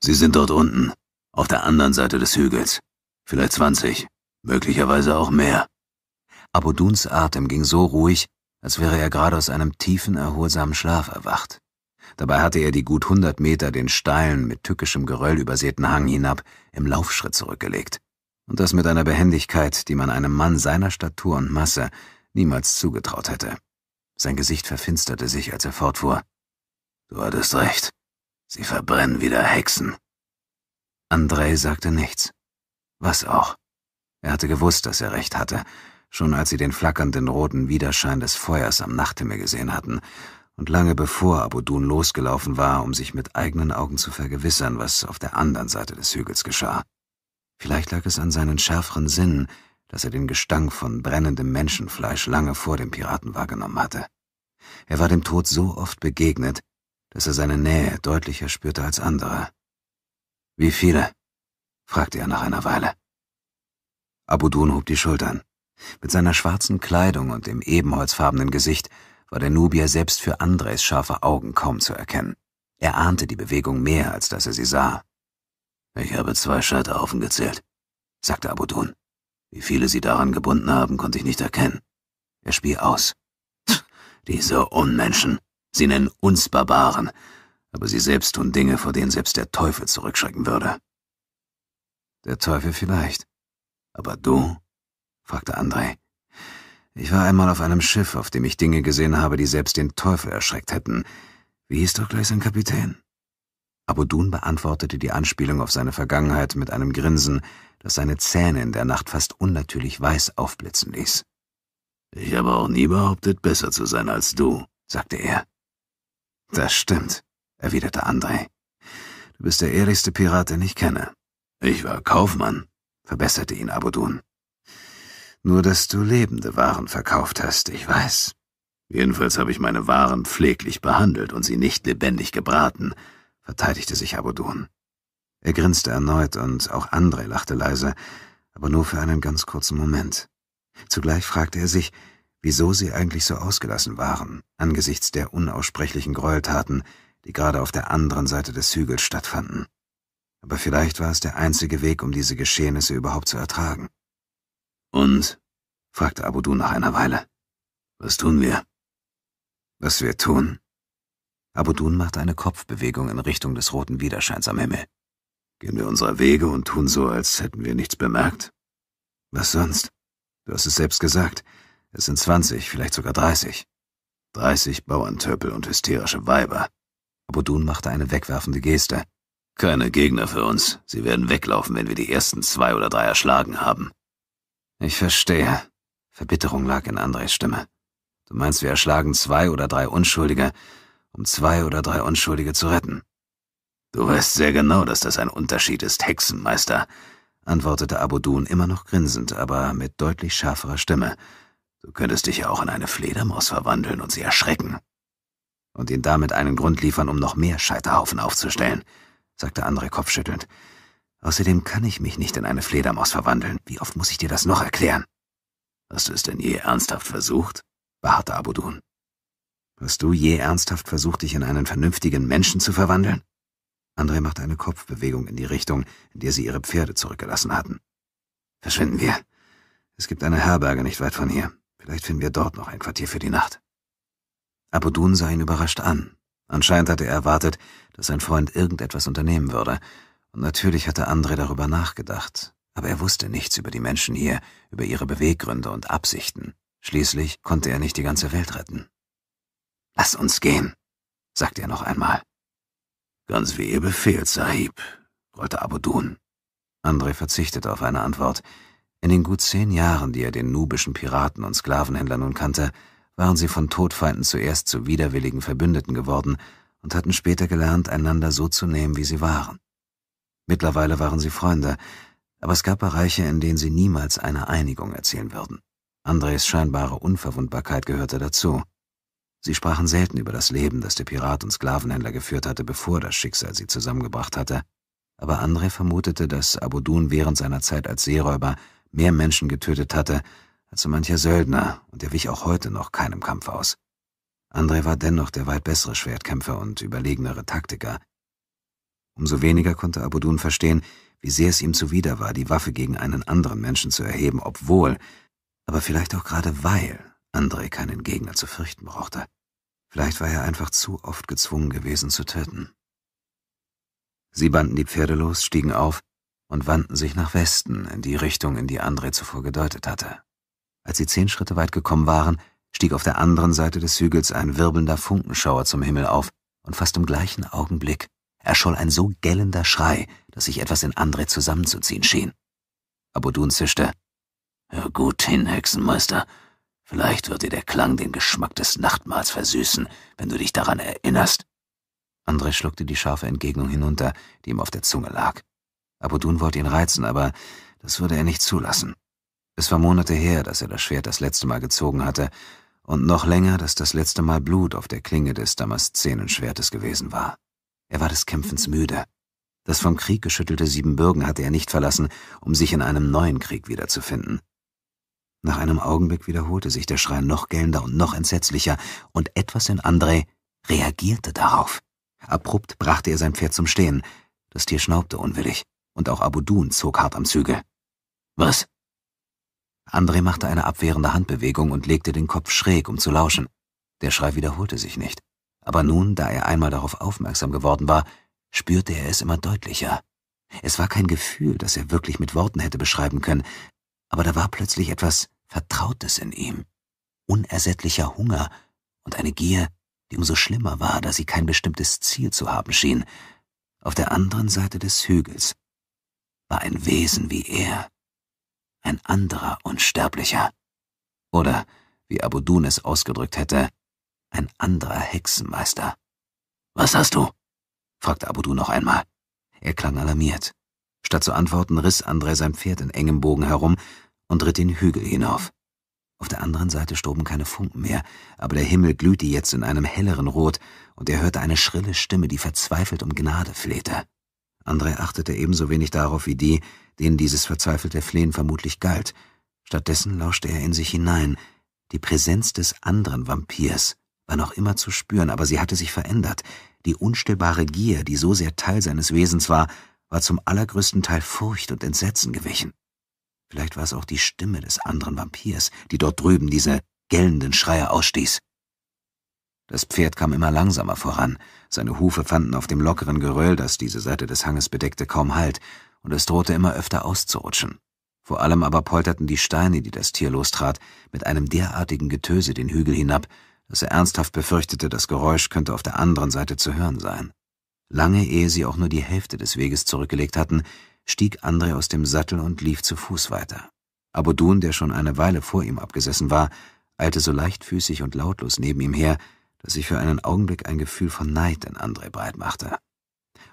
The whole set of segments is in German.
Sie sind dort unten, auf der anderen Seite des Hügels. Vielleicht 20, möglicherweise auch mehr. Abuduns Atem ging so ruhig, als wäre er gerade aus einem tiefen, erholsamen Schlaf erwacht. Dabei hatte er die gut hundert Meter den steilen, mit tückischem Geröll übersäten Hang hinab im Laufschritt zurückgelegt. Und das mit einer Behendigkeit, die man einem Mann seiner Statur und Masse niemals zugetraut hätte. Sein Gesicht verfinsterte sich, als er fortfuhr. Du hattest recht. Sie verbrennen wieder Hexen. Andrei sagte nichts. Was auch. Er hatte gewusst, dass er recht hatte, schon als sie den flackernden roten Widerschein des Feuers am Nachthimmel gesehen hatten, und lange bevor Abudun losgelaufen war, um sich mit eigenen Augen zu vergewissern, was auf der anderen Seite des Hügels geschah. Vielleicht lag es an seinen schärferen Sinnen, dass er den Gestank von brennendem Menschenfleisch lange vor dem Piraten wahrgenommen hatte. Er war dem Tod so oft begegnet, dass er seine Nähe deutlicher spürte als andere. Wie viele? fragte er nach einer Weile. Abudun hob die Schultern. Mit seiner schwarzen Kleidung und dem ebenholzfarbenen Gesicht war der Nubier selbst für Andres scharfe Augen kaum zu erkennen. Er ahnte die Bewegung mehr, als dass er sie sah. Ich habe zwei Scheiterhaufen gezählt, sagte Abudun. Wie viele sie daran gebunden haben, konnte ich nicht erkennen. Er spie aus. Diese Unmenschen, Sie nennen uns Barbaren, aber sie selbst tun Dinge, vor denen selbst der Teufel zurückschrecken würde. Der Teufel vielleicht. Aber du? fragte Andrei. Ich war einmal auf einem Schiff, auf dem ich Dinge gesehen habe, die selbst den Teufel erschreckt hätten. Wie hieß doch gleich sein Kapitän? Abudun beantwortete die Anspielung auf seine Vergangenheit mit einem Grinsen, das seine Zähne in der Nacht fast unnatürlich weiß aufblitzen ließ. Ich habe auch nie behauptet, besser zu sein als du, sagte er. Das stimmt, erwiderte André. Du bist der ehrlichste Pirat, den ich kenne. Ich war Kaufmann, verbesserte ihn Abudun. Nur, dass du lebende Waren verkauft hast, ich weiß. Jedenfalls habe ich meine Waren pfleglich behandelt und sie nicht lebendig gebraten, verteidigte sich Abudun. Er grinste erneut und auch André lachte leise, aber nur für einen ganz kurzen Moment. Zugleich fragte er sich, wieso sie eigentlich so ausgelassen waren, angesichts der unaussprechlichen Gräueltaten, die gerade auf der anderen Seite des Hügels stattfanden. Aber vielleicht war es der einzige Weg, um diese Geschehnisse überhaupt zu ertragen. Und? fragte Abudu nach einer Weile. Was tun wir? Was wir tun? Abudun machte eine Kopfbewegung in Richtung des roten Widerscheins am Himmel. Gehen wir unserer Wege und tun so, als hätten wir nichts bemerkt? Was sonst? Du hast es selbst gesagt. Es sind zwanzig, vielleicht sogar dreißig. Dreißig Bauerntöpel und hysterische Weiber. Abudun machte eine wegwerfende Geste. Keine Gegner für uns. Sie werden weglaufen, wenn wir die ersten zwei oder drei erschlagen haben. Ich verstehe. Verbitterung lag in Andres Stimme. Du meinst, wir erschlagen zwei oder drei Unschuldige, um zwei oder drei Unschuldige zu retten. Du weißt sehr genau, dass das ein Unterschied ist, Hexenmeister, antwortete Abudun immer noch grinsend, aber mit deutlich schärferer Stimme. Du könntest dich ja auch in eine Fledermaus verwandeln und sie erschrecken. Und ihnen damit einen Grund liefern, um noch mehr Scheiterhaufen aufzustellen, sagte André kopfschüttelnd. Außerdem kann ich mich nicht in eine Fledermaus verwandeln. Wie oft muss ich dir das noch erklären? Hast du es denn je ernsthaft versucht? beharrte Abudun. Hast du je ernsthaft versucht, dich in einen vernünftigen Menschen zu verwandeln? André machte eine Kopfbewegung in die Richtung, in der sie ihre Pferde zurückgelassen hatten. Verschwinden wir. Es gibt eine Herberge nicht weit von hier. Vielleicht finden wir dort noch ein Quartier für die Nacht. Abudun sah ihn überrascht an. Anscheinend hatte er erwartet, dass sein Freund irgendetwas unternehmen würde. Und natürlich hatte André darüber nachgedacht. Aber er wusste nichts über die Menschen hier, über ihre Beweggründe und Absichten. Schließlich konnte er nicht die ganze Welt retten. Lass uns gehen, sagte er noch einmal. Ganz wie Ihr befehlt, Sahib, rollte Abudun. André verzichtete auf eine Antwort. In den gut zehn Jahren, die er den nubischen Piraten und Sklavenhändler nun kannte, waren sie von Todfeinden zuerst zu widerwilligen Verbündeten geworden und hatten später gelernt, einander so zu nehmen, wie sie waren. Mittlerweile waren sie Freunde, aber es gab Bereiche, in denen sie niemals eine Einigung erzielen würden. Andres scheinbare Unverwundbarkeit gehörte dazu. Sie sprachen selten über das Leben, das der Pirat und Sklavenhändler geführt hatte, bevor das Schicksal sie zusammengebracht hatte, aber André vermutete, dass Abudun während seiner Zeit als Seeräuber mehr Menschen getötet hatte als so mancher Söldner, und er wich auch heute noch keinem Kampf aus. André war dennoch der weit bessere Schwertkämpfer und überlegenere Taktiker. Umso weniger konnte Abudun verstehen, wie sehr es ihm zuwider war, die Waffe gegen einen anderen Menschen zu erheben, obwohl, aber vielleicht auch gerade weil, André keinen Gegner zu fürchten brauchte. Vielleicht war er einfach zu oft gezwungen gewesen zu töten. Sie banden die Pferde los, stiegen auf und wandten sich nach Westen in die Richtung, in die André zuvor gedeutet hatte. Als sie zehn Schritte weit gekommen waren, stieg auf der anderen Seite des Hügels ein wirbelnder Funkenschauer zum Himmel auf, und fast im gleichen Augenblick erscholl ein so gellender Schrei, dass sich etwas in André zusammenzuziehen schien. Abudun zischte, Hör gut hin, Hexenmeister. Vielleicht wird dir der Klang den Geschmack des Nachtmahls versüßen, wenn du dich daran erinnerst. André schluckte die scharfe Entgegnung hinunter, die ihm auf der Zunge lag. Abudun wollte ihn reizen, aber das würde er nicht zulassen. Es war Monate her, dass er das Schwert das letzte Mal gezogen hatte, und noch länger, dass das letzte Mal Blut auf der Klinge des Damaszenenschwertes gewesen war. Er war des Kämpfens mhm. müde. Das vom Krieg geschüttelte Siebenbürgen hatte er nicht verlassen, um sich in einem neuen Krieg wiederzufinden. Nach einem Augenblick wiederholte sich der Schrei noch gellender und noch entsetzlicher, und etwas in André reagierte darauf. Abrupt brachte er sein Pferd zum Stehen. Das Tier schnaubte unwillig und auch Abudun zog hart am Zügel. Was? André machte eine abwehrende Handbewegung und legte den Kopf schräg, um zu lauschen. Der Schrei wiederholte sich nicht. Aber nun, da er einmal darauf aufmerksam geworden war, spürte er es immer deutlicher. Es war kein Gefühl, das er wirklich mit Worten hätte beschreiben können, aber da war plötzlich etwas Vertrautes in ihm. Unersättlicher Hunger und eine Gier, die umso schlimmer war, da sie kein bestimmtes Ziel zu haben schien. Auf der anderen Seite des Hügels war ein Wesen wie er, ein anderer Unsterblicher. Oder, wie Abudun es ausgedrückt hätte, ein anderer Hexenmeister. Was hast du? fragte Abudun noch einmal. Er klang alarmiert. Statt zu antworten, riss André sein Pferd in engem Bogen herum und ritt den Hügel hinauf. Auf der anderen Seite stoben keine Funken mehr, aber der Himmel glühte jetzt in einem helleren Rot, und er hörte eine schrille Stimme, die verzweifelt um Gnade flehte. André achtete ebenso wenig darauf wie die, denen dieses verzweifelte Flehen vermutlich galt. Stattdessen lauschte er in sich hinein. Die Präsenz des anderen Vampirs war noch immer zu spüren, aber sie hatte sich verändert. Die unstillbare Gier, die so sehr Teil seines Wesens war, war zum allergrößten Teil Furcht und Entsetzen gewichen. Vielleicht war es auch die Stimme des anderen Vampirs, die dort drüben diese gellenden Schreie ausstieß. Das Pferd kam immer langsamer voran, seine Hufe fanden auf dem lockeren Geröll, das diese Seite des Hanges bedeckte, kaum Halt, und es drohte immer öfter auszurutschen. Vor allem aber polterten die Steine, die das Tier lostrat, mit einem derartigen Getöse den Hügel hinab, dass er ernsthaft befürchtete, das Geräusch könnte auf der anderen Seite zu hören sein. Lange ehe sie auch nur die Hälfte des Weges zurückgelegt hatten, stieg André aus dem Sattel und lief zu Fuß weiter. Abudun, der schon eine Weile vor ihm abgesessen war, eilte so leichtfüßig und lautlos neben ihm her, dass sich für einen Augenblick ein Gefühl von Neid in André breit machte.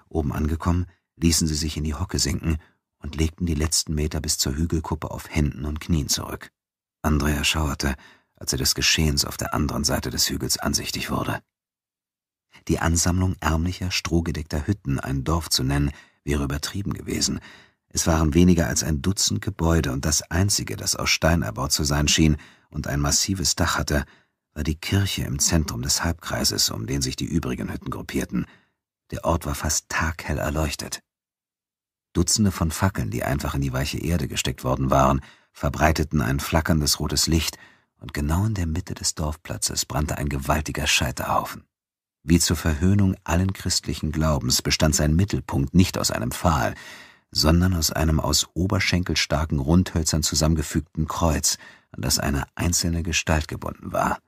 Oben angekommen, ließen sie sich in die Hocke sinken und legten die letzten Meter bis zur Hügelkuppe auf Händen und Knien zurück. André erschauerte, als er des Geschehens auf der anderen Seite des Hügels ansichtig wurde. Die Ansammlung ärmlicher, strohgedeckter Hütten, ein Dorf zu nennen, wäre übertrieben gewesen. Es waren weniger als ein Dutzend Gebäude und das einzige, das aus Stein erbaut zu sein schien und ein massives Dach hatte, war die Kirche im Zentrum des Halbkreises, um den sich die übrigen Hütten gruppierten. Der Ort war fast taghell erleuchtet. Dutzende von Fackeln, die einfach in die weiche Erde gesteckt worden waren, verbreiteten ein flackerndes rotes Licht, und genau in der Mitte des Dorfplatzes brannte ein gewaltiger Scheiterhaufen. Wie zur Verhöhnung allen christlichen Glaubens bestand sein Mittelpunkt nicht aus einem Pfahl, sondern aus einem aus oberschenkelstarken Rundhölzern zusammengefügten Kreuz, an das eine einzelne Gestalt gebunden war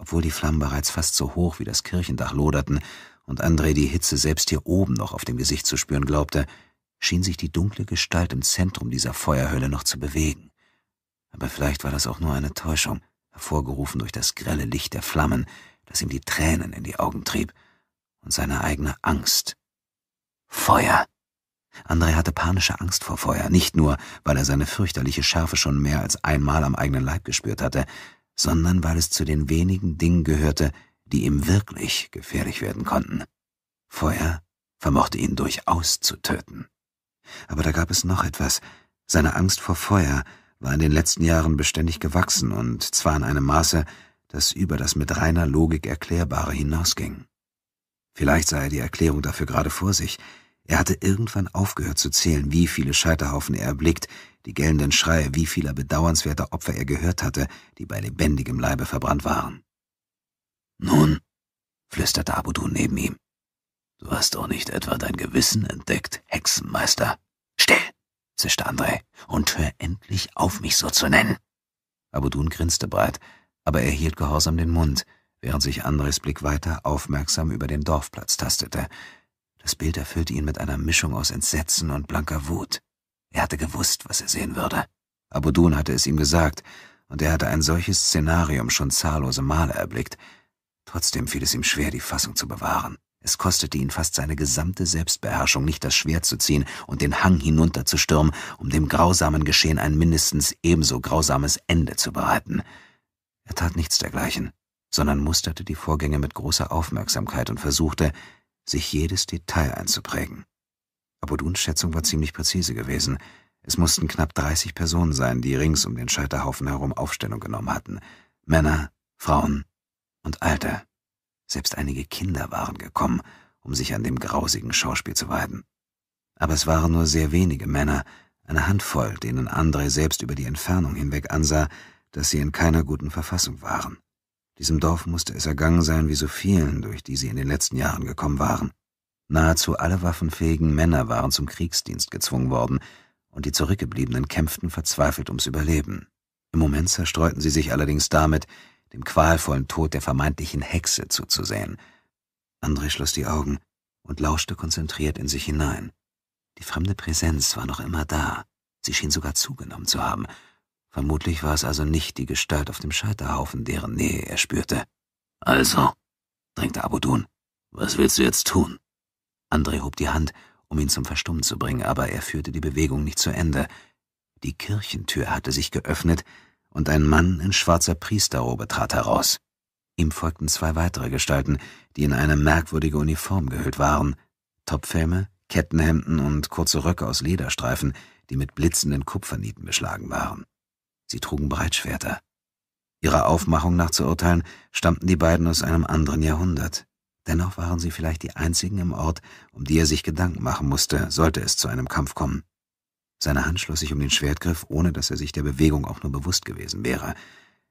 obwohl die Flammen bereits fast so hoch wie das Kirchendach loderten und André die Hitze selbst hier oben noch auf dem Gesicht zu spüren glaubte, schien sich die dunkle Gestalt im Zentrum dieser Feuerhölle noch zu bewegen. Aber vielleicht war das auch nur eine Täuschung, hervorgerufen durch das grelle Licht der Flammen, das ihm die Tränen in die Augen trieb und seine eigene Angst. Feuer! André hatte panische Angst vor Feuer, nicht nur, weil er seine fürchterliche Schärfe schon mehr als einmal am eigenen Leib gespürt hatte, sondern weil es zu den wenigen Dingen gehörte, die ihm wirklich gefährlich werden konnten. Feuer vermochte ihn durchaus zu töten. Aber da gab es noch etwas. Seine Angst vor Feuer war in den letzten Jahren beständig gewachsen und zwar in einem Maße, das über das mit reiner Logik Erklärbare hinausging. Vielleicht sah er die Erklärung dafür gerade vor sich, er hatte irgendwann aufgehört zu zählen, wie viele Scheiterhaufen er erblickt, die gellenden Schreie, wie vieler bedauernswerter Opfer er gehört hatte, die bei lebendigem Leibe verbrannt waren. Nun, flüsterte Abudun neben ihm, du hast doch nicht etwa dein Gewissen entdeckt, Hexenmeister. Still, zischte André, und hör endlich auf, mich so zu nennen. Abudun grinste breit, aber er hielt gehorsam den Mund, während sich Andres Blick weiter aufmerksam über den Dorfplatz tastete, das Bild erfüllte ihn mit einer Mischung aus Entsetzen und blanker Wut. Er hatte gewusst, was er sehen würde. Abudun hatte es ihm gesagt, und er hatte ein solches Szenarium schon zahllose Male erblickt. Trotzdem fiel es ihm schwer, die Fassung zu bewahren. Es kostete ihn fast seine gesamte Selbstbeherrschung, nicht das Schwert zu ziehen und den Hang hinunterzustürmen, um dem grausamen Geschehen ein mindestens ebenso grausames Ende zu bereiten. Er tat nichts dergleichen, sondern musterte die Vorgänge mit großer Aufmerksamkeit und versuchte, sich jedes Detail einzuprägen. Apoduns Schätzung war ziemlich präzise gewesen. Es mussten knapp 30 Personen sein, die rings um den Scheiterhaufen herum Aufstellung genommen hatten. Männer, Frauen und Alter. Selbst einige Kinder waren gekommen, um sich an dem grausigen Schauspiel zu weiden. Aber es waren nur sehr wenige Männer, eine Handvoll, denen André selbst über die Entfernung hinweg ansah, dass sie in keiner guten Verfassung waren. Diesem Dorf musste es ergangen sein wie so vielen, durch die sie in den letzten Jahren gekommen waren. Nahezu alle waffenfähigen Männer waren zum Kriegsdienst gezwungen worden, und die Zurückgebliebenen kämpften verzweifelt ums Überleben. Im Moment zerstreuten sie sich allerdings damit, dem qualvollen Tod der vermeintlichen Hexe zuzusehen. André schloss die Augen und lauschte konzentriert in sich hinein. Die fremde Präsenz war noch immer da. Sie schien sogar zugenommen zu haben, Vermutlich war es also nicht die Gestalt auf dem Scheiterhaufen, deren Nähe er spürte. Also, drängte Abudun, was willst du jetzt tun? André hob die Hand, um ihn zum Verstummen zu bringen, aber er führte die Bewegung nicht zu Ende. Die Kirchentür hatte sich geöffnet, und ein Mann in schwarzer Priesterrobe trat heraus. Ihm folgten zwei weitere Gestalten, die in eine merkwürdige Uniform gehüllt waren, Topfhelme, Kettenhemden und kurze Röcke aus Lederstreifen, die mit blitzenden Kupfernieten beschlagen waren. Sie trugen Breitschwerter. Ihrer Aufmachung nach zu urteilen, stammten die beiden aus einem anderen Jahrhundert. Dennoch waren sie vielleicht die einzigen im Ort, um die er sich Gedanken machen musste, sollte es zu einem Kampf kommen. Seine Hand schloss sich um den Schwertgriff, ohne dass er sich der Bewegung auch nur bewusst gewesen wäre.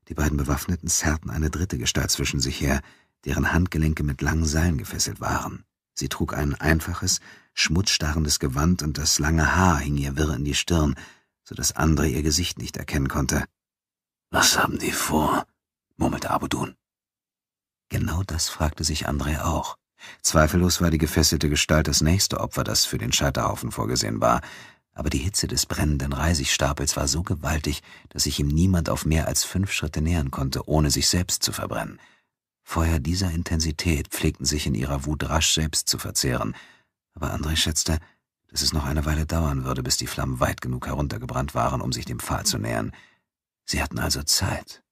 Die beiden Bewaffneten zerrten eine dritte Gestalt zwischen sich her, deren Handgelenke mit langen Seilen gefesselt waren. Sie trug ein einfaches, schmutzstarrendes Gewand und das lange Haar hing ihr wirr in die Stirn, dass Andre ihr Gesicht nicht erkennen konnte. Was haben die vor? murmelte Abudun. Genau das fragte sich Andre auch. Zweifellos war die gefesselte Gestalt das nächste Opfer, das für den Scheiterhaufen vorgesehen war, aber die Hitze des brennenden Reisigstapels war so gewaltig, dass sich ihm niemand auf mehr als fünf Schritte nähern konnte, ohne sich selbst zu verbrennen. Feuer dieser Intensität pflegten sich in ihrer Wut rasch selbst zu verzehren, aber André schätzte, dass es noch eine Weile dauern würde, bis die Flammen weit genug heruntergebrannt waren, um sich dem Pfahl zu nähern. Sie hatten also Zeit.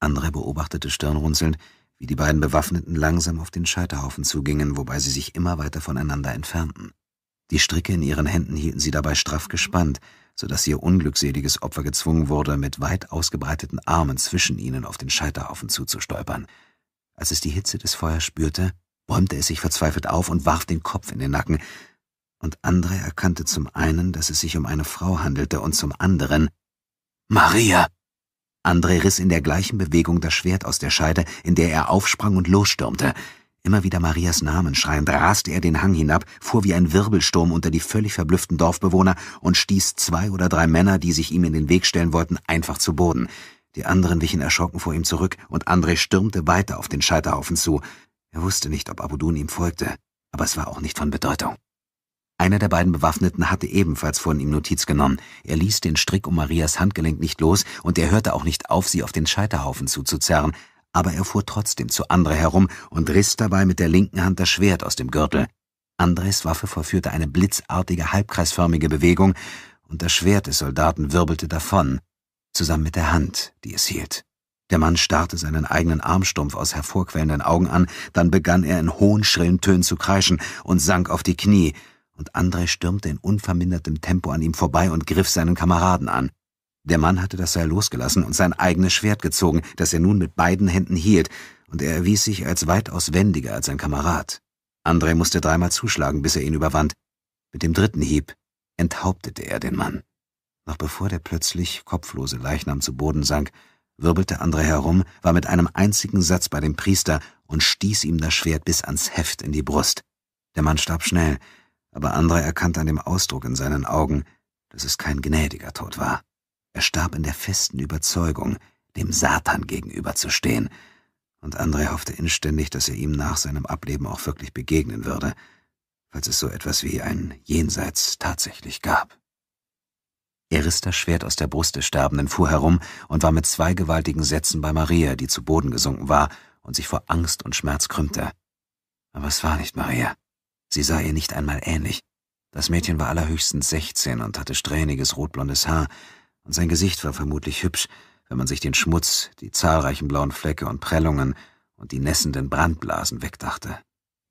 André beobachtete stirnrunzelnd, wie die beiden Bewaffneten langsam auf den Scheiterhaufen zugingen, wobei sie sich immer weiter voneinander entfernten. Die Stricke in ihren Händen hielten sie dabei straff gespannt, so dass ihr unglückseliges Opfer gezwungen wurde, mit weit ausgebreiteten Armen zwischen ihnen auf den Scheiterhaufen zuzustolpern. Als es die Hitze des Feuers spürte, bäumte es sich verzweifelt auf und warf den Kopf in den Nacken, und Andrei erkannte zum einen, dass es sich um eine Frau handelte und zum anderen Maria. Andrei riss in der gleichen Bewegung das Schwert aus der Scheide, in der er aufsprang und losstürmte. Immer wieder Marias Namen schreiend raste er den Hang hinab, fuhr wie ein Wirbelsturm unter die völlig verblüfften Dorfbewohner und stieß zwei oder drei Männer, die sich ihm in den Weg stellen wollten, einfach zu Boden. Die anderen wichen erschrocken vor ihm zurück und Andrei stürmte weiter auf den Scheiterhaufen zu. Er wusste nicht, ob Abudun ihm folgte, aber es war auch nicht von Bedeutung. Einer der beiden Bewaffneten hatte ebenfalls von ihm Notiz genommen. Er ließ den Strick um Marias Handgelenk nicht los und er hörte auch nicht auf, sie auf den Scheiterhaufen zuzuzerren. Aber er fuhr trotzdem zu Andre herum und riss dabei mit der linken Hand das Schwert aus dem Gürtel. Andres Waffe verführte eine blitzartige, halbkreisförmige Bewegung und das Schwert des Soldaten wirbelte davon, zusammen mit der Hand, die es hielt. Der Mann starrte seinen eigenen Armstumpf aus hervorquellenden Augen an, dann begann er in hohen, schrillen Tönen zu kreischen und sank auf die Knie, und Andrei stürmte in unvermindertem Tempo an ihm vorbei und griff seinen Kameraden an. Der Mann hatte das Seil losgelassen und sein eigenes Schwert gezogen, das er nun mit beiden Händen hielt, und er erwies sich als weitaus wendiger als sein Kamerad. Andrei musste dreimal zuschlagen, bis er ihn überwand. Mit dem dritten Hieb enthauptete er den Mann. Noch bevor der plötzlich kopflose Leichnam zu Boden sank, wirbelte Andrei herum, war mit einem einzigen Satz bei dem Priester und stieß ihm das Schwert bis ans Heft in die Brust. Der Mann starb schnell, aber Andrei erkannte an dem Ausdruck in seinen Augen, dass es kein gnädiger Tod war. Er starb in der festen Überzeugung, dem Satan gegenüberzustehen, und Andrei hoffte inständig, dass er ihm nach seinem Ableben auch wirklich begegnen würde, falls es so etwas wie ein Jenseits tatsächlich gab. Er riss das Schwert aus der Brust des Sterbenden, fuhr herum und war mit zwei gewaltigen Sätzen bei Maria, die zu Boden gesunken war und sich vor Angst und Schmerz krümmte. Aber es war nicht Maria. Sie sah ihr nicht einmal ähnlich. Das Mädchen war allerhöchstens 16 und hatte strähniges rotblondes Haar, und sein Gesicht war vermutlich hübsch, wenn man sich den Schmutz, die zahlreichen blauen Flecke und Prellungen und die nässenden Brandblasen wegdachte.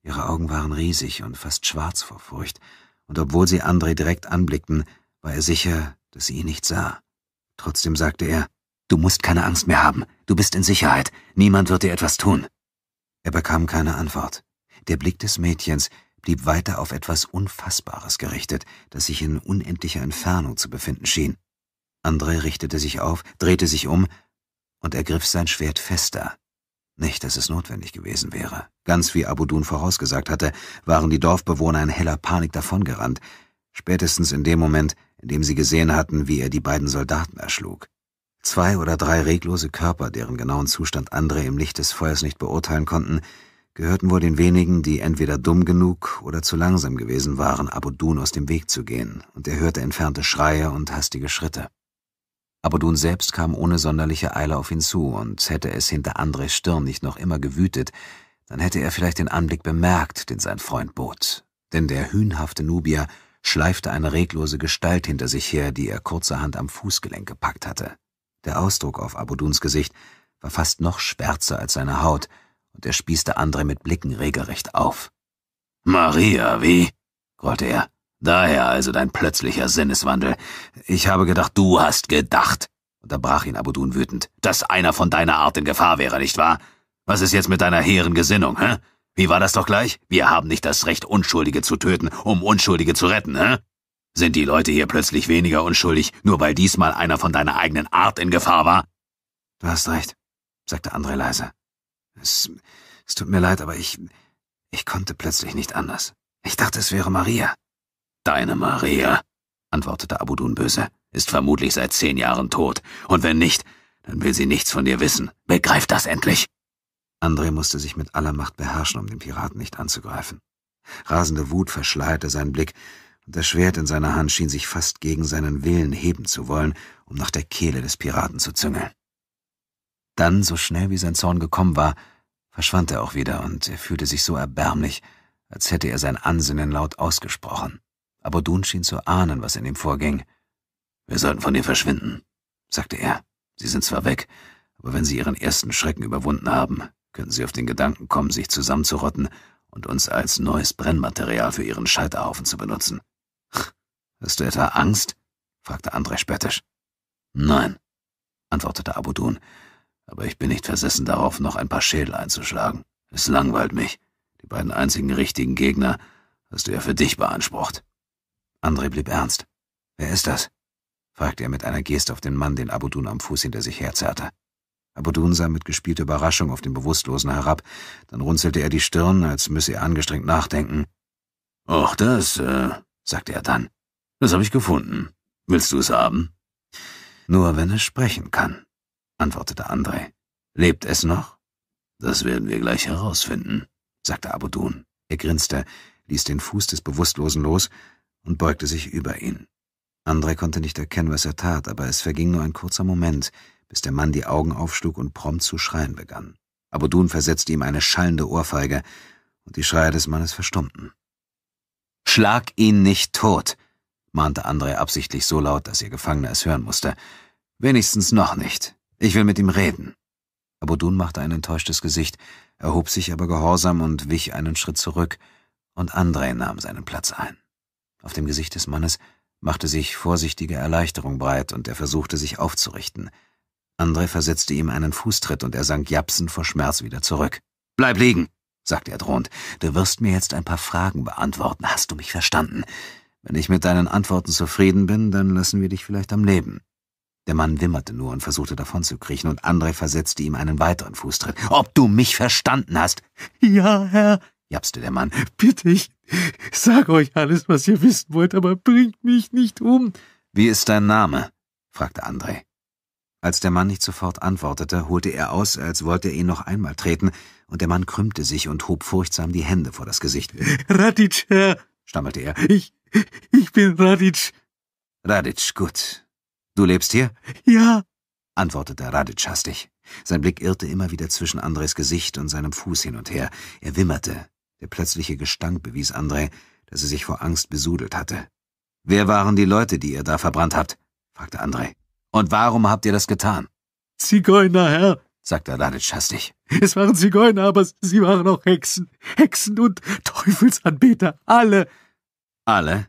Ihre Augen waren riesig und fast schwarz vor Furcht, und obwohl sie André direkt anblickten, war er sicher, dass sie ihn nicht sah. Trotzdem sagte er, Du musst keine Angst mehr haben, du bist in Sicherheit, niemand wird dir etwas tun. Er bekam keine Antwort. Der Blick des Mädchens, blieb weiter auf etwas Unfassbares gerichtet, das sich in unendlicher Entfernung zu befinden schien. André richtete sich auf, drehte sich um und ergriff sein Schwert fester. Nicht, dass es notwendig gewesen wäre. Ganz wie Abudun vorausgesagt hatte, waren die Dorfbewohner in heller Panik davongerannt, spätestens in dem Moment, in dem sie gesehen hatten, wie er die beiden Soldaten erschlug. Zwei oder drei reglose Körper, deren genauen Zustand André im Licht des Feuers nicht beurteilen konnten, gehörten wohl den wenigen, die entweder dumm genug oder zu langsam gewesen waren, Abudun aus dem Weg zu gehen, und er hörte entfernte Schreie und hastige Schritte. Abudun selbst kam ohne sonderliche Eile auf ihn zu, und hätte es hinter Andres Stirn nicht noch immer gewütet, dann hätte er vielleicht den Anblick bemerkt, den sein Freund bot. Denn der hühnhafte Nubier schleifte eine reglose Gestalt hinter sich her, die er kurzerhand am Fußgelenk gepackt hatte. Der Ausdruck auf Abuduns Gesicht war fast noch schwärzer als seine Haut, und er spießte André mit Blicken regelrecht auf. Maria, wie? grollte er. Daher also dein plötzlicher Sinneswandel. Ich habe gedacht, du hast gedacht, unterbrach ihn Abudun wütend, dass einer von deiner Art in Gefahr wäre, nicht wahr? Was ist jetzt mit deiner hehren Gesinnung, hä? Wie war das doch gleich? Wir haben nicht das Recht, Unschuldige zu töten, um Unschuldige zu retten, hä? Sind die Leute hier plötzlich weniger unschuldig, nur weil diesmal einer von deiner eigenen Art in Gefahr war? Du hast recht, sagte André leise. Es, es tut mir leid, aber ich, ich konnte plötzlich nicht anders. Ich dachte, es wäre Maria. Deine Maria, antwortete Abudun böse, ist vermutlich seit zehn Jahren tot. Und wenn nicht, dann will sie nichts von dir wissen. Begreif das endlich! André musste sich mit aller Macht beherrschen, um den Piraten nicht anzugreifen. Rasende Wut verschleierte seinen Blick, und das Schwert in seiner Hand schien sich fast gegen seinen Willen heben zu wollen, um nach der Kehle des Piraten zu züngeln. Dann, so schnell wie sein Zorn gekommen war, verschwand er auch wieder, und er fühlte sich so erbärmlich, als hätte er sein Ansinnen laut ausgesprochen. Aber Dun schien zu ahnen, was in ihm vorging. Wir sollten von dir verschwinden, sagte er. Sie sind zwar weg, aber wenn sie ihren ersten Schrecken überwunden haben, könnten sie auf den Gedanken kommen, sich zusammenzurotten und uns als neues Brennmaterial für ihren Scheiterhaufen zu benutzen. Hast du etwa Angst? fragte André spöttisch. Nein, antwortete Abudun aber ich bin nicht versessen darauf, noch ein paar Schädel einzuschlagen. Es langweilt mich. Die beiden einzigen richtigen Gegner hast du ja für dich beansprucht. André blieb ernst. Wer ist das? fragte er mit einer Geste auf den Mann, den Abudun am Fuß hinter sich herzerrte. Abudun sah mit gespielter Überraschung auf den Bewusstlosen herab, dann runzelte er die Stirn, als müsse er angestrengt nachdenken. »Ach, das, äh, sagte er dann. Das habe ich gefunden. Willst du es haben?« »Nur wenn es sprechen kann«, antwortete André. Lebt es noch? Das werden wir gleich herausfinden, sagte Abudun. Er grinste, ließ den Fuß des Bewusstlosen los und beugte sich über ihn. André konnte nicht erkennen, was er tat, aber es verging nur ein kurzer Moment, bis der Mann die Augen aufschlug und prompt zu schreien begann. Abudun versetzte ihm eine schallende Ohrfeige, und die Schreie des Mannes verstummten. Schlag ihn nicht tot, mahnte André absichtlich so laut, dass ihr Gefangener es hören musste. Wenigstens noch nicht. Ich will mit ihm reden. Abudun machte ein enttäuschtes Gesicht, erhob sich aber gehorsam und wich einen Schritt zurück, und Andrei nahm seinen Platz ein. Auf dem Gesicht des Mannes machte sich vorsichtige Erleichterung breit, und er versuchte sich aufzurichten. Andrei versetzte ihm einen Fußtritt, und er sank japsend vor Schmerz wieder zurück. Bleib liegen, sagte er drohend. Du wirst mir jetzt ein paar Fragen beantworten. Hast du mich verstanden? Wenn ich mit deinen Antworten zufrieden bin, dann lassen wir dich vielleicht am Leben. Der Mann wimmerte nur und versuchte davonzukriechen, und André versetzte ihm einen weiteren Fußtritt. Ob du mich verstanden hast? Ja, Herr, japste der Mann. Bitte, ich sag euch alles, was ihr wissen wollt, aber bringt mich nicht um. Wie ist dein Name? fragte André. Als der Mann nicht sofort antwortete, holte er aus, als wollte er ihn noch einmal treten, und der Mann krümmte sich und hob furchtsam die Hände vor das Gesicht. Radic, Herr, stammelte er. Ich, ich bin Radic. Radic, gut. Du lebst hier? Ja, antwortete Raditsch hastig. Sein Blick irrte immer wieder zwischen Andres Gesicht und seinem Fuß hin und her. Er wimmerte. Der plötzliche Gestank bewies Andre, dass er sich vor Angst besudelt hatte. Wer waren die Leute, die ihr da verbrannt habt? fragte Andre. Und warum habt ihr das getan? Zigeuner, Herr, sagte Raditsch hastig. Es waren Zigeuner, aber sie waren auch Hexen. Hexen und Teufelsanbeter. Alle. Alle?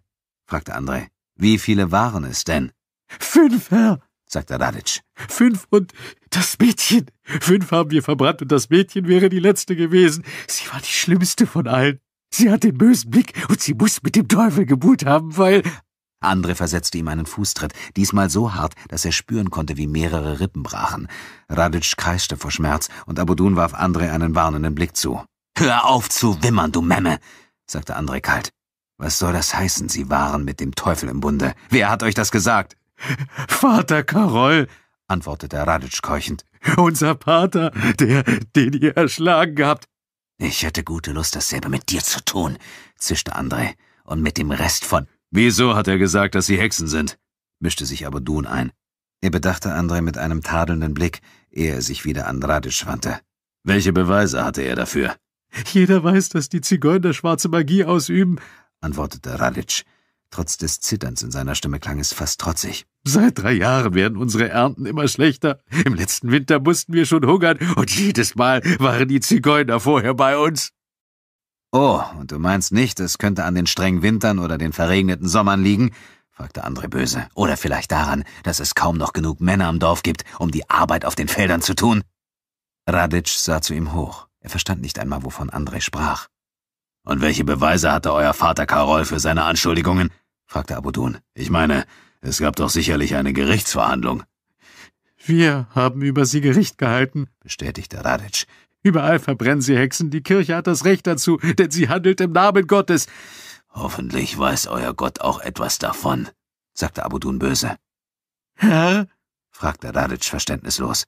fragte Andre. Wie viele waren es denn? Fünf, Herr, sagte Radic. Fünf und das Mädchen. Fünf haben wir verbrannt und das Mädchen wäre die letzte gewesen. Sie war die schlimmste von allen. Sie hat den bösen Blick und sie muss mit dem Teufel Geburt haben, weil. Andre versetzte ihm einen Fußtritt, diesmal so hart, dass er spüren konnte, wie mehrere Rippen brachen. Radic kreischte vor Schmerz und Abudun warf Andre einen warnenden Blick zu. Hör auf zu wimmern, du Memme, sagte Andre kalt. Was soll das heißen, Sie waren mit dem Teufel im Bunde? Wer hat euch das gesagt? Vater Karol, antwortete Raditsch keuchend, unser Pater, der, den ihr erschlagen habt. Ich hätte gute Lust, dasselbe mit dir zu tun, zischte André, und mit dem Rest von. Wieso hat er gesagt, dass sie Hexen sind? mischte sich aber Dun ein. Er bedachte André mit einem tadelnden Blick, ehe er sich wieder an Raditsch wandte. Welche Beweise hatte er dafür? Jeder weiß, dass die Zigeuner schwarze Magie ausüben, antwortete Raditsch, Trotz des Zitterns in seiner Stimme klang es fast trotzig. Seit drei Jahren werden unsere Ernten immer schlechter. Im letzten Winter mussten wir schon hungern, und jedes Mal waren die Zigeuner vorher bei uns. Oh, und du meinst nicht, es könnte an den strengen Wintern oder den verregneten Sommern liegen? fragte André böse. Oder vielleicht daran, dass es kaum noch genug Männer im Dorf gibt, um die Arbeit auf den Feldern zu tun. Radic sah zu ihm hoch. Er verstand nicht einmal, wovon André sprach. Und welche Beweise hatte euer Vater Karol für seine Anschuldigungen? fragte Abudun. Ich meine, es gab doch sicherlich eine Gerichtsverhandlung. Wir haben über sie Gericht gehalten, bestätigte Radic. Überall verbrennen sie Hexen. Die Kirche hat das Recht dazu, denn sie handelt im Namen Gottes. Hoffentlich weiß euer Gott auch etwas davon, sagte Abudun böse. Herr? fragte Radic verständnislos.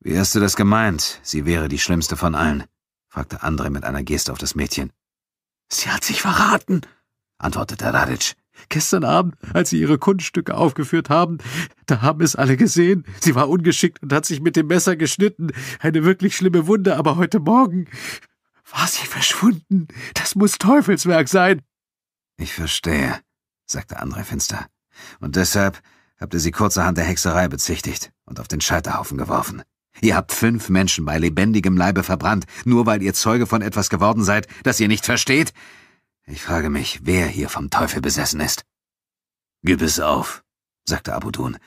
Wie hast du das gemeint? Sie wäre die schlimmste von allen, fragte Andre mit einer Geste auf das Mädchen. Sie hat sich verraten, antwortete Raditsch. Gestern Abend, als Sie Ihre Kunststücke aufgeführt haben, da haben es alle gesehen. Sie war ungeschickt und hat sich mit dem Messer geschnitten. Eine wirklich schlimme Wunde, aber heute Morgen war sie verschwunden. Das muss Teufelswerk sein. Ich verstehe, sagte André finster. Und deshalb habt ihr sie kurzerhand der Hexerei bezichtigt und auf den Scheiterhaufen geworfen. Ihr habt fünf Menschen bei lebendigem Leibe verbrannt, nur weil ihr Zeuge von etwas geworden seid, das ihr nicht versteht. Ich frage mich, wer hier vom Teufel besessen ist. Gib es auf, sagte Abudun.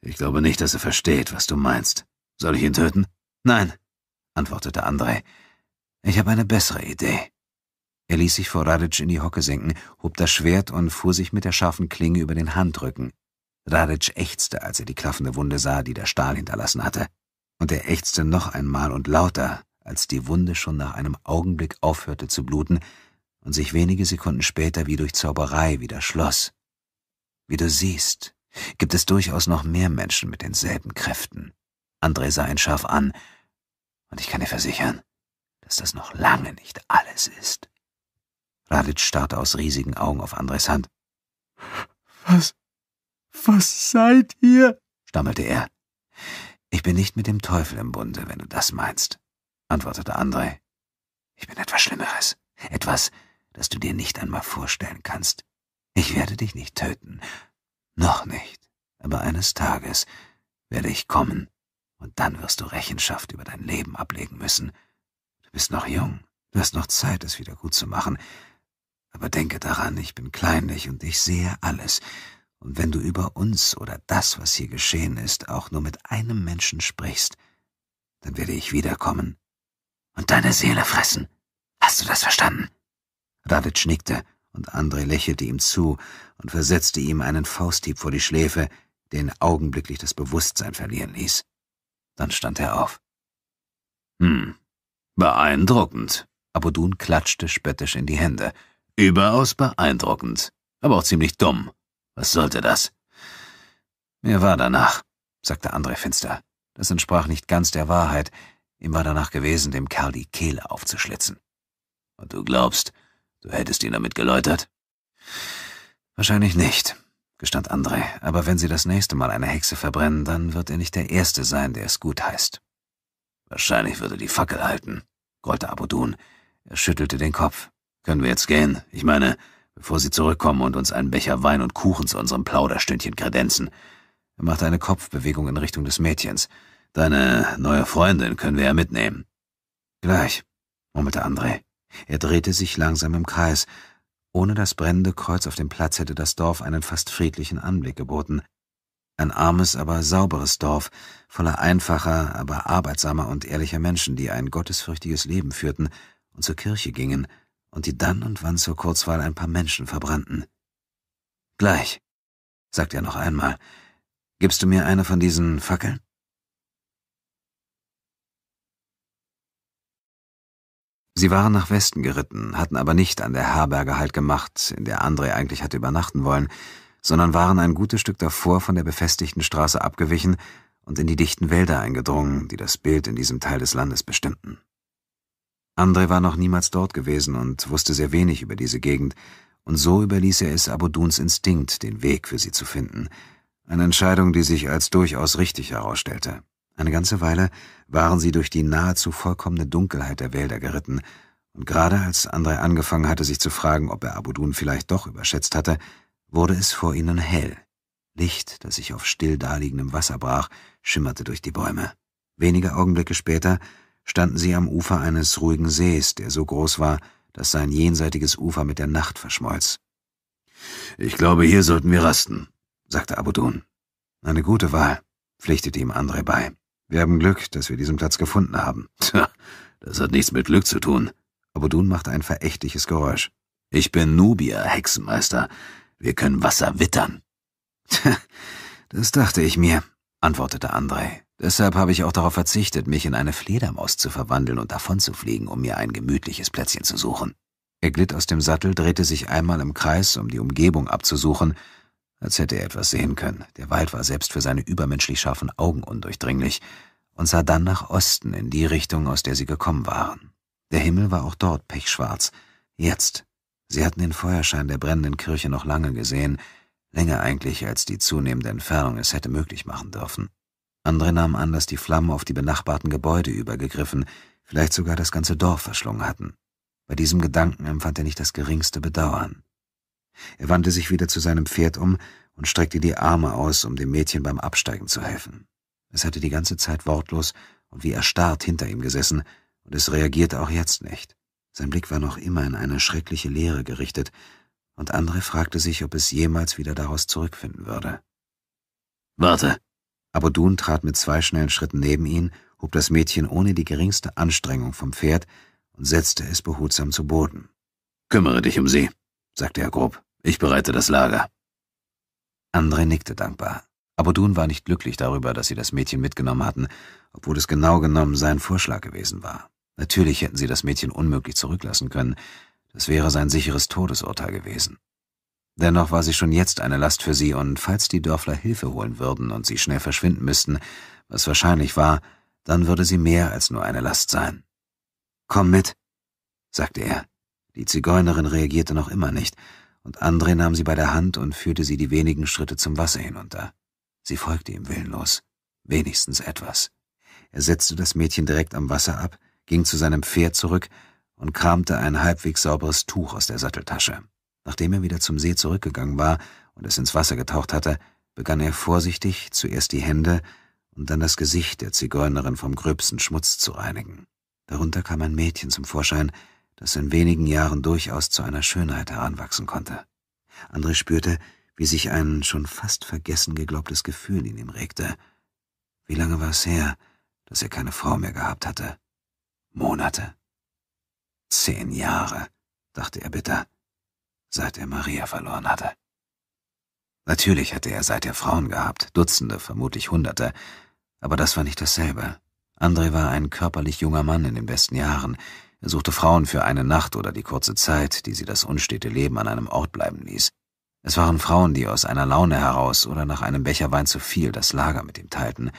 Ich glaube nicht, dass er versteht, was du meinst. Soll ich ihn töten? Nein, antwortete Andrei. Ich habe eine bessere Idee. Er ließ sich vor Radic in die Hocke sinken, hob das Schwert und fuhr sich mit der scharfen Klinge über den Handrücken. Radic ächzte, als er die klaffende Wunde sah, die der Stahl hinterlassen hatte. Und er ächzte noch einmal und lauter, als die Wunde schon nach einem Augenblick aufhörte zu bluten, und sich wenige Sekunden später wie durch Zauberei wieder schloss. Wie du siehst, gibt es durchaus noch mehr Menschen mit denselben Kräften. André sah ihn scharf an, und ich kann dir versichern, dass das noch lange nicht alles ist. Radic starrte aus riesigen Augen auf Andres Hand. Was, was seid ihr? stammelte er. Ich bin nicht mit dem Teufel im Bunde, wenn du das meinst, antwortete André. Ich bin etwas Schlimmeres, etwas, das du dir nicht einmal vorstellen kannst. Ich werde dich nicht töten. Noch nicht. Aber eines Tages werde ich kommen, und dann wirst du Rechenschaft über dein Leben ablegen müssen. Du bist noch jung, du hast noch Zeit, es wieder gut zu machen. Aber denke daran, ich bin kleinlich und ich sehe alles, und wenn du über uns oder das, was hier geschehen ist, auch nur mit einem Menschen sprichst, dann werde ich wiederkommen und deine Seele fressen. Hast du das verstanden? David schnickte, und André lächelte ihm zu und versetzte ihm einen Fausthieb vor die Schläfe, den augenblicklich das Bewusstsein verlieren ließ. Dann stand er auf. Hm, beeindruckend. Abudun klatschte spöttisch in die Hände. Überaus beeindruckend, aber auch ziemlich dumm. Was sollte das? Mir war danach, sagte André finster. Das entsprach nicht ganz der Wahrheit. Ihm war danach gewesen, dem Kerl die Kehle aufzuschlitzen. Und du glaubst, Du hättest ihn damit geläutert? Wahrscheinlich nicht, gestand André, aber wenn sie das nächste Mal eine Hexe verbrennen, dann wird er nicht der Erste sein, der es gut heißt. Wahrscheinlich würde die Fackel halten, grollte Abudun. Er schüttelte den Kopf. Können wir jetzt gehen? Ich meine, bevor sie zurückkommen und uns einen Becher Wein und Kuchen zu unserem Plauderstündchen kredenzen. Er machte eine Kopfbewegung in Richtung des Mädchens. Deine neue Freundin können wir ja mitnehmen. Gleich, murmelte André. Er drehte sich langsam im Kreis. Ohne das brennende Kreuz auf dem Platz hätte das Dorf einen fast friedlichen Anblick geboten. Ein armes, aber sauberes Dorf, voller einfacher, aber arbeitsamer und ehrlicher Menschen, die ein gottesfürchtiges Leben führten und zur Kirche gingen und die dann und wann zur Kurzwahl ein paar Menschen verbrannten. Gleich, sagt er noch einmal, gibst du mir eine von diesen Fackeln? Sie waren nach Westen geritten, hatten aber nicht an der Herberge Halt gemacht, in der André eigentlich hatte übernachten wollen, sondern waren ein gutes Stück davor von der befestigten Straße abgewichen und in die dichten Wälder eingedrungen, die das Bild in diesem Teil des Landes bestimmten. André war noch niemals dort gewesen und wusste sehr wenig über diese Gegend, und so überließ er es Abuduns Instinkt, den Weg für sie zu finden, eine Entscheidung, die sich als durchaus richtig herausstellte. Eine ganze Weile waren sie durch die nahezu vollkommene Dunkelheit der Wälder geritten, und gerade als Andrei angefangen hatte, sich zu fragen, ob er Abudun vielleicht doch überschätzt hatte, wurde es vor ihnen hell. Licht, das sich auf still daliegendem Wasser brach, schimmerte durch die Bäume. Wenige Augenblicke später standen sie am Ufer eines ruhigen Sees, der so groß war, dass sein jenseitiges Ufer mit der Nacht verschmolz. Ich glaube, hier sollten wir rasten, sagte Abudun. Eine gute Wahl, pflichtete ihm André bei. Wir haben Glück, dass wir diesen Platz gefunden haben. Tja, das hat nichts mit Glück zu tun. Aber Dun machte ein verächtliches Geräusch. Ich bin Nubia, Hexenmeister. Wir können Wasser wittern. Tja, das dachte ich mir, antwortete Andrei. Deshalb habe ich auch darauf verzichtet, mich in eine Fledermaus zu verwandeln und davonzufliegen, um mir ein gemütliches Plätzchen zu suchen. Er glitt aus dem Sattel, drehte sich einmal im Kreis, um die Umgebung abzusuchen, als hätte er etwas sehen können. Der Wald war selbst für seine übermenschlich scharfen Augen undurchdringlich und sah dann nach Osten in die Richtung, aus der sie gekommen waren. Der Himmel war auch dort pechschwarz. Jetzt. Sie hatten den Feuerschein der brennenden Kirche noch lange gesehen, länger eigentlich, als die zunehmende Entfernung es hätte möglich machen dürfen. Andre nahm an, dass die Flammen auf die benachbarten Gebäude übergegriffen, vielleicht sogar das ganze Dorf verschlungen hatten. Bei diesem Gedanken empfand er nicht das geringste Bedauern. Er wandte sich wieder zu seinem Pferd um und streckte die Arme aus, um dem Mädchen beim Absteigen zu helfen. Es hatte die ganze Zeit wortlos und wie erstarrt hinter ihm gesessen, und es reagierte auch jetzt nicht. Sein Blick war noch immer in eine schreckliche Leere gerichtet, und André fragte sich, ob es jemals wieder daraus zurückfinden würde. Warte! Aber Dun trat mit zwei schnellen Schritten neben ihn, hob das Mädchen ohne die geringste Anstrengung vom Pferd und setzte es behutsam zu Boden. Kümmere dich um sie sagte er grob. Ich bereite das Lager. André nickte dankbar. Aber Dun war nicht glücklich darüber, dass sie das Mädchen mitgenommen hatten, obwohl es genau genommen sein Vorschlag gewesen war. Natürlich hätten sie das Mädchen unmöglich zurücklassen können. Das wäre sein sicheres Todesurteil gewesen. Dennoch war sie schon jetzt eine Last für sie, und falls die Dörfler Hilfe holen würden und sie schnell verschwinden müssten, was wahrscheinlich war, dann würde sie mehr als nur eine Last sein. Komm mit, sagte er. Die Zigeunerin reagierte noch immer nicht, und André nahm sie bei der Hand und führte sie die wenigen Schritte zum Wasser hinunter. Sie folgte ihm willenlos. Wenigstens etwas. Er setzte das Mädchen direkt am Wasser ab, ging zu seinem Pferd zurück und kramte ein halbwegs sauberes Tuch aus der Satteltasche. Nachdem er wieder zum See zurückgegangen war und es ins Wasser getaucht hatte, begann er vorsichtig zuerst die Hände und dann das Gesicht der Zigeunerin vom gröbsten Schmutz zu reinigen. Darunter kam ein Mädchen zum Vorschein, das in wenigen Jahren durchaus zu einer Schönheit heranwachsen konnte. André spürte, wie sich ein schon fast vergessen geglaubtes Gefühl in ihm regte. Wie lange war es her, dass er keine Frau mehr gehabt hatte? Monate? Zehn Jahre, dachte er bitter, seit er Maria verloren hatte. Natürlich hatte er seither Frauen gehabt, Dutzende, vermutlich Hunderte, aber das war nicht dasselbe. André war ein körperlich junger Mann in den besten Jahren, er suchte Frauen für eine Nacht oder die kurze Zeit, die sie das unstete Leben an einem Ort bleiben ließ. Es waren Frauen, die aus einer Laune heraus oder nach einem Becher Wein zu viel das Lager mit ihm teilten,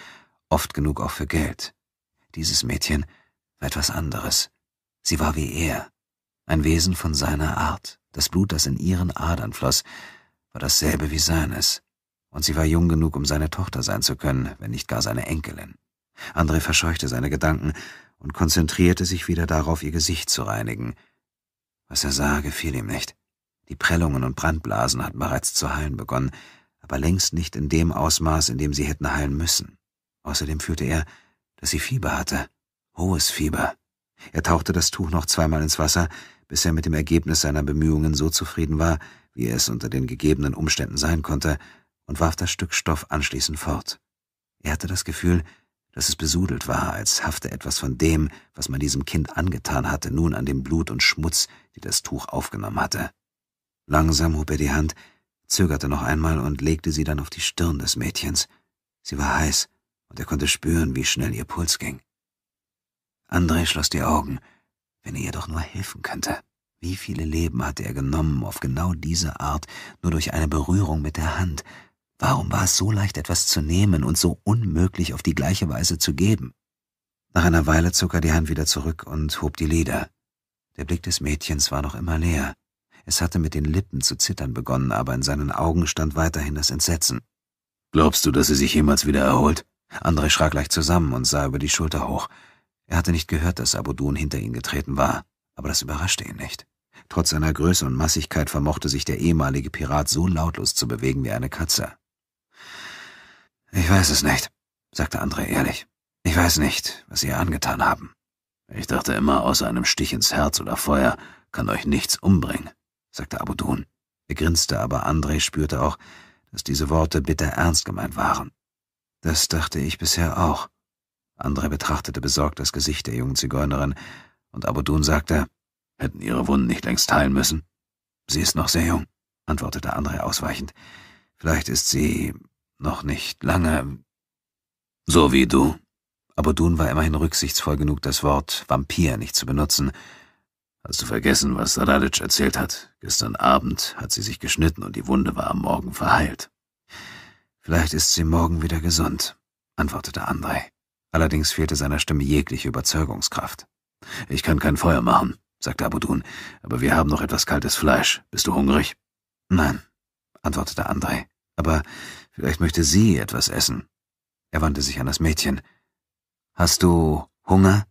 oft genug auch für Geld. Dieses Mädchen war etwas anderes. Sie war wie er, ein Wesen von seiner Art. Das Blut, das in ihren Adern floss, war dasselbe wie seines. Und sie war jung genug, um seine Tochter sein zu können, wenn nicht gar seine Enkelin. André verscheuchte seine Gedanken, und konzentrierte sich wieder darauf, ihr Gesicht zu reinigen. Was er sah, gefiel ihm nicht. Die Prellungen und Brandblasen hatten bereits zu heilen begonnen, aber längst nicht in dem Ausmaß, in dem sie hätten heilen müssen. Außerdem fühlte er, dass sie Fieber hatte, hohes Fieber. Er tauchte das Tuch noch zweimal ins Wasser, bis er mit dem Ergebnis seiner Bemühungen so zufrieden war, wie er es unter den gegebenen Umständen sein konnte, und warf das Stück Stoff anschließend fort. Er hatte das Gefühl, dass es besudelt war, als hafte etwas von dem, was man diesem Kind angetan hatte, nun an dem Blut und Schmutz, die das Tuch aufgenommen hatte. Langsam hob er die Hand, zögerte noch einmal und legte sie dann auf die Stirn des Mädchens. Sie war heiß, und er konnte spüren, wie schnell ihr Puls ging. André schloss die Augen, wenn er ihr doch nur helfen könnte. Wie viele Leben hatte er genommen auf genau diese Art, nur durch eine Berührung mit der Hand, Warum war es so leicht, etwas zu nehmen und so unmöglich auf die gleiche Weise zu geben? Nach einer Weile zog er die Hand wieder zurück und hob die Lider. Der Blick des Mädchens war noch immer leer. Es hatte mit den Lippen zu zittern begonnen, aber in seinen Augen stand weiterhin das Entsetzen. Glaubst du, dass sie sich jemals wieder erholt? André schrak gleich zusammen und sah über die Schulter hoch. Er hatte nicht gehört, dass Abudun hinter ihn getreten war, aber das überraschte ihn nicht. Trotz seiner Größe und Massigkeit vermochte sich der ehemalige Pirat so lautlos zu bewegen wie eine Katze. Ich weiß es nicht, sagte André ehrlich. Ich weiß nicht, was Sie ihr angetan haben. Ich dachte immer, außer einem Stich ins Herz oder Feuer kann euch nichts umbringen, sagte Abudun. Er grinste, aber André spürte auch, dass diese Worte bitter ernst gemeint waren. Das dachte ich bisher auch. André betrachtete besorgt das Gesicht der jungen Zigeunerin, und Abudun sagte, hätten ihre Wunden nicht längst heilen müssen? Sie ist noch sehr jung, antwortete André ausweichend. Vielleicht ist sie noch nicht lange. So wie du. Aber Dun war immerhin rücksichtsvoll genug, das Wort Vampir nicht zu benutzen. Hast du vergessen, was Radadic erzählt hat? Gestern Abend hat sie sich geschnitten und die Wunde war am Morgen verheilt. Vielleicht ist sie morgen wieder gesund, antwortete Andrei. Allerdings fehlte seiner Stimme jegliche Überzeugungskraft. Ich kann kein Feuer machen, sagte Abudun, aber wir haben noch etwas kaltes Fleisch. Bist du hungrig? Nein, antwortete Andrei. Aber Vielleicht möchte sie etwas essen. Er wandte sich an das Mädchen. Hast du Hunger?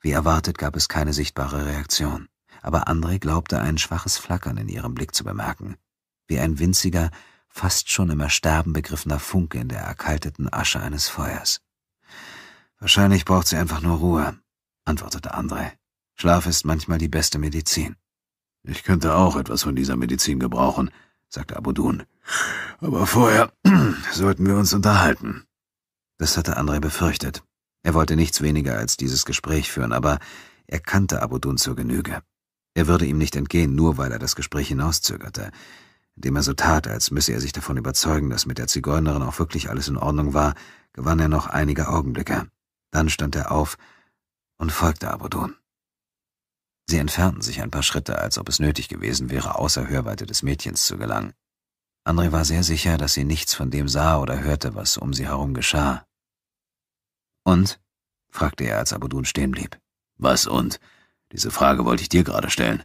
Wie erwartet gab es keine sichtbare Reaktion, aber André glaubte ein schwaches Flackern in ihrem Blick zu bemerken, wie ein winziger, fast schon im Ersterben begriffener Funke in der erkalteten Asche eines Feuers. Wahrscheinlich braucht sie einfach nur Ruhe, antwortete André. Schlaf ist manchmal die beste Medizin. Ich könnte auch etwas von dieser Medizin gebrauchen, sagte Abudun. Aber vorher sollten wir uns unterhalten. Das hatte André befürchtet. Er wollte nichts weniger als dieses Gespräch führen, aber er kannte Abudun zur Genüge. Er würde ihm nicht entgehen, nur weil er das Gespräch hinauszögerte. Indem er so tat, als müsse er sich davon überzeugen, dass mit der Zigeunerin auch wirklich alles in Ordnung war, gewann er noch einige Augenblicke. Dann stand er auf und folgte Abudun. Sie entfernten sich ein paar Schritte, als ob es nötig gewesen wäre, außer Hörweite des Mädchens zu gelangen. André war sehr sicher, dass sie nichts von dem sah oder hörte, was um sie herum geschah. Und? fragte er, als Abudun stehen blieb. Was und? Diese Frage wollte ich dir gerade stellen,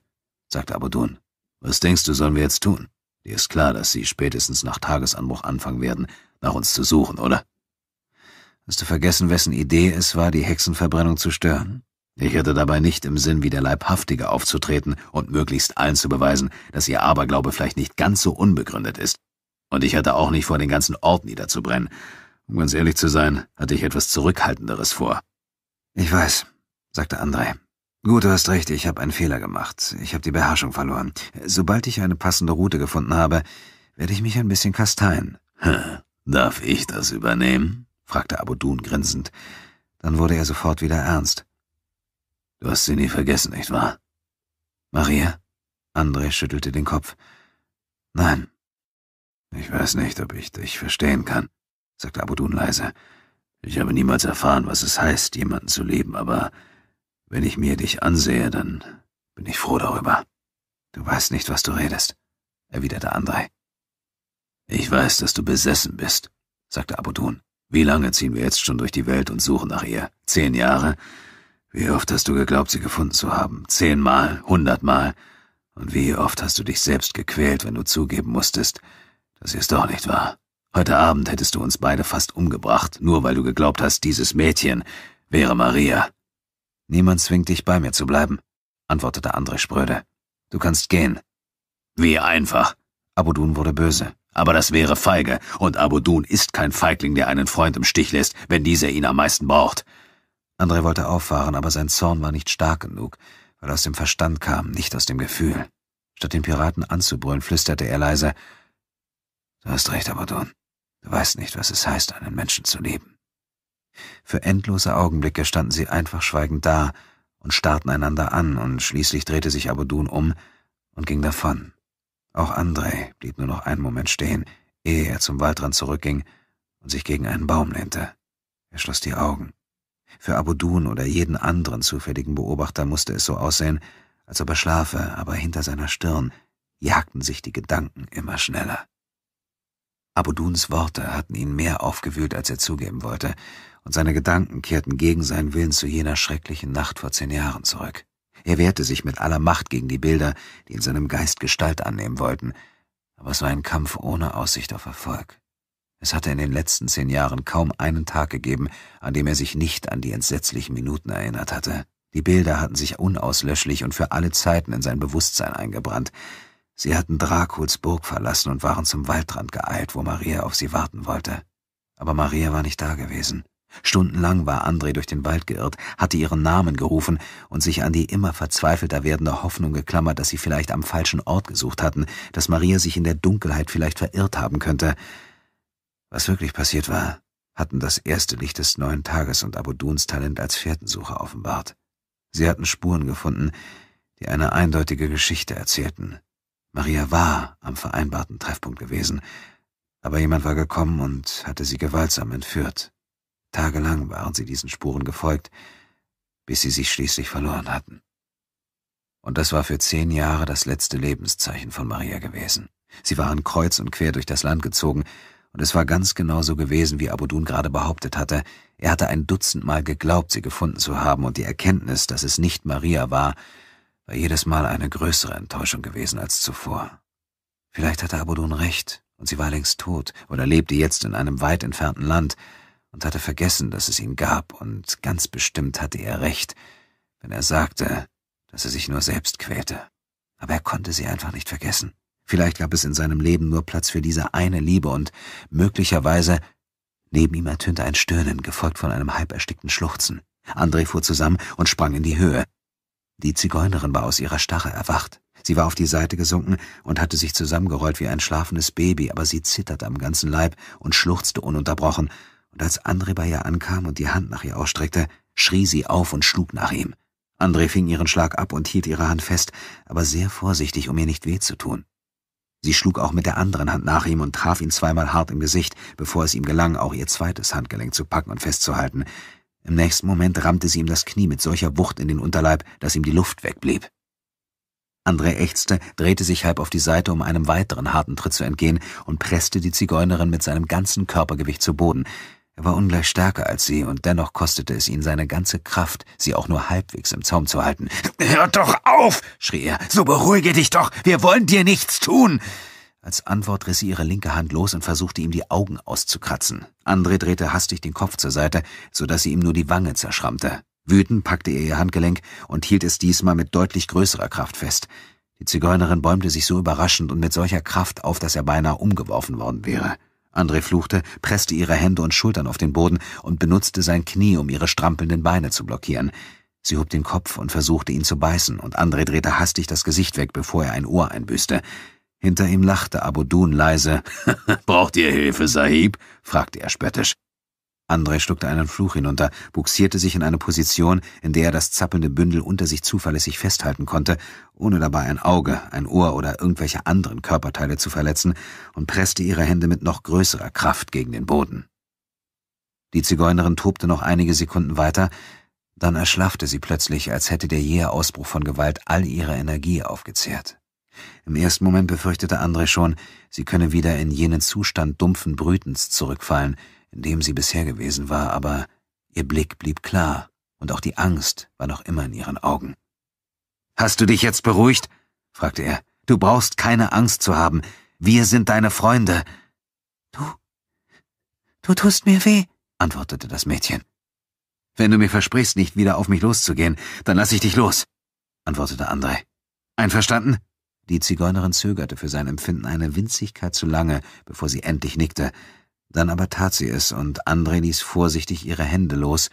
sagte Abudun. Was denkst du, sollen wir jetzt tun? Dir ist klar, dass sie spätestens nach Tagesanbruch anfangen werden, nach uns zu suchen, oder? Hast du vergessen, wessen Idee es war, die Hexenverbrennung zu stören? Ich hatte dabei nicht im Sinn, wie der Leibhaftige aufzutreten und möglichst allen zu beweisen, dass ihr Aberglaube vielleicht nicht ganz so unbegründet ist. Und ich hatte auch nicht vor, den ganzen Ort niederzubrennen. Um ganz ehrlich zu sein, hatte ich etwas Zurückhaltenderes vor. Ich weiß, sagte Andrei. Gut, du hast recht, ich habe einen Fehler gemacht. Ich habe die Beherrschung verloren. Sobald ich eine passende Route gefunden habe, werde ich mich ein bisschen kasteien. Darf ich das übernehmen? fragte Abudun grinsend. Dann wurde er sofort wieder ernst. Du hast sie nie vergessen, nicht wahr? Maria? André schüttelte den Kopf. Nein. Ich weiß nicht, ob ich dich verstehen kann, sagte Abudun leise. Ich habe niemals erfahren, was es heißt, jemanden zu lieben, aber wenn ich mir dich ansehe, dann bin ich froh darüber. Du weißt nicht, was du redest, erwiderte André. Ich weiß, dass du besessen bist, sagte Abudun. Wie lange ziehen wir jetzt schon durch die Welt und suchen nach ihr? Zehn Jahre? Wie oft hast du geglaubt, sie gefunden zu haben? Zehnmal, hundertmal. Und wie oft hast du dich selbst gequält, wenn du zugeben musstest, dass sie es doch nicht war. Heute Abend hättest du uns beide fast umgebracht, nur weil du geglaubt hast, dieses Mädchen wäre Maria. Niemand zwingt dich, bei mir zu bleiben, antwortete André spröde. Du kannst gehen. Wie einfach. Abudun wurde böse. Aber das wäre feige, und Abudun ist kein Feigling, der einen Freund im Stich lässt, wenn dieser ihn am meisten braucht. André wollte auffahren, aber sein Zorn war nicht stark genug, weil er aus dem Verstand kam, nicht aus dem Gefühl. Statt den Piraten anzubrüllen, flüsterte er leise, Du hast recht, Abaddon. Du weißt nicht, was es heißt, einen Menschen zu lieben. Für endlose Augenblicke standen sie einfach schweigend da und starrten einander an, und schließlich drehte sich Abaddon um und ging davon. Auch André blieb nur noch einen Moment stehen, ehe er zum Waldrand zurückging und sich gegen einen Baum lehnte. Er schloss die Augen für Abudun oder jeden anderen zufälligen Beobachter musste es so aussehen, als ob er schlafe, aber hinter seiner Stirn jagten sich die Gedanken immer schneller. Abuduns Worte hatten ihn mehr aufgewühlt, als er zugeben wollte, und seine Gedanken kehrten gegen seinen Willen zu jener schrecklichen Nacht vor zehn Jahren zurück. Er wehrte sich mit aller Macht gegen die Bilder, die in seinem Geist Gestalt annehmen wollten, aber es war ein Kampf ohne Aussicht auf Erfolg. Es hatte in den letzten zehn Jahren kaum einen Tag gegeben, an dem er sich nicht an die entsetzlichen Minuten erinnert hatte. Die Bilder hatten sich unauslöschlich und für alle Zeiten in sein Bewusstsein eingebrannt. Sie hatten Drakuls Burg verlassen und waren zum Waldrand geeilt, wo Maria auf sie warten wollte. Aber Maria war nicht da gewesen. Stundenlang war André durch den Wald geirrt, hatte ihren Namen gerufen und sich an die immer verzweifelter werdende Hoffnung geklammert, dass sie vielleicht am falschen Ort gesucht hatten, dass Maria sich in der Dunkelheit vielleicht verirrt haben könnte. Was wirklich passiert war, hatten das erste Licht des neuen Tages und Abuduns Talent als Fährtensucher offenbart. Sie hatten Spuren gefunden, die eine eindeutige Geschichte erzählten. Maria war am vereinbarten Treffpunkt gewesen, aber jemand war gekommen und hatte sie gewaltsam entführt. Tagelang waren sie diesen Spuren gefolgt, bis sie sich schließlich verloren hatten. Und das war für zehn Jahre das letzte Lebenszeichen von Maria gewesen. Sie waren kreuz und quer durch das Land gezogen, und es war ganz genau so gewesen, wie Abudun gerade behauptet hatte. Er hatte ein Dutzendmal geglaubt, sie gefunden zu haben, und die Erkenntnis, dass es nicht Maria war, war jedes Mal eine größere Enttäuschung gewesen als zuvor. Vielleicht hatte Abudun recht, und sie war längst tot oder lebte jetzt in einem weit entfernten Land und hatte vergessen, dass es ihn gab, und ganz bestimmt hatte er recht, wenn er sagte, dass er sich nur selbst quälte. Aber er konnte sie einfach nicht vergessen. Vielleicht gab es in seinem Leben nur Platz für diese eine Liebe und möglicherweise Neben ihm ertönte ein Stöhnen, gefolgt von einem halb erstickten Schluchzen. André fuhr zusammen und sprang in die Höhe. Die Zigeunerin war aus ihrer Starre erwacht. Sie war auf die Seite gesunken und hatte sich zusammengerollt wie ein schlafendes Baby, aber sie zitterte am ganzen Leib und schluchzte ununterbrochen. Und als André bei ihr ankam und die Hand nach ihr ausstreckte, schrie sie auf und schlug nach ihm. André fing ihren Schlag ab und hielt ihre Hand fest, aber sehr vorsichtig, um ihr nicht weh zu tun. Sie schlug auch mit der anderen Hand nach ihm und traf ihn zweimal hart im Gesicht, bevor es ihm gelang, auch ihr zweites Handgelenk zu packen und festzuhalten. Im nächsten Moment rammte sie ihm das Knie mit solcher Wucht in den Unterleib, dass ihm die Luft wegblieb. André ächzte, drehte sich halb auf die Seite, um einem weiteren harten Tritt zu entgehen, und presste die Zigeunerin mit seinem ganzen Körpergewicht zu Boden. Er war ungleich stärker als sie, und dennoch kostete es ihn seine ganze Kraft, sie auch nur halbwegs im Zaum zu halten. Hör doch auf! schrie er. So beruhige dich doch! Wir wollen dir nichts tun! Als Antwort riss sie ihre linke Hand los und versuchte ihm die Augen auszukratzen. André drehte hastig den Kopf zur Seite, so dass sie ihm nur die Wange zerschrammte. Wütend packte er ihr Handgelenk und hielt es diesmal mit deutlich größerer Kraft fest. Die Zigeunerin bäumte sich so überraschend und mit solcher Kraft auf, dass er beinahe umgeworfen worden wäre. André fluchte, presste ihre Hände und Schultern auf den Boden und benutzte sein Knie, um ihre strampelnden Beine zu blockieren. Sie hob den Kopf und versuchte ihn zu beißen, und André drehte hastig das Gesicht weg, bevor er ein Ohr einbüßte. Hinter ihm lachte Abu Abudun leise. Braucht ihr Hilfe, Sahib? fragte er spöttisch. André schluckte einen Fluch hinunter, buxierte sich in eine Position, in der er das zappelnde Bündel unter sich zuverlässig festhalten konnte, ohne dabei ein Auge, ein Ohr oder irgendwelche anderen Körperteile zu verletzen, und presste ihre Hände mit noch größerer Kraft gegen den Boden. Die Zigeunerin tobte noch einige Sekunden weiter, dann erschlaffte sie plötzlich, als hätte der jähe Ausbruch von Gewalt all ihre Energie aufgezehrt. Im ersten Moment befürchtete André schon, sie könne wieder in jenen Zustand dumpfen Brütens zurückfallen, in dem sie bisher gewesen war, aber ihr Blick blieb klar, und auch die Angst war noch immer in ihren Augen. Hast du dich jetzt beruhigt? fragte er. Du brauchst keine Angst zu haben. Wir sind deine Freunde. Du. Du tust mir weh, antwortete das Mädchen. Wenn du mir versprichst, nicht wieder auf mich loszugehen, dann lass ich dich los, antwortete André. Einverstanden? Die Zigeunerin zögerte für sein Empfinden eine Winzigkeit zu lange, bevor sie endlich nickte. Dann aber tat sie es, und André ließ vorsichtig ihre Hände los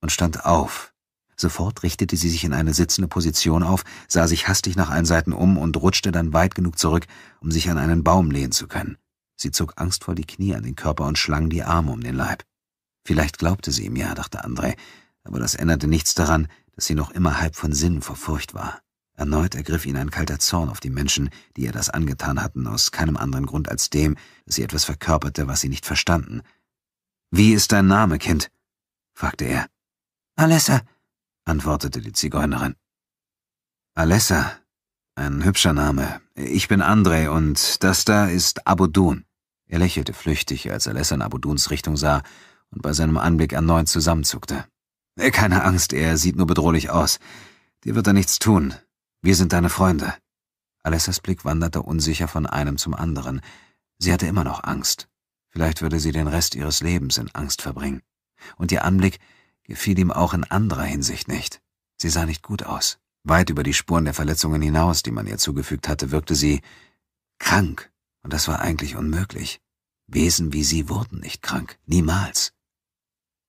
und stand auf. Sofort richtete sie sich in eine sitzende Position auf, sah sich hastig nach allen Seiten um und rutschte dann weit genug zurück, um sich an einen Baum lehnen zu können. Sie zog angstvoll die Knie an den Körper und schlang die Arme um den Leib. Vielleicht glaubte sie ihm ja, dachte André, aber das änderte nichts daran, dass sie noch immer halb von Sinnen vor Furcht war. Erneut ergriff ihn ein kalter Zorn auf die Menschen, die ihr das angetan hatten, aus keinem anderen Grund als dem, dass sie etwas verkörperte, was sie nicht verstanden. Wie ist dein Name, Kind? fragte er. Alessa, antwortete die Zigeunerin. Alessa, ein hübscher Name. Ich bin Andrei und das da ist Abudun. Er lächelte flüchtig, als Alessa in Abuduns Richtung sah und bei seinem Anblick erneut zusammenzuckte. Keine Angst, er sieht nur bedrohlich aus. Dir wird er nichts tun. Wir sind deine Freunde. Alessas Blick wanderte unsicher von einem zum anderen. Sie hatte immer noch Angst. Vielleicht würde sie den Rest ihres Lebens in Angst verbringen. Und ihr Anblick gefiel ihm auch in anderer Hinsicht nicht. Sie sah nicht gut aus. Weit über die Spuren der Verletzungen hinaus, die man ihr zugefügt hatte, wirkte sie krank. Und das war eigentlich unmöglich. Wesen wie sie wurden nicht krank. Niemals.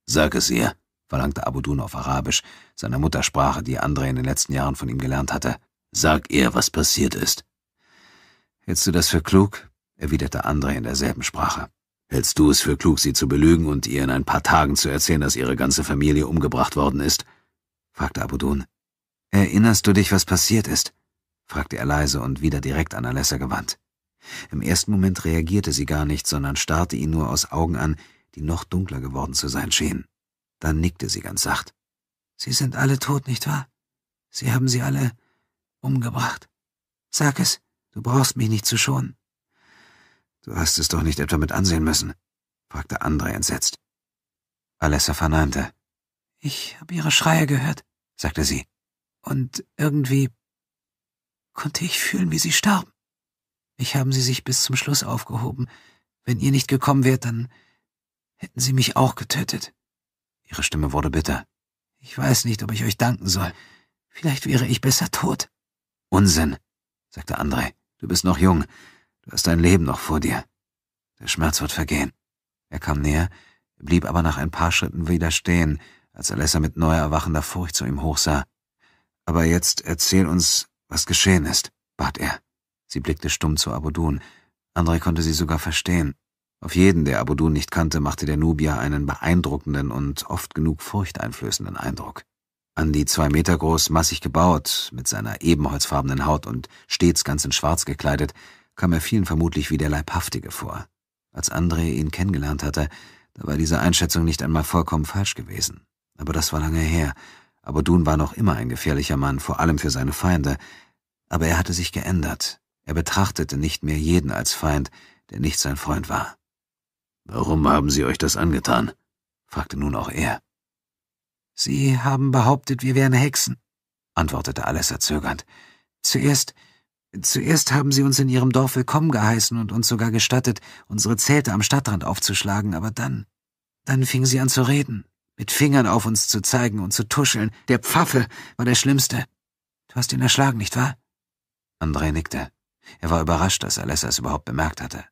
Sag es ihr, verlangte Abudun auf Arabisch, seiner Muttersprache, die André in den letzten Jahren von ihm gelernt hatte. Sag ihr, was passiert ist. Hältst du das für klug? erwiderte André in derselben Sprache. Hältst du es für klug, sie zu belügen und ihr in ein paar Tagen zu erzählen, dass ihre ganze Familie umgebracht worden ist? fragte Abudun. Erinnerst du dich, was passiert ist? fragte er leise und wieder direkt an Alessa gewandt. Im ersten Moment reagierte sie gar nicht, sondern starrte ihn nur aus Augen an, die noch dunkler geworden zu sein schienen. Dann nickte sie ganz sacht. Sie sind alle tot, nicht wahr? Sie haben sie alle umgebracht. Sag es, du brauchst mich nicht zu schonen. Du hast es doch nicht etwa mit ansehen müssen, fragte Andrei entsetzt. Alessa verneinte. Ich habe ihre Schreie gehört, sagte sie. Und irgendwie konnte ich fühlen, wie sie starben. Mich haben sie sich bis zum Schluss aufgehoben. Wenn ihr nicht gekommen wärt, dann hätten sie mich auch getötet. Ihre Stimme wurde bitter. Ich weiß nicht, ob ich euch danken soll. Vielleicht wäre ich besser tot. Unsinn, sagte Andrei. Du bist noch jung. Du hast dein Leben noch vor dir. Der Schmerz wird vergehen. Er kam näher, blieb aber nach ein paar Schritten wieder stehen, als Alessa mit neu erwachender Furcht zu ihm hochsah. Aber jetzt erzähl uns, was geschehen ist, bat er. Sie blickte stumm zu Abudun. Andrei konnte sie sogar verstehen. Auf jeden, der Abudun nicht kannte, machte der Nubier einen beeindruckenden und oft genug furchteinflößenden Eindruck. An die zwei Meter groß, massig gebaut, mit seiner ebenholzfarbenen Haut und stets ganz in Schwarz gekleidet, kam er vielen vermutlich wie der Leibhaftige vor. Als André ihn kennengelernt hatte, da war diese Einschätzung nicht einmal vollkommen falsch gewesen. Aber das war lange her. Aber war noch immer ein gefährlicher Mann, vor allem für seine Feinde. Aber er hatte sich geändert. Er betrachtete nicht mehr jeden als Feind, der nicht sein Freund war. Warum haben Sie euch das angetan? fragte nun auch er. Sie haben behauptet, wir wären Hexen, antwortete Alessa zögernd. Zuerst, zuerst haben Sie uns in Ihrem Dorf willkommen geheißen und uns sogar gestattet, unsere Zelte am Stadtrand aufzuschlagen, aber dann, dann fing Sie an zu reden, mit Fingern auf uns zu zeigen und zu tuscheln. Der Pfaffe war der Schlimmste. Du hast ihn erschlagen, nicht wahr? André nickte. Er war überrascht, dass Alessa es überhaupt bemerkt hatte.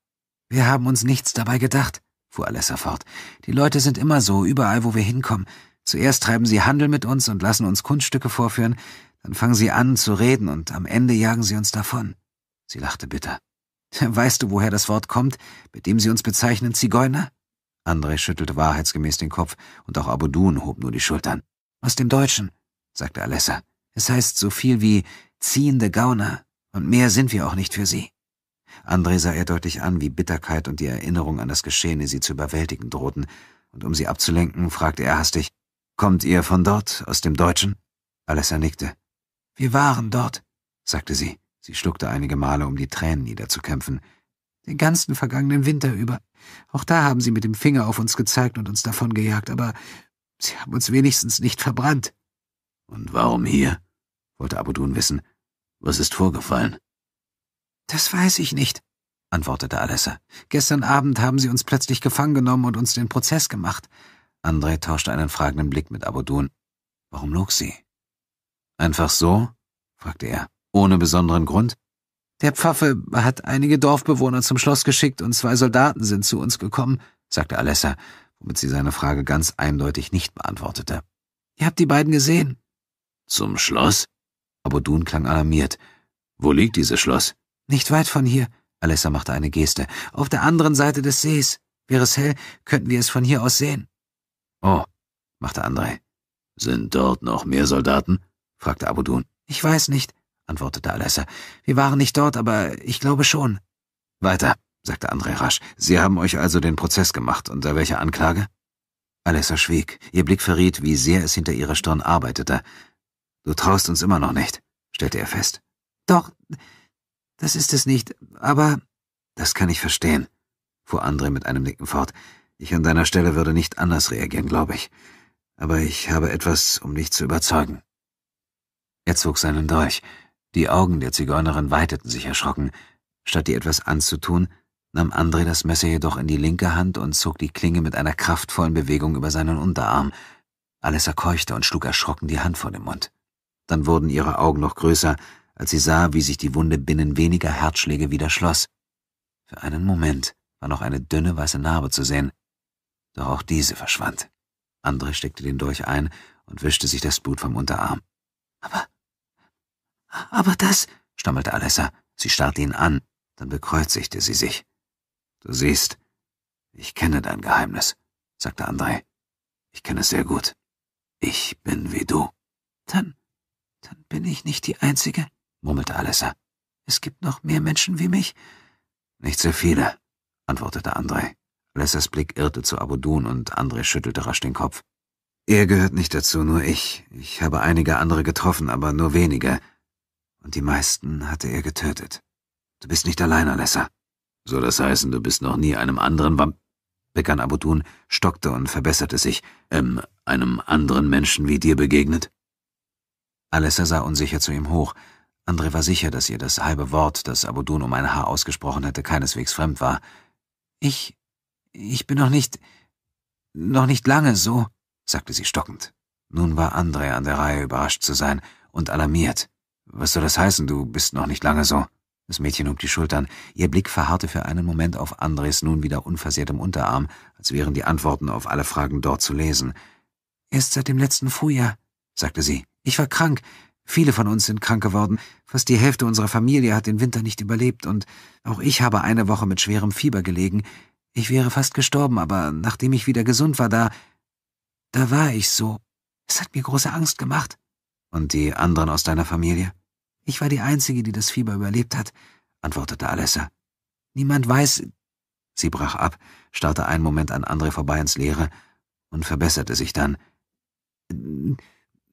Wir haben uns nichts dabei gedacht, fuhr Alessa fort. Die Leute sind immer so, überall, wo wir hinkommen. Zuerst treiben sie Handel mit uns und lassen uns Kunststücke vorführen, dann fangen sie an zu reden und am Ende jagen sie uns davon. Sie lachte bitter. Weißt du, woher das Wort kommt, mit dem sie uns bezeichnen, Zigeuner? André schüttelte wahrheitsgemäß den Kopf und auch Abudun hob nur die Schultern. Aus dem Deutschen, sagte Alessa. Es heißt so viel wie ziehende Gauner, und mehr sind wir auch nicht für sie. André sah er deutlich an, wie Bitterkeit und die Erinnerung an das Geschehene sie zu überwältigen drohten, und um sie abzulenken, fragte er hastig, Kommt ihr von dort, aus dem Deutschen? Alessa nickte. Wir waren dort, sagte sie. Sie schluckte einige Male, um die Tränen niederzukämpfen. Den ganzen vergangenen Winter über. Auch da haben sie mit dem Finger auf uns gezeigt und uns davongejagt, aber sie haben uns wenigstens nicht verbrannt. Und warum hier? wollte Abudun wissen. Was ist vorgefallen? Das weiß ich nicht, antwortete Alessa. Gestern Abend haben sie uns plötzlich gefangen genommen und uns den Prozess gemacht. André tauschte einen fragenden Blick mit Abodun. Warum log sie? Einfach so? fragte er. Ohne besonderen Grund? Der Pfaffe hat einige Dorfbewohner zum Schloss geschickt und zwei Soldaten sind zu uns gekommen, sagte Alessa, womit sie seine Frage ganz eindeutig nicht beantwortete. Ihr habt die beiden gesehen. Zum Schloss? Abodun klang alarmiert. Wo liegt dieses Schloss? Nicht weit von hier. Alessa machte eine Geste. Auf der anderen Seite des Sees. Wäre es hell, könnten wir es von hier aus sehen. Oh, machte Andrei. Sind dort noch mehr Soldaten? fragte Abudun. Ich weiß nicht, antwortete Alessa. Wir waren nicht dort, aber ich glaube schon. Weiter, sagte Andrei rasch. Sie haben euch also den Prozess gemacht. Unter welcher Anklage? Alessa schwieg. Ihr Blick verriet, wie sehr es hinter ihrer Stirn arbeitete. Du traust uns immer noch nicht, stellte er fest. Doch, das ist es nicht, aber. Das kann ich verstehen, fuhr André mit einem Nicken fort. Ich an deiner Stelle würde nicht anders reagieren, glaube ich. Aber ich habe etwas, um dich zu überzeugen. Er zog seinen Dolch. Die Augen der Zigeunerin weiteten sich erschrocken. Statt ihr etwas anzutun, nahm André das Messer jedoch in die linke Hand und zog die Klinge mit einer kraftvollen Bewegung über seinen Unterarm. Alessa erkeuchte und schlug erschrocken die Hand vor den Mund. Dann wurden ihre Augen noch größer, als sie sah, wie sich die Wunde binnen weniger Herzschläge wieder schloss. Für einen Moment war noch eine dünne weiße Narbe zu sehen, doch auch diese verschwand. André steckte den Dolch ein und wischte sich das Blut vom Unterarm. Aber, aber das, stammelte Alessa. Sie starrte ihn an, dann bekreuzigte sie sich. Du siehst, ich kenne dein Geheimnis, sagte André. Ich kenne es sehr gut. Ich bin wie du. Dann, dann bin ich nicht die Einzige, murmelte Alessa. Es gibt noch mehr Menschen wie mich? Nicht sehr viele, antwortete Andrei. Alessas Blick irrte zu Abudun und Andrei schüttelte rasch den Kopf. Er gehört nicht dazu, nur ich. Ich habe einige andere getroffen, aber nur wenige. Und die meisten hatte er getötet. Du bist nicht allein, Alessa. Soll das heißen, du bist noch nie einem anderen Vamp... begann Abudun, stockte und verbesserte sich. Ähm, einem anderen Menschen wie dir begegnet? Alessa sah unsicher zu ihm hoch. Andre war sicher, dass ihr das halbe Wort, das Abudun um ein Haar ausgesprochen hatte, keineswegs fremd war. Ich. ich bin noch nicht. noch nicht lange so, sagte sie stockend. Nun war Andre an der Reihe, überrascht zu sein und alarmiert. Was soll das heißen, du bist noch nicht lange so? Das Mädchen hob die Schultern. Ihr Blick verharrte für einen Moment auf Andres nun wieder unversehrtem Unterarm, als wären die Antworten auf alle Fragen dort zu lesen. Erst seit dem letzten Frühjahr, sagte sie. Ich war krank. Viele von uns sind krank geworden, fast die Hälfte unserer Familie hat den Winter nicht überlebt, und auch ich habe eine Woche mit schwerem Fieber gelegen. Ich wäre fast gestorben, aber nachdem ich wieder gesund war, da da war ich so. Es hat mir große Angst gemacht. Und die anderen aus deiner Familie? Ich war die Einzige, die das Fieber überlebt hat, antwortete Alessa. Niemand weiß. Sie brach ab, starrte einen Moment an André vorbei ins Leere und verbesserte sich dann.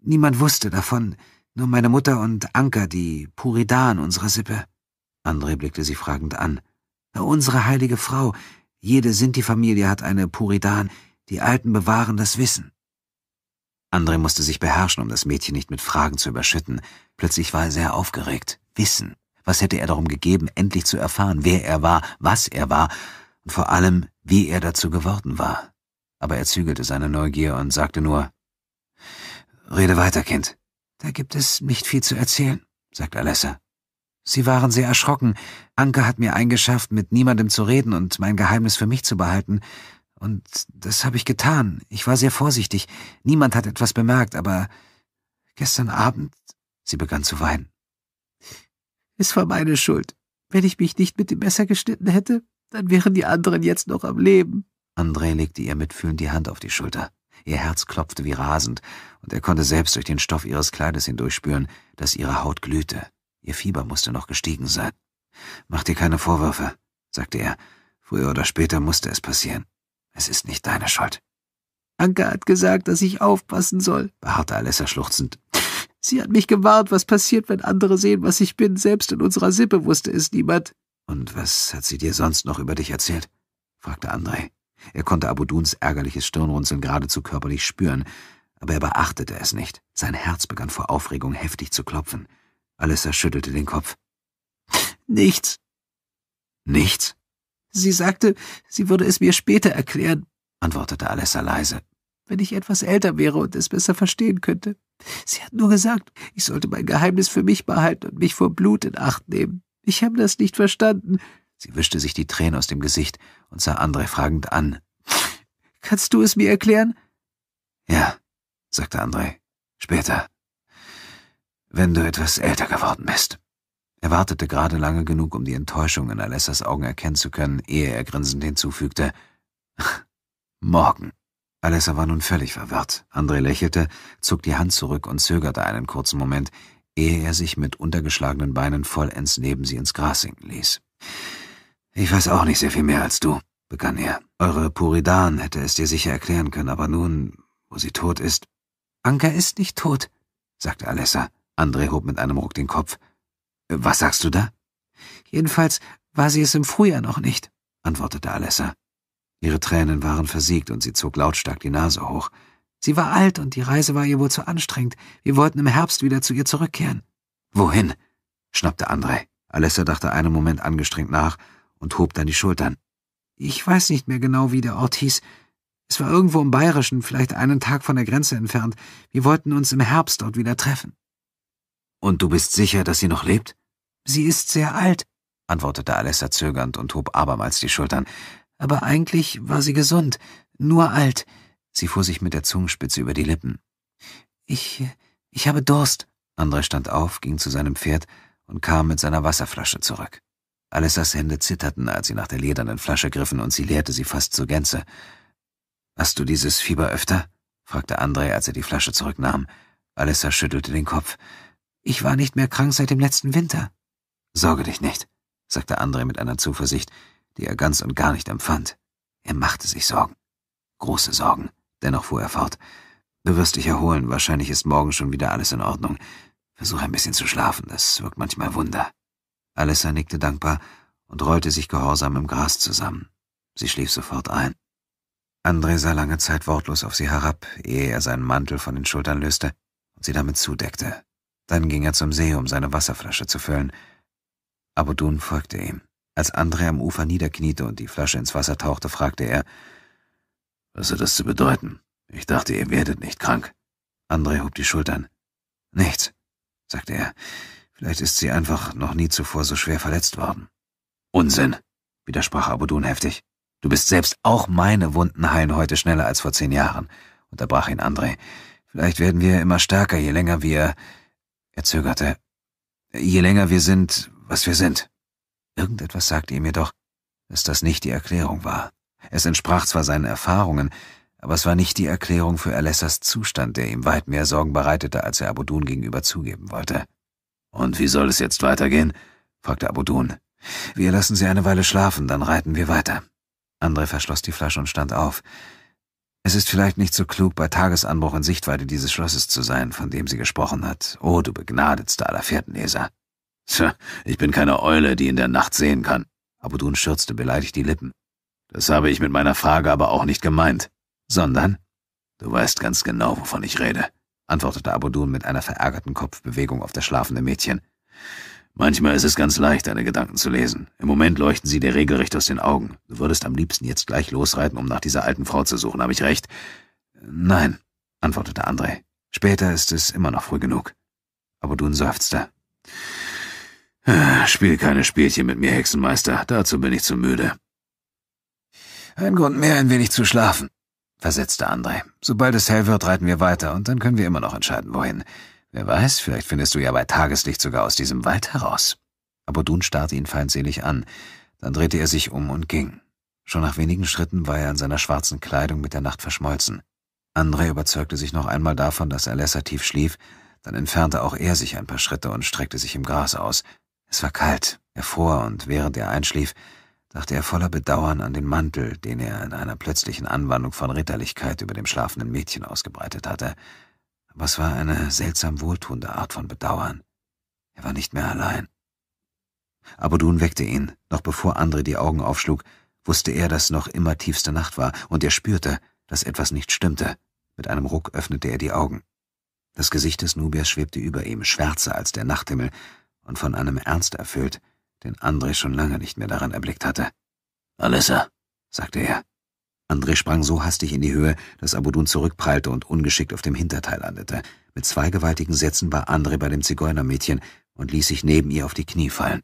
Niemand wusste davon. Nur meine Mutter und Anka, die Puridan unserer Sippe. André blickte sie fragend an. Unsere heilige Frau, jede Sinti-Familie hat eine Puridan. die Alten bewahren das Wissen. André musste sich beherrschen, um das Mädchen nicht mit Fragen zu überschütten. Plötzlich war er sehr aufgeregt. Wissen. Was hätte er darum gegeben, endlich zu erfahren, wer er war, was er war und vor allem, wie er dazu geworden war. Aber er zügelte seine Neugier und sagte nur, Rede weiter, Kind. Da gibt es nicht viel zu erzählen, sagt Alessa. Sie waren sehr erschrocken. Anke hat mir eingeschafft, mit niemandem zu reden und mein Geheimnis für mich zu behalten. Und das habe ich getan. Ich war sehr vorsichtig. Niemand hat etwas bemerkt, aber gestern Abend. Sie begann zu weinen. Es war meine Schuld. Wenn ich mich nicht mit dem Messer geschnitten hätte, dann wären die anderen jetzt noch am Leben. André legte ihr mitfühlend die Hand auf die Schulter. Ihr Herz klopfte wie rasend, und er konnte selbst durch den Stoff ihres Kleides hindurchspüren, dass ihre Haut glühte. Ihr Fieber musste noch gestiegen sein. Mach dir keine Vorwürfe, sagte er. Früher oder später musste es passieren. Es ist nicht deine Schuld. »Anka hat gesagt, dass ich aufpassen soll, beharrte Alessa schluchzend. Sie hat mich gewarnt, was passiert, wenn andere sehen, was ich bin. Selbst in unserer Sippe wusste es niemand. Und was hat sie dir sonst noch über dich erzählt? fragte André. Er konnte Abuduns ärgerliches Stirnrunzeln geradezu körperlich spüren, aber er beachtete es nicht. Sein Herz begann vor Aufregung heftig zu klopfen. Alessa schüttelte den Kopf. Nichts. Nichts? Sie sagte, sie würde es mir später erklären, antwortete Alessa leise, wenn ich etwas älter wäre und es besser verstehen könnte. Sie hat nur gesagt, ich sollte mein Geheimnis für mich behalten und mich vor Blut in Acht nehmen. Ich habe das nicht verstanden. Sie wischte sich die Tränen aus dem Gesicht und sah André fragend an. Kannst du es mir erklären? Ja, sagte André. Später. Wenn du etwas älter geworden bist. Er wartete gerade lange genug, um die Enttäuschung in Alessas Augen erkennen zu können, ehe er grinsend hinzufügte. Morgen. Alessa war nun völlig verwirrt. André lächelte, zog die Hand zurück und zögerte einen kurzen Moment, ehe er sich mit untergeschlagenen Beinen vollends neben sie ins Gras sinken ließ. Ich weiß auch nicht sehr viel mehr als du, begann er. Eure Puridan hätte es dir sicher erklären können, aber nun, wo sie tot ist. Anka ist nicht tot, sagte Alessa. André hob mit einem Ruck den Kopf. Was sagst du da? Jedenfalls war sie es im Frühjahr noch nicht, antwortete Alessa. Ihre Tränen waren versiegt und sie zog lautstark die Nase hoch. Sie war alt und die Reise war ihr wohl zu anstrengend. Wir wollten im Herbst wieder zu ihr zurückkehren. Wohin? schnappte André. Alessa dachte einen Moment angestrengt nach und hob dann die Schultern. Ich weiß nicht mehr genau, wie der Ort hieß. Es war irgendwo im Bayerischen, vielleicht einen Tag von der Grenze entfernt. Wir wollten uns im Herbst dort wieder treffen. Und du bist sicher, dass sie noch lebt? Sie ist sehr alt, antwortete Alessa zögernd und hob abermals die Schultern. Aber eigentlich war sie gesund, nur alt. Sie fuhr sich mit der Zungenspitze über die Lippen. Ich, ich habe Durst. André stand auf, ging zu seinem Pferd und kam mit seiner Wasserflasche zurück. Alissas Hände zitterten, als sie nach der ledernen Flasche griffen und sie leerte sie fast zur Gänze. Hast du dieses Fieber öfter? fragte André, als er die Flasche zurücknahm. Alissa schüttelte den Kopf. Ich war nicht mehr krank seit dem letzten Winter. Sorge dich nicht, sagte André mit einer Zuversicht, die er ganz und gar nicht empfand. Er machte sich Sorgen. Große Sorgen. Dennoch fuhr er fort. Du wirst dich erholen, wahrscheinlich ist morgen schon wieder alles in Ordnung. Versuch ein bisschen zu schlafen, das wirkt manchmal Wunder. Alessa nickte dankbar und rollte sich gehorsam im Gras zusammen. Sie schlief sofort ein. André sah lange Zeit wortlos auf sie herab, ehe er seinen Mantel von den Schultern löste und sie damit zudeckte. Dann ging er zum See, um seine Wasserflasche zu füllen. Aber Dun folgte ihm. Als André am Ufer niederkniete und die Flasche ins Wasser tauchte, fragte er, »Was hat das zu bedeuten? Ich dachte, ihr werdet nicht krank.« André hob die Schultern. »Nichts«, sagte er. Vielleicht ist sie einfach noch nie zuvor so schwer verletzt worden. Unsinn, widersprach Abudun heftig. Du bist selbst auch meine Wunden heilen heute schneller als vor zehn Jahren, unterbrach ihn André. Vielleicht werden wir immer stärker, je länger wir. Er zögerte. Je länger wir sind, was wir sind. Irgendetwas sagte ihm jedoch, dass das nicht die Erklärung war. Es entsprach zwar seinen Erfahrungen, aber es war nicht die Erklärung für Alessas Zustand, der ihm weit mehr Sorgen bereitete, als er Abudun gegenüber zugeben wollte. Und wie soll es jetzt weitergehen? fragte Abudun. Wir lassen sie eine Weile schlafen, dann reiten wir weiter. André verschloss die Flasche und stand auf. Es ist vielleicht nicht so klug, bei Tagesanbruch in Sichtweite dieses Schlosses zu sein, von dem sie gesprochen hat. Oh, du begnadetster aller Fährtenleser. Tja, ich bin keine Eule, die in der Nacht sehen kann. Abudun schürzte beleidigt die Lippen. Das habe ich mit meiner Frage aber auch nicht gemeint. Sondern? Du weißt ganz genau, wovon ich rede antwortete Abudun mit einer verärgerten Kopfbewegung auf das schlafende Mädchen. Manchmal ist es ganz leicht, deine Gedanken zu lesen. Im Moment leuchten sie dir regelrecht aus den Augen. Du würdest am liebsten jetzt gleich losreiten, um nach dieser alten Frau zu suchen, habe ich recht? Nein, antwortete André. Später ist es immer noch früh genug. Abudun seufzte. Ah, spiel keine Spielchen mit mir, Hexenmeister. Dazu bin ich zu müde. Ein Grund mehr, ein wenig zu schlafen versetzte André. Sobald es hell wird, reiten wir weiter, und dann können wir immer noch entscheiden, wohin. Wer weiß, vielleicht findest du ja bei Tageslicht sogar aus diesem Wald heraus. Aber Dun starrte ihn feindselig an. Dann drehte er sich um und ging. Schon nach wenigen Schritten war er in seiner schwarzen Kleidung mit der Nacht verschmolzen. André überzeugte sich noch einmal davon, dass Alessa tief schlief, dann entfernte auch er sich ein paar Schritte und streckte sich im Gras aus. Es war kalt, er fuhr, und während er einschlief, dachte er voller Bedauern an den Mantel, den er in einer plötzlichen Anwandlung von Ritterlichkeit über dem schlafenden Mädchen ausgebreitet hatte. Aber es war eine seltsam wohltuende Art von Bedauern. Er war nicht mehr allein. Abudun weckte ihn, noch bevor André die Augen aufschlug, wusste er, dass noch immer tiefste Nacht war, und er spürte, dass etwas nicht stimmte. Mit einem Ruck öffnete er die Augen. Das Gesicht des Nubiers schwebte über ihm, schwärzer als der Nachthimmel, und von einem Ernst erfüllt, den André schon lange nicht mehr daran erblickt hatte. »Alissa«, sagte er. André sprang so hastig in die Höhe, dass Abudun zurückprallte und ungeschickt auf dem Hinterteil landete. Mit zwei gewaltigen Sätzen war André bei dem Zigeunermädchen und ließ sich neben ihr auf die Knie fallen.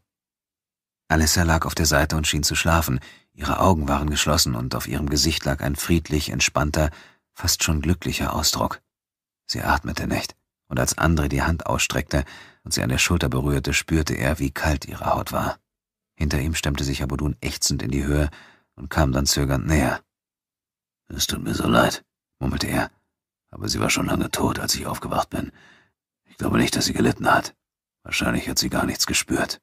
Alissa lag auf der Seite und schien zu schlafen. Ihre Augen waren geschlossen und auf ihrem Gesicht lag ein friedlich entspannter, fast schon glücklicher Ausdruck. Sie atmete nicht, und als André die Hand ausstreckte, und sie an der Schulter berührte, spürte er, wie kalt ihre Haut war. Hinter ihm stemmte sich Abudun ächzend in die Höhe und kam dann zögernd näher. Es tut mir so leid, murmelte er, aber sie war schon lange tot, als ich aufgewacht bin. Ich glaube nicht, dass sie gelitten hat. Wahrscheinlich hat sie gar nichts gespürt.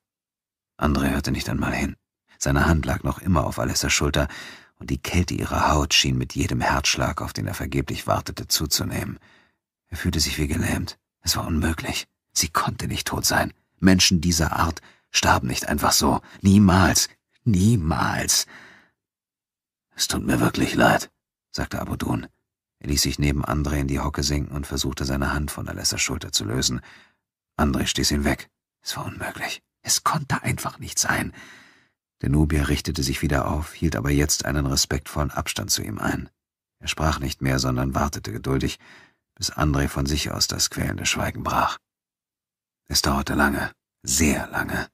Andre hörte nicht einmal hin. Seine Hand lag noch immer auf Alessas Schulter, und die Kälte ihrer Haut schien mit jedem Herzschlag, auf den er vergeblich wartete, zuzunehmen. Er fühlte sich wie gelähmt. Es war unmöglich. Sie konnte nicht tot sein. Menschen dieser Art starben nicht einfach so. Niemals. Niemals. Es tut mir wirklich leid, sagte Abudun. Er ließ sich neben André in die Hocke sinken und versuchte, seine Hand von Alessas Schulter zu lösen. André stieß ihn weg. Es war unmöglich. Es konnte einfach nicht sein. Der Nubier richtete sich wieder auf, hielt aber jetzt einen respektvollen Abstand zu ihm ein. Er sprach nicht mehr, sondern wartete geduldig, bis André von sich aus das quälende Schweigen brach. Es dauerte lange, sehr lange.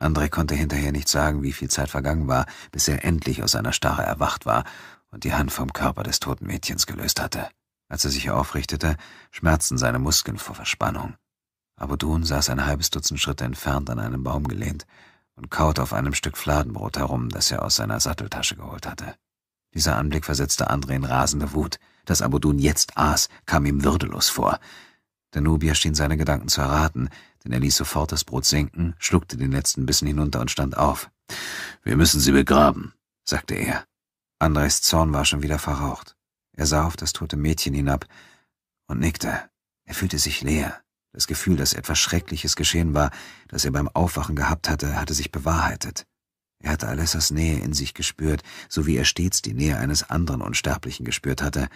André konnte hinterher nicht sagen, wie viel Zeit vergangen war, bis er endlich aus seiner Starre erwacht war und die Hand vom Körper des toten Mädchens gelöst hatte. Als er sich aufrichtete, schmerzten seine Muskeln vor Verspannung. Abudun saß ein halbes Dutzend Schritte entfernt an einem Baum gelehnt und kaute auf einem Stück Fladenbrot herum, das er aus seiner Satteltasche geholt hatte. Dieser Anblick versetzte André in rasende Wut. Dass Abudun jetzt aß, kam ihm würdelos vor. Der Nubier schien seine Gedanken zu erraten, denn er ließ sofort das Brot senken, schluckte den letzten Bissen hinunter und stand auf. Wir müssen sie begraben, sagte er. Andreis Zorn war schon wieder verraucht. Er sah auf das tote Mädchen hinab und nickte. Er fühlte sich leer. Das Gefühl, dass etwas Schreckliches geschehen war, das er beim Aufwachen gehabt hatte, hatte sich bewahrheitet. Er hatte Alessas Nähe in sich gespürt, so wie er stets die Nähe eines anderen Unsterblichen gespürt hatte.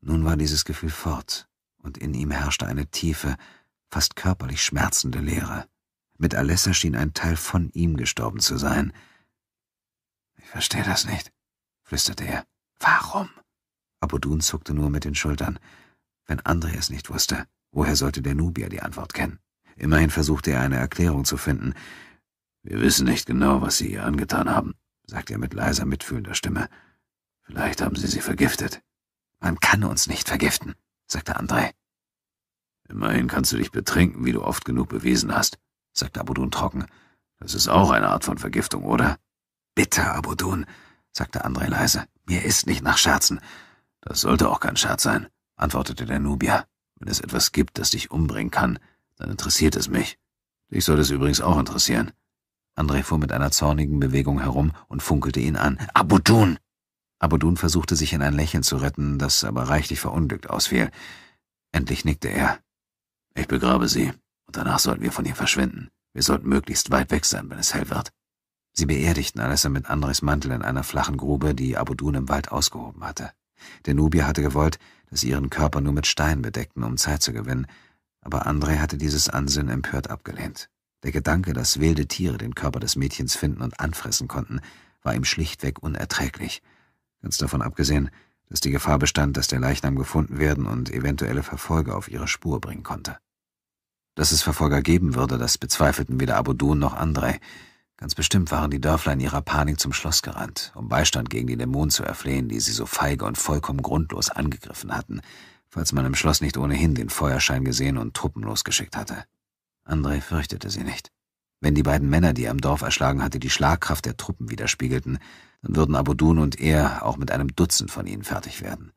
Nun war dieses Gefühl fort, und in ihm herrschte eine tiefe, fast körperlich schmerzende Leere. Mit Alessa schien ein Teil von ihm gestorben zu sein. Ich verstehe das nicht, flüsterte er. Warum? Abudun zuckte nur mit den Schultern. Wenn Andre es nicht wusste, woher sollte der Nubier die Antwort kennen? Immerhin versuchte er eine Erklärung zu finden. Wir wissen nicht genau, was Sie ihr angetan haben, sagte er mit leiser, mitfühlender Stimme. Vielleicht haben Sie sie vergiftet. Man kann uns nicht vergiften, sagte André. Immerhin kannst du dich betrinken, wie du oft genug bewiesen hast, sagt Abudun trocken. Das ist auch eine Art von Vergiftung, oder? Bitte, Abudun, sagte André leise. Mir ist nicht nach Scherzen. Das sollte auch kein Scherz sein, antwortete der Nubier. Wenn es etwas gibt, das dich umbringen kann, dann interessiert es mich. Dich soll es übrigens auch interessieren. André fuhr mit einer zornigen Bewegung herum und funkelte ihn an. Abudun! Abudun versuchte sich in ein Lächeln zu retten, das aber reichlich verunglückt ausfiel. Endlich nickte er. Ich begrabe sie, und danach sollten wir von ihr verschwinden. Wir sollten möglichst weit weg sein, wenn es hell wird. Sie beerdigten Alessa mit Andres Mantel in einer flachen Grube, die Abudun im Wald ausgehoben hatte. Der Nubier hatte gewollt, dass sie ihren Körper nur mit Steinen bedeckten, um Zeit zu gewinnen, aber Andre hatte dieses Ansinnen empört abgelehnt. Der Gedanke, dass wilde Tiere den Körper des Mädchens finden und anfressen konnten, war ihm schlichtweg unerträglich. Ganz davon abgesehen, dass die Gefahr bestand, dass der Leichnam gefunden werden und eventuelle Verfolger auf ihre Spur bringen konnte. Dass es Verfolger geben würde, das bezweifelten weder Abudun noch Andrei. Ganz bestimmt waren die Dörfler in ihrer Panik zum Schloss gerannt, um Beistand gegen die Dämonen zu erflehen, die sie so feige und vollkommen grundlos angegriffen hatten, falls man im Schloss nicht ohnehin den Feuerschein gesehen und Truppen losgeschickt hatte. Andrei fürchtete sie nicht. Wenn die beiden Männer, die er im Dorf erschlagen hatte, die Schlagkraft der Truppen widerspiegelten, dann würden Abudun und er auch mit einem Dutzend von ihnen fertig werden.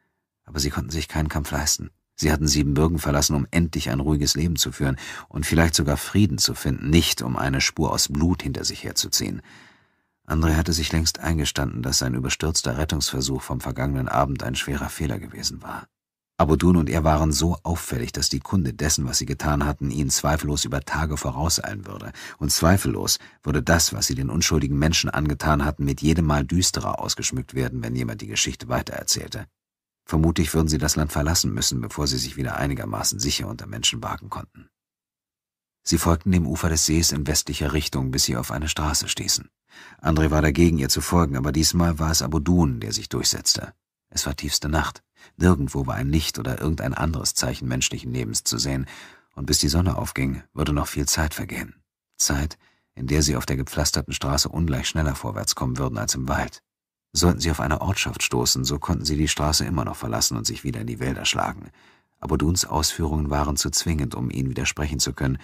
Aber sie konnten sich keinen Kampf leisten. Sie hatten Siebenbürgen verlassen, um endlich ein ruhiges Leben zu führen und vielleicht sogar Frieden zu finden, nicht um eine Spur aus Blut hinter sich herzuziehen. André hatte sich längst eingestanden, dass sein überstürzter Rettungsversuch vom vergangenen Abend ein schwerer Fehler gewesen war. Abudun und er waren so auffällig, dass die Kunde dessen, was sie getan hatten, ihnen zweifellos über Tage vorauseilen würde. Und zweifellos würde das, was sie den unschuldigen Menschen angetan hatten, mit jedem Mal düsterer ausgeschmückt werden, wenn jemand die Geschichte weitererzählte. Vermutlich würden sie das Land verlassen müssen, bevor sie sich wieder einigermaßen sicher unter Menschen wagen konnten. Sie folgten dem Ufer des Sees in westlicher Richtung, bis sie auf eine Straße stießen. André war dagegen, ihr zu folgen, aber diesmal war es Abu Abudun, der sich durchsetzte. Es war tiefste Nacht. Nirgendwo war ein Licht oder irgendein anderes Zeichen menschlichen Lebens zu sehen, und bis die Sonne aufging, würde noch viel Zeit vergehen. Zeit, in der sie auf der gepflasterten Straße ungleich schneller vorwärts kommen würden als im Wald. Sollten sie auf eine Ortschaft stoßen, so konnten sie die Straße immer noch verlassen und sich wieder in die Wälder schlagen. Aber Duns Ausführungen waren zu zwingend, um ihnen widersprechen zu können,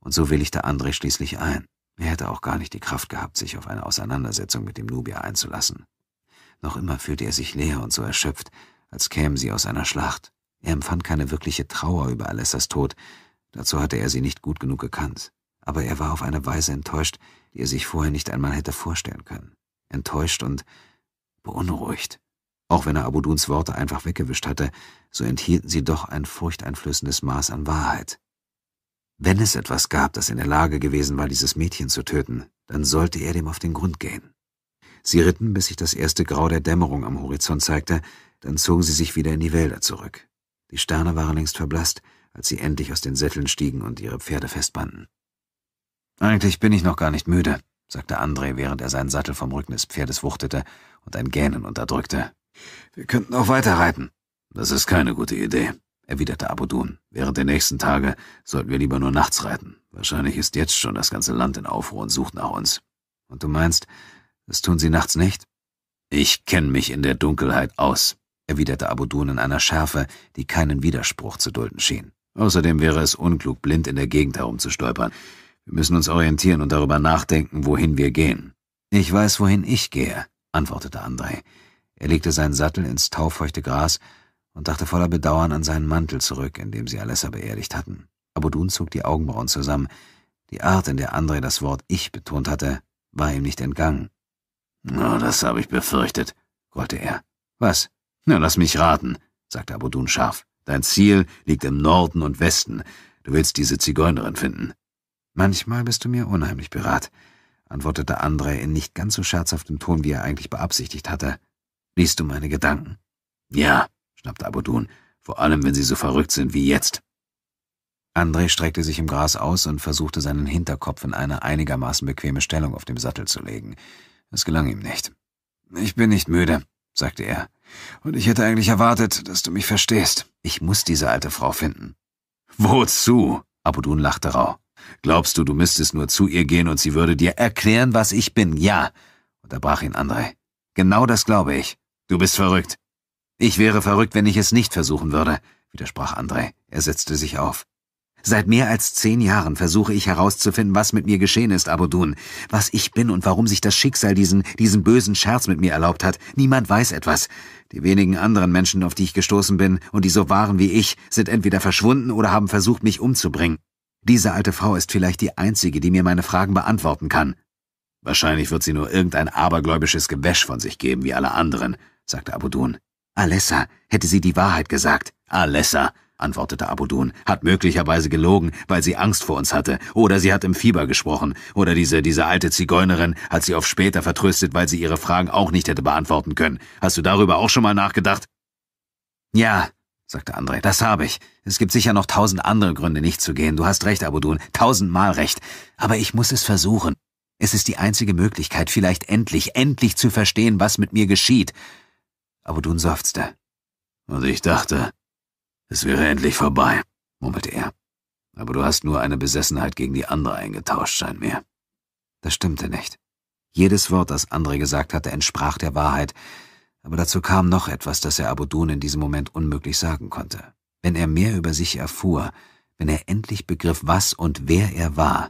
und so willigte André schließlich ein. Er hätte auch gar nicht die Kraft gehabt, sich auf eine Auseinandersetzung mit dem Nubier einzulassen. Noch immer fühlte er sich leer und so erschöpft, als kämen sie aus einer Schlacht. Er empfand keine wirkliche Trauer über Alessas Tod, dazu hatte er sie nicht gut genug gekannt. Aber er war auf eine Weise enttäuscht, die er sich vorher nicht einmal hätte vorstellen können. Enttäuscht und beunruhigt. Auch wenn er Abuduns Worte einfach weggewischt hatte, so enthielten sie doch ein furchteinflößendes Maß an Wahrheit. Wenn es etwas gab, das in der Lage gewesen war, dieses Mädchen zu töten, dann sollte er dem auf den Grund gehen. Sie ritten, bis sich das erste Grau der Dämmerung am Horizont zeigte, dann zogen sie sich wieder in die Wälder zurück. Die Sterne waren längst verblasst, als sie endlich aus den Sätteln stiegen und ihre Pferde festbanden. Eigentlich bin ich noch gar nicht müde, sagte André, während er seinen Sattel vom Rücken des Pferdes wuchtete und ein Gähnen unterdrückte. Wir könnten auch weiterreiten. Das ist keine gute Idee, erwiderte Abudun. Während der nächsten Tage sollten wir lieber nur nachts reiten. Wahrscheinlich ist jetzt schon das ganze Land in Aufruhr und sucht nach uns. Und du meinst, das tun sie nachts nicht? Ich kenne mich in der Dunkelheit aus, erwiderte Abudun in einer Schärfe, die keinen Widerspruch zu dulden schien. Außerdem wäre es unklug, blind in der Gegend herumzustolpern. Wir müssen uns orientieren und darüber nachdenken, wohin wir gehen. Ich weiß, wohin ich gehe, antwortete Andrei. Er legte seinen Sattel ins taufeuchte Gras und dachte voller Bedauern an seinen Mantel zurück, in dem sie Alessa beerdigt hatten. Abudun zog die Augenbrauen zusammen. Die Art, in der Andrei das Wort Ich betont hatte, war ihm nicht entgangen. Na, das habe ich befürchtet, grollte er. Was? Na, lass mich raten, sagte Abudun scharf. Dein Ziel liegt im Norden und Westen. Du willst diese Zigeunerin finden. Manchmal bist du mir unheimlich berat antwortete Andrei in nicht ganz so scherzhaftem Ton, wie er eigentlich beabsichtigt hatte. Liest du meine Gedanken? Ja, schnappte Abudun, vor allem wenn sie so verrückt sind wie jetzt. Andrei streckte sich im Gras aus und versuchte seinen Hinterkopf in eine einigermaßen bequeme Stellung auf dem Sattel zu legen. Es gelang ihm nicht. Ich bin nicht müde, sagte er. Und ich hätte eigentlich erwartet, dass du mich verstehst. Ich muss diese alte Frau finden. Wozu? Abudun lachte rau. Glaubst du, du müsstest nur zu ihr gehen und sie würde dir erklären, was ich bin? Ja, unterbrach ihn Andrei. Genau das glaube ich. Du bist verrückt. Ich wäre verrückt, wenn ich es nicht versuchen würde, widersprach Andrei. Er setzte sich auf. Seit mehr als zehn Jahren versuche ich herauszufinden, was mit mir geschehen ist, Abudun, was ich bin und warum sich das Schicksal diesen, diesen bösen Scherz mit mir erlaubt hat. Niemand weiß etwas. Die wenigen anderen Menschen, auf die ich gestoßen bin und die so waren wie ich, sind entweder verschwunden oder haben versucht, mich umzubringen. Diese alte Frau ist vielleicht die einzige, die mir meine Fragen beantworten kann. Wahrscheinlich wird sie nur irgendein abergläubisches Gewäsch von sich geben, wie alle anderen, sagte Abudun. Alessa, hätte sie die Wahrheit gesagt. Alessa, antwortete Abudun, hat möglicherweise gelogen, weil sie Angst vor uns hatte, oder sie hat im Fieber gesprochen, oder diese, diese alte Zigeunerin hat sie auf später vertröstet, weil sie ihre Fragen auch nicht hätte beantworten können. Hast du darüber auch schon mal nachgedacht? Ja, sagte André. Das habe ich. Es gibt sicher noch tausend andere Gründe, nicht zu gehen. Du hast recht, Abudun. Tausendmal recht. Aber ich muss es versuchen. Es ist die einzige Möglichkeit, vielleicht endlich, endlich zu verstehen, was mit mir geschieht. Abudun seufzte. Und ich dachte, es wäre endlich vorbei, murmelte er. Aber du hast nur eine Besessenheit gegen die andere eingetauscht, scheint mir. Das stimmte nicht. Jedes Wort, das André gesagt hatte, entsprach der Wahrheit. Aber dazu kam noch etwas, das er Abudun in diesem Moment unmöglich sagen konnte. Wenn er mehr über sich erfuhr, wenn er endlich begriff, was und wer er war,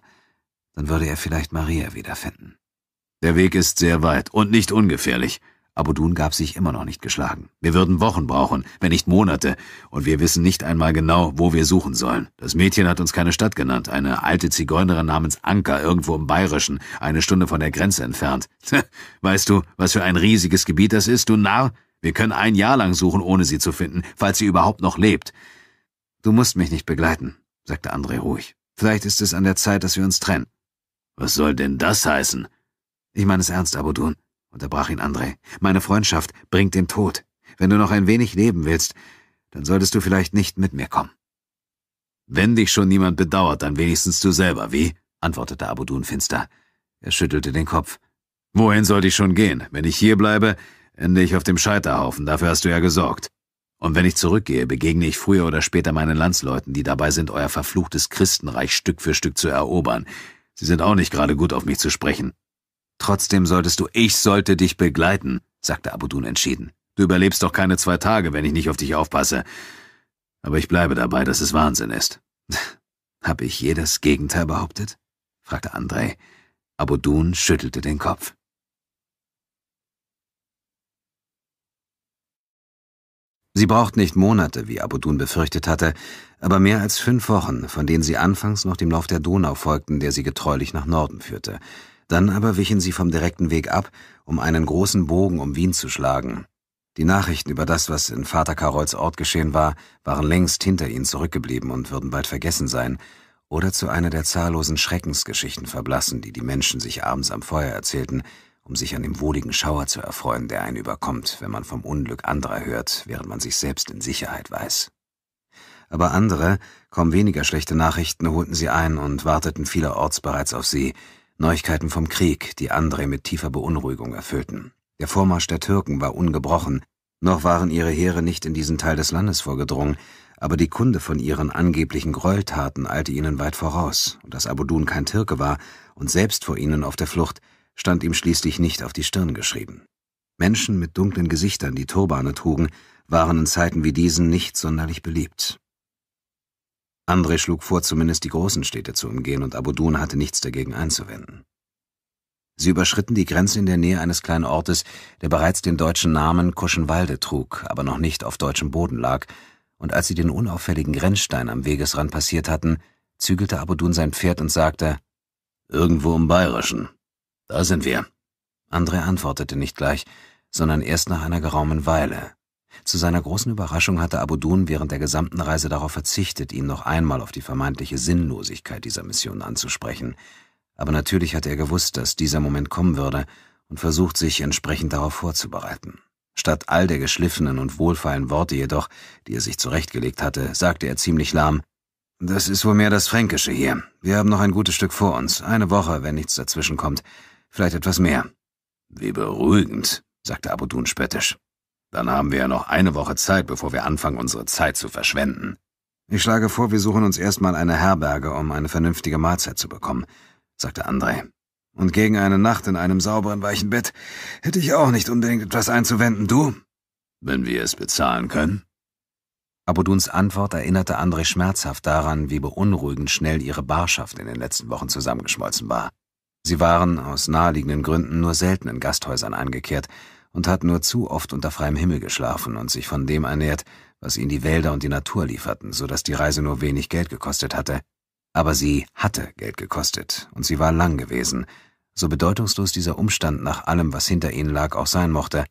dann würde er vielleicht Maria wiederfinden. Der Weg ist sehr weit und nicht ungefährlich, Abudun gab sich immer noch nicht geschlagen. Wir würden Wochen brauchen, wenn nicht Monate, und wir wissen nicht einmal genau, wo wir suchen sollen. Das Mädchen hat uns keine Stadt genannt, eine alte Zigeunerin namens Anka irgendwo im Bayerischen, eine Stunde von der Grenze entfernt. weißt du, was für ein riesiges Gebiet das ist, du Narr? Wir können ein Jahr lang suchen, ohne sie zu finden, falls sie überhaupt noch lebt. Du musst mich nicht begleiten, sagte André ruhig. Vielleicht ist es an der Zeit, dass wir uns trennen. Was soll denn das heißen? Ich meine es ernst, Abudun unterbrach ihn André. Meine Freundschaft bringt den Tod. Wenn du noch ein wenig leben willst, dann solltest du vielleicht nicht mit mir kommen. Wenn dich schon niemand bedauert, dann wenigstens du selber, wie? antwortete Abudun finster. Er schüttelte den Kopf. Wohin sollte ich schon gehen? Wenn ich hier bleibe, ende ich auf dem Scheiterhaufen, dafür hast du ja gesorgt. Und wenn ich zurückgehe, begegne ich früher oder später meinen Landsleuten, die dabei sind, euer verfluchtes Christenreich Stück für Stück zu erobern. Sie sind auch nicht gerade gut auf mich zu sprechen. Trotzdem solltest du, ich sollte dich begleiten, sagte Abudun entschieden. Du überlebst doch keine zwei Tage, wenn ich nicht auf dich aufpasse. Aber ich bleibe dabei, dass es Wahnsinn ist. Habe ich je das Gegenteil behauptet? fragte Andrei. Abudun schüttelte den Kopf. Sie braucht nicht Monate, wie Abudun befürchtet hatte, aber mehr als fünf Wochen, von denen sie anfangs noch dem Lauf der Donau folgten, der sie getreulich nach Norden führte. Dann aber wichen sie vom direkten Weg ab, um einen großen Bogen um Wien zu schlagen. Die Nachrichten über das, was in Vater Karols Ort geschehen war, waren längst hinter ihnen zurückgeblieben und würden bald vergessen sein oder zu einer der zahllosen Schreckensgeschichten verblassen, die die Menschen sich abends am Feuer erzählten, um sich an dem wohligen Schauer zu erfreuen, der einen überkommt, wenn man vom Unglück anderer hört, während man sich selbst in Sicherheit weiß. Aber andere, kaum weniger schlechte Nachrichten holten sie ein und warteten vielerorts bereits auf sie, Neuigkeiten vom Krieg, die Andrei mit tiefer Beunruhigung erfüllten. Der Vormarsch der Türken war ungebrochen, noch waren ihre Heere nicht in diesen Teil des Landes vorgedrungen, aber die Kunde von ihren angeblichen Gräueltaten eilte ihnen weit voraus, und dass Abudun kein Türke war und selbst vor ihnen auf der Flucht, stand ihm schließlich nicht auf die Stirn geschrieben. Menschen mit dunklen Gesichtern, die Turbane trugen, waren in Zeiten wie diesen nicht sonderlich beliebt. André schlug vor, zumindest die großen Städte zu umgehen, und Abudun hatte nichts dagegen einzuwenden. Sie überschritten die Grenze in der Nähe eines kleinen Ortes, der bereits den deutschen Namen Kuschenwalde trug, aber noch nicht auf deutschem Boden lag, und als sie den unauffälligen Grenzstein am Wegesrand passiert hatten, zügelte Abudun sein Pferd und sagte, Irgendwo im Bayerischen. Da sind wir. André antwortete nicht gleich, sondern erst nach einer geraumen Weile, zu seiner großen Überraschung hatte Abudun während der gesamten Reise darauf verzichtet, ihn noch einmal auf die vermeintliche Sinnlosigkeit dieser Mission anzusprechen. Aber natürlich hatte er gewusst, dass dieser Moment kommen würde und versucht, sich entsprechend darauf vorzubereiten. Statt all der geschliffenen und wohlfeilen Worte jedoch, die er sich zurechtgelegt hatte, sagte er ziemlich lahm, das ist wohl mehr das Fränkische hier. Wir haben noch ein gutes Stück vor uns. Eine Woche, wenn nichts dazwischenkommt. Vielleicht etwas mehr. Wie beruhigend, sagte Abudun spöttisch. Dann haben wir ja noch eine Woche Zeit, bevor wir anfangen, unsere Zeit zu verschwenden. Ich schlage vor, wir suchen uns erstmal eine Herberge, um eine vernünftige Mahlzeit zu bekommen, sagte André. Und gegen eine Nacht in einem sauberen, weichen Bett hätte ich auch nicht unbedingt etwas einzuwenden, du? Wenn wir es bezahlen können? Abuduns Antwort erinnerte André schmerzhaft daran, wie beunruhigend schnell ihre Barschaft in den letzten Wochen zusammengeschmolzen war. Sie waren aus naheliegenden Gründen nur selten in Gasthäusern eingekehrt, und hat nur zu oft unter freiem Himmel geschlafen und sich von dem ernährt, was ihnen die Wälder und die Natur lieferten, so dass die Reise nur wenig Geld gekostet hatte. Aber sie hatte Geld gekostet und sie war lang gewesen, so bedeutungslos dieser Umstand nach allem, was hinter ihnen lag, auch sein mochte.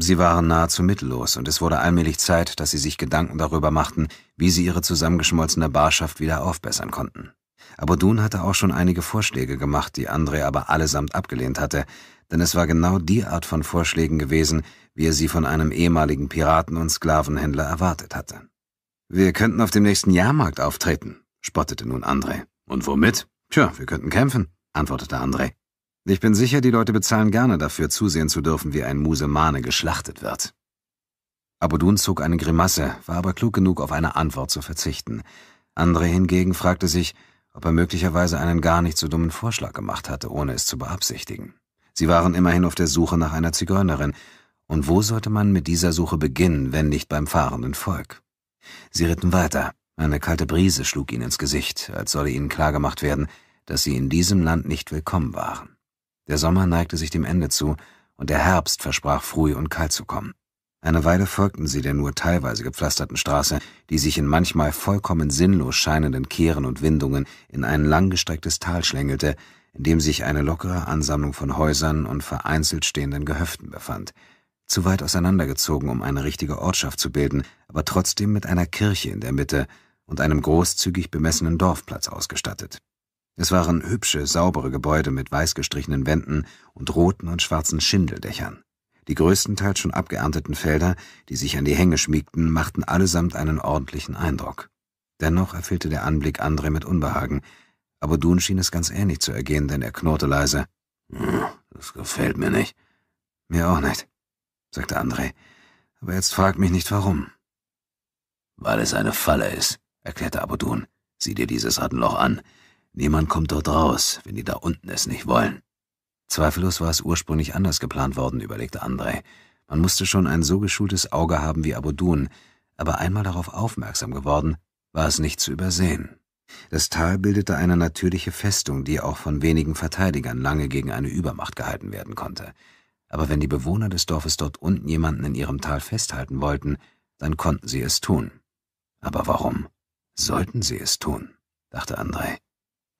Sie waren nahezu mittellos und es wurde allmählich Zeit, dass sie sich Gedanken darüber machten, wie sie ihre zusammengeschmolzene Barschaft wieder aufbessern konnten. Abodun hatte auch schon einige Vorschläge gemacht, die André aber allesamt abgelehnt hatte, denn es war genau die Art von Vorschlägen gewesen, wie er sie von einem ehemaligen Piraten und Sklavenhändler erwartet hatte. Wir könnten auf dem nächsten Jahrmarkt auftreten, spottete nun André. Und womit? Tja, wir könnten kämpfen, antwortete André. Ich bin sicher, die Leute bezahlen gerne dafür, zusehen zu dürfen, wie ein Musemane geschlachtet wird. Abudun zog eine Grimasse, war aber klug genug, auf eine Antwort zu verzichten. André hingegen fragte sich, ob er möglicherweise einen gar nicht so dummen Vorschlag gemacht hatte, ohne es zu beabsichtigen. Sie waren immerhin auf der Suche nach einer Zigeunerin. Und wo sollte man mit dieser Suche beginnen, wenn nicht beim fahrenden Volk? Sie ritten weiter. Eine kalte Brise schlug ihnen ins Gesicht, als solle ihnen klargemacht werden, dass sie in diesem Land nicht willkommen waren. Der Sommer neigte sich dem Ende zu, und der Herbst versprach früh und kalt zu kommen. Eine Weile folgten sie der nur teilweise gepflasterten Straße, die sich in manchmal vollkommen sinnlos scheinenden Kehren und Windungen in ein langgestrecktes Tal schlängelte, in dem sich eine lockere Ansammlung von Häusern und vereinzelt stehenden Gehöften befand, zu weit auseinandergezogen, um eine richtige Ortschaft zu bilden, aber trotzdem mit einer Kirche in der Mitte und einem großzügig bemessenen Dorfplatz ausgestattet. Es waren hübsche, saubere Gebäude mit weiß gestrichenen Wänden und roten und schwarzen Schindeldächern. Die größtenteils schon abgeernteten Felder, die sich an die Hänge schmiegten, machten allesamt einen ordentlichen Eindruck. Dennoch erfüllte der Anblick André mit Unbehagen, aber Dun schien es ganz ähnlich zu ergehen, denn er knurrte leise. Hm, das gefällt mir nicht. Mir auch nicht, sagte André. Aber jetzt fragt mich nicht warum. Weil es eine Falle ist, erklärte Abudun. Sieh dir dieses Rattenloch an. Niemand kommt dort raus, wenn die da unten es nicht wollen. Zweifellos war es ursprünglich anders geplant worden, überlegte André. Man musste schon ein so geschultes Auge haben wie Abudun, aber einmal darauf aufmerksam geworden, war es nicht zu übersehen. Das Tal bildete eine natürliche Festung, die auch von wenigen Verteidigern lange gegen eine Übermacht gehalten werden konnte. Aber wenn die Bewohner des Dorfes dort unten jemanden in ihrem Tal festhalten wollten, dann konnten sie es tun. Aber warum sollten sie es tun? dachte Andrei.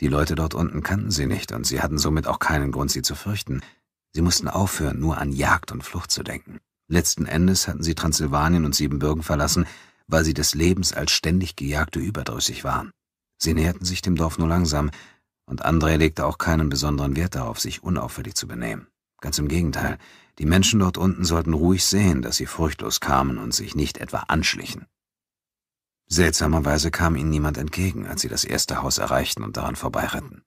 Die Leute dort unten kannten sie nicht und sie hatten somit auch keinen Grund, sie zu fürchten. Sie mussten aufhören, nur an Jagd und Flucht zu denken. Letzten Endes hatten sie Transsilvanien und Siebenbürgen verlassen, weil sie des Lebens als ständig Gejagte überdrüssig waren. Sie näherten sich dem Dorf nur langsam, und Andrei legte auch keinen besonderen Wert darauf, sich unauffällig zu benehmen. Ganz im Gegenteil, die Menschen dort unten sollten ruhig sehen, dass sie furchtlos kamen und sich nicht etwa anschlichen. Seltsamerweise kam ihnen niemand entgegen, als sie das erste Haus erreichten und daran vorbeiritten.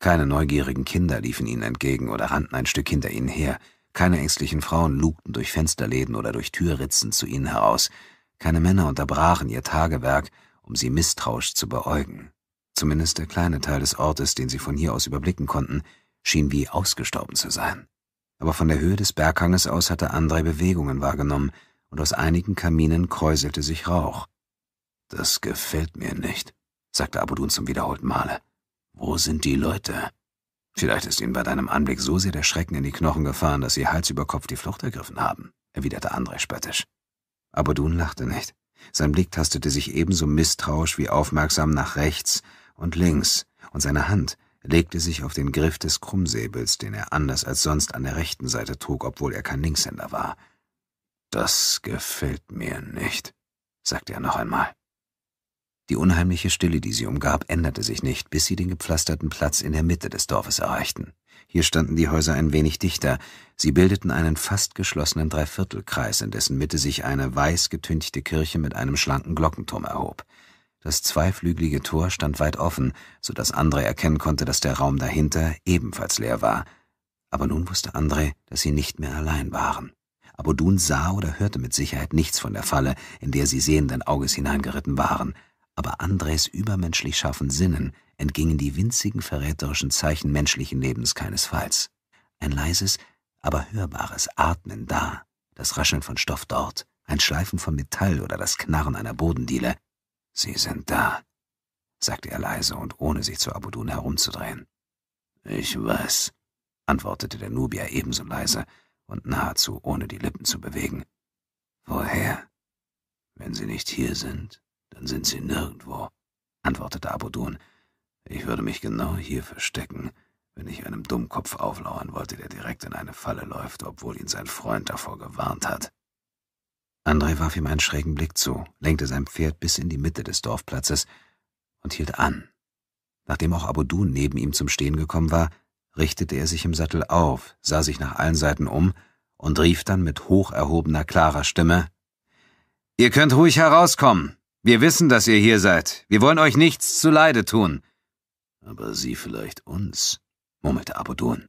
Keine neugierigen Kinder liefen ihnen entgegen oder rannten ein Stück hinter ihnen her, keine ängstlichen Frauen lugten durch Fensterläden oder durch Türritzen zu ihnen heraus, keine Männer unterbrachen ihr Tagewerk um sie misstrauisch zu beäugen. Zumindest der kleine Teil des Ortes, den sie von hier aus überblicken konnten, schien wie ausgestorben zu sein. Aber von der Höhe des Berghanges aus hatte André Bewegungen wahrgenommen, und aus einigen Kaminen kräuselte sich Rauch. Das gefällt mir nicht, sagte Abudun zum wiederholten Male. Wo sind die Leute? Vielleicht ist ihnen bei deinem Anblick so sehr der Schrecken in die Knochen gefahren, dass sie Hals über Kopf die Flucht ergriffen haben, erwiderte André spöttisch. Abudun lachte nicht. Sein Blick tastete sich ebenso misstrauisch wie aufmerksam nach rechts und links, und seine Hand legte sich auf den Griff des Krummsäbels, den er anders als sonst an der rechten Seite trug, obwohl er kein Linkshänder war. Das gefällt mir nicht, sagte er noch einmal. Die unheimliche Stille, die sie umgab, änderte sich nicht, bis sie den gepflasterten Platz in der Mitte des Dorfes erreichten. Hier standen die Häuser ein wenig dichter. Sie bildeten einen fast geschlossenen Dreiviertelkreis, in dessen Mitte sich eine weiß getünchte Kirche mit einem schlanken Glockenturm erhob. Das zweiflügelige Tor stand weit offen, so dass André erkennen konnte, dass der Raum dahinter ebenfalls leer war. Aber nun wusste André, dass sie nicht mehr allein waren. Abodun sah oder hörte mit Sicherheit nichts von der Falle, in der sie sehenden Auges hineingeritten waren aber Andres übermenschlich scharfen Sinnen entgingen die winzigen verräterischen Zeichen menschlichen Lebens keinesfalls. Ein leises, aber hörbares Atmen da, das Rascheln von Stoff dort, ein Schleifen von Metall oder das Knarren einer Bodendiele. Sie sind da, sagte er leise und ohne sich zu Abudun herumzudrehen. Ich weiß, antwortete der Nubier ebenso leise und nahezu ohne die Lippen zu bewegen. Woher? Wenn Sie nicht hier sind, dann sind sie nirgendwo, antwortete Abudun. Ich würde mich genau hier verstecken, wenn ich einem Dummkopf auflauern wollte, der direkt in eine Falle läuft, obwohl ihn sein Freund davor gewarnt hat. André warf ihm einen schrägen Blick zu, lenkte sein Pferd bis in die Mitte des Dorfplatzes und hielt an. Nachdem auch Abudun neben ihm zum Stehen gekommen war, richtete er sich im Sattel auf, sah sich nach allen Seiten um und rief dann mit hoch erhobener, klarer Stimme Ihr könnt ruhig herauskommen. Wir wissen, dass ihr hier seid. Wir wollen euch nichts zuleide tun. Aber sie vielleicht uns, murmelte Abodun.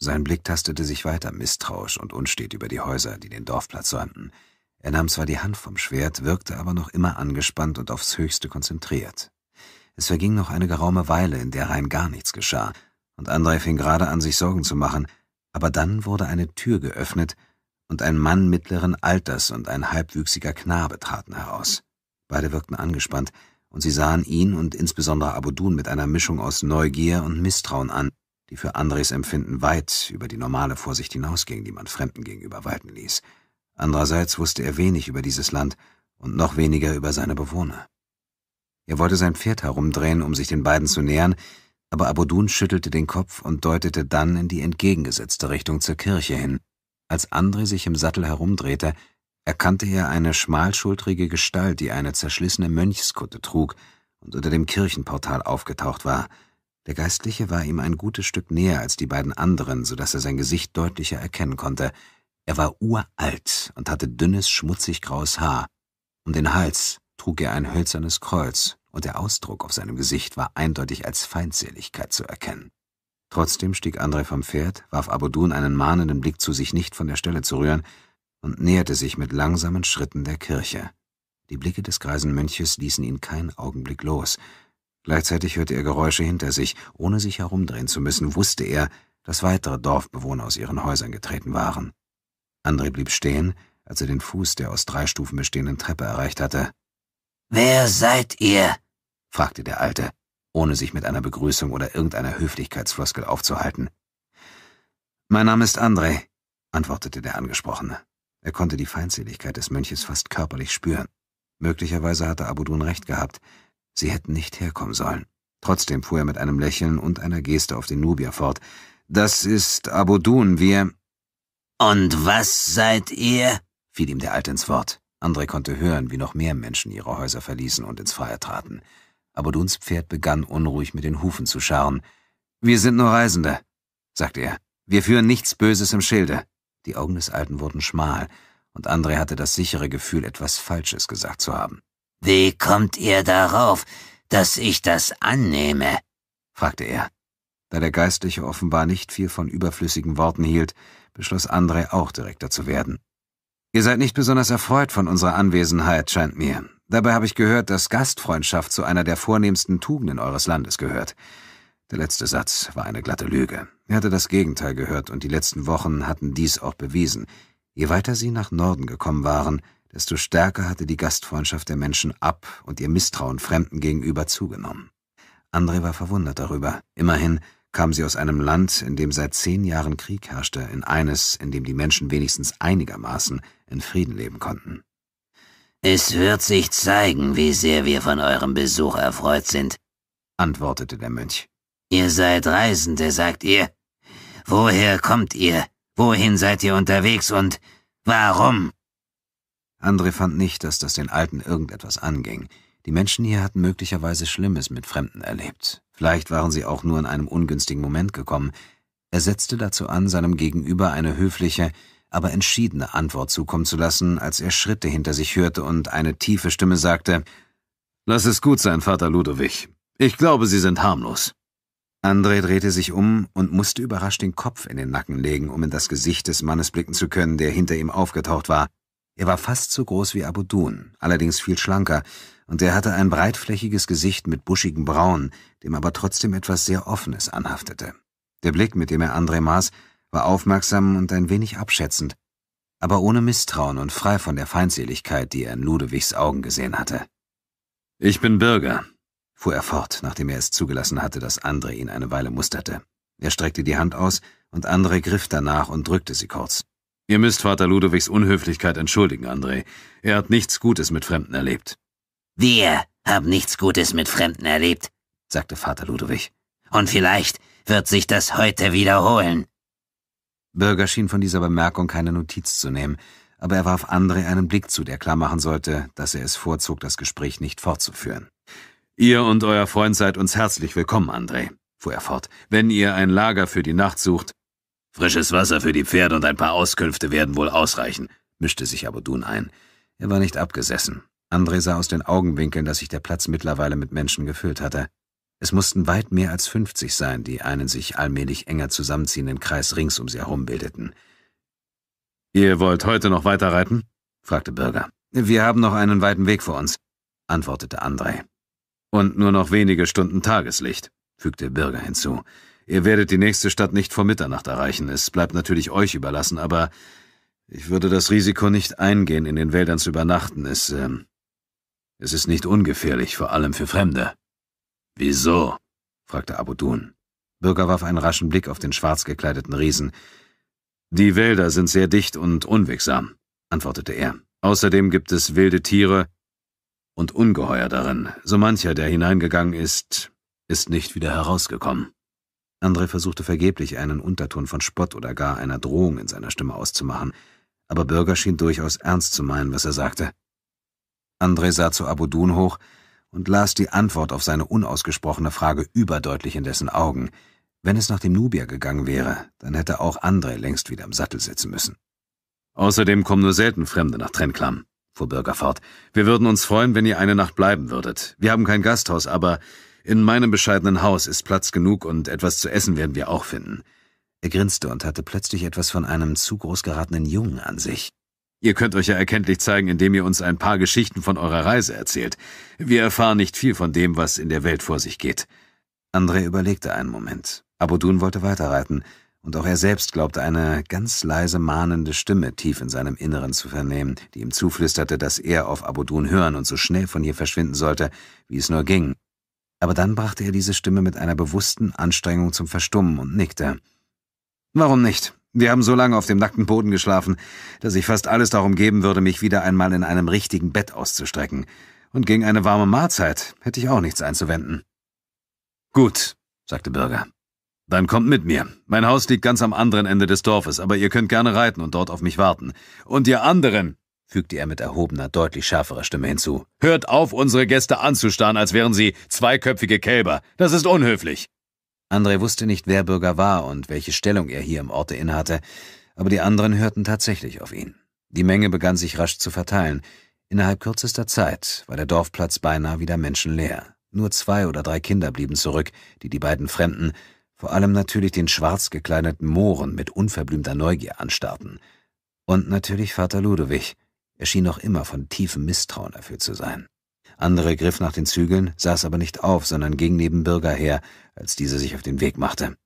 Sein Blick tastete sich weiter misstrauisch und unstet über die Häuser, die den Dorfplatz säumten. Er nahm zwar die Hand vom Schwert, wirkte aber noch immer angespannt und aufs Höchste konzentriert. Es verging noch eine geraume Weile, in der rein gar nichts geschah, und Andrei fing gerade an, sich Sorgen zu machen, aber dann wurde eine Tür geöffnet, und ein Mann mittleren Alters und ein halbwüchsiger Knabe traten heraus. Beide wirkten angespannt, und sie sahen ihn und insbesondere Abudun mit einer Mischung aus Neugier und Misstrauen an, die für Andres Empfinden weit über die normale Vorsicht hinausging, die man Fremden gegenüber walten ließ. Andererseits wusste er wenig über dieses Land und noch weniger über seine Bewohner. Er wollte sein Pferd herumdrehen, um sich den beiden zu nähern, aber Abudun schüttelte den Kopf und deutete dann in die entgegengesetzte Richtung zur Kirche hin. Als André sich im Sattel herumdrehte, erkannte er eine schmalschultrige Gestalt, die eine zerschlissene Mönchskutte trug und unter dem Kirchenportal aufgetaucht war. Der Geistliche war ihm ein gutes Stück näher als die beiden anderen, so dass er sein Gesicht deutlicher erkennen konnte. Er war uralt und hatte dünnes, schmutzig graues Haar. Um den Hals trug er ein hölzernes Kreuz, und der Ausdruck auf seinem Gesicht war eindeutig als Feindseligkeit zu erkennen. Trotzdem stieg Andrei vom Pferd, warf Abodun einen mahnenden Blick zu sich, nicht von der Stelle zu rühren, und näherte sich mit langsamen Schritten der Kirche. Die Blicke des greisen Mönches ließen ihn keinen Augenblick los. Gleichzeitig hörte er Geräusche hinter sich. Ohne sich herumdrehen zu müssen, wusste er, dass weitere Dorfbewohner aus ihren Häusern getreten waren. André blieb stehen, als er den Fuß der aus drei Stufen bestehenden Treppe erreicht hatte. »Wer seid ihr?« fragte der Alte, ohne sich mit einer Begrüßung oder irgendeiner Höflichkeitsfloskel aufzuhalten. »Mein Name ist André«, antwortete der Angesprochene. Er konnte die Feindseligkeit des Mönches fast körperlich spüren. Möglicherweise hatte Abudun recht gehabt. Sie hätten nicht herkommen sollen. Trotzdem fuhr er mit einem Lächeln und einer Geste auf den Nubier fort. Das ist Abudun, wir... Und was seid ihr? fiel ihm der Alte ins Wort. André konnte hören, wie noch mehr Menschen ihre Häuser verließen und ins Freie traten. Abuduns Pferd begann unruhig mit den Hufen zu scharren. Wir sind nur Reisende, sagte er. Wir führen nichts Böses im Schilde. Die Augen des Alten wurden schmal, und André hatte das sichere Gefühl, etwas Falsches gesagt zu haben. Wie kommt ihr darauf, dass ich das annehme? fragte er. Da der Geistliche offenbar nicht viel von überflüssigen Worten hielt, beschloss André auch Direktor zu werden. Ihr seid nicht besonders erfreut von unserer Anwesenheit, scheint mir. Dabei habe ich gehört, dass Gastfreundschaft zu einer der vornehmsten Tugenden eures Landes gehört. Der letzte Satz war eine glatte Lüge. Er hatte das Gegenteil gehört, und die letzten Wochen hatten dies auch bewiesen. Je weiter sie nach Norden gekommen waren, desto stärker hatte die Gastfreundschaft der Menschen ab und ihr Misstrauen Fremden gegenüber zugenommen. André war verwundert darüber. Immerhin kam sie aus einem Land, in dem seit zehn Jahren Krieg herrschte, in eines, in dem die Menschen wenigstens einigermaßen in Frieden leben konnten. Es wird sich zeigen, wie sehr wir von eurem Besuch erfreut sind, antwortete der Mönch. Ihr seid Reisende, sagt ihr? Woher kommt ihr? Wohin seid ihr unterwegs und warum? André fand nicht, dass das den Alten irgendetwas anging. Die Menschen hier hatten möglicherweise Schlimmes mit Fremden erlebt. Vielleicht waren sie auch nur in einem ungünstigen Moment gekommen. Er setzte dazu an, seinem Gegenüber eine höfliche, aber entschiedene Antwort zukommen zu lassen, als er Schritte hinter sich hörte und eine tiefe Stimme sagte Lass es gut sein, Vater Ludovic. Ich glaube, Sie sind harmlos. André drehte sich um und musste überrascht den Kopf in den Nacken legen, um in das Gesicht des Mannes blicken zu können, der hinter ihm aufgetaucht war. Er war fast so groß wie Abudun, allerdings viel schlanker, und er hatte ein breitflächiges Gesicht mit buschigen Brauen, dem aber trotzdem etwas sehr Offenes anhaftete. Der Blick, mit dem er André maß, war aufmerksam und ein wenig abschätzend, aber ohne Misstrauen und frei von der Feindseligkeit, die er in Ludewigs Augen gesehen hatte. Ich bin Bürger, fuhr er fort, nachdem er es zugelassen hatte, dass Andre ihn eine Weile musterte. Er streckte die Hand aus, und Andre griff danach und drückte sie kurz. Ihr müsst Vater Ludovics Unhöflichkeit entschuldigen, Andre. Er hat nichts Gutes mit Fremden erlebt. Wir haben nichts Gutes mit Fremden erlebt, sagte Vater Ludovic. Und vielleicht wird sich das heute wiederholen. Bürger schien von dieser Bemerkung keine Notiz zu nehmen, aber er warf Andre einen Blick zu, der klar machen sollte, dass er es vorzog, das Gespräch nicht fortzuführen. Ihr und euer Freund seid uns herzlich willkommen, André, fuhr er fort, wenn ihr ein Lager für die Nacht sucht. Frisches Wasser für die Pferde und ein paar Auskünfte werden wohl ausreichen, mischte sich aber Dun ein. Er war nicht abgesessen. André sah aus den Augenwinkeln, dass sich der Platz mittlerweile mit Menschen gefüllt hatte. Es mussten weit mehr als fünfzig sein, die einen sich allmählich enger zusammenziehenden Kreis rings um sie herum bildeten. Ihr wollt heute noch weiterreiten? fragte Bürger. Wir haben noch einen weiten Weg vor uns, antwortete André. Und nur noch wenige Stunden Tageslicht, fügte Birger hinzu. Ihr werdet die nächste Stadt nicht vor Mitternacht erreichen. Es bleibt natürlich euch überlassen, aber ich würde das Risiko nicht eingehen, in den Wäldern zu übernachten. Es, ähm, es ist nicht ungefährlich, vor allem für Fremde. Wieso? fragte Abudun. Bürger warf einen raschen Blick auf den schwarz gekleideten Riesen. Die Wälder sind sehr dicht und unwegsam, antwortete er. Außerdem gibt es wilde Tiere, und Ungeheuer darin. So mancher, der hineingegangen ist, ist nicht wieder herausgekommen. André versuchte vergeblich, einen Unterton von Spott oder gar einer Drohung in seiner Stimme auszumachen, aber Bürger schien durchaus ernst zu meinen, was er sagte. André sah zu Abudun hoch und las die Antwort auf seine unausgesprochene Frage überdeutlich in dessen Augen. Wenn es nach dem Nubier gegangen wäre, dann hätte auch André längst wieder im Sattel sitzen müssen. Außerdem kommen nur selten Fremde nach Trennklamm, fuhr Bürger fort. Wir würden uns freuen, wenn ihr eine Nacht bleiben würdet. Wir haben kein Gasthaus, aber in meinem bescheidenen Haus ist Platz genug und etwas zu essen werden wir auch finden. Er grinste und hatte plötzlich etwas von einem zu groß geratenen Jungen an sich. Ihr könnt euch ja erkenntlich zeigen, indem ihr uns ein paar Geschichten von eurer Reise erzählt. Wir erfahren nicht viel von dem, was in der Welt vor sich geht. André überlegte einen Moment. Abudun wollte weiterreiten, und auch er selbst glaubte eine ganz leise mahnende Stimme tief in seinem Inneren zu vernehmen, die ihm zuflüsterte, dass er auf Abudun hören und so schnell von hier verschwinden sollte, wie es nur ging. Aber dann brachte er diese Stimme mit einer bewussten Anstrengung zum Verstummen und nickte. Warum nicht? Wir haben so lange auf dem nackten Boden geschlafen, dass ich fast alles darum geben würde, mich wieder einmal in einem richtigen Bett auszustrecken. Und gegen eine warme Mahlzeit hätte ich auch nichts einzuwenden. Gut, sagte Bürger. Dann kommt mit mir. Mein Haus liegt ganz am anderen Ende des Dorfes, aber ihr könnt gerne reiten und dort auf mich warten. Und ihr anderen, fügte er mit erhobener, deutlich schärferer Stimme hinzu, hört auf, unsere Gäste anzustarren, als wären sie zweiköpfige Kälber. Das ist unhöflich. André wusste nicht, wer Bürger war und welche Stellung er hier im Orte innehatte, aber die anderen hörten tatsächlich auf ihn. Die Menge begann sich rasch zu verteilen. Innerhalb kürzester Zeit war der Dorfplatz beinahe wieder menschenleer. Nur zwei oder drei Kinder blieben zurück, die die beiden Fremden, vor allem natürlich den schwarz gekleideten Mohren mit unverblümter Neugier anstarrten. Und natürlich Vater Ludwig. Er schien noch immer von tiefem Misstrauen erfüllt zu sein. Andere griff nach den Zügeln, saß aber nicht auf, sondern ging neben Bürger her, als diese sich auf den Weg machte.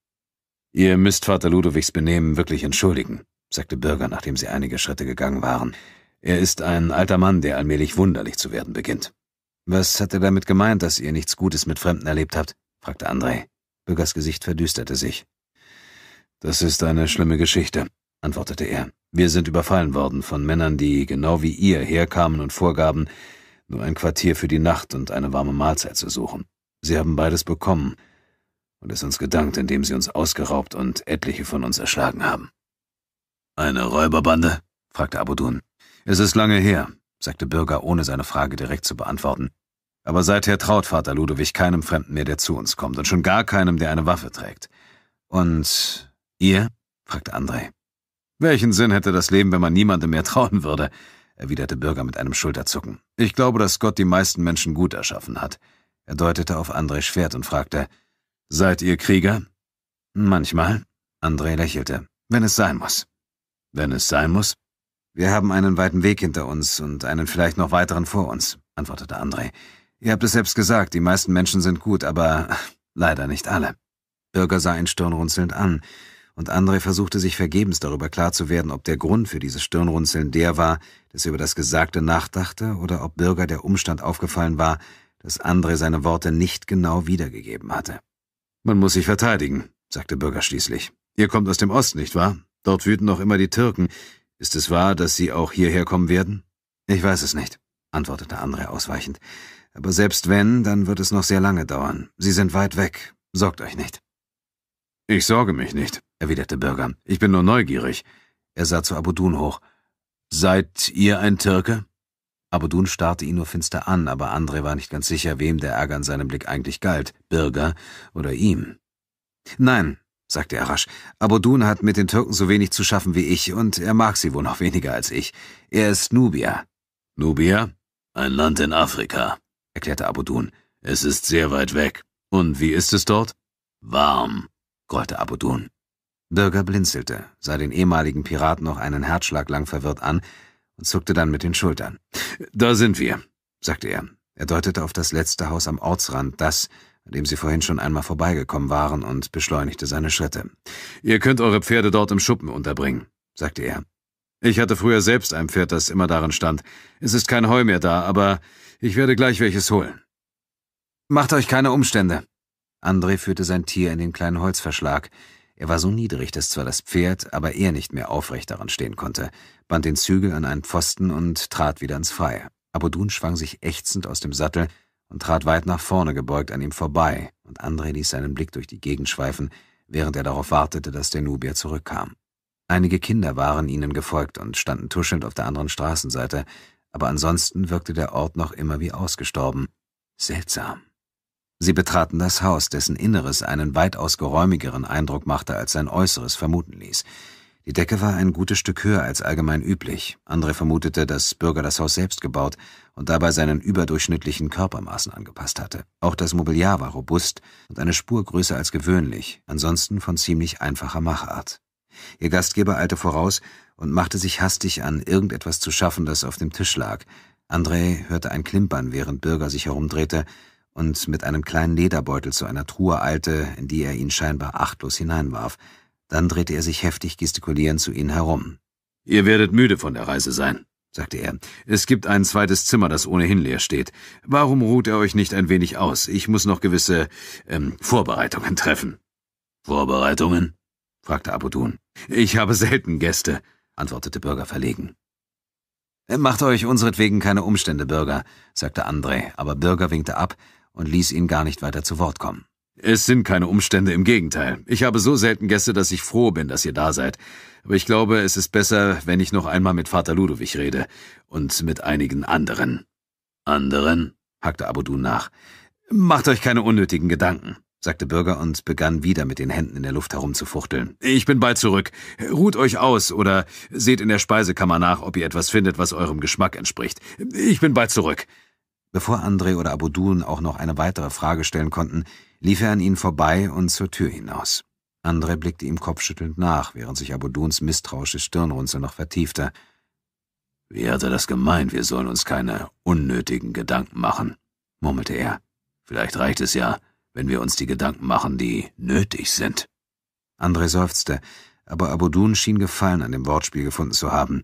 Ihr müsst Vater Ludowigs Benehmen wirklich entschuldigen, sagte Bürger, nachdem sie einige Schritte gegangen waren. Er ist ein alter Mann, der allmählich wunderlich zu werden beginnt. Was hat er damit gemeint, dass ihr nichts Gutes mit Fremden erlebt habt? fragte André. Bürgers Gesicht verdüsterte sich. Das ist eine schlimme Geschichte, antwortete er. Wir sind überfallen worden von Männern, die genau wie ihr herkamen und vorgaben, nur ein Quartier für die Nacht und eine warme Mahlzeit zu suchen. Sie haben beides bekommen und es uns gedankt, indem sie uns ausgeraubt und etliche von uns erschlagen haben. Eine Räuberbande? fragte Abudun. Es ist lange her, sagte Bürger, ohne seine Frage direkt zu beantworten. Aber seither traut Vater Ludwig keinem Fremden mehr, der zu uns kommt, und schon gar keinem, der eine Waffe trägt. Und ihr? fragte André. Welchen Sinn hätte das Leben, wenn man niemandem mehr trauen würde? erwiderte Bürger mit einem Schulterzucken. Ich glaube, dass Gott die meisten Menschen gut erschaffen hat. Er deutete auf André Schwert und fragte, Seid ihr Krieger? Manchmal. André lächelte. Wenn es sein muss. Wenn es sein muss? Wir haben einen weiten Weg hinter uns und einen vielleicht noch weiteren vor uns, antwortete André. Ihr habt es selbst gesagt, die meisten Menschen sind gut, aber leider nicht alle. Bürger sah ihn stirnrunzelnd an, und André versuchte sich vergebens darüber klar zu werden, ob der Grund für dieses Stirnrunzeln der war, dass er über das Gesagte nachdachte, oder ob Bürger der Umstand aufgefallen war, dass André seine Worte nicht genau wiedergegeben hatte. Man muss sich verteidigen, sagte Bürger schließlich. Ihr kommt aus dem Osten, nicht wahr? Dort wüten noch immer die Türken. Ist es wahr, dass sie auch hierher kommen werden? Ich weiß es nicht, antwortete André ausweichend. Aber selbst wenn, dann wird es noch sehr lange dauern. Sie sind weit weg. Sorgt euch nicht. Ich sorge mich nicht, erwiderte Bürger. Ich bin nur neugierig. Er sah zu Abudun hoch. Seid ihr ein Türke? Abudun starrte ihn nur finster an, aber Andre war nicht ganz sicher, wem der Ärger in seinem Blick eigentlich galt, Bürger oder ihm. Nein, sagte er rasch, Abudun hat mit den Türken so wenig zu schaffen wie ich, und er mag sie wohl noch weniger als ich. Er ist Nubier. Nubier? Ein Land in Afrika, erklärte Abudun. Es ist sehr weit weg. Und wie ist es dort? Warm, grollte Abudun. Bürger blinzelte, sah den ehemaligen Piraten noch einen Herzschlag lang verwirrt an und zuckte dann mit den Schultern. Da sind wir, sagte er. Er deutete auf das letzte Haus am Ortsrand, das, an dem sie vorhin schon einmal vorbeigekommen waren, und beschleunigte seine Schritte. Ihr könnt eure Pferde dort im Schuppen unterbringen, sagte er. Ich hatte früher selbst ein Pferd, das immer darin stand. Es ist kein Heu mehr da, aber ich werde gleich welches holen. Macht euch keine Umstände. André führte sein Tier in den kleinen Holzverschlag. Er war so niedrig, dass zwar das Pferd, aber er nicht mehr aufrecht daran stehen konnte, band den Zügel an einen Pfosten und trat wieder ins Freie. Abodun schwang sich ächzend aus dem Sattel und trat weit nach vorne gebeugt an ihm vorbei, und André ließ seinen Blick durch die Gegend schweifen, während er darauf wartete, dass der Nubier zurückkam. Einige Kinder waren ihnen gefolgt und standen tuschelnd auf der anderen Straßenseite, aber ansonsten wirkte der Ort noch immer wie ausgestorben. Seltsam. Sie betraten das Haus, dessen Inneres einen weitaus geräumigeren Eindruck machte, als sein Äußeres vermuten ließ. Die Decke war ein gutes Stück höher als allgemein üblich. Andre vermutete, dass Bürger das Haus selbst gebaut und dabei seinen überdurchschnittlichen Körpermaßen angepasst hatte. Auch das Mobiliar war robust und eine Spur größer als gewöhnlich, ansonsten von ziemlich einfacher Machart. Ihr Gastgeber eilte voraus und machte sich hastig an, irgendetwas zu schaffen, das auf dem Tisch lag. André hörte ein Klimpern, während Bürger sich herumdrehte und mit einem kleinen Lederbeutel zu einer Truhe eilte, in die er ihn scheinbar achtlos hineinwarf. Dann drehte er sich heftig gestikulierend zu ihnen herum. Ihr werdet müde von der Reise sein, sagte er. Es gibt ein zweites Zimmer, das ohnehin leer steht. Warum ruht ihr euch nicht ein wenig aus? Ich muss noch gewisse ähm, Vorbereitungen treffen. Vorbereitungen? fragte Abudun. Ich habe selten Gäste, antwortete Bürger verlegen. Macht euch unseretwegen keine Umstände, Bürger, sagte André, aber Bürger winkte ab und ließ ihn gar nicht weiter zu Wort kommen. Es sind keine Umstände, im Gegenteil. Ich habe so selten Gäste, dass ich froh bin, dass ihr da seid. Aber ich glaube, es ist besser, wenn ich noch einmal mit Vater Ludovic rede und mit einigen anderen. Anderen? hackte Abudun nach. Macht euch keine unnötigen Gedanken sagte Bürger und begann wieder mit den Händen in der Luft herumzufuchteln. Ich bin bald zurück. Ruht euch aus oder seht in der Speisekammer nach, ob ihr etwas findet, was eurem Geschmack entspricht. Ich bin bald zurück. Bevor André oder Abudun auch noch eine weitere Frage stellen konnten, lief er an ihnen vorbei und zur Tür hinaus. André blickte ihm kopfschüttelnd nach, während sich Abuduns misstrauisches Stirnrunzel noch vertiefte. Wie hat er das gemeint? Wir sollen uns keine unnötigen Gedanken machen, murmelte er. Vielleicht reicht es ja, wenn wir uns die Gedanken machen, die nötig sind. André seufzte, aber Abudun schien Gefallen an dem Wortspiel gefunden zu haben.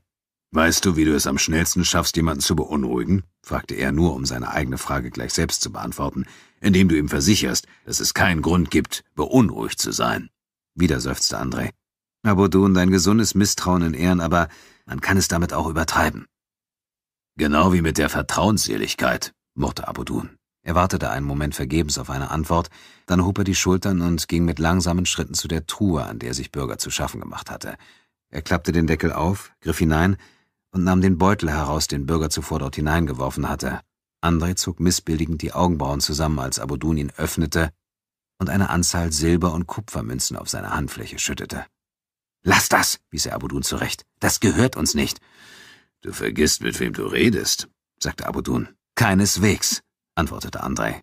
Weißt du, wie du es am schnellsten schaffst, jemanden zu beunruhigen? fragte er nur, um seine eigene Frage gleich selbst zu beantworten, indem du ihm versicherst, dass es keinen Grund gibt, beunruhigt zu sein. Wieder seufzte André. Abudun, dein gesundes Misstrauen in Ehren, aber man kann es damit auch übertreiben. Genau wie mit der Vertrauensseligkeit, murrte Abudun. Er wartete einen Moment vergebens auf eine Antwort, dann hob er die Schultern und ging mit langsamen Schritten zu der Truhe, an der sich Bürger zu schaffen gemacht hatte. Er klappte den Deckel auf, griff hinein und nahm den Beutel heraus, den Bürger zuvor dort hineingeworfen hatte. Andrei zog missbilligend die Augenbrauen zusammen, als Abudun ihn öffnete und eine Anzahl Silber- und Kupfermünzen auf seine Handfläche schüttete. Lass das, wies er Abudun zurecht. Das gehört uns nicht. Du vergisst, mit wem du redest, sagte Abudun. Keineswegs, antwortete Andrei.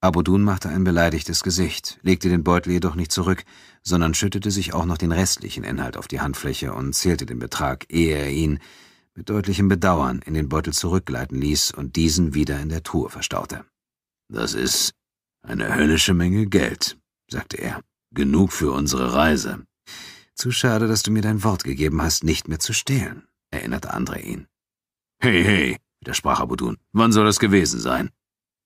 Abudun machte ein beleidigtes Gesicht, legte den Beutel jedoch nicht zurück, sondern schüttete sich auch noch den restlichen Inhalt auf die Handfläche und zählte den Betrag, ehe er ihn mit deutlichem Bedauern in den Beutel zurückgleiten ließ und diesen wieder in der Truhe verstaute. Das ist eine höllische Menge Geld, sagte er. Genug für unsere Reise. Zu schade, dass du mir dein Wort gegeben hast, nicht mehr zu stehlen, erinnerte André ihn. Hey, hey, widersprach Abudun. Wann soll das gewesen sein?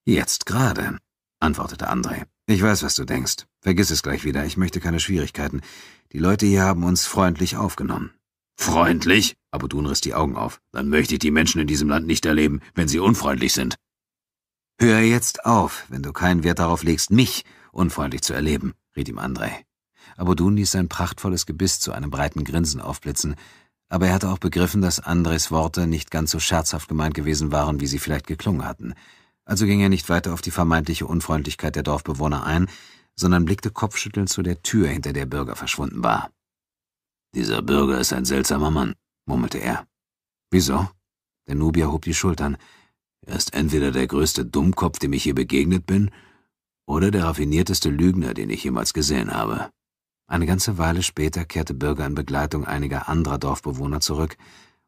Jetzt gerade, antwortete André. Ich weiß, was du denkst. Vergiss es gleich wieder, ich möchte keine Schwierigkeiten. Die Leute hier haben uns freundlich aufgenommen. Freundlich? Abudun riss die Augen auf. Dann möchte ich die Menschen in diesem Land nicht erleben, wenn sie unfreundlich sind. Hör jetzt auf, wenn du keinen Wert darauf legst, mich unfreundlich zu erleben, riet ihm André. Abudun ließ sein prachtvolles Gebiss zu einem breiten Grinsen aufblitzen, aber er hatte auch begriffen, dass Andres Worte nicht ganz so scherzhaft gemeint gewesen waren, wie sie vielleicht geklungen hatten. Also ging er nicht weiter auf die vermeintliche Unfreundlichkeit der Dorfbewohner ein, sondern blickte kopfschüttelnd zu der Tür, hinter der Bürger verschwunden war. Dieser Bürger ist ein seltsamer Mann, murmelte er. Wieso? Der Nubier hob die Schultern. Er ist entweder der größte Dummkopf, dem ich hier begegnet bin, oder der raffinierteste Lügner, den ich jemals gesehen habe. Eine ganze Weile später kehrte Bürger in Begleitung einiger anderer Dorfbewohner zurück,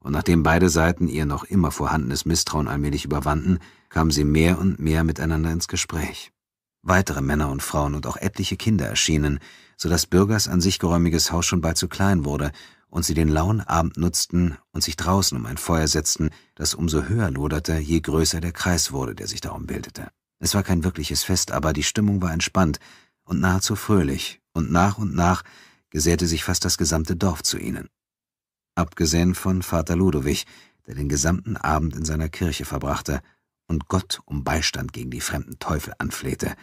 und nachdem beide Seiten ihr noch immer vorhandenes Misstrauen allmählich überwanden, kamen sie mehr und mehr miteinander ins Gespräch. Weitere Männer und Frauen und auch etliche Kinder erschienen, so dass Bürgers an sich geräumiges Haus schon bald zu klein wurde und sie den lauen Abend nutzten und sich draußen um ein Feuer setzten, das umso höher loderte, je größer der Kreis wurde, der sich darum bildete. Es war kein wirkliches Fest, aber die Stimmung war entspannt und nahezu fröhlich, und nach und nach gesellte sich fast das gesamte Dorf zu ihnen. Abgesehen von Vater Ludowig, der den gesamten Abend in seiner Kirche verbrachte und Gott um Beistand gegen die fremden Teufel anflehte,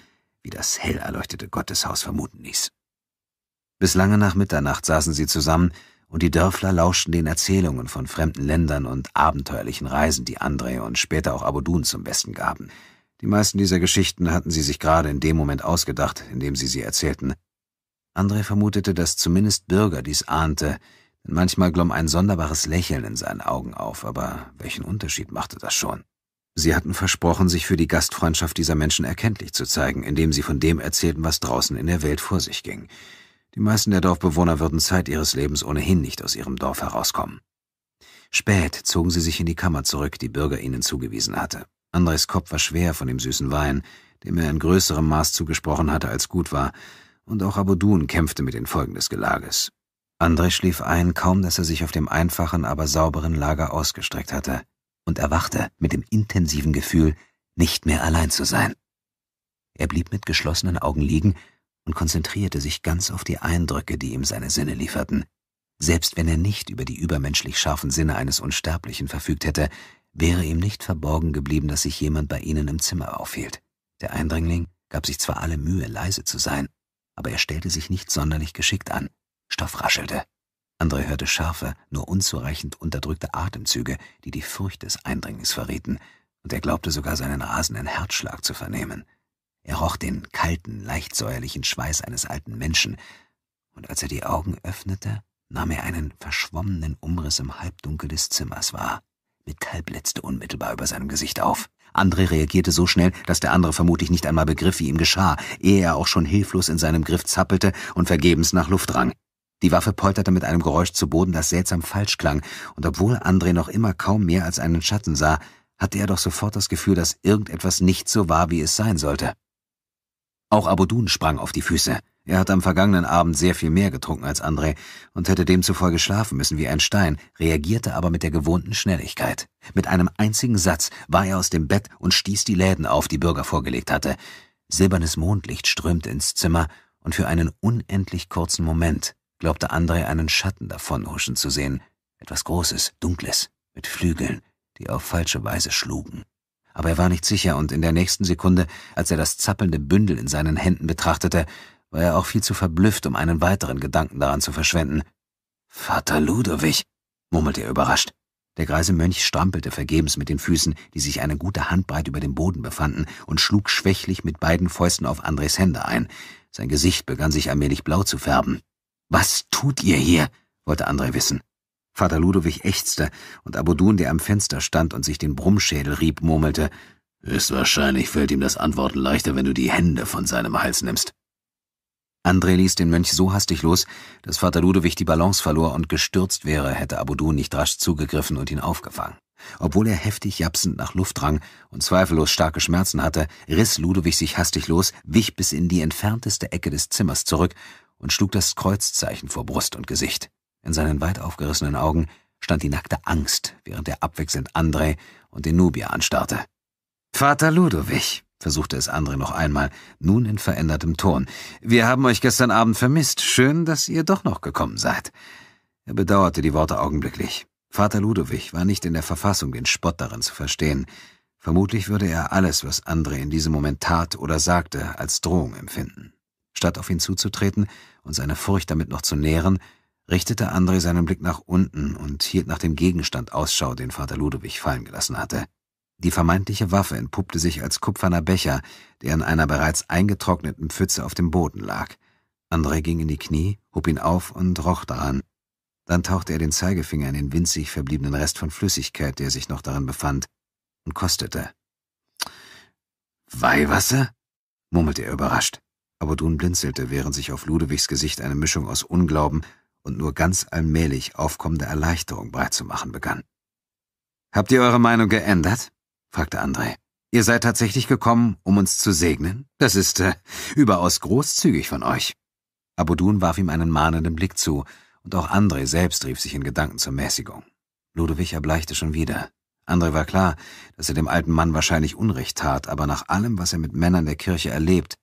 wie das hell erleuchtete Gotteshaus vermuten ließ. Bis lange nach Mitternacht saßen sie zusammen, und die Dörfler lauschten den Erzählungen von fremden Ländern und abenteuerlichen Reisen, die Andre und später auch Abudun zum Besten gaben. Die meisten dieser Geschichten hatten sie sich gerade in dem Moment ausgedacht, in dem sie sie erzählten. Andre vermutete, dass zumindest Bürger dies ahnte, denn manchmal glomm ein sonderbares Lächeln in seinen Augen auf, aber welchen Unterschied machte das schon? Sie hatten versprochen, sich für die Gastfreundschaft dieser Menschen erkenntlich zu zeigen, indem sie von dem erzählten, was draußen in der Welt vor sich ging. Die meisten der Dorfbewohner würden Zeit ihres Lebens ohnehin nicht aus ihrem Dorf herauskommen. Spät zogen sie sich in die Kammer zurück, die Bürger ihnen zugewiesen hatte. Andres Kopf war schwer von dem süßen Wein, dem er in größerem Maß zugesprochen hatte, als gut war, und auch Abudun kämpfte mit den Folgen des Gelages. Andres schlief ein, kaum dass er sich auf dem einfachen, aber sauberen Lager ausgestreckt hatte und erwachte mit dem intensiven Gefühl, nicht mehr allein zu sein. Er blieb mit geschlossenen Augen liegen und konzentrierte sich ganz auf die Eindrücke, die ihm seine Sinne lieferten. Selbst wenn er nicht über die übermenschlich scharfen Sinne eines Unsterblichen verfügt hätte, wäre ihm nicht verborgen geblieben, dass sich jemand bei ihnen im Zimmer aufhielt. Der Eindringling gab sich zwar alle Mühe, leise zu sein, aber er stellte sich nicht sonderlich geschickt an. Stoff raschelte. André hörte scharfe, nur unzureichend unterdrückte Atemzüge, die die Furcht des Eindringlings verrieten, und er glaubte sogar seinen rasenden Herzschlag zu vernehmen. Er roch den kalten, leicht säuerlichen Schweiß eines alten Menschen, und als er die Augen öffnete, nahm er einen verschwommenen Umriss im Halbdunkel des Zimmers wahr. Metall blitzte unmittelbar über seinem Gesicht auf. André reagierte so schnell, dass der andere vermutlich nicht einmal begriff, wie ihm geschah, ehe er auch schon hilflos in seinem Griff zappelte und vergebens nach Luft rang. Die Waffe polterte mit einem Geräusch zu Boden, das seltsam falsch klang, und obwohl André noch immer kaum mehr als einen Schatten sah, hatte er doch sofort das Gefühl, dass irgendetwas nicht so war, wie es sein sollte. Auch Abudun sprang auf die Füße. Er hatte am vergangenen Abend sehr viel mehr getrunken als André und hätte demzufolge schlafen müssen wie ein Stein, reagierte aber mit der gewohnten Schnelligkeit. Mit einem einzigen Satz war er aus dem Bett und stieß die Läden auf, die Bürger vorgelegt hatte. Silbernes Mondlicht strömte ins Zimmer, und für einen unendlich kurzen Moment glaubte Andrei einen Schatten davonhuschen zu sehen, etwas Großes, Dunkles, mit Flügeln, die auf falsche Weise schlugen. Aber er war nicht sicher, und in der nächsten Sekunde, als er das zappelnde Bündel in seinen Händen betrachtete, war er auch viel zu verblüfft, um einen weiteren Gedanken daran zu verschwenden. Vater Ludwig, murmelte er überrascht. Der greise Mönch strampelte vergebens mit den Füßen, die sich eine gute Handbreit über dem Boden befanden, und schlug schwächlich mit beiden Fäusten auf Andres Hände ein. Sein Gesicht begann sich allmählich blau zu färben. Was tut ihr hier? wollte André wissen. Vater Ludovic ächzte, und Abudun, der am Fenster stand und sich den Brummschädel rieb, murmelte, Höchstwahrscheinlich fällt ihm das Antworten leichter, wenn du die Hände von seinem Hals nimmst. André ließ den Mönch so hastig los, dass Vater Ludovic die Balance verlor und gestürzt wäre, hätte Abudun nicht rasch zugegriffen und ihn aufgefangen. Obwohl er heftig japsend nach Luft drang und zweifellos starke Schmerzen hatte, riss Ludovic sich hastig los, wich bis in die entfernteste Ecke des Zimmers zurück und schlug das Kreuzzeichen vor Brust und Gesicht. In seinen weit aufgerissenen Augen stand die nackte Angst, während er abwechselnd André und den Nubier anstarrte. Vater Ludovic, versuchte es André noch einmal, nun in verändertem Ton. Wir haben euch gestern Abend vermisst. Schön, dass ihr doch noch gekommen seid. Er bedauerte die Worte augenblicklich. Vater Ludovic war nicht in der Verfassung, den Spott darin zu verstehen. Vermutlich würde er alles, was André in diesem Moment tat oder sagte, als Drohung empfinden. Statt auf ihn zuzutreten und seine Furcht damit noch zu nähren, richtete André seinen Blick nach unten und hielt nach dem Gegenstand Ausschau, den Vater Ludwig fallen gelassen hatte. Die vermeintliche Waffe entpuppte sich als kupferner Becher, der in einer bereits eingetrockneten Pfütze auf dem Boden lag. André ging in die Knie, hob ihn auf und roch daran. Dann tauchte er den Zeigefinger in den winzig verbliebenen Rest von Flüssigkeit, der sich noch darin befand, und kostete. Weihwasser? murmelte er überrascht. Aber Dun blinzelte, während sich auf Ludewigs Gesicht eine Mischung aus Unglauben und nur ganz allmählich aufkommende Erleichterung breitzumachen begann. Habt ihr eure Meinung geändert? fragte André. Ihr seid tatsächlich gekommen, um uns zu segnen? Das ist äh, überaus großzügig von euch. Abudun warf ihm einen mahnenden Blick zu, und auch André selbst rief sich in Gedanken zur Mäßigung. Ludwig erbleichte schon wieder. André war klar, dass er dem alten Mann wahrscheinlich Unrecht tat, aber nach allem, was er mit Männern der Kirche erlebt,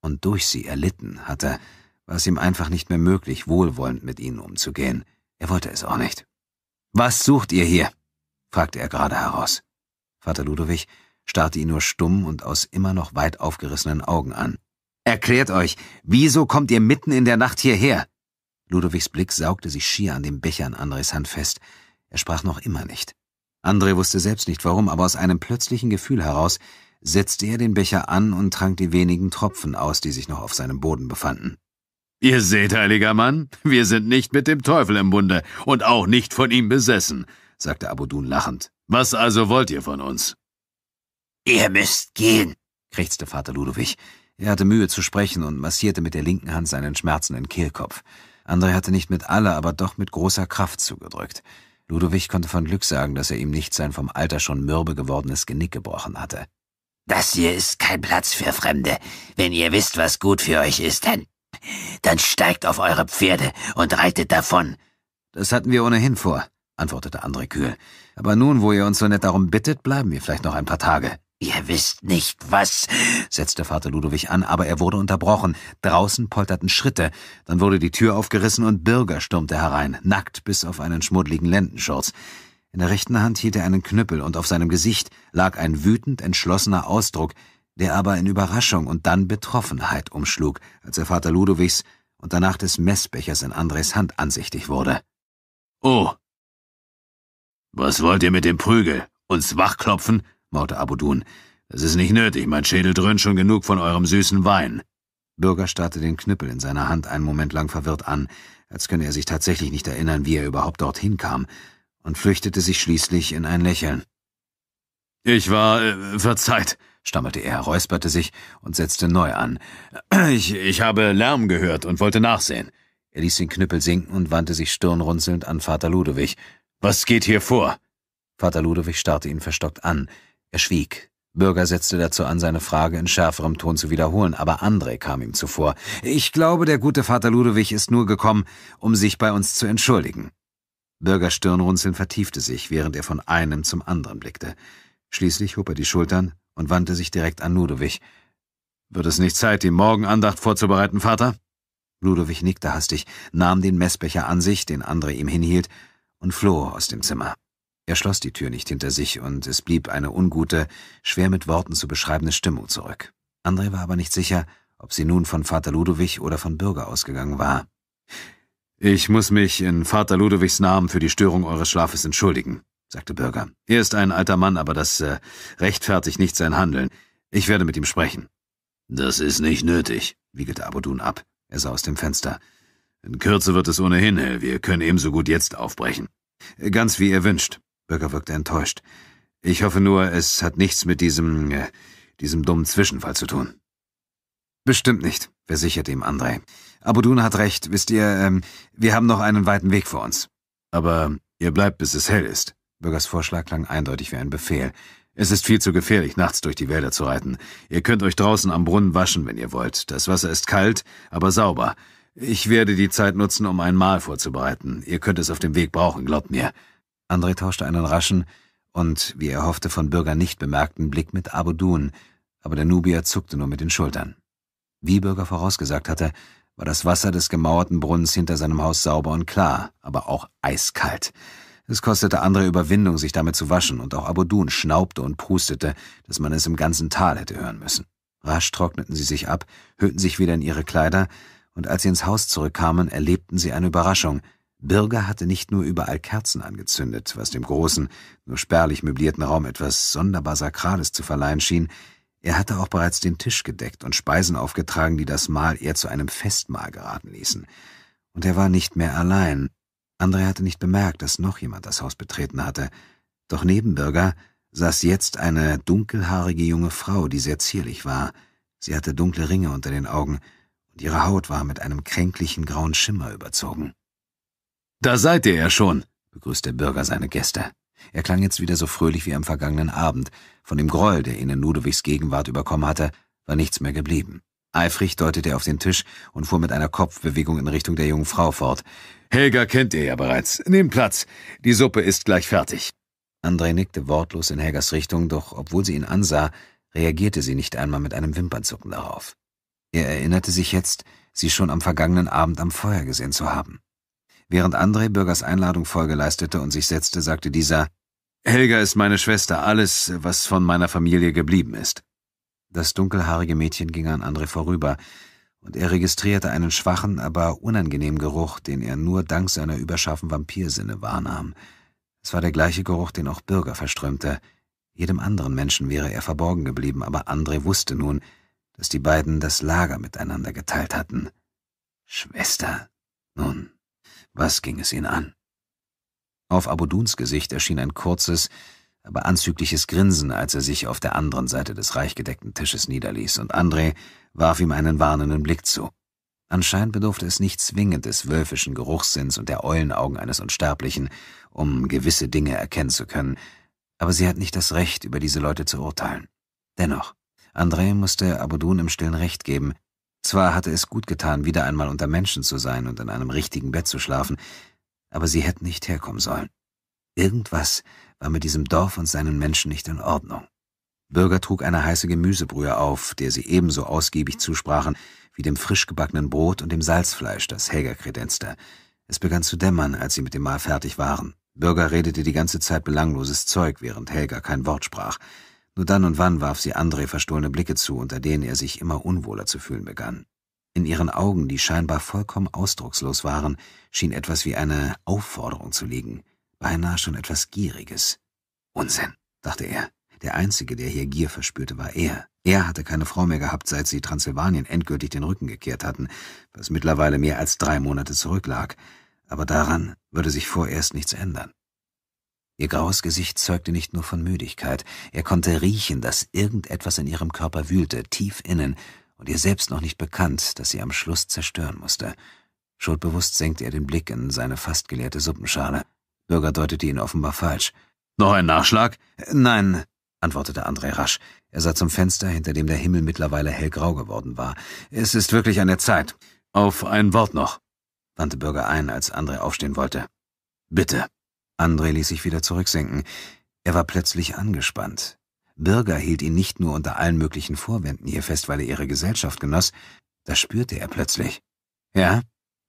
und durch sie erlitten hatte, war es ihm einfach nicht mehr möglich, wohlwollend mit ihnen umzugehen. Er wollte es auch nicht. Was sucht ihr hier? fragte er gerade heraus. Vater Ludwig starrte ihn nur stumm und aus immer noch weit aufgerissenen Augen an. Erklärt euch, wieso kommt ihr mitten in der Nacht hierher? Ludovigs Blick saugte sich schier an dem Becher an Andres Hand fest. Er sprach noch immer nicht. Andre wusste selbst nicht warum, aber aus einem plötzlichen Gefühl heraus, setzte er den Becher an und trank die wenigen Tropfen aus, die sich noch auf seinem Boden befanden. Ihr seht, heiliger Mann, wir sind nicht mit dem Teufel im Bunde und auch nicht von ihm besessen, sagte Abudun lachend. Was also wollt ihr von uns? Ihr müsst gehen, krächzte Vater Ludwig. Er hatte Mühe zu sprechen und massierte mit der linken Hand seinen schmerzenden Kehlkopf. André hatte nicht mit aller, aber doch mit großer Kraft zugedrückt. Ludwig konnte von Glück sagen, dass er ihm nicht sein vom Alter schon mürbe gewordenes Genick gebrochen hatte. Das hier ist kein Platz für Fremde. Wenn ihr wisst, was gut für euch ist, dann, dann steigt auf eure Pferde und reitet davon. Das hatten wir ohnehin vor, antwortete André kühl. Aber nun, wo ihr uns so nett darum bittet, bleiben wir vielleicht noch ein paar Tage. Ihr wisst nicht was, setzte Vater Ludwig an, aber er wurde unterbrochen. Draußen polterten Schritte, dann wurde die Tür aufgerissen und Bürger stürmte herein, nackt bis auf einen schmuddligen Lendenschurz. In der rechten Hand hielt er einen Knüppel und auf seinem Gesicht lag ein wütend entschlossener Ausdruck, der aber in Überraschung und dann Betroffenheit umschlug, als er Vater Ludowigs und danach des Messbechers in Andres Hand ansichtig wurde. Oh! Was wollt ihr mit dem Prügel? Uns wachklopfen? maute Abudun. Das ist nicht nötig, mein Schädel dröhnt schon genug von eurem süßen Wein. Bürger starrte den Knüppel in seiner Hand einen Moment lang verwirrt an, als könne er sich tatsächlich nicht erinnern, wie er überhaupt dorthin kam, und flüchtete sich schließlich in ein Lächeln. Ich war äh, verzeiht, stammelte er, räusperte sich und setzte neu an. Ich, ich habe Lärm gehört und wollte nachsehen. Er ließ den Knüppel sinken und wandte sich stirnrunzelnd an Vater Ludewig. Was geht hier vor? Vater Ludewig starrte ihn verstockt an. Er schwieg. Bürger setzte dazu an, seine Frage in schärferem Ton zu wiederholen, aber André kam ihm zuvor. Ich glaube, der gute Vater Ludewig ist nur gekommen, um sich bei uns zu entschuldigen. Bürgers Stirnrunzeln vertiefte sich, während er von einem zum anderen blickte. Schließlich hob er die Schultern und wandte sich direkt an Ludovic. Wird es nicht Zeit, die Morgenandacht vorzubereiten, Vater? Ludovic nickte hastig, nahm den Messbecher an sich, den Andre ihm hinhielt, und floh aus dem Zimmer. Er schloss die Tür nicht hinter sich, und es blieb eine ungute, schwer mit Worten zu beschreibende Stimmung zurück. André war aber nicht sicher, ob sie nun von Vater Ludovic oder von Bürger ausgegangen war. Ich muss mich in Vater Ludowigs Namen für die Störung eures Schlafes entschuldigen, sagte Bürger. Er ist ein alter Mann, aber das äh, rechtfertigt nicht sein Handeln. Ich werde mit ihm sprechen. Das ist nicht nötig, wiegelte Abodun ab. Er sah aus dem Fenster. In Kürze wird es ohnehin hell. Wir können ebenso gut jetzt aufbrechen. Ganz wie ihr wünscht. Bürger wirkte enttäuscht. Ich hoffe nur, es hat nichts mit diesem, äh, diesem dummen Zwischenfall zu tun. Bestimmt nicht, versicherte ihm Andrei. Abudun hat recht, wisst ihr, ähm, wir haben noch einen weiten Weg vor uns. Aber ihr bleibt, bis es hell ist. Bürgers Vorschlag klang eindeutig wie ein Befehl. Es ist viel zu gefährlich, nachts durch die Wälder zu reiten. Ihr könnt euch draußen am Brunnen waschen, wenn ihr wollt. Das Wasser ist kalt, aber sauber. Ich werde die Zeit nutzen, um ein Mahl vorzubereiten. Ihr könnt es auf dem Weg brauchen, glaubt mir. André tauschte einen raschen und, wie er hoffte, von Bürger nicht bemerkten Blick mit Abudun, aber der Nubier zuckte nur mit den Schultern. Wie Bürger vorausgesagt hatte, war das Wasser des gemauerten Brunnens hinter seinem Haus sauber und klar, aber auch eiskalt. Es kostete andere Überwindung, sich damit zu waschen, und auch Abudun schnaubte und prustete, dass man es im ganzen Tal hätte hören müssen. Rasch trockneten sie sich ab, hüllten sich wieder in ihre Kleider, und als sie ins Haus zurückkamen, erlebten sie eine Überraschung. Birger hatte nicht nur überall Kerzen angezündet, was dem großen, nur spärlich möblierten Raum etwas sonderbar Sakrales zu verleihen schien, er hatte auch bereits den Tisch gedeckt und Speisen aufgetragen, die das Mahl eher zu einem Festmahl geraten ließen. Und er war nicht mehr allein. Andre hatte nicht bemerkt, dass noch jemand das Haus betreten hatte. Doch neben Bürger saß jetzt eine dunkelhaarige junge Frau, die sehr zierlich war. Sie hatte dunkle Ringe unter den Augen und ihre Haut war mit einem kränklichen grauen Schimmer überzogen. Da seid ihr ja schon, begrüßte Bürger seine Gäste. Er klang jetzt wieder so fröhlich wie am vergangenen Abend, von dem Groll, der ihn in Ludovics Gegenwart überkommen hatte, war nichts mehr geblieben. Eifrig deutete er auf den Tisch und fuhr mit einer Kopfbewegung in Richtung der jungen Frau fort. Helga kennt ihr ja bereits. Nehmt Platz. Die Suppe ist gleich fertig. Andrei nickte wortlos in Helgas Richtung, doch obwohl sie ihn ansah, reagierte sie nicht einmal mit einem Wimpernzucken darauf. Er erinnerte sich jetzt, sie schon am vergangenen Abend am Feuer gesehen zu haben. Während Andrei Bürgers Einladung Folge leistete und sich setzte, sagte dieser, Helga ist meine Schwester, alles, was von meiner Familie geblieben ist. Das dunkelhaarige Mädchen ging an André vorüber, und er registrierte einen schwachen, aber unangenehmen Geruch, den er nur dank seiner überscharfen Vampirsinne wahrnahm. Es war der gleiche Geruch, den auch Bürger verströmte. Jedem anderen Menschen wäre er verborgen geblieben, aber André wusste nun, dass die beiden das Lager miteinander geteilt hatten. Schwester. Nun, was ging es ihn an? Auf Abuduns Gesicht erschien ein kurzes, aber anzügliches Grinsen, als er sich auf der anderen Seite des reichgedeckten Tisches niederließ, und André warf ihm einen warnenden Blick zu. Anscheinend bedurfte es nicht zwingend des wölfischen Geruchssinns und der Eulenaugen eines Unsterblichen, um gewisse Dinge erkennen zu können, aber sie hat nicht das Recht, über diese Leute zu urteilen. Dennoch, André musste Abudun im Stillen Recht geben. Zwar hatte es gut getan, wieder einmal unter Menschen zu sein und in einem richtigen Bett zu schlafen, aber sie hätten nicht herkommen sollen. Irgendwas war mit diesem Dorf und seinen Menschen nicht in Ordnung. Bürger trug eine heiße Gemüsebrühe auf, der sie ebenso ausgiebig zusprachen wie dem frisch gebackenen Brot und dem Salzfleisch, das Helga kredenzte. Es begann zu dämmern, als sie mit dem Mahl fertig waren. Bürger redete die ganze Zeit belangloses Zeug, während Helga kein Wort sprach. Nur dann und wann warf sie André verstohlene Blicke zu, unter denen er sich immer unwohler zu fühlen begann. In ihren Augen, die scheinbar vollkommen ausdruckslos waren, schien etwas wie eine Aufforderung zu liegen, beinahe schon etwas Gieriges. Unsinn, dachte er. Der Einzige, der hier Gier verspürte, war er. Er hatte keine Frau mehr gehabt, seit sie Transsilvanien endgültig den Rücken gekehrt hatten, was mittlerweile mehr als drei Monate zurücklag. Aber daran würde sich vorerst nichts ändern. Ihr graues Gesicht zeugte nicht nur von Müdigkeit, er konnte riechen, dass irgendetwas in ihrem Körper wühlte, tief innen, und ihr selbst noch nicht bekannt, dass sie am Schluss zerstören musste. Schuldbewusst senkte er den Blick in seine fast geleerte Suppenschale. Bürger deutete ihn offenbar falsch. Noch ein Nachschlag? Nein, antwortete André rasch. Er sah zum Fenster, hinter dem der Himmel mittlerweile hellgrau geworden war. Es ist wirklich an der Zeit. Auf ein Wort noch, wandte Bürger ein, als André aufstehen wollte. Bitte. André ließ sich wieder zurücksinken. Er war plötzlich angespannt. Birger hielt ihn nicht nur unter allen möglichen Vorwänden hier fest, weil er ihre Gesellschaft genoss, das spürte er plötzlich. Ja,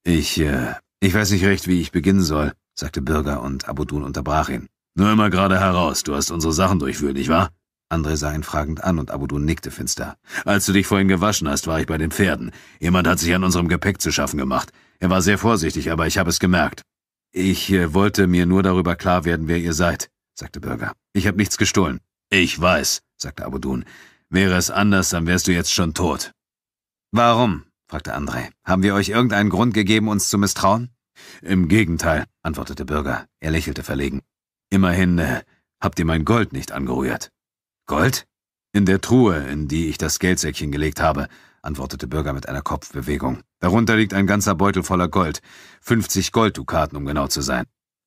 ich, äh, ich weiß nicht recht, wie ich beginnen soll, sagte Birger und Abudun unterbrach ihn. Nur immer gerade heraus, du hast unsere Sachen durchwühlt, nicht wahr? André sah ihn fragend an und Abudun nickte finster. Als du dich vorhin gewaschen hast, war ich bei den Pferden. Jemand hat sich an unserem Gepäck zu schaffen gemacht. Er war sehr vorsichtig, aber ich habe es gemerkt. Ich äh, wollte mir nur darüber klar werden, wer ihr seid, sagte Bürger. Ich habe nichts gestohlen. Ich weiß, sagte Abudun. Wäre es anders, dann wärst du jetzt schon tot. Warum? fragte André. Haben wir euch irgendeinen Grund gegeben, uns zu misstrauen? Im Gegenteil, antwortete Bürger. Er lächelte verlegen. Immerhin äh, habt ihr mein Gold nicht angerührt. Gold? In der Truhe, in die ich das Geldsäckchen gelegt habe, antwortete Bürger mit einer Kopfbewegung. Darunter liegt ein ganzer Beutel voller Gold. Fünfzig Golddukaten, um genau zu sein.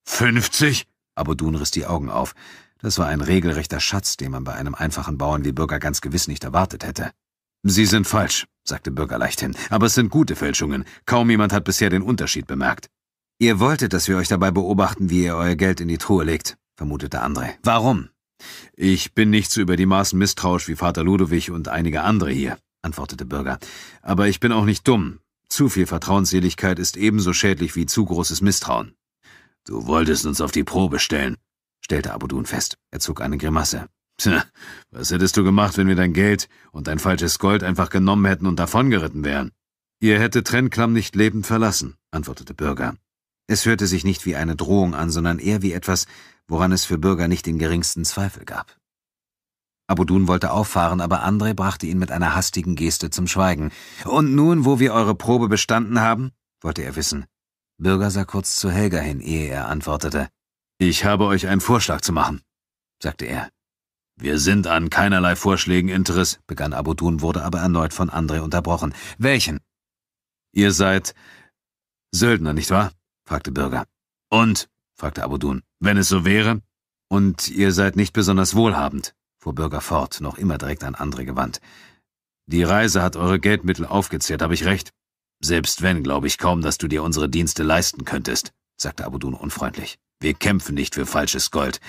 Fünfzig? Abudun riss die Augen auf. Das war ein regelrechter Schatz, den man bei einem einfachen Bauern wie Bürger ganz gewiss nicht erwartet hätte. Sie sind falsch, sagte Bürger leichthin, aber es sind gute Fälschungen. Kaum jemand hat bisher den Unterschied bemerkt. Ihr wolltet, dass wir euch dabei beobachten, wie ihr euer Geld in die Truhe legt, vermutete André. Warum? Ich bin nicht so über die Maßen misstrauisch wie Vater Ludwig und einige andere hier, antwortete Bürger. Aber ich bin auch nicht dumm. Zu viel Vertrauensseligkeit ist ebenso schädlich wie zu großes Misstrauen. Du wolltest uns auf die Probe stellen, stellte Abudun fest. Er zog eine Grimasse. Tja, was hättest du gemacht, wenn wir dein Geld und dein falsches Gold einfach genommen hätten und davongeritten wären? Ihr hättet Trennklamm nicht lebend verlassen, antwortete Bürger. Es hörte sich nicht wie eine Drohung an, sondern eher wie etwas, woran es für Bürger nicht den geringsten Zweifel gab. Abudun wollte auffahren, aber André brachte ihn mit einer hastigen Geste zum Schweigen. Und nun, wo wir eure Probe bestanden haben? wollte er wissen. Bürger sah kurz zu Helga hin, ehe er antwortete. Ich habe euch einen Vorschlag zu machen, sagte er. Wir sind an keinerlei Vorschlägen Interesse, begann Abudun, wurde aber erneut von André unterbrochen. Welchen? Ihr seid Söldner, nicht wahr? fragte Bürger. Und? fragte Abudun. Wenn es so wäre? Und ihr seid nicht besonders wohlhabend, fuhr Bürger fort, noch immer direkt an André gewandt. Die Reise hat eure Geldmittel aufgezehrt, habe ich recht? Selbst wenn, glaube ich kaum, dass du dir unsere Dienste leisten könntest, sagte Abudun unfreundlich. Wir kämpfen nicht für falsches Gold.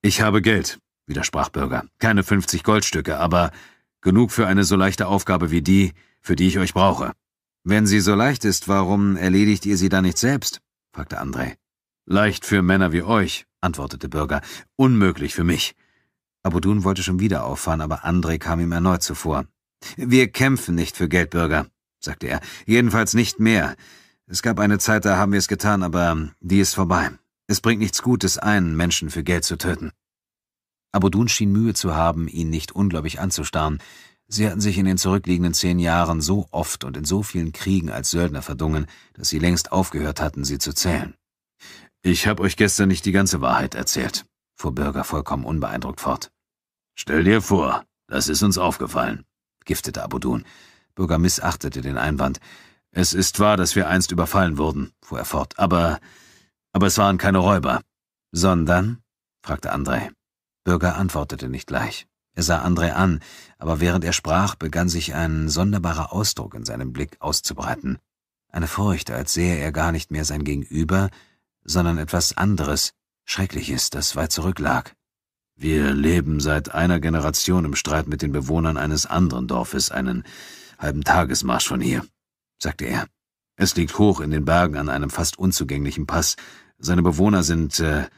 Ich habe Geld, widersprach Bürger. Keine 50 Goldstücke, aber genug für eine so leichte Aufgabe wie die, für die ich euch brauche. Wenn sie so leicht ist, warum erledigt ihr sie dann nicht selbst? fragte André. Leicht für Männer wie euch, antwortete Bürger. Unmöglich für mich. Abudun wollte schon wieder auffahren, aber André kam ihm erneut zuvor. Wir kämpfen nicht für Geld, Bürger, sagte er. Jedenfalls nicht mehr. Es gab eine Zeit, da haben wir es getan, aber die ist vorbei. Es bringt nichts Gutes, einen Menschen für Geld zu töten. Abudun schien Mühe zu haben, ihn nicht ungläubig anzustarren. Sie hatten sich in den zurückliegenden zehn Jahren so oft und in so vielen Kriegen als Söldner verdungen, dass sie längst aufgehört hatten, sie zu zählen. Ich habe euch gestern nicht die ganze Wahrheit erzählt, fuhr Bürger vollkommen unbeeindruckt fort. Stell dir vor, das ist uns aufgefallen, giftete Abudun. Bürger missachtete den Einwand. Es ist wahr, dass wir einst überfallen wurden, fuhr er fort, aber, aber es waren keine Räuber. Sondern? fragte Andrei. Bürger antwortete nicht gleich. Er sah André an, aber während er sprach, begann sich ein sonderbarer Ausdruck in seinem Blick auszubreiten. Eine Furcht, als sähe er gar nicht mehr sein Gegenüber, sondern etwas anderes, Schreckliches, das weit zurücklag. Wir leben seit einer Generation im Streit mit den Bewohnern eines anderen Dorfes, einen halben Tagesmarsch von hier, sagte er. Es liegt hoch in den Bergen an einem fast unzugänglichen Pass. Seine Bewohner sind, äh,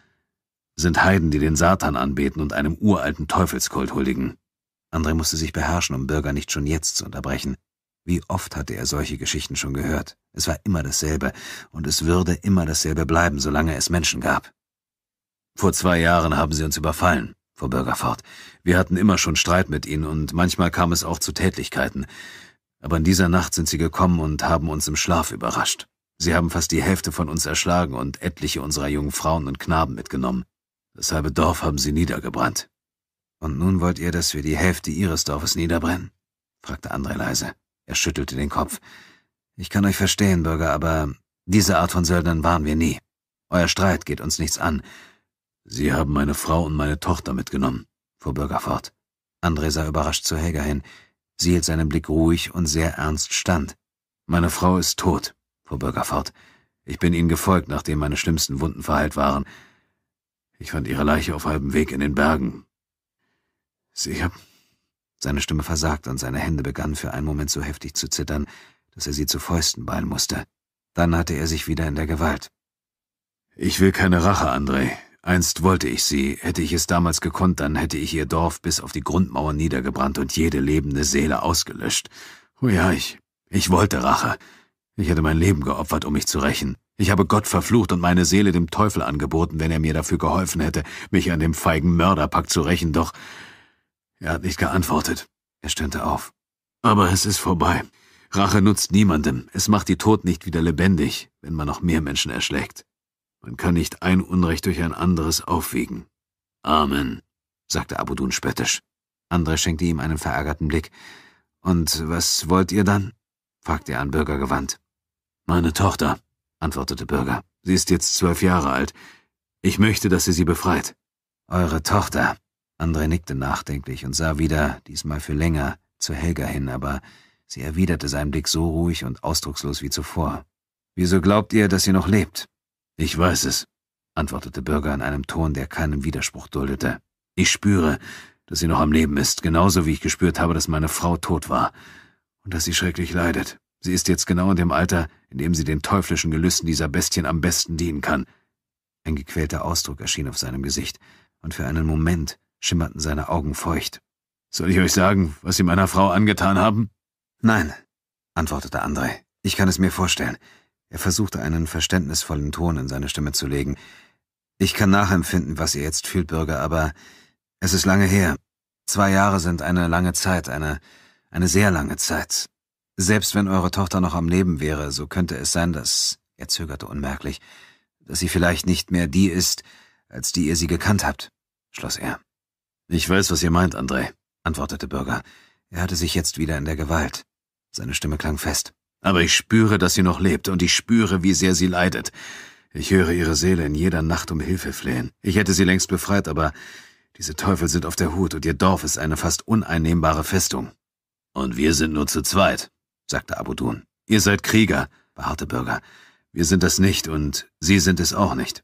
sind Heiden, die den Satan anbeten und einem uralten Teufelskult huldigen. André musste sich beherrschen, um Bürger nicht schon jetzt zu unterbrechen. Wie oft hatte er solche Geschichten schon gehört. Es war immer dasselbe, und es würde immer dasselbe bleiben, solange es Menschen gab. Vor zwei Jahren haben sie uns überfallen, fuhr Bürger fort. Wir hatten immer schon Streit mit ihnen, und manchmal kam es auch zu Tätlichkeiten. Aber in dieser Nacht sind sie gekommen und haben uns im Schlaf überrascht. Sie haben fast die Hälfte von uns erschlagen und etliche unserer jungen Frauen und Knaben mitgenommen. Das halbe Dorf haben sie niedergebrannt. Und nun wollt ihr, dass wir die Hälfte ihres Dorfes niederbrennen? fragte André leise. Er schüttelte den Kopf. Ich kann euch verstehen, Bürger, aber diese Art von Söldnern waren wir nie. Euer Streit geht uns nichts an. Sie haben meine Frau und meine Tochter mitgenommen, fuhr Bürger fort. André sah überrascht zu Helga hin. Sie hielt seinen Blick ruhig und sehr ernst stand. Meine Frau ist tot, fuhr Bürger fort. Ich bin Ihnen gefolgt, nachdem meine schlimmsten Wunden verheilt waren. Ich fand Ihre Leiche auf halbem Weg in den Bergen. Sie haben... Seine Stimme versagte und seine Hände begannen für einen Moment so heftig zu zittern, dass er sie zu Fäusten ballen musste. Dann hatte er sich wieder in der Gewalt. Ich will keine Rache, André, Einst wollte ich sie, hätte ich es damals gekonnt, dann hätte ich ihr Dorf bis auf die Grundmauer niedergebrannt und jede lebende Seele ausgelöscht. Oh ja, ich, ich wollte Rache. Ich hätte mein Leben geopfert, um mich zu rächen. Ich habe Gott verflucht und meine Seele dem Teufel angeboten, wenn er mir dafür geholfen hätte, mich an dem feigen Mörderpack zu rächen, doch er hat nicht geantwortet. Er stöhnte auf. Aber es ist vorbei. Rache nutzt niemandem. Es macht die Tod nicht wieder lebendig, wenn man noch mehr Menschen erschlägt. Man kann nicht ein Unrecht durch ein anderes aufwiegen. Amen, sagte Abudun spöttisch. André schenkte ihm einen verärgerten Blick. Und was wollt ihr dann? fragte er an Bürger gewandt. Meine Tochter, antwortete Bürger. Sie ist jetzt zwölf Jahre alt. Ich möchte, dass ihr sie befreit. Eure Tochter. André nickte nachdenklich und sah wieder, diesmal für länger, zu Helga hin, aber sie erwiderte seinen Blick so ruhig und ausdruckslos wie zuvor. Wieso glaubt ihr, dass sie noch lebt? Ich weiß es, antwortete Bürger in einem Ton, der keinen Widerspruch duldete. Ich spüre, dass sie noch am Leben ist, genauso wie ich gespürt habe, dass meine Frau tot war und dass sie schrecklich leidet. Sie ist jetzt genau in dem Alter, in dem sie den teuflischen Gelüsten dieser Bestien am besten dienen kann. Ein gequälter Ausdruck erschien auf seinem Gesicht, und für einen Moment schimmerten seine Augen feucht. Soll ich euch sagen, was sie meiner Frau angetan haben? Nein, antwortete André. Ich kann es mir vorstellen. Er versuchte einen verständnisvollen Ton in seine Stimme zu legen. Ich kann nachempfinden, was ihr jetzt fühlt, Bürger, aber es ist lange her. Zwei Jahre sind eine lange Zeit, eine, eine sehr lange Zeit. Selbst wenn eure Tochter noch am Leben wäre, so könnte es sein, dass, er zögerte unmerklich, dass sie vielleicht nicht mehr die ist, als die ihr sie gekannt habt, schloss er. Ich weiß, was ihr meint, André, antwortete Bürger. Er hatte sich jetzt wieder in der Gewalt. Seine Stimme klang fest. Aber ich spüre, dass sie noch lebt, und ich spüre, wie sehr sie leidet. Ich höre ihre Seele in jeder Nacht um Hilfe flehen. Ich hätte sie längst befreit, aber diese Teufel sind auf der Hut, und ihr Dorf ist eine fast uneinnehmbare Festung. Und wir sind nur zu zweit, sagte Abudun. Ihr seid Krieger, beharrte Bürger. Wir sind das nicht, und Sie sind es auch nicht.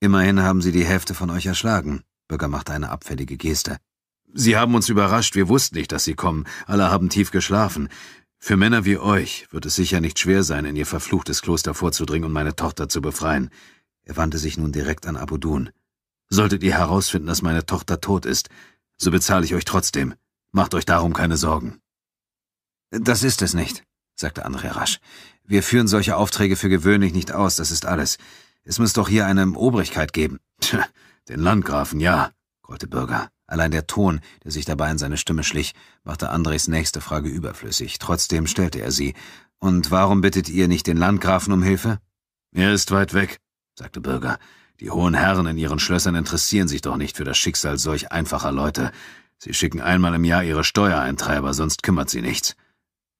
Immerhin haben Sie die Hälfte von euch erschlagen, Bürger machte eine abfällige Geste. Sie haben uns überrascht, wir wussten nicht, dass Sie kommen, alle haben tief geschlafen. Für Männer wie euch wird es sicher nicht schwer sein, in ihr verfluchtes Kloster vorzudringen und meine Tochter zu befreien. Er wandte sich nun direkt an Abudun. Solltet ihr herausfinden, dass meine Tochter tot ist, so bezahle ich euch trotzdem. Macht euch darum keine Sorgen. Das ist es nicht, sagte André rasch. Wir führen solche Aufträge für gewöhnlich nicht aus, das ist alles. Es muss doch hier eine Obrigkeit geben. Tch, den Landgrafen, ja, grollte Bürger. Allein der Ton, der sich dabei in seine Stimme schlich, machte Andres nächste Frage überflüssig. Trotzdem stellte er sie. Und warum bittet ihr nicht den Landgrafen um Hilfe? Er ist weit weg, sagte Bürger. Die hohen Herren in ihren Schlössern interessieren sich doch nicht für das Schicksal solch einfacher Leute. Sie schicken einmal im Jahr ihre Steuereintreiber, sonst kümmert sie nichts.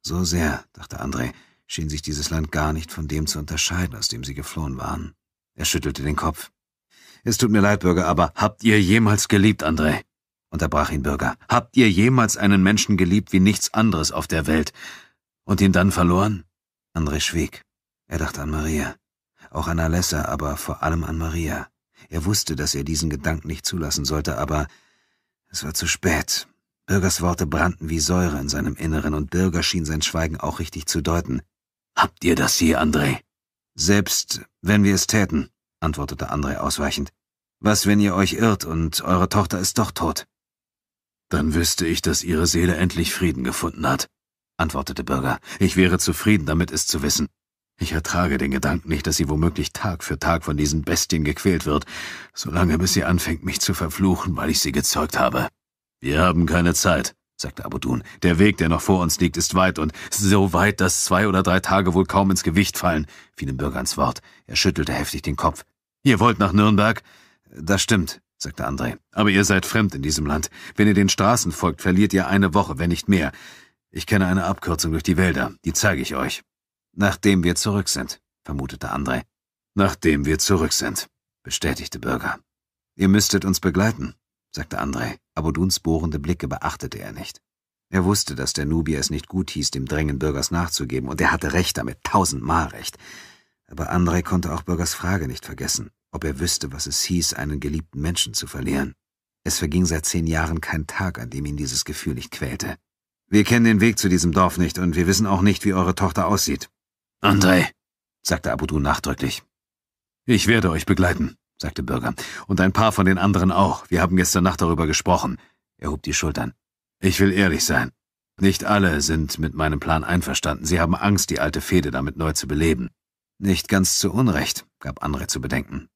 So sehr, dachte André, schien sich dieses Land gar nicht von dem zu unterscheiden, aus dem sie geflohen waren. Er schüttelte den Kopf. Es tut mir leid, Bürger, aber habt ihr jemals geliebt, André? unterbrach ihn Bürger. Habt ihr jemals einen Menschen geliebt wie nichts anderes auf der Welt und ihn dann verloren? André schwieg. Er dachte an Maria. Auch an Alessa, aber vor allem an Maria. Er wusste, dass er diesen Gedanken nicht zulassen sollte, aber es war zu spät. Bürgers Worte brannten wie Säure in seinem Inneren und Bürger schien sein Schweigen auch richtig zu deuten. Habt ihr das hier, André? Selbst wenn wir es täten, antwortete André ausweichend. Was, wenn ihr euch irrt und eure Tochter ist doch tot? Dann wüsste ich, dass Ihre Seele endlich Frieden gefunden hat, antwortete Bürger. Ich wäre zufrieden damit, es zu wissen. Ich ertrage den Gedanken nicht, dass sie womöglich Tag für Tag von diesen Bestien gequält wird, solange bis sie anfängt, mich zu verfluchen, weil ich sie gezeugt habe. Wir haben keine Zeit, sagte Abudun. Der Weg, der noch vor uns liegt, ist weit und so weit, dass zwei oder drei Tage wohl kaum ins Gewicht fallen, fiel dem Bürger ins Wort. Er schüttelte heftig den Kopf. Ihr wollt nach Nürnberg? Das stimmt sagte André. Aber ihr seid fremd in diesem Land. Wenn ihr den Straßen folgt, verliert ihr eine Woche, wenn nicht mehr. Ich kenne eine Abkürzung durch die Wälder, die zeige ich euch. Nachdem wir zurück sind, vermutete André. Nachdem wir zurück sind, bestätigte Bürger. Ihr müsstet uns begleiten, sagte André, aber Duns bohrende Blicke beachtete er nicht. Er wusste, dass der Nubier es nicht gut hieß, dem Drängen Bürgers nachzugeben, und er hatte recht damit, tausendmal recht. Aber André konnte auch Bürgers Frage nicht vergessen ob er wüsste, was es hieß, einen geliebten Menschen zu verlieren. Es verging seit zehn Jahren kein Tag, an dem ihn dieses Gefühl nicht quälte. Wir kennen den Weg zu diesem Dorf nicht und wir wissen auch nicht, wie eure Tochter aussieht. Andrei, sagte Abudu nachdrücklich. Ich werde euch begleiten, sagte Bürger. Und ein paar von den anderen auch. Wir haben gestern Nacht darüber gesprochen. Er hob die Schultern. Ich will ehrlich sein. Nicht alle sind mit meinem Plan einverstanden. Sie haben Angst, die alte Fehde damit neu zu beleben. Nicht ganz zu Unrecht, gab Andrei zu bedenken.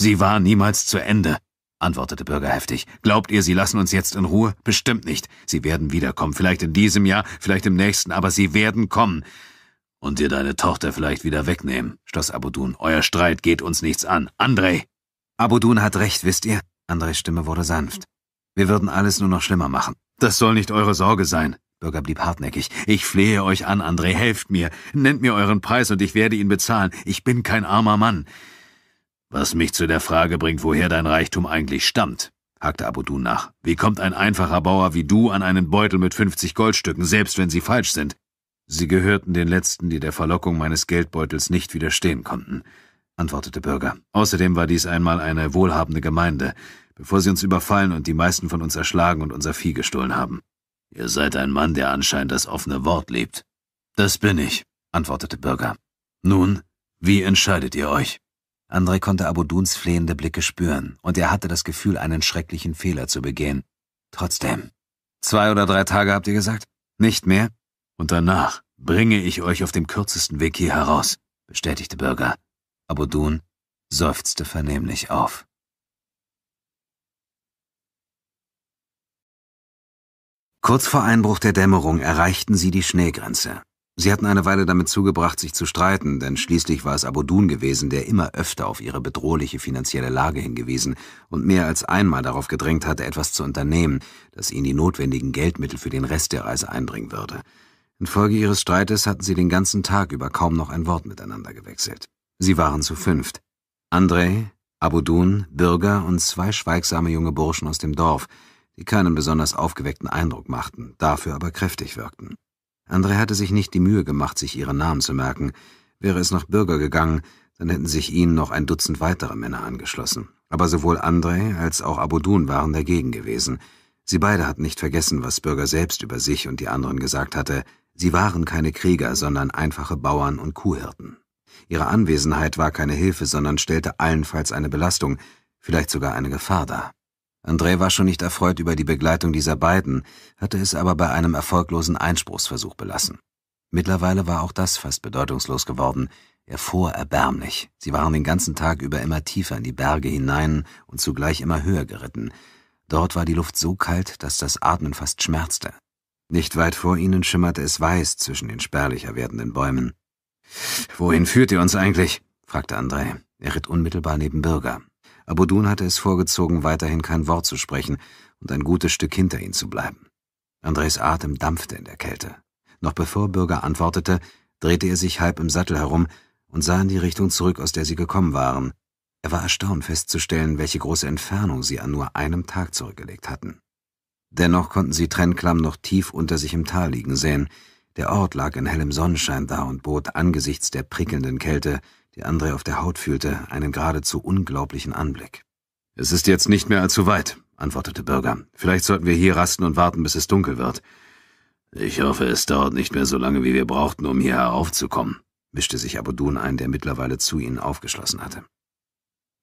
Sie war niemals zu Ende, antwortete Bürger heftig. Glaubt ihr, sie lassen uns jetzt in Ruhe? Bestimmt nicht. Sie werden wiederkommen, vielleicht in diesem Jahr, vielleicht im nächsten, aber sie werden kommen. Und dir deine Tochter vielleicht wieder wegnehmen, schloss Abudun. Euer Streit geht uns nichts an. Andrei! Abudun hat recht, wisst ihr? Andres Stimme wurde sanft. Wir würden alles nur noch schlimmer machen. Das soll nicht eure Sorge sein. Bürger blieb hartnäckig. Ich flehe euch an, Andrei, helft mir. Nennt mir euren Preis und ich werde ihn bezahlen. Ich bin kein armer Mann. Was mich zu der Frage bringt, woher dein Reichtum eigentlich stammt, hakte Abudun nach. Wie kommt ein einfacher Bauer wie du an einen Beutel mit 50 Goldstücken, selbst wenn sie falsch sind? Sie gehörten den Letzten, die der Verlockung meines Geldbeutels nicht widerstehen konnten, antwortete Bürger. Außerdem war dies einmal eine wohlhabende Gemeinde, bevor sie uns überfallen und die meisten von uns erschlagen und unser Vieh gestohlen haben. Ihr seid ein Mann, der anscheinend das offene Wort lebt. Das bin ich, antwortete Bürger. Nun, wie entscheidet ihr euch? André konnte Abuduns flehende Blicke spüren, und er hatte das Gefühl, einen schrecklichen Fehler zu begehen. Trotzdem. Zwei oder drei Tage habt ihr gesagt? Nicht mehr? Und danach bringe ich euch auf dem kürzesten Weg hier heraus, bestätigte Bürger. Abudun seufzte vernehmlich auf. Kurz vor Einbruch der Dämmerung erreichten sie die Schneegrenze. Sie hatten eine Weile damit zugebracht, sich zu streiten, denn schließlich war es Abodun gewesen, der immer öfter auf ihre bedrohliche finanzielle Lage hingewiesen und mehr als einmal darauf gedrängt hatte, etwas zu unternehmen, das ihnen die notwendigen Geldmittel für den Rest der Reise einbringen würde. Infolge ihres Streites hatten sie den ganzen Tag über kaum noch ein Wort miteinander gewechselt. Sie waren zu fünft. André, Abudun, Bürger und zwei schweigsame junge Burschen aus dem Dorf, die keinen besonders aufgeweckten Eindruck machten, dafür aber kräftig wirkten. André hatte sich nicht die Mühe gemacht, sich ihren Namen zu merken. Wäre es nach Bürger gegangen, dann hätten sich ihnen noch ein Dutzend weitere Männer angeschlossen. Aber sowohl André als auch Abudun waren dagegen gewesen. Sie beide hatten nicht vergessen, was Bürger selbst über sich und die anderen gesagt hatte. Sie waren keine Krieger, sondern einfache Bauern und Kuhhirten. Ihre Anwesenheit war keine Hilfe, sondern stellte allenfalls eine Belastung, vielleicht sogar eine Gefahr dar. André war schon nicht erfreut über die Begleitung dieser beiden, hatte es aber bei einem erfolglosen Einspruchsversuch belassen. Mittlerweile war auch das fast bedeutungslos geworden. Er fuhr erbärmlich. Sie waren den ganzen Tag über immer tiefer in die Berge hinein und zugleich immer höher geritten. Dort war die Luft so kalt, dass das Atmen fast schmerzte. Nicht weit vor ihnen schimmerte es weiß zwischen den spärlicher werdenden Bäumen. Wohin führt ihr uns eigentlich? fragte André. Er ritt unmittelbar neben Bürger. Abudun hatte es vorgezogen, weiterhin kein Wort zu sprechen und ein gutes Stück hinter ihm zu bleiben. Andres Atem dampfte in der Kälte. Noch bevor Bürger antwortete, drehte er sich halb im Sattel herum und sah in die Richtung zurück, aus der sie gekommen waren. Er war erstaunt festzustellen, welche große Entfernung sie an nur einem Tag zurückgelegt hatten. Dennoch konnten sie Trennklamm noch tief unter sich im Tal liegen sehen. Der Ort lag in hellem Sonnenschein da und bot angesichts der prickelnden Kälte die André auf der Haut fühlte, einen geradezu unglaublichen Anblick. Es ist jetzt nicht mehr allzu weit, antwortete Bürger. Vielleicht sollten wir hier rasten und warten, bis es dunkel wird. Ich hoffe, es dauert nicht mehr so lange, wie wir brauchten, um hierher aufzukommen, mischte sich Abudun ein, der mittlerweile zu ihnen aufgeschlossen hatte.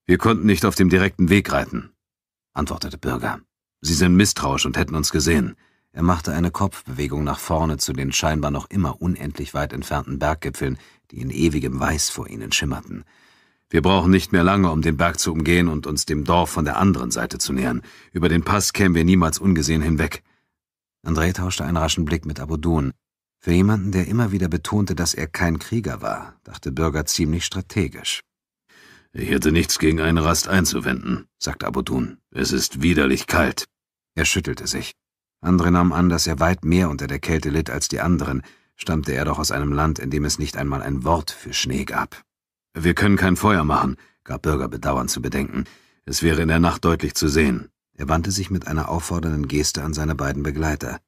Wir konnten nicht auf dem direkten Weg reiten, antwortete Bürger. Sie sind misstrauisch und hätten uns gesehen. Er machte eine Kopfbewegung nach vorne zu den scheinbar noch immer unendlich weit entfernten Berggipfeln, die in ewigem Weiß vor ihnen schimmerten. Wir brauchen nicht mehr lange, um den Berg zu umgehen und uns dem Dorf von der anderen Seite zu nähern. Über den Pass kämen wir niemals ungesehen hinweg. André tauschte einen raschen Blick mit Abudun. Für jemanden, der immer wieder betonte, dass er kein Krieger war, dachte Bürger ziemlich strategisch. Ich hätte nichts gegen einen Rast einzuwenden, sagte Abudun. Es ist widerlich kalt. Er schüttelte sich. André nahm an, dass er weit mehr unter der Kälte litt als die anderen, stammte er doch aus einem Land, in dem es nicht einmal ein Wort für Schnee gab. Wir können kein Feuer machen, gab Bürger bedauernd zu bedenken. Es wäre in der Nacht deutlich zu sehen. Er wandte sich mit einer auffordernden Geste an seine beiden Begleiter.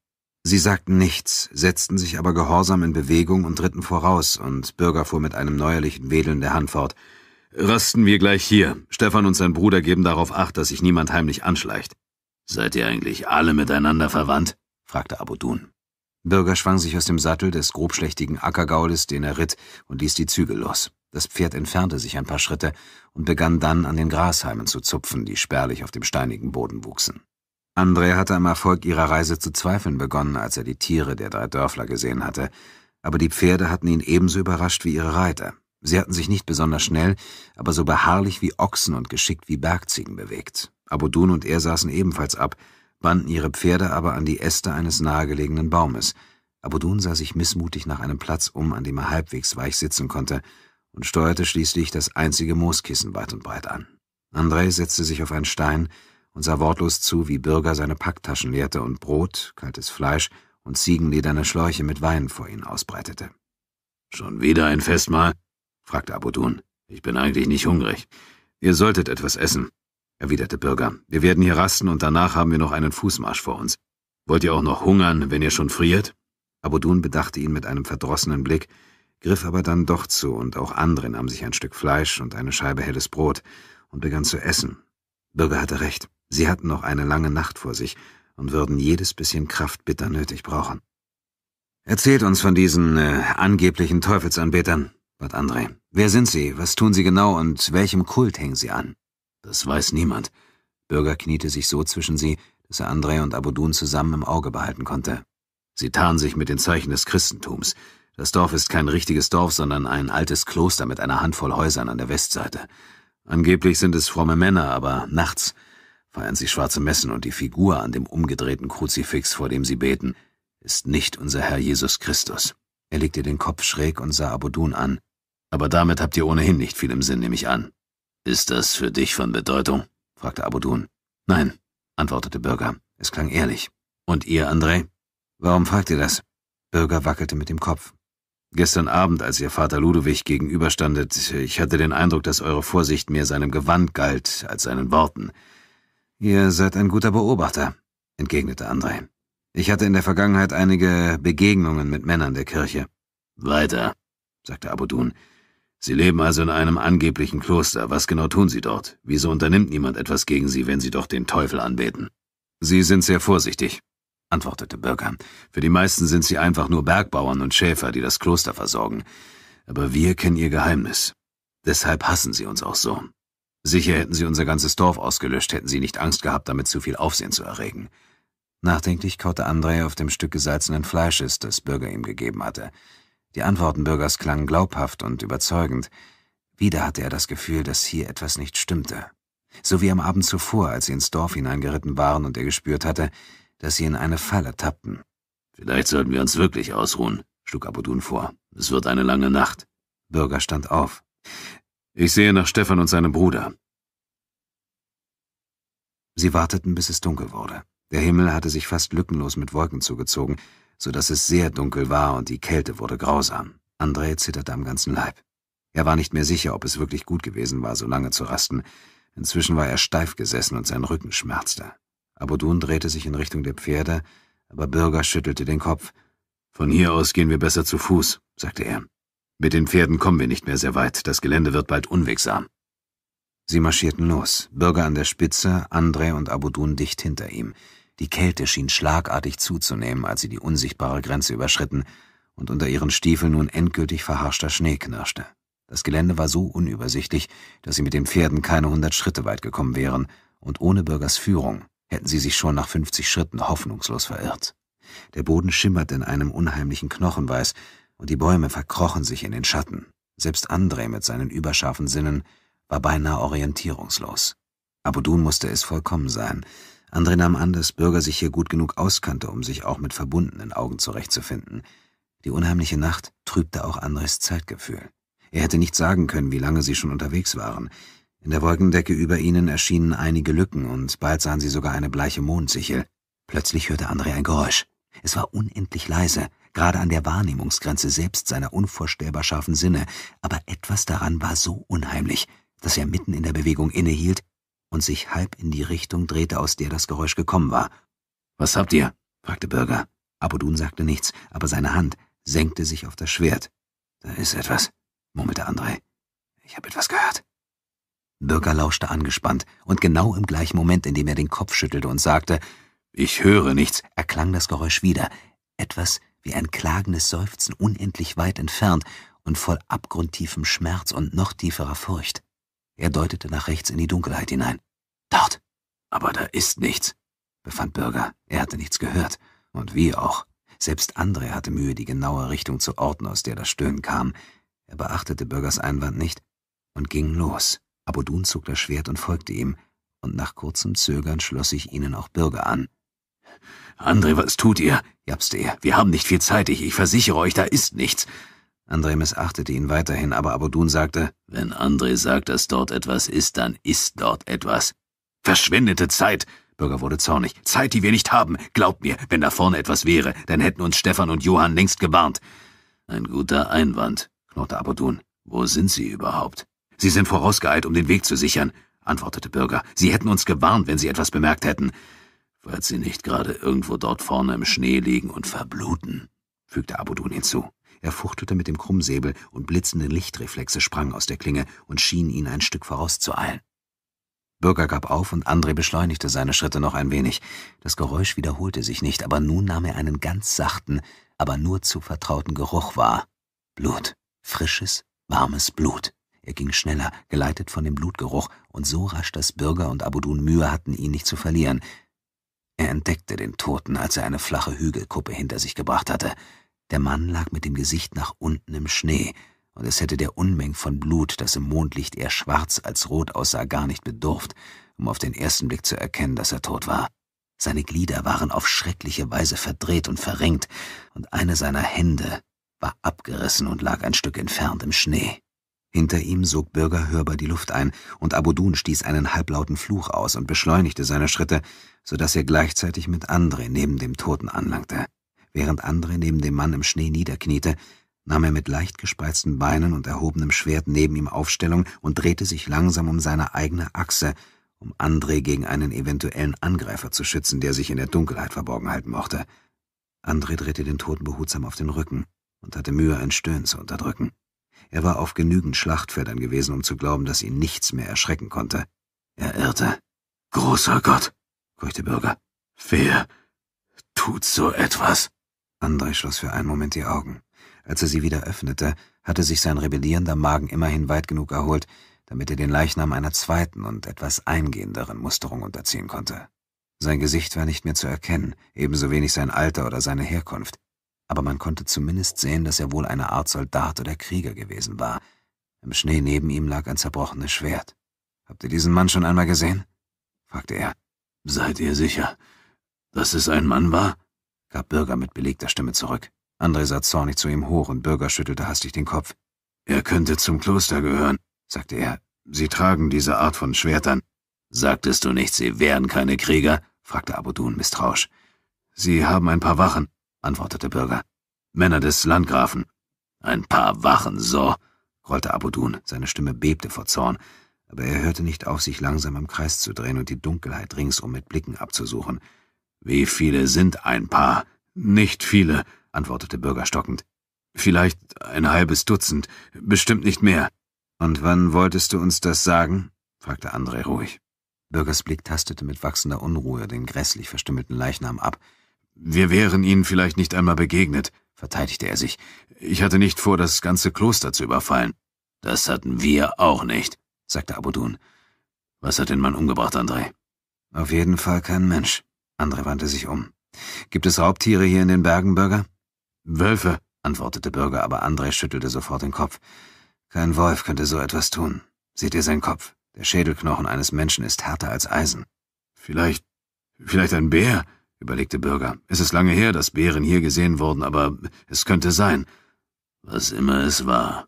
Sie sagten nichts, setzten sich aber gehorsam in Bewegung und ritten voraus, und Bürger fuhr mit einem neuerlichen Wedeln der Hand fort. Rasten wir gleich hier. Stefan und sein Bruder geben darauf acht, dass sich niemand heimlich anschleicht. Seid ihr eigentlich alle miteinander verwandt? fragte Abudun. Bürger schwang sich aus dem Sattel des grobschlächtigen Ackergaules, den er ritt, und ließ die Zügel los. Das Pferd entfernte sich ein paar Schritte und begann dann an den Grashalmen zu zupfen, die spärlich auf dem steinigen Boden wuchsen. André hatte am Erfolg ihrer Reise zu zweifeln begonnen, als er die Tiere der drei Dörfler gesehen hatte, aber die Pferde hatten ihn ebenso überrascht wie ihre Reiter. Sie hatten sich nicht besonders schnell, aber so beharrlich wie Ochsen und geschickt wie Bergziegen bewegt. Abudun und er saßen ebenfalls ab, banden ihre Pferde aber an die Äste eines nahegelegenen Baumes. Abudun sah sich missmutig nach einem Platz um, an dem er halbwegs weich sitzen konnte, und steuerte schließlich das einzige Mooskissen weit und breit an. Andrei setzte sich auf einen Stein und sah wortlos zu, wie Bürger seine Packtaschen leerte und Brot, kaltes Fleisch und ziegenlederne Schläuche mit Wein vor ihnen ausbreitete. »Schon wieder ein Festmahl?« fragte Abudun. »Ich bin eigentlich nicht hungrig. Ihr solltet etwas essen erwiderte Bürger. Wir werden hier rasten und danach haben wir noch einen Fußmarsch vor uns. Wollt ihr auch noch hungern, wenn ihr schon friert? Abudun bedachte ihn mit einem verdrossenen Blick, griff aber dann doch zu und auch andere nahm sich ein Stück Fleisch und eine Scheibe helles Brot und begann zu essen. Bürger hatte recht. Sie hatten noch eine lange Nacht vor sich und würden jedes bisschen Kraft bitter nötig brauchen. Erzählt uns von diesen äh, angeblichen Teufelsanbetern, bat André. Wer sind sie? Was tun sie genau und welchem Kult hängen sie an? Das weiß niemand. Bürger kniete sich so zwischen sie, dass er Andrei und Abudun zusammen im Auge behalten konnte. Sie tarnen sich mit den Zeichen des Christentums. Das Dorf ist kein richtiges Dorf, sondern ein altes Kloster mit einer Handvoll Häusern an der Westseite. Angeblich sind es fromme Männer, aber nachts feiern sie schwarze Messen und die Figur an dem umgedrehten Kruzifix, vor dem sie beten, ist nicht unser Herr Jesus Christus. Er legte den Kopf schräg und sah Abudun an. Aber damit habt ihr ohnehin nicht viel im Sinn, nehme ich an. Ist das für dich von Bedeutung? fragte Abudun. Nein, antwortete Bürger. Es klang ehrlich. Und ihr, André? Warum fragt ihr das? Bürger wackelte mit dem Kopf. Gestern Abend, als ihr Vater Ludwig gegenüberstandet, ich hatte den Eindruck, dass eure Vorsicht mehr seinem Gewand galt als seinen Worten. Ihr seid ein guter Beobachter, entgegnete André. Ich hatte in der Vergangenheit einige Begegnungen mit Männern der Kirche. Weiter, sagte Abudun. Sie leben also in einem angeblichen Kloster. Was genau tun Sie dort? Wieso unternimmt niemand etwas gegen Sie, wenn Sie doch den Teufel anbeten? Sie sind sehr vorsichtig, antwortete Bürger. Für die meisten sind Sie einfach nur Bergbauern und Schäfer, die das Kloster versorgen. Aber wir kennen Ihr Geheimnis. Deshalb hassen Sie uns auch so. Sicher hätten Sie unser ganzes Dorf ausgelöscht, hätten Sie nicht Angst gehabt, damit zu viel Aufsehen zu erregen. Nachdenklich kaute Andrei auf dem Stück gesalzenen Fleisches, das Bürger ihm gegeben hatte. Die Antworten Bürgers klangen glaubhaft und überzeugend. Wieder hatte er das Gefühl, dass hier etwas nicht stimmte. So wie am Abend zuvor, als sie ins Dorf hineingeritten waren und er gespürt hatte, dass sie in eine Falle tappten. Vielleicht sollten wir uns wirklich ausruhen, schlug Abudun vor. Es wird eine lange Nacht. Bürger stand auf. Ich sehe nach Stefan und seinem Bruder. Sie warteten, bis es dunkel wurde. Der Himmel hatte sich fast lückenlos mit Wolken zugezogen, so dass es sehr dunkel war und die Kälte wurde grausam. André zitterte am ganzen Leib. Er war nicht mehr sicher, ob es wirklich gut gewesen war, so lange zu rasten. Inzwischen war er steif gesessen und sein Rücken schmerzte. Abudun drehte sich in Richtung der Pferde, aber Bürger schüttelte den Kopf. Von hier aus gehen wir besser zu Fuß, sagte er. Mit den Pferden kommen wir nicht mehr sehr weit, das Gelände wird bald unwegsam. Sie marschierten los, Bürger an der Spitze, André und Abudun dicht hinter ihm. Die Kälte schien schlagartig zuzunehmen, als sie die unsichtbare Grenze überschritten und unter ihren Stiefeln nun endgültig verharschter Schnee knirschte. Das Gelände war so unübersichtlich, dass sie mit den Pferden keine hundert Schritte weit gekommen wären, und ohne Bürgers Führung hätten sie sich schon nach fünfzig Schritten hoffnungslos verirrt. Der Boden schimmerte in einem unheimlichen Knochenweiß, und die Bäume verkrochen sich in den Schatten. Selbst André mit seinen überscharfen Sinnen war beinahe orientierungslos. Abudun musste es vollkommen sein. André nahm an, dass Bürger sich hier gut genug auskannte, um sich auch mit verbundenen Augen zurechtzufinden. Die unheimliche Nacht trübte auch Andres Zeitgefühl. Er hätte nicht sagen können, wie lange sie schon unterwegs waren. In der Wolkendecke über ihnen erschienen einige Lücken und bald sahen sie sogar eine bleiche Mondsichel. Plötzlich hörte André ein Geräusch. Es war unendlich leise, gerade an der Wahrnehmungsgrenze selbst seiner unvorstellbar scharfen Sinne, aber etwas daran war so unheimlich, dass er mitten in der Bewegung innehielt und sich halb in die Richtung drehte, aus der das Geräusch gekommen war. Was habt ihr? fragte Bürger. Abudun sagte nichts, aber seine Hand senkte sich auf das Schwert. Da ist etwas, murmelte André. Ich habe etwas gehört. Bürger lauschte angespannt, und genau im gleichen Moment, in dem er den Kopf schüttelte und sagte, ich höre nichts, erklang das Geräusch wieder, etwas wie ein klagendes Seufzen unendlich weit entfernt und voll abgrundtiefem Schmerz und noch tieferer Furcht. Er deutete nach rechts in die Dunkelheit hinein. Dort. Aber da ist nichts, befand Bürger. Er hatte nichts gehört. Und wir auch. Selbst André hatte Mühe, die genaue Richtung zu orten, aus der das Stöhnen kam. Er beachtete Bürgers Einwand nicht und ging los. Abodun zog das Schwert und folgte ihm, und nach kurzem Zögern schloss sich ihnen auch Bürger an. André, was tut ihr? japste er. Wir haben nicht viel Zeit, ich, ich versichere euch, da ist nichts. André missachtete ihn weiterhin, aber Abudun sagte, Wenn André sagt, dass dort etwas ist, dann ist dort etwas. Verschwendete Zeit! Bürger wurde zornig. Zeit, die wir nicht haben. Glaubt mir, wenn da vorne etwas wäre, dann hätten uns Stefan und Johann längst gewarnt. Ein guter Einwand, knurrte Abudun. Wo sind Sie überhaupt? Sie sind vorausgeeilt, um den Weg zu sichern, antwortete Bürger. Sie hätten uns gewarnt, wenn Sie etwas bemerkt hätten. Falls Sie nicht gerade irgendwo dort vorne im Schnee liegen und verbluten, fügte Abudun hinzu. Er fuchtelte mit dem Krummsäbel und blitzende Lichtreflexe sprangen aus der Klinge und schienen ihn ein Stück vorauszueilen. Bürger gab auf und André beschleunigte seine Schritte noch ein wenig. Das Geräusch wiederholte sich nicht, aber nun nahm er einen ganz sachten, aber nur zu vertrauten Geruch wahr. Blut. Frisches, warmes Blut. Er ging schneller, geleitet von dem Blutgeruch, und so rasch, dass Bürger und Abudun Mühe hatten, ihn nicht zu verlieren. Er entdeckte den Toten, als er eine flache Hügelkuppe hinter sich gebracht hatte. Der Mann lag mit dem Gesicht nach unten im Schnee, und es hätte der Unmeng von Blut, das im Mondlicht eher schwarz als rot aussah, gar nicht bedurft, um auf den ersten Blick zu erkennen, dass er tot war. Seine Glieder waren auf schreckliche Weise verdreht und verrenkt, und eine seiner Hände war abgerissen und lag ein Stück entfernt im Schnee. Hinter ihm sog Bürger hörbar die Luft ein, und Abudun stieß einen halblauten Fluch aus und beschleunigte seine Schritte, so dass er gleichzeitig mit Andre neben dem Toten anlangte. Während andere neben dem Mann im Schnee niederkniete, nahm er mit leicht gespreizten Beinen und erhobenem Schwert neben ihm Aufstellung und drehte sich langsam um seine eigene Achse, um André gegen einen eventuellen Angreifer zu schützen, der sich in der Dunkelheit verborgen halten mochte. André drehte den Toten behutsam auf den Rücken und hatte Mühe, ein Stöhnen zu unterdrücken. Er war auf genügend Schlachtfeldern gewesen, um zu glauben, dass ihn nichts mehr erschrecken konnte. Er irrte. Großer Gott, keuchte Bürger. Wer tut so etwas? André schloss für einen Moment die Augen. Als er sie wieder öffnete, hatte sich sein rebellierender Magen immerhin weit genug erholt, damit er den Leichnam einer zweiten und etwas eingehenderen Musterung unterziehen konnte. Sein Gesicht war nicht mehr zu erkennen, ebenso wenig sein Alter oder seine Herkunft, aber man konnte zumindest sehen, dass er wohl eine Art Soldat oder Krieger gewesen war. Im Schnee neben ihm lag ein zerbrochenes Schwert. Habt ihr diesen Mann schon einmal gesehen? fragte er. Seid ihr sicher, dass es ein Mann war? gab Bürger mit belegter Stimme zurück. André sah zornig zu ihm hoch und Bürger schüttelte hastig den Kopf. Er könnte zum Kloster gehören, sagte er. Sie tragen diese Art von Schwertern. Sagtest du nicht, sie wären keine Krieger? fragte Abudun misstrauisch. Sie haben ein paar Wachen, antwortete Bürger. Männer des Landgrafen. Ein paar Wachen, so, grollte Abudun, seine Stimme bebte vor Zorn, aber er hörte nicht auf, sich langsam im Kreis zu drehen und die Dunkelheit ringsum mit Blicken abzusuchen. Wie viele sind ein Paar? Nicht viele, antwortete Bürger stockend. Vielleicht ein halbes Dutzend, bestimmt nicht mehr. Und wann wolltest du uns das sagen? fragte André ruhig. Bürgers Blick tastete mit wachsender Unruhe den grässlich verstümmelten Leichnam ab. Wir wären ihnen vielleicht nicht einmal begegnet, verteidigte er sich. Ich hatte nicht vor, das ganze Kloster zu überfallen. Das hatten wir auch nicht, sagte Abudun. Was hat den Mann umgebracht, André? Auf jeden Fall kein Mensch. Andre wandte sich um. Gibt es Raubtiere hier in den Bergen, Bürger? Wölfe, antwortete Bürger, aber Andre schüttelte sofort den Kopf. Kein Wolf könnte so etwas tun. Seht ihr seinen Kopf? Der Schädelknochen eines Menschen ist härter als Eisen. Vielleicht, vielleicht ein Bär, überlegte Bürger. Es ist lange her, dass Bären hier gesehen wurden, aber es könnte sein. Was immer es war,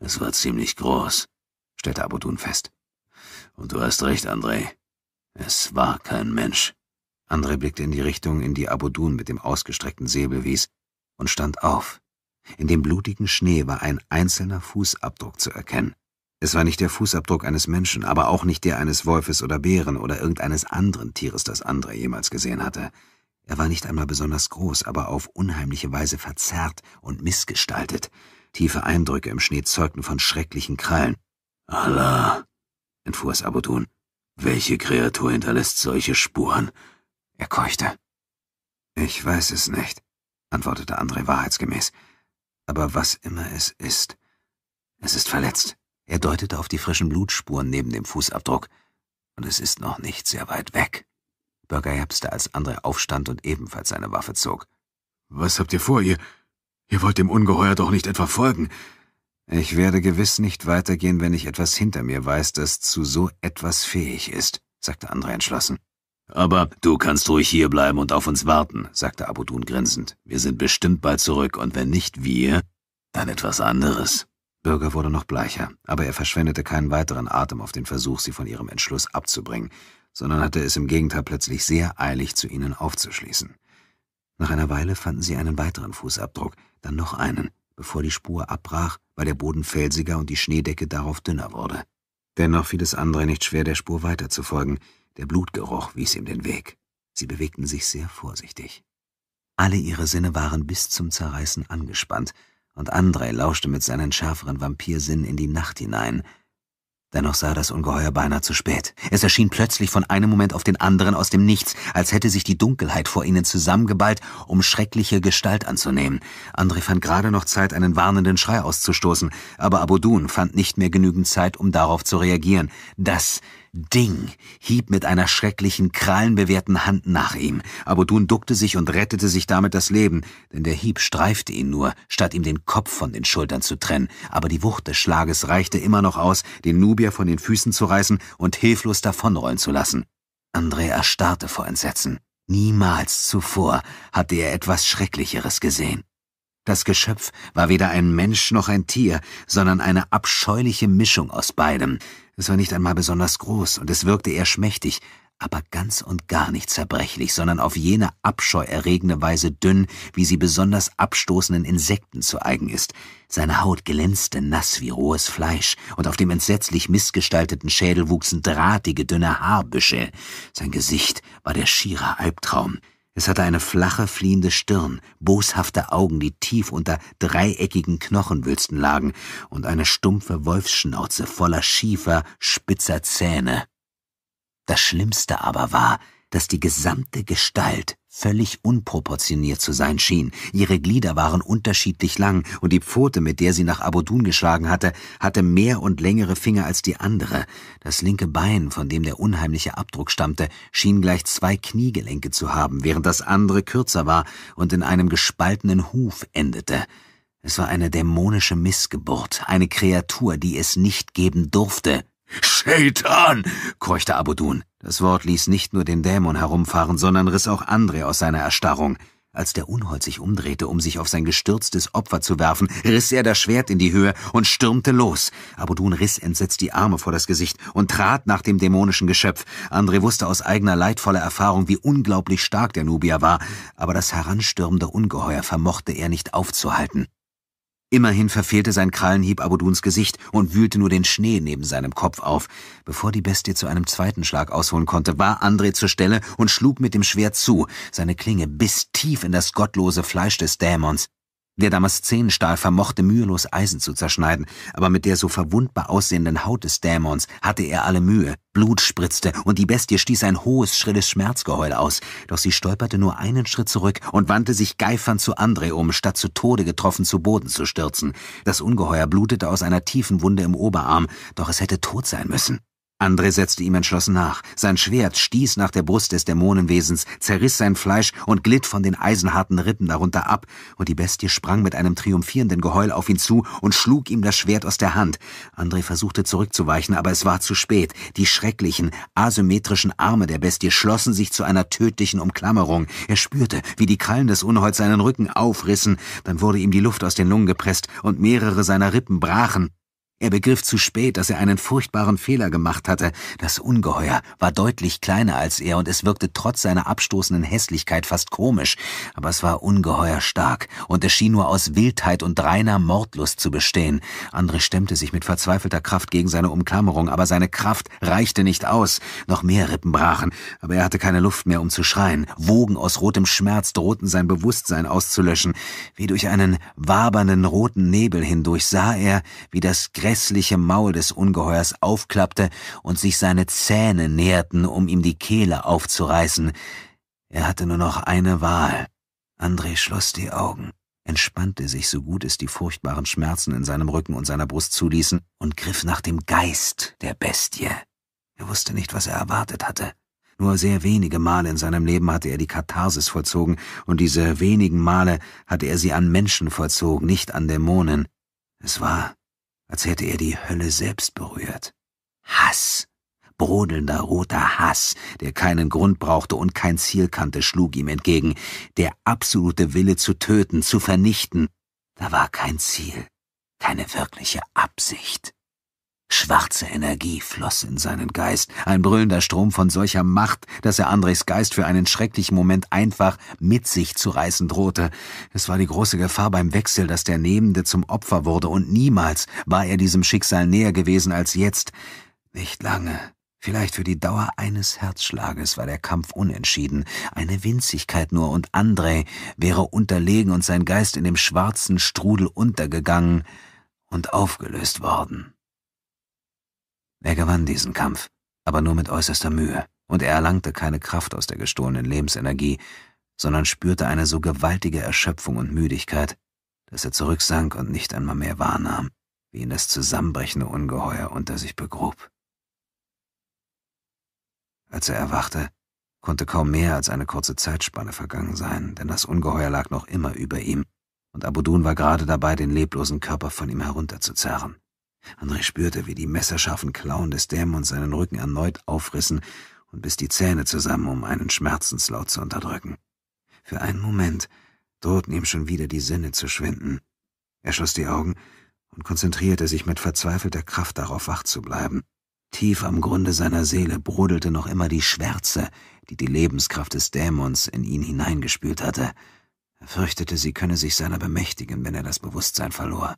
es war ziemlich groß, stellte Abudun fest. Und du hast recht, André. Es war kein Mensch. André blickte in die Richtung, in die Abudun mit dem ausgestreckten Säbel wies, und stand auf. In dem blutigen Schnee war ein einzelner Fußabdruck zu erkennen. Es war nicht der Fußabdruck eines Menschen, aber auch nicht der eines Wolfes oder Bären oder irgendeines anderen Tieres, das André jemals gesehen hatte. Er war nicht einmal besonders groß, aber auf unheimliche Weise verzerrt und missgestaltet. Tiefe Eindrücke im Schnee zeugten von schrecklichen Krallen. Allah, entfuhr es Abudun, welche Kreatur hinterlässt solche Spuren? Er keuchte. Ich weiß es nicht, antwortete André wahrheitsgemäß. Aber was immer es ist, es ist verletzt. Er deutete auf die frischen Blutspuren neben dem Fußabdruck. Und es ist noch nicht sehr weit weg. Bürger japste, als André aufstand und ebenfalls seine Waffe zog. Was habt ihr vor? Ihr, ihr wollt dem Ungeheuer doch nicht etwa folgen. Ich werde gewiss nicht weitergehen, wenn ich etwas hinter mir weiß, das zu so etwas fähig ist, sagte André entschlossen. Aber du kannst ruhig hierbleiben und auf uns warten, sagte Abudun grinsend. Wir sind bestimmt bald zurück, und wenn nicht wir, dann etwas anderes. Bürger wurde noch bleicher, aber er verschwendete keinen weiteren Atem auf den Versuch, sie von ihrem Entschluss abzubringen, sondern hatte es im Gegenteil plötzlich sehr eilig, zu ihnen aufzuschließen. Nach einer Weile fanden sie einen weiteren Fußabdruck, dann noch einen, bevor die Spur abbrach, weil der Boden felsiger und die Schneedecke darauf dünner wurde. Dennoch fiel es andere nicht schwer, der Spur weiterzufolgen, der Blutgeruch wies ihm den Weg. Sie bewegten sich sehr vorsichtig. Alle ihre Sinne waren bis zum Zerreißen angespannt, und Andrei lauschte mit seinen schärferen Vampirsinnen in die Nacht hinein. Dennoch sah das Ungeheuer beinahe zu spät. Es erschien plötzlich von einem Moment auf den anderen aus dem Nichts, als hätte sich die Dunkelheit vor ihnen zusammengeballt, um schreckliche Gestalt anzunehmen. Andrei fand gerade noch Zeit, einen warnenden Schrei auszustoßen, aber Abudun fand nicht mehr genügend Zeit, um darauf zu reagieren. Das Ding hieb mit einer schrecklichen, krallenbewehrten Hand nach ihm. Abudun duckte sich und rettete sich damit das Leben, denn der Hieb streifte ihn nur, statt ihm den Kopf von den Schultern zu trennen. Aber die Wucht des Schlages reichte immer noch aus, den Nubier von den Füßen zu reißen und hilflos davonrollen zu lassen. André erstarrte vor Entsetzen. Niemals zuvor hatte er etwas Schrecklicheres gesehen. Das Geschöpf war weder ein Mensch noch ein Tier, sondern eine abscheuliche Mischung aus beidem. Es war nicht einmal besonders groß, und es wirkte eher schmächtig, aber ganz und gar nicht zerbrechlich, sondern auf jene abscheuerregende Weise dünn, wie sie besonders abstoßenden Insekten zu eigen ist. Seine Haut glänzte nass wie rohes Fleisch, und auf dem entsetzlich missgestalteten Schädel wuchsen drahtige, dünne Haarbüschel. Sein Gesicht war der schiere Albtraum. Es hatte eine flache, fliehende Stirn, boshafte Augen, die tief unter dreieckigen Knochenwülsten lagen, und eine stumpfe Wolfsschnauze voller schiefer, spitzer Zähne. Das Schlimmste aber war, dass die gesamte Gestalt völlig unproportioniert zu sein schien. Ihre Glieder waren unterschiedlich lang und die Pfote, mit der sie nach Abodun geschlagen hatte, hatte mehr und längere Finger als die andere. Das linke Bein, von dem der unheimliche Abdruck stammte, schien gleich zwei Kniegelenke zu haben, während das andere kürzer war und in einem gespaltenen Huf endete. Es war eine dämonische Missgeburt, eine Kreatur, die es nicht geben durfte. Shaitan! keuchte Abodun. Das Wort ließ nicht nur den Dämon herumfahren, sondern riss auch Andre aus seiner Erstarrung. Als der Unhold sich umdrehte, um sich auf sein gestürztes Opfer zu werfen, riss er das Schwert in die Höhe und stürmte los. Abudun riss entsetzt die Arme vor das Gesicht und trat nach dem dämonischen Geschöpf. André wusste aus eigener leidvoller Erfahrung, wie unglaublich stark der Nubier war, aber das heranstürmende Ungeheuer vermochte er nicht aufzuhalten. Immerhin verfehlte sein Krallenhieb Abuduns Gesicht und wühlte nur den Schnee neben seinem Kopf auf. Bevor die Bestie zu einem zweiten Schlag ausholen konnte, war André zur Stelle und schlug mit dem Schwert zu. Seine Klinge biss tief in das gottlose Fleisch des Dämons. Der Damaszenstahl vermochte mühelos Eisen zu zerschneiden, aber mit der so verwundbar aussehenden Haut des Dämons hatte er alle Mühe. Blut spritzte und die Bestie stieß ein hohes, schrilles Schmerzgeheul aus. Doch sie stolperte nur einen Schritt zurück und wandte sich geifernd zu André um, statt zu Tode getroffen zu Boden zu stürzen. Das Ungeheuer blutete aus einer tiefen Wunde im Oberarm, doch es hätte tot sein müssen. André setzte ihm entschlossen nach. Sein Schwert stieß nach der Brust des Dämonenwesens, zerriss sein Fleisch und glitt von den eisenharten Rippen darunter ab, und die Bestie sprang mit einem triumphierenden Geheul auf ihn zu und schlug ihm das Schwert aus der Hand. André versuchte zurückzuweichen, aber es war zu spät. Die schrecklichen, asymmetrischen Arme der Bestie schlossen sich zu einer tödlichen Umklammerung. Er spürte, wie die Krallen des Unholds seinen Rücken aufrissen, dann wurde ihm die Luft aus den Lungen gepresst und mehrere seiner Rippen brachen. Er begriff zu spät, dass er einen furchtbaren Fehler gemacht hatte. Das Ungeheuer war deutlich kleiner als er und es wirkte trotz seiner abstoßenden Hässlichkeit fast komisch. Aber es war ungeheuer stark und es schien nur aus Wildheit und reiner Mordlust zu bestehen. André stemmte sich mit verzweifelter Kraft gegen seine Umklammerung, aber seine Kraft reichte nicht aus. Noch mehr Rippen brachen, aber er hatte keine Luft mehr, um zu schreien. Wogen aus rotem Schmerz drohten sein Bewusstsein auszulöschen. Wie durch einen wabernden roten Nebel hindurch sah er, wie das Gräs hässliche Maul des Ungeheuers aufklappte und sich seine Zähne näherten, um ihm die Kehle aufzureißen. Er hatte nur noch eine Wahl. André schloss die Augen, entspannte sich so gut es die furchtbaren Schmerzen in seinem Rücken und seiner Brust zuließen und griff nach dem Geist der Bestie. Er wusste nicht, was er erwartet hatte. Nur sehr wenige Male in seinem Leben hatte er die Katharsis vollzogen, und diese wenigen Male hatte er sie an Menschen vollzogen, nicht an Dämonen. Es war, als hätte er die Hölle selbst berührt. Hass, brodelnder roter Hass, der keinen Grund brauchte und kein Ziel kannte, schlug ihm entgegen, der absolute Wille zu töten, zu vernichten. Da war kein Ziel, keine wirkliche Absicht. Schwarze Energie floss in seinen Geist, ein brüllender Strom von solcher Macht, dass er Andrechs Geist für einen schrecklichen Moment einfach mit sich zu reißen drohte. Es war die große Gefahr beim Wechsel, dass der Nehmende zum Opfer wurde, und niemals war er diesem Schicksal näher gewesen als jetzt. Nicht lange. Vielleicht für die Dauer eines Herzschlages war der Kampf unentschieden, eine Winzigkeit nur, und Andrei wäre unterlegen und sein Geist in dem schwarzen Strudel untergegangen und aufgelöst worden. Er gewann diesen Kampf, aber nur mit äußerster Mühe, und er erlangte keine Kraft aus der gestohlenen Lebensenergie, sondern spürte eine so gewaltige Erschöpfung und Müdigkeit, dass er zurücksank und nicht einmal mehr wahrnahm, wie ihn das zusammenbrechende Ungeheuer unter sich begrub. Als er erwachte, konnte kaum mehr als eine kurze Zeitspanne vergangen sein, denn das Ungeheuer lag noch immer über ihm, und Abudun war gerade dabei, den leblosen Körper von ihm herunterzuzerren. André spürte, wie die messerscharfen Klauen des Dämons seinen Rücken erneut aufrissen und biss die Zähne zusammen, um einen Schmerzenslaut zu unterdrücken. Für einen Moment drohten ihm schon wieder die Sinne zu schwinden. Er schloss die Augen und konzentrierte sich mit verzweifelter Kraft darauf, wach zu bleiben. Tief am Grunde seiner Seele brodelte noch immer die Schwärze, die die Lebenskraft des Dämons in ihn hineingespült hatte. Er fürchtete, sie könne sich seiner bemächtigen, wenn er das Bewusstsein verlor.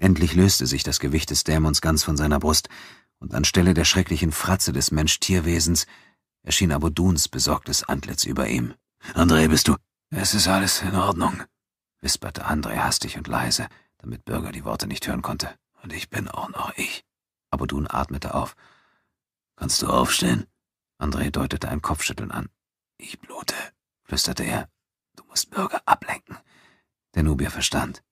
Endlich löste sich das Gewicht des Dämons ganz von seiner Brust, und anstelle der schrecklichen Fratze des Mensch-Tierwesens erschien Abuduns besorgtes Antlitz über ihm. André, bist du? Es ist alles in Ordnung, wisperte André hastig und leise, damit Bürger die Worte nicht hören konnte. Und ich bin auch noch ich. Abudun atmete auf. Kannst du aufstehen? André deutete ein Kopfschütteln an. Ich blute, flüsterte er. Du musst Bürger ablenken. Der Nubier verstand.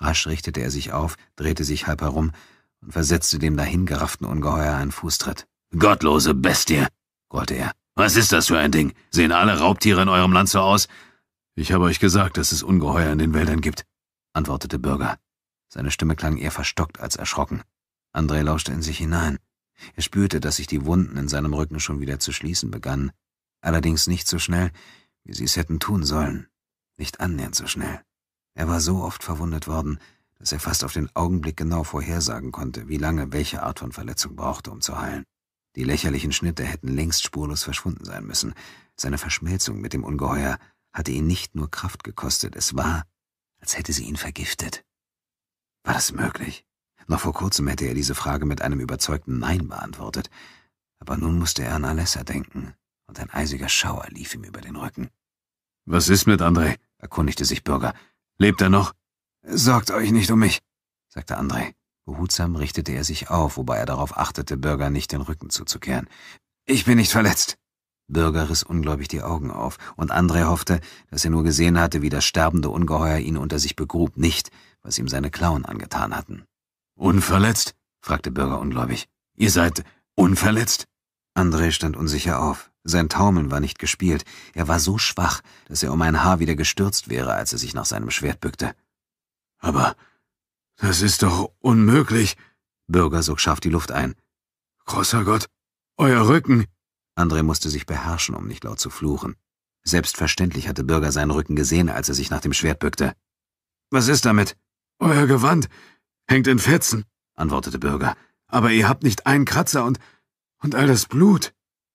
Rasch richtete er sich auf, drehte sich halb herum und versetzte dem dahingerafften Ungeheuer einen Fußtritt. Gottlose Bestie, grollte er. Was ist das für ein Ding? Sehen alle Raubtiere in eurem Land so aus? Ich habe euch gesagt, dass es Ungeheuer in den Wäldern gibt, antwortete Bürger. Seine Stimme klang eher verstockt als erschrocken. André lauschte in sich hinein. Er spürte, dass sich die Wunden in seinem Rücken schon wieder zu schließen begannen, allerdings nicht so schnell, wie sie es hätten tun sollen, nicht annähernd so schnell. Er war so oft verwundet worden, dass er fast auf den Augenblick genau vorhersagen konnte, wie lange welche Art von Verletzung brauchte, um zu heilen. Die lächerlichen Schnitte hätten längst spurlos verschwunden sein müssen. Seine Verschmelzung mit dem Ungeheuer hatte ihn nicht nur Kraft gekostet, es war, als hätte sie ihn vergiftet. War das möglich? Noch vor kurzem hätte er diese Frage mit einem überzeugten Nein beantwortet, aber nun musste er an Alessa denken, und ein eisiger Schauer lief ihm über den Rücken. Was ist mit André? erkundigte sich Bürger. Lebt er noch? Sorgt euch nicht um mich, sagte André. Behutsam richtete er sich auf, wobei er darauf achtete, Bürger nicht den Rücken zuzukehren. Ich bin nicht verletzt. Bürger riss ungläubig die Augen auf, und André hoffte, dass er nur gesehen hatte, wie das sterbende Ungeheuer ihn unter sich begrub, nicht, was ihm seine Klauen angetan hatten. Unverletzt? fragte Bürger ungläubig. Ihr seid unverletzt? André stand unsicher auf. Sein Taumeln war nicht gespielt, er war so schwach, dass er um ein Haar wieder gestürzt wäre, als er sich nach seinem Schwert bückte. Aber das ist doch unmöglich. Bürger sog scharf die Luft ein. Großer Gott, euer Rücken. André musste sich beherrschen, um nicht laut zu fluchen. Selbstverständlich hatte Bürger seinen Rücken gesehen, als er sich nach dem Schwert bückte. Was ist damit? Euer Gewand hängt in Fetzen, antwortete Bürger. Aber ihr habt nicht einen Kratzer und, und all das Blut.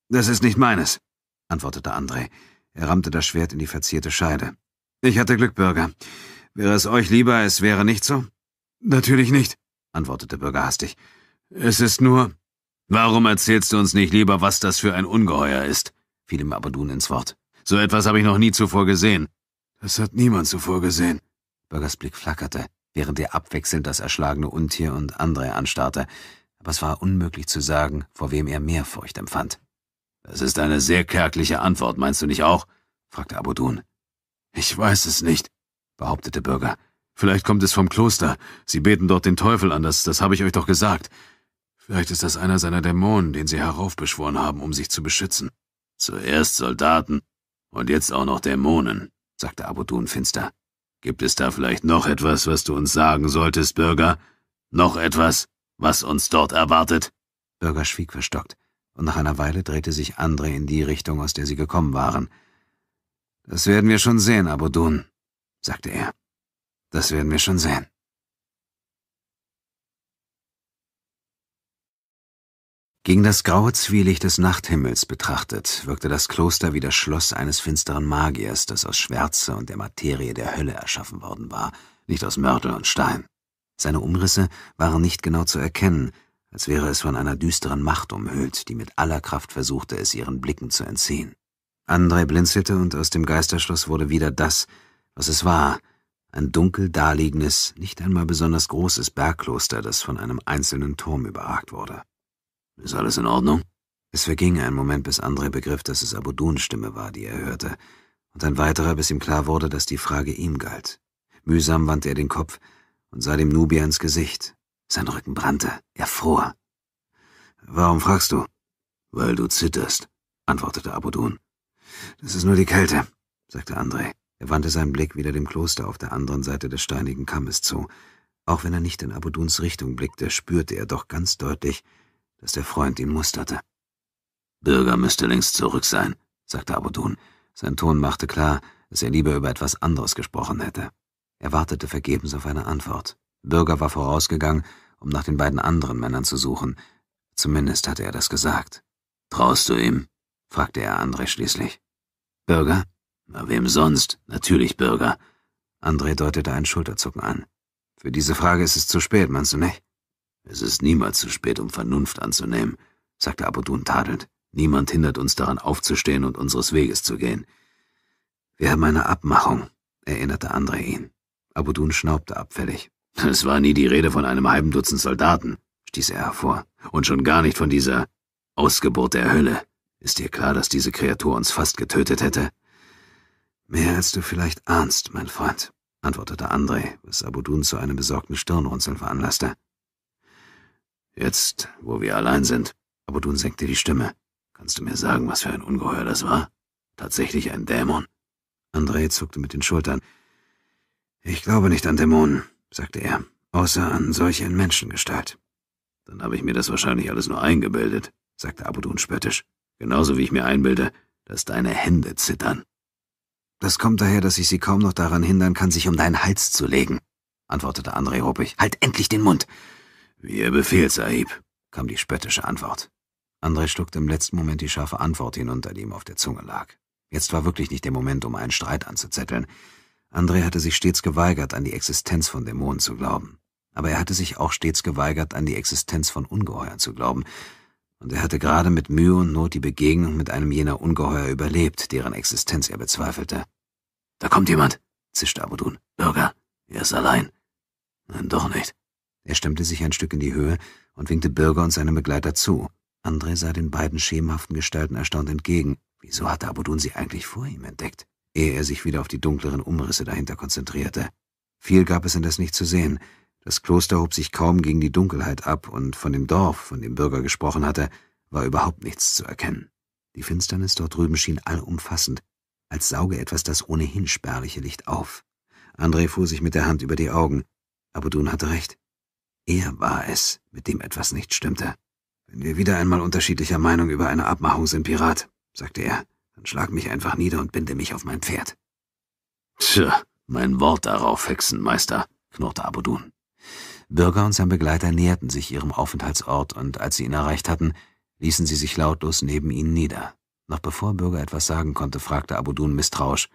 Das ist nicht meines, antwortete André. Er rammte das Schwert in die verzierte Scheide. Ich hatte Glück, Bürger. Wäre es euch lieber, es wäre nicht so? Natürlich nicht, antwortete Bürger hastig. Es ist nur. Warum erzählst du uns nicht lieber, was das für ein Ungeheuer ist? fiel ihm Abadun ins Wort. So etwas habe ich noch nie zuvor gesehen. Das hat niemand zuvor gesehen. Bürgers Blick flackerte, während er abwechselnd das erschlagene Untier und André anstarrte, aber es war unmöglich zu sagen, vor wem er mehr Furcht empfand. Das ist eine sehr kärgliche Antwort, meinst du nicht auch? fragte Abudun. Ich weiß es nicht, behauptete Bürger. Vielleicht kommt es vom Kloster. Sie beten dort den Teufel an, das, das habe ich euch doch gesagt. Vielleicht ist das einer seiner Dämonen, den sie heraufbeschworen haben, um sich zu beschützen. Zuerst Soldaten und jetzt auch noch Dämonen, sagte Abudun finster. Gibt es da vielleicht noch etwas, was du uns sagen solltest, Bürger? Noch etwas, was uns dort erwartet? Bürger schwieg verstockt und nach einer Weile drehte sich Andre in die Richtung, aus der sie gekommen waren. Das werden wir schon sehen, Dun«, sagte er. Das werden wir schon sehen. Gegen das graue Zwielicht des Nachthimmels betrachtet, wirkte das Kloster wie das Schloss eines finsteren Magiers, das aus Schwärze und der Materie der Hölle erschaffen worden war, nicht aus Mörtel und Stein. Seine Umrisse waren nicht genau zu erkennen, als wäre es von einer düsteren Macht umhüllt, die mit aller Kraft versuchte, es ihren Blicken zu entziehen. Andrei blinzelte und aus dem Geisterschloss wurde wieder das, was es war, ein dunkel daliegendes, nicht einmal besonders großes Bergkloster, das von einem einzelnen Turm überragt wurde. Ist alles in Ordnung? Es verging ein Moment, bis Andrei begriff, dass es Abuduns Stimme war, die er hörte, und ein weiterer, bis ihm klar wurde, dass die Frage ihm galt. Mühsam wandte er den Kopf und sah dem Nubier ins Gesicht, sein Rücken brannte, er fror. Warum fragst du? Weil du zitterst, antwortete Abudun. Das ist nur die Kälte, sagte André. Er wandte seinen Blick wieder dem Kloster auf der anderen Seite des steinigen Kammes zu. Auch wenn er nicht in Abuduns Richtung blickte, spürte er doch ganz deutlich, dass der Freund ihn musterte. Bürger müsste längst zurück sein, sagte Abudun. Sein Ton machte klar, dass er lieber über etwas anderes gesprochen hätte. Er wartete vergebens auf eine Antwort. Bürger war vorausgegangen um nach den beiden anderen Männern zu suchen. Zumindest hatte er das gesagt. Traust du ihm? fragte er André schließlich. Bürger? Na, wem sonst? Natürlich Bürger. André deutete ein Schulterzucken an. Für diese Frage ist es zu spät, meinst du nicht? Es ist niemals zu spät, um Vernunft anzunehmen, sagte Abudun tadelnd. Niemand hindert uns daran aufzustehen und unseres Weges zu gehen. Wir haben eine Abmachung, erinnerte André ihn. Abudun schnaubte abfällig. Es war nie die Rede von einem halben Dutzend Soldaten, stieß er hervor, und schon gar nicht von dieser Ausgeburt der Hölle. Ist dir klar, dass diese Kreatur uns fast getötet hätte? Mehr als du vielleicht ahnst, mein Freund, antwortete André, was Abudun zu einem besorgten Stirnrunzeln veranlasste. Jetzt, wo wir allein sind, Abudun senkte die Stimme. Kannst du mir sagen, was für ein Ungeheuer das war? Tatsächlich ein Dämon? André zuckte mit den Schultern. Ich glaube nicht an Dämonen sagte er, außer an solch in Menschengestalt. Dann habe ich mir das wahrscheinlich alles nur eingebildet, sagte Abudun spöttisch, genauso wie ich mir einbilde, dass deine Hände zittern. Das kommt daher, dass ich sie kaum noch daran hindern kann, sich um deinen Hals zu legen, antwortete André ruppig. Halt endlich den Mund! Wie ihr befehlt, Sahib, kam die spöttische Antwort. André schluckte im letzten Moment die scharfe Antwort hinunter, die ihm auf der Zunge lag. Jetzt war wirklich nicht der Moment, um einen Streit anzuzetteln. André hatte sich stets geweigert, an die Existenz von Dämonen zu glauben. Aber er hatte sich auch stets geweigert, an die Existenz von Ungeheuern zu glauben. Und er hatte gerade mit Mühe und Not die Begegnung mit einem jener Ungeheuer überlebt, deren Existenz er bezweifelte. Da kommt jemand, zischte Abudun. Bürger, er ist allein. Nein, doch nicht. Er stemmte sich ein Stück in die Höhe und winkte Bürger und seinem Begleiter zu. André sah den beiden schemenhaften Gestalten erstaunt entgegen. Wieso hatte Abudun sie eigentlich vor ihm entdeckt? ehe er sich wieder auf die dunkleren Umrisse dahinter konzentrierte. Viel gab es in das nicht zu sehen. Das Kloster hob sich kaum gegen die Dunkelheit ab, und von dem Dorf, von dem Bürger gesprochen hatte, war überhaupt nichts zu erkennen. Die Finsternis dort drüben schien allumfassend, als sauge etwas das ohnehin spärliche Licht auf. André fuhr sich mit der Hand über die Augen. Aber Dun hatte recht. Er war es, mit dem etwas nicht stimmte. Wenn wir wieder einmal unterschiedlicher Meinung über eine Abmachung sind, Pirat, sagte er, und schlag mich einfach nieder und binde mich auf mein Pferd. Tja, mein Wort darauf, Hexenmeister, knurrte Abudun. Bürger und sein Begleiter näherten sich ihrem Aufenthaltsort und als sie ihn erreicht hatten, ließen sie sich lautlos neben ihnen nieder. Noch bevor Bürger etwas sagen konnte, fragte Abudun misstrauisch.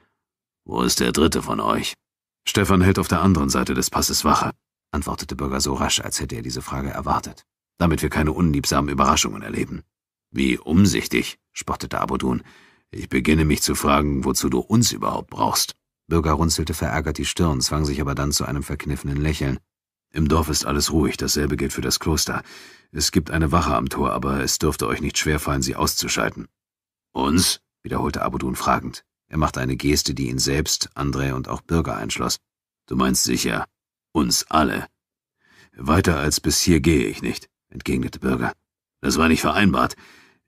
Wo ist der dritte von euch? Stefan hält auf der anderen Seite des Passes Wache, antwortete Bürger so rasch, als hätte er diese Frage erwartet, damit wir keine unliebsamen Überraschungen erleben. Wie umsichtig, spottete Abudun. Ich beginne mich zu fragen, wozu du uns überhaupt brauchst. Bürger runzelte verärgert die Stirn, zwang sich aber dann zu einem verkniffenen Lächeln. Im Dorf ist alles ruhig, dasselbe gilt für das Kloster. Es gibt eine Wache am Tor, aber es dürfte euch nicht schwerfallen, sie auszuschalten. Uns? wiederholte Abudun fragend. Er machte eine Geste, die ihn selbst, André und auch Bürger einschloss. Du meinst sicher, uns alle. Weiter als bis hier gehe ich nicht, entgegnete Bürger. Das war nicht vereinbart.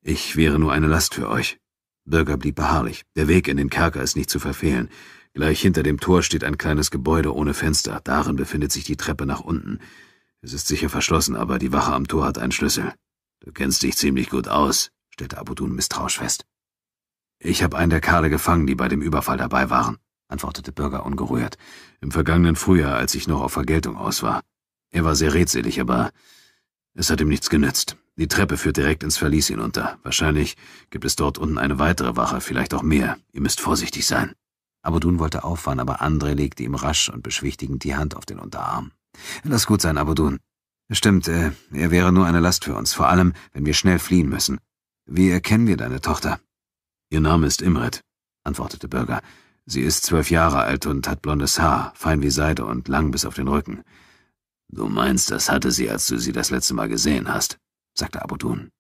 Ich wäre nur eine Last für euch. Bürger blieb beharrlich. Der Weg in den Kerker ist nicht zu verfehlen. Gleich hinter dem Tor steht ein kleines Gebäude ohne Fenster. Darin befindet sich die Treppe nach unten. Es ist sicher verschlossen, aber die Wache am Tor hat einen Schlüssel. Du kennst dich ziemlich gut aus, stellte Abudun misstrauisch fest. Ich habe einen der Kerle gefangen, die bei dem Überfall dabei waren, antwortete Bürger ungerührt. Im vergangenen Frühjahr, als ich noch auf Vergeltung aus war. Er war sehr redselig, aber es hat ihm nichts genützt. Die Treppe führt direkt ins Verlies hinunter. Wahrscheinlich gibt es dort unten eine weitere Wache, vielleicht auch mehr. Ihr müsst vorsichtig sein. Abudun wollte auffahren, aber Andre legte ihm rasch und beschwichtigend die Hand auf den Unterarm. Lass gut sein, Abudun. Stimmt, äh, er wäre nur eine Last für uns, vor allem, wenn wir schnell fliehen müssen. Wie erkennen wir deine Tochter? Ihr Name ist Imret, antwortete Bürger. Sie ist zwölf Jahre alt und hat blondes Haar, fein wie Seide und lang bis auf den Rücken. Du meinst, das hatte sie, als du sie das letzte Mal gesehen hast, sagte Abudun.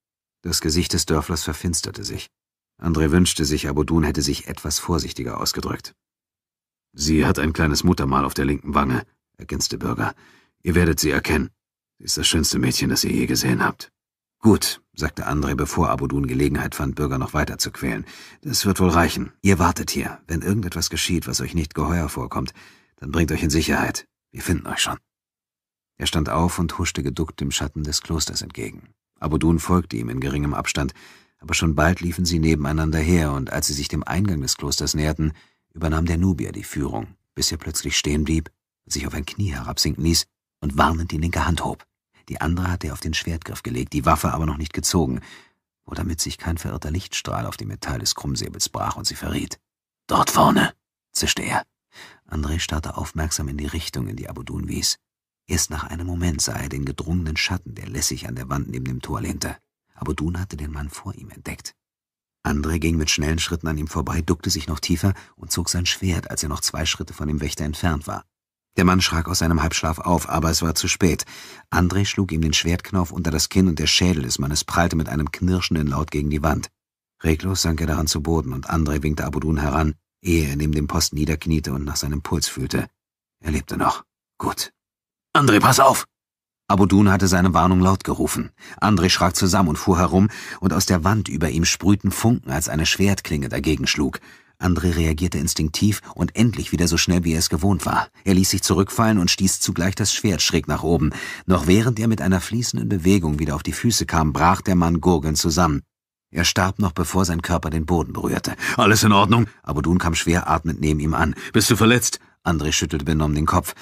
Das Gesicht des Dörflers verfinsterte sich. André wünschte sich, Abudun hätte sich etwas vorsichtiger ausgedrückt. Sie hat ein kleines Muttermal auf der linken Wange, ergänzte Bürger. Ihr werdet sie erkennen. Sie ist das schönste Mädchen, das ihr je gesehen habt. Gut, sagte André, bevor Abudun Gelegenheit fand, Bürger noch weiter zu quälen. Das wird wohl reichen. Ihr wartet hier. Wenn irgendetwas geschieht, was euch nicht geheuer vorkommt, dann bringt euch in Sicherheit. Wir finden euch schon. Er stand auf und huschte geduckt dem Schatten des Klosters entgegen. Abudun folgte ihm in geringem Abstand, aber schon bald liefen sie nebeneinander her, und als sie sich dem Eingang des Klosters näherten, übernahm der Nubier die Führung, bis er plötzlich stehen blieb, sich auf ein Knie herabsinken ließ und warnend die linke Hand hob. Die andere hatte er auf den Schwertgriff gelegt, die Waffe aber noch nicht gezogen, wo damit sich kein verirrter Lichtstrahl auf dem Metall des Krummsäbels brach und sie verriet. Dort vorne, zischte er. André starrte aufmerksam in die Richtung, in die Abudun wies. Erst nach einem Moment sah er den gedrungenen Schatten, der lässig an der Wand neben dem Tor lehnte. Aber Dun hatte den Mann vor ihm entdeckt. André ging mit schnellen Schritten an ihm vorbei, duckte sich noch tiefer und zog sein Schwert, als er noch zwei Schritte von dem Wächter entfernt war. Der Mann schrak aus seinem Halbschlaf auf, aber es war zu spät. André schlug ihm den Schwertknauf unter das Kinn und der Schädel des Mannes prallte mit einem knirschenden Laut gegen die Wand. Reglos sank er daran zu Boden und André winkte Abudun heran, ehe er neben dem Posten niederkniete und nach seinem Puls fühlte. Er lebte noch. Gut. André, pass auf! Abudun hatte seine Warnung laut gerufen. André schrak zusammen und fuhr herum, und aus der Wand über ihm sprühten Funken, als eine Schwertklinge dagegen schlug. André reagierte instinktiv und endlich wieder so schnell, wie er es gewohnt war. Er ließ sich zurückfallen und stieß zugleich das Schwert schräg nach oben. Noch während er mit einer fließenden Bewegung wieder auf die Füße kam, brach der Mann gurgelnd zusammen. Er starb noch, bevor sein Körper den Boden berührte. Alles in Ordnung? Abudun kam schwer atmend neben ihm an. Bist du verletzt? André schüttelte benommen den Kopf.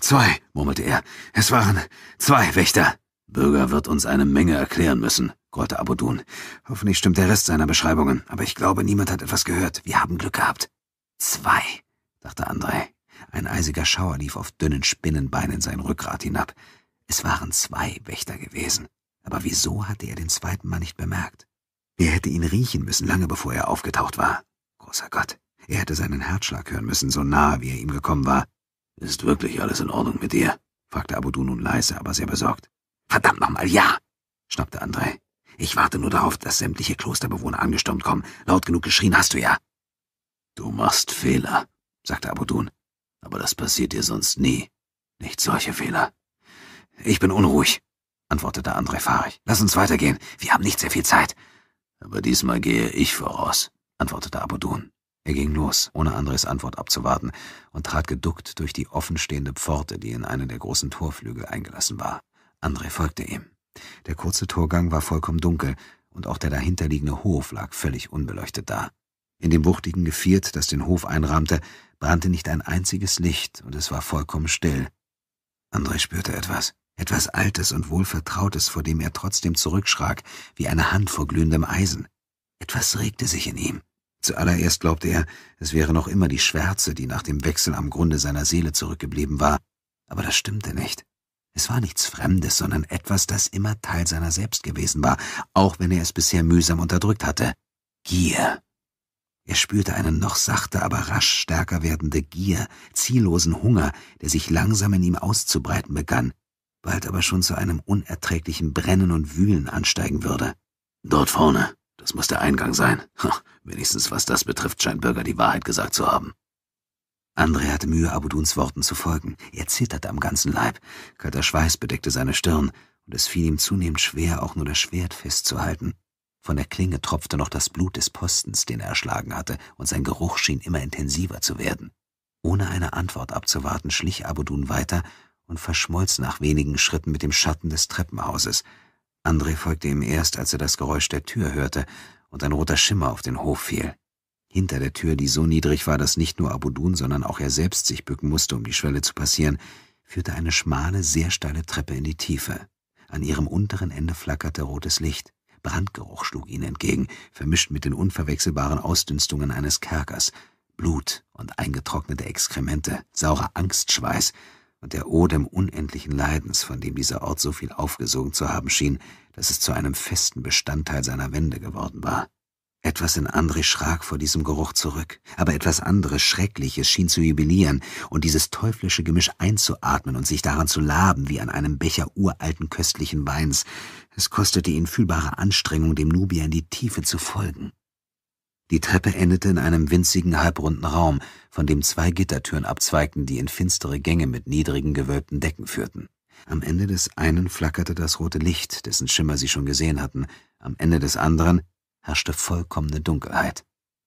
Zwei, murmelte er. Es waren zwei Wächter. Bürger wird uns eine Menge erklären müssen, grollte Abudun. Hoffentlich stimmt der Rest seiner Beschreibungen, aber ich glaube, niemand hat etwas gehört. Wir haben Glück gehabt. Zwei, dachte André. Ein eisiger Schauer lief auf dünnen Spinnenbeinen sein Rückgrat hinab. Es waren zwei Wächter gewesen. Aber wieso hatte er den zweiten Mann nicht bemerkt? Er hätte ihn riechen müssen, lange bevor er aufgetaucht war. Großer Gott, er hätte seinen Herzschlag hören müssen, so nahe, wie er ihm gekommen war. Ist wirklich alles in Ordnung mit dir? fragte Abudu nun leise, aber sehr besorgt. Verdammt nochmal, ja! schnappte André. Ich warte nur darauf, dass sämtliche Klosterbewohner angestürmt kommen. Laut genug geschrien hast du ja. Du machst Fehler, sagte Abudun. Aber das passiert dir sonst nie. Nicht solche Fehler. Ich bin unruhig, antwortete André fahrig. Lass uns weitergehen. Wir haben nicht sehr viel Zeit. Aber diesmal gehe ich voraus, antwortete Abudun. Er ging los, ohne Andres Antwort abzuwarten, und trat geduckt durch die offenstehende Pforte, die in einen der großen Torflügel eingelassen war. André folgte ihm. Der kurze Torgang war vollkommen dunkel, und auch der dahinterliegende Hof lag völlig unbeleuchtet da. In dem wuchtigen Geviert, das den Hof einrahmte, brannte nicht ein einziges Licht, und es war vollkommen still. André spürte etwas, etwas Altes und Wohlvertrautes, vor dem er trotzdem zurückschrak, wie eine Hand vor glühendem Eisen. Etwas regte sich in ihm, Zuallererst glaubte er, es wäre noch immer die Schwärze, die nach dem Wechsel am Grunde seiner Seele zurückgeblieben war, aber das stimmte nicht. Es war nichts Fremdes, sondern etwas, das immer Teil seiner selbst gewesen war, auch wenn er es bisher mühsam unterdrückt hatte. Gier. Er spürte eine noch sachte, aber rasch stärker werdende Gier, ziellosen Hunger, der sich langsam in ihm auszubreiten begann, bald aber schon zu einem unerträglichen Brennen und Wühlen ansteigen würde. Dort vorne, das muss der Eingang sein. Wenigstens was das betrifft, scheint Bürger die Wahrheit gesagt zu haben. André hatte Mühe, Abuduns Worten zu folgen. Er zitterte am ganzen Leib. Kalter Schweiß bedeckte seine Stirn, und es fiel ihm zunehmend schwer, auch nur das Schwert festzuhalten. Von der Klinge tropfte noch das Blut des Postens, den er erschlagen hatte, und sein Geruch schien immer intensiver zu werden. Ohne eine Antwort abzuwarten, schlich Abudun weiter und verschmolz nach wenigen Schritten mit dem Schatten des Treppenhauses. André folgte ihm erst, als er das Geräusch der Tür hörte und ein roter Schimmer auf den Hof fiel. Hinter der Tür, die so niedrig war, dass nicht nur Abudun, sondern auch er selbst sich bücken musste, um die Schwelle zu passieren, führte eine schmale, sehr steile Treppe in die Tiefe. An ihrem unteren Ende flackerte rotes Licht. Brandgeruch schlug ihnen entgegen, vermischt mit den unverwechselbaren Ausdünstungen eines Kerkers. Blut und eingetrocknete Exkremente, saurer Angstschweiß, und der Odem unendlichen Leidens, von dem dieser Ort so viel aufgesogen zu haben schien, dass es zu einem festen Bestandteil seiner Wände geworden war. Etwas in André schrak vor diesem Geruch zurück, aber etwas anderes Schreckliches schien zu jubilieren und dieses teuflische Gemisch einzuatmen und sich daran zu laben wie an einem Becher uralten köstlichen Weins. Es kostete ihn fühlbare Anstrengung, dem Nubier in die Tiefe zu folgen. Die Treppe endete in einem winzigen halbrunden Raum, von dem zwei Gittertüren abzweigten, die in finstere Gänge mit niedrigen gewölbten Decken führten. Am Ende des einen flackerte das rote Licht, dessen Schimmer sie schon gesehen hatten, am Ende des anderen herrschte vollkommene Dunkelheit.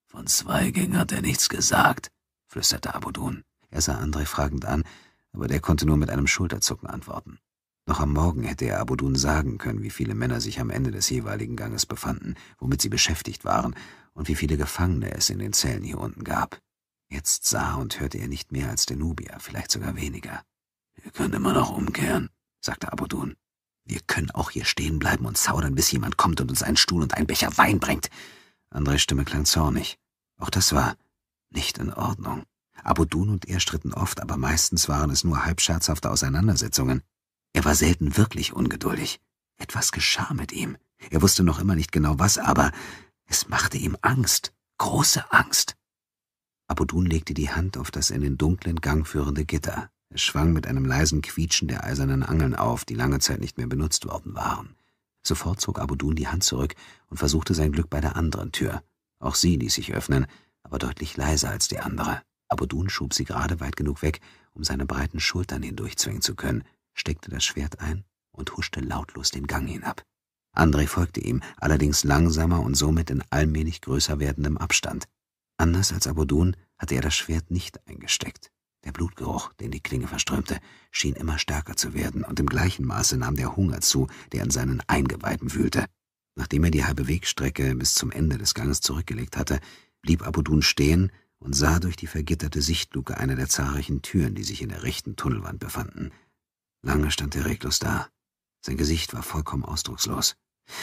Von zwei Gängen hat er nichts gesagt, flüsterte Abudun. Er sah André fragend an, aber der konnte nur mit einem Schulterzucken antworten. Noch am Morgen hätte er Abudun sagen können, wie viele Männer sich am Ende des jeweiligen Ganges befanden, womit sie beschäftigt waren, und wie viele Gefangene es in den Zellen hier unten gab. Jetzt sah und hörte er nicht mehr als der Nubier, vielleicht sogar weniger. Ihr könnt immer noch umkehren, sagte Abudun. Wir können auch hier stehen bleiben und zaudern, bis jemand kommt und uns einen Stuhl und einen Becher Wein bringt. Andres Stimme klang zornig. Auch das war nicht in Ordnung. Abudun und er stritten oft, aber meistens waren es nur halb scherzhafte Auseinandersetzungen. Er war selten wirklich ungeduldig. Etwas geschah mit ihm. Er wusste noch immer nicht genau was, aber es machte ihm Angst, große Angst. Abudun legte die Hand auf das in den dunklen Gang führende Gitter. Es schwang mit einem leisen Quietschen der eisernen Angeln auf, die lange Zeit nicht mehr benutzt worden waren. Sofort zog Abudun die Hand zurück und versuchte sein Glück bei der anderen Tür. Auch sie ließ sich öffnen, aber deutlich leiser als die andere. Abudun schob sie gerade weit genug weg, um seine breiten Schultern hindurchzwingen zu können, steckte das Schwert ein und huschte lautlos den Gang hinab. André folgte ihm, allerdings langsamer und somit in allmählich größer werdendem Abstand. Anders als Abodun hatte er das Schwert nicht eingesteckt. Der Blutgeruch, den die Klinge verströmte, schien immer stärker zu werden, und im gleichen Maße nahm der Hunger zu, der an seinen Eingeweiden wühlte. Nachdem er die halbe Wegstrecke bis zum Ende des Ganges zurückgelegt hatte, blieb Abodun stehen und sah durch die vergitterte Sichtluke einer der zahlreichen Türen, die sich in der rechten Tunnelwand befanden. Lange stand er reglos da, sein Gesicht war vollkommen ausdruckslos.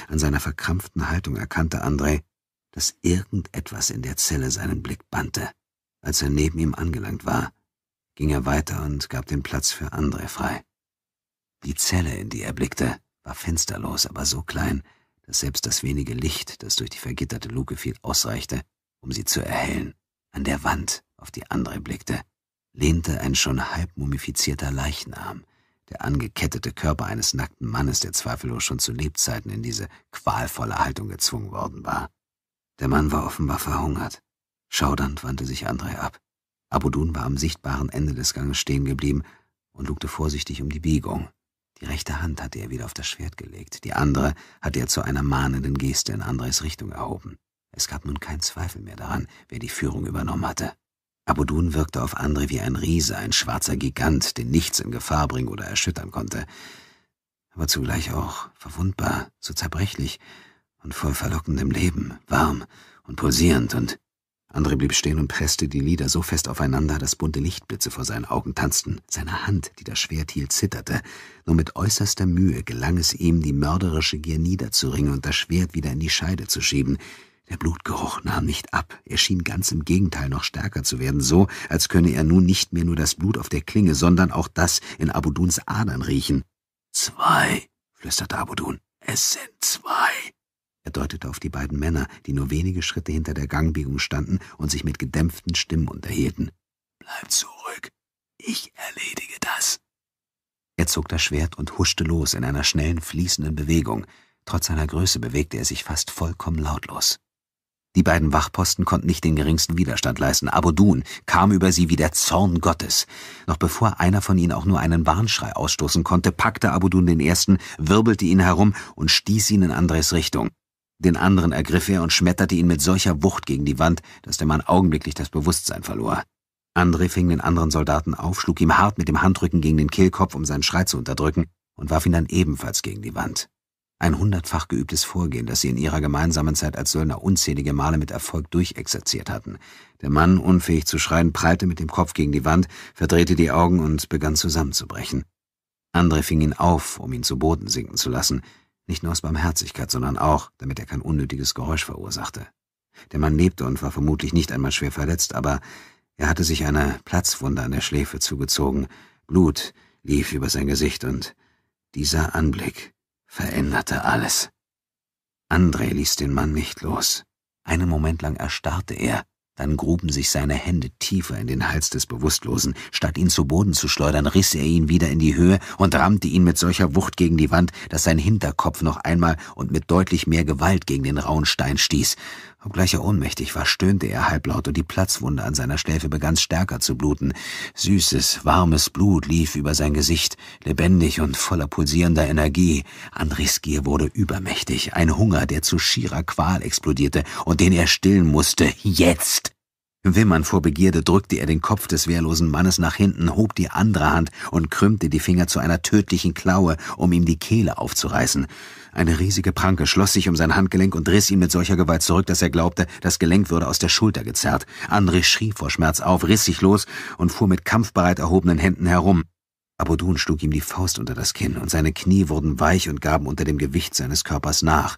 An seiner verkrampften Haltung erkannte André, dass irgendetwas in der Zelle seinen Blick bannte. Als er neben ihm angelangt war, ging er weiter und gab den Platz für André frei. Die Zelle, in die er blickte, war fensterlos, aber so klein, dass selbst das wenige Licht, das durch die vergitterte Luke fiel, ausreichte, um sie zu erhellen. An der Wand, auf die André blickte, lehnte ein schon halb mumifizierter Leichnam, der angekettete Körper eines nackten Mannes, der zweifellos schon zu Lebzeiten in diese qualvolle Haltung gezwungen worden war. Der Mann war offenbar verhungert. Schaudernd wandte sich Andrei ab. Abudun war am sichtbaren Ende des Ganges stehen geblieben und lugte vorsichtig um die Biegung. Die rechte Hand hatte er wieder auf das Schwert gelegt, die andere hatte er zu einer mahnenden Geste in Andres Richtung erhoben. Es gab nun keinen Zweifel mehr daran, wer die Führung übernommen hatte. Abudun wirkte auf André wie ein Riese, ein schwarzer Gigant, den nichts in Gefahr bringen oder erschüttern konnte. Aber zugleich auch verwundbar, so zerbrechlich und voll verlockendem Leben, warm und pulsierend und André blieb stehen und presste die Lieder so fest aufeinander, dass bunte Lichtblitze vor seinen Augen tanzten. Seine Hand, die das Schwert hielt, zitterte. Nur mit äußerster Mühe gelang es ihm, die mörderische Gier niederzuringen und das Schwert wieder in die Scheide zu schieben. Der Blutgeruch nahm nicht ab, er schien ganz im Gegenteil noch stärker zu werden, so als könne er nun nicht mehr nur das Blut auf der Klinge, sondern auch das in Abuduns Adern riechen. Zwei, flüsterte Abudun, es sind zwei. Er deutete auf die beiden Männer, die nur wenige Schritte hinter der Gangbiegung standen und sich mit gedämpften Stimmen unterhielten. Bleib zurück, ich erledige das. Er zog das Schwert und huschte los in einer schnellen, fließenden Bewegung. Trotz seiner Größe bewegte er sich fast vollkommen lautlos. Die beiden Wachposten konnten nicht den geringsten Widerstand leisten. Abodun kam über sie wie der Zorn Gottes. Noch bevor einer von ihnen auch nur einen Warnschrei ausstoßen konnte, packte Abodun den ersten, wirbelte ihn herum und stieß ihn in Andres Richtung. Den anderen ergriff er und schmetterte ihn mit solcher Wucht gegen die Wand, dass der Mann augenblicklich das Bewusstsein verlor. André fing den anderen Soldaten auf, schlug ihm hart mit dem Handrücken gegen den Kehlkopf, um seinen Schrei zu unterdrücken, und warf ihn dann ebenfalls gegen die Wand. Ein hundertfach geübtes Vorgehen, das sie in ihrer gemeinsamen Zeit als Söldner unzählige Male mit Erfolg durchexerziert hatten. Der Mann, unfähig zu schreien, prallte mit dem Kopf gegen die Wand, verdrehte die Augen und begann zusammenzubrechen. Andre fing ihn auf, um ihn zu Boden sinken zu lassen, nicht nur aus Barmherzigkeit, sondern auch, damit er kein unnötiges Geräusch verursachte. Der Mann lebte und war vermutlich nicht einmal schwer verletzt, aber er hatte sich eine Platzwunde an der Schläfe zugezogen, Blut lief über sein Gesicht und dieser Anblick veränderte alles. André ließ den Mann nicht los. Einen Moment lang erstarrte er, dann gruben sich seine Hände tiefer in den Hals des Bewusstlosen. Statt ihn zu Boden zu schleudern, riss er ihn wieder in die Höhe und rammte ihn mit solcher Wucht gegen die Wand, dass sein Hinterkopf noch einmal und mit deutlich mehr Gewalt gegen den rauen Stein stieß. Obgleich er ohnmächtig war, stöhnte er halblaut und die Platzwunde an seiner Schläfe begann stärker zu bluten. Süßes, warmes Blut lief über sein Gesicht, lebendig und voller pulsierender Energie. Andres Gier wurde übermächtig, ein Hunger, der zu schierer Qual explodierte und den er stillen musste. Jetzt! Wimmern vor Begierde drückte er den Kopf des wehrlosen Mannes nach hinten, hob die andere Hand und krümmte die Finger zu einer tödlichen Klaue, um ihm die Kehle aufzureißen. Eine riesige Pranke schloss sich um sein Handgelenk und riss ihn mit solcher Gewalt zurück, dass er glaubte, das Gelenk würde aus der Schulter gezerrt. André schrie vor Schmerz auf, riss sich los und fuhr mit kampfbereit erhobenen Händen herum. Abodun schlug ihm die Faust unter das Kinn, und seine Knie wurden weich und gaben unter dem Gewicht seines Körpers nach.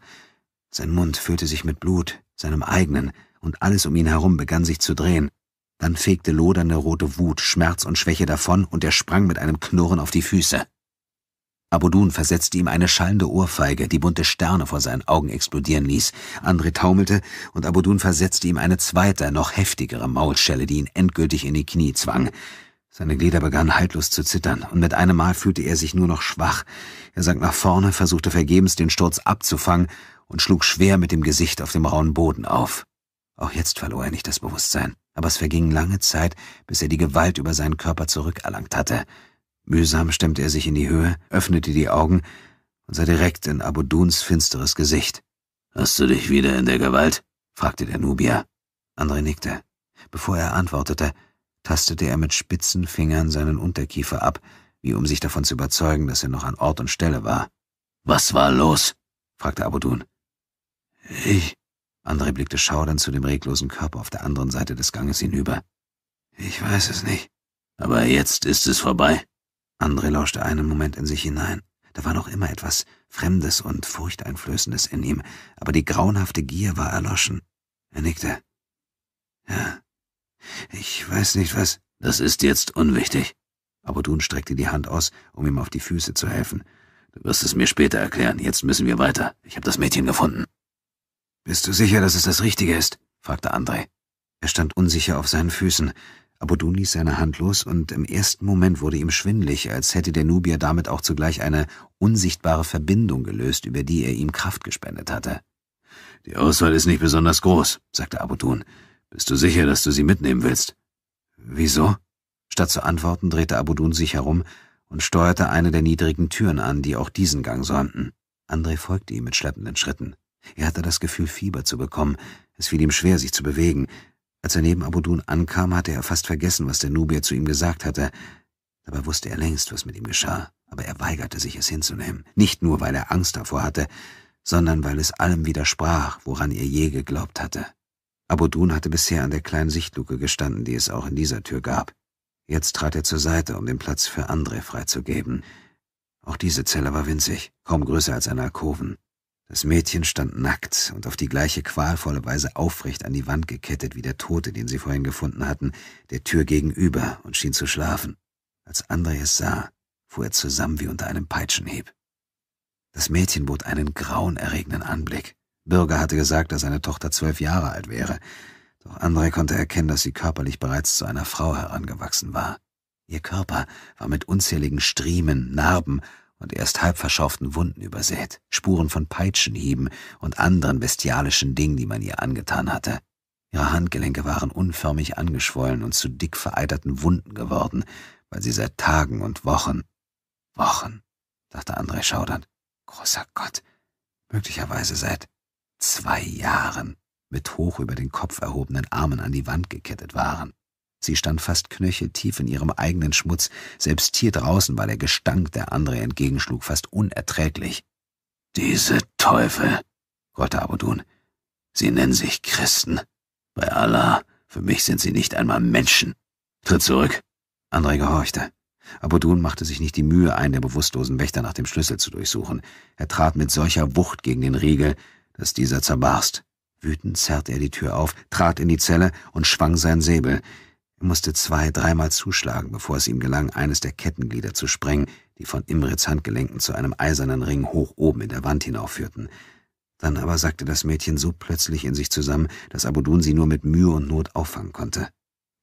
Sein Mund füllte sich mit Blut, seinem eigenen, und alles um ihn herum begann sich zu drehen. Dann fegte lodernde rote Wut Schmerz und Schwäche davon, und er sprang mit einem Knurren auf die Füße. Abudun versetzte ihm eine schallende Ohrfeige, die bunte Sterne vor seinen Augen explodieren ließ. André taumelte und Abudun versetzte ihm eine zweite, noch heftigere Maulschelle, die ihn endgültig in die Knie zwang. Seine Glieder begannen haltlos zu zittern und mit einem Mal fühlte er sich nur noch schwach. Er sank nach vorne, versuchte vergebens den Sturz abzufangen und schlug schwer mit dem Gesicht auf dem rauen Boden auf. Auch jetzt verlor er nicht das Bewusstsein, aber es verging lange Zeit, bis er die Gewalt über seinen Körper zurückerlangt hatte. Mühsam stemmte er sich in die Höhe, öffnete die Augen und sah direkt in Abuduns finsteres Gesicht. Hast du dich wieder in der Gewalt? fragte der Nubier. André nickte. Bevor er antwortete, tastete er mit spitzen Fingern seinen Unterkiefer ab, wie um sich davon zu überzeugen, dass er noch an Ort und Stelle war. Was war los? fragte Abudun. Ich. André blickte schaudernd zu dem reglosen Körper auf der anderen Seite des Ganges hinüber. Ich weiß es nicht. Aber jetzt ist es vorbei. André lauschte einen Moment in sich hinein. Da war noch immer etwas Fremdes und Furchteinflößendes in ihm, aber die grauenhafte Gier war erloschen. Er nickte. Ja, ich weiß nicht was. Das ist jetzt unwichtig. Aber Dun streckte die Hand aus, um ihm auf die Füße zu helfen. Du wirst es mir später erklären. Jetzt müssen wir weiter. Ich habe das Mädchen gefunden. Bist du sicher, dass es das Richtige ist? fragte André. Er stand unsicher auf seinen Füßen. Abudun ließ seine Hand los und im ersten Moment wurde ihm schwindlig, als hätte der Nubier damit auch zugleich eine unsichtbare Verbindung gelöst, über die er ihm Kraft gespendet hatte. Die Auswahl ist nicht besonders groß, sagte Abudun. Bist du sicher, dass du sie mitnehmen willst? Wieso? Statt zu antworten, drehte Abudun sich herum und steuerte eine der niedrigen Türen an, die auch diesen Gang säumten. André folgte ihm mit schleppenden Schritten. Er hatte das Gefühl, Fieber zu bekommen. Es fiel ihm schwer, sich zu bewegen. Als er neben Abudun ankam, hatte er fast vergessen, was der Nubier zu ihm gesagt hatte. Dabei wusste er längst, was mit ihm geschah, aber er weigerte sich, es hinzunehmen. Nicht nur, weil er Angst davor hatte, sondern weil es allem widersprach, woran er je geglaubt hatte. Abudun hatte bisher an der kleinen Sichtluke gestanden, die es auch in dieser Tür gab. Jetzt trat er zur Seite, um den Platz für andere freizugeben. Auch diese Zelle war winzig, kaum größer als ein Alkoven. Das Mädchen stand nackt und auf die gleiche qualvolle Weise aufrecht an die Wand gekettet wie der Tote, den sie vorhin gefunden hatten, der Tür gegenüber und schien zu schlafen. Als André es sah, fuhr er zusammen wie unter einem Peitschenhieb. Das Mädchen bot einen grauenerregenden Anblick. Bürger hatte gesagt, dass seine Tochter zwölf Jahre alt wäre, doch André konnte erkennen, dass sie körperlich bereits zu einer Frau herangewachsen war. Ihr Körper war mit unzähligen Striemen, Narben und erst halb verschorften Wunden übersät, Spuren von Peitschenhieben und anderen bestialischen Dingen, die man ihr angetan hatte. Ihre Handgelenke waren unförmig angeschwollen und zu dick vereiterten Wunden geworden, weil sie seit Tagen und Wochen, Wochen, dachte André schaudernd, großer Gott, möglicherweise seit zwei Jahren mit hoch über den Kopf erhobenen Armen an die Wand gekettet waren. Sie stand fast knöcheltief in ihrem eigenen Schmutz, selbst hier draußen war der Gestank, der andere entgegenschlug, fast unerträglich. Diese Teufel, grollte Abudun. Sie nennen sich Christen. Bei Allah, für mich sind sie nicht einmal Menschen. Tritt zurück. André gehorchte. Abudun machte sich nicht die Mühe, einen der bewusstlosen Wächter nach dem Schlüssel zu durchsuchen. Er trat mit solcher Wucht gegen den Riegel, dass dieser zerbarst. Wütend zerrte er die Tür auf, trat in die Zelle und schwang seinen Säbel. Er musste zwei, dreimal zuschlagen, bevor es ihm gelang, eines der Kettenglieder zu sprengen, die von Imrits Handgelenken zu einem eisernen Ring hoch oben in der Wand hinaufführten. Dann aber sackte das Mädchen so plötzlich in sich zusammen, dass Abudun sie nur mit Mühe und Not auffangen konnte.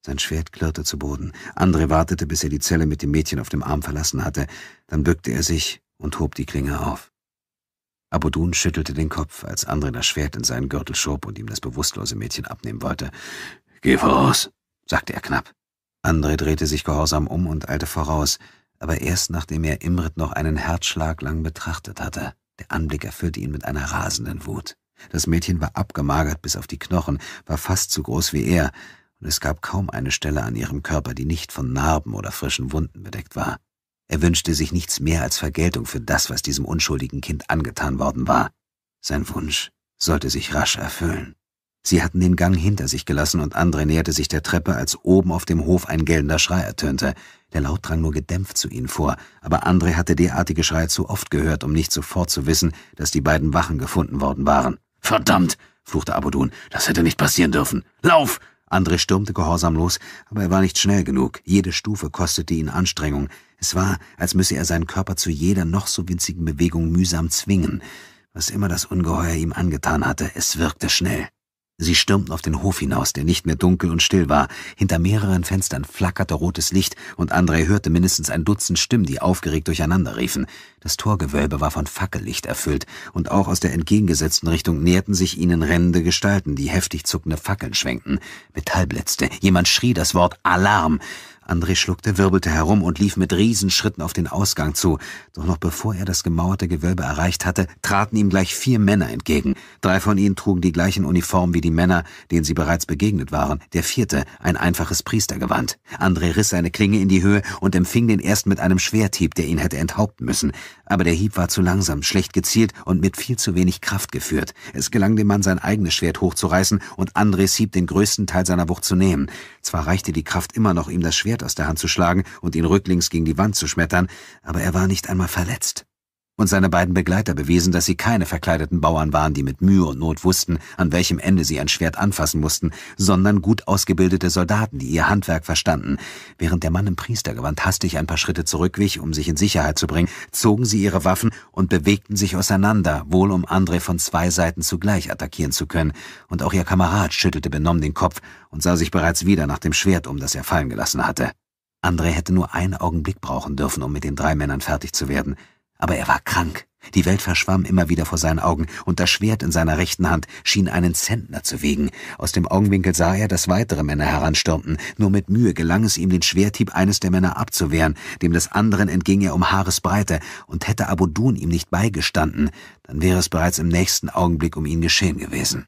Sein Schwert klirrte zu Boden. Andre wartete, bis er die Zelle mit dem Mädchen auf dem Arm verlassen hatte. Dann bückte er sich und hob die Klinge auf. Abudun schüttelte den Kopf, als Andre das Schwert in seinen Gürtel schob und ihm das bewusstlose Mädchen abnehmen wollte. Geh voraus, sagte er knapp. André drehte sich gehorsam um und eilte voraus, aber erst nachdem er Imrit noch einen Herzschlag lang betrachtet hatte. Der Anblick erfüllte ihn mit einer rasenden Wut. Das Mädchen war abgemagert bis auf die Knochen, war fast so groß wie er, und es gab kaum eine Stelle an ihrem Körper, die nicht von Narben oder frischen Wunden bedeckt war. Er wünschte sich nichts mehr als Vergeltung für das, was diesem unschuldigen Kind angetan worden war. Sein Wunsch sollte sich rasch erfüllen. Sie hatten den Gang hinter sich gelassen und André näherte sich der Treppe, als oben auf dem Hof ein gellender Schrei ertönte. Der Laut drang nur gedämpft zu ihnen vor, aber André hatte derartige Schreie zu oft gehört, um nicht sofort zu wissen, dass die beiden Wachen gefunden worden waren. Verdammt! fluchte Abudun. Das hätte nicht passieren dürfen. Lauf! André stürmte gehorsam los, aber er war nicht schnell genug. Jede Stufe kostete ihn Anstrengung. Es war, als müsse er seinen Körper zu jeder noch so winzigen Bewegung mühsam zwingen. Was immer das Ungeheuer ihm angetan hatte, es wirkte schnell. Sie stürmten auf den Hof hinaus, der nicht mehr dunkel und still war. Hinter mehreren Fenstern flackerte rotes Licht, und André hörte mindestens ein Dutzend Stimmen, die aufgeregt durcheinander riefen. Das Torgewölbe war von Fackellicht erfüllt, und auch aus der entgegengesetzten Richtung näherten sich ihnen rennende Gestalten, die heftig zuckende Fackeln schwenkten. Metall blitzte. Jemand schrie das Wort Alarm. André schluckte, wirbelte herum und lief mit Riesenschritten auf den Ausgang zu. Doch noch bevor er das gemauerte Gewölbe erreicht hatte, traten ihm gleich vier Männer entgegen. Drei von ihnen trugen die gleichen Uniformen wie die Männer, denen sie bereits begegnet waren. Der vierte, ein einfaches Priestergewand. André riss seine Klinge in die Höhe und empfing den ersten mit einem Schwerthieb, der ihn hätte enthaupten müssen. Aber der Hieb war zu langsam, schlecht gezielt und mit viel zu wenig Kraft geführt. Es gelang dem Mann, sein eigenes Schwert hochzureißen und Andres Hieb den größten Teil seiner Wucht zu nehmen. Zwar reichte die Kraft immer noch, ihm das Schwert aus der Hand zu schlagen und ihn rücklings gegen die Wand zu schmettern, aber er war nicht einmal verletzt und seine beiden Begleiter bewiesen, dass sie keine verkleideten Bauern waren, die mit Mühe und Not wussten, an welchem Ende sie ein Schwert anfassen mussten, sondern gut ausgebildete Soldaten, die ihr Handwerk verstanden. Während der Mann im Priestergewand hastig ein paar Schritte zurückwich, um sich in Sicherheit zu bringen, zogen sie ihre Waffen und bewegten sich auseinander, wohl um André von zwei Seiten zugleich attackieren zu können. Und auch ihr Kamerad schüttelte benommen den Kopf und sah sich bereits wieder nach dem Schwert um, das er fallen gelassen hatte. André hätte nur einen Augenblick brauchen dürfen, um mit den drei Männern fertig zu werden – aber er war krank. Die Welt verschwamm immer wieder vor seinen Augen, und das Schwert in seiner rechten Hand schien einen Zentner zu wiegen. Aus dem Augenwinkel sah er, dass weitere Männer heranstürmten. Nur mit Mühe gelang es ihm, den Schwerthieb eines der Männer abzuwehren, dem des anderen entging er um Haaresbreite, und hätte Abudun ihm nicht beigestanden, dann wäre es bereits im nächsten Augenblick um ihn geschehen gewesen.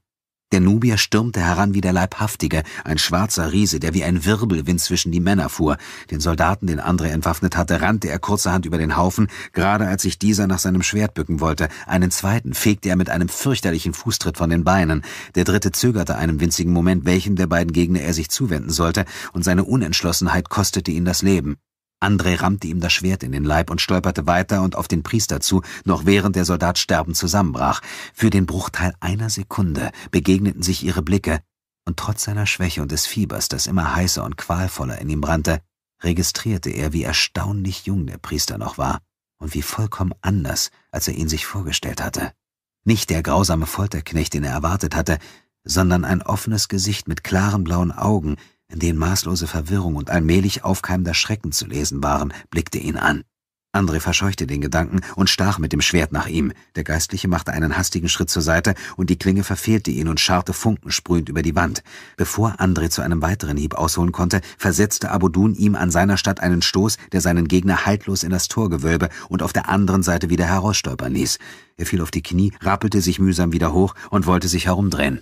Der Nubier stürmte heran wie der Leibhaftige, ein schwarzer Riese, der wie ein Wirbelwind zwischen die Männer fuhr. Den Soldaten, den André entwaffnet hatte, rannte er kurzerhand über den Haufen, gerade als sich dieser nach seinem Schwert bücken wollte. Einen zweiten fegte er mit einem fürchterlichen Fußtritt von den Beinen. Der dritte zögerte einen winzigen Moment, welchem der beiden Gegner er sich zuwenden sollte, und seine Unentschlossenheit kostete ihn das Leben. André rammte ihm das Schwert in den Leib und stolperte weiter und auf den Priester zu, noch während der Soldat sterbend zusammenbrach. Für den Bruchteil einer Sekunde begegneten sich ihre Blicke, und trotz seiner Schwäche und des Fiebers, das immer heißer und qualvoller in ihm brannte, registrierte er, wie erstaunlich jung der Priester noch war und wie vollkommen anders, als er ihn sich vorgestellt hatte. Nicht der grausame Folterknecht, den er erwartet hatte, sondern ein offenes Gesicht mit klaren blauen Augen, in denen maßlose Verwirrung und allmählich aufkeimender Schrecken zu lesen waren, blickte ihn an. André verscheuchte den Gedanken und stach mit dem Schwert nach ihm. Der Geistliche machte einen hastigen Schritt zur Seite und die Klinge verfehlte ihn und scharrte funkensprühend über die Wand. Bevor André zu einem weiteren Hieb ausholen konnte, versetzte Abudun ihm an seiner Stadt einen Stoß, der seinen Gegner haltlos in das Torgewölbe und auf der anderen Seite wieder herausstolpern ließ. Er fiel auf die Knie, rappelte sich mühsam wieder hoch und wollte sich herumdrehen.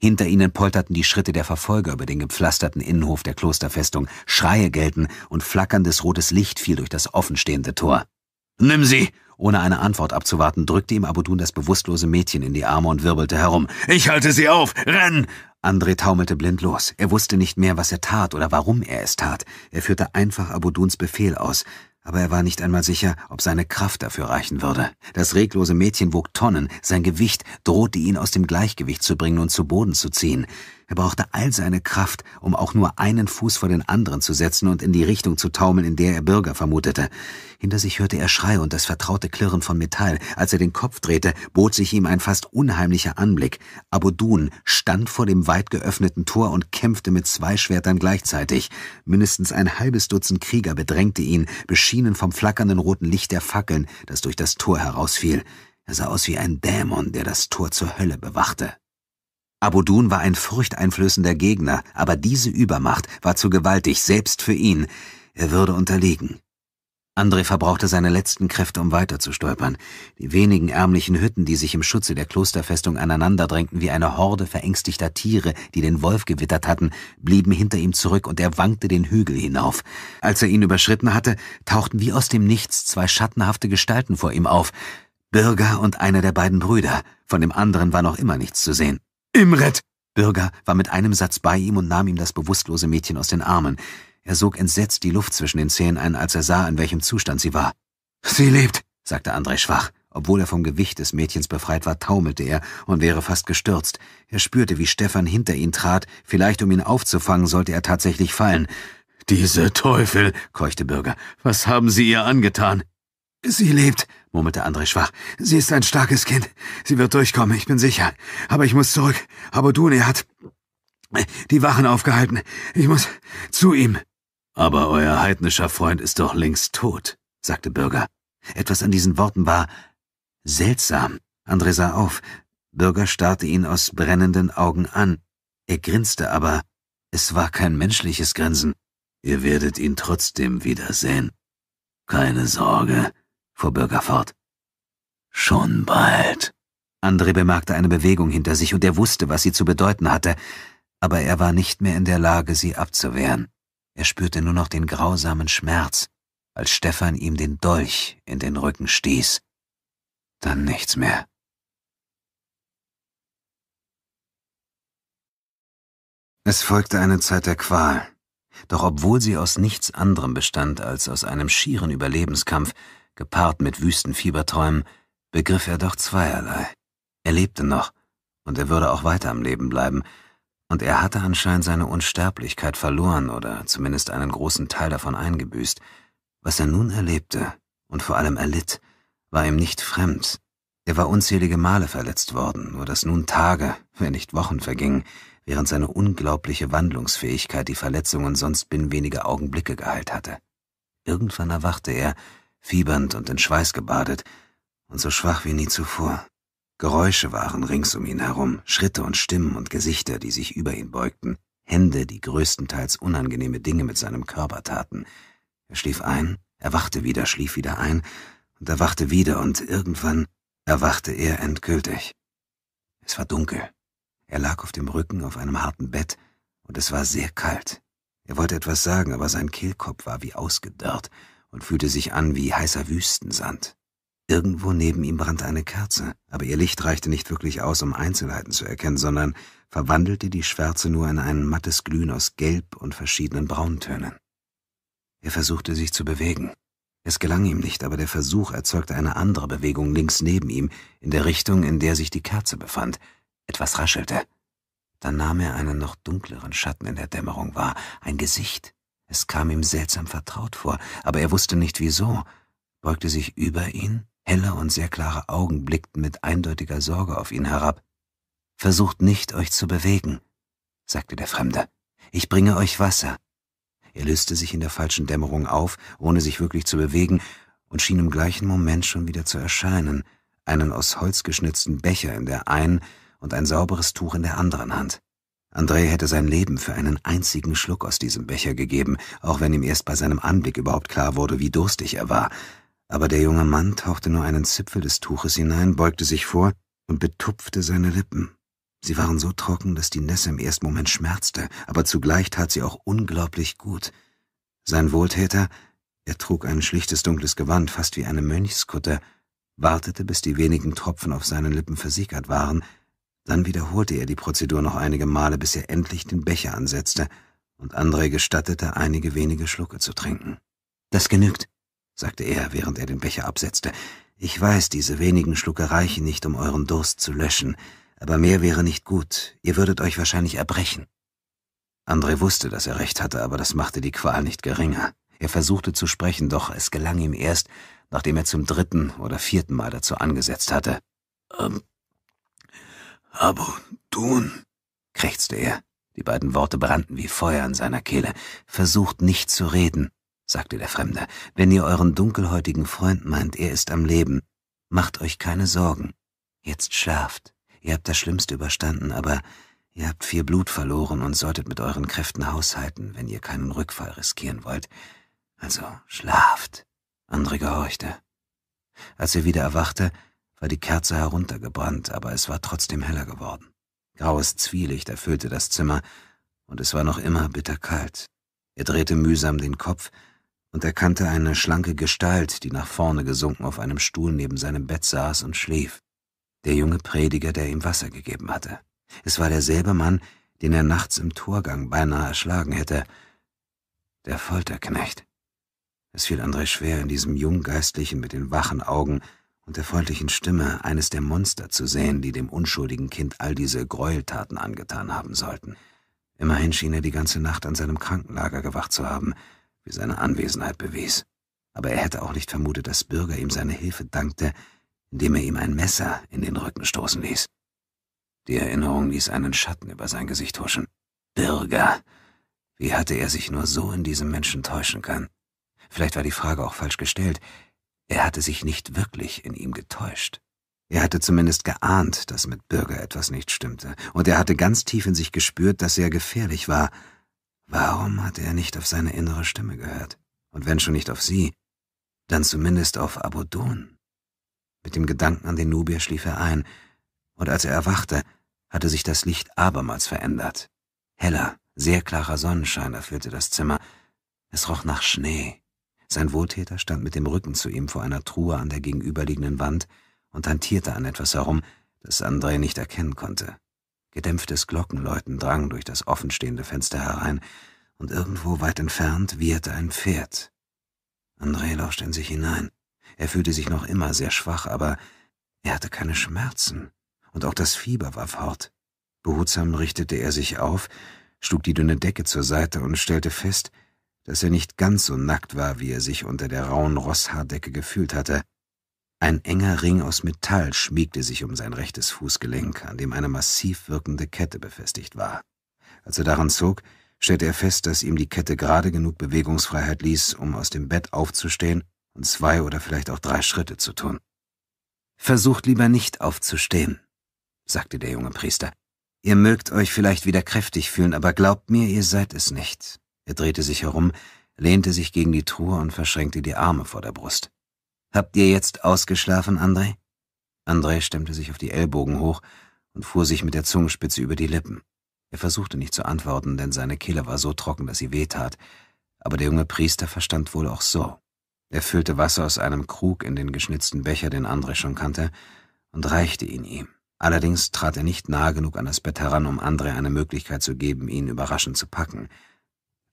Hinter ihnen polterten die Schritte der Verfolger über den gepflasterten Innenhof der Klosterfestung, Schreie gellten und flackerndes rotes Licht fiel durch das offenstehende Tor. Nimm sie! Ohne eine Antwort abzuwarten, drückte ihm Abudun das bewusstlose Mädchen in die Arme und wirbelte herum. Ich halte sie auf! Renn! André taumelte blind los. Er wusste nicht mehr, was er tat oder warum er es tat. Er führte einfach Abuduns Befehl aus aber er war nicht einmal sicher, ob seine Kraft dafür reichen würde. Das reglose Mädchen wog Tonnen, sein Gewicht drohte ihn aus dem Gleichgewicht zu bringen und zu Boden zu ziehen. Er brauchte all seine Kraft, um auch nur einen Fuß vor den anderen zu setzen und in die Richtung zu taumeln, in der er Bürger vermutete. Hinter sich hörte er Schreie und das vertraute Klirren von Metall. Als er den Kopf drehte, bot sich ihm ein fast unheimlicher Anblick. Abu Abudun stand vor dem weit geöffneten Tor und kämpfte mit zwei Schwertern gleichzeitig. Mindestens ein halbes Dutzend Krieger bedrängte ihn, beschienen vom flackernden roten Licht der Fackeln, das durch das Tor herausfiel. Er sah aus wie ein Dämon, der das Tor zur Hölle bewachte. Abudun war ein furchteinflößender Gegner, aber diese Übermacht war zu gewaltig, selbst für ihn. Er würde unterliegen. André verbrauchte seine letzten Kräfte, um weiter zu stolpern. Die wenigen ärmlichen Hütten, die sich im Schutze der Klosterfestung aneinanderdrängten wie eine Horde verängstigter Tiere, die den Wolf gewittert hatten, blieben hinter ihm zurück und er wankte den Hügel hinauf. Als er ihn überschritten hatte, tauchten wie aus dem Nichts zwei schattenhafte Gestalten vor ihm auf. Bürger und einer der beiden Brüder. Von dem anderen war noch immer nichts zu sehen. Imret! Bürger war mit einem Satz bei ihm und nahm ihm das bewusstlose Mädchen aus den Armen. Er sog entsetzt die Luft zwischen den Zähnen ein, als er sah, in welchem Zustand sie war. Sie lebt, sagte André schwach. Obwohl er vom Gewicht des Mädchens befreit war, taumelte er und wäre fast gestürzt. Er spürte, wie Stefan hinter ihn trat, vielleicht um ihn aufzufangen, sollte er tatsächlich fallen. Diese Teufel, keuchte Bürger, was haben Sie ihr angetan? Sie lebt, murmelte André schwach. Sie ist ein starkes Kind. Sie wird durchkommen, ich bin sicher. Aber ich muss zurück. Aber Dune hat die Wachen aufgehalten. Ich muss zu ihm. Aber euer heidnischer Freund ist doch längst tot, sagte Bürger. Etwas an diesen Worten war seltsam. André sah auf. Bürger starrte ihn aus brennenden Augen an. Er grinste aber. Es war kein menschliches Grinsen. Ihr werdet ihn trotzdem wiedersehen. Keine Sorge, fuhr Bürger fort. Schon bald. André bemerkte eine Bewegung hinter sich und er wusste, was sie zu bedeuten hatte, aber er war nicht mehr in der Lage, sie abzuwehren. Er spürte nur noch den grausamen Schmerz, als Stefan ihm den Dolch in den Rücken stieß. Dann nichts mehr. Es folgte eine Zeit der Qual. Doch obwohl sie aus nichts anderem bestand als aus einem schieren Überlebenskampf, gepaart mit wüsten Fieberträumen, begriff er doch zweierlei. Er lebte noch, und er würde auch weiter am Leben bleiben, und er hatte anscheinend seine Unsterblichkeit verloren oder zumindest einen großen Teil davon eingebüßt. Was er nun erlebte und vor allem erlitt, war ihm nicht fremd. Er war unzählige Male verletzt worden, nur dass nun Tage, wenn nicht Wochen vergingen, während seine unglaubliche Wandlungsfähigkeit die Verletzungen sonst binnen weniger Augenblicke geheilt hatte. Irgendwann erwachte er, fiebernd und in Schweiß gebadet und so schwach wie nie zuvor. Geräusche waren rings um ihn herum, Schritte und Stimmen und Gesichter, die sich über ihn beugten, Hände, die größtenteils unangenehme Dinge mit seinem Körper taten. Er schlief ein, erwachte wieder, schlief wieder ein und erwachte wieder und irgendwann erwachte er endgültig. Es war dunkel. Er lag auf dem Rücken auf einem harten Bett und es war sehr kalt. Er wollte etwas sagen, aber sein Kehlkopf war wie ausgedörrt und fühlte sich an wie heißer Wüstensand. Irgendwo neben ihm brannte eine Kerze, aber ihr Licht reichte nicht wirklich aus, um Einzelheiten zu erkennen, sondern verwandelte die Schwärze nur in ein mattes Glühen aus Gelb und verschiedenen Brauntönen. Er versuchte sich zu bewegen. Es gelang ihm nicht, aber der Versuch erzeugte eine andere Bewegung links neben ihm, in der Richtung, in der sich die Kerze befand. Etwas raschelte. Dann nahm er einen noch dunkleren Schatten in der Dämmerung wahr, ein Gesicht. Es kam ihm seltsam vertraut vor, aber er wusste nicht wieso, beugte sich über ihn, helle und sehr klare Augen blickten mit eindeutiger Sorge auf ihn herab. Versucht nicht, euch zu bewegen, sagte der Fremde. Ich bringe euch Wasser. Er löste sich in der falschen Dämmerung auf, ohne sich wirklich zu bewegen, und schien im gleichen Moment schon wieder zu erscheinen, einen aus Holz geschnitzten Becher in der einen und ein sauberes Tuch in der anderen Hand. André hätte sein Leben für einen einzigen Schluck aus diesem Becher gegeben, auch wenn ihm erst bei seinem Anblick überhaupt klar wurde, wie durstig er war. Aber der junge Mann tauchte nur einen Zipfel des Tuches hinein, beugte sich vor und betupfte seine Lippen. Sie waren so trocken, dass die Nässe im ersten Moment schmerzte, aber zugleich tat sie auch unglaublich gut. Sein Wohltäter, er trug ein schlichtes dunkles Gewand, fast wie eine Mönchskutte, wartete, bis die wenigen Tropfen auf seinen Lippen versickert waren, dann wiederholte er die Prozedur noch einige Male, bis er endlich den Becher ansetzte und André gestattete, einige wenige Schlucke zu trinken. Das genügt, sagte er, während er den Becher absetzte. Ich weiß, diese wenigen Schlucke reichen nicht, um euren Durst zu löschen, aber mehr wäre nicht gut, ihr würdet euch wahrscheinlich erbrechen. André wusste, dass er recht hatte, aber das machte die Qual nicht geringer. Er versuchte zu sprechen, doch es gelang ihm erst, nachdem er zum dritten oder vierten Mal dazu angesetzt hatte. Ähm, aber tun, krächzte er. Die beiden Worte brannten wie Feuer in seiner Kehle. Versucht nicht zu reden, sagte der Fremde. Wenn ihr euren dunkelhäutigen Freund meint, er ist am Leben, macht euch keine Sorgen. Jetzt schlaft. Ihr habt das Schlimmste überstanden, aber ihr habt viel Blut verloren und solltet mit euren Kräften haushalten, wenn ihr keinen Rückfall riskieren wollt. Also schlaft. André gehorchte. Als er wieder erwachte, war die Kerze heruntergebrannt, aber es war trotzdem heller geworden. Graues Zwielicht erfüllte das Zimmer, und es war noch immer bitterkalt. Er drehte mühsam den Kopf und erkannte eine schlanke Gestalt, die nach vorne gesunken auf einem Stuhl neben seinem Bett saß und schlief. Der junge Prediger, der ihm Wasser gegeben hatte. Es war derselbe Mann, den er nachts im Torgang beinahe erschlagen hätte. Der Folterknecht. Es fiel André schwer, in diesem jungen Geistlichen mit den wachen Augen und der freundlichen Stimme eines der Monster zu sehen, die dem unschuldigen Kind all diese Gräueltaten angetan haben sollten. Immerhin schien er die ganze Nacht an seinem Krankenlager gewacht zu haben, wie seine Anwesenheit bewies. Aber er hätte auch nicht vermutet, dass Bürger ihm seine Hilfe dankte, indem er ihm ein Messer in den Rücken stoßen ließ. Die Erinnerung ließ einen Schatten über sein Gesicht huschen. Bürger! Wie hatte er sich nur so in diesem Menschen täuschen können? Vielleicht war die Frage auch falsch gestellt. Er hatte sich nicht wirklich in ihm getäuscht. Er hatte zumindest geahnt, dass mit Bürger etwas nicht stimmte, und er hatte ganz tief in sich gespürt, dass er gefährlich war. Warum hatte er nicht auf seine innere Stimme gehört? Und wenn schon nicht auf sie, dann zumindest auf Abodon. Mit dem Gedanken an den Nubier schlief er ein, und als er erwachte, hatte sich das Licht abermals verändert. Heller, sehr klarer Sonnenschein erfüllte das Zimmer. Es roch nach Schnee sein Wohltäter stand mit dem Rücken zu ihm vor einer Truhe an der gegenüberliegenden Wand und hantierte an etwas herum, das André nicht erkennen konnte. Gedämpftes Glockenläuten drang durch das offenstehende Fenster herein, und irgendwo weit entfernt wieherte ein Pferd. André lauschte in sich hinein. Er fühlte sich noch immer sehr schwach, aber er hatte keine Schmerzen, und auch das Fieber war fort. Behutsam richtete er sich auf, schlug die dünne Decke zur Seite und stellte fest, dass er nicht ganz so nackt war, wie er sich unter der rauen Rosshaardecke gefühlt hatte. Ein enger Ring aus Metall schmiegte sich um sein rechtes Fußgelenk, an dem eine massiv wirkende Kette befestigt war. Als er daran zog, stellte er fest, dass ihm die Kette gerade genug Bewegungsfreiheit ließ, um aus dem Bett aufzustehen und zwei oder vielleicht auch drei Schritte zu tun. Versucht lieber nicht aufzustehen, sagte der junge Priester. Ihr mögt euch vielleicht wieder kräftig fühlen, aber glaubt mir, ihr seid es nicht. Er drehte sich herum, lehnte sich gegen die Truhe und verschränkte die Arme vor der Brust. Habt ihr jetzt ausgeschlafen, André? André stemmte sich auf die Ellbogen hoch und fuhr sich mit der Zungenspitze über die Lippen. Er versuchte nicht zu antworten, denn seine Kehle war so trocken, dass sie wehtat. Aber der junge Priester verstand wohl auch so. Er füllte Wasser aus einem Krug in den geschnitzten Becher, den André schon kannte, und reichte ihn ihm. Allerdings trat er nicht nahe genug an das Bett heran, um André eine Möglichkeit zu geben, ihn überraschend zu packen.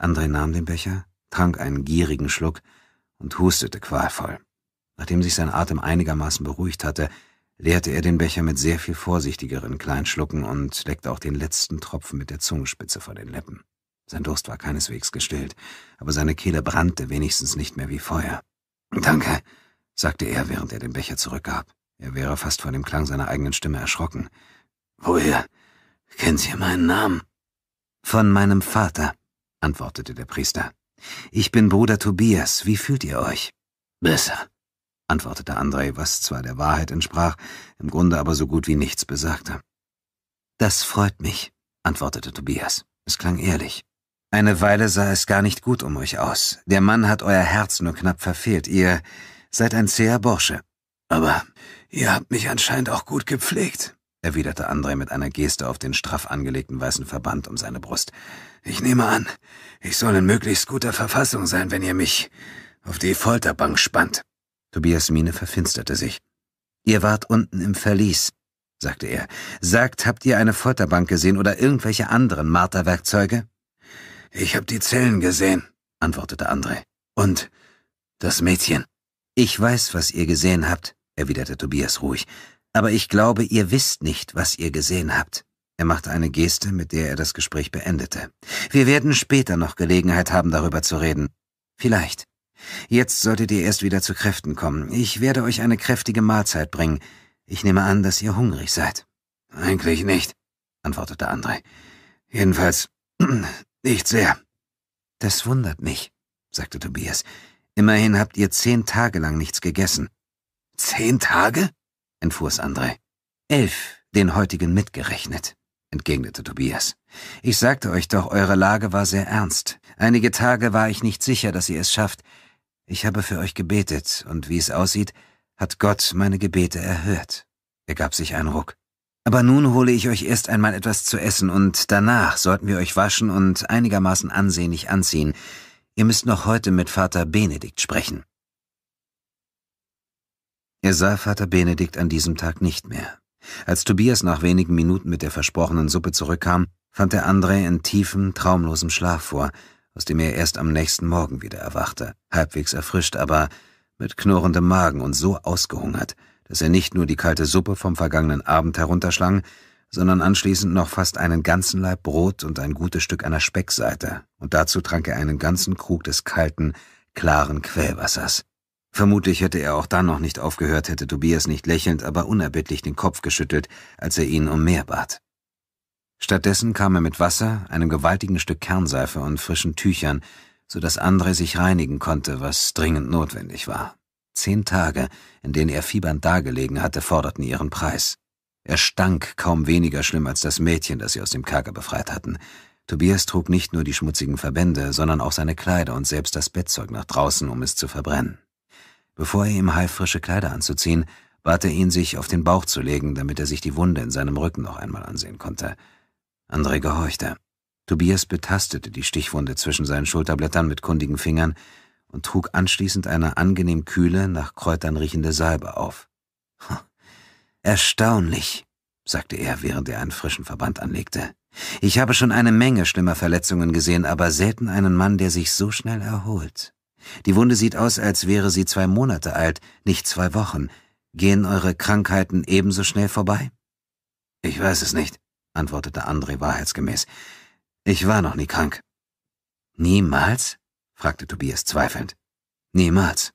André nahm den Becher, trank einen gierigen Schluck und hustete qualvoll. Nachdem sich sein Atem einigermaßen beruhigt hatte, leerte er den Becher mit sehr viel vorsichtigeren Kleinschlucken und leckte auch den letzten Tropfen mit der Zungenspitze vor den Lippen. Sein Durst war keineswegs gestillt, aber seine Kehle brannte wenigstens nicht mehr wie Feuer. Danke, sagte er, während er den Becher zurückgab. Er wäre fast vor dem Klang seiner eigenen Stimme erschrocken. Woher kennt ihr meinen Namen? Von meinem Vater, antwortete der Priester. Ich bin Bruder Tobias, wie fühlt ihr euch? Besser, antwortete Andrei, was zwar der Wahrheit entsprach, im Grunde aber so gut wie nichts besagte. Das freut mich, antwortete Tobias. Es klang ehrlich. Eine Weile sah es gar nicht gut um euch aus. Der Mann hat euer Herz nur knapp verfehlt. Ihr seid ein zäher Bursche. Aber ihr habt mich anscheinend auch gut gepflegt, erwiderte Andrei mit einer Geste auf den straff angelegten weißen Verband um seine Brust. Ich nehme an, ich soll in möglichst guter Verfassung sein, wenn ihr mich auf die Folterbank spannt. Tobias Mine verfinsterte sich. Ihr wart unten im Verlies, sagte er. Sagt, habt ihr eine Folterbank gesehen oder irgendwelche anderen Marterwerkzeuge? Ich hab die Zellen gesehen, antwortete André. Und das Mädchen. Ich weiß, was ihr gesehen habt, erwiderte Tobias ruhig. Aber ich glaube, ihr wisst nicht, was ihr gesehen habt. Er machte eine Geste, mit der er das Gespräch beendete. Wir werden später noch Gelegenheit haben, darüber zu reden. Vielleicht. Jetzt solltet ihr erst wieder zu Kräften kommen. Ich werde euch eine kräftige Mahlzeit bringen. Ich nehme an, dass ihr hungrig seid. Eigentlich nicht, antwortete André. Jedenfalls nicht sehr. Das wundert mich, sagte Tobias. Immerhin habt ihr zehn Tage lang nichts gegessen. Zehn Tage? entfuhr es André. Elf, den heutigen mitgerechnet entgegnete Tobias. Ich sagte euch doch, eure Lage war sehr ernst. Einige Tage war ich nicht sicher, dass ihr es schafft. Ich habe für euch gebetet, und wie es aussieht, hat Gott meine Gebete erhört. Er gab sich einen Ruck. Aber nun hole ich euch erst einmal etwas zu essen, und danach sollten wir euch waschen und einigermaßen ansehnlich anziehen. Ihr müsst noch heute mit Vater Benedikt sprechen. Er sah Vater Benedikt an diesem Tag nicht mehr, als Tobias nach wenigen Minuten mit der versprochenen Suppe zurückkam, fand er André in tiefem, traumlosem Schlaf vor, aus dem er erst am nächsten Morgen wieder erwachte, halbwegs erfrischt, aber mit knurrendem Magen und so ausgehungert, dass er nicht nur die kalte Suppe vom vergangenen Abend herunterschlang, sondern anschließend noch fast einen ganzen Laib Brot und ein gutes Stück einer Speckseite, und dazu trank er einen ganzen Krug des kalten, klaren Quellwassers. Vermutlich hätte er auch dann noch nicht aufgehört, hätte Tobias nicht lächelnd, aber unerbittlich den Kopf geschüttelt, als er ihn um mehr bat. Stattdessen kam er mit Wasser, einem gewaltigen Stück Kernseife und frischen Tüchern, so dass André sich reinigen konnte, was dringend notwendig war. Zehn Tage, in denen er fiebernd dagelegen hatte, forderten ihren Preis. Er stank kaum weniger schlimm als das Mädchen, das sie aus dem Kerker befreit hatten. Tobias trug nicht nur die schmutzigen Verbände, sondern auch seine Kleider und selbst das Bettzeug nach draußen, um es zu verbrennen. Bevor er ihm half, frische Kleider anzuziehen, bat er ihn, sich auf den Bauch zu legen, damit er sich die Wunde in seinem Rücken noch einmal ansehen konnte. André gehorchte. Tobias betastete die Stichwunde zwischen seinen Schulterblättern mit kundigen Fingern und trug anschließend eine angenehm kühle, nach Kräutern riechende Salbe auf. Erstaunlich, sagte er, während er einen frischen Verband anlegte. Ich habe schon eine Menge schlimmer Verletzungen gesehen, aber selten einen Mann, der sich so schnell erholt. Die Wunde sieht aus, als wäre sie zwei Monate alt, nicht zwei Wochen. Gehen eure Krankheiten ebenso schnell vorbei? Ich weiß es nicht, antwortete André wahrheitsgemäß. Ich war noch nie krank. Niemals? fragte Tobias zweifelnd. Niemals.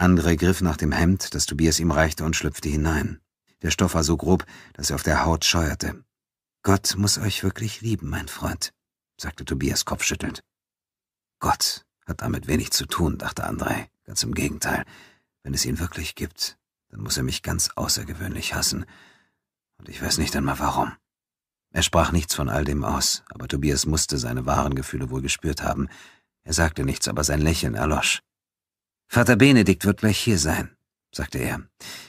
André griff nach dem Hemd, das Tobias ihm reichte, und schlüpfte hinein. Der Stoff war so grob, dass er auf der Haut scheuerte. Gott muss euch wirklich lieben, mein Freund, sagte Tobias kopfschüttelnd. Gott hat damit wenig zu tun, dachte Andrei. Ganz im Gegenteil. Wenn es ihn wirklich gibt, dann muss er mich ganz außergewöhnlich hassen. Und ich weiß nicht einmal warum. Er sprach nichts von all dem aus, aber Tobias musste seine wahren Gefühle wohl gespürt haben. Er sagte nichts, aber sein Lächeln erlosch. Vater Benedikt wird gleich hier sein, sagte er.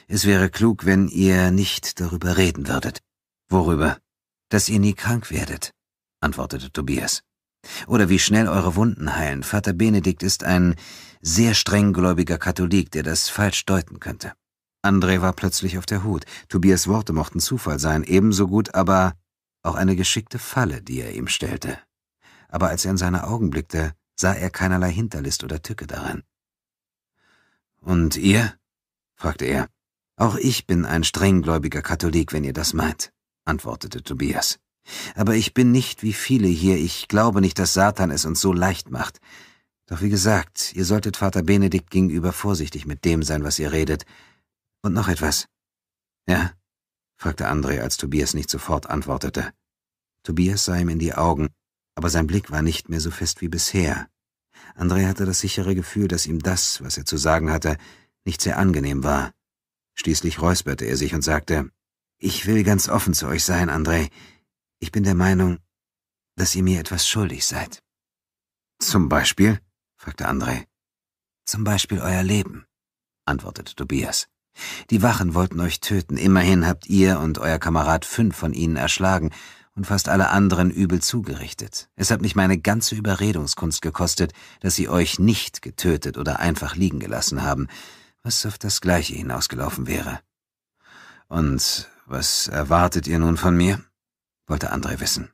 Es wäre klug, wenn ihr nicht darüber reden würdet. Worüber? Dass ihr nie krank werdet, antwortete Tobias. Oder wie schnell eure Wunden heilen. Vater Benedikt ist ein sehr strenggläubiger Katholik, der das falsch deuten könnte. André war plötzlich auf der Hut. Tobias Worte mochten Zufall sein, ebenso gut aber auch eine geschickte Falle, die er ihm stellte. Aber als er in seine Augen blickte, sah er keinerlei Hinterlist oder Tücke darin. Und ihr? fragte er. Auch ich bin ein strenggläubiger Katholik, wenn ihr das meint, antwortete Tobias. Aber ich bin nicht wie viele hier, ich glaube nicht, dass Satan es uns so leicht macht. Doch wie gesagt, ihr solltet Vater Benedikt gegenüber vorsichtig mit dem sein, was ihr redet. Und noch etwas. Ja? fragte André, als Tobias nicht sofort antwortete. Tobias sah ihm in die Augen, aber sein Blick war nicht mehr so fest wie bisher. André hatte das sichere Gefühl, dass ihm das, was er zu sagen hatte, nicht sehr angenehm war. Schließlich räusperte er sich und sagte, »Ich will ganz offen zu euch sein, André. Ich bin der Meinung, dass ihr mir etwas schuldig seid. Zum Beispiel? fragte André. Zum Beispiel euer Leben, antwortete Tobias. Die Wachen wollten euch töten, immerhin habt ihr und euer Kamerad fünf von ihnen erschlagen und fast alle anderen übel zugerichtet. Es hat mich meine ganze Überredungskunst gekostet, dass sie euch nicht getötet oder einfach liegen gelassen haben, was auf das gleiche hinausgelaufen wäre. Und was erwartet ihr nun von mir? wollte André wissen.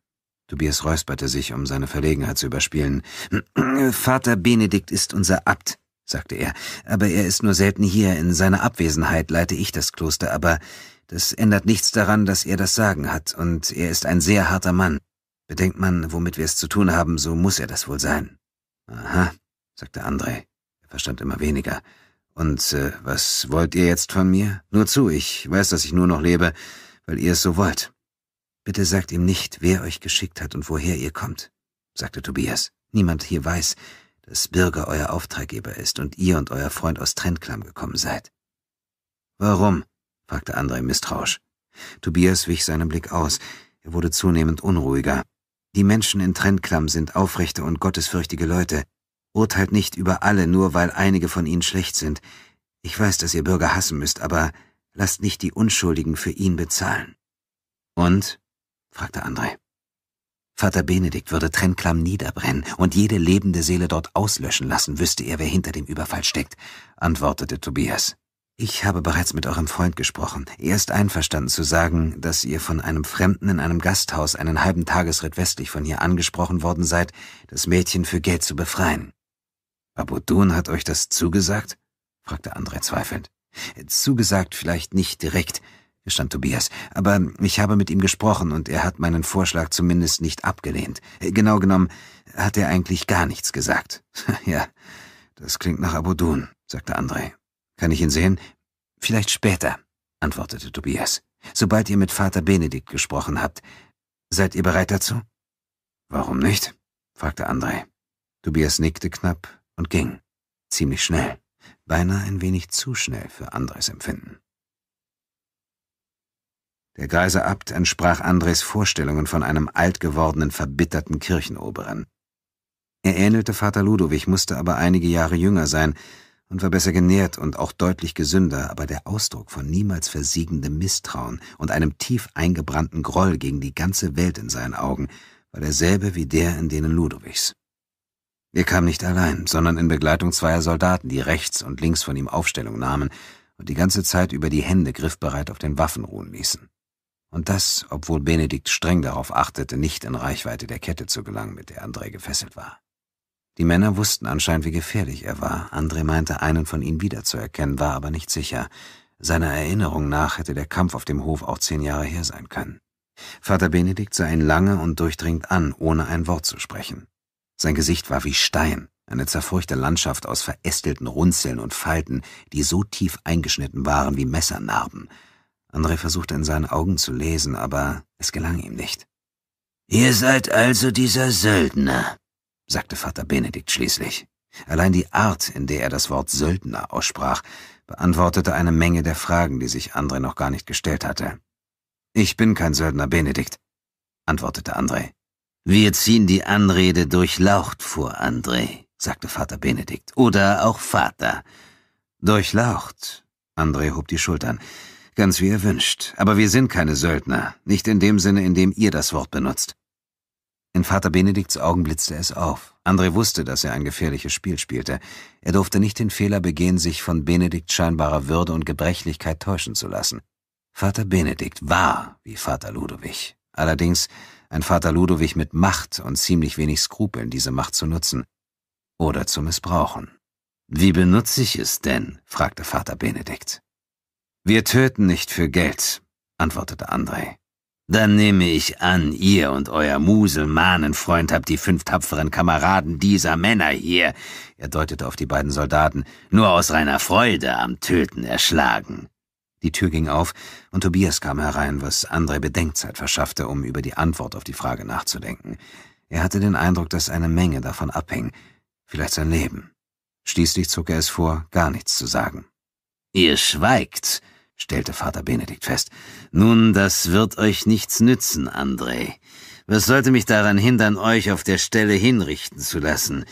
Tobias räusperte sich, um seine Verlegenheit zu überspielen. Vater Benedikt ist unser Abt, sagte er, aber er ist nur selten hier. In seiner Abwesenheit leite ich das Kloster, aber das ändert nichts daran, dass er das Sagen hat, und er ist ein sehr harter Mann. Bedenkt man, womit wir es zu tun haben, so muss er das wohl sein. Aha, sagte André. Er verstand immer weniger. Und äh, was wollt ihr jetzt von mir? Nur zu, ich weiß, dass ich nur noch lebe, weil ihr es so wollt. Bitte sagt ihm nicht, wer euch geschickt hat und woher ihr kommt, sagte Tobias. Niemand hier weiß, dass Birger euer Auftraggeber ist und ihr und euer Freund aus Trendklamm gekommen seid. Warum? fragte Andrei misstrauisch. Tobias wich seinen Blick aus. Er wurde zunehmend unruhiger. Die Menschen in Trendklamm sind aufrechte und gottesfürchtige Leute. Urteilt nicht über alle, nur weil einige von ihnen schlecht sind. Ich weiß, dass ihr Bürger hassen müsst, aber lasst nicht die Unschuldigen für ihn bezahlen. Und? fragte André. Vater Benedikt würde Trennklamm niederbrennen und jede lebende Seele dort auslöschen lassen, wüsste er, wer hinter dem Überfall steckt, antwortete Tobias. Ich habe bereits mit eurem Freund gesprochen. Er ist einverstanden zu sagen, dass ihr von einem Fremden in einem Gasthaus einen halben Tagesritt westlich von hier angesprochen worden seid, das Mädchen für Geld zu befreien. Abudun hat euch das zugesagt? fragte André zweifelnd. Zugesagt vielleicht nicht direkt, gestand Tobias. Aber ich habe mit ihm gesprochen und er hat meinen Vorschlag zumindest nicht abgelehnt. Äh, genau genommen hat er eigentlich gar nichts gesagt. ja, das klingt nach Abudun, sagte André. Kann ich ihn sehen? Vielleicht später, antwortete Tobias. Sobald ihr mit Vater Benedikt gesprochen habt. Seid ihr bereit dazu? Warum nicht? fragte André. Tobias nickte knapp und ging. Ziemlich schnell. Beinahe ein wenig zu schnell für Andres Empfinden. Der Greiser Abt entsprach Andres Vorstellungen von einem altgewordenen, verbitterten Kirchenoberen. Er ähnelte Vater Ludowig, musste aber einige Jahre jünger sein und war besser genährt und auch deutlich gesünder, aber der Ausdruck von niemals versiegendem Misstrauen und einem tief eingebrannten Groll gegen die ganze Welt in seinen Augen war derselbe wie der in denen Ludowigs. Er kam nicht allein, sondern in Begleitung zweier Soldaten, die rechts und links von ihm Aufstellung nahmen und die ganze Zeit über die Hände griffbereit auf den Waffen ruhen ließen. Und das, obwohl Benedikt streng darauf achtete, nicht in Reichweite der Kette zu gelangen, mit der André gefesselt war. Die Männer wussten anscheinend, wie gefährlich er war. André meinte, einen von ihnen wiederzuerkennen, war aber nicht sicher. Seiner Erinnerung nach hätte der Kampf auf dem Hof auch zehn Jahre her sein können. Vater Benedikt sah ihn lange und durchdringend an, ohne ein Wort zu sprechen. Sein Gesicht war wie Stein, eine zerfurchte Landschaft aus verästelten Runzeln und Falten, die so tief eingeschnitten waren wie Messernarben – André versuchte in seinen Augen zu lesen, aber es gelang ihm nicht. Ihr seid also dieser Söldner, sagte Vater Benedikt schließlich. Allein die Art, in der er das Wort Söldner aussprach, beantwortete eine Menge der Fragen, die sich André noch gar nicht gestellt hatte. Ich bin kein Söldner Benedikt, antwortete André. Wir ziehen die Anrede durchlaucht vor, André, sagte Vater Benedikt. Oder auch Vater. Durchlaucht. André hob die Schultern. Ganz wie ihr wünscht. Aber wir sind keine Söldner. Nicht in dem Sinne, in dem ihr das Wort benutzt. In Vater Benedikts Augen blitzte es auf. André wusste, dass er ein gefährliches Spiel spielte. Er durfte nicht den Fehler begehen, sich von Benedikts scheinbarer Würde und Gebrechlichkeit täuschen zu lassen. Vater Benedikt war wie Vater Ludovic. Allerdings ein Vater Ludovic mit Macht und ziemlich wenig Skrupeln, diese Macht zu nutzen. Oder zu missbrauchen. Wie benutze ich es denn? fragte Vater Benedikt. Wir töten nicht für Geld, antwortete Andrei. Dann nehme ich an, ihr und euer Muselmanenfreund habt die fünf tapferen Kameraden dieser Männer hier, er deutete auf die beiden Soldaten, nur aus reiner Freude am Töten erschlagen. Die Tür ging auf, und Tobias kam herein, was Andrei Bedenkzeit verschaffte, um über die Antwort auf die Frage nachzudenken. Er hatte den Eindruck, dass eine Menge davon abhing, vielleicht sein Leben. Schließlich zog er es vor, gar nichts zu sagen. Ihr schweigt, stellte Vater Benedikt fest. Nun, das wird euch nichts nützen, André. Was sollte mich daran hindern, euch auf der Stelle hinrichten zu lassen?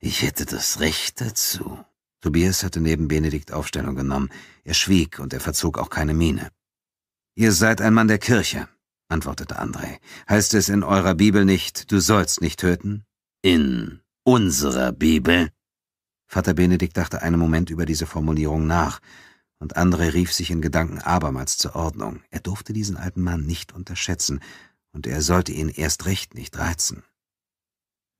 Ich hätte das Recht dazu. Tobias hatte neben Benedikt Aufstellung genommen. Er schwieg und er verzog auch keine Miene. Ihr seid ein Mann der Kirche, antwortete André. Heißt es in eurer Bibel nicht, du sollst nicht töten? In unserer Bibel? Vater Benedikt dachte einen Moment über diese Formulierung nach und André rief sich in Gedanken abermals zur Ordnung. Er durfte diesen alten Mann nicht unterschätzen, und er sollte ihn erst recht nicht reizen.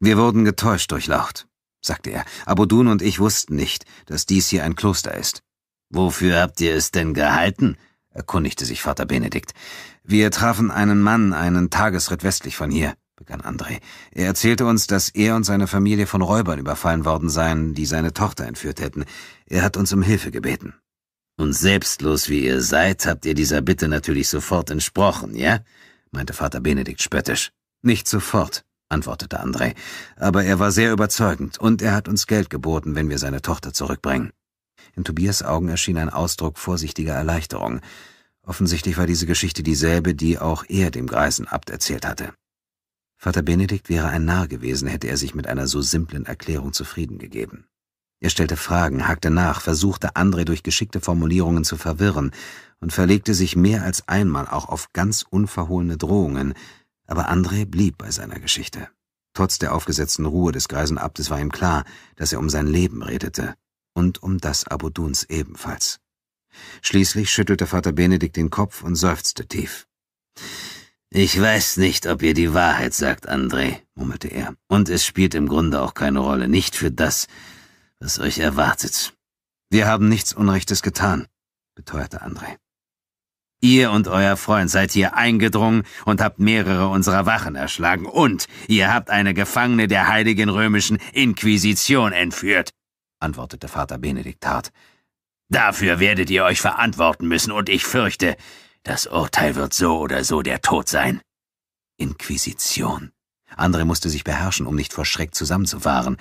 Wir wurden getäuscht durch Laut, sagte er. Abudun und ich wussten nicht, dass dies hier ein Kloster ist. Wofür habt ihr es denn gehalten? erkundigte sich Vater Benedikt. Wir trafen einen Mann einen Tagesritt westlich von hier, begann André. Er erzählte uns, dass er und seine Familie von Räubern überfallen worden seien, die seine Tochter entführt hätten. Er hat uns um Hilfe gebeten. Und selbstlos wie ihr seid, habt ihr dieser Bitte natürlich sofort entsprochen, ja? meinte Vater Benedikt spöttisch. Nicht sofort, antwortete André, aber er war sehr überzeugend und er hat uns Geld geboten, wenn wir seine Tochter zurückbringen. In Tobias Augen erschien ein Ausdruck vorsichtiger Erleichterung. Offensichtlich war diese Geschichte dieselbe, die auch er dem Greisenabt erzählt hatte. Vater Benedikt wäre ein Narr gewesen, hätte er sich mit einer so simplen Erklärung zufrieden gegeben. Er stellte Fragen, hakte nach, versuchte André durch geschickte Formulierungen zu verwirren und verlegte sich mehr als einmal auch auf ganz unverhohlene Drohungen, aber André blieb bei seiner Geschichte. Trotz der aufgesetzten Ruhe des Greisenabtes war ihm klar, dass er um sein Leben redete und um das Abuduns ebenfalls. Schließlich schüttelte Vater Benedikt den Kopf und seufzte tief. Ich weiß nicht, ob ihr die Wahrheit sagt, André, murmelte er, und es spielt im Grunde auch keine Rolle, nicht für das, was euch erwartet. Wir haben nichts Unrechtes getan, beteuerte André. Ihr und euer Freund seid hier eingedrungen und habt mehrere unserer Wachen erschlagen und ihr habt eine Gefangene der heiligen römischen Inquisition entführt, antwortete Vater Benedikt hart. Dafür werdet ihr euch verantworten müssen und ich fürchte, das Urteil wird so oder so der Tod sein. Inquisition. Andre musste sich beherrschen, um nicht vor Schreck zusammenzufahren.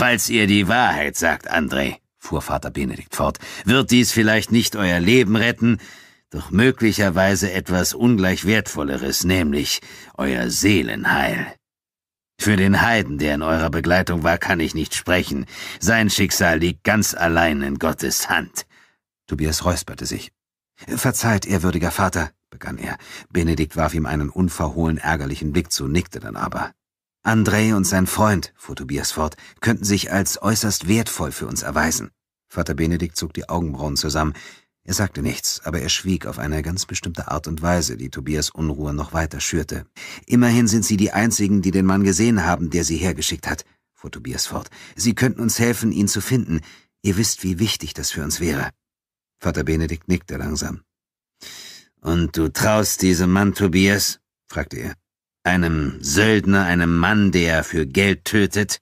Falls ihr die Wahrheit sagt, André, fuhr Vater Benedikt fort, wird dies vielleicht nicht euer Leben retten, doch möglicherweise etwas ungleich Wertvolleres, nämlich euer Seelenheil. Für den Heiden, der in eurer Begleitung war, kann ich nicht sprechen. Sein Schicksal liegt ganz allein in Gottes Hand. Tobias räusperte sich. Verzeiht, ehrwürdiger Vater, begann er. Benedikt warf ihm einen unverhohlen ärgerlichen Blick zu, nickte dann aber. Andrei und sein Freund, fuhr Tobias fort, könnten sich als äußerst wertvoll für uns erweisen. Vater Benedikt zog die Augenbrauen zusammen. Er sagte nichts, aber er schwieg auf eine ganz bestimmte Art und Weise, die Tobias Unruhe noch weiter schürte. Immerhin sind Sie die Einzigen, die den Mann gesehen haben, der Sie hergeschickt hat, fuhr Tobias fort. Sie könnten uns helfen, ihn zu finden. Ihr wisst, wie wichtig das für uns wäre. Vater Benedikt nickte langsam. Und du traust diesem Mann, Tobias? fragte er einem Söldner, einem Mann, der für Geld tötet?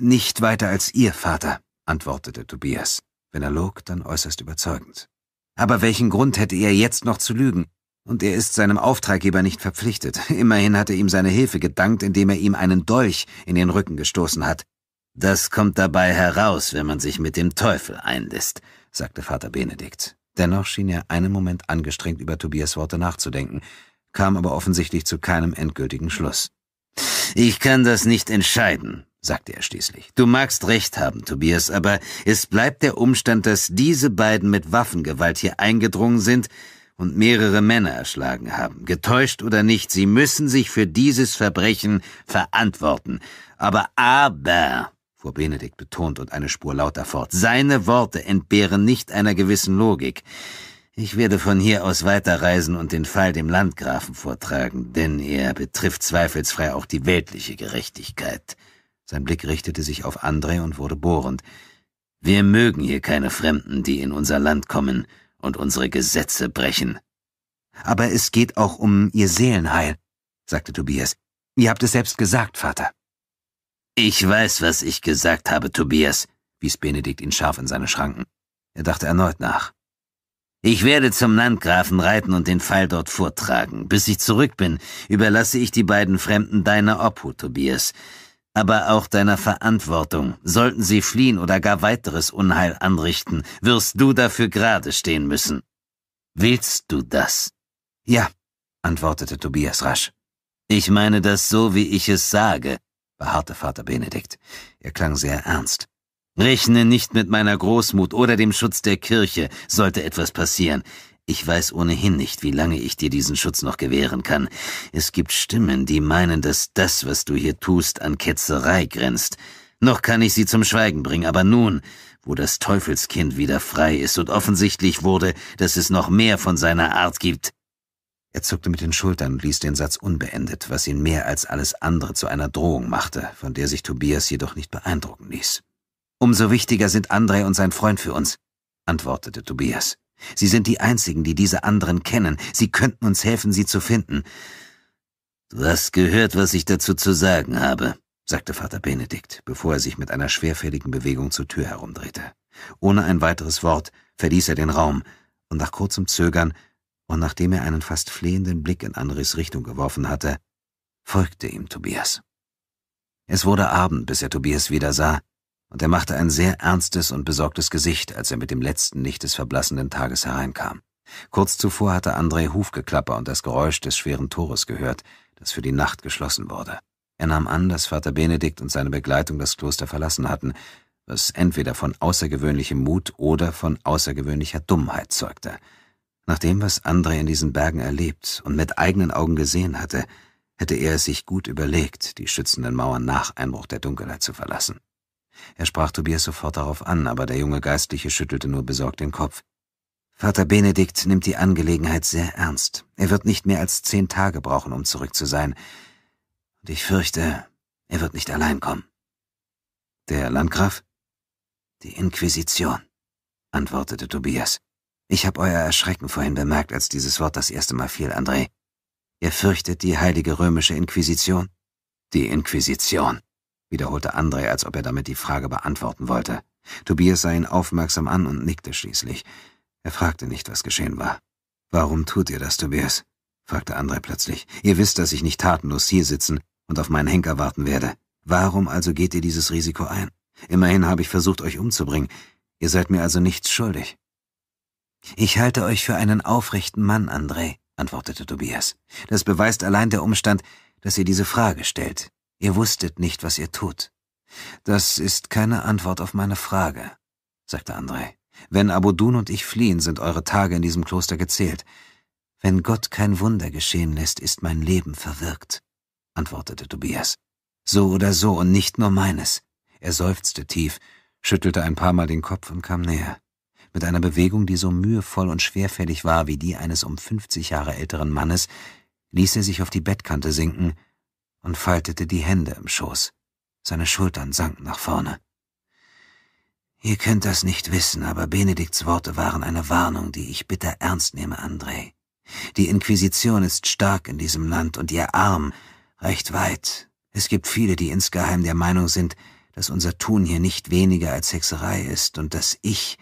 Nicht weiter als Ihr Vater, antwortete Tobias, wenn er log, dann äußerst überzeugend. Aber welchen Grund hätte er jetzt noch zu lügen? Und er ist seinem Auftraggeber nicht verpflichtet. Immerhin hat er ihm seine Hilfe gedankt, indem er ihm einen Dolch in den Rücken gestoßen hat. Das kommt dabei heraus, wenn man sich mit dem Teufel einlässt, sagte Vater Benedikt. Dennoch schien er einen Moment angestrengt über Tobias Worte nachzudenken, kam aber offensichtlich zu keinem endgültigen Schluss. Ich kann das nicht entscheiden, sagte er schließlich. Du magst recht haben, Tobias, aber es bleibt der Umstand, dass diese beiden mit Waffengewalt hier eingedrungen sind und mehrere Männer erschlagen haben. Getäuscht oder nicht, sie müssen sich für dieses Verbrechen verantworten. Aber aber, fuhr Benedikt betont und eine Spur lauter fort, seine Worte entbehren nicht einer gewissen Logik. Ich werde von hier aus weiterreisen und den Fall dem Landgrafen vortragen, denn er betrifft zweifelsfrei auch die weltliche Gerechtigkeit. Sein Blick richtete sich auf André und wurde bohrend. Wir mögen hier keine Fremden, die in unser Land kommen und unsere Gesetze brechen. Aber es geht auch um ihr Seelenheil, sagte Tobias. Ihr habt es selbst gesagt, Vater. Ich weiß, was ich gesagt habe, Tobias, wies Benedikt ihn scharf in seine Schranken. Er dachte erneut nach. Ich werde zum Landgrafen reiten und den Fall dort vortragen. Bis ich zurück bin, überlasse ich die beiden Fremden deiner Obhut, Tobias, aber auch deiner Verantwortung. Sollten sie fliehen oder gar weiteres Unheil anrichten, wirst du dafür gerade stehen müssen. Willst du das? Ja, antwortete Tobias rasch. Ich meine das so, wie ich es sage, beharrte Vater Benedikt. Er klang sehr ernst. Rechne nicht mit meiner Großmut oder dem Schutz der Kirche, sollte etwas passieren. Ich weiß ohnehin nicht, wie lange ich dir diesen Schutz noch gewähren kann. Es gibt Stimmen, die meinen, dass das, was du hier tust, an Ketzerei grenzt. Noch kann ich sie zum Schweigen bringen, aber nun, wo das Teufelskind wieder frei ist und offensichtlich wurde, dass es noch mehr von seiner Art gibt. Er zuckte mit den Schultern und ließ den Satz unbeendet, was ihn mehr als alles andere zu einer Drohung machte, von der sich Tobias jedoch nicht beeindrucken ließ. Umso wichtiger sind Andrei und sein Freund für uns, antwortete Tobias. Sie sind die Einzigen, die diese anderen kennen. Sie könnten uns helfen, sie zu finden. Du hast gehört, was ich dazu zu sagen habe, sagte Vater Benedikt, bevor er sich mit einer schwerfälligen Bewegung zur Tür herumdrehte. Ohne ein weiteres Wort verließ er den Raum, und nach kurzem Zögern und nachdem er einen fast flehenden Blick in Andres Richtung geworfen hatte, folgte ihm Tobias. Es wurde Abend, bis er Tobias wieder sah, und er machte ein sehr ernstes und besorgtes Gesicht, als er mit dem letzten Licht des verblassenden Tages hereinkam. Kurz zuvor hatte André Hufgeklapper und das Geräusch des schweren Tores gehört, das für die Nacht geschlossen wurde. Er nahm an, dass Vater Benedikt und seine Begleitung das Kloster verlassen hatten, was entweder von außergewöhnlichem Mut oder von außergewöhnlicher Dummheit zeugte. Nach dem, was André in diesen Bergen erlebt und mit eigenen Augen gesehen hatte, hätte er es sich gut überlegt, die schützenden Mauern nach Einbruch der Dunkelheit zu verlassen. Er sprach Tobias sofort darauf an, aber der junge Geistliche schüttelte nur besorgt den Kopf. Vater Benedikt nimmt die Angelegenheit sehr ernst. Er wird nicht mehr als zehn Tage brauchen, um zurück zu sein. Und ich fürchte, er wird nicht allein kommen. Der Landgraf? Die Inquisition, antwortete Tobias. Ich habe euer Erschrecken vorhin bemerkt, als dieses Wort das erste Mal fiel, André. Ihr fürchtet die heilige römische Inquisition? Die Inquisition, wiederholte André, als ob er damit die Frage beantworten wollte. Tobias sah ihn aufmerksam an und nickte schließlich. Er fragte nicht, was geschehen war. Warum tut ihr das, Tobias? fragte André plötzlich. Ihr wisst, dass ich nicht tatenlos hier sitzen und auf meinen Henker warten werde. Warum also geht ihr dieses Risiko ein? Immerhin habe ich versucht, euch umzubringen. Ihr seid mir also nichts schuldig. Ich halte euch für einen aufrechten Mann, André, antwortete Tobias. Das beweist allein der Umstand, dass ihr diese Frage stellt. Ihr wusstet nicht, was ihr tut. Das ist keine Antwort auf meine Frage, sagte André. Wenn Abudun und ich fliehen, sind eure Tage in diesem Kloster gezählt. Wenn Gott kein Wunder geschehen lässt, ist mein Leben verwirkt, antwortete Tobias. So oder so und nicht nur meines. Er seufzte tief, schüttelte ein paar Mal den Kopf und kam näher. Mit einer Bewegung, die so mühevoll und schwerfällig war wie die eines um fünfzig Jahre älteren Mannes, ließ er sich auf die Bettkante sinken und faltete die Hände im Schoß. Seine Schultern sanken nach vorne. Ihr könnt das nicht wissen, aber Benedikts Worte waren eine Warnung, die ich bitter ernst nehme, André. Die Inquisition ist stark in diesem Land und ihr Arm recht weit. Es gibt viele, die insgeheim der Meinung sind, dass unser Tun hier nicht weniger als Hexerei ist und dass ich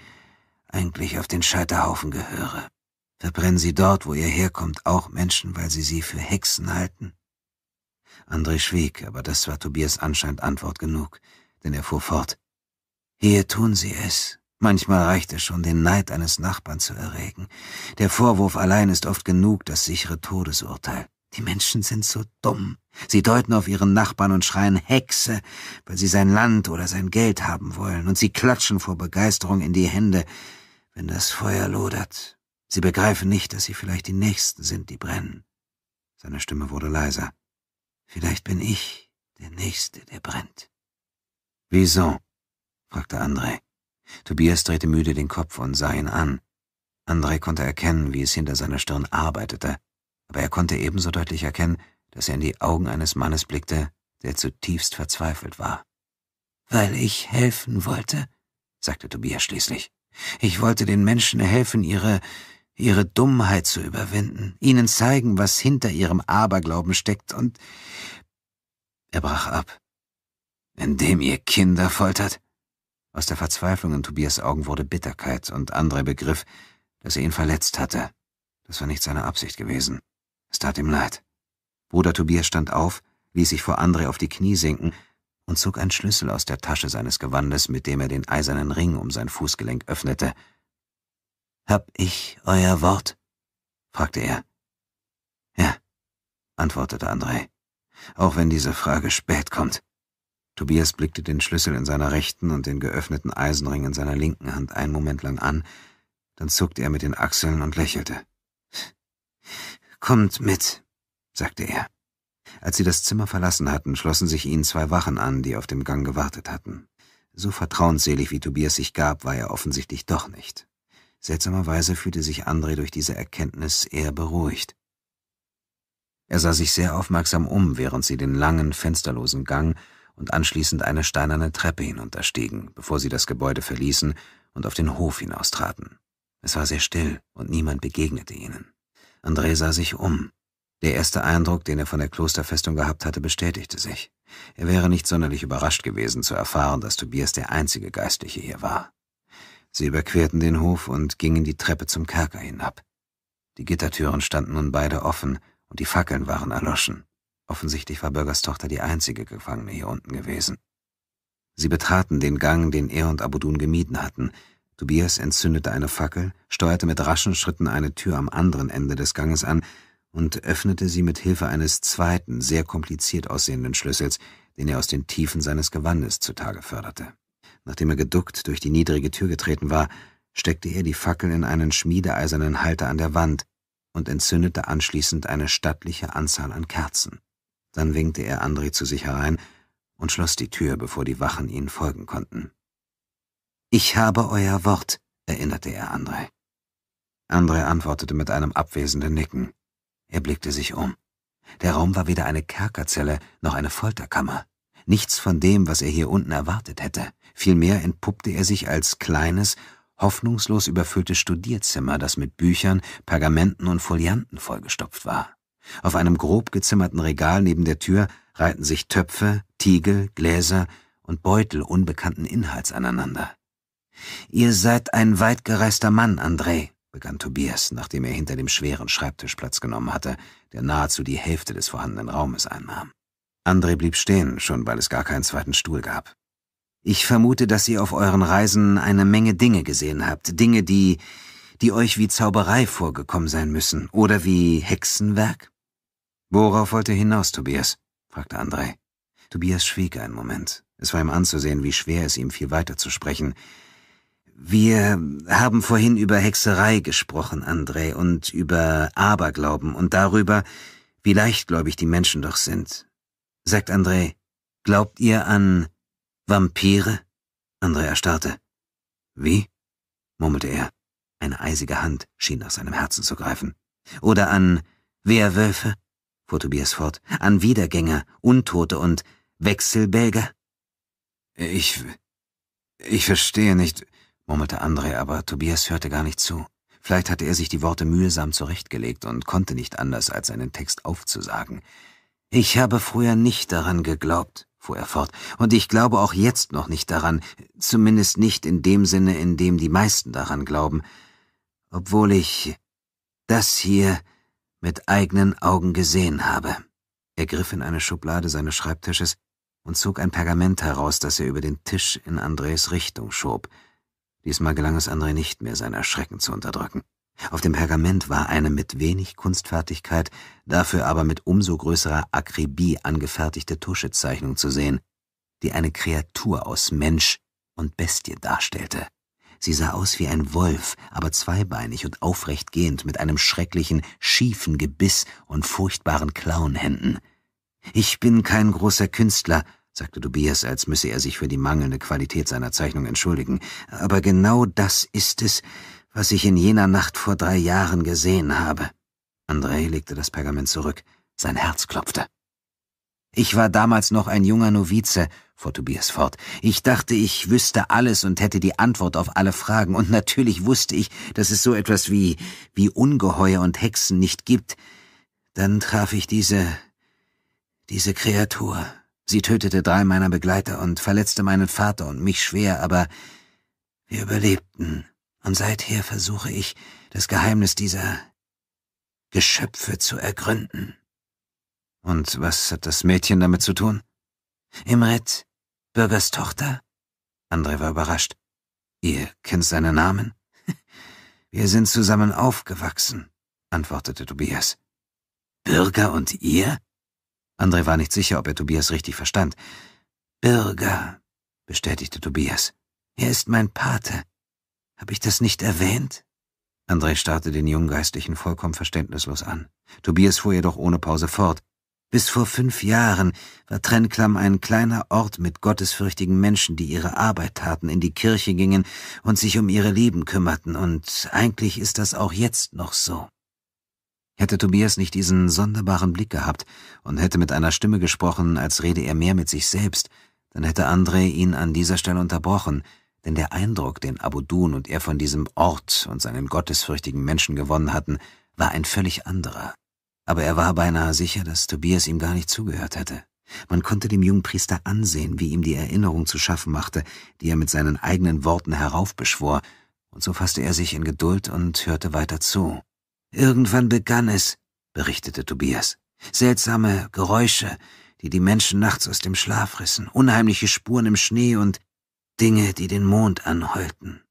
eigentlich auf den Scheiterhaufen gehöre. Verbrennen Sie dort, wo ihr herkommt, auch Menschen, weil Sie sie für Hexen halten? André schwieg, aber das war Tobias anscheinend Antwort genug, denn er fuhr fort. Hier tun sie es. Manchmal reicht es schon, den Neid eines Nachbarn zu erregen. Der Vorwurf allein ist oft genug das sichere Todesurteil. Die Menschen sind so dumm. Sie deuten auf ihren Nachbarn und schreien Hexe, weil sie sein Land oder sein Geld haben wollen, und sie klatschen vor Begeisterung in die Hände, wenn das Feuer lodert. Sie begreifen nicht, dass sie vielleicht die Nächsten sind, die brennen. Seine Stimme wurde leiser. Vielleicht bin ich der Nächste, der brennt. Wieso? fragte André. Tobias drehte müde den Kopf und sah ihn an. André konnte erkennen, wie es hinter seiner Stirn arbeitete, aber er konnte ebenso deutlich erkennen, dass er in die Augen eines Mannes blickte, der zutiefst verzweifelt war. Weil ich helfen wollte, sagte Tobias schließlich. Ich wollte den Menschen helfen, ihre ihre Dummheit zu überwinden, ihnen zeigen, was hinter ihrem Aberglauben steckt und er brach ab. Indem ihr Kinder foltert? Aus der Verzweiflung in Tobias Augen wurde Bitterkeit und André begriff, dass er ihn verletzt hatte. Das war nicht seine Absicht gewesen. Es tat ihm leid. Bruder Tobias stand auf, ließ sich vor André auf die Knie sinken und zog einen Schlüssel aus der Tasche seines Gewandes, mit dem er den eisernen Ring um sein Fußgelenk öffnete hab ich euer Wort? fragte er. Ja, antwortete Andrei, auch wenn diese Frage spät kommt. Tobias blickte den Schlüssel in seiner rechten und den geöffneten Eisenring in seiner linken Hand einen Moment lang an, dann zuckte er mit den Achseln und lächelte. Kommt mit, sagte er. Als sie das Zimmer verlassen hatten, schlossen sich ihnen zwei Wachen an, die auf dem Gang gewartet hatten. So vertrauensselig wie Tobias sich gab, war er offensichtlich doch nicht. Seltsamerweise fühlte sich André durch diese Erkenntnis eher beruhigt. Er sah sich sehr aufmerksam um, während sie den langen, fensterlosen Gang und anschließend eine steinerne Treppe hinunterstiegen, bevor sie das Gebäude verließen und auf den Hof hinaustraten. Es war sehr still und niemand begegnete ihnen. André sah sich um. Der erste Eindruck, den er von der Klosterfestung gehabt hatte, bestätigte sich. Er wäre nicht sonderlich überrascht gewesen zu erfahren, dass Tobias der einzige Geistliche hier war. Sie überquerten den Hof und gingen die Treppe zum Kerker hinab. Die Gittertüren standen nun beide offen und die Fackeln waren erloschen. Offensichtlich war Bürgers Tochter die einzige Gefangene hier unten gewesen. Sie betraten den Gang, den er und Abudun gemieden hatten. Tobias entzündete eine Fackel, steuerte mit raschen Schritten eine Tür am anderen Ende des Ganges an und öffnete sie mit Hilfe eines zweiten, sehr kompliziert aussehenden Schlüssels, den er aus den Tiefen seines Gewandes zutage förderte. Nachdem er geduckt durch die niedrige Tür getreten war, steckte er die Fackel in einen schmiedeeisernen Halter an der Wand und entzündete anschließend eine stattliche Anzahl an Kerzen. Dann winkte er André zu sich herein und schloss die Tür, bevor die Wachen ihnen folgen konnten. Ich habe euer Wort, erinnerte er André. André antwortete mit einem abwesenden Nicken. Er blickte sich um. Der Raum war weder eine Kerkerzelle noch eine Folterkammer. Nichts von dem, was er hier unten erwartet hätte vielmehr entpuppte er sich als kleines, hoffnungslos überfülltes Studierzimmer, das mit Büchern, Pergamenten und Folianten vollgestopft war. Auf einem grob gezimmerten Regal neben der Tür reihten sich Töpfe, Tiegel, Gläser und Beutel unbekannten Inhalts aneinander. Ihr seid ein weitgereister Mann, André, begann Tobias, nachdem er hinter dem schweren Schreibtisch Platz genommen hatte, der nahezu die Hälfte des vorhandenen Raumes einnahm. André blieb stehen, schon weil es gar keinen zweiten Stuhl gab. Ich vermute, dass ihr auf euren Reisen eine Menge Dinge gesehen habt, Dinge, die, die euch wie Zauberei vorgekommen sein müssen, oder wie Hexenwerk? Worauf wollt ihr hinaus, Tobias? fragte André. Tobias schwieg einen Moment. Es war ihm anzusehen, wie schwer es ihm fiel, weiterzusprechen. Wir haben vorhin über Hexerei gesprochen, André, und über Aberglauben und darüber, wie leichtgläubig die Menschen doch sind. Sagt André, glaubt ihr an Vampire? André erstarrte. Wie? murmelte er. Eine eisige Hand schien nach seinem Herzen zu greifen. Oder an Werwölfe? fuhr Tobias fort. An Wiedergänger, Untote und Wechselbälger? Ich. Ich verstehe nicht, murmelte André, aber Tobias hörte gar nicht zu. Vielleicht hatte er sich die Worte mühsam zurechtgelegt und konnte nicht anders, als seinen Text aufzusagen. Ich habe früher nicht daran geglaubt, fuhr er fort, und ich glaube auch jetzt noch nicht daran, zumindest nicht in dem Sinne, in dem die meisten daran glauben, obwohl ich das hier mit eigenen Augen gesehen habe. Er griff in eine Schublade seines Schreibtisches und zog ein Pergament heraus, das er über den Tisch in Andres Richtung schob. Diesmal gelang es André nicht mehr, sein Erschrecken zu unterdrücken. Auf dem Pergament war eine mit wenig Kunstfertigkeit, dafür aber mit umso größerer Akribie angefertigte Tuschezeichnung zu sehen, die eine Kreatur aus Mensch und Bestie darstellte. Sie sah aus wie ein Wolf, aber zweibeinig und aufrecht gehend mit einem schrecklichen, schiefen Gebiss und furchtbaren Klauenhänden. Ich bin kein großer Künstler, sagte Tobias, als müsse er sich für die mangelnde Qualität seiner Zeichnung entschuldigen, aber genau das ist es, was ich in jener Nacht vor drei Jahren gesehen habe. Andrei legte das Pergament zurück. Sein Herz klopfte. Ich war damals noch ein junger Novize, fuhr Tobias fort. Ich dachte, ich wüsste alles und hätte die Antwort auf alle Fragen. Und natürlich wusste ich, dass es so etwas wie, wie Ungeheuer und Hexen nicht gibt. Dann traf ich diese, diese Kreatur. Sie tötete drei meiner Begleiter und verletzte meinen Vater und mich schwer, aber wir überlebten. Und seither versuche ich, das Geheimnis dieser Geschöpfe zu ergründen. Und was hat das Mädchen damit zu tun? Imret, Bürgers Tochter? André war überrascht. Ihr kennt seinen Namen? Wir sind zusammen aufgewachsen, antwortete Tobias. Bürger und ihr? André war nicht sicher, ob er Tobias richtig verstand. Bürger, bestätigte Tobias. Er ist mein Pate. Hab ich das nicht erwähnt? André starrte den jungen Geistlichen vollkommen verständnislos an. Tobias fuhr jedoch ohne Pause fort. Bis vor fünf Jahren war Trennklamm ein kleiner Ort mit gottesfürchtigen Menschen, die ihre Arbeit taten, in die Kirche gingen und sich um ihre Leben kümmerten, und eigentlich ist das auch jetzt noch so. Hätte Tobias nicht diesen sonderbaren Blick gehabt und hätte mit einer Stimme gesprochen, als rede er mehr mit sich selbst, dann hätte André ihn an dieser Stelle unterbrochen, denn der Eindruck, den Abudun und er von diesem Ort und seinen gottesfürchtigen Menschen gewonnen hatten, war ein völlig anderer. Aber er war beinahe sicher, dass Tobias ihm gar nicht zugehört hätte. Man konnte dem jungen Priester ansehen, wie ihm die Erinnerung zu schaffen machte, die er mit seinen eigenen Worten heraufbeschwor, und so fasste er sich in Geduld und hörte weiter zu. Irgendwann begann es, berichtete Tobias. Seltsame Geräusche, die die Menschen nachts aus dem Schlaf rissen, unheimliche Spuren im Schnee und Dinge, die den Mond anheulten.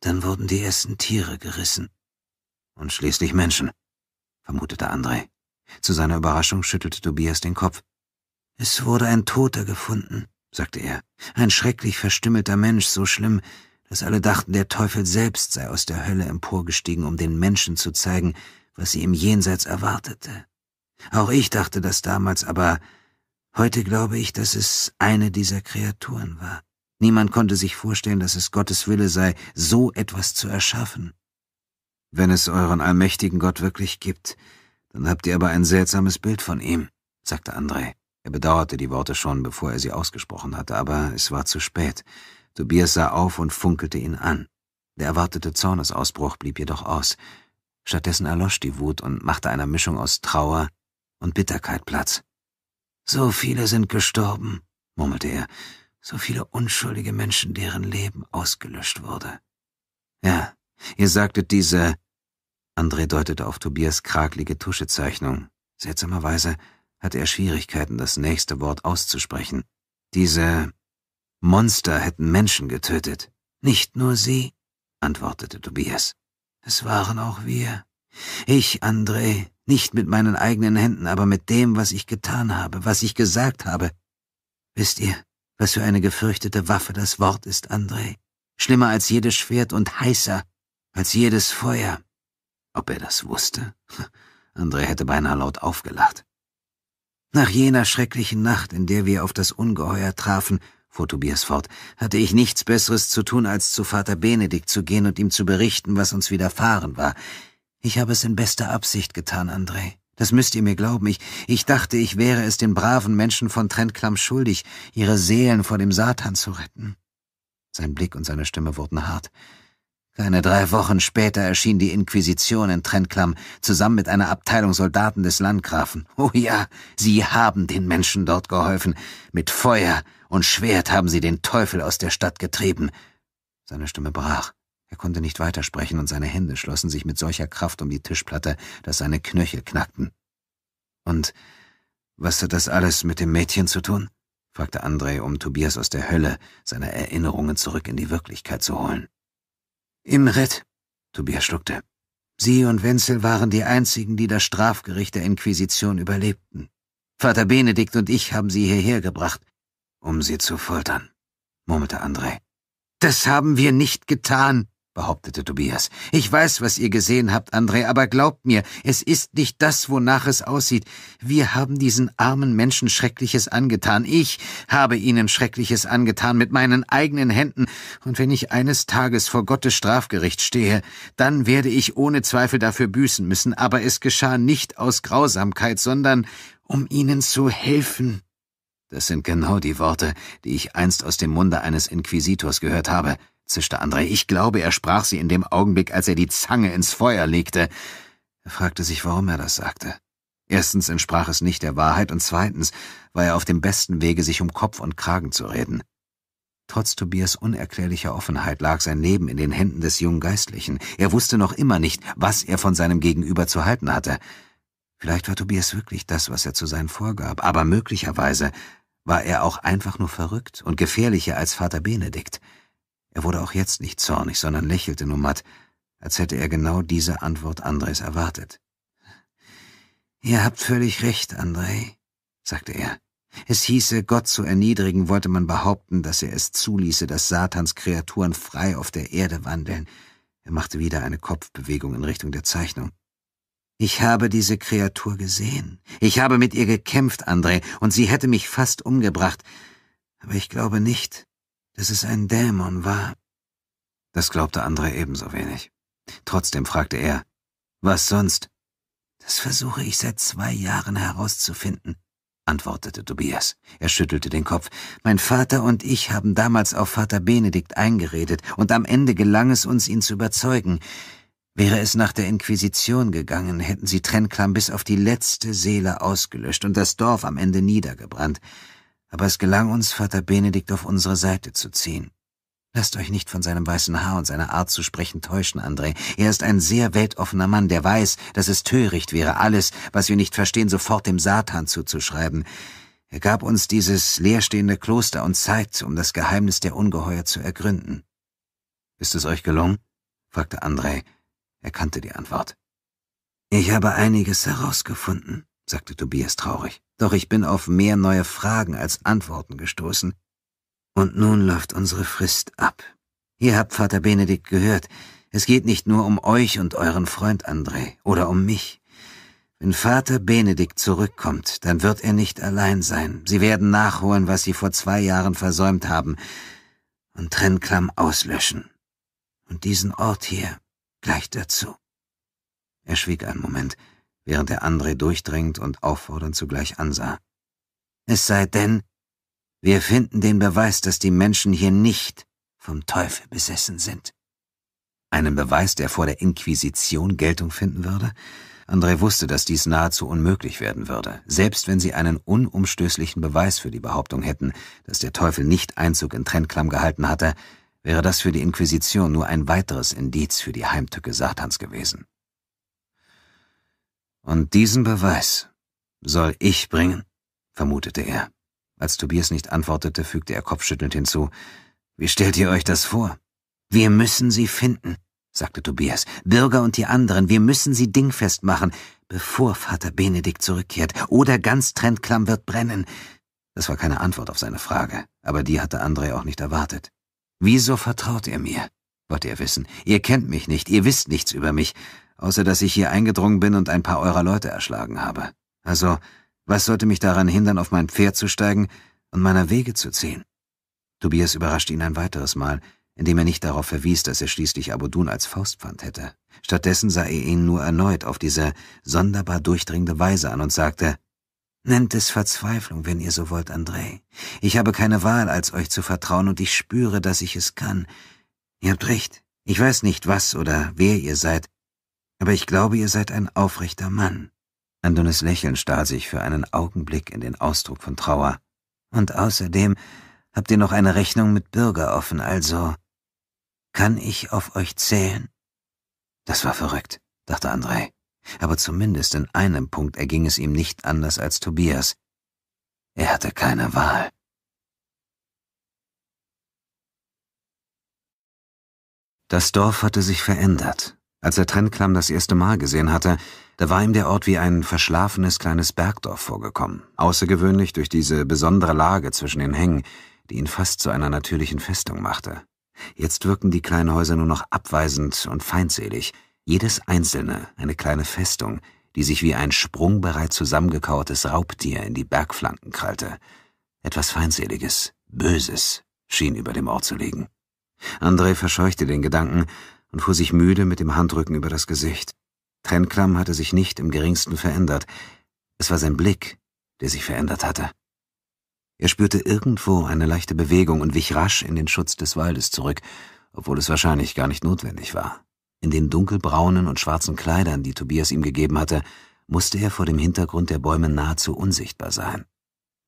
Dann wurden die ersten Tiere gerissen. Und schließlich Menschen, vermutete André. Zu seiner Überraschung schüttelte Tobias den Kopf. Es wurde ein Toter gefunden, sagte er. Ein schrecklich verstümmelter Mensch, so schlimm, dass alle dachten, der Teufel selbst sei aus der Hölle emporgestiegen, um den Menschen zu zeigen, was sie im Jenseits erwartete. Auch ich dachte das damals, aber heute glaube ich, dass es eine dieser Kreaturen war. Niemand konnte sich vorstellen, dass es Gottes Wille sei, so etwas zu erschaffen. Wenn es euren allmächtigen Gott wirklich gibt, dann habt ihr aber ein seltsames Bild von ihm, sagte André. Er bedauerte die Worte schon, bevor er sie ausgesprochen hatte, aber es war zu spät. Tobias sah auf und funkelte ihn an. Der erwartete Zornesausbruch blieb jedoch aus. Stattdessen erlosch die Wut und machte einer Mischung aus Trauer und Bitterkeit Platz. So viele sind gestorben, murmelte er so viele unschuldige Menschen, deren Leben ausgelöscht wurde. Ja, ihr sagtet diese. André deutete auf Tobias kraklige Tuschezeichnung. Seltsamerweise hatte er Schwierigkeiten, das nächste Wort auszusprechen. Diese Monster hätten Menschen getötet. Nicht nur sie, antwortete Tobias. Es waren auch wir. Ich, André, nicht mit meinen eigenen Händen, aber mit dem, was ich getan habe, was ich gesagt habe. Wisst ihr, was für eine gefürchtete Waffe das Wort ist, André. Schlimmer als jedes Schwert und heißer als jedes Feuer. Ob er das wusste? André hätte beinahe laut aufgelacht. Nach jener schrecklichen Nacht, in der wir auf das Ungeheuer trafen, fuhr Tobias fort, hatte ich nichts Besseres zu tun, als zu Vater Benedikt zu gehen und ihm zu berichten, was uns widerfahren war. Ich habe es in bester Absicht getan, André. Das müsst ihr mir glauben. Ich, ich dachte, ich wäre es den braven Menschen von Trentklamm schuldig, ihre Seelen vor dem Satan zu retten. Sein Blick und seine Stimme wurden hart. Keine drei Wochen später erschien die Inquisition in Trentklamm zusammen mit einer Abteilung Soldaten des Landgrafen. Oh ja, sie haben den Menschen dort geholfen. Mit Feuer und Schwert haben sie den Teufel aus der Stadt getrieben. Seine Stimme brach. Er konnte nicht weitersprechen und seine Hände schlossen sich mit solcher Kraft um die Tischplatte, dass seine Knöchel knackten. Und was hat das alles mit dem Mädchen zu tun? fragte André, um Tobias aus der Hölle seine Erinnerungen zurück in die Wirklichkeit zu holen. Imrit, Tobias schluckte. Sie und Wenzel waren die einzigen, die das Strafgericht der Inquisition überlebten. Vater Benedikt und ich haben sie hierher gebracht, um sie zu foltern, murmelte André. Das haben wir nicht getan, behauptete Tobias. Ich weiß, was ihr gesehen habt, André, aber glaubt mir, es ist nicht das, wonach es aussieht. Wir haben diesen armen Menschen Schreckliches angetan. Ich habe ihnen Schreckliches angetan mit meinen eigenen Händen. Und wenn ich eines Tages vor Gottes Strafgericht stehe, dann werde ich ohne Zweifel dafür büßen müssen. Aber es geschah nicht aus Grausamkeit, sondern um ihnen zu helfen. Das sind genau die Worte, die ich einst aus dem Munde eines Inquisitors gehört habe zischte André. Ich glaube, er sprach sie in dem Augenblick, als er die Zange ins Feuer legte. Er fragte sich, warum er das sagte. Erstens entsprach es nicht der Wahrheit und zweitens war er auf dem besten Wege, sich um Kopf und Kragen zu reden. Trotz Tobias unerklärlicher Offenheit lag sein Leben in den Händen des jungen Geistlichen. Er wusste noch immer nicht, was er von seinem Gegenüber zu halten hatte. Vielleicht war Tobias wirklich das, was er zu sein vorgab, aber möglicherweise war er auch einfach nur verrückt und gefährlicher als Vater Benedikt. Er wurde auch jetzt nicht zornig, sondern lächelte nur matt, als hätte er genau diese Antwort Andres erwartet. Ihr habt völlig recht, Andrei, sagte er. Es hieße, Gott zu erniedrigen, wollte man behaupten, dass er es zuließe, dass Satans Kreaturen frei auf der Erde wandeln. Er machte wieder eine Kopfbewegung in Richtung der Zeichnung. Ich habe diese Kreatur gesehen. Ich habe mit ihr gekämpft, André, und sie hätte mich fast umgebracht. Aber ich glaube nicht, dass es ein Dämon war. Das glaubte André ebenso wenig. Trotzdem fragte er, was sonst? Das versuche ich seit zwei Jahren herauszufinden, antwortete Tobias. Er schüttelte den Kopf. Mein Vater und ich haben damals auf Vater Benedikt eingeredet, und am Ende gelang es uns, ihn zu überzeugen. Wäre es nach der Inquisition gegangen, hätten sie Trennklamm bis auf die letzte Seele ausgelöscht und das Dorf am Ende niedergebrannt aber es gelang uns, Vater Benedikt auf unsere Seite zu ziehen. Lasst euch nicht von seinem weißen Haar und seiner Art zu sprechen täuschen, André. Er ist ein sehr weltoffener Mann, der weiß, dass es töricht wäre, alles, was wir nicht verstehen, sofort dem Satan zuzuschreiben. Er gab uns dieses leerstehende Kloster und Zeit, um das Geheimnis der Ungeheuer zu ergründen. Ist es euch gelungen? fragte André. Er kannte die Antwort. Ich habe einiges herausgefunden, sagte Tobias traurig doch ich bin auf mehr neue Fragen als Antworten gestoßen. Und nun läuft unsere Frist ab. Ihr habt Vater Benedikt gehört, es geht nicht nur um euch und euren Freund André oder um mich. Wenn Vater Benedikt zurückkommt, dann wird er nicht allein sein. Sie werden nachholen, was sie vor zwei Jahren versäumt haben, und Trennklamm auslöschen. Und diesen Ort hier gleich dazu. Er schwieg einen Moment, während er André durchdringend und auffordernd zugleich ansah. Es sei denn, wir finden den Beweis, dass die Menschen hier nicht vom Teufel besessen sind. Einen Beweis, der vor der Inquisition Geltung finden würde? André wusste, dass dies nahezu unmöglich werden würde, selbst wenn sie einen unumstößlichen Beweis für die Behauptung hätten, dass der Teufel nicht Einzug in Trennklamm gehalten hatte, wäre das für die Inquisition nur ein weiteres Indiz für die Heimtücke Satans gewesen. Und diesen Beweis soll ich bringen, vermutete er. Als Tobias nicht antwortete, fügte er kopfschüttelnd hinzu, wie stellt ihr euch das vor? Wir müssen sie finden, sagte Tobias. Bürger und die anderen, wir müssen sie dingfest machen, bevor Vater Benedikt zurückkehrt, oder ganz Trendklamm wird brennen. Das war keine Antwort auf seine Frage, aber die hatte André auch nicht erwartet. Wieso vertraut ihr mir? wollte er wissen. Ihr kennt mich nicht, ihr wisst nichts über mich, außer dass ich hier eingedrungen bin und ein paar eurer Leute erschlagen habe. Also, was sollte mich daran hindern, auf mein Pferd zu steigen und meiner Wege zu ziehen? Tobias überraschte ihn ein weiteres Mal, indem er nicht darauf verwies, dass er schließlich Abudun als Faustpfand hätte. Stattdessen sah er ihn nur erneut auf diese sonderbar durchdringende Weise an und sagte, Nennt es Verzweiflung, wenn ihr so wollt, André. Ich habe keine Wahl, als euch zu vertrauen, und ich spüre, dass ich es kann. Ihr habt recht. Ich weiß nicht, was oder wer ihr seid, aber ich glaube, ihr seid ein aufrechter Mann. Ein dünnes Lächeln stahl sich für einen Augenblick in den Ausdruck von Trauer. Und außerdem habt ihr noch eine Rechnung mit Bürger offen, also kann ich auf euch zählen? Das war verrückt, dachte André. Aber zumindest in einem Punkt erging es ihm nicht anders als Tobias. Er hatte keine Wahl. Das Dorf hatte sich verändert, als er Trennklamm das erste Mal gesehen hatte, da war ihm der Ort wie ein verschlafenes kleines Bergdorf vorgekommen, außergewöhnlich durch diese besondere Lage zwischen den Hängen, die ihn fast zu einer natürlichen Festung machte. Jetzt wirkten die kleinen Häuser nur noch abweisend und feindselig, jedes einzelne eine kleine Festung, die sich wie ein sprungbereit zusammengekauertes Raubtier in die Bergflanken krallte. Etwas Feindseliges, Böses schien über dem Ort zu liegen. André verscheuchte den Gedanken, und fuhr sich müde mit dem Handrücken über das Gesicht. Trennklamm hatte sich nicht im geringsten verändert. Es war sein Blick, der sich verändert hatte. Er spürte irgendwo eine leichte Bewegung und wich rasch in den Schutz des Waldes zurück, obwohl es wahrscheinlich gar nicht notwendig war. In den dunkelbraunen und schwarzen Kleidern, die Tobias ihm gegeben hatte, musste er vor dem Hintergrund der Bäume nahezu unsichtbar sein.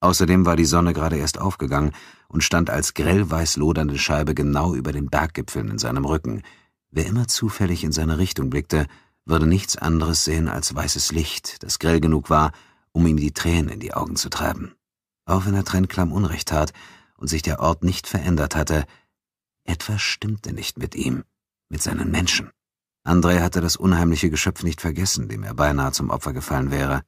Außerdem war die Sonne gerade erst aufgegangen und stand als grellweiß lodernde Scheibe genau über den Berggipfeln in seinem Rücken – Wer immer zufällig in seine Richtung blickte, würde nichts anderes sehen als weißes Licht, das grell genug war, um ihm die Tränen in die Augen zu treiben. Auch wenn er Trennklamm Unrecht tat und sich der Ort nicht verändert hatte, etwas stimmte nicht mit ihm, mit seinen Menschen. Andrei hatte das unheimliche Geschöpf nicht vergessen, dem er beinahe zum Opfer gefallen wäre.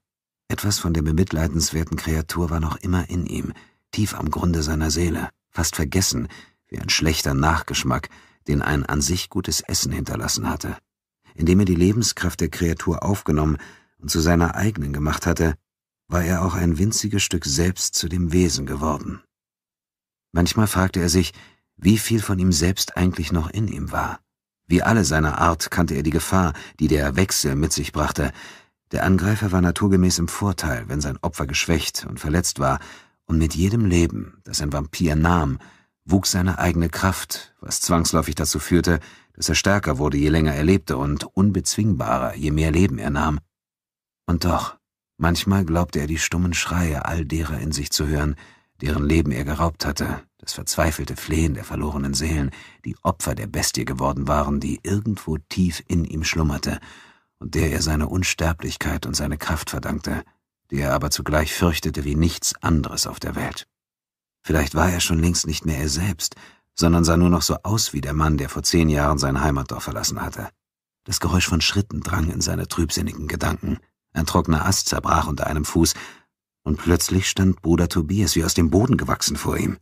Etwas von der bemitleidenswerten Kreatur war noch immer in ihm, tief am Grunde seiner Seele, fast vergessen, wie ein schlechter Nachgeschmack, den ein an sich gutes Essen hinterlassen hatte, indem er die Lebenskraft der Kreatur aufgenommen und zu seiner eigenen gemacht hatte, war er auch ein winziges Stück selbst zu dem Wesen geworden. Manchmal fragte er sich, wie viel von ihm selbst eigentlich noch in ihm war. Wie alle seiner Art kannte er die Gefahr, die der Wechsel mit sich brachte. Der Angreifer war naturgemäß im Vorteil, wenn sein Opfer geschwächt und verletzt war, und mit jedem Leben, das ein Vampir nahm, wuchs seine eigene Kraft, was zwangsläufig dazu führte, dass er stärker wurde, je länger er lebte und unbezwingbarer, je mehr Leben er nahm. Und doch, manchmal glaubte er die stummen Schreie all derer in sich zu hören, deren Leben er geraubt hatte, das verzweifelte Flehen der verlorenen Seelen, die Opfer der Bestie geworden waren, die irgendwo tief in ihm schlummerte und der er seine Unsterblichkeit und seine Kraft verdankte, die er aber zugleich fürchtete wie nichts anderes auf der Welt. Vielleicht war er schon längst nicht mehr er selbst, sondern sah nur noch so aus wie der Mann, der vor zehn Jahren sein Heimatdorf verlassen hatte. Das Geräusch von Schritten drang in seine trübsinnigen Gedanken. Ein trockener Ast zerbrach unter einem Fuß, und plötzlich stand Bruder Tobias wie aus dem Boden gewachsen vor ihm.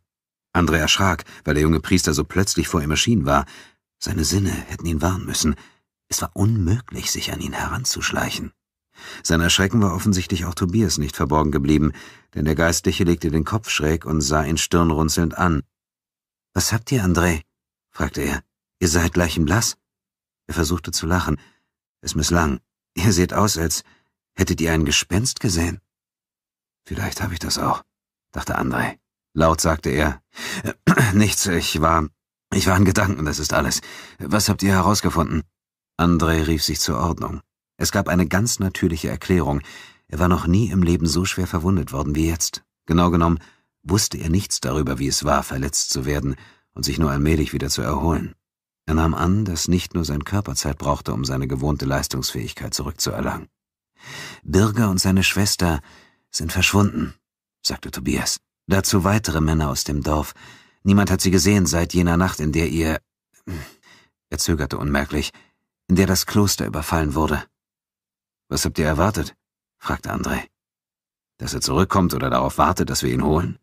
André erschrak, weil der junge Priester so plötzlich vor ihm erschienen war. Seine Sinne hätten ihn warnen müssen. Es war unmöglich, sich an ihn heranzuschleichen. Sein Erschrecken war offensichtlich auch Tobias nicht verborgen geblieben, denn der Geistliche legte den Kopf schräg und sah ihn stirnrunzelnd an. Was habt ihr, André? fragte er. Ihr seid Blass?« Er versuchte zu lachen. Es misslang. Ihr seht aus, als hättet ihr ein Gespenst gesehen. Vielleicht habe ich das auch, dachte André. Laut sagte er. Nichts, ich war. Ich war in Gedanken, das ist alles. Was habt ihr herausgefunden? André rief sich zur Ordnung. Es gab eine ganz natürliche Erklärung. Er war noch nie im Leben so schwer verwundet worden wie jetzt. Genau genommen wusste er nichts darüber, wie es war, verletzt zu werden und sich nur allmählich wieder zu erholen. Er nahm an, dass nicht nur sein Körper Zeit brauchte, um seine gewohnte Leistungsfähigkeit zurückzuerlangen. Birger und seine Schwester sind verschwunden, sagte Tobias. Dazu weitere Männer aus dem Dorf. Niemand hat sie gesehen seit jener Nacht, in der ihr... Er zögerte unmerklich, in der das Kloster überfallen wurde. Was habt ihr erwartet? fragte André. Dass er zurückkommt oder darauf wartet, dass wir ihn holen?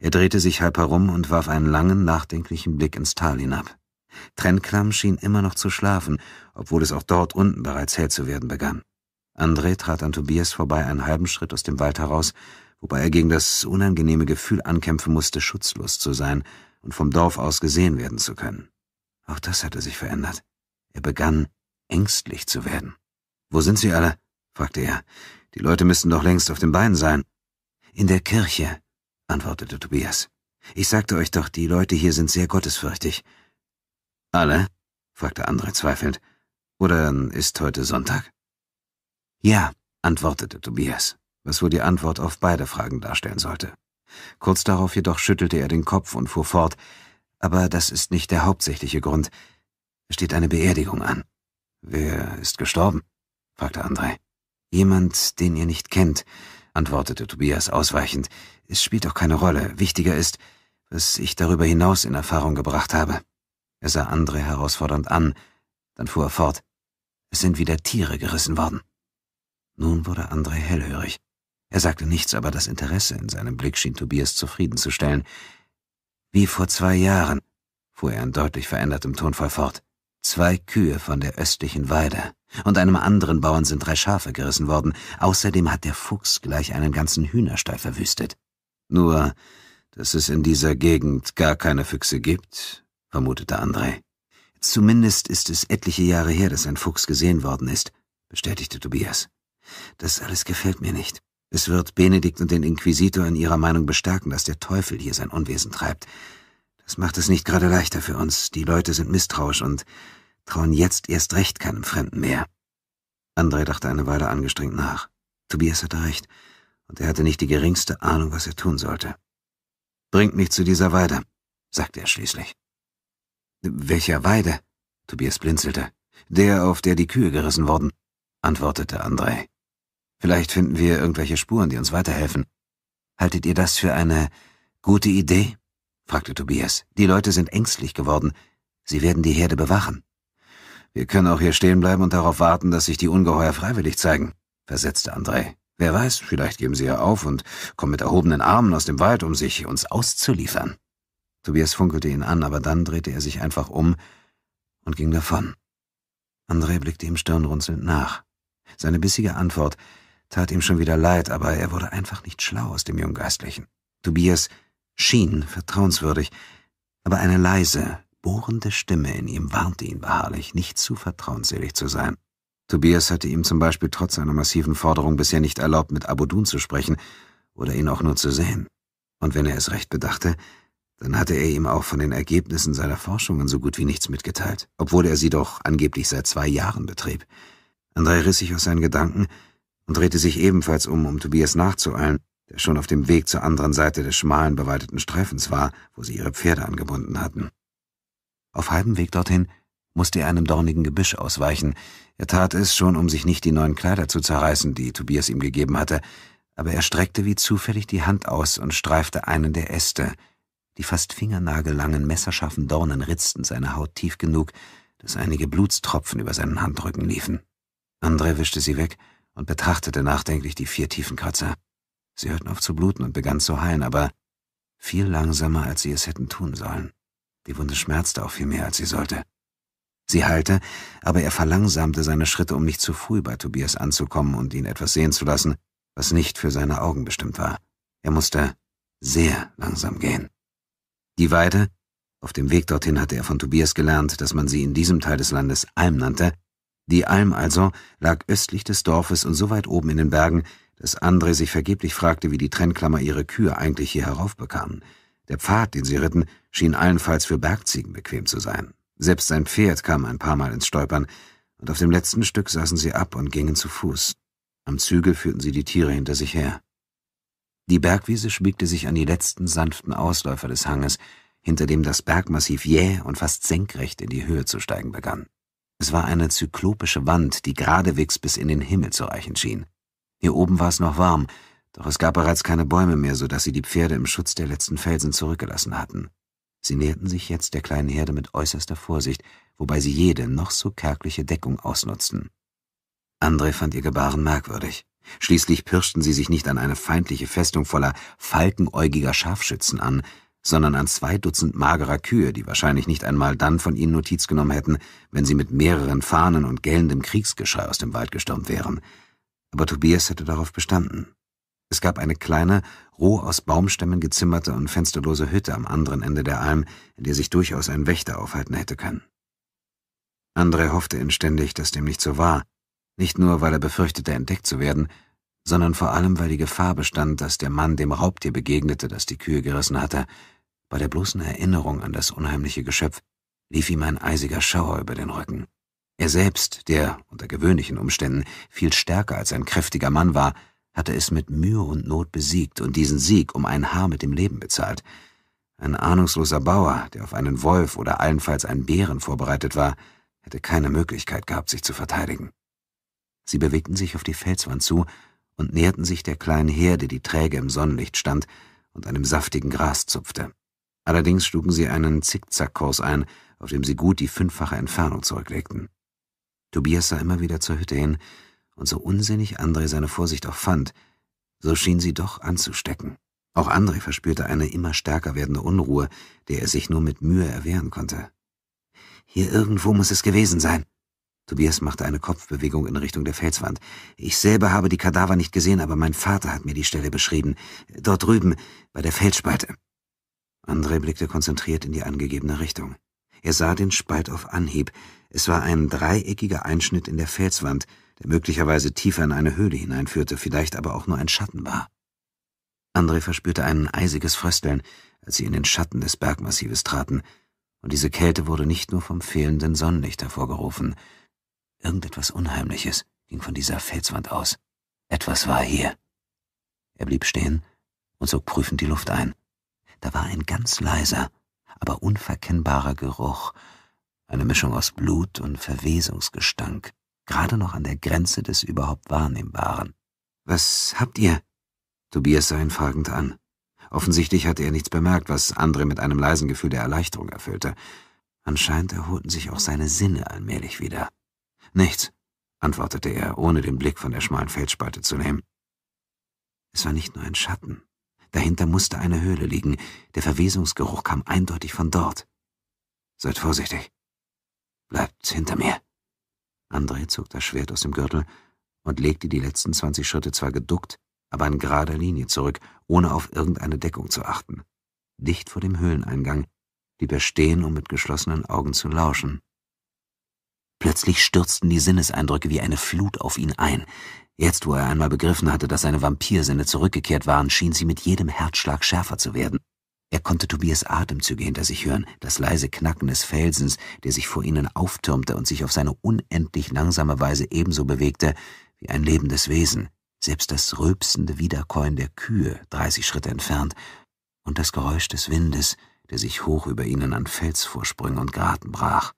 Er drehte sich halb herum und warf einen langen, nachdenklichen Blick ins Tal hinab. Trennklamm schien immer noch zu schlafen, obwohl es auch dort unten bereits hell zu werden begann. André trat an Tobias vorbei einen halben Schritt aus dem Wald heraus, wobei er gegen das unangenehme Gefühl ankämpfen musste, schutzlos zu sein und vom Dorf aus gesehen werden zu können. Auch das hatte sich verändert. Er begann, ängstlich zu werden. Wo sind sie alle? fragte er. Die Leute müssten doch längst auf den Beinen sein. In der Kirche, antwortete Tobias. Ich sagte euch doch, die Leute hier sind sehr gottesfürchtig. Alle? fragte André zweifelnd. Oder ist heute Sonntag? Ja, antwortete Tobias, was wohl die Antwort auf beide Fragen darstellen sollte. Kurz darauf jedoch schüttelte er den Kopf und fuhr fort. Aber das ist nicht der hauptsächliche Grund. Es steht eine Beerdigung an. Wer ist gestorben? fragte André. Jemand, den ihr nicht kennt, antwortete Tobias ausweichend. Es spielt auch keine Rolle. Wichtiger ist, was ich darüber hinaus in Erfahrung gebracht habe. Er sah André herausfordernd an, dann fuhr er fort. Es sind wieder Tiere gerissen worden. Nun wurde André hellhörig. Er sagte nichts, aber das Interesse in seinem Blick schien Tobias zufriedenzustellen. Wie vor zwei Jahren, fuhr er in deutlich verändertem Tonfall fort. Zwei Kühe von der östlichen Weide und einem anderen Bauern sind drei Schafe gerissen worden. Außerdem hat der Fuchs gleich einen ganzen Hühnerstall verwüstet. Nur, dass es in dieser Gegend gar keine Füchse gibt, vermutete André. Zumindest ist es etliche Jahre her, dass ein Fuchs gesehen worden ist, bestätigte Tobias. Das alles gefällt mir nicht. Es wird Benedikt und den Inquisitor in ihrer Meinung bestärken, dass der Teufel hier sein Unwesen treibt. Das macht es nicht gerade leichter für uns. Die Leute sind misstrauisch und trauen jetzt erst recht keinem Fremden mehr. André dachte eine Weile angestrengt nach. Tobias hatte recht, und er hatte nicht die geringste Ahnung, was er tun sollte. Bringt mich zu dieser Weide, sagte er schließlich. Welcher Weide? Tobias blinzelte. Der, auf der die Kühe gerissen wurden, antwortete André. Vielleicht finden wir irgendwelche Spuren, die uns weiterhelfen. Haltet ihr das für eine gute Idee? fragte Tobias. Die Leute sind ängstlich geworden. Sie werden die Herde bewachen. Wir können auch hier stehen bleiben und darauf warten, dass sich die Ungeheuer freiwillig zeigen, versetzte André. Wer weiß, vielleicht geben sie ja auf und kommen mit erhobenen Armen aus dem Wald, um sich uns auszuliefern. Tobias funkelte ihn an, aber dann drehte er sich einfach um und ging davon. André blickte ihm stirnrunzelnd nach. Seine bissige Antwort tat ihm schon wieder leid, aber er wurde einfach nicht schlau aus dem jungen Geistlichen. Tobias schien vertrauenswürdig, aber eine leise, bohrende Stimme in ihm warnte ihn beharrlich, nicht zu vertrauensselig zu sein. Tobias hatte ihm zum Beispiel trotz seiner massiven Forderung bisher nicht erlaubt, mit Abudun zu sprechen oder ihn auch nur zu sehen. Und wenn er es recht bedachte, dann hatte er ihm auch von den Ergebnissen seiner Forschungen so gut wie nichts mitgeteilt, obwohl er sie doch angeblich seit zwei Jahren betrieb. Andrei riss sich aus seinen Gedanken und drehte sich ebenfalls um, um Tobias nachzueilen, der schon auf dem Weg zur anderen Seite des schmalen, bewaldeten Streifens war, wo sie ihre Pferde angebunden hatten. Auf halbem Weg dorthin musste er einem dornigen Gebüsch ausweichen. Er tat es schon, um sich nicht die neuen Kleider zu zerreißen, die Tobias ihm gegeben hatte, aber er streckte wie zufällig die Hand aus und streifte einen der Äste. Die fast fingernagellangen, messerscharfen Dornen ritzten seine Haut tief genug, dass einige Blutstropfen über seinen Handrücken liefen. André wischte sie weg und betrachtete nachdenklich die vier tiefen Kratzer. Sie hörten auf zu bluten und begann zu heilen, aber viel langsamer, als sie es hätten tun sollen. Die Wunde schmerzte auch viel mehr, als sie sollte. Sie heilte, aber er verlangsamte seine Schritte, um nicht zu früh bei Tobias anzukommen und ihn etwas sehen zu lassen, was nicht für seine Augen bestimmt war. Er musste sehr langsam gehen. Die Weide, auf dem Weg dorthin hatte er von Tobias gelernt, dass man sie in diesem Teil des Landes Alm nannte, die Alm also lag östlich des Dorfes und so weit oben in den Bergen, dass Andre sich vergeblich fragte, wie die Trennklammer ihre Kühe eigentlich hier heraufbekamen. Der Pfad, den sie ritten, schien allenfalls für Bergziegen bequem zu sein. Selbst sein Pferd kam ein paar Mal ins Stolpern, und auf dem letzten Stück saßen sie ab und gingen zu Fuß. Am Zügel führten sie die Tiere hinter sich her. Die Bergwiese schmiegte sich an die letzten sanften Ausläufer des Hanges, hinter dem das Bergmassiv jäh und fast senkrecht in die Höhe zu steigen begann. Es war eine zyklopische Wand, die geradewegs bis in den Himmel zu reichen schien. Hier oben war es noch warm, doch es gab bereits keine Bäume mehr, so dass sie die Pferde im Schutz der letzten Felsen zurückgelassen hatten. Sie näherten sich jetzt der kleinen Herde mit äußerster Vorsicht, wobei sie jede noch so kärgliche Deckung ausnutzten. André fand ihr Gebaren merkwürdig. Schließlich pirschten sie sich nicht an eine feindliche Festung voller falkenäugiger Scharfschützen an, sondern an zwei Dutzend magerer Kühe, die wahrscheinlich nicht einmal dann von ihnen Notiz genommen hätten, wenn sie mit mehreren Fahnen und gellendem Kriegsgeschrei aus dem Wald gestürmt wären aber Tobias hätte darauf bestanden. Es gab eine kleine, roh aus Baumstämmen gezimmerte und fensterlose Hütte am anderen Ende der Alm, in der sich durchaus ein Wächter aufhalten hätte können. André hoffte inständig, dass dem nicht so war, nicht nur, weil er befürchtete, entdeckt zu werden, sondern vor allem, weil die Gefahr bestand, dass der Mann dem Raubtier begegnete, das die Kühe gerissen hatte. Bei der bloßen Erinnerung an das unheimliche Geschöpf lief ihm ein eisiger Schauer über den Rücken. Er selbst, der unter gewöhnlichen Umständen viel stärker als ein kräftiger Mann war, hatte es mit Mühe und Not besiegt und diesen Sieg um ein Haar mit dem Leben bezahlt. Ein ahnungsloser Bauer, der auf einen Wolf oder allenfalls einen Bären vorbereitet war, hätte keine Möglichkeit gehabt, sich zu verteidigen. Sie bewegten sich auf die Felswand zu und näherten sich der kleinen Herde, die träge im Sonnenlicht stand und einem saftigen Gras zupfte. Allerdings schlugen sie einen Zickzackkurs ein, auf dem sie gut die fünffache Entfernung zurücklegten. Tobias sah immer wieder zur Hütte hin, und so unsinnig André seine Vorsicht auch fand, so schien sie doch anzustecken. Auch André verspürte eine immer stärker werdende Unruhe, der er sich nur mit Mühe erwehren konnte. Hier irgendwo muss es gewesen sein. Tobias machte eine Kopfbewegung in Richtung der Felswand. Ich selber habe die Kadaver nicht gesehen, aber mein Vater hat mir die Stelle beschrieben. Dort drüben, bei der Felsspalte. André blickte konzentriert in die angegebene Richtung. Er sah den Spalt auf Anhieb, es war ein dreieckiger Einschnitt in der Felswand, der möglicherweise tiefer in eine Höhle hineinführte, vielleicht aber auch nur ein Schatten war. André verspürte ein eisiges Frösteln, als sie in den Schatten des Bergmassives traten, und diese Kälte wurde nicht nur vom fehlenden Sonnenlicht hervorgerufen. Irgendetwas Unheimliches ging von dieser Felswand aus. Etwas war hier. Er blieb stehen und zog prüfend die Luft ein. Da war ein ganz leiser, aber unverkennbarer Geruch, eine Mischung aus Blut und Verwesungsgestank, gerade noch an der Grenze des überhaupt Wahrnehmbaren. Was habt ihr? Tobias sah ihn fragend an. Offensichtlich hatte er nichts bemerkt, was Andre mit einem leisen Gefühl der Erleichterung erfüllte. Anscheinend erholten sich auch seine Sinne allmählich wieder. Nichts, antwortete er, ohne den Blick von der schmalen Felsspalte zu nehmen. Es war nicht nur ein Schatten. Dahinter musste eine Höhle liegen. Der Verwesungsgeruch kam eindeutig von dort. Seid vorsichtig, Bleibt hinter mir. André zog das Schwert aus dem Gürtel und legte die letzten zwanzig Schritte zwar geduckt, aber in gerader Linie zurück, ohne auf irgendeine Deckung zu achten. Dicht vor dem Höhleneingang blieb er stehen, um mit geschlossenen Augen zu lauschen. Plötzlich stürzten die Sinneseindrücke wie eine Flut auf ihn ein. Jetzt, wo er einmal begriffen hatte, dass seine Vampirsinne zurückgekehrt waren, schien sie mit jedem Herzschlag schärfer zu werden. Er konnte Tobias Atemzüge hinter sich hören, das leise Knacken des Felsens, der sich vor ihnen auftürmte und sich auf seine unendlich langsame Weise ebenso bewegte wie ein lebendes Wesen, selbst das rülpsende Wiederkäuen der Kühe, dreißig Schritte entfernt, und das Geräusch des Windes, der sich hoch über ihnen an Felsvorsprüngen und Graten brach.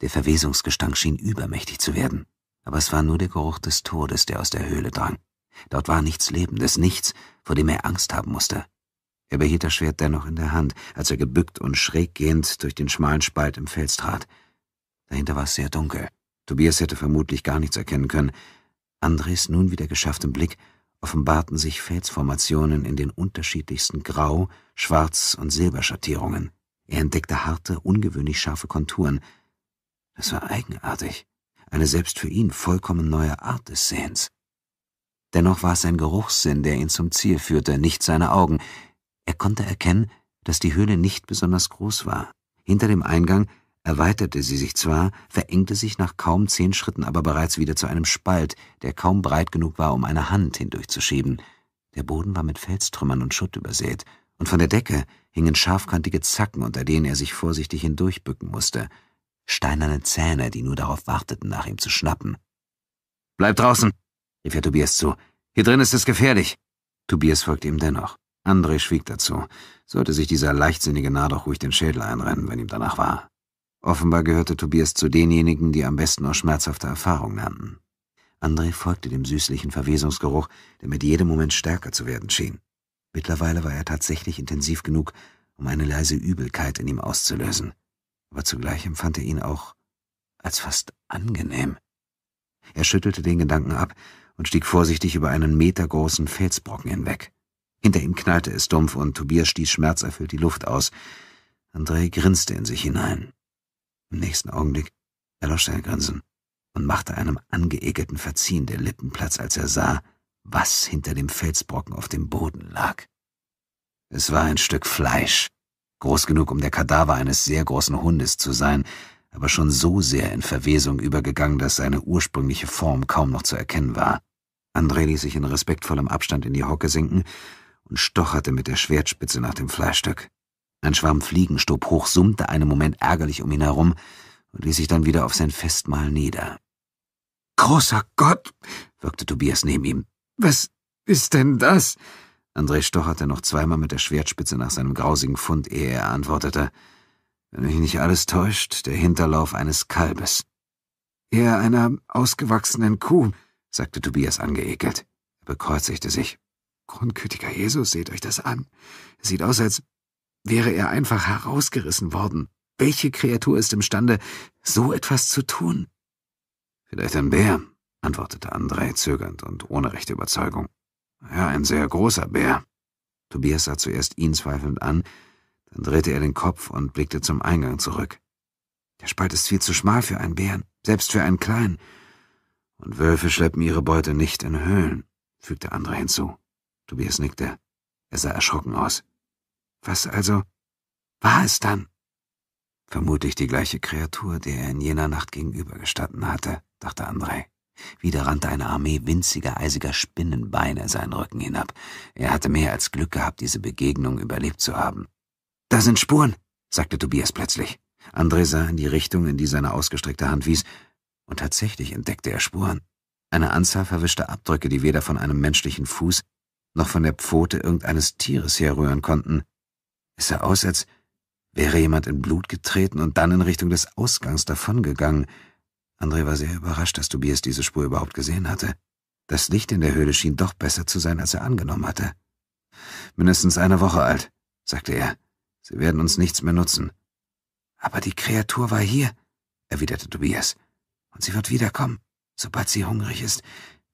Der Verwesungsgestank schien übermächtig zu werden, aber es war nur der Geruch des Todes, der aus der Höhle drang. Dort war nichts Lebendes, nichts, vor dem er Angst haben musste. Er behielt das Schwert dennoch in der Hand, als er gebückt und schräg gehend durch den schmalen Spalt im Fels trat. Dahinter war es sehr dunkel. Tobias hätte vermutlich gar nichts erkennen können. Andres nun wieder geschafftem Blick offenbarten sich Felsformationen in den unterschiedlichsten Grau-, Schwarz- und Silberschattierungen. Er entdeckte harte, ungewöhnlich scharfe Konturen. Das war eigenartig. Eine selbst für ihn vollkommen neue Art des Sehens. Dennoch war es sein Geruchssinn, der ihn zum Ziel führte, nicht seine Augen, er konnte erkennen, dass die Höhle nicht besonders groß war. Hinter dem Eingang erweiterte sie sich zwar, verengte sich nach kaum zehn Schritten aber bereits wieder zu einem Spalt, der kaum breit genug war, um eine Hand hindurchzuschieben. Der Boden war mit Felstrümmern und Schutt übersät, und von der Decke hingen scharfkantige Zacken, unter denen er sich vorsichtig hindurchbücken musste. Steinerne Zähne, die nur darauf warteten, nach ihm zu schnappen. Bleib draußen, rief er Tobias zu. Hier drin ist es gefährlich. Tobias folgte ihm dennoch. André schwieg dazu, sollte sich dieser leichtsinnige Narr doch ruhig den Schädel einrennen, wenn ihm danach war. Offenbar gehörte Tobias zu denjenigen, die am besten aus schmerzhafter Erfahrung lernten. André folgte dem süßlichen Verwesungsgeruch, der mit jedem Moment stärker zu werden schien. Mittlerweile war er tatsächlich intensiv genug, um eine leise Übelkeit in ihm auszulösen. Aber zugleich empfand er ihn auch als fast angenehm. Er schüttelte den Gedanken ab und stieg vorsichtig über einen metergroßen Felsbrocken hinweg. Hinter ihm knallte es dumpf und Tobias stieß schmerzerfüllt die Luft aus. André grinste in sich hinein. Im nächsten Augenblick erlosch sein Grinsen und machte einem angeekelten Verziehen der Lippen Platz, als er sah, was hinter dem Felsbrocken auf dem Boden lag. Es war ein Stück Fleisch, groß genug, um der Kadaver eines sehr großen Hundes zu sein, aber schon so sehr in Verwesung übergegangen, dass seine ursprüngliche Form kaum noch zu erkennen war. André ließ sich in respektvollem Abstand in die Hocke sinken und stocherte mit der Schwertspitze nach dem Fleischstück. Ein Schwarm Fliegen stob hoch, summte einen Moment ärgerlich um ihn herum und ließ sich dann wieder auf sein Festmahl nieder. Großer Gott! wirkte Tobias neben ihm. Was ist denn das? André stocherte noch zweimal mit der Schwertspitze nach seinem grausigen Fund, ehe er antwortete. Wenn mich nicht alles täuscht, der Hinterlauf eines Kalbes. Eher einer ausgewachsenen Kuh, sagte Tobias angeekelt. Er bekreuzigte sich. Grundgütiger Jesus, seht euch das an. sieht aus, als wäre er einfach herausgerissen worden. Welche Kreatur ist imstande, so etwas zu tun? Vielleicht ein Bär, antwortete Andrei zögernd und ohne rechte Überzeugung. Ja, ein sehr großer Bär. Tobias sah zuerst ihn zweifelnd an, dann drehte er den Kopf und blickte zum Eingang zurück. Der Spalt ist viel zu schmal für einen Bären, selbst für einen kleinen. Und Wölfe schleppen ihre Beute nicht in Höhlen, fügte André hinzu. Tobias nickte. Er sah erschrocken aus. Was also war es dann? Vermutlich die gleiche Kreatur, der er in jener Nacht gegenübergestanden hatte, dachte Andrei. Wieder rannte eine Armee winziger, eisiger Spinnenbeine seinen Rücken hinab. Er hatte mehr als Glück gehabt, diese Begegnung überlebt zu haben. Da sind Spuren, sagte Tobias plötzlich. André sah in die Richtung, in die seine ausgestreckte Hand wies, und tatsächlich entdeckte er Spuren. Eine Anzahl verwischter Abdrücke, die weder von einem menschlichen Fuß noch von der Pfote irgendeines Tieres herrühren konnten. Es sah aus, als wäre jemand in Blut getreten und dann in Richtung des Ausgangs davongegangen. André war sehr überrascht, dass Tobias diese Spur überhaupt gesehen hatte. Das Licht in der Höhle schien doch besser zu sein, als er angenommen hatte. Mindestens eine Woche alt, sagte er. Sie werden uns nichts mehr nutzen. Aber die Kreatur war hier, erwiderte Tobias. Und sie wird wiederkommen, sobald sie hungrig ist.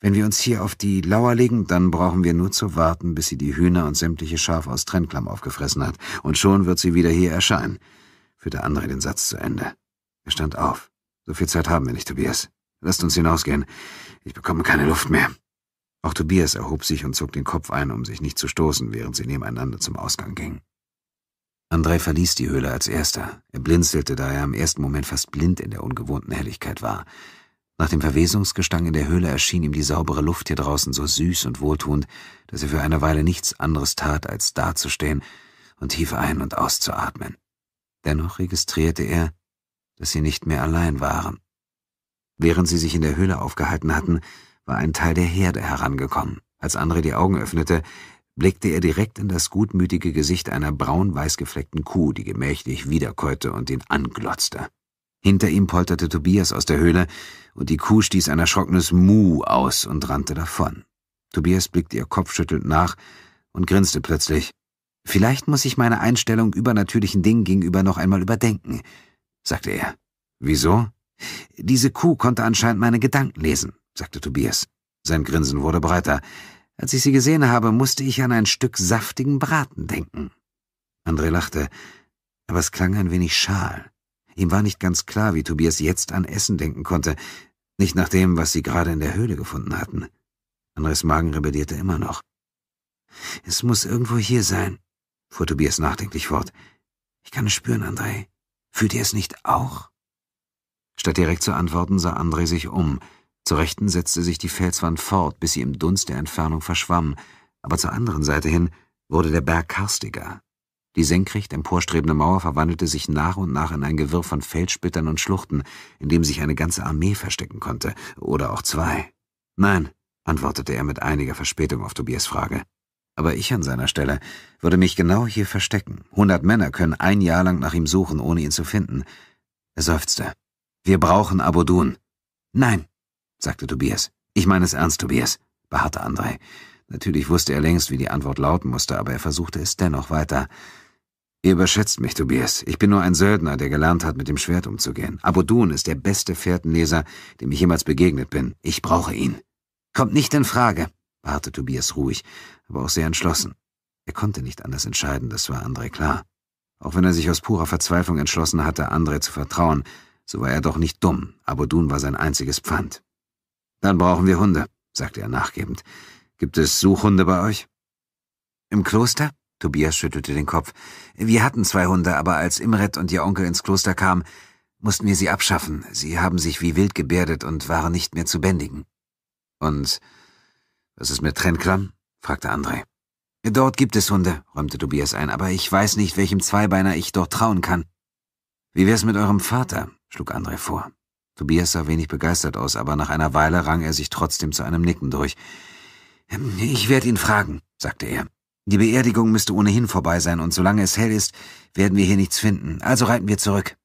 Wenn wir uns hier auf die Lauer legen, dann brauchen wir nur zu warten, bis sie die Hühner und sämtliche Schafe aus Trennklamm aufgefressen hat, und schon wird sie wieder hier erscheinen, führte André den Satz zu Ende. Er stand auf. So viel Zeit haben wir nicht, Tobias. Lasst uns hinausgehen. Ich bekomme keine Luft mehr. Auch Tobias erhob sich und zog den Kopf ein, um sich nicht zu stoßen, während sie nebeneinander zum Ausgang gingen. André verließ die Höhle als erster. Er blinzelte, da er im ersten Moment fast blind in der ungewohnten Helligkeit war. Nach dem Verwesungsgestank in der Höhle erschien ihm die saubere Luft hier draußen so süß und wohltuend, dass er für eine Weile nichts anderes tat, als dazustehen und tief ein- und auszuatmen. Dennoch registrierte er, dass sie nicht mehr allein waren. Während sie sich in der Höhle aufgehalten hatten, war ein Teil der Herde herangekommen. Als André die Augen öffnete, blickte er direkt in das gutmütige Gesicht einer braun-weiß gefleckten Kuh, die gemächlich wiederkäute und ihn anglotzte. Hinter ihm polterte Tobias aus der Höhle, und die Kuh stieß ein erschrockenes Mu aus und rannte davon. Tobias blickte ihr kopfschüttelnd nach und grinste plötzlich. Vielleicht muss ich meine Einstellung übernatürlichen Dingen gegenüber noch einmal überdenken, sagte er. Wieso? Diese Kuh konnte anscheinend meine Gedanken lesen, sagte Tobias. Sein Grinsen wurde breiter. Als ich sie gesehen habe, musste ich an ein Stück saftigen Braten denken. André lachte, aber es klang ein wenig schal. Ihm war nicht ganz klar, wie Tobias jetzt an Essen denken konnte, nicht nach dem, was sie gerade in der Höhle gefunden hatten. Andres Magen rebellierte immer noch. Es muss irgendwo hier sein, fuhr Tobias nachdenklich fort. Ich kann es spüren, André. Fühlt ihr es nicht auch? Statt direkt zu antworten, sah André sich um. Zur Rechten setzte sich die Felswand fort, bis sie im Dunst der Entfernung verschwamm, aber zur anderen Seite hin wurde der Berg karstiger. Die senkrecht emporstrebende Mauer verwandelte sich nach und nach in ein Gewirr von Felssplittern und Schluchten, in dem sich eine ganze Armee verstecken konnte, oder auch zwei. Nein, antwortete er mit einiger Verspätung auf Tobias Frage. Aber ich an seiner Stelle würde mich genau hier verstecken. Hundert Männer können ein Jahr lang nach ihm suchen, ohne ihn zu finden. Er seufzte. Wir brauchen Abodun. Nein, sagte Tobias. Ich meine es ernst, Tobias, beharrte Andrei. Natürlich wusste er längst, wie die Antwort lauten musste, aber er versuchte es dennoch weiter. Ihr überschätzt mich, Tobias. Ich bin nur ein Söldner, der gelernt hat, mit dem Schwert umzugehen. Abodun ist der beste Fährtenleser, dem ich jemals begegnet bin. Ich brauche ihn. Kommt nicht in Frage, warte Tobias ruhig, aber auch sehr entschlossen. Er konnte nicht anders entscheiden, das war André klar. Auch wenn er sich aus purer Verzweiflung entschlossen hatte, André zu vertrauen, so war er doch nicht dumm. Abodun war sein einziges Pfand. Dann brauchen wir Hunde, sagte er nachgebend. Gibt es Suchhunde bei euch? Im Kloster? Tobias schüttelte den Kopf. Wir hatten zwei Hunde, aber als Imret und ihr Onkel ins Kloster kamen, mussten wir sie abschaffen. Sie haben sich wie wild gebärdet und waren nicht mehr zu bändigen. Und was ist mit Trennklamm? fragte André. Dort gibt es Hunde, räumte Tobias ein, aber ich weiß nicht, welchem Zweibeiner ich dort trauen kann. Wie wär's mit eurem Vater? schlug André vor. Tobias sah wenig begeistert aus, aber nach einer Weile rang er sich trotzdem zu einem Nicken durch. Ich werde ihn fragen, sagte er. Die Beerdigung müsste ohnehin vorbei sein, und solange es hell ist, werden wir hier nichts finden. Also reiten wir zurück.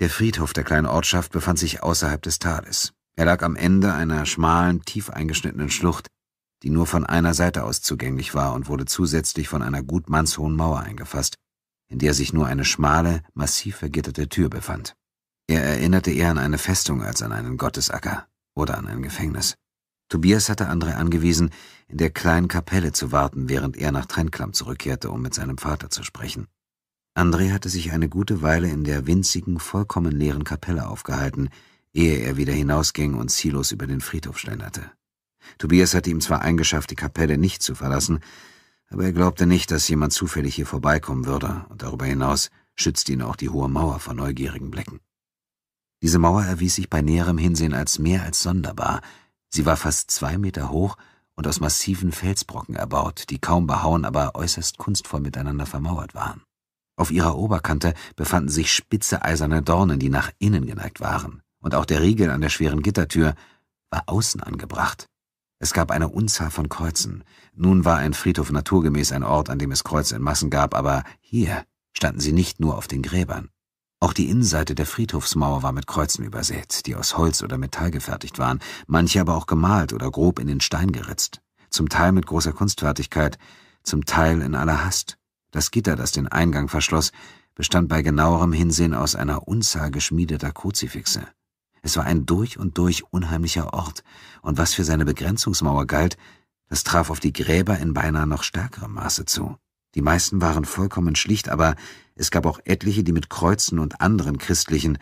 Der Friedhof der kleinen Ortschaft befand sich außerhalb des Tales. Er lag am Ende einer schmalen, tief eingeschnittenen Schlucht, die nur von einer Seite aus zugänglich war und wurde zusätzlich von einer gut mannshohen Mauer eingefasst, in der sich nur eine schmale, massiv vergitterte Tür befand. Er erinnerte eher an eine Festung als an einen Gottesacker oder an ein Gefängnis. Tobias hatte André angewiesen, in der kleinen Kapelle zu warten, während er nach Trennklamm zurückkehrte, um mit seinem Vater zu sprechen. André hatte sich eine gute Weile in der winzigen, vollkommen leeren Kapelle aufgehalten, ehe er wieder hinausging und ziellos über den Friedhof schlenderte. Tobias hatte ihm zwar eingeschafft, die Kapelle nicht zu verlassen, aber er glaubte nicht, dass jemand zufällig hier vorbeikommen würde, und darüber hinaus schützte ihn auch die hohe Mauer vor neugierigen Blicken. Diese Mauer erwies sich bei näherem Hinsehen als mehr als sonderbar. Sie war fast zwei Meter hoch und aus massiven Felsbrocken erbaut, die kaum behauen, aber äußerst kunstvoll miteinander vermauert waren. Auf ihrer Oberkante befanden sich spitze eiserne Dornen, die nach innen geneigt waren, und auch der Riegel an der schweren Gittertür war außen angebracht. Es gab eine Unzahl von Kreuzen. Nun war ein Friedhof naturgemäß ein Ort, an dem es Kreuze in Massen gab, aber hier standen sie nicht nur auf den Gräbern. Auch die Innenseite der Friedhofsmauer war mit Kreuzen übersät, die aus Holz oder Metall gefertigt waren, manche aber auch gemalt oder grob in den Stein geritzt, zum Teil mit großer Kunstfertigkeit, zum Teil in aller Hast. Das Gitter, das den Eingang verschloss, bestand bei genauerem Hinsehen aus einer Unzahl geschmiedeter Kruzifixe. Es war ein durch und durch unheimlicher Ort, und was für seine Begrenzungsmauer galt, das traf auf die Gräber in beinahe noch stärkerem Maße zu. Die meisten waren vollkommen schlicht, aber es gab auch etliche, die mit Kreuzen und anderen christlichen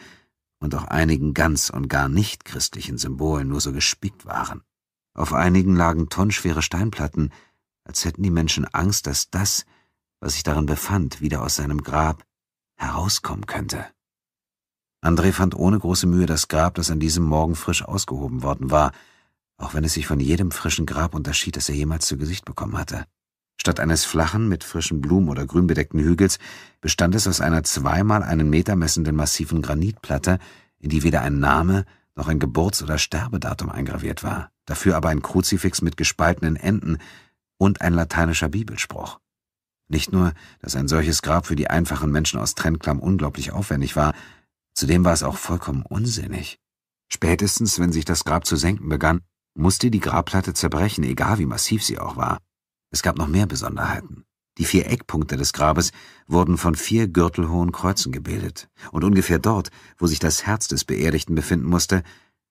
und auch einigen ganz und gar nicht christlichen Symbolen nur so gespickt waren. Auf einigen lagen tonnschwere Steinplatten, als hätten die Menschen Angst, dass das, was sich darin befand, wieder aus seinem Grab herauskommen könnte. André fand ohne große Mühe das Grab, das an diesem Morgen frisch ausgehoben worden war, auch wenn es sich von jedem frischen Grab unterschied, das er jemals zu Gesicht bekommen hatte. Statt eines flachen, mit frischen Blumen oder Grün bedeckten Hügels bestand es aus einer zweimal einen Meter messenden massiven Granitplatte, in die weder ein Name noch ein Geburts- oder Sterbedatum eingraviert war, dafür aber ein Kruzifix mit gespaltenen Enden und ein lateinischer Bibelspruch. Nicht nur, dass ein solches Grab für die einfachen Menschen aus Trennklamm unglaublich aufwendig war, zudem war es auch vollkommen unsinnig. Spätestens, wenn sich das Grab zu senken begann, musste die Grabplatte zerbrechen, egal wie massiv sie auch war. Es gab noch mehr Besonderheiten. Die vier Eckpunkte des Grabes wurden von vier gürtelhohen Kreuzen gebildet, und ungefähr dort, wo sich das Herz des Beerdigten befinden musste,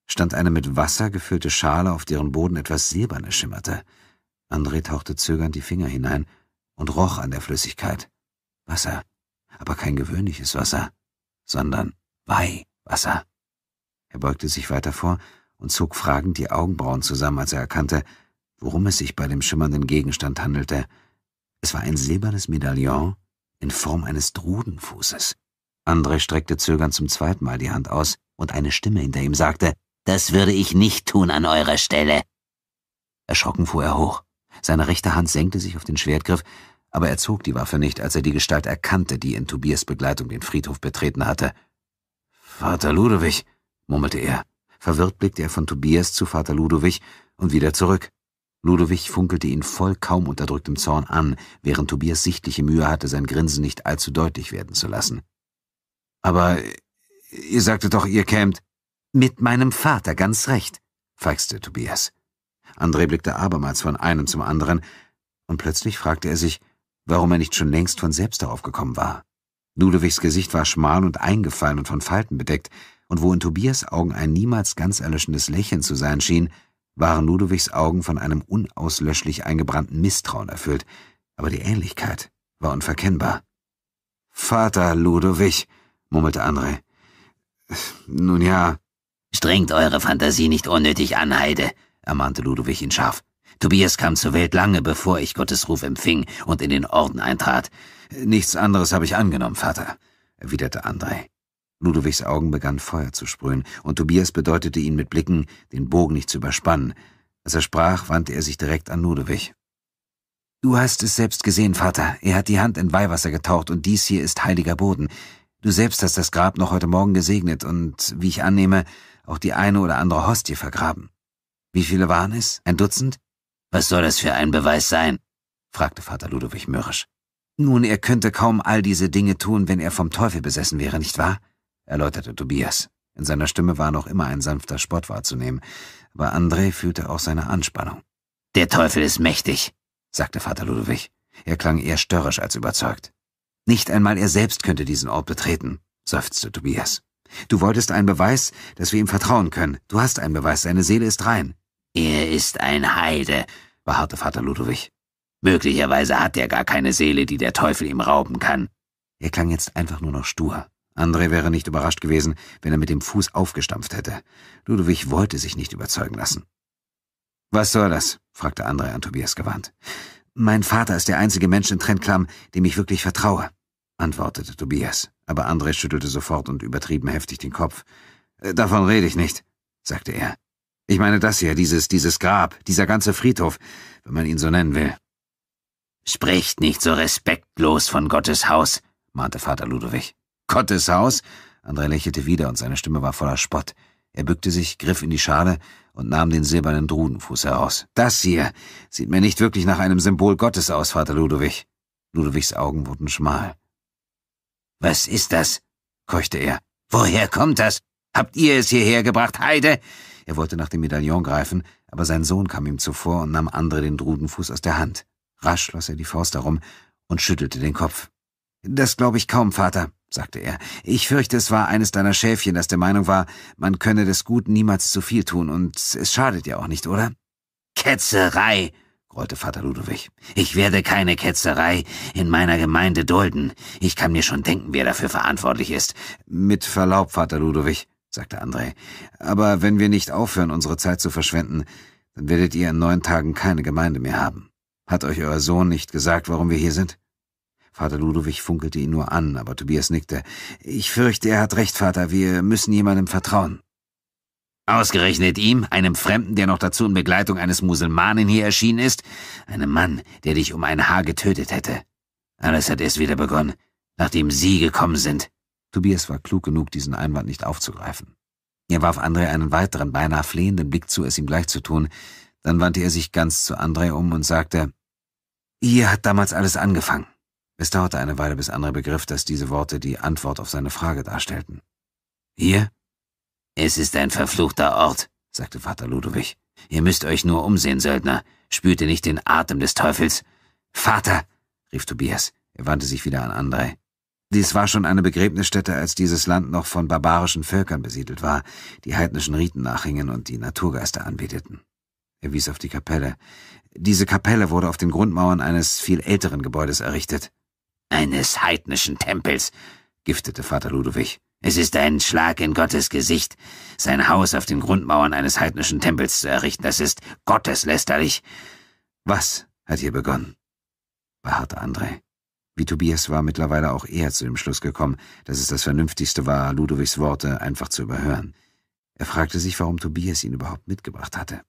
stand eine mit Wasser gefüllte Schale, auf deren Boden etwas Silbernes schimmerte. André tauchte zögernd die Finger hinein und roch an der Flüssigkeit. Wasser, aber kein gewöhnliches Wasser, sondern Weihwasser. Er beugte sich weiter vor und zog fragend die Augenbrauen zusammen, als er erkannte, worum es sich bei dem schimmernden Gegenstand handelte. Es war ein silbernes Medaillon in Form eines Drudenfußes. André streckte zögernd zum zweiten Mal die Hand aus, und eine Stimme hinter ihm sagte, Das würde ich nicht tun an eurer Stelle. Erschrocken fuhr er hoch. Seine rechte Hand senkte sich auf den Schwertgriff, aber er zog die Waffe nicht, als er die Gestalt erkannte, die in Tobias Begleitung den Friedhof betreten hatte. Vater Ludwig, murmelte er. Verwirrt blickte er von Tobias zu Vater Ludwig und wieder zurück. Ludwig funkelte ihn voll kaum unterdrücktem Zorn an, während Tobias sichtliche Mühe hatte, sein Grinsen nicht allzu deutlich werden zu lassen. Aber äh, ihr sagtet doch, ihr kämt. Mit meinem Vater, ganz recht, feixte Tobias. André blickte abermals von einem zum anderen, und plötzlich fragte er sich, warum er nicht schon längst von selbst darauf gekommen war. Ludovichs Gesicht war schmal und eingefallen und von Falten bedeckt, und wo in Tobias Augen ein niemals ganz erlöschendes Lächeln zu sein schien, waren Ludowigs Augen von einem unauslöschlich eingebrannten Misstrauen erfüllt, aber die Ähnlichkeit war unverkennbar. Vater Ludowig, murmelte André. Nun ja. Strengt eure Fantasie nicht unnötig an, Heide, ermahnte Ludowig ihn scharf. Tobias kam zur Welt lange bevor ich Gottes Ruf empfing und in den Orden eintrat. Nichts anderes habe ich angenommen, Vater, erwiderte André. Ludowigs Augen begannen Feuer zu sprühen, und Tobias bedeutete ihn mit Blicken, den Bogen nicht zu überspannen. Als er sprach, wandte er sich direkt an Ludowig. Du hast es selbst gesehen, Vater. Er hat die Hand in Weihwasser getaucht, und dies hier ist heiliger Boden. Du selbst hast das Grab noch heute Morgen gesegnet und, wie ich annehme, auch die eine oder andere Hostie vergraben. Wie viele waren es? Ein Dutzend? Was soll das für ein Beweis sein? fragte Vater Ludowig mürrisch. Nun, er könnte kaum all diese Dinge tun, wenn er vom Teufel besessen wäre, nicht wahr? erläuterte Tobias. In seiner Stimme war noch immer ein sanfter Spott wahrzunehmen, aber André fühlte auch seine Anspannung. Der Teufel ist mächtig, sagte Vater Ludwig. Er klang eher störrisch als überzeugt. Nicht einmal er selbst könnte diesen Ort betreten, seufzte Tobias. Du wolltest einen Beweis, dass wir ihm vertrauen können. Du hast einen Beweis, seine Seele ist rein. Er ist ein Heide, beharrte Vater Ludwig. Möglicherweise hat er gar keine Seele, die der Teufel ihm rauben kann. Er klang jetzt einfach nur noch stur. André wäre nicht überrascht gewesen, wenn er mit dem Fuß aufgestampft hätte. Ludwig wollte sich nicht überzeugen lassen. Was soll das? fragte André an Tobias gewandt. Mein Vater ist der einzige Mensch in Trennklamm, dem ich wirklich vertraue, antwortete Tobias, aber André schüttelte sofort und übertrieben heftig den Kopf. Äh, davon rede ich nicht, sagte er. Ich meine das hier, dieses, dieses Grab, dieser ganze Friedhof, wenn man ihn so nennen will. Spricht nicht so respektlos von Gottes Haus, mahnte Vater Ludwig. Gottes Haus? André lächelte wieder und seine Stimme war voller Spott. Er bückte sich, griff in die Schale und nahm den silbernen Drudenfuß heraus. Das hier sieht mir nicht wirklich nach einem Symbol Gottes aus, Vater Ludwig. Ludowigs Augen wurden schmal. Was ist das? keuchte er. Woher kommt das? Habt ihr es hierher gebracht, Heide? Er wollte nach dem Medaillon greifen, aber sein Sohn kam ihm zuvor und nahm Andre den Drudenfuß aus der Hand. Rasch schloss er die Faust darum und schüttelte den Kopf. Das glaube ich kaum, Vater, sagte er. Ich fürchte, es war eines deiner Schäfchen, das der Meinung war, man könne des Guten niemals zu viel tun, und es schadet ja auch nicht, oder? Ketzerei, grollte Vater Ludwig. Ich werde keine Ketzerei in meiner Gemeinde dulden. Ich kann mir schon denken, wer dafür verantwortlich ist. Mit Verlaub, Vater Ludwig, sagte André. Aber wenn wir nicht aufhören, unsere Zeit zu verschwenden, dann werdet ihr in neun Tagen keine Gemeinde mehr haben. Hat euch euer Sohn nicht gesagt, warum wir hier sind? Vater Ludwig funkelte ihn nur an, aber Tobias nickte. Ich fürchte, er hat recht, Vater. Wir müssen jemandem vertrauen. Ausgerechnet ihm, einem Fremden, der noch dazu in Begleitung eines Muselmanen hier erschienen ist, einem Mann, der dich um ein Haar getötet hätte. Alles hat erst wieder begonnen, nachdem Sie gekommen sind. Tobias war klug genug, diesen Einwand nicht aufzugreifen. Er warf André einen weiteren, beinahe flehenden Blick zu, es ihm gleich zu tun. Dann wandte er sich ganz zu André um und sagte, Ihr hat damals alles angefangen. Es dauerte eine Weile, bis André begriff, dass diese Worte die Antwort auf seine Frage darstellten. Hier? Es ist ein verfluchter Ort, sagte Vater Ludwig. Ihr müsst euch nur umsehen, Söldner. Spürte nicht den Atem des Teufels. Vater! rief Tobias. Er wandte sich wieder an André. Dies war schon eine Begräbnisstätte, als dieses Land noch von barbarischen Völkern besiedelt war, die heidnischen Riten nachhingen und die Naturgeister anbeteten. Er wies auf die Kapelle. Diese Kapelle wurde auf den Grundmauern eines viel älteren Gebäudes errichtet eines heidnischen Tempels, giftete Vater Ludwig. Es ist ein Schlag in Gottes Gesicht. Sein Haus auf den Grundmauern eines heidnischen Tempels zu errichten, das ist gotteslästerlich. Was hat hier begonnen? beharrte André. Wie Tobias war mittlerweile auch er zu dem Schluss gekommen, dass es das Vernünftigste war, Ludovigs Worte einfach zu überhören. Er fragte sich, warum Tobias ihn überhaupt mitgebracht hatte.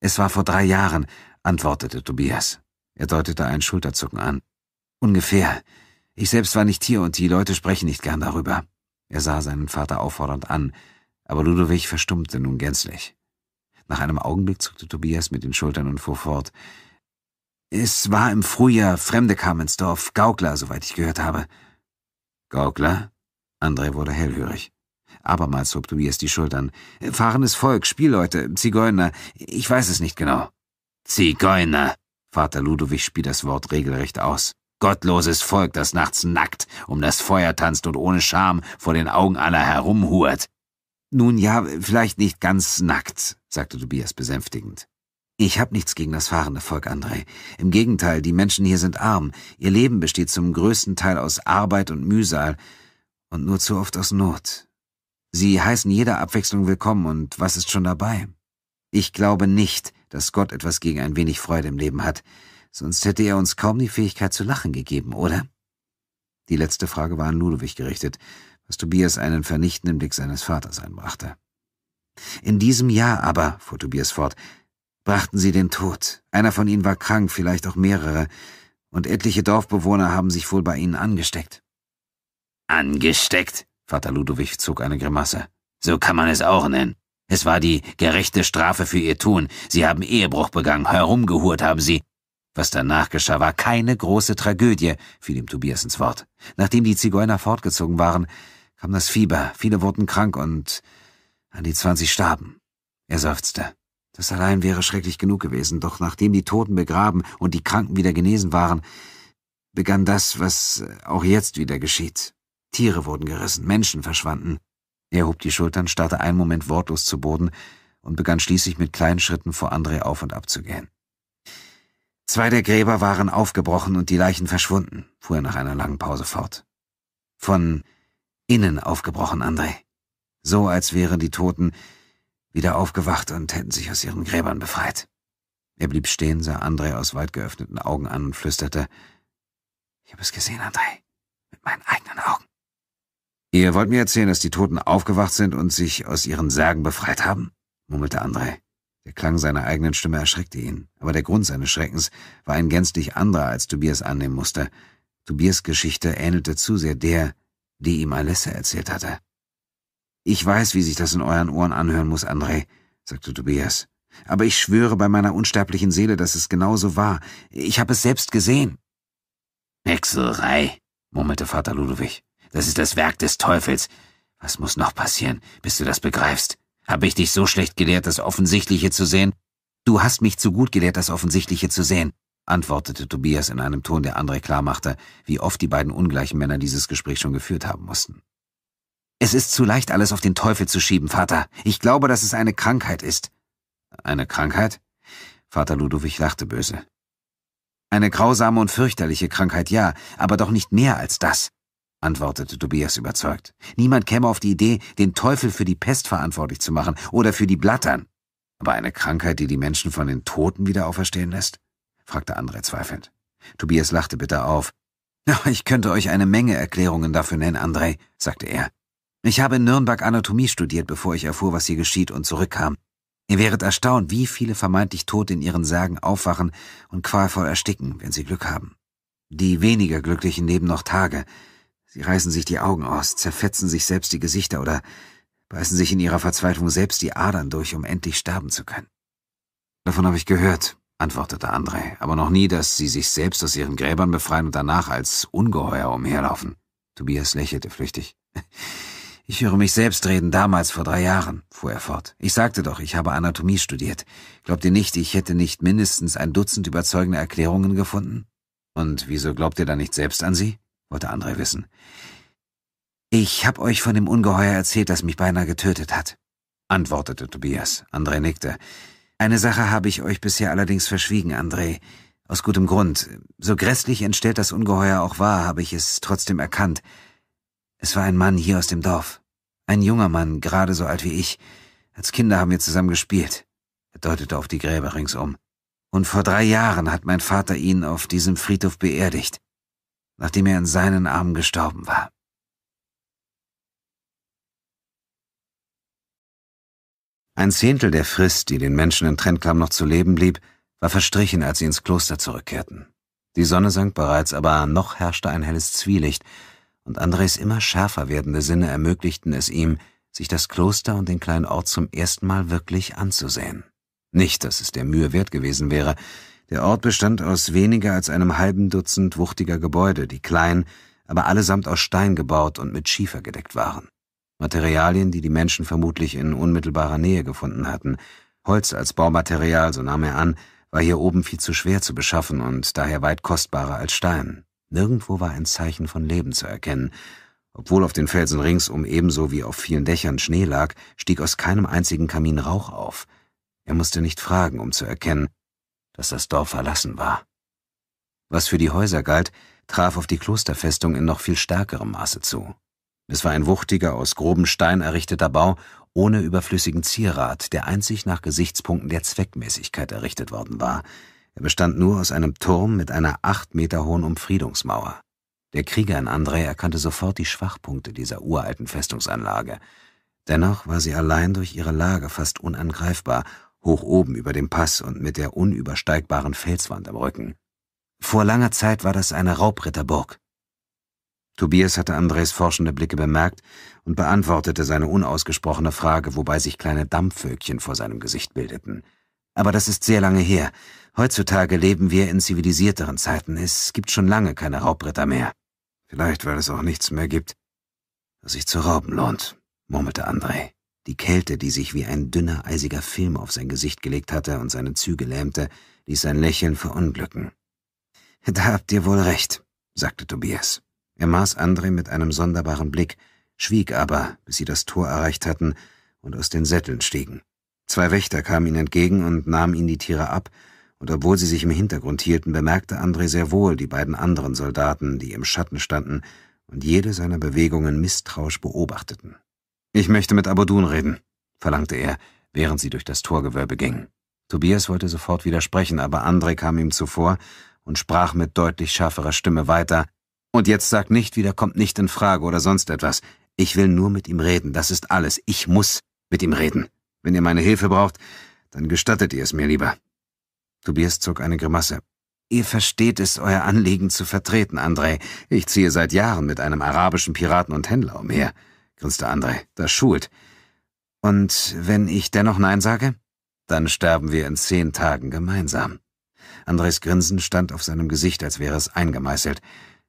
Es war vor drei Jahren, antwortete Tobias. Er deutete ein Schulterzucken an. Ungefähr. Ich selbst war nicht hier und die Leute sprechen nicht gern darüber. Er sah seinen Vater auffordernd an, aber Ludovic verstummte nun gänzlich. Nach einem Augenblick zuckte Tobias mit den Schultern und fuhr fort. Es war im Frühjahr, Fremde kamen ins Dorf, Gaukler, soweit ich gehört habe. Gaukler? André wurde hellhörig. Abermals hob Tobias die Schultern. Fahrendes Volk, Spielleute, Zigeuner, ich weiß es nicht genau. Zigeuner! Vater Ludovic spie das Wort regelrecht aus. Gottloses Volk, das nachts nackt um das Feuer tanzt und ohne Scham vor den Augen aller herumhurt. Nun ja, vielleicht nicht ganz nackt, sagte Tobias besänftigend. Ich hab nichts gegen das fahrende Volk, André. Im Gegenteil, die Menschen hier sind arm. Ihr Leben besteht zum größten Teil aus Arbeit und Mühsal und nur zu oft aus Not. Sie heißen jeder Abwechslung willkommen und was ist schon dabei? Ich glaube nicht, dass Gott etwas gegen ein wenig Freude im Leben hat. Sonst hätte er uns kaum die Fähigkeit zu lachen gegeben, oder? Die letzte Frage war an Ludwig gerichtet, was Tobias einen vernichtenden Blick seines Vaters einbrachte. In diesem Jahr aber, fuhr Tobias fort, brachten sie den Tod. Einer von ihnen war krank, vielleicht auch mehrere, und etliche Dorfbewohner haben sich wohl bei ihnen angesteckt. Angesteckt? Vater Ludwig zog eine Grimasse. So kann man es auch nennen. Es war die gerechte Strafe für ihr Tun. Sie haben Ehebruch begangen, herumgehurt haben sie, was danach geschah, war keine große Tragödie, fiel ihm Tobias ins Wort. Nachdem die Zigeuner fortgezogen waren, kam das Fieber, viele wurden krank und an die zwanzig starben. Er seufzte. Das allein wäre schrecklich genug gewesen, doch nachdem die Toten begraben und die Kranken wieder genesen waren, begann das, was auch jetzt wieder geschieht. Tiere wurden gerissen, Menschen verschwanden. Er hob die Schultern, starrte einen Moment wortlos zu Boden und begann schließlich mit kleinen Schritten vor André auf und ab zu gehen. Zwei der Gräber waren aufgebrochen und die Leichen verschwunden, fuhr er nach einer langen Pause fort. Von innen aufgebrochen, André. So als wären die Toten wieder aufgewacht und hätten sich aus ihren Gräbern befreit. Er blieb stehen, sah André aus weit geöffneten Augen an und flüsterte, ich habe es gesehen, André, mit meinen eigenen Augen. Ihr wollt mir erzählen, dass die Toten aufgewacht sind und sich aus ihren Särgen befreit haben? murmelte André. Der Klang seiner eigenen Stimme erschreckte ihn, aber der Grund seines Schreckens war ein gänzlich anderer, als Tobias annehmen musste. Tobias Geschichte ähnelte zu sehr der, die ihm Alessa erzählt hatte. Ich weiß, wie sich das in euren Ohren anhören muss, André, sagte Tobias. Aber ich schwöre bei meiner unsterblichen Seele, dass es genauso war. Ich habe es selbst gesehen. Hexerei, murmelte Vater Ludwig. Das ist das Werk des Teufels. Was muss noch passieren, bis du das begreifst? Habe ich dich so schlecht gelehrt, das Offensichtliche zu sehen? Du hast mich zu gut gelehrt, das Offensichtliche zu sehen, antwortete Tobias in einem Ton, der André klarmachte, wie oft die beiden ungleichen Männer dieses Gespräch schon geführt haben mussten. Es ist zu leicht, alles auf den Teufel zu schieben, Vater. Ich glaube, dass es eine Krankheit ist. Eine Krankheit? Vater Ludovic lachte böse. Eine grausame und fürchterliche Krankheit, ja, aber doch nicht mehr als das antwortete Tobias überzeugt. Niemand käme auf die Idee, den Teufel für die Pest verantwortlich zu machen oder für die Blattern. Aber eine Krankheit, die die Menschen von den Toten wieder auferstehen lässt? fragte André zweifelnd. Tobias lachte bitter auf. Ich könnte euch eine Menge Erklärungen dafür nennen, André, sagte er. Ich habe in Nürnberg Anatomie studiert, bevor ich erfuhr, was hier geschieht und zurückkam. Ihr wäret erstaunt, wie viele vermeintlich Tote in ihren Särgen aufwachen und qualvoll ersticken, wenn sie Glück haben. Die weniger Glücklichen leben noch Tage, Sie reißen sich die Augen aus, zerfetzen sich selbst die Gesichter oder beißen sich in ihrer Verzweiflung selbst die Adern durch, um endlich sterben zu können. Davon habe ich gehört, antwortete Andrei, aber noch nie, dass sie sich selbst aus ihren Gräbern befreien und danach als Ungeheuer umherlaufen. Tobias lächelte flüchtig. Ich höre mich selbst reden, damals vor drei Jahren, fuhr er fort. Ich sagte doch, ich habe Anatomie studiert. Glaubt ihr nicht, ich hätte nicht mindestens ein Dutzend überzeugende Erklärungen gefunden? Und wieso glaubt ihr dann nicht selbst an sie? wollte André wissen. Ich hab euch von dem Ungeheuer erzählt, das mich beinahe getötet hat, antwortete Tobias. André nickte. Eine Sache habe ich euch bisher allerdings verschwiegen, André. Aus gutem Grund. So grässlich entstellt das Ungeheuer auch war, habe ich es trotzdem erkannt. Es war ein Mann hier aus dem Dorf. Ein junger Mann, gerade so alt wie ich. Als Kinder haben wir zusammen gespielt. Er deutete auf die Gräber ringsum. Und vor drei Jahren hat mein Vater ihn auf diesem Friedhof beerdigt nachdem er in seinen Armen gestorben war. Ein Zehntel der Frist, die den Menschen in Trendklamm noch zu leben blieb, war verstrichen, als sie ins Kloster zurückkehrten. Die Sonne sank bereits, aber noch herrschte ein helles Zwielicht, und Andres immer schärfer werdende Sinne ermöglichten es ihm, sich das Kloster und den kleinen Ort zum ersten Mal wirklich anzusehen. Nicht, dass es der Mühe wert gewesen wäre, der Ort bestand aus weniger als einem halben Dutzend wuchtiger Gebäude, die klein, aber allesamt aus Stein gebaut und mit Schiefer gedeckt waren. Materialien, die die Menschen vermutlich in unmittelbarer Nähe gefunden hatten. Holz als Baumaterial, so nahm er an, war hier oben viel zu schwer zu beschaffen und daher weit kostbarer als Stein. Nirgendwo war ein Zeichen von Leben zu erkennen. Obwohl auf den Felsen ringsum ebenso wie auf vielen Dächern Schnee lag, stieg aus keinem einzigen Kamin Rauch auf. Er musste nicht fragen, um zu erkennen, dass das Dorf verlassen war. Was für die Häuser galt, traf auf die Klosterfestung in noch viel stärkerem Maße zu. Es war ein wuchtiger, aus grobem Stein errichteter Bau ohne überflüssigen Zierrat, der einzig nach Gesichtspunkten der Zweckmäßigkeit errichtet worden war. Er bestand nur aus einem Turm mit einer acht Meter hohen Umfriedungsmauer. Der Krieger in Andrei erkannte sofort die Schwachpunkte dieser uralten Festungsanlage. Dennoch war sie allein durch ihre Lage fast unangreifbar hoch oben über dem Pass und mit der unübersteigbaren Felswand am Rücken. Vor langer Zeit war das eine Raubritterburg. Tobias hatte Andres forschende Blicke bemerkt und beantwortete seine unausgesprochene Frage, wobei sich kleine Dampfwölkchen vor seinem Gesicht bildeten. Aber das ist sehr lange her. Heutzutage leben wir in zivilisierteren Zeiten. Es gibt schon lange keine Raubritter mehr. Vielleicht, weil es auch nichts mehr gibt, was sich zu rauben lohnt, murmelte André. Die Kälte, die sich wie ein dünner, eisiger Film auf sein Gesicht gelegt hatte und seine Züge lähmte, ließ sein Lächeln verunglücken. Da habt ihr wohl recht, sagte Tobias. Er maß André mit einem sonderbaren Blick, schwieg aber, bis sie das Tor erreicht hatten und aus den Sätteln stiegen. Zwei Wächter kamen ihnen entgegen und nahmen ihnen die Tiere ab, und obwohl sie sich im Hintergrund hielten, bemerkte André sehr wohl die beiden anderen Soldaten, die im Schatten standen und jede seiner Bewegungen misstrauisch beobachteten. Ich möchte mit Abodun reden, verlangte er, während sie durch das Torgewölbe gingen. Tobias wollte sofort widersprechen, aber André kam ihm zuvor und sprach mit deutlich schärferer Stimme weiter. Und jetzt sagt nicht wieder, kommt nicht in Frage oder sonst etwas. Ich will nur mit ihm reden, das ist alles. Ich muss mit ihm reden. Wenn ihr meine Hilfe braucht, dann gestattet ihr es mir lieber. Tobias zog eine Grimasse. Ihr versteht es, euer Anliegen zu vertreten, André. Ich ziehe seit Jahren mit einem arabischen Piraten und Händler umher grinste André. Das schult. Und wenn ich dennoch Nein sage? Dann sterben wir in zehn Tagen gemeinsam. Andres Grinsen stand auf seinem Gesicht, als wäre es eingemeißelt.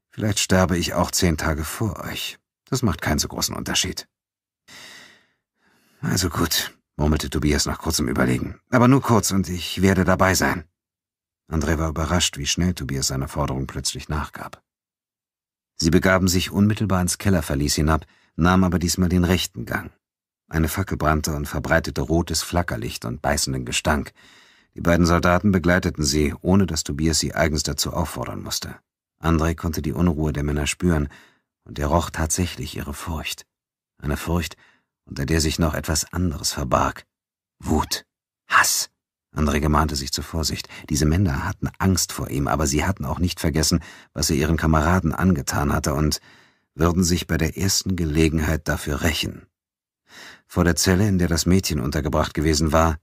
Vielleicht sterbe ich auch zehn Tage vor euch. Das macht keinen so großen Unterschied. Also gut, murmelte Tobias nach kurzem Überlegen. Aber nur kurz und ich werde dabei sein. André war überrascht, wie schnell Tobias seiner Forderung plötzlich nachgab. Sie begaben sich unmittelbar ins Kellerverlies hinab, nahm aber diesmal den rechten Gang. Eine Fackel brannte und verbreitete rotes Flackerlicht und beißenden Gestank. Die beiden Soldaten begleiteten sie, ohne dass Tobias sie eigens dazu auffordern musste. André konnte die Unruhe der Männer spüren, und er roch tatsächlich ihre Furcht. Eine Furcht, unter der sich noch etwas anderes verbarg. Wut, Hass. André gemahnte sich zur Vorsicht. Diese Männer hatten Angst vor ihm, aber sie hatten auch nicht vergessen, was er ihren Kameraden angetan hatte, und würden sich bei der ersten Gelegenheit dafür rächen. Vor der Zelle, in der das Mädchen untergebracht gewesen war,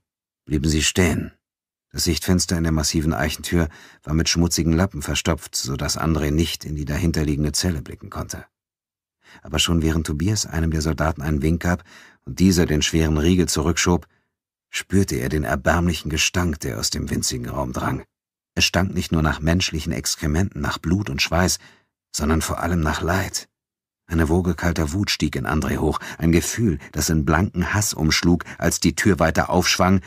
blieben sie stehen. Das Sichtfenster in der massiven Eichentür war mit schmutzigen Lappen verstopft, so dass André nicht in die dahinterliegende Zelle blicken konnte. Aber schon während Tobias einem der Soldaten einen Wink gab und dieser den schweren Riegel zurückschob, spürte er den erbärmlichen Gestank, der aus dem winzigen Raum drang. Es stank nicht nur nach menschlichen Exkrementen, nach Blut und Schweiß, sondern vor allem nach Leid. Eine Woge kalter Wut stieg in André hoch, ein Gefühl, das in blanken Hass umschlug, als die Tür weiter aufschwang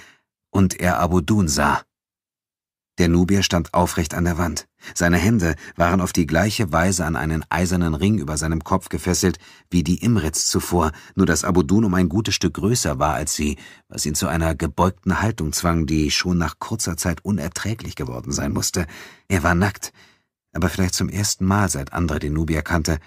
und er Abudun sah. Der Nubier stand aufrecht an der Wand. Seine Hände waren auf die gleiche Weise an einen eisernen Ring über seinem Kopf gefesselt wie die Imrits zuvor, nur dass Abudun um ein gutes Stück größer war als sie, was ihn zu einer gebeugten Haltung zwang, die schon nach kurzer Zeit unerträglich geworden sein musste. Er war nackt, aber vielleicht zum ersten Mal, seit André den Nubier kannte,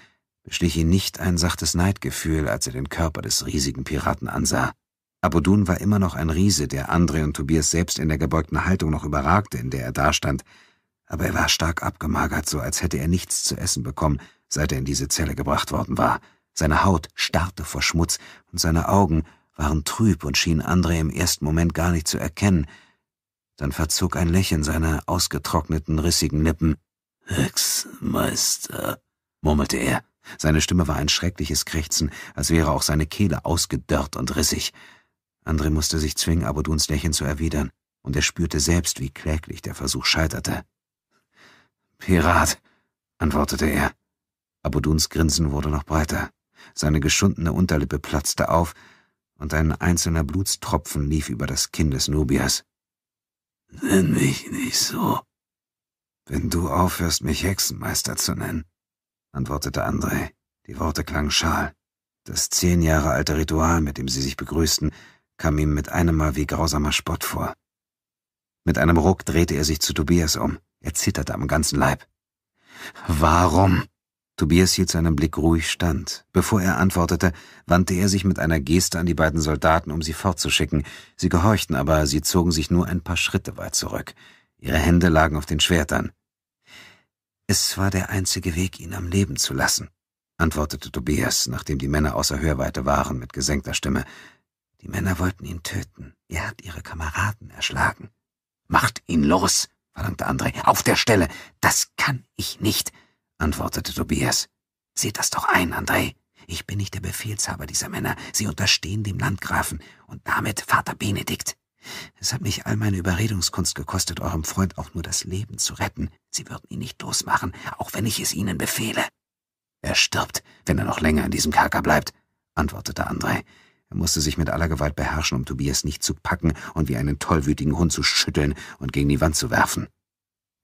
beschlich ihn nicht ein sachtes Neidgefühl, als er den Körper des riesigen Piraten ansah. Abudun war immer noch ein Riese, der Andre und Tobias selbst in der gebeugten Haltung noch überragte, in der er dastand, aber er war stark abgemagert, so als hätte er nichts zu essen bekommen, seit er in diese Zelle gebracht worden war. Seine Haut starrte vor Schmutz und seine Augen waren trüb und schienen Andre im ersten Moment gar nicht zu erkennen. Dann verzog ein Lächeln seine ausgetrockneten, rissigen Lippen. Hexmeister, murmelte er. Seine Stimme war ein schreckliches Krächzen, als wäre auch seine Kehle ausgedörrt und rissig. André musste sich zwingen, Abuduns Lächeln zu erwidern, und er spürte selbst, wie kläglich der Versuch scheiterte. Pirat, antwortete er. Abuduns Grinsen wurde noch breiter. Seine geschundene Unterlippe platzte auf, und ein einzelner Blutstropfen lief über das Kinn des Nubias. Nenn mich nicht so. Wenn du aufhörst, mich Hexenmeister zu nennen, antwortete Andrei. Die Worte klangen schal. Das zehn Jahre alte Ritual, mit dem sie sich begrüßten, kam ihm mit einem Mal wie grausamer Spott vor. Mit einem Ruck drehte er sich zu Tobias um. Er zitterte am ganzen Leib. Warum? Tobias hielt seinen Blick ruhig stand. Bevor er antwortete, wandte er sich mit einer Geste an die beiden Soldaten, um sie fortzuschicken. Sie gehorchten, aber sie zogen sich nur ein paar Schritte weit zurück. Ihre Hände lagen auf den Schwertern. Es war der einzige Weg, ihn am Leben zu lassen, antwortete Tobias, nachdem die Männer außer Hörweite waren, mit gesenkter Stimme. Die Männer wollten ihn töten. Er hat ihre Kameraden erschlagen. Macht ihn los, verlangte André. Auf der Stelle. Das kann ich nicht, antwortete Tobias. Seht das doch ein, André. Ich bin nicht der Befehlshaber dieser Männer. Sie unterstehen dem Landgrafen und damit Vater Benedikt. Es hat mich all meine Überredungskunst gekostet, eurem Freund auch nur das Leben zu retten. Sie würden ihn nicht losmachen, auch wenn ich es ihnen befehle. Er stirbt, wenn er noch länger in diesem Kerker bleibt, antwortete Andrei. Er musste sich mit aller Gewalt beherrschen, um Tobias nicht zu packen und wie einen tollwütigen Hund zu schütteln und gegen die Wand zu werfen.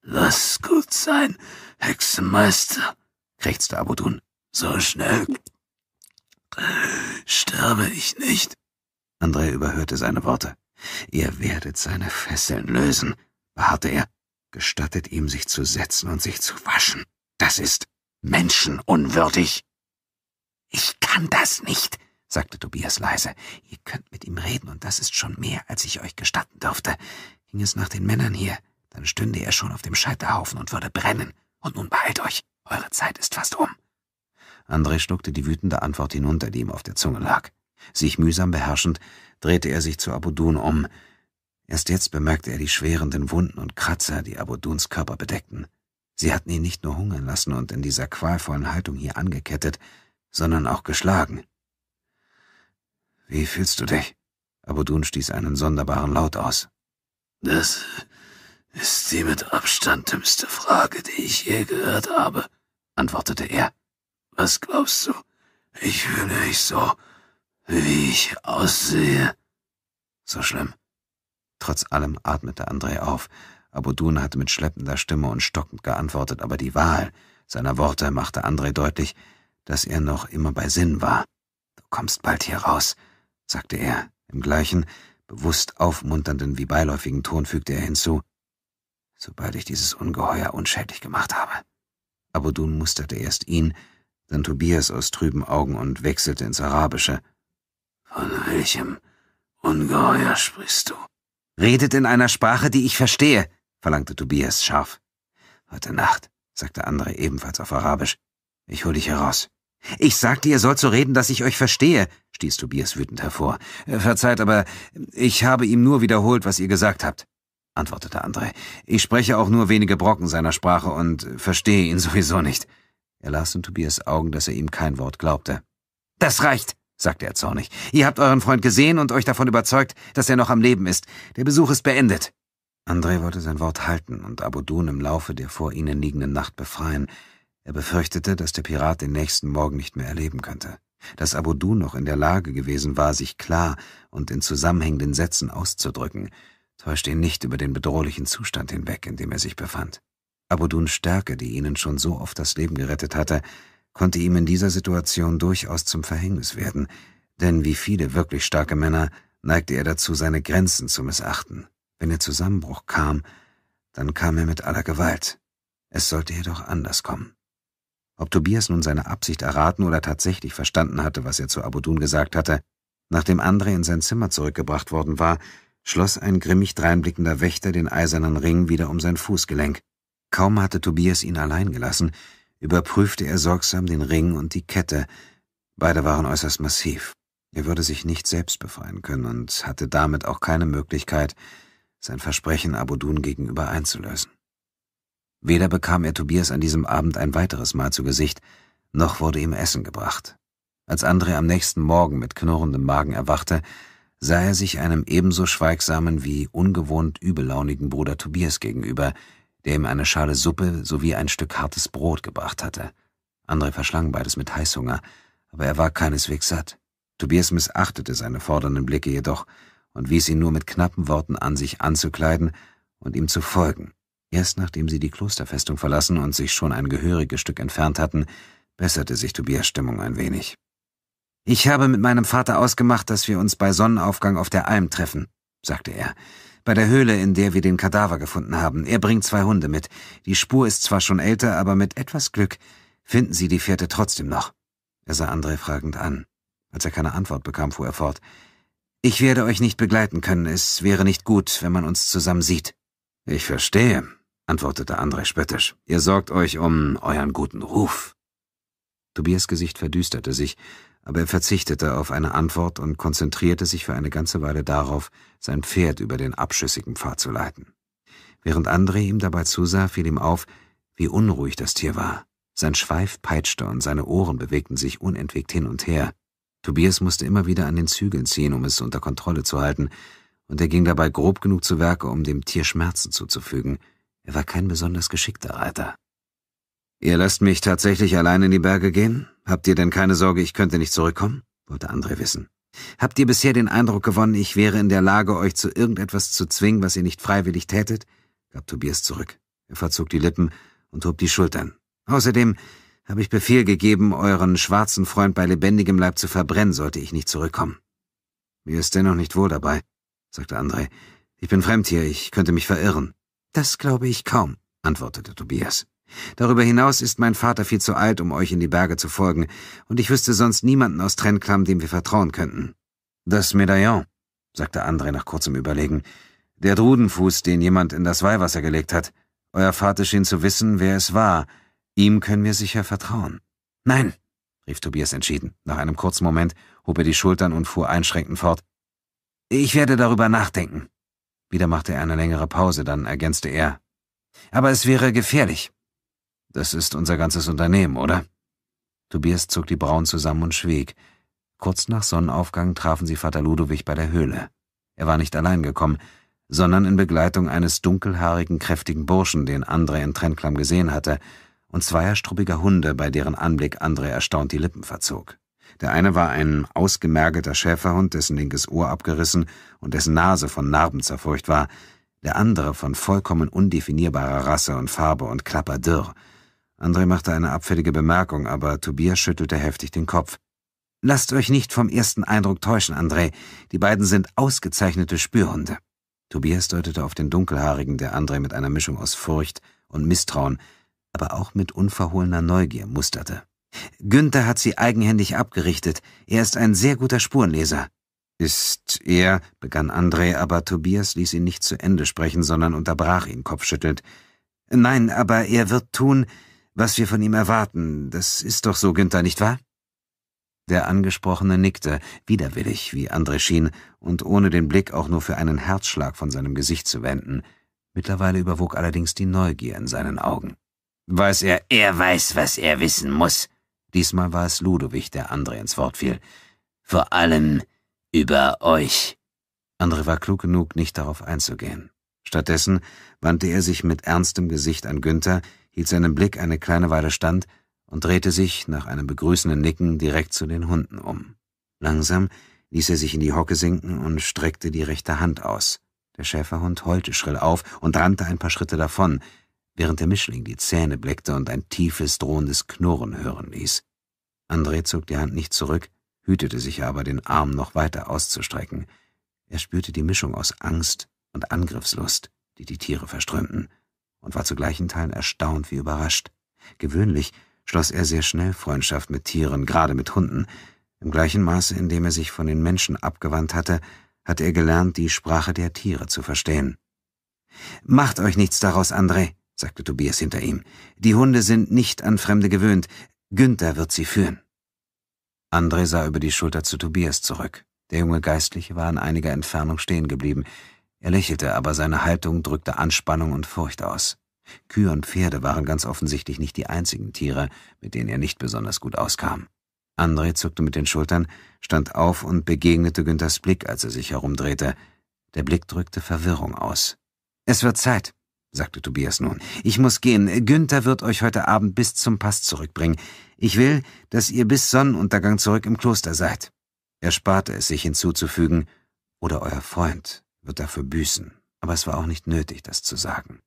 Lass gut sein, Hexenmeister, krächzte Abudun. So schnell sterbe ich nicht. Andrei überhörte seine Worte. Ihr werdet seine Fesseln lösen, beharrte er, gestattet ihm, sich zu setzen und sich zu waschen. Das ist menschenunwürdig. Ich kann das nicht, sagte Tobias leise. Ihr könnt mit ihm reden, und das ist schon mehr, als ich euch gestatten durfte. Ging es nach den Männern hier, dann stünde er schon auf dem Scheiterhaufen und würde brennen. Und nun beeilt euch, eure Zeit ist fast um. André schluckte die wütende Antwort hinunter, die ihm auf der Zunge lag. Sich mühsam beherrschend drehte er sich zu Abudun um. Erst jetzt bemerkte er die schwerenden Wunden und Kratzer, die Abuduns Körper bedeckten. Sie hatten ihn nicht nur hungern lassen und in dieser qualvollen Haltung hier angekettet, sondern auch geschlagen. Wie fühlst du dich? Abudun stieß einen sonderbaren Laut aus. Das ist die mit Abstand dümmste Frage, die ich je gehört habe, antwortete er. Was glaubst du? Ich fühle mich so, wie ich aussehe. So schlimm. Trotz allem atmete André auf. Abudun hatte mit schleppender Stimme und stockend geantwortet, aber die Wahl seiner Worte machte André deutlich, dass er noch immer bei Sinn war. Du kommst bald hier raus, sagte er. Im gleichen, bewusst aufmunternden wie beiläufigen Ton fügte er hinzu, sobald ich dieses Ungeheuer unschädlich gemacht habe. Abudun musterte erst ihn, dann Tobias aus trüben Augen und wechselte ins Arabische. Von welchem Ungeheuer sprichst du? Redet in einer Sprache, die ich verstehe, verlangte Tobias scharf. Heute Nacht, sagte André ebenfalls auf Arabisch. Ich hol dich heraus. Ich sagte, ihr sollt so reden, dass ich euch verstehe, stieß Tobias wütend hervor. Äh, verzeiht, aber ich habe ihm nur wiederholt, was ihr gesagt habt, antwortete André. Ich spreche auch nur wenige Brocken seiner Sprache und verstehe ihn sowieso nicht. Er las in Tobias Augen, dass er ihm kein Wort glaubte. Das reicht, sagte er zornig. Ihr habt euren Freund gesehen und euch davon überzeugt, dass er noch am Leben ist. Der Besuch ist beendet. André wollte sein Wort halten und Abudun im Laufe der vor ihnen liegenden Nacht befreien. Er befürchtete, dass der Pirat den nächsten Morgen nicht mehr erleben könnte. Dass Abudun noch in der Lage gewesen war, sich klar und in zusammenhängenden Sätzen auszudrücken, täuschte ihn nicht über den bedrohlichen Zustand hinweg, in dem er sich befand. Abuduns Stärke, die ihnen schon so oft das Leben gerettet hatte, konnte ihm in dieser Situation durchaus zum Verhängnis werden, denn wie viele wirklich starke Männer neigte er dazu, seine Grenzen zu missachten. Wenn der Zusammenbruch kam, dann kam er mit aller Gewalt. Es sollte jedoch anders kommen. Ob Tobias nun seine Absicht erraten oder tatsächlich verstanden hatte, was er zu Abudun gesagt hatte, nachdem André in sein Zimmer zurückgebracht worden war, schloss ein grimmig dreinblickender Wächter den eisernen Ring wieder um sein Fußgelenk. Kaum hatte Tobias ihn allein gelassen, überprüfte er sorgsam den Ring und die Kette. Beide waren äußerst massiv. Er würde sich nicht selbst befreien können und hatte damit auch keine Möglichkeit, sein Versprechen Abudun gegenüber einzulösen. Weder bekam er Tobias an diesem Abend ein weiteres Mal zu Gesicht, noch wurde ihm Essen gebracht. Als André am nächsten Morgen mit knurrendem Magen erwachte, sah er sich einem ebenso schweigsamen wie ungewohnt übellaunigen Bruder Tobias gegenüber, der ihm eine Schale Suppe sowie ein Stück hartes Brot gebracht hatte. André verschlang beides mit Heißhunger, aber er war keineswegs satt. Tobias missachtete seine fordernden Blicke jedoch und wies ihn nur mit knappen Worten an, sich anzukleiden und ihm zu folgen. Erst nachdem sie die Klosterfestung verlassen und sich schon ein gehöriges Stück entfernt hatten, besserte sich Tobias Stimmung ein wenig. Ich habe mit meinem Vater ausgemacht, dass wir uns bei Sonnenaufgang auf der Alm treffen, sagte er. Bei der Höhle, in der wir den Kadaver gefunden haben. Er bringt zwei Hunde mit. Die Spur ist zwar schon älter, aber mit etwas Glück finden sie die Fährte trotzdem noch. Er sah André fragend an. Als er keine Antwort bekam, fuhr er fort. Ich werde euch nicht begleiten können. Es wäre nicht gut, wenn man uns zusammen sieht. Ich verstehe, antwortete André spöttisch. Ihr sorgt euch um euren guten Ruf. Tobias Gesicht verdüsterte sich, aber er verzichtete auf eine Antwort und konzentrierte sich für eine ganze Weile darauf, sein Pferd über den abschüssigen Pfad zu leiten. Während André ihm dabei zusah, fiel ihm auf, wie unruhig das Tier war. Sein Schweif peitschte und seine Ohren bewegten sich unentwegt hin und her. Tobias musste immer wieder an den Zügeln ziehen, um es unter Kontrolle zu halten, und er ging dabei grob genug zu Werke, um dem Tier Schmerzen zuzufügen. Er war kein besonders geschickter Reiter. Ihr lasst mich tatsächlich allein in die Berge gehen? Habt ihr denn keine Sorge, ich könnte nicht zurückkommen? wollte André wissen. Habt ihr bisher den Eindruck gewonnen, ich wäre in der Lage, euch zu irgendetwas zu zwingen, was ihr nicht freiwillig tätet? gab Tobias zurück. Er verzog die Lippen und hob die Schultern. Außerdem habe ich Befehl gegeben, euren schwarzen Freund bei lebendigem Leib zu verbrennen, sollte ich nicht zurückkommen. Mir ist dennoch nicht wohl dabei, sagte André. Ich bin fremd hier, ich könnte mich verirren. Das glaube ich kaum, antwortete Tobias. Darüber hinaus ist mein Vater viel zu alt, um euch in die Berge zu folgen, und ich wüsste sonst niemanden aus Trennklamm, dem wir vertrauen könnten. Das Medaillon, sagte André nach kurzem Überlegen, der Drudenfuß, den jemand in das Weihwasser gelegt hat. Euer Vater schien zu wissen, wer es war. Ihm können wir sicher vertrauen. Nein, rief Tobias entschieden. Nach einem kurzen Moment hob er die Schultern und fuhr einschränkend fort. Ich werde darüber nachdenken. Wieder machte er eine längere Pause, dann ergänzte er. Aber es wäre gefährlich. Das ist unser ganzes Unternehmen, oder? Tobias zog die Brauen zusammen und schwieg. Kurz nach Sonnenaufgang trafen sie Vater Ludovic bei der Höhle. Er war nicht allein gekommen, sondern in Begleitung eines dunkelhaarigen, kräftigen Burschen, den André in Trennklamm gesehen hatte, und zweier struppiger Hunde, bei deren Anblick André erstaunt die Lippen verzog. Der eine war ein ausgemergelter Schäferhund, dessen linkes Ohr abgerissen und dessen Nase von Narben zerfurcht war, der andere von vollkommen undefinierbarer Rasse und Farbe und klapperdürr, André machte eine abfällige Bemerkung, aber Tobias schüttelte heftig den Kopf. Lasst euch nicht vom ersten Eindruck täuschen, André. Die beiden sind ausgezeichnete Spürhunde. Tobias deutete auf den Dunkelhaarigen, der André mit einer Mischung aus Furcht und Misstrauen, aber auch mit unverhohlener Neugier musterte. Günther hat sie eigenhändig abgerichtet. Er ist ein sehr guter Spurenleser. Ist er, begann André, aber Tobias ließ ihn nicht zu Ende sprechen, sondern unterbrach ihn kopfschüttelnd. Nein, aber er wird tun, was wir von ihm erwarten. Das ist doch so, Günther, nicht wahr? Der Angesprochene nickte, widerwillig, wie André schien, und ohne den Blick auch nur für einen Herzschlag von seinem Gesicht zu wenden. Mittlerweile überwog allerdings die Neugier in seinen Augen. Weiß er, er weiß, was er wissen muss. Diesmal war es Ludovic, der André ins Wort fiel. Vor allem über euch. André war klug genug, nicht darauf einzugehen. Stattdessen wandte er sich mit ernstem Gesicht an Günther, hielt seinen Blick eine kleine Weile stand und drehte sich nach einem begrüßenden Nicken direkt zu den Hunden um. Langsam ließ er sich in die Hocke sinken und streckte die rechte Hand aus. Der Schäferhund heulte schrill auf und rannte ein paar Schritte davon, während der Mischling die Zähne bleckte und ein tiefes, drohendes Knurren hören ließ. André zog die Hand nicht zurück, hütete sich aber, den Arm noch weiter auszustrecken. Er spürte die Mischung aus Angst und Angriffslust, die die Tiere verströmten und war zu gleichen Teilen erstaunt wie überrascht. Gewöhnlich schloss er sehr schnell Freundschaft mit Tieren, gerade mit Hunden. Im gleichen Maße, in dem er sich von den Menschen abgewandt hatte, hatte er gelernt, die Sprache der Tiere zu verstehen. Macht euch nichts daraus, André, sagte Tobias hinter ihm. Die Hunde sind nicht an Fremde gewöhnt. Günther wird sie führen. André sah über die Schulter zu Tobias zurück. Der junge Geistliche war in einiger Entfernung stehen geblieben. Er lächelte, aber seine Haltung drückte Anspannung und Furcht aus. Kühe und Pferde waren ganz offensichtlich nicht die einzigen Tiere, mit denen er nicht besonders gut auskam. André zuckte mit den Schultern, stand auf und begegnete Günthers Blick, als er sich herumdrehte. Der Blick drückte Verwirrung aus. Es wird Zeit, sagte Tobias nun. Ich muss gehen. Günther wird euch heute Abend bis zum Pass zurückbringen. Ich will, dass ihr bis Sonnenuntergang zurück im Kloster seid. Er sparte es sich hinzuzufügen, oder euer Freund wird dafür büßen, aber es war auch nicht nötig, das zu sagen.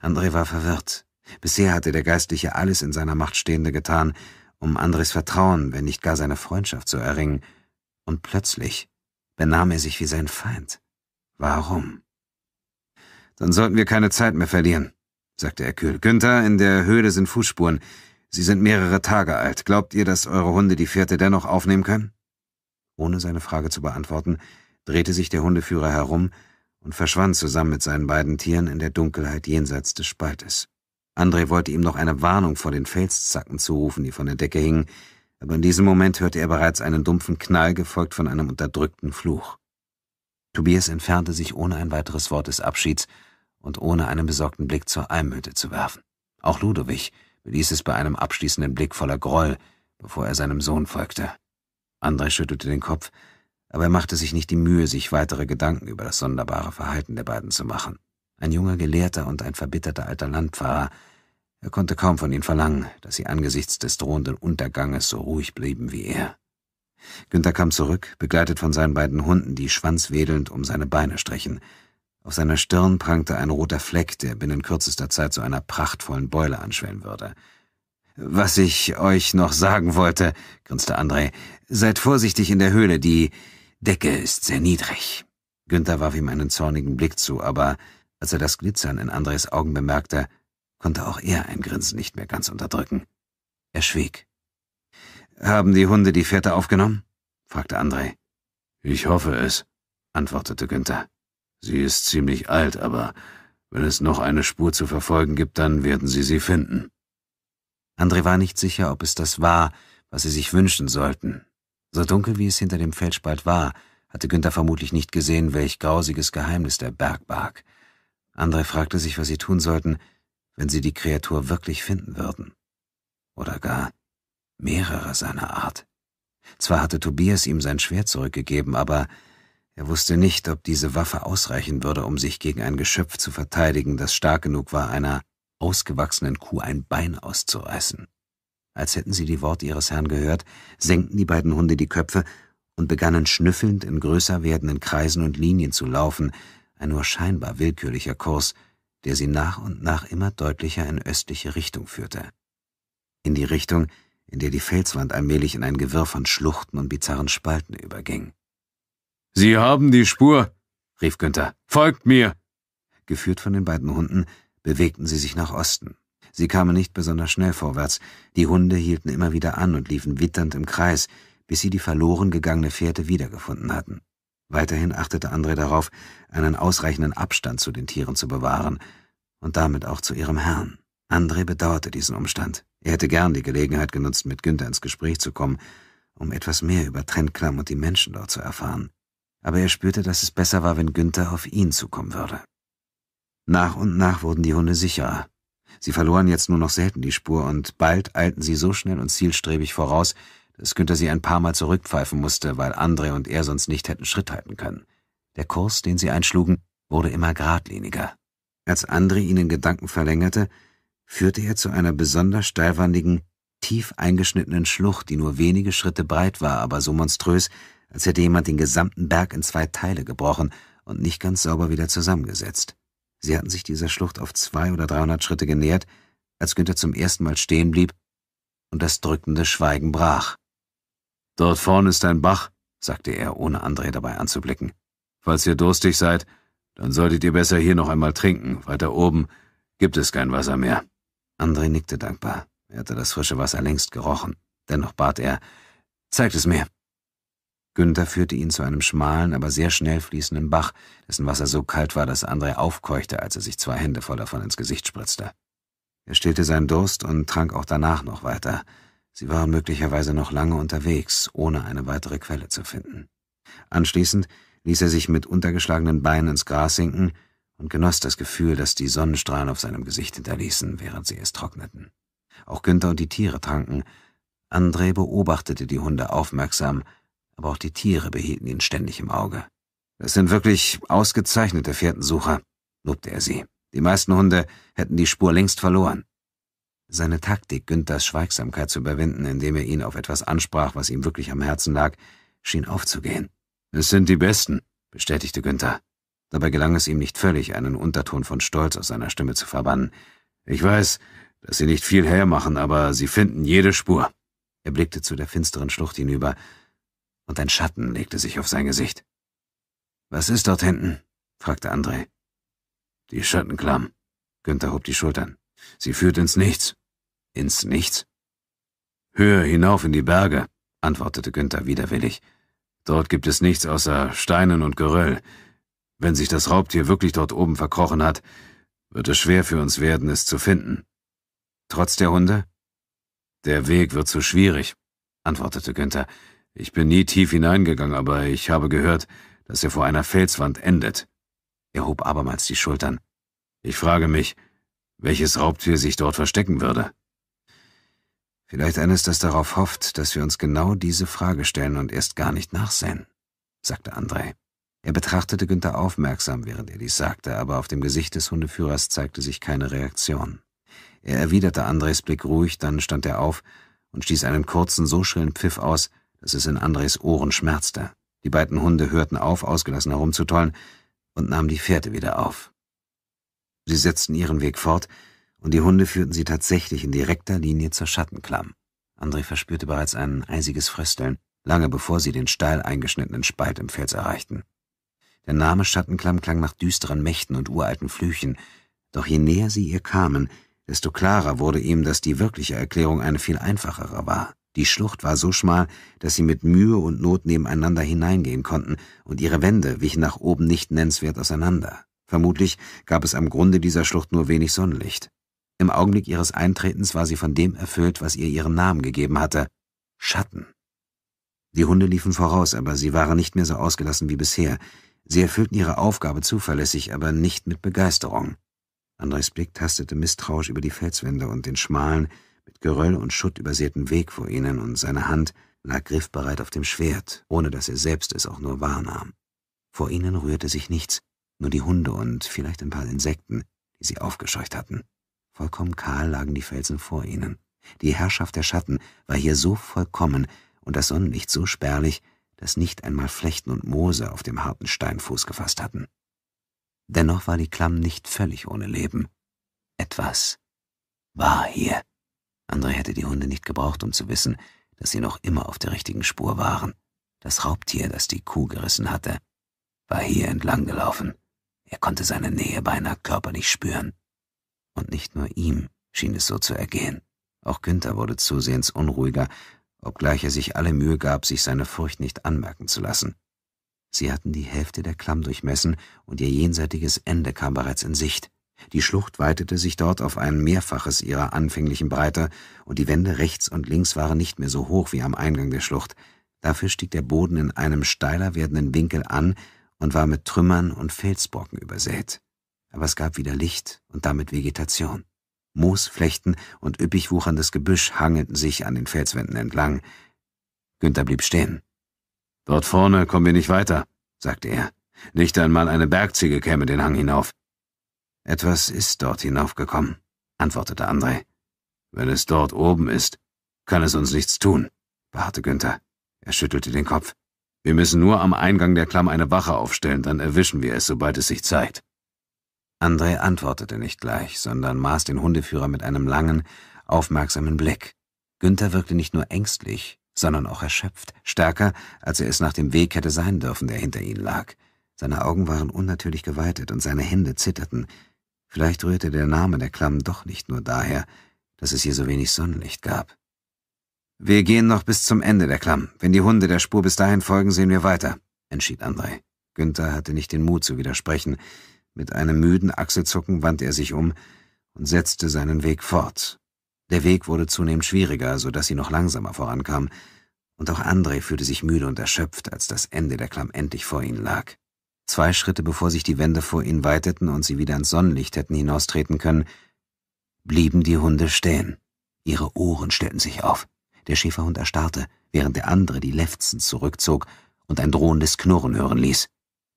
André war verwirrt. Bisher hatte der Geistliche alles in seiner Macht Stehende getan, um Andres Vertrauen, wenn nicht gar seine Freundschaft zu erringen, und plötzlich benahm er sich wie sein Feind. Warum? Dann sollten wir keine Zeit mehr verlieren, sagte er kühl. Günther, in der Höhle sind Fußspuren. Sie sind mehrere Tage alt. Glaubt ihr, dass eure Hunde die Fährte dennoch aufnehmen können? Ohne seine Frage zu beantworten, drehte sich der Hundeführer herum und verschwand zusammen mit seinen beiden Tieren in der Dunkelheit jenseits des Spaltes. André wollte ihm noch eine Warnung vor den Felszacken zurufen, die von der Decke hingen, aber in diesem Moment hörte er bereits einen dumpfen Knall, gefolgt von einem unterdrückten Fluch. Tobias entfernte sich ohne ein weiteres Wort des Abschieds und ohne einen besorgten Blick zur Almhütte zu werfen. Auch Ludovic beließ es bei einem abschließenden Blick voller Groll, bevor er seinem Sohn folgte. André schüttelte den Kopf aber er machte sich nicht die Mühe, sich weitere Gedanken über das sonderbare Verhalten der beiden zu machen. Ein junger Gelehrter und ein verbitterter alter Landfahrer. Er konnte kaum von ihnen verlangen, dass sie angesichts des drohenden Unterganges so ruhig blieben wie er. Günther kam zurück, begleitet von seinen beiden Hunden, die schwanzwedelnd um seine Beine strichen. Auf seiner Stirn prangte ein roter Fleck, der binnen kürzester Zeit zu einer prachtvollen Beule anschwellen würde. Was ich euch noch sagen wollte, grinste André, seid vorsichtig in der Höhle, die Decke ist sehr niedrig. Günther warf ihm einen zornigen Blick zu, aber als er das Glitzern in Andres Augen bemerkte, konnte auch er ein Grinsen nicht mehr ganz unterdrücken. Er schwieg. Haben die Hunde die Fährte aufgenommen? fragte André. Ich hoffe es, antwortete Günther. Sie ist ziemlich alt, aber wenn es noch eine Spur zu verfolgen gibt, dann werden sie sie finden. André war nicht sicher, ob es das war, was sie sich wünschen sollten, so dunkel wie es hinter dem Felsspalt war, hatte Günther vermutlich nicht gesehen, welch grausiges Geheimnis der Berg barg. André fragte sich, was sie tun sollten, wenn sie die Kreatur wirklich finden würden. Oder gar mehrere seiner Art. Zwar hatte Tobias ihm sein Schwert zurückgegeben, aber er wusste nicht, ob diese Waffe ausreichen würde, um sich gegen ein Geschöpf zu verteidigen, das stark genug war, einer ausgewachsenen Kuh ein Bein auszureißen. Als hätten sie die Worte ihres Herrn gehört, senkten die beiden Hunde die Köpfe und begannen schnüffelnd in größer werdenden Kreisen und Linien zu laufen, ein nur scheinbar willkürlicher Kurs, der sie nach und nach immer deutlicher in östliche Richtung führte. In die Richtung, in der die Felswand allmählich in ein Gewirr von Schluchten und bizarren Spalten überging. Sie haben die Spur, rief Günther. Folgt mir! Geführt von den beiden Hunden bewegten sie sich nach Osten. Sie kamen nicht besonders schnell vorwärts, die Hunde hielten immer wieder an und liefen witternd im Kreis, bis sie die verloren gegangene Fährte wiedergefunden hatten. Weiterhin achtete André darauf, einen ausreichenden Abstand zu den Tieren zu bewahren und damit auch zu ihrem Herrn. André bedauerte diesen Umstand. Er hätte gern die Gelegenheit genutzt, mit Günther ins Gespräch zu kommen, um etwas mehr über Trendklamm und die Menschen dort zu erfahren. Aber er spürte, dass es besser war, wenn Günther auf ihn zukommen würde. Nach und nach wurden die Hunde sicherer. Sie verloren jetzt nur noch selten die Spur und bald eilten sie so schnell und zielstrebig voraus, dass Günther sie ein paar Mal zurückpfeifen musste, weil André und er sonst nicht hätten Schritt halten können. Der Kurs, den sie einschlugen, wurde immer geradliniger. Als André ihn in Gedanken verlängerte, führte er zu einer besonders steilwandigen, tief eingeschnittenen Schlucht, die nur wenige Schritte breit war, aber so monströs, als hätte jemand den gesamten Berg in zwei Teile gebrochen und nicht ganz sauber wieder zusammengesetzt. Sie hatten sich dieser Schlucht auf zwei oder dreihundert Schritte genähert, als Günther zum ersten Mal stehen blieb und das drückende Schweigen brach. Dort vorn ist ein Bach, sagte er, ohne André dabei anzublicken. Falls ihr durstig seid, dann solltet ihr besser hier noch einmal trinken. Weiter oben gibt es kein Wasser mehr. André nickte dankbar. Er hatte das frische Wasser längst gerochen. Dennoch bat er, zeigt es mir. Günther führte ihn zu einem schmalen, aber sehr schnell fließenden Bach, dessen Wasser so kalt war, dass André aufkeuchte, als er sich zwei Hände voll davon ins Gesicht spritzte. Er stillte seinen Durst und trank auch danach noch weiter. Sie waren möglicherweise noch lange unterwegs, ohne eine weitere Quelle zu finden. Anschließend ließ er sich mit untergeschlagenen Beinen ins Gras sinken und genoss das Gefühl, das die Sonnenstrahlen auf seinem Gesicht hinterließen, während sie es trockneten. Auch Günther und die Tiere tranken. André beobachtete die Hunde aufmerksam, aber auch die Tiere behielten ihn ständig im Auge. Das sind wirklich ausgezeichnete Fährtensucher, lobte er sie. Die meisten Hunde hätten die Spur längst verloren. Seine Taktik, Günthers Schweigsamkeit zu überwinden, indem er ihn auf etwas ansprach, was ihm wirklich am Herzen lag, schien aufzugehen. Es sind die Besten, bestätigte Günther. Dabei gelang es ihm nicht völlig, einen Unterton von Stolz aus seiner Stimme zu verbannen. Ich weiß, dass sie nicht viel hermachen, aber sie finden jede Spur. Er blickte zu der finsteren Schlucht hinüber, und ein Schatten legte sich auf sein Gesicht. Was ist dort hinten? fragte André. Die Schattenklamm. Günther hob die Schultern. Sie führt ins Nichts. Ins Nichts? Höher hinauf in die Berge, antwortete Günther widerwillig. Dort gibt es nichts außer Steinen und Geröll. Wenn sich das Raubtier wirklich dort oben verkrochen hat, wird es schwer für uns werden, es zu finden. Trotz der Hunde? Der Weg wird zu schwierig, antwortete Günther. Ich bin nie tief hineingegangen, aber ich habe gehört, dass er vor einer Felswand endet. Er hob abermals die Schultern. Ich frage mich, welches Raubtier sich dort verstecken würde. Vielleicht eines, das darauf hofft, dass wir uns genau diese Frage stellen und erst gar nicht nachsehen, sagte André. Er betrachtete Günther aufmerksam, während er dies sagte, aber auf dem Gesicht des Hundeführers zeigte sich keine Reaktion. Er erwiderte Andres Blick ruhig, dann stand er auf und stieß einen kurzen, so schrillen Pfiff aus, dass es in Andres Ohren schmerzte. Die beiden Hunde hörten auf, ausgelassen herumzutollen, und nahmen die Fährte wieder auf. Sie setzten ihren Weg fort, und die Hunde führten sie tatsächlich in direkter Linie zur Schattenklamm. André verspürte bereits ein eisiges Frösteln, lange bevor sie den steil eingeschnittenen Spalt im Fels erreichten. Der Name Schattenklamm klang nach düsteren Mächten und uralten Flüchen, doch je näher sie ihr kamen, desto klarer wurde ihm, dass die wirkliche Erklärung eine viel einfachere war. Die Schlucht war so schmal, dass sie mit Mühe und Not nebeneinander hineingehen konnten, und ihre Wände wichen nach oben nicht nennenswert auseinander. Vermutlich gab es am Grunde dieser Schlucht nur wenig Sonnenlicht. Im Augenblick ihres Eintretens war sie von dem erfüllt, was ihr ihren Namen gegeben hatte Schatten. Die Hunde liefen voraus, aber sie waren nicht mehr so ausgelassen wie bisher. Sie erfüllten ihre Aufgabe zuverlässig, aber nicht mit Begeisterung. Andres Blick tastete misstrauisch über die Felswände und den schmalen, mit Geröll und Schutt übersäten Weg vor ihnen und seine Hand lag griffbereit auf dem Schwert, ohne dass er selbst es auch nur wahrnahm. Vor ihnen rührte sich nichts, nur die Hunde und vielleicht ein paar Insekten, die sie aufgescheucht hatten. Vollkommen kahl lagen die Felsen vor ihnen. Die Herrschaft der Schatten war hier so vollkommen und das Sonnenlicht so spärlich, dass nicht einmal Flechten und Moose auf dem harten Steinfuß Fuß gefasst hatten. Dennoch war die Klamm nicht völlig ohne Leben. Etwas war hier. André hätte die Hunde nicht gebraucht, um zu wissen, dass sie noch immer auf der richtigen Spur waren. Das Raubtier, das die Kuh gerissen hatte, war hier entlang gelaufen. Er konnte seine Nähe beinahe körperlich spüren. Und nicht nur ihm schien es so zu ergehen. Auch Günther wurde zusehends unruhiger, obgleich er sich alle Mühe gab, sich seine Furcht nicht anmerken zu lassen. Sie hatten die Hälfte der Klamm durchmessen und ihr jenseitiges Ende kam bereits in Sicht. Die Schlucht weitete sich dort auf ein Mehrfaches ihrer anfänglichen Breite, und die Wände rechts und links waren nicht mehr so hoch wie am Eingang der Schlucht. Dafür stieg der Boden in einem steiler werdenden Winkel an und war mit Trümmern und Felsbrocken übersät. Aber es gab wieder Licht und damit Vegetation. Moosflechten und üppig wucherndes Gebüsch hangelten sich an den Felswänden entlang. Günther blieb stehen. Dort vorne kommen wir nicht weiter, sagte er. Nicht einmal eine Bergziege käme den Hang hinauf. Etwas ist dort hinaufgekommen, antwortete André. Wenn es dort oben ist, kann es uns nichts tun, beharrte Günther. Er schüttelte den Kopf. Wir müssen nur am Eingang der Klamm eine Wache aufstellen, dann erwischen wir es, sobald es sich zeigt. André antwortete nicht gleich, sondern maß den Hundeführer mit einem langen, aufmerksamen Blick. Günther wirkte nicht nur ängstlich, sondern auch erschöpft, stärker, als er es nach dem Weg hätte sein dürfen, der hinter ihnen lag. Seine Augen waren unnatürlich geweitet und seine Hände zitterten. Vielleicht rührte der Name der Klamm doch nicht nur daher, dass es hier so wenig Sonnenlicht gab. Wir gehen noch bis zum Ende der Klamm. Wenn die Hunde der Spur bis dahin folgen, sehen wir weiter, entschied Andrei. Günther hatte nicht den Mut zu widersprechen. Mit einem müden Achselzucken wandte er sich um und setzte seinen Weg fort. Der Weg wurde zunehmend schwieriger, so dass sie noch langsamer vorankam, und auch Andrei fühlte sich müde und erschöpft, als das Ende der Klamm endlich vor ihnen lag. Zwei Schritte bevor sich die Wände vor ihnen weiteten und sie wieder ins Sonnenlicht hätten hinaustreten können, blieben die Hunde stehen. Ihre Ohren stellten sich auf. Der Schäferhund erstarrte, während der andere die Lefzen zurückzog und ein drohendes Knurren hören ließ.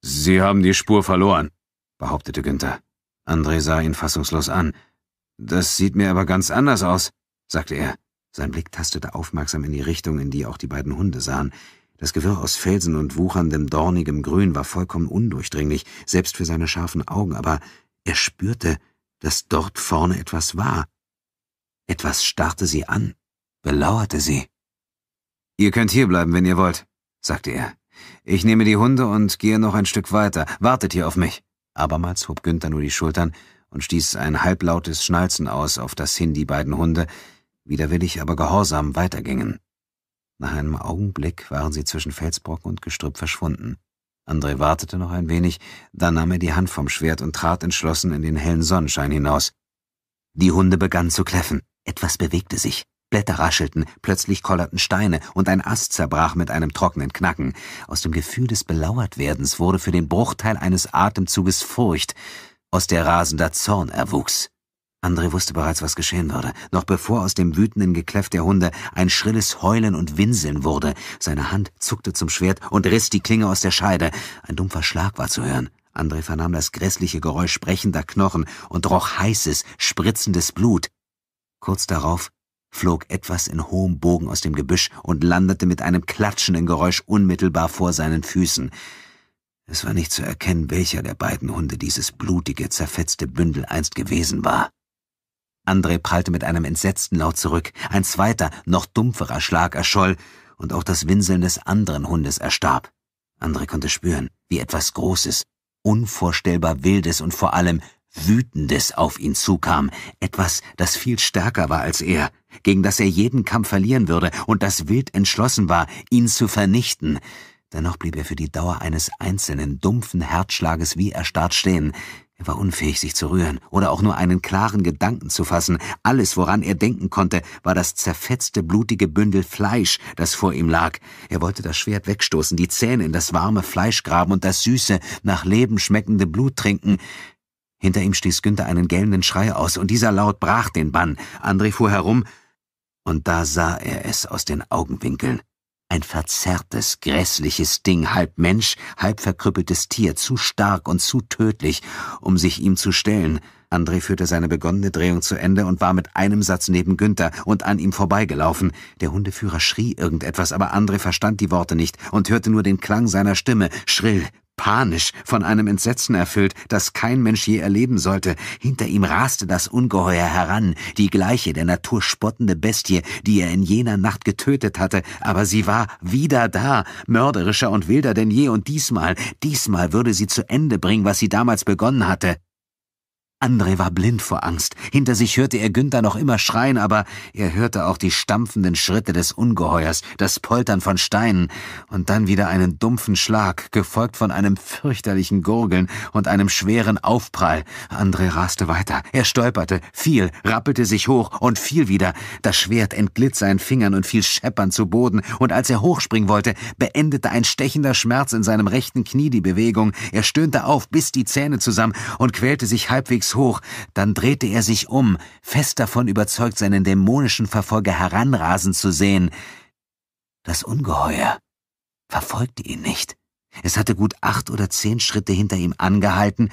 Sie haben die Spur verloren, behauptete Günther. André sah ihn fassungslos an. Das sieht mir aber ganz anders aus, sagte er. Sein Blick tastete aufmerksam in die Richtung, in die auch die beiden Hunde sahen. Das Gewirr aus Felsen und wucherndem, dornigem Grün war vollkommen undurchdringlich, selbst für seine scharfen Augen, aber er spürte, dass dort vorne etwas war. Etwas starrte sie an, belauerte sie. Ihr könnt hierbleiben, wenn ihr wollt, sagte er. Ich nehme die Hunde und gehe noch ein Stück weiter. Wartet hier auf mich. Abermals hob Günther nur die Schultern und stieß ein halblautes Schnalzen aus, auf das hin die beiden Hunde, widerwillig aber gehorsam, weitergingen. Nach einem Augenblick waren sie zwischen Felsbrocken und Gestrüpp verschwunden. André wartete noch ein wenig, dann nahm er die Hand vom Schwert und trat entschlossen in den hellen Sonnenschein hinaus. Die Hunde begannen zu kläffen. Etwas bewegte sich. Blätter raschelten, plötzlich kollerten Steine und ein Ast zerbrach mit einem trockenen Knacken. Aus dem Gefühl des Belauertwerdens wurde für den Bruchteil eines Atemzuges Furcht, aus der rasender Zorn erwuchs. André wusste bereits, was geschehen würde. Noch bevor aus dem wütenden Gekläff der Hunde ein schrilles Heulen und Winseln wurde, seine Hand zuckte zum Schwert und riss die Klinge aus der Scheide. Ein dumpfer Schlag war zu hören. André vernahm das grässliche Geräusch brechender Knochen und roch heißes, spritzendes Blut. Kurz darauf flog etwas in hohem Bogen aus dem Gebüsch und landete mit einem klatschenden Geräusch unmittelbar vor seinen Füßen. Es war nicht zu erkennen, welcher der beiden Hunde dieses blutige, zerfetzte Bündel einst gewesen war. André prallte mit einem entsetzten Laut zurück. Ein zweiter, noch dumpferer Schlag erscholl, und auch das Winseln des anderen Hundes erstarb. André konnte spüren, wie etwas Großes, unvorstellbar Wildes und vor allem Wütendes auf ihn zukam, etwas, das viel stärker war als er, gegen das er jeden Kampf verlieren würde und das wild entschlossen war, ihn zu vernichten. Dennoch blieb er für die Dauer eines einzelnen dumpfen Herzschlages wie erstarrt stehen, er war unfähig, sich zu rühren oder auch nur einen klaren Gedanken zu fassen. Alles, woran er denken konnte, war das zerfetzte, blutige Bündel Fleisch, das vor ihm lag. Er wollte das Schwert wegstoßen, die Zähne in das warme Fleisch graben und das süße, nach Leben schmeckende Blut trinken. Hinter ihm stieß Günther einen gellenden Schrei aus, und dieser Laut brach den Bann. André fuhr herum, und da sah er es aus den Augenwinkeln. Ein verzerrtes, grässliches Ding, halb Mensch, halb verkrüppeltes Tier, zu stark und zu tödlich, um sich ihm zu stellen. André führte seine begonnene Drehung zu Ende und war mit einem Satz neben Günther und an ihm vorbeigelaufen. Der Hundeführer schrie irgendetwas, aber André verstand die Worte nicht und hörte nur den Klang seiner Stimme, schrill, panisch, von einem Entsetzen erfüllt, das kein Mensch je erleben sollte. Hinter ihm raste das Ungeheuer heran, die gleiche der Natur spottende Bestie, die er in jener Nacht getötet hatte, aber sie war wieder da, mörderischer und wilder denn je, und diesmal, diesmal würde sie zu Ende bringen, was sie damals begonnen hatte. André war blind vor Angst. Hinter sich hörte er Günther noch immer schreien, aber er hörte auch die stampfenden Schritte des Ungeheuers, das Poltern von Steinen und dann wieder einen dumpfen Schlag, gefolgt von einem fürchterlichen Gurgeln und einem schweren Aufprall. André raste weiter. Er stolperte, fiel, rappelte sich hoch und fiel wieder. Das Schwert entglitt seinen Fingern und fiel scheppernd zu Boden. Und als er hochspringen wollte, beendete ein stechender Schmerz in seinem rechten Knie die Bewegung. Er stöhnte auf, biss die Zähne zusammen und quälte sich halbwegs halbwegs hoch, dann drehte er sich um, fest davon überzeugt, seinen dämonischen Verfolger heranrasen zu sehen. Das Ungeheuer verfolgte ihn nicht. Es hatte gut acht oder zehn Schritte hinter ihm angehalten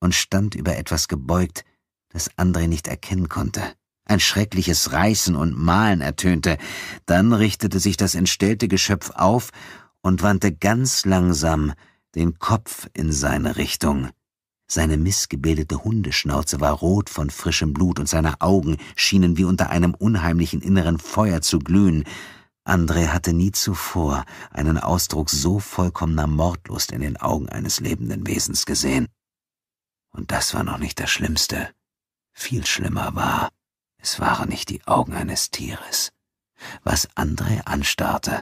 und stand über etwas gebeugt, das André nicht erkennen konnte. Ein schreckliches Reißen und Malen ertönte. Dann richtete sich das entstellte Geschöpf auf und wandte ganz langsam den Kopf in seine Richtung. Seine missgebildete Hundeschnauze war rot von frischem Blut und seine Augen schienen wie unter einem unheimlichen inneren Feuer zu glühen. André hatte nie zuvor einen Ausdruck so vollkommener Mordlust in den Augen eines lebenden Wesens gesehen. Und das war noch nicht das Schlimmste. Viel schlimmer war, es waren nicht die Augen eines Tieres. Was André anstarrte,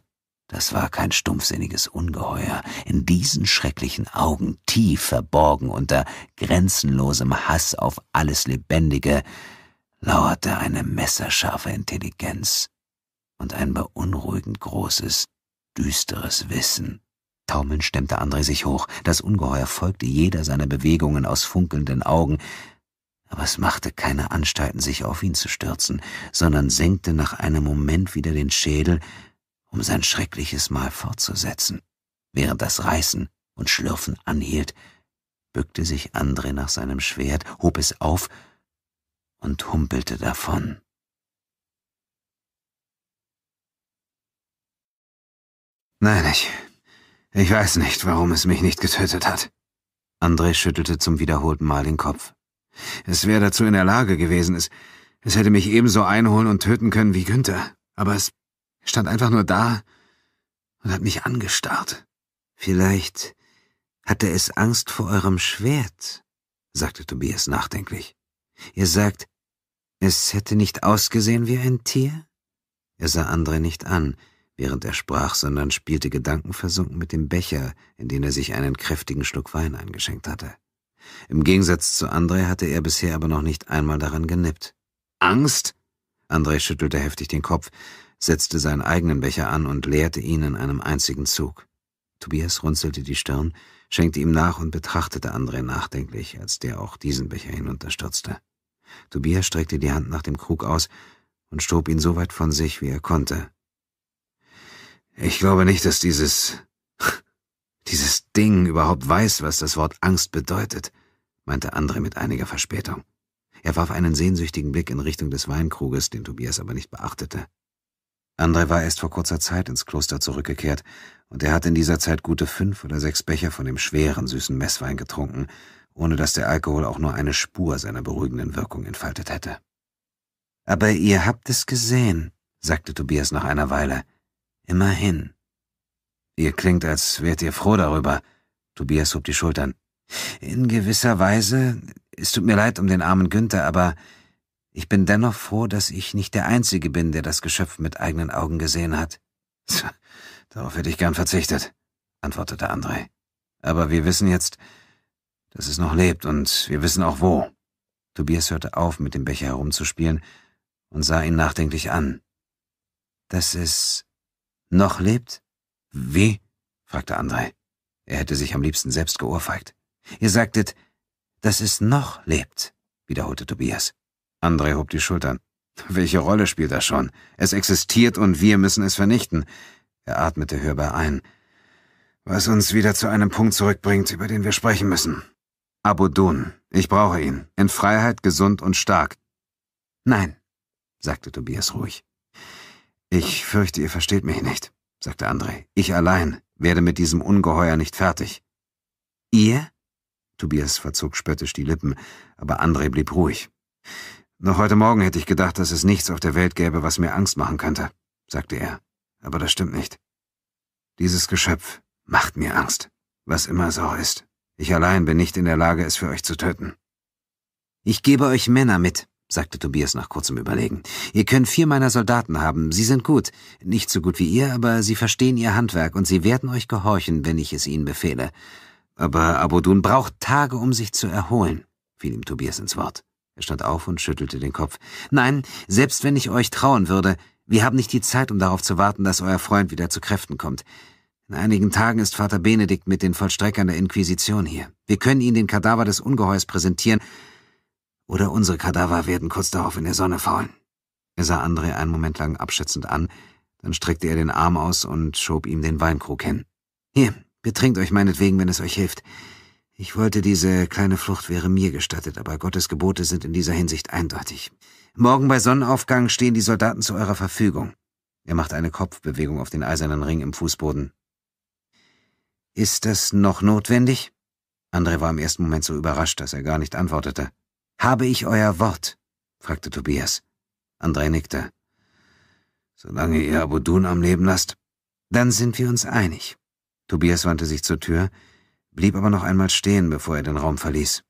das war kein stumpfsinniges Ungeheuer. In diesen schrecklichen Augen, tief verborgen unter grenzenlosem Hass auf alles Lebendige, lauerte eine messerscharfe Intelligenz und ein beunruhigend großes, düsteres Wissen. Taumelnd stemmte André sich hoch. Das Ungeheuer folgte jeder seiner Bewegungen aus funkelnden Augen, aber es machte keine Anstalten, sich auf ihn zu stürzen, sondern senkte nach einem Moment wieder den Schädel um sein schreckliches Mal fortzusetzen. Während das Reißen und Schlürfen anhielt, bückte sich André nach seinem Schwert, hob es auf und humpelte davon. Nein, ich. Ich weiß nicht, warum es mich nicht getötet hat. André schüttelte zum wiederholten Mal den Kopf. Es wäre dazu in der Lage gewesen, es, es hätte mich ebenso einholen und töten können wie Günther, aber es er stand einfach nur da und hat mich angestarrt. Vielleicht hatte es Angst vor eurem Schwert, sagte Tobias nachdenklich. Ihr sagt, es hätte nicht ausgesehen wie ein Tier? Er sah André nicht an, während er sprach, sondern spielte gedankenversunken mit dem Becher, in den er sich einen kräftigen Schluck Wein eingeschenkt hatte. Im Gegensatz zu André hatte er bisher aber noch nicht einmal daran genippt. Angst? André schüttelte heftig den Kopf, setzte seinen eigenen Becher an und leerte ihn in einem einzigen Zug. Tobias runzelte die Stirn, schenkte ihm nach und betrachtete André nachdenklich, als der auch diesen Becher hinunterstürzte. Tobias streckte die Hand nach dem Krug aus und stob ihn so weit von sich, wie er konnte. Ich glaube nicht, dass dieses dieses Ding überhaupt weiß, was das Wort Angst bedeutet, meinte André mit einiger Verspätung. Er warf einen sehnsüchtigen Blick in Richtung des Weinkruges, den Tobias aber nicht beachtete. André war erst vor kurzer Zeit ins Kloster zurückgekehrt, und er hat in dieser Zeit gute fünf oder sechs Becher von dem schweren, süßen Messwein getrunken, ohne dass der Alkohol auch nur eine Spur seiner beruhigenden Wirkung entfaltet hätte. Aber ihr habt es gesehen, sagte Tobias nach einer Weile. Immerhin. Ihr klingt, als wärt ihr froh darüber. Tobias hob die Schultern. In gewisser Weise, es tut mir leid um den armen Günther, aber ich bin dennoch froh, dass ich nicht der Einzige bin, der das Geschöpf mit eigenen Augen gesehen hat. Darauf hätte ich gern verzichtet, antwortete André. Aber wir wissen jetzt, dass es noch lebt und wir wissen auch wo. Tobias hörte auf, mit dem Becher herumzuspielen und sah ihn nachdenklich an. Dass es noch lebt? Wie? fragte André. Er hätte sich am liebsten selbst geohrfeigt. Ihr sagtet, dass es noch lebt, wiederholte Tobias. André hob die Schultern. Welche Rolle spielt das schon? Es existiert und wir müssen es vernichten. Er atmete hörbar ein. Was uns wieder zu einem Punkt zurückbringt, über den wir sprechen müssen. Abudun, ich brauche ihn. In Freiheit, gesund und stark. Nein, sagte Tobias ruhig. Ich fürchte, ihr versteht mich nicht, sagte André. Ich allein werde mit diesem Ungeheuer nicht fertig. Ihr? Tobias verzog spöttisch die Lippen, aber André blieb ruhig. Noch heute Morgen hätte ich gedacht, dass es nichts auf der Welt gäbe, was mir Angst machen könnte, sagte er. Aber das stimmt nicht. Dieses Geschöpf macht mir Angst, was immer es auch ist. Ich allein bin nicht in der Lage, es für euch zu töten. Ich gebe euch Männer mit, sagte Tobias nach kurzem Überlegen. Ihr könnt vier meiner Soldaten haben, sie sind gut, nicht so gut wie ihr, aber sie verstehen ihr Handwerk und sie werden euch gehorchen, wenn ich es ihnen befehle. Aber Abodun braucht Tage, um sich zu erholen, fiel ihm Tobias ins Wort. Er stand auf und schüttelte den Kopf. Nein, selbst wenn ich euch trauen würde, wir haben nicht die Zeit, um darauf zu warten, dass euer Freund wieder zu Kräften kommt. In einigen Tagen ist Vater Benedikt mit den Vollstreckern der Inquisition hier. Wir können ihnen den Kadaver des Ungeheuers präsentieren, oder unsere Kadaver werden kurz darauf in der Sonne faulen. Er sah André einen Moment lang abschätzend an, dann streckte er den Arm aus und schob ihm den Weinkrug hin. Hier, betrinkt euch meinetwegen, wenn es euch hilft. Ich wollte, diese kleine Flucht wäre mir gestattet, aber Gottes Gebote sind in dieser Hinsicht eindeutig. Morgen bei Sonnenaufgang stehen die Soldaten zu eurer Verfügung. Er macht eine Kopfbewegung auf den eisernen Ring im Fußboden. Ist das noch notwendig? André war im ersten Moment so überrascht, dass er gar nicht antwortete. Habe ich euer Wort? fragte Tobias. André nickte. Solange ihr Abudun am Leben lasst. Dann sind wir uns einig. Tobias wandte sich zur Tür, blieb aber noch einmal stehen, bevor er den Raum verließ.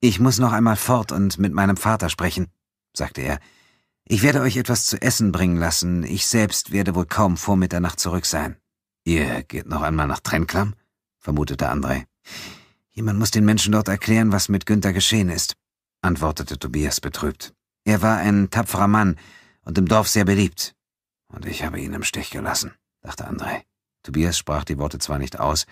Ich muss noch einmal fort und mit meinem Vater sprechen, sagte er. Ich werde euch etwas zu essen bringen lassen, ich selbst werde wohl kaum vor Mitternacht zurück sein. Ihr geht noch einmal nach Trennklamm? vermutete André. Jemand muss den Menschen dort erklären, was mit Günther geschehen ist, antwortete Tobias betrübt. Er war ein tapferer Mann und im Dorf sehr beliebt. Und ich habe ihn im Stich gelassen, dachte André. Tobias sprach die Worte zwar nicht aus,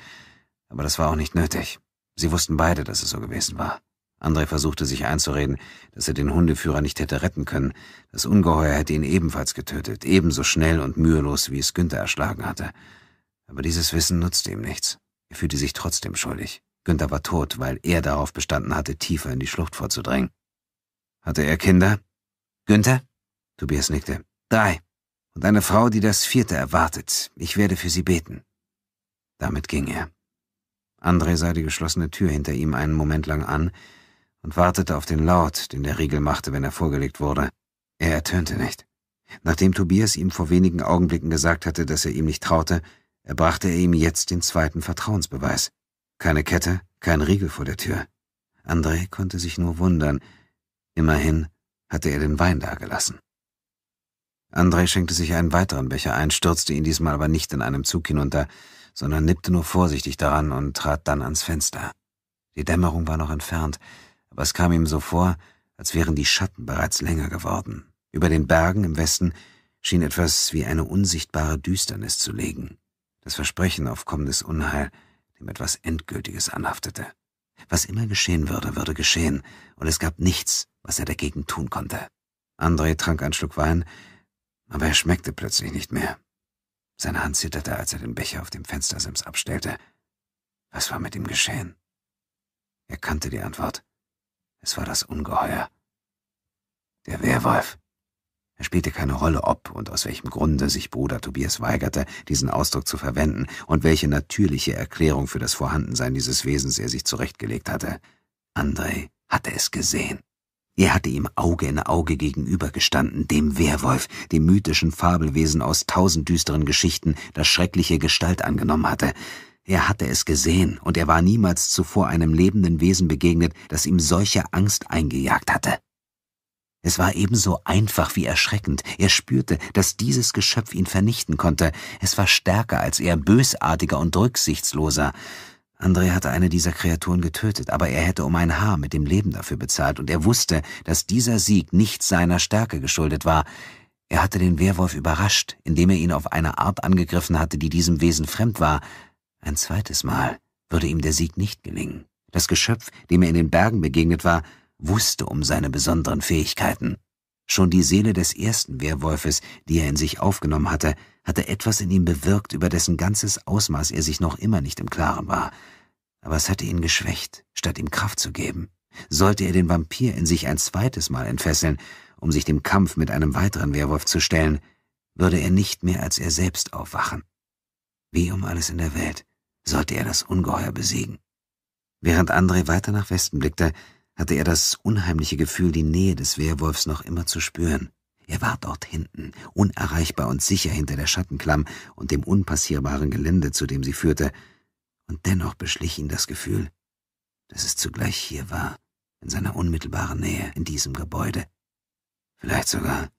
aber das war auch nicht nötig. Sie wussten beide, dass es so gewesen war. André versuchte sich einzureden, dass er den Hundeführer nicht hätte retten können. Das Ungeheuer hätte ihn ebenfalls getötet, ebenso schnell und mühelos, wie es Günther erschlagen hatte. Aber dieses Wissen nutzte ihm nichts. Er fühlte sich trotzdem schuldig. Günther war tot, weil er darauf bestanden hatte, tiefer in die Schlucht vorzudrängen. Hatte er Kinder? Günther? Tobias nickte. Drei. Und eine Frau, die das vierte erwartet. Ich werde für sie beten. Damit ging er. André sah die geschlossene Tür hinter ihm einen Moment lang an und wartete auf den Laut, den der Riegel machte, wenn er vorgelegt wurde. Er ertönte nicht. Nachdem Tobias ihm vor wenigen Augenblicken gesagt hatte, dass er ihm nicht traute, erbrachte er ihm jetzt den zweiten Vertrauensbeweis. Keine Kette, kein Riegel vor der Tür. André konnte sich nur wundern. Immerhin hatte er den Wein dagelassen. André schenkte sich einen weiteren Becher ein, stürzte ihn diesmal aber nicht in einem Zug hinunter, sondern nippte nur vorsichtig daran und trat dann ans Fenster. Die Dämmerung war noch entfernt, aber es kam ihm so vor, als wären die Schatten bereits länger geworden. Über den Bergen im Westen schien etwas wie eine unsichtbare Düsternis zu legen. Das Versprechen auf kommendes Unheil, dem etwas Endgültiges anhaftete. Was immer geschehen würde, würde geschehen, und es gab nichts, was er dagegen tun konnte. André trank einen Schluck Wein, aber er schmeckte plötzlich nicht mehr. Seine Hand zitterte, als er den Becher auf dem Fenstersims abstellte. Was war mit ihm geschehen? Er kannte die Antwort. Es war das Ungeheuer. Der Werwolf. Es spielte keine Rolle, ob und aus welchem Grunde sich Bruder Tobias weigerte, diesen Ausdruck zu verwenden und welche natürliche Erklärung für das Vorhandensein dieses Wesens er sich zurechtgelegt hatte. André hatte es gesehen. Er hatte ihm Auge in Auge gegenübergestanden, dem Werwolf, dem mythischen Fabelwesen aus tausend düsteren Geschichten, das schreckliche Gestalt angenommen hatte. Er hatte es gesehen, und er war niemals zuvor einem lebenden Wesen begegnet, das ihm solche Angst eingejagt hatte. Es war ebenso einfach wie erschreckend. Er spürte, dass dieses Geschöpf ihn vernichten konnte. Es war stärker als er, bösartiger und rücksichtsloser. André hatte eine dieser Kreaturen getötet, aber er hätte um ein Haar mit dem Leben dafür bezahlt, und er wusste, dass dieser Sieg nicht seiner Stärke geschuldet war. Er hatte den Werwolf überrascht, indem er ihn auf eine Art angegriffen hatte, die diesem Wesen fremd war. Ein zweites Mal würde ihm der Sieg nicht gelingen. Das Geschöpf, dem er in den Bergen begegnet war, wusste um seine besonderen Fähigkeiten. Schon die Seele des ersten Werwolfes, die er in sich aufgenommen hatte, hatte etwas in ihm bewirkt, über dessen ganzes Ausmaß er sich noch immer nicht im Klaren war. Aber es hatte ihn geschwächt, statt ihm Kraft zu geben. Sollte er den Vampir in sich ein zweites Mal entfesseln, um sich dem Kampf mit einem weiteren Werwolf zu stellen, würde er nicht mehr als er selbst aufwachen. Wie um alles in der Welt sollte er das Ungeheuer besiegen. Während André weiter nach Westen blickte, hatte er das unheimliche Gefühl, die Nähe des Werwolfs noch immer zu spüren. Er war dort hinten, unerreichbar und sicher hinter der Schattenklamm und dem unpassierbaren Gelände, zu dem sie führte, und dennoch beschlich ihn das Gefühl, dass es zugleich hier war, in seiner unmittelbaren Nähe, in diesem Gebäude, vielleicht sogar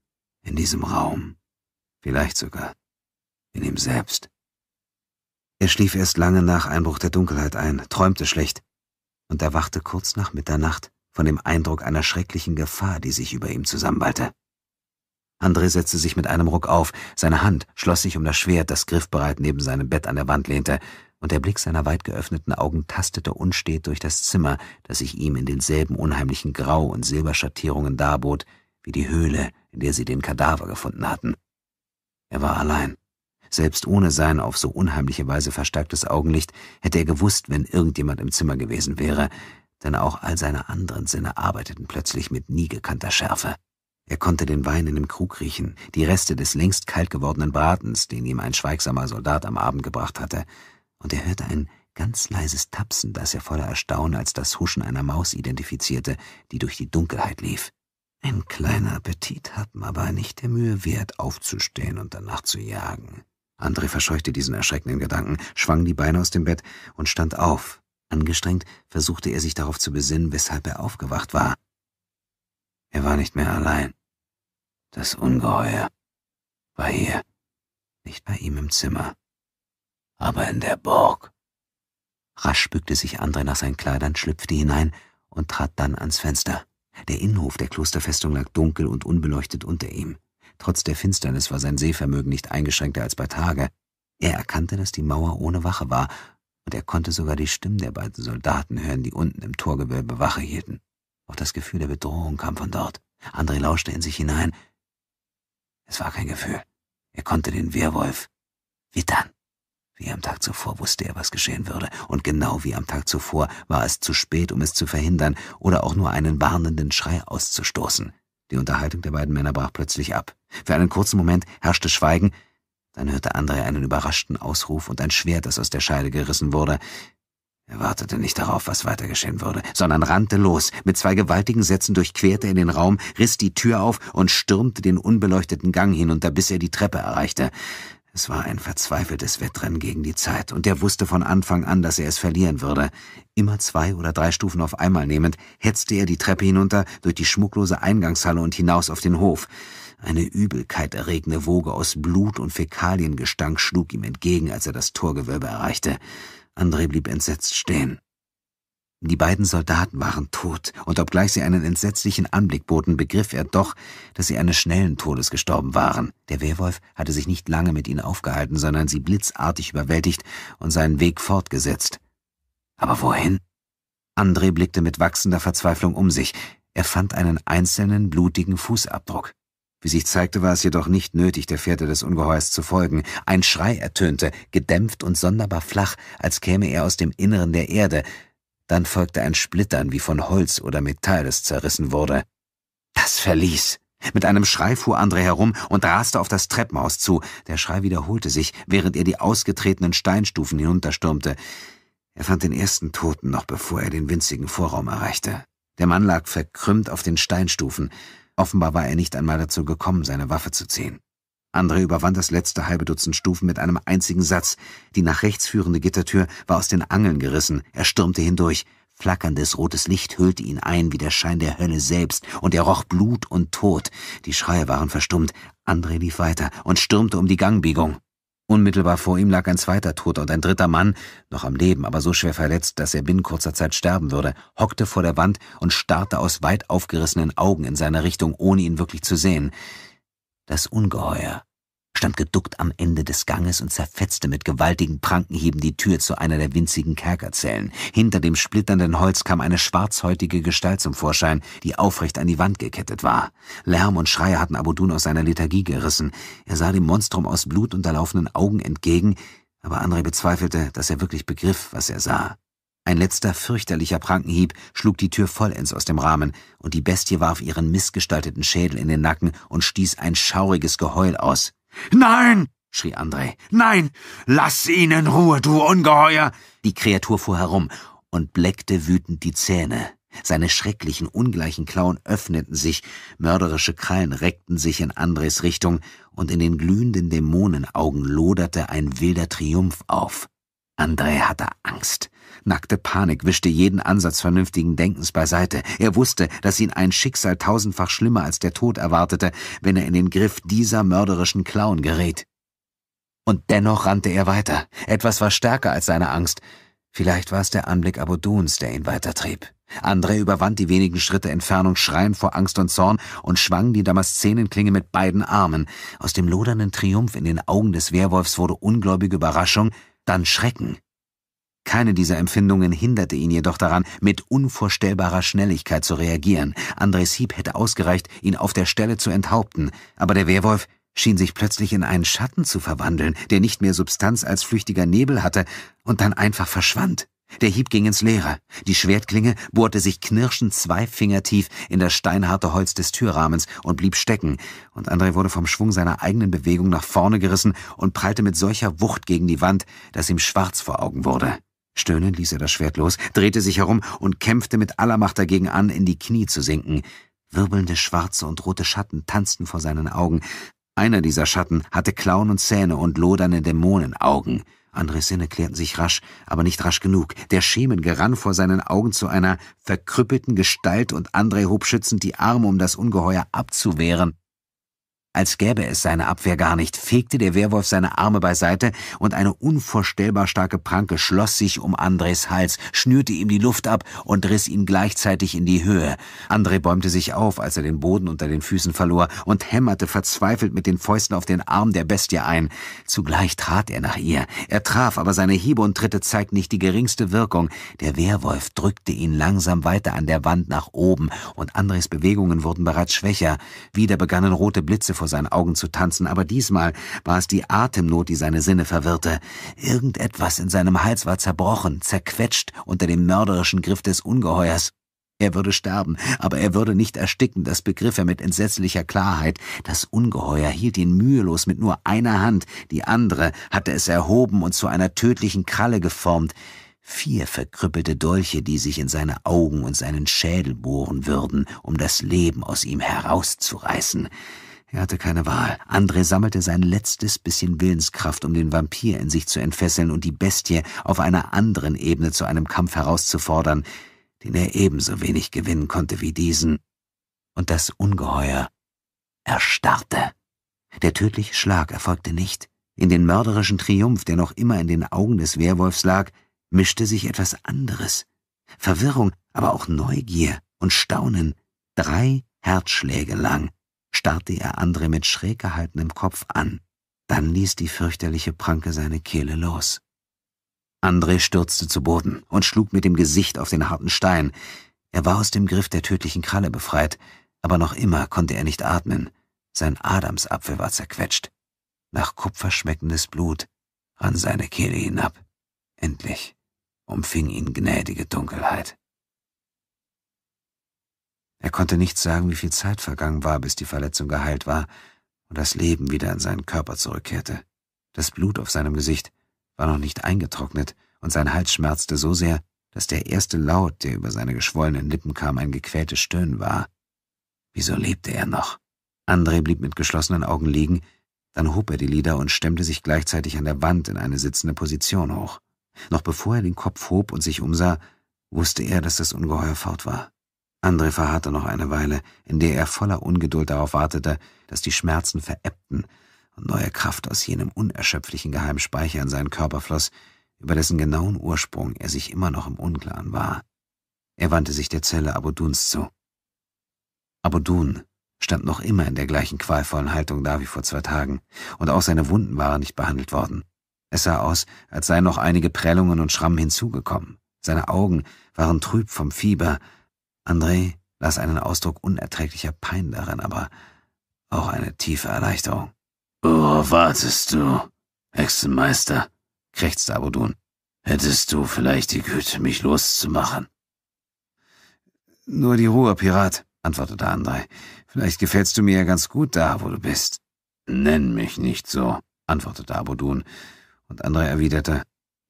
in diesem Raum, vielleicht sogar in ihm selbst. Er schlief erst lange nach Einbruch der Dunkelheit ein, träumte schlecht und erwachte kurz nach Mitternacht von dem Eindruck einer schrecklichen Gefahr, die sich über ihm zusammenballte. André setzte sich mit einem Ruck auf, seine Hand schloss sich um das Schwert, das griffbereit neben seinem Bett an der Wand lehnte, und der Blick seiner weit geöffneten Augen tastete unstet durch das Zimmer, das sich ihm in denselben unheimlichen Grau- und Silberschattierungen darbot, wie die Höhle, in der sie den Kadaver gefunden hatten. Er war allein. Selbst ohne sein auf so unheimliche Weise verstärktes Augenlicht hätte er gewusst, wenn irgendjemand im Zimmer gewesen wäre, denn auch all seine anderen Sinne arbeiteten plötzlich mit nie gekannter Schärfe. Er konnte den Wein in dem Krug riechen, die Reste des längst kalt gewordenen Bratens, den ihm ein schweigsamer Soldat am Abend gebracht hatte, und er hörte ein ganz leises Tapsen, das er voller Erstaunen als das Huschen einer Maus identifizierte, die durch die Dunkelheit lief. Ein kleiner Appetit hatten, aber nicht der Mühe wert, aufzustehen und danach zu jagen. André verscheuchte diesen erschreckenden Gedanken, schwang die Beine aus dem Bett und stand auf. Angestrengt versuchte er sich darauf zu besinnen, weshalb er aufgewacht war. Er war nicht mehr allein. Das Ungeheuer war hier, nicht bei ihm im Zimmer, aber in der Burg. Rasch bückte sich André nach seinen Kleidern, schlüpfte hinein und trat dann ans Fenster. Der Innenhof der Klosterfestung lag dunkel und unbeleuchtet unter ihm. Trotz der Finsternis war sein Sehvermögen nicht eingeschränkter als bei Tage. Er erkannte, dass die Mauer ohne Wache war, und er konnte sogar die Stimmen der beiden Soldaten hören, die unten im Torgewölbe Wache hielten. Auch das Gefühl der Bedrohung kam von dort. André lauschte in sich hinein, es war kein Gefühl. Er konnte den Werwolf wittern. Wie am Tag zuvor wusste er, was geschehen würde, und genau wie am Tag zuvor war es zu spät, um es zu verhindern oder auch nur einen warnenden Schrei auszustoßen. Die Unterhaltung der beiden Männer brach plötzlich ab. Für einen kurzen Moment herrschte Schweigen, dann hörte André einen überraschten Ausruf und ein Schwert, das aus der Scheide gerissen wurde. Er wartete nicht darauf, was weiter geschehen würde, sondern rannte los. Mit zwei gewaltigen Sätzen durchquerte er den Raum, riss die Tür auf und stürmte den unbeleuchteten Gang hinunter, bis er die Treppe erreichte. Es war ein verzweifeltes Wettrennen gegen die Zeit, und er wusste von Anfang an, dass er es verlieren würde. Immer zwei oder drei Stufen auf einmal nehmend, hetzte er die Treppe hinunter, durch die schmucklose Eingangshalle und hinaus auf den Hof. Eine Übelkeit erregende Woge aus Blut und Fäkaliengestank schlug ihm entgegen, als er das Torgewölbe erreichte. André blieb entsetzt stehen. Die beiden Soldaten waren tot, und obgleich sie einen entsetzlichen Anblick boten, begriff er doch, dass sie eines schnellen Todes gestorben waren. Der Wehrwolf hatte sich nicht lange mit ihnen aufgehalten, sondern sie blitzartig überwältigt und seinen Weg fortgesetzt. Aber wohin? André blickte mit wachsender Verzweiflung um sich. Er fand einen einzelnen blutigen Fußabdruck. Wie sich zeigte, war es jedoch nicht nötig, der Fährte des Ungeheuers zu folgen. Ein Schrei ertönte, gedämpft und sonderbar flach, als käme er aus dem Inneren der Erde. Dann folgte ein Splittern wie von Holz oder Metall, das zerrissen wurde. Das verließ. Mit einem Schrei fuhr André herum und raste auf das Treppenhaus zu. Der Schrei wiederholte sich, während er die ausgetretenen Steinstufen hinunterstürmte. Er fand den ersten Toten noch bevor er den winzigen Vorraum erreichte. Der Mann lag verkrümmt auf den Steinstufen. Offenbar war er nicht einmal dazu gekommen, seine Waffe zu ziehen. André überwand das letzte halbe Dutzend Stufen mit einem einzigen Satz. Die nach rechts führende Gittertür war aus den Angeln gerissen. Er stürmte hindurch. Flackerndes rotes Licht hüllte ihn ein wie der Schein der Hölle selbst, und er roch Blut und Tod. Die Schreie waren verstummt. André lief weiter und stürmte um die Gangbiegung. Unmittelbar vor ihm lag ein zweiter Toter und ein dritter Mann, noch am Leben, aber so schwer verletzt, dass er binnen kurzer Zeit sterben würde, hockte vor der Wand und starrte aus weit aufgerissenen Augen in seine Richtung, ohne ihn wirklich zu sehen. Das Ungeheuer stand geduckt am Ende des Ganges und zerfetzte mit gewaltigen Prankenhieben die Tür zu einer der winzigen Kerkerzellen. Hinter dem splitternden Holz kam eine schwarzhäutige Gestalt zum Vorschein, die aufrecht an die Wand gekettet war. Lärm und Schreie hatten Abudun aus seiner Lethargie gerissen. Er sah dem Monstrum aus blutunterlaufenen Augen entgegen, aber André bezweifelte, dass er wirklich begriff, was er sah. Ein letzter fürchterlicher Prankenhieb schlug die Tür vollends aus dem Rahmen, und die Bestie warf ihren missgestalteten Schädel in den Nacken und stieß ein schauriges Geheul aus. Nein! schrie Andrei. Nein! Lass ihnen Ruhe, du Ungeheuer! Die Kreatur fuhr herum und bleckte wütend die Zähne. Seine schrecklichen, ungleichen Klauen öffneten sich, mörderische Krallen reckten sich in Andres Richtung, und in den glühenden Dämonenaugen loderte ein wilder Triumph auf. Andrei hatte Angst. Nackte Panik wischte jeden Ansatz vernünftigen Denkens beiseite. Er wusste, dass ihn ein Schicksal tausendfach schlimmer als der Tod erwartete, wenn er in den Griff dieser mörderischen Clown gerät. Und dennoch rannte er weiter. Etwas war stärker als seine Angst. Vielleicht war es der Anblick Abuduns, der ihn weitertrieb. André überwand die wenigen Schritte Entfernung schreiend vor Angst und Zorn und schwang die Damaszenenklinge mit beiden Armen. Aus dem lodernden Triumph in den Augen des Werwolfs wurde ungläubige Überraschung, dann Schrecken. Keine dieser Empfindungen hinderte ihn jedoch daran, mit unvorstellbarer Schnelligkeit zu reagieren. Andres Hieb hätte ausgereicht, ihn auf der Stelle zu enthaupten, aber der Werwolf schien sich plötzlich in einen Schatten zu verwandeln, der nicht mehr Substanz als flüchtiger Nebel hatte und dann einfach verschwand. Der Hieb ging ins Leere. Die Schwertklinge bohrte sich knirschend zwei Finger tief in das steinharte Holz des Türrahmens und blieb stecken, und André wurde vom Schwung seiner eigenen Bewegung nach vorne gerissen und prallte mit solcher Wucht gegen die Wand, dass ihm schwarz vor Augen wurde. Stöhnend ließ er das Schwert los, drehte sich herum und kämpfte mit aller Macht dagegen an, in die Knie zu sinken. Wirbelnde schwarze und rote Schatten tanzten vor seinen Augen. Einer dieser Schatten hatte Klauen und Zähne und lodernde Dämonenaugen. Andres Sinne klärten sich rasch, aber nicht rasch genug. Der Schemen gerann vor seinen Augen zu einer verkrüppelten Gestalt und André hob schützend die Arme, um das Ungeheuer abzuwehren. Als gäbe es seine Abwehr gar nicht, fegte der Werwolf seine Arme beiseite und eine unvorstellbar starke Pranke schloss sich um Andres Hals, schnürte ihm die Luft ab und riss ihn gleichzeitig in die Höhe. André bäumte sich auf, als er den Boden unter den Füßen verlor und hämmerte verzweifelt mit den Fäusten auf den Arm der Bestie ein. Zugleich trat er nach ihr. Er traf, aber seine Hiebe und Tritte zeigten nicht die geringste Wirkung. Der Werwolf drückte ihn langsam weiter an der Wand nach oben und Andres Bewegungen wurden bereits schwächer. Wieder begannen rote Blitze vor seinen Augen zu tanzen, aber diesmal war es die Atemnot, die seine Sinne verwirrte. Irgendetwas in seinem Hals war zerbrochen, zerquetscht unter dem mörderischen Griff des Ungeheuers. Er würde sterben, aber er würde nicht ersticken, das begriff er mit entsetzlicher Klarheit. Das Ungeheuer hielt ihn mühelos mit nur einer Hand, die andere hatte es erhoben und zu einer tödlichen Kralle geformt. Vier verkrüppelte Dolche, die sich in seine Augen und seinen Schädel bohren würden, um das Leben aus ihm herauszureißen. Er hatte keine Wahl. André sammelte sein letztes bisschen Willenskraft, um den Vampir in sich zu entfesseln und die Bestie auf einer anderen Ebene zu einem Kampf herauszufordern, den er ebenso wenig gewinnen konnte wie diesen. Und das Ungeheuer erstarrte. Der tödliche Schlag erfolgte nicht. In den mörderischen Triumph, der noch immer in den Augen des Werwolfs lag, mischte sich etwas anderes. Verwirrung, aber auch Neugier und Staunen. Drei Herzschläge lang starrte er Andre mit schräg gehaltenem Kopf an. Dann ließ die fürchterliche Pranke seine Kehle los. André stürzte zu Boden und schlug mit dem Gesicht auf den harten Stein. Er war aus dem Griff der tödlichen Kralle befreit, aber noch immer konnte er nicht atmen. Sein Adamsapfel war zerquetscht. Nach Kupfer schmeckendes Blut rann seine Kehle hinab. Endlich umfing ihn gnädige Dunkelheit. Er konnte nicht sagen, wie viel Zeit vergangen war, bis die Verletzung geheilt war und das Leben wieder in seinen Körper zurückkehrte. Das Blut auf seinem Gesicht war noch nicht eingetrocknet und sein Hals schmerzte so sehr, dass der erste Laut, der über seine geschwollenen Lippen kam, ein gequältes Stöhnen war. Wieso lebte er noch? André blieb mit geschlossenen Augen liegen, dann hob er die Lider und stemmte sich gleichzeitig an der Wand in eine sitzende Position hoch. Noch bevor er den Kopf hob und sich umsah, wusste er, dass das Ungeheuer fort war. André verharrte noch eine Weile, in der er voller Ungeduld darauf wartete, dass die Schmerzen verebbten und neue Kraft aus jenem unerschöpflichen Geheimspeicher in seinen Körper floss, über dessen genauen Ursprung er sich immer noch im Unklaren war. Er wandte sich der Zelle Aboduns zu. Abodun stand noch immer in der gleichen qualvollen Haltung da wie vor zwei Tagen, und auch seine Wunden waren nicht behandelt worden. Es sah aus, als seien noch einige Prellungen und Schrammen hinzugekommen. Seine Augen waren trüb vom Fieber, André las einen Ausdruck unerträglicher Pein darin, aber auch eine tiefe Erleichterung. Worauf wartest du, Hexenmeister? krächzte Abudun. Hättest du vielleicht die Güte, mich loszumachen? Nur die Ruhe, Pirat, antwortete Andrei. Vielleicht gefällst du mir ja ganz gut da, wo du bist. Nenn mich nicht so, antwortete Abudun, und Andrei erwiderte,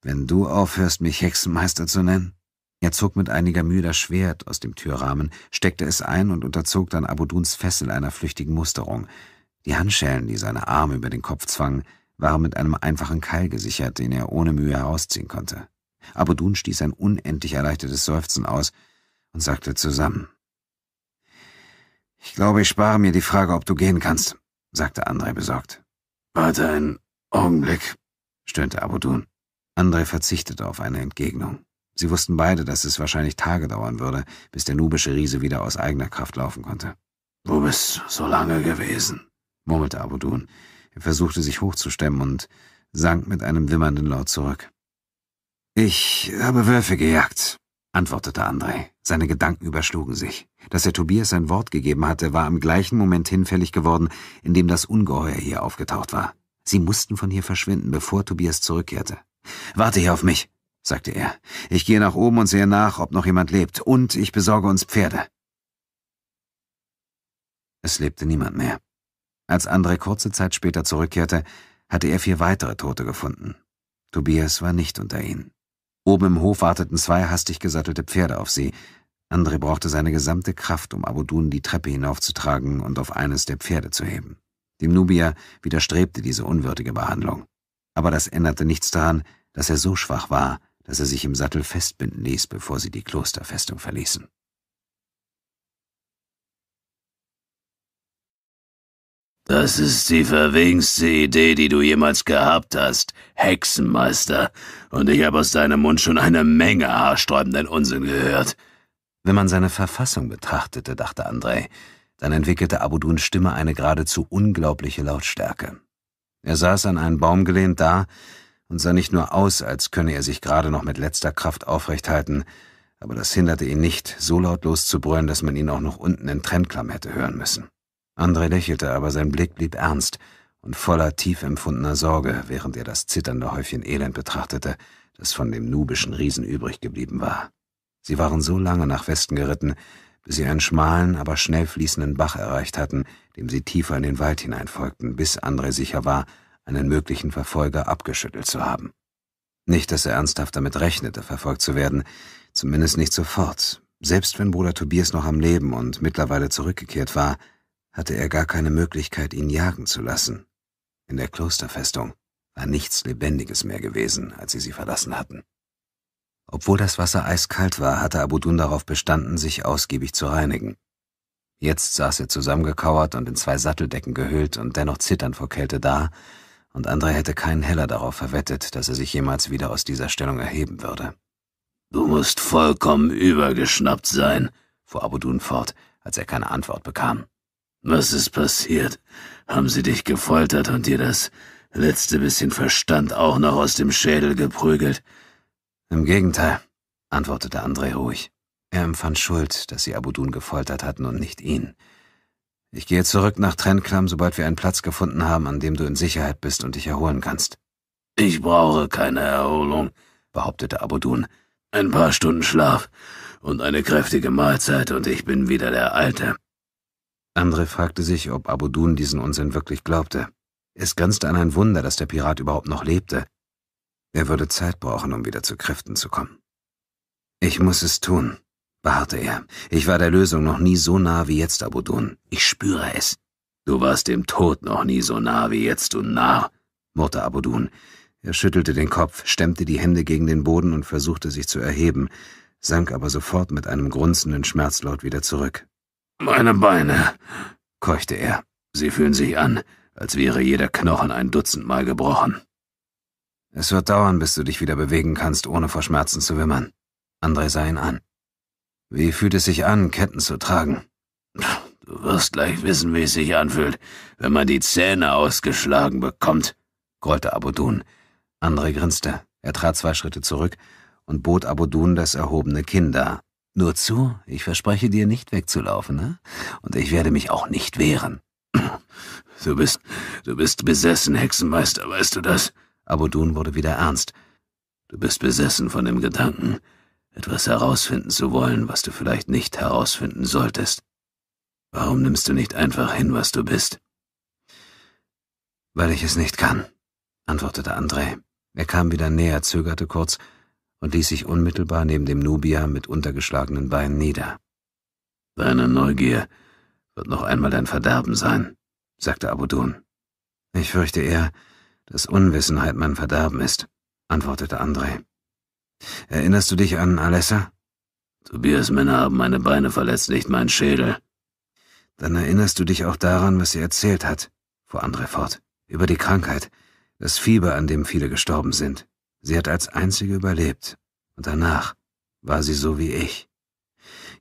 wenn du aufhörst, mich Hexenmeister zu nennen, er zog mit einiger Mühe das Schwert aus dem Türrahmen, steckte es ein und unterzog dann Abuduns Fessel einer flüchtigen Musterung. Die Handschellen, die seine Arme über den Kopf zwangen, waren mit einem einfachen Keil gesichert, den er ohne Mühe herausziehen konnte. Abudun stieß ein unendlich erleichtertes Seufzen aus und sagte zusammen. »Ich glaube, ich spare mir die Frage, ob du gehen kannst«, sagte André besorgt. »Warte einen Augenblick«, stöhnte Abudun. André verzichtete auf eine Entgegnung. Sie wussten beide, dass es wahrscheinlich Tage dauern würde, bis der nubische Riese wieder aus eigener Kraft laufen konnte. »Du bist so lange gewesen«, murmelte Abudun. Er versuchte, sich hochzustemmen und sank mit einem wimmernden Laut zurück. »Ich habe Wölfe gejagt«, antwortete André. Seine Gedanken überschlugen sich. Dass er Tobias sein Wort gegeben hatte, war im gleichen Moment hinfällig geworden, in dem das Ungeheuer hier aufgetaucht war. Sie mussten von hier verschwinden, bevor Tobias zurückkehrte. »Warte hier auf mich«, sagte er. Ich gehe nach oben und sehe nach, ob noch jemand lebt, und ich besorge uns Pferde. Es lebte niemand mehr. Als André kurze Zeit später zurückkehrte, hatte er vier weitere Tote gefunden. Tobias war nicht unter ihnen. Oben im Hof warteten zwei hastig gesattelte Pferde auf sie. André brauchte seine gesamte Kraft, um Abudun die Treppe hinaufzutragen und auf eines der Pferde zu heben. Dem Nubier widerstrebte diese unwürdige Behandlung. Aber das änderte nichts daran, dass er so schwach war, dass er sich im Sattel festbinden ließ, bevor sie die Klosterfestung verließen. Das ist die verwegenste Idee, die du jemals gehabt hast, Hexenmeister, und ich habe aus deinem Mund schon eine Menge haarsträubenden Unsinn gehört. Wenn man seine Verfassung betrachtete, dachte Andrei, dann entwickelte Abuduns Stimme eine geradezu unglaubliche Lautstärke. Er saß an einen Baum gelehnt da, und sah nicht nur aus, als könne er sich gerade noch mit letzter Kraft aufrecht halten, aber das hinderte ihn nicht, so laut loszubrüllen, dass man ihn auch noch unten in Trennklamm hätte hören müssen. André lächelte, aber sein Blick blieb ernst und voller tief empfundener Sorge, während er das zitternde Häufchen Elend betrachtete, das von dem nubischen Riesen übrig geblieben war. Sie waren so lange nach Westen geritten, bis sie einen schmalen, aber schnell fließenden Bach erreicht hatten, dem sie tiefer in den Wald hineinfolgten, bis André sicher war, einen möglichen Verfolger abgeschüttelt zu haben. Nicht, dass er ernsthaft damit rechnete, verfolgt zu werden, zumindest nicht sofort. Selbst wenn Bruder Tobias noch am Leben und mittlerweile zurückgekehrt war, hatte er gar keine Möglichkeit, ihn jagen zu lassen. In der Klosterfestung war nichts Lebendiges mehr gewesen, als sie sie verlassen hatten. Obwohl das Wasser eiskalt war, hatte Abudun darauf bestanden, sich ausgiebig zu reinigen. Jetzt saß er zusammengekauert und in zwei Satteldecken gehüllt und dennoch zitternd vor Kälte da, und André hätte keinen Heller darauf verwettet, dass er sich jemals wieder aus dieser Stellung erheben würde. Du musst vollkommen übergeschnappt sein, fuhr Abudun fort, als er keine Antwort bekam. Was ist passiert? Haben sie dich gefoltert und dir das letzte bisschen Verstand auch noch aus dem Schädel geprügelt? Im Gegenteil, antwortete André ruhig. Er empfand Schuld, dass sie Abudun gefoltert hatten und nicht ihn. Ich gehe zurück nach Trennklamm, sobald wir einen Platz gefunden haben, an dem du in Sicherheit bist und dich erholen kannst. Ich brauche keine Erholung, behauptete Abudun. Ein paar Stunden Schlaf und eine kräftige Mahlzeit und ich bin wieder der Alte. Andre fragte sich, ob Abudun diesen Unsinn wirklich glaubte. Es grenzte an ein Wunder, dass der Pirat überhaupt noch lebte. Er würde Zeit brauchen, um wieder zu Kräften zu kommen. Ich muss es tun, beharrte er. Ich war der Lösung noch nie so nah wie jetzt, Abudun. Ich spüre es. Du warst dem Tod noch nie so nah wie jetzt, du Narr, murrte Abudun. Er schüttelte den Kopf, stemmte die Hände gegen den Boden und versuchte sich zu erheben, sank aber sofort mit einem grunzenden Schmerzlaut wieder zurück. Meine Beine, keuchte er. Sie fühlen sich an, als wäre jeder Knochen ein Dutzendmal gebrochen. Es wird dauern, bis du dich wieder bewegen kannst, ohne vor Schmerzen zu wimmern. André sah ihn an. Wie fühlt es sich an, Ketten zu tragen? Du wirst gleich wissen, wie es sich anfühlt, wenn man die Zähne ausgeschlagen bekommt, grollte Abudun. André grinste. Er trat zwei Schritte zurück und bot Abudun das erhobene Kinn dar. Nur zu, ich verspreche dir nicht wegzulaufen, ne? Und ich werde mich auch nicht wehren. Du bist, du bist besessen, Hexenmeister, weißt du das? Abudun wurde wieder ernst. Du bist besessen von dem Gedanken, etwas herausfinden zu wollen, was du vielleicht nicht herausfinden solltest. Warum nimmst du nicht einfach hin, was du bist? Weil ich es nicht kann, antwortete André. Er kam wieder näher, zögerte kurz und ließ sich unmittelbar neben dem Nubier mit untergeschlagenen Beinen nieder. Deine Neugier wird noch einmal dein Verderben sein, sagte Abudun. Ich fürchte eher, dass Unwissenheit mein Verderben ist, antwortete André. Erinnerst du dich an Alessa? Tobias Männer haben meine Beine verletzt, nicht mein Schädel. Dann erinnerst du dich auch daran, was sie erzählt hat, fuhr André fort, über die Krankheit, das Fieber, an dem viele gestorben sind. Sie hat als einzige überlebt. Und danach war sie so wie ich.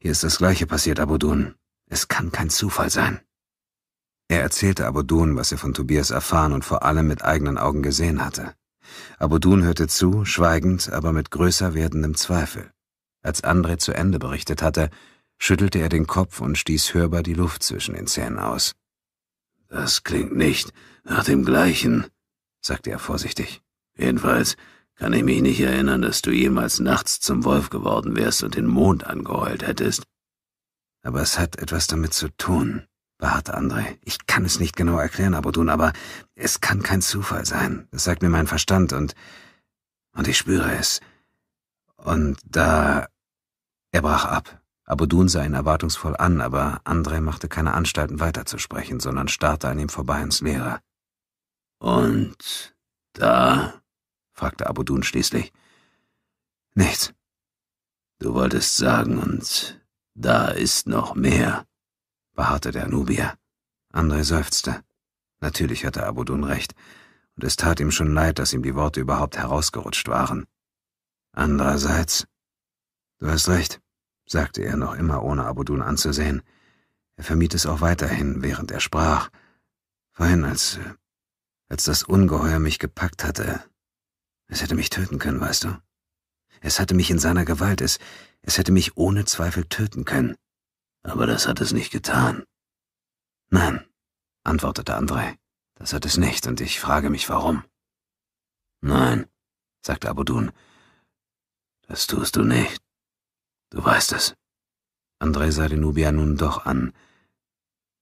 Hier ist das Gleiche passiert, Abudun. Es kann kein Zufall sein. Er erzählte Abudun, was er von Tobias erfahren und vor allem mit eigenen Augen gesehen hatte. Abudun hörte zu, schweigend, aber mit größer werdendem Zweifel. Als Andre zu Ende berichtet hatte, schüttelte er den Kopf und stieß hörbar die Luft zwischen den Zähnen aus. Das klingt nicht nach dem gleichen, sagte er vorsichtig. Jedenfalls kann ich mich nicht erinnern, dass du jemals nachts zum Wolf geworden wärst und den Mond angeheult hättest. Aber es hat etwas damit zu tun, Warte, André. Ich kann es nicht genau erklären, Abudun, aber es kann kein Zufall sein. Das sagt mir mein Verstand und, und ich spüre es. Und da, er brach ab. Abudun sah ihn erwartungsvoll an, aber André machte keine Anstalten weiterzusprechen, sondern starrte an ihm vorbei ins Leere. Und da? fragte Abudun schließlich. Nichts. Du wolltest sagen, und da ist noch mehr beharrte der Nubier. André seufzte. Natürlich hatte Abudun recht, und es tat ihm schon leid, dass ihm die Worte überhaupt herausgerutscht waren. Andererseits, du hast recht, sagte er noch immer ohne Abudun anzusehen. Er vermied es auch weiterhin, während er sprach. Vorhin, als, als das Ungeheuer mich gepackt hatte. Es hätte mich töten können, weißt du. Es hatte mich in seiner Gewalt, es, es hätte mich ohne Zweifel töten können. Aber das hat es nicht getan. Nein, antwortete Andrei, das hat es nicht, und ich frage mich warum. Nein, sagte Abudun, das tust du nicht. Du weißt es. Andrei sah den Nubia nun doch an.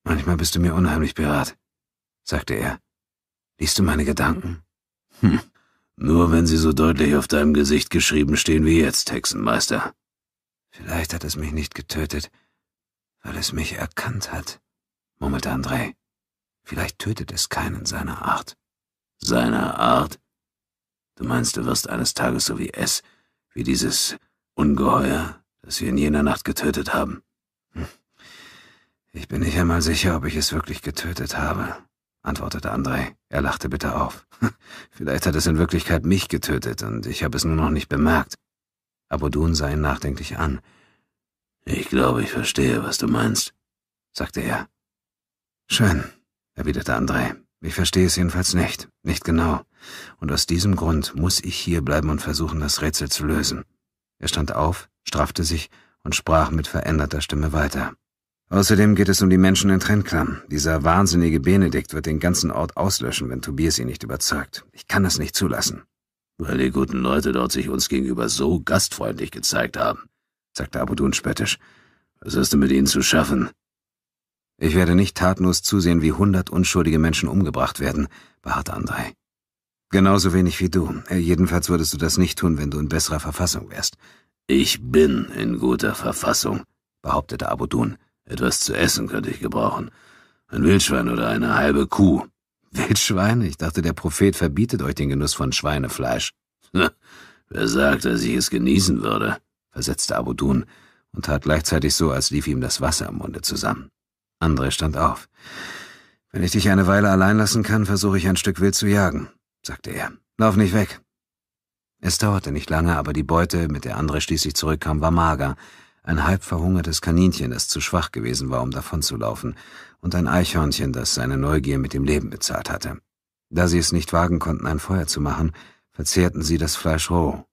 Manchmal bist du mir unheimlich berat, sagte er. Liest du meine Gedanken? Hm, nur wenn sie so deutlich auf deinem Gesicht geschrieben stehen wie jetzt, Hexenmeister. Vielleicht hat es mich nicht getötet, weil es mich erkannt hat, murmelte André. Vielleicht tötet es keinen seiner Art. Seiner Art? Du meinst, du wirst eines Tages so wie es, wie dieses Ungeheuer, das wir in jener Nacht getötet haben? Hm. Ich bin nicht einmal sicher, ob ich es wirklich getötet habe, antwortete André. Er lachte bitter auf. Vielleicht hat es in Wirklichkeit mich getötet und ich habe es nur noch nicht bemerkt. Abodun sah ihn nachdenklich an. Ich glaube, ich verstehe, was du meinst, sagte er. Schön, erwiderte André. Ich verstehe es jedenfalls nicht, nicht genau. Und aus diesem Grund muss ich hier bleiben und versuchen, das Rätsel zu lösen. Er stand auf, straffte sich und sprach mit veränderter Stimme weiter. Außerdem geht es um die Menschen in Trennklamm. Dieser wahnsinnige Benedikt wird den ganzen Ort auslöschen, wenn Tobias ihn nicht überzeugt. Ich kann das nicht zulassen. Weil die guten Leute dort sich uns gegenüber so gastfreundlich gezeigt haben sagte Abudun spöttisch. Was hast du mit ihnen zu schaffen? Ich werde nicht tatenlos zusehen, wie hundert unschuldige Menschen umgebracht werden, beharrte Andrei. Genauso wenig wie du. Äh, jedenfalls würdest du das nicht tun, wenn du in besserer Verfassung wärst. Ich bin in guter Verfassung, behauptete Abudun. Etwas zu essen könnte ich gebrauchen. Ein Wildschwein oder eine halbe Kuh. Wildschwein? Ich dachte, der Prophet verbietet euch den Genuss von Schweinefleisch. Wer sagt, dass ich es genießen würde? versetzte Abudun und tat gleichzeitig so, als lief ihm das Wasser im Munde zusammen. André stand auf. Wenn ich dich eine Weile allein lassen kann, versuche ich ein Stück wild zu jagen, sagte er. Lauf nicht weg. Es dauerte nicht lange, aber die Beute, mit der André schließlich zurückkam, war mager. Ein halb verhungertes Kaninchen, das zu schwach gewesen war, um davonzulaufen, und ein Eichhörnchen, das seine Neugier mit dem Leben bezahlt hatte. Da sie es nicht wagen konnten, ein Feuer zu machen, verzehrten sie das Fleisch roh,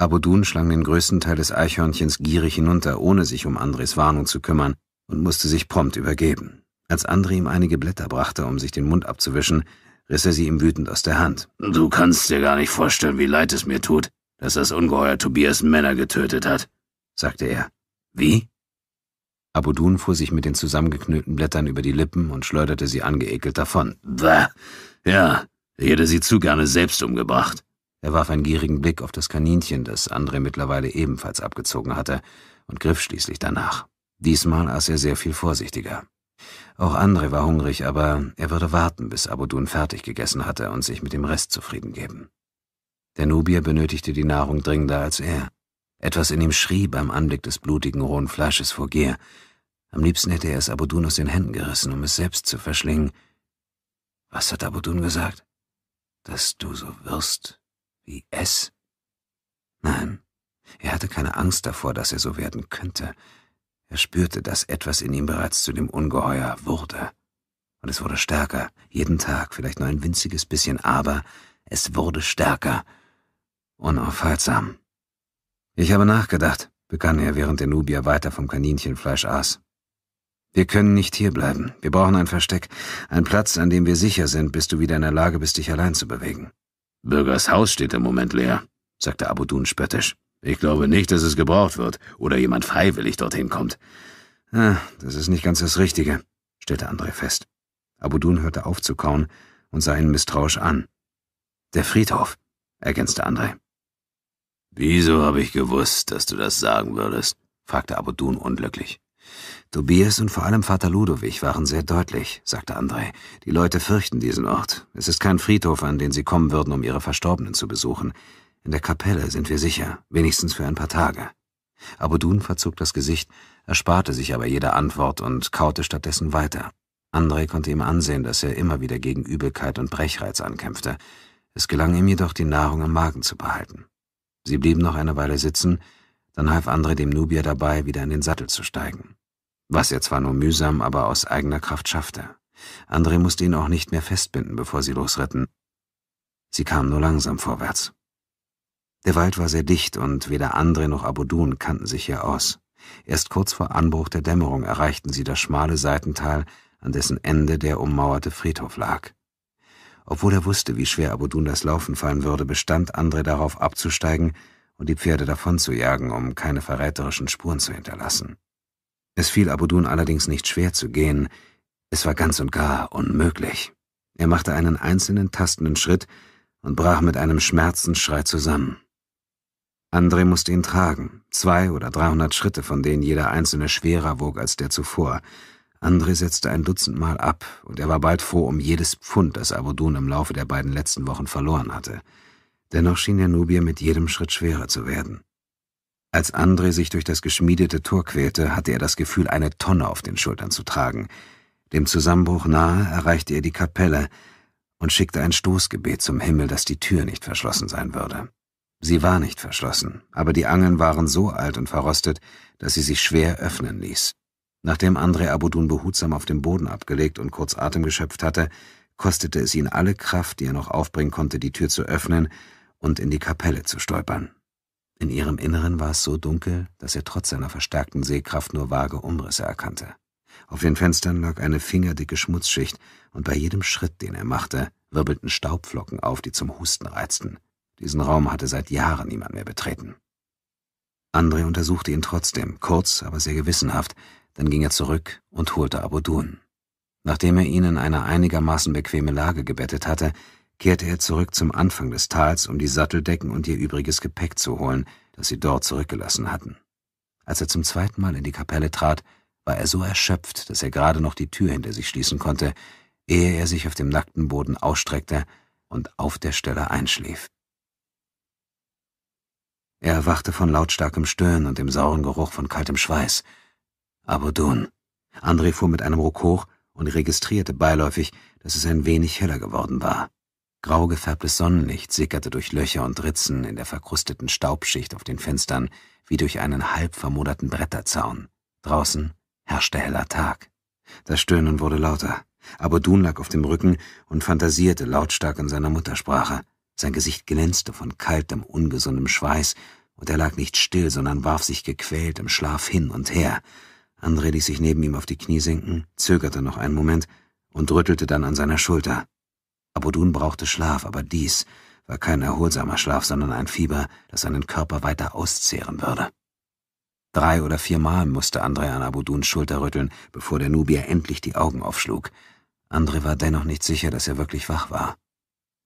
Abudun schlang den größten Teil des Eichhörnchens gierig hinunter, ohne sich um Andres Warnung zu kümmern, und musste sich prompt übergeben. Als Andre ihm einige Blätter brachte, um sich den Mund abzuwischen, riss er sie ihm wütend aus der Hand. Du kannst dir gar nicht vorstellen, wie leid es mir tut, dass das Ungeheuer Tobias Männer getötet hat, sagte er. Wie? Abudun fuhr sich mit den zusammengeknüllten Blättern über die Lippen und schleuderte sie angeekelt davon. Bah, ja, ich hätte sie zu gerne selbst umgebracht. Er warf einen gierigen Blick auf das Kaninchen, das André mittlerweile ebenfalls abgezogen hatte, und griff schließlich danach. Diesmal aß er sehr viel vorsichtiger. Auch André war hungrig, aber er würde warten, bis Abudun fertig gegessen hatte und sich mit dem Rest zufrieden geben. Der Nubier benötigte die Nahrung dringender als er. Etwas in ihm schrie beim Anblick des blutigen rohen Fleisches vor Gier. Am liebsten hätte er es Abudun aus den Händen gerissen, um es selbst zu verschlingen. Was hat Abudun gesagt? Dass du so wirst, wie es? Nein, er hatte keine Angst davor, dass er so werden könnte. Er spürte, dass etwas in ihm bereits zu dem Ungeheuer wurde. Und es wurde stärker, jeden Tag, vielleicht nur ein winziges bisschen, aber es wurde stärker. Unaufhaltsam. Ich habe nachgedacht, begann er, während der Nubier weiter vom Kaninchenfleisch aß. Wir können nicht hierbleiben. Wir brauchen ein Versteck, einen Platz, an dem wir sicher sind, bis du wieder in der Lage bist, dich allein zu bewegen. Bürgers Haus steht im Moment leer, sagte Abudun spöttisch. Ich glaube nicht, dass es gebraucht wird oder jemand freiwillig dorthin kommt. Ah, das ist nicht ganz das Richtige, stellte André fest. Abudun hörte auf zu kauen und sah ihn misstrauisch an. Der Friedhof, ergänzte André. Wieso habe ich gewusst, dass du das sagen würdest? fragte Abudun unglücklich. Tobias und vor allem Vater Ludovic waren sehr deutlich, sagte André. Die Leute fürchten diesen Ort. Es ist kein Friedhof, an den sie kommen würden, um ihre Verstorbenen zu besuchen. In der Kapelle sind wir sicher, wenigstens für ein paar Tage. Abudun verzog das Gesicht, ersparte sich aber jede Antwort und kaute stattdessen weiter. André konnte ihm ansehen, dass er immer wieder gegen Übelkeit und Brechreiz ankämpfte. Es gelang ihm jedoch, die Nahrung im Magen zu behalten. Sie blieben noch eine Weile sitzen, dann half André dem Nubier dabei, wieder in den Sattel zu steigen was er zwar nur mühsam, aber aus eigener Kraft schaffte. André musste ihn auch nicht mehr festbinden, bevor sie losritten. Sie kamen nur langsam vorwärts. Der Wald war sehr dicht und weder André noch Abudun kannten sich hier aus. Erst kurz vor Anbruch der Dämmerung erreichten sie das schmale Seitental, an dessen Ende der ummauerte Friedhof lag. Obwohl er wusste, wie schwer Abudun das Laufen fallen würde, bestand André darauf abzusteigen und die Pferde davon zu jagen, um keine verräterischen Spuren zu hinterlassen. Es fiel Abudun allerdings nicht schwer zu gehen, es war ganz und gar unmöglich. Er machte einen einzelnen tastenden Schritt und brach mit einem Schmerzensschrei zusammen. André musste ihn tragen, zwei oder dreihundert Schritte, von denen jeder einzelne schwerer wog als der zuvor. André setzte ein Dutzendmal ab, und er war bald froh um jedes Pfund, das Abudun im Laufe der beiden letzten Wochen verloren hatte. Dennoch schien der Nubier mit jedem Schritt schwerer zu werden. Als André sich durch das geschmiedete Tor quälte, hatte er das Gefühl, eine Tonne auf den Schultern zu tragen. Dem Zusammenbruch nahe erreichte er die Kapelle und schickte ein Stoßgebet zum Himmel, dass die Tür nicht verschlossen sein würde. Sie war nicht verschlossen, aber die Angeln waren so alt und verrostet, dass sie sich schwer öffnen ließ. Nachdem André Abudun behutsam auf dem Boden abgelegt und kurz Atem geschöpft hatte, kostete es ihn alle Kraft, die er noch aufbringen konnte, die Tür zu öffnen und in die Kapelle zu stolpern. In ihrem Inneren war es so dunkel, dass er trotz seiner verstärkten Sehkraft nur vage Umrisse erkannte. Auf den Fenstern lag eine fingerdicke Schmutzschicht, und bei jedem Schritt, den er machte, wirbelten Staubflocken auf, die zum Husten reizten. Diesen Raum hatte seit Jahren niemand mehr betreten. André untersuchte ihn trotzdem, kurz, aber sehr gewissenhaft, dann ging er zurück und holte Abodun. Nachdem er ihn in eine einigermaßen bequeme Lage gebettet hatte, kehrte er zurück zum Anfang des Tals, um die Satteldecken und ihr übriges Gepäck zu holen, das sie dort zurückgelassen hatten. Als er zum zweiten Mal in die Kapelle trat, war er so erschöpft, dass er gerade noch die Tür hinter sich schließen konnte, ehe er sich auf dem nackten Boden ausstreckte und auf der Stelle einschlief. Er erwachte von lautstarkem Stöhnen und dem sauren Geruch von kaltem Schweiß. Aber Abudun. André fuhr mit einem Ruck hoch und registrierte beiläufig, dass es ein wenig heller geworden war. Grau gefärbtes Sonnenlicht sickerte durch Löcher und Ritzen in der verkrusteten Staubschicht auf den Fenstern wie durch einen halb vermoderten Bretterzaun. Draußen herrschte heller Tag. Das Stöhnen wurde lauter. Aber Dun lag auf dem Rücken und fantasierte lautstark in seiner Muttersprache. Sein Gesicht glänzte von kaltem, ungesundem Schweiß, und er lag nicht still, sondern warf sich gequält im Schlaf hin und her. André ließ sich neben ihm auf die Knie sinken, zögerte noch einen Moment und rüttelte dann an seiner Schulter. Abudun brauchte Schlaf, aber dies war kein erholsamer Schlaf, sondern ein Fieber, das seinen Körper weiter auszehren würde. Drei oder viermal musste Andre an Abuduns Schulter rütteln, bevor der Nubier endlich die Augen aufschlug. Andre war dennoch nicht sicher, dass er wirklich wach war.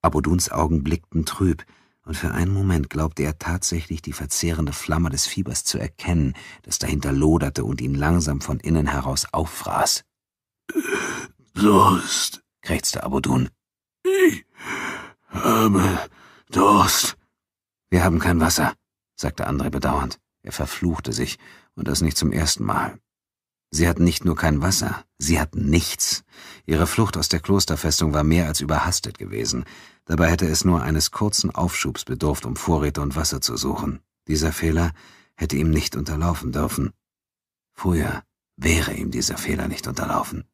Abuduns Augen blickten trüb, und für einen Moment glaubte er tatsächlich die verzehrende Flamme des Fiebers zu erkennen, das dahinter loderte und ihn langsam von innen heraus auffraß. Durst, krächzte Abudun. Ich habe Durst. Wir haben kein Wasser, sagte André bedauernd. Er verfluchte sich, und das nicht zum ersten Mal. Sie hatten nicht nur kein Wasser, sie hatten nichts. Ihre Flucht aus der Klosterfestung war mehr als überhastet gewesen. Dabei hätte es nur eines kurzen Aufschubs bedurft, um Vorräte und Wasser zu suchen. Dieser Fehler hätte ihm nicht unterlaufen dürfen. Früher wäre ihm dieser Fehler nicht unterlaufen.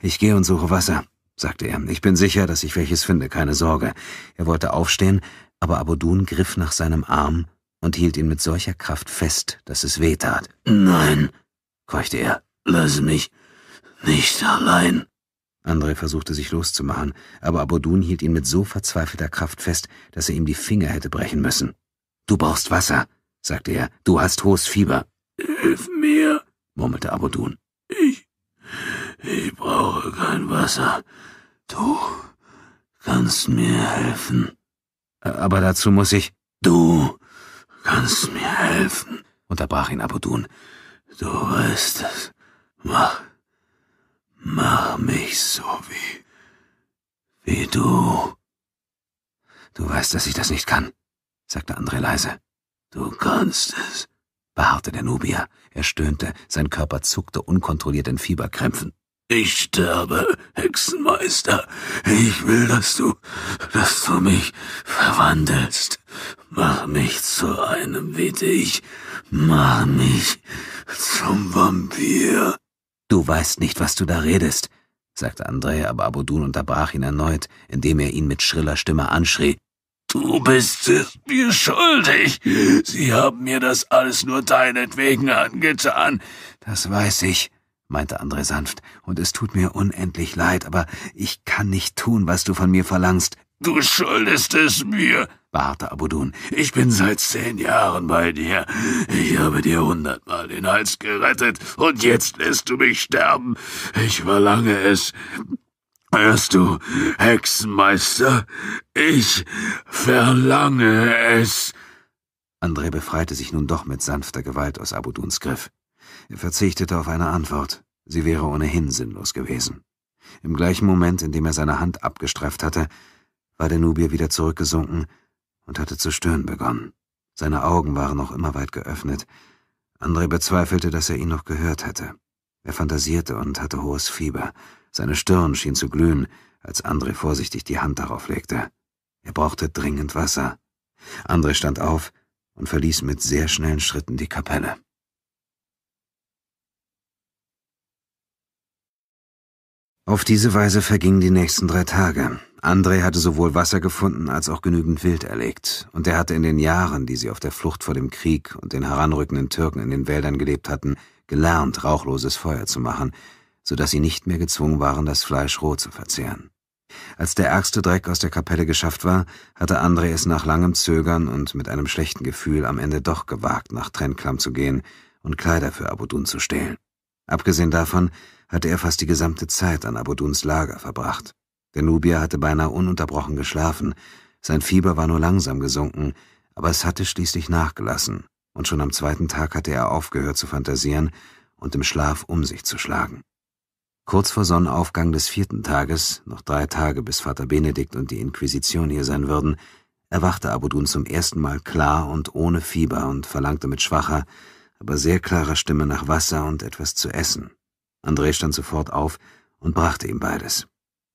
Ich gehe und suche Wasser, sagte er. Ich bin sicher, dass ich welches finde, keine Sorge. Er wollte aufstehen, aber Abodun griff nach seinem Arm und hielt ihn mit solcher Kraft fest, dass es weh tat. Nein, keuchte er, lass mich nicht allein. André versuchte sich loszumachen, aber Abodun hielt ihn mit so verzweifelter Kraft fest, dass er ihm die Finger hätte brechen müssen. Du brauchst Wasser, sagte er. Du hast hohes Fieber. Hilf mir, murmelte Abodun. Ich brauche kein Wasser. Du kannst mir helfen. Aber dazu muss ich. Du kannst mir helfen, unterbrach ihn Abudun. Du weißt es. Mach. Mach mich so wie. wie du. Du weißt, dass ich das nicht kann, sagte André leise. Du kannst es, beharrte der Nubier. Er stöhnte, sein Körper zuckte unkontrolliert in Fieberkrämpfen. Ich sterbe, Hexenmeister. Ich will, dass du, dass du mich verwandelst. Mach mich zu einem wie dich. Mach mich zum Vampir. Du weißt nicht, was du da redest, sagte Andrea, aber Abudun unterbrach ihn erneut, indem er ihn mit schriller Stimme anschrie. Du bist es mir schuldig. Sie haben mir das alles nur deinetwegen angetan. Das weiß ich, meinte André sanft, und es tut mir unendlich leid, aber ich kann nicht tun, was du von mir verlangst. Du schuldest es mir, beharrte Abudun. Ich bin seit zehn Jahren bei dir. Ich habe dir hundertmal den Hals gerettet, und jetzt lässt du mich sterben. Ich verlange es. Hörst du, Hexenmeister? Ich verlange es. André befreite sich nun doch mit sanfter Gewalt aus Abuduns Griff. Er verzichtete auf eine Antwort. Sie wäre ohnehin sinnlos gewesen. Im gleichen Moment, in dem er seine Hand abgestreift hatte, war der Nubier wieder zurückgesunken und hatte zu stören begonnen. Seine Augen waren noch immer weit geöffnet. André bezweifelte, dass er ihn noch gehört hätte. Er fantasierte und hatte hohes Fieber. Seine Stirn schien zu glühen, als André vorsichtig die Hand darauf legte. Er brauchte dringend Wasser. André stand auf und verließ mit sehr schnellen Schritten die Kapelle. Auf diese Weise vergingen die nächsten drei Tage. André hatte sowohl Wasser gefunden als auch genügend Wild erlegt, und er hatte in den Jahren, die sie auf der Flucht vor dem Krieg und den heranrückenden Türken in den Wäldern gelebt hatten, gelernt, rauchloses Feuer zu machen, so dass sie nicht mehr gezwungen waren, das Fleisch roh zu verzehren. Als der ärgste Dreck aus der Kapelle geschafft war, hatte André es nach langem Zögern und mit einem schlechten Gefühl am Ende doch gewagt, nach Trennklamm zu gehen und Kleider für Abudun zu stehlen. Abgesehen davon hatte er fast die gesamte Zeit an Abuduns Lager verbracht. Der Nubier hatte beinahe ununterbrochen geschlafen, sein Fieber war nur langsam gesunken, aber es hatte schließlich nachgelassen, und schon am zweiten Tag hatte er aufgehört zu fantasieren und im Schlaf um sich zu schlagen. Kurz vor Sonnenaufgang des vierten Tages, noch drei Tage bis Vater Benedikt und die Inquisition hier sein würden, erwachte Abudun zum ersten Mal klar und ohne Fieber und verlangte mit schwacher, aber sehr klarer Stimme nach Wasser und etwas zu essen. André stand sofort auf und brachte ihm beides.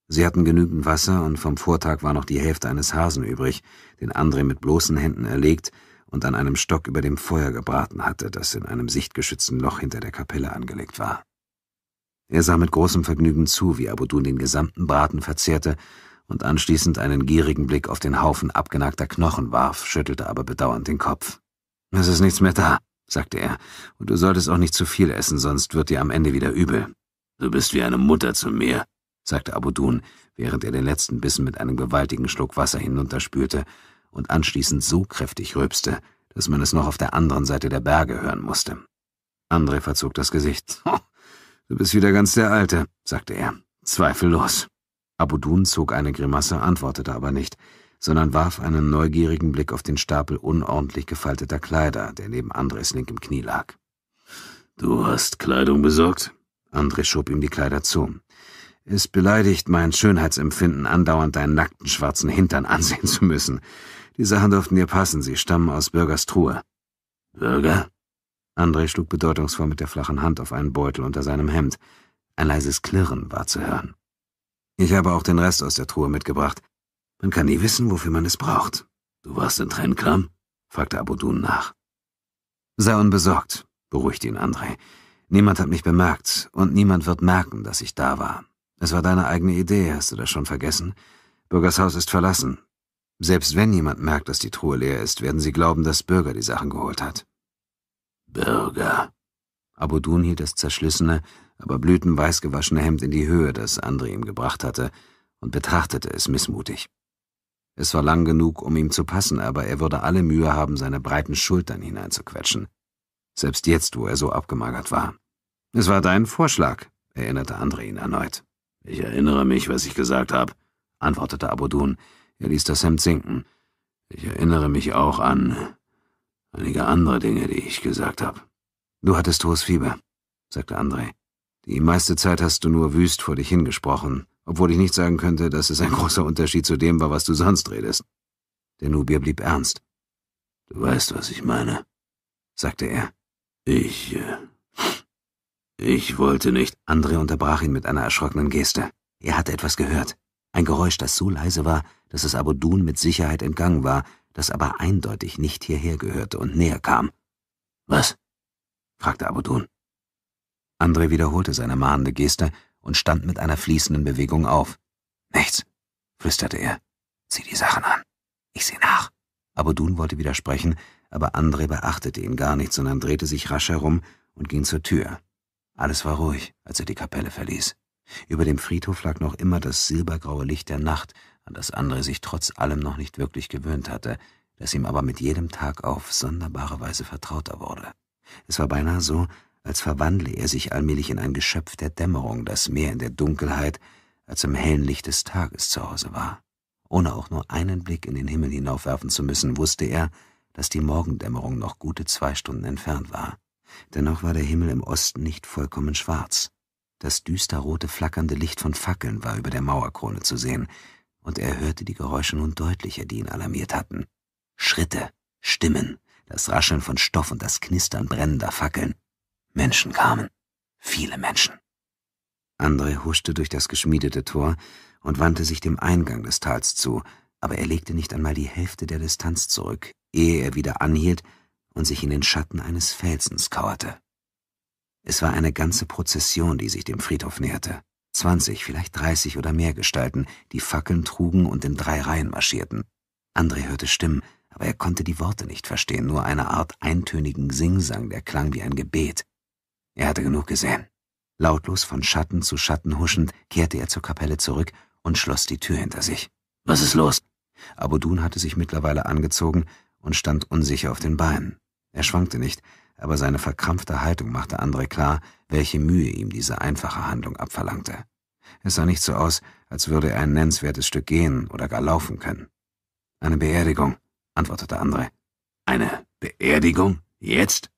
Sie hatten genügend Wasser und vom Vortag war noch die Hälfte eines Hasen übrig, den André mit bloßen Händen erlegt und an einem Stock über dem Feuer gebraten hatte, das in einem sichtgeschützten Loch hinter der Kapelle angelegt war. Er sah mit großem Vergnügen zu, wie Abudun den gesamten Braten verzehrte und anschließend einen gierigen Blick auf den Haufen abgenagter Knochen warf, schüttelte aber bedauernd den Kopf. Es ist nichts mehr da, sagte er, und du solltest auch nicht zu viel essen, sonst wird dir am Ende wieder übel. Du bist wie eine Mutter zu mir, sagte Abudun, während er den letzten Bissen mit einem gewaltigen Schluck Wasser hinunterspürte und anschließend so kräftig rülpste, dass man es noch auf der anderen Seite der Berge hören musste. André verzog das Gesicht. du bist wieder ganz der Alte, sagte er. Zweifellos. Abudun zog eine Grimasse, antwortete aber nicht sondern warf einen neugierigen Blick auf den Stapel unordentlich gefalteter Kleider, der neben Andres linkem Knie lag. Du hast Kleidung besorgt? Andres schob ihm die Kleider zu. Es beleidigt mein Schönheitsempfinden, andauernd deinen nackten schwarzen Hintern ansehen zu müssen. Die Sachen durften dir passen, sie stammen aus Bürgers Truhe. Bürger? Andres schlug bedeutungsvoll mit der flachen Hand auf einen Beutel unter seinem Hemd. Ein leises Klirren war zu hören. Ich habe auch den Rest aus der Truhe mitgebracht. Man kann nie wissen, wofür man es braucht. Du warst in Trennklamm? fragte Abudun nach. Sei unbesorgt, beruhigte ihn André. Niemand hat mich bemerkt und niemand wird merken, dass ich da war. Es war deine eigene Idee, hast du das schon vergessen? Bürgers Haus ist verlassen. Selbst wenn jemand merkt, dass die Truhe leer ist, werden sie glauben, dass Bürger die Sachen geholt hat. Bürger. Abudun hielt das zerschlissene, aber blütenweiß gewaschene Hemd in die Höhe, das André ihm gebracht hatte, und betrachtete es missmutig. Es war lang genug, um ihm zu passen, aber er würde alle Mühe haben, seine breiten Schultern hineinzuquetschen. Selbst jetzt, wo er so abgemagert war. Es war dein Vorschlag, erinnerte André ihn erneut. Ich erinnere mich, was ich gesagt habe, antwortete Abodun. Er ließ das Hemd sinken. Ich erinnere mich auch an einige andere Dinge, die ich gesagt habe. Du hattest hohes Fieber, sagte André. Die meiste Zeit hast du nur wüst vor dich hingesprochen, obwohl ich nicht sagen könnte, dass es ein großer Unterschied zu dem war, was du sonst redest. Der Nubier blieb ernst. Du weißt, was ich meine, sagte er. Ich. Äh, ich wollte nicht. Andre unterbrach ihn mit einer erschrockenen Geste. Er hatte etwas gehört. Ein Geräusch, das so leise war, dass es Abu Abudun mit Sicherheit entgangen war, das aber eindeutig nicht hierher gehörte und näher kam. Was? fragte Abu Abudun. Andre wiederholte seine mahnende Geste und stand mit einer fließenden Bewegung auf. Nichts, flüsterte er. Zieh die Sachen an. Ich seh nach. Abudun wollte widersprechen, aber André beachtete ihn gar nicht, sondern drehte sich rasch herum und ging zur Tür. Alles war ruhig, als er die Kapelle verließ. Über dem Friedhof lag noch immer das silbergraue Licht der Nacht, an das André sich trotz allem noch nicht wirklich gewöhnt hatte, das ihm aber mit jedem Tag auf sonderbare Weise vertrauter wurde. Es war beinahe so, als verwandle er sich allmählich in ein Geschöpf der Dämmerung, das mehr in der Dunkelheit als im hellen Licht des Tages zu Hause war. Ohne auch nur einen Blick in den Himmel hinaufwerfen zu müssen, wusste er, dass die Morgendämmerung noch gute zwei Stunden entfernt war. Dennoch war der Himmel im Osten nicht vollkommen schwarz. Das düsterrote, flackernde Licht von Fackeln war über der Mauerkrone zu sehen, und er hörte die Geräusche nun deutlicher, die ihn alarmiert hatten. Schritte, Stimmen, das Rascheln von Stoff und das Knistern brennender Fackeln. Menschen kamen, viele Menschen. André huschte durch das geschmiedete Tor und wandte sich dem Eingang des Tals zu, aber er legte nicht einmal die Hälfte der Distanz zurück, ehe er wieder anhielt und sich in den Schatten eines Felsens kauerte. Es war eine ganze Prozession, die sich dem Friedhof näherte. Zwanzig, vielleicht dreißig oder mehr Gestalten, die Fackeln trugen und in drei Reihen marschierten. André hörte Stimmen, aber er konnte die Worte nicht verstehen, nur eine Art eintönigen Singsang, der klang wie ein Gebet. Er hatte genug gesehen. Lautlos von Schatten zu Schatten huschend kehrte er zur Kapelle zurück und schloss die Tür hinter sich. Was ist los? Abudun hatte sich mittlerweile angezogen und stand unsicher auf den Beinen. Er schwankte nicht, aber seine verkrampfte Haltung machte André klar, welche Mühe ihm diese einfache Handlung abverlangte. Es sah nicht so aus, als würde er ein nennenswertes Stück gehen oder gar laufen können. Eine Beerdigung, antwortete André. Eine Beerdigung? Jetzt?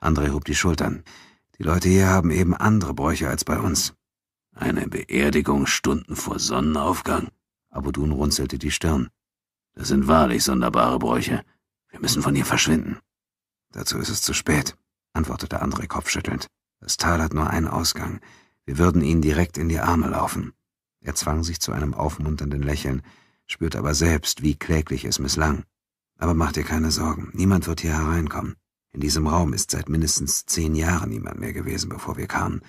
André hob die Schultern. Die Leute hier haben eben andere Bräuche als bei uns. Eine Beerdigung Stunden vor Sonnenaufgang? Abudun runzelte die Stirn. Das sind wahrlich sonderbare Bräuche. Wir müssen von hier verschwinden. Dazu ist es zu spät, antwortete André kopfschüttelnd. Das Tal hat nur einen Ausgang. Wir würden ihnen direkt in die Arme laufen. Er zwang sich zu einem aufmunternden Lächeln, spürte aber selbst, wie kläglich es misslang. Aber mach dir keine Sorgen, niemand wird hier hereinkommen. In diesem Raum ist seit mindestens zehn Jahren niemand mehr gewesen, bevor wir kamen.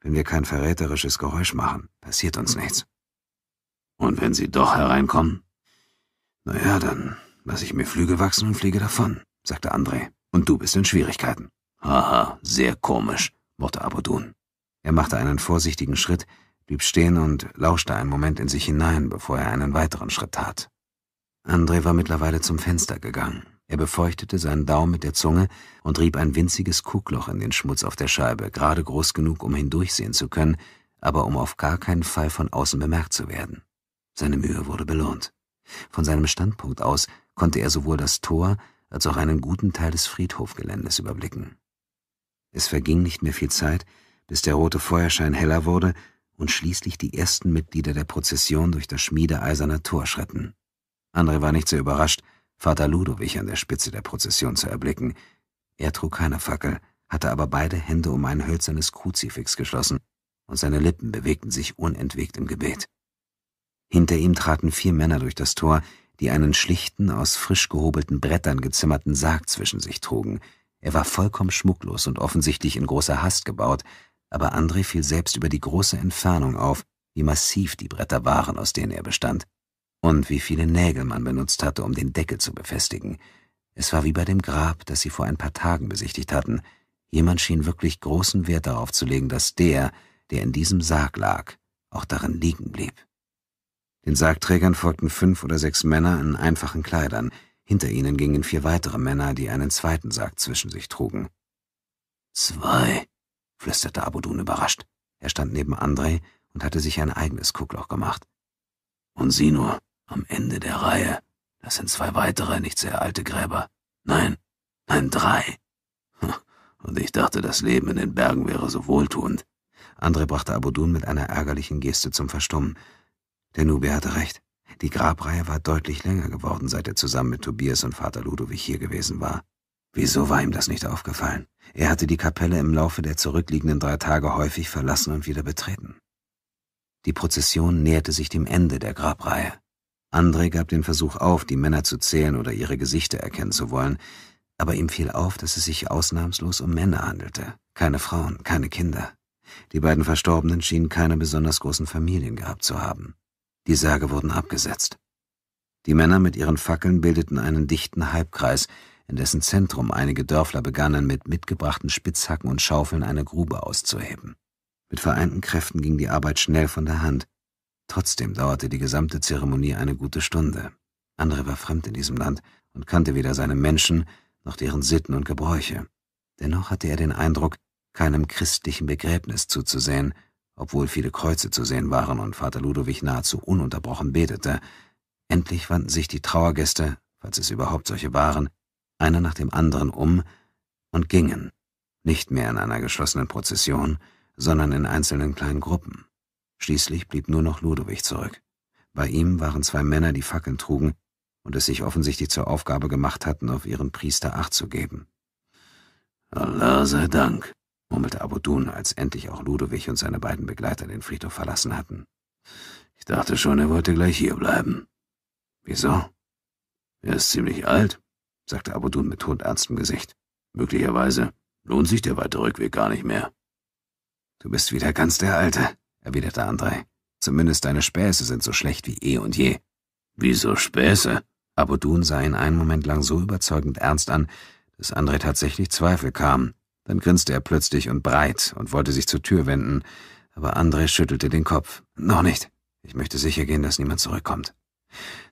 Wenn wir kein verräterisches Geräusch machen, passiert uns nichts. Und wenn sie doch hereinkommen? Na ja, dann lasse ich mir Flügel wachsen und fliege davon, sagte André. Und du bist in Schwierigkeiten. Haha, sehr komisch, murrte Abodun. Er machte einen vorsichtigen Schritt, blieb stehen und lauschte einen Moment in sich hinein, bevor er einen weiteren Schritt tat. André war mittlerweile zum Fenster gegangen. Er befeuchtete seinen Daumen mit der Zunge und rieb ein winziges Kuckloch in den Schmutz auf der Scheibe, gerade groß genug, um hindurchsehen zu können, aber um auf gar keinen Fall von außen bemerkt zu werden. Seine Mühe wurde belohnt. Von seinem Standpunkt aus konnte er sowohl das Tor als auch einen guten Teil des Friedhofgeländes überblicken. Es verging nicht mehr viel Zeit, bis der rote Feuerschein heller wurde und schließlich die ersten Mitglieder der Prozession durch das schmiedeeiserne Tor schritten. André war nicht sehr überrascht, Vater Ludwig an der Spitze der Prozession zu erblicken. Er trug keine Fackel, hatte aber beide Hände um ein hölzernes Kruzifix geschlossen, und seine Lippen bewegten sich unentwegt im Gebet. Hinter ihm traten vier Männer durch das Tor, die einen schlichten, aus frisch gehobelten Brettern gezimmerten Sarg zwischen sich trugen. Er war vollkommen schmucklos und offensichtlich in großer Hast gebaut, aber André fiel selbst über die große Entfernung auf, wie massiv die Bretter waren, aus denen er bestand und wie viele Nägel man benutzt hatte, um den Deckel zu befestigen. Es war wie bei dem Grab, das sie vor ein paar Tagen besichtigt hatten. Jemand schien wirklich großen Wert darauf zu legen, dass der, der in diesem Sarg lag, auch darin liegen blieb. Den Sargträgern folgten fünf oder sechs Männer in einfachen Kleidern, hinter ihnen gingen vier weitere Männer, die einen zweiten Sarg zwischen sich trugen. Zwei, flüsterte Abudun überrascht. Er stand neben André und hatte sich ein eigenes Kuckloch gemacht. Und sieh nur, am Ende der Reihe, das sind zwei weitere, nicht sehr alte Gräber. Nein, nein, drei. Und ich dachte, das Leben in den Bergen wäre so wohltuend. Andre brachte Abudun mit einer ärgerlichen Geste zum Verstummen. Der Nubier hatte recht. Die Grabreihe war deutlich länger geworden, seit er zusammen mit Tobias und Vater Ludovic hier gewesen war. Wieso war ihm das nicht aufgefallen? Er hatte die Kapelle im Laufe der zurückliegenden drei Tage häufig verlassen und wieder betreten. Die Prozession näherte sich dem Ende der Grabreihe. André gab den Versuch auf, die Männer zu zählen oder ihre Gesichter erkennen zu wollen, aber ihm fiel auf, dass es sich ausnahmslos um Männer handelte. Keine Frauen, keine Kinder. Die beiden Verstorbenen schienen keine besonders großen Familien gehabt zu haben. Die Särge wurden abgesetzt. Die Männer mit ihren Fackeln bildeten einen dichten Halbkreis, in dessen Zentrum einige Dörfler begannen, mit mitgebrachten Spitzhacken und Schaufeln eine Grube auszuheben. Mit vereinten Kräften ging die Arbeit schnell von der Hand. Trotzdem dauerte die gesamte Zeremonie eine gute Stunde. Andere war fremd in diesem Land und kannte weder seine Menschen noch deren Sitten und Gebräuche. Dennoch hatte er den Eindruck, keinem christlichen Begräbnis zuzusehen, obwohl viele Kreuze zu sehen waren und Vater Ludwig nahezu ununterbrochen betete. Endlich wandten sich die Trauergäste, falls es überhaupt solche waren, einer nach dem anderen um und gingen, nicht mehr in einer geschlossenen Prozession, sondern in einzelnen kleinen Gruppen. Schließlich blieb nur noch Ludovic zurück. Bei ihm waren zwei Männer, die Fackeln trugen und es sich offensichtlich zur Aufgabe gemacht hatten, auf ihren Priester Acht zu geben. Allah sei Dank, murmelte Abudun, als endlich auch Ludovic und seine beiden Begleiter den Friedhof verlassen hatten. Ich dachte schon, er wollte gleich hier bleiben. Wieso? Er ist ziemlich alt, sagte Abudun mit todernstem Gesicht. Möglicherweise lohnt sich der weite Rückweg gar nicht mehr. Du bist wieder ganz der Alte, erwiderte André. Zumindest deine Späße sind so schlecht wie eh und je. Wieso Späße? Abudun sah ihn einen Moment lang so überzeugend ernst an, dass André tatsächlich Zweifel kam. Dann grinste er plötzlich und breit und wollte sich zur Tür wenden, aber André schüttelte den Kopf. Noch nicht. Ich möchte sicher gehen, dass niemand zurückkommt.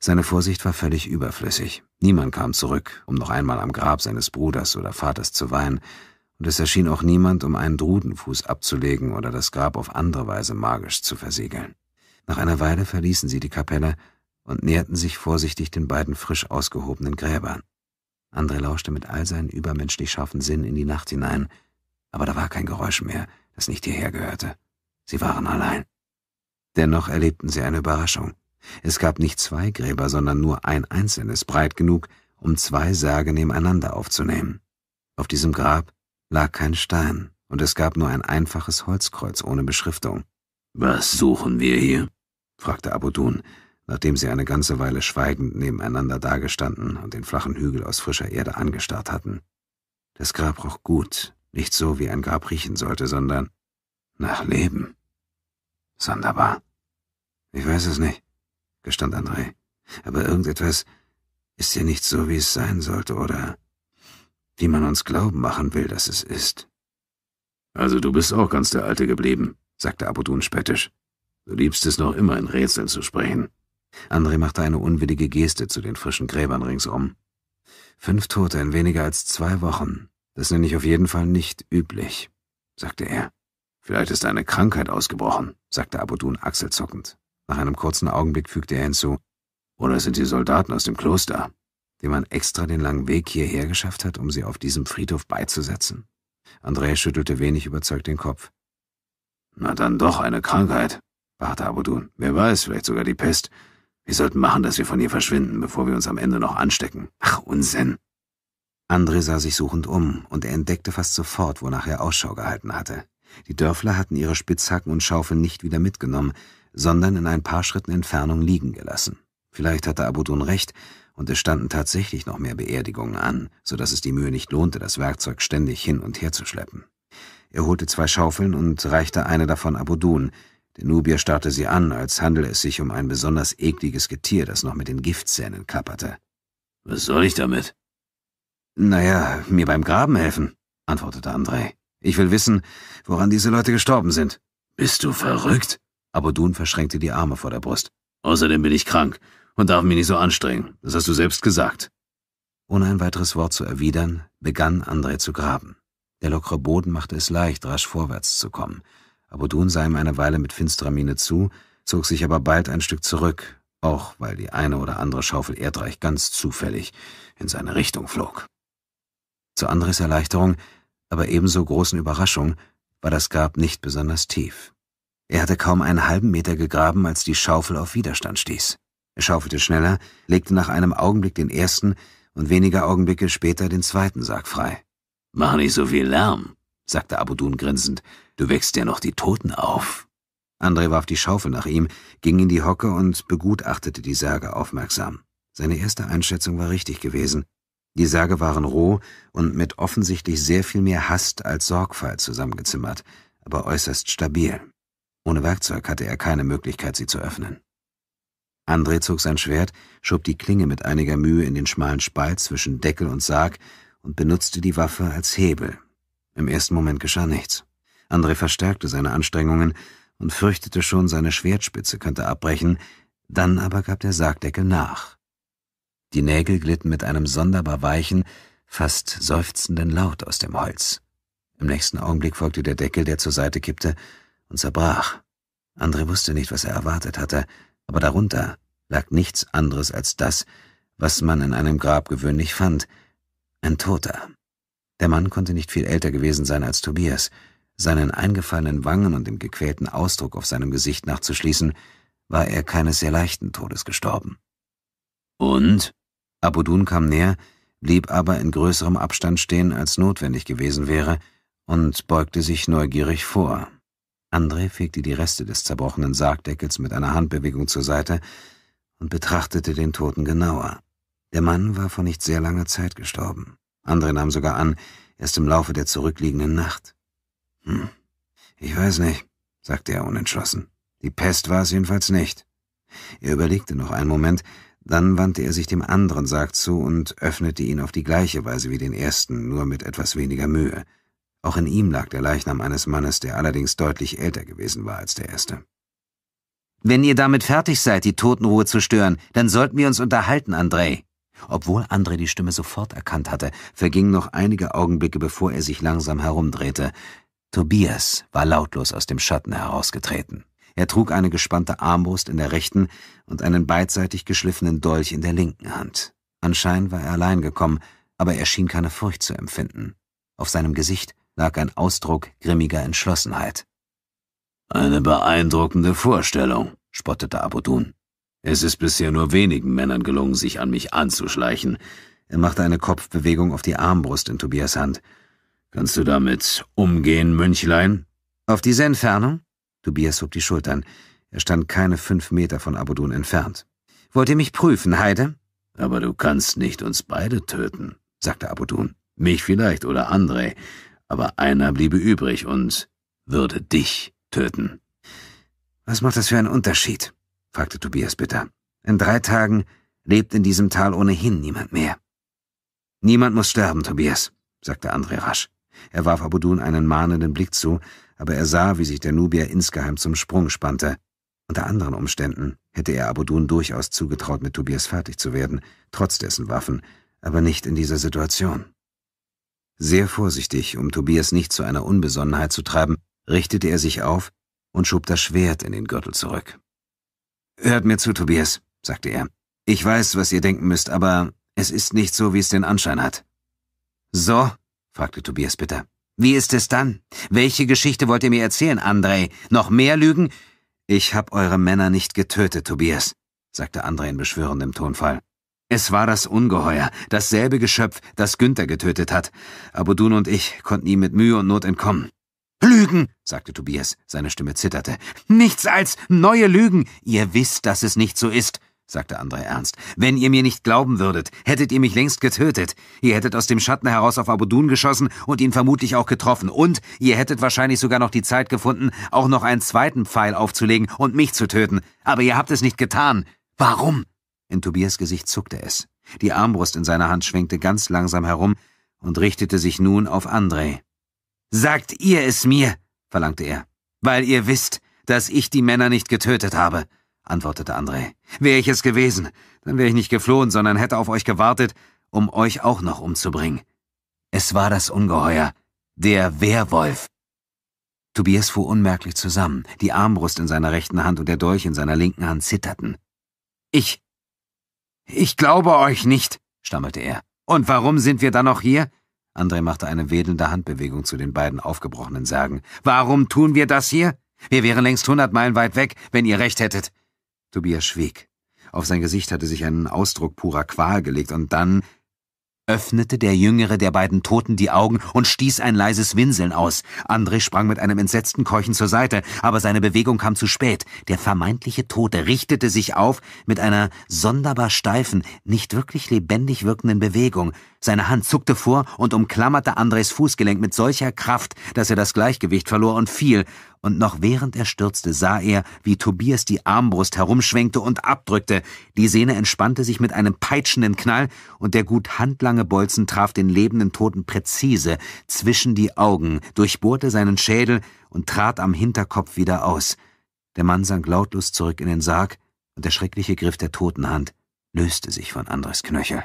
Seine Vorsicht war völlig überflüssig. Niemand kam zurück, um noch einmal am Grab seines Bruders oder Vaters zu weinen, und es erschien auch niemand, um einen Drudenfuß abzulegen oder das Grab auf andere Weise magisch zu versiegeln. Nach einer Weile verließen sie die Kapelle und näherten sich vorsichtig den beiden frisch ausgehobenen Gräbern. André lauschte mit all seinen übermenschlich scharfen Sinn in die Nacht hinein, aber da war kein Geräusch mehr, das nicht hierher gehörte. Sie waren allein. Dennoch erlebten sie eine Überraschung. Es gab nicht zwei Gräber, sondern nur ein einzelnes, breit genug, um zwei Särge nebeneinander aufzunehmen. Auf diesem Grab lag kein Stein, und es gab nur ein einfaches Holzkreuz ohne Beschriftung. Was suchen wir hier? fragte Abudun, nachdem sie eine ganze Weile schweigend nebeneinander dagestanden und den flachen Hügel aus frischer Erde angestarrt hatten. Das Grab roch gut, nicht so, wie ein Grab riechen sollte, sondern nach Leben. Sonderbar. Ich weiß es nicht, gestand André. Aber irgendetwas ist ja nicht so, wie es sein sollte, oder? die man uns glauben machen will, dass es ist. Also du bist auch ganz der Alte geblieben, sagte Abudun spöttisch. Du liebst es noch immer in Rätseln zu sprechen. André machte eine unwillige Geste zu den frischen Gräbern ringsum. Fünf Tote in weniger als zwei Wochen, das nenne ich auf jeden Fall nicht üblich, sagte er. Vielleicht ist eine Krankheit ausgebrochen, sagte Abudun achselzuckend. Nach einem kurzen Augenblick fügte er hinzu, oder sind die Soldaten aus dem Kloster? dem man extra den langen Weg hierher geschafft hat, um sie auf diesem Friedhof beizusetzen. Andrea schüttelte wenig überzeugt den Kopf. Na dann doch eine Krankheit, beharrte Abudun. Wer weiß, vielleicht sogar die Pest. Wir sollten machen, dass wir von hier verschwinden, bevor wir uns am Ende noch anstecken. Ach, Unsinn. André sah sich suchend um, und er entdeckte fast sofort, wonach er Ausschau gehalten hatte. Die Dörfler hatten ihre Spitzhacken und Schaufeln nicht wieder mitgenommen, sondern in ein paar Schritten Entfernung liegen gelassen. Vielleicht hatte Abudun recht, und es standen tatsächlich noch mehr Beerdigungen an, so dass es die Mühe nicht lohnte, das Werkzeug ständig hin und her zu schleppen. Er holte zwei Schaufeln und reichte eine davon Abudun. Der Nubier starrte sie an, als handele es sich um ein besonders ekliges Getier, das noch mit den Giftzähnen klapperte. Was soll ich damit? Naja, mir beim Graben helfen, antwortete Andrei. Ich will wissen, woran diese Leute gestorben sind. Bist du verrückt? Abudun verschränkte die Arme vor der Brust. Außerdem bin ich krank und darf mich nicht so anstrengen. Das hast du selbst gesagt. Ohne ein weiteres Wort zu erwidern, begann André zu graben. Der lockere Boden machte es leicht, rasch vorwärts zu kommen. Aber Dun sah ihm eine Weile mit finsterer Miene zu, zog sich aber bald ein Stück zurück, auch weil die eine oder andere Schaufel Erdreich ganz zufällig in seine Richtung flog. Zu Andres Erleichterung, aber ebenso großen Überraschung, war das Grab nicht besonders tief. Er hatte kaum einen halben Meter gegraben, als die Schaufel auf Widerstand stieß. Er schaufelte schneller, legte nach einem Augenblick den ersten und wenige Augenblicke später den zweiten Sarg frei. Mach nicht so viel Lärm, sagte Abudun grinsend. Du wächst ja noch die Toten auf. André warf die Schaufel nach ihm, ging in die Hocke und begutachtete die Särge aufmerksam. Seine erste Einschätzung war richtig gewesen. Die Särge waren roh und mit offensichtlich sehr viel mehr Hast als Sorgfalt zusammengezimmert, aber äußerst stabil. Ohne Werkzeug hatte er keine Möglichkeit, sie zu öffnen. André zog sein Schwert, schob die Klinge mit einiger Mühe in den schmalen Spalt zwischen Deckel und Sarg und benutzte die Waffe als Hebel. Im ersten Moment geschah nichts. André verstärkte seine Anstrengungen und fürchtete schon, seine Schwertspitze könnte abbrechen, dann aber gab der Sargdeckel nach. Die Nägel glitten mit einem sonderbar weichen, fast seufzenden Laut aus dem Holz. Im nächsten Augenblick folgte der Deckel, der zur Seite kippte und zerbrach. André wusste nicht, was er erwartet hatte, aber darunter lag nichts anderes als das, was man in einem Grab gewöhnlich fand, ein Toter. Der Mann konnte nicht viel älter gewesen sein als Tobias. Seinen eingefallenen Wangen und dem gequälten Ausdruck auf seinem Gesicht nachzuschließen, war er keines sehr leichten Todes gestorben. Und? Abudun kam näher, blieb aber in größerem Abstand stehen, als notwendig gewesen wäre, und beugte sich neugierig vor. André fegte die Reste des zerbrochenen Sargdeckels mit einer Handbewegung zur Seite und betrachtete den Toten genauer. Der Mann war vor nicht sehr langer Zeit gestorben. André nahm sogar an, erst im Laufe der zurückliegenden Nacht. Hm, ich weiß nicht, sagte er unentschlossen. Die Pest war es jedenfalls nicht. Er überlegte noch einen Moment, dann wandte er sich dem anderen Sarg zu und öffnete ihn auf die gleiche Weise wie den ersten, nur mit etwas weniger Mühe. Auch in ihm lag der Leichnam eines Mannes, der allerdings deutlich älter gewesen war als der erste. Wenn ihr damit fertig seid, die Totenruhe zu stören, dann sollten wir uns unterhalten, Andrei. Obwohl Andrei die Stimme sofort erkannt hatte, vergingen noch einige Augenblicke, bevor er sich langsam herumdrehte. Tobias war lautlos aus dem Schatten herausgetreten. Er trug eine gespannte Armbrust in der rechten und einen beidseitig geschliffenen Dolch in der linken Hand. Anscheinend war er allein gekommen, aber er schien keine Furcht zu empfinden. Auf seinem Gesicht lag ein Ausdruck grimmiger Entschlossenheit. Eine beeindruckende Vorstellung, spottete Abudun. Es ist bisher nur wenigen Männern gelungen, sich an mich anzuschleichen. Er machte eine Kopfbewegung auf die Armbrust in Tobias Hand. Kannst du damit umgehen, Münchlein? Auf diese Entfernung? Tobias hob die Schultern. Er stand keine fünf Meter von Abudun entfernt. Wollt ihr mich prüfen, Heide? Aber du kannst nicht uns beide töten, sagte Abudun. Mich vielleicht oder André, aber einer bliebe übrig und würde dich töten. Was macht das für einen Unterschied? fragte Tobias bitter. In drei Tagen lebt in diesem Tal ohnehin niemand mehr. Niemand muss sterben, Tobias, sagte André rasch. Er warf Abudun einen mahnenden Blick zu, aber er sah, wie sich der Nubier insgeheim zum Sprung spannte. Unter anderen Umständen hätte er Abudun durchaus zugetraut, mit Tobias fertig zu werden, trotz dessen Waffen, aber nicht in dieser Situation. Sehr vorsichtig, um Tobias nicht zu einer Unbesonnenheit zu treiben, richtete er sich auf und schob das Schwert in den Gürtel zurück. Hört mir zu, Tobias, sagte er. Ich weiß, was ihr denken müsst, aber es ist nicht so, wie es den Anschein hat. So? fragte Tobias bitter. Wie ist es dann? Welche Geschichte wollt ihr mir erzählen, Andrei? Noch mehr Lügen? Ich hab eure Männer nicht getötet, Tobias, sagte Andrei in beschwörendem Tonfall. Es war das Ungeheuer, dasselbe Geschöpf, das Günther getötet hat. Abudun und ich konnten ihm mit Mühe und Not entkommen. Lügen, sagte Tobias, seine Stimme zitterte. Nichts als neue Lügen. Ihr wisst, dass es nicht so ist, sagte André ernst. Wenn ihr mir nicht glauben würdet, hättet ihr mich längst getötet. Ihr hättet aus dem Schatten heraus auf Abudun geschossen und ihn vermutlich auch getroffen. Und ihr hättet wahrscheinlich sogar noch die Zeit gefunden, auch noch einen zweiten Pfeil aufzulegen und mich zu töten. Aber ihr habt es nicht getan. Warum? In Tobias Gesicht zuckte es. Die Armbrust in seiner Hand schwenkte ganz langsam herum und richtete sich nun auf André. Sagt ihr es mir, verlangte er, weil ihr wisst, dass ich die Männer nicht getötet habe, antwortete André. Wäre ich es gewesen, dann wäre ich nicht geflohen, sondern hätte auf euch gewartet, um euch auch noch umzubringen. Es war das Ungeheuer, der Werwolf. Tobias fuhr unmerklich zusammen, die Armbrust in seiner rechten Hand und der Dolch in seiner linken Hand zitterten. Ich ich glaube euch nicht, stammelte er. Und warum sind wir dann noch hier? André machte eine wedelnde Handbewegung zu den beiden aufgebrochenen Särgen. Warum tun wir das hier? Wir wären längst hundert Meilen weit weg, wenn ihr recht hättet. Tobias schwieg. Auf sein Gesicht hatte sich ein Ausdruck purer Qual gelegt, und dann öffnete der jüngere der beiden Toten die Augen und stieß ein leises Winseln aus. André sprang mit einem entsetzten Keuchen zur Seite, aber seine Bewegung kam zu spät. Der vermeintliche Tote richtete sich auf mit einer sonderbar steifen, nicht wirklich lebendig wirkenden Bewegung, seine Hand zuckte vor und umklammerte Andres Fußgelenk mit solcher Kraft, dass er das Gleichgewicht verlor und fiel, und noch während er stürzte, sah er, wie Tobias die Armbrust herumschwenkte und abdrückte. Die Sehne entspannte sich mit einem peitschenden Knall, und der gut handlange Bolzen traf den lebenden Toten präzise zwischen die Augen, durchbohrte seinen Schädel und trat am Hinterkopf wieder aus. Der Mann sank lautlos zurück in den Sarg, und der schreckliche Griff der Totenhand löste sich von Andres Knöchel.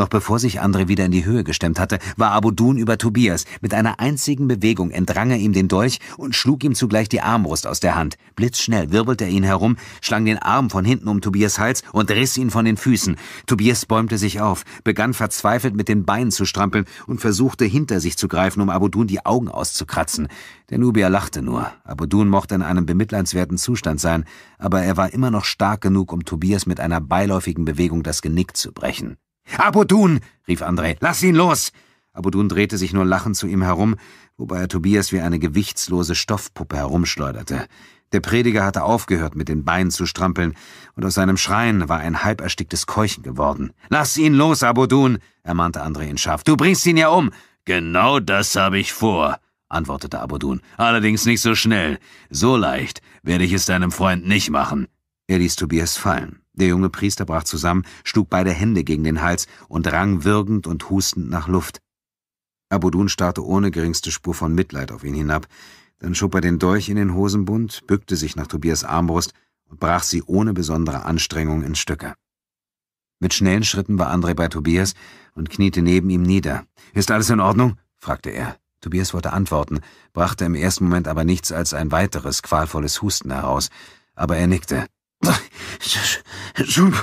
Noch bevor sich Andre wieder in die Höhe gestemmt hatte, war Abudun über Tobias. Mit einer einzigen Bewegung entrang er ihm den Dolch und schlug ihm zugleich die Armbrust aus der Hand. Blitzschnell wirbelte er ihn herum, schlang den Arm von hinten um Tobias Hals und riss ihn von den Füßen. Tobias bäumte sich auf, begann verzweifelt mit den Beinen zu strampeln und versuchte hinter sich zu greifen, um Abudun die Augen auszukratzen. Der Nubier lachte nur. Abudun mochte in einem bemitleidenswerten Zustand sein, aber er war immer noch stark genug, um Tobias mit einer beiläufigen Bewegung das Genick zu brechen. Abudun! rief André. Lass ihn los! Abudun drehte sich nur lachend zu ihm herum, wobei er Tobias wie eine gewichtslose Stoffpuppe herumschleuderte. Der Prediger hatte aufgehört, mit den Beinen zu strampeln, und aus seinem Schreien war ein halb Keuchen geworden. Lass ihn los, Abudun! ermahnte André ihn scharf. Du bringst ihn ja um! Genau das habe ich vor, antwortete Abudun. Allerdings nicht so schnell. So leicht werde ich es deinem Freund nicht machen. Er ließ Tobias fallen. Der junge Priester brach zusammen, schlug beide Hände gegen den Hals und rang würgend und hustend nach Luft. Abudun starrte ohne geringste Spur von Mitleid auf ihn hinab. Dann schob er den Dolch in den Hosenbund, bückte sich nach Tobias Armbrust und brach sie ohne besondere Anstrengung in Stücke. Mit schnellen Schritten war André bei Tobias und kniete neben ihm nieder. »Ist alles in Ordnung?« fragte er. Tobias wollte antworten, brachte im ersten Moment aber nichts als ein weiteres qualvolles Husten heraus, aber er nickte. Schon,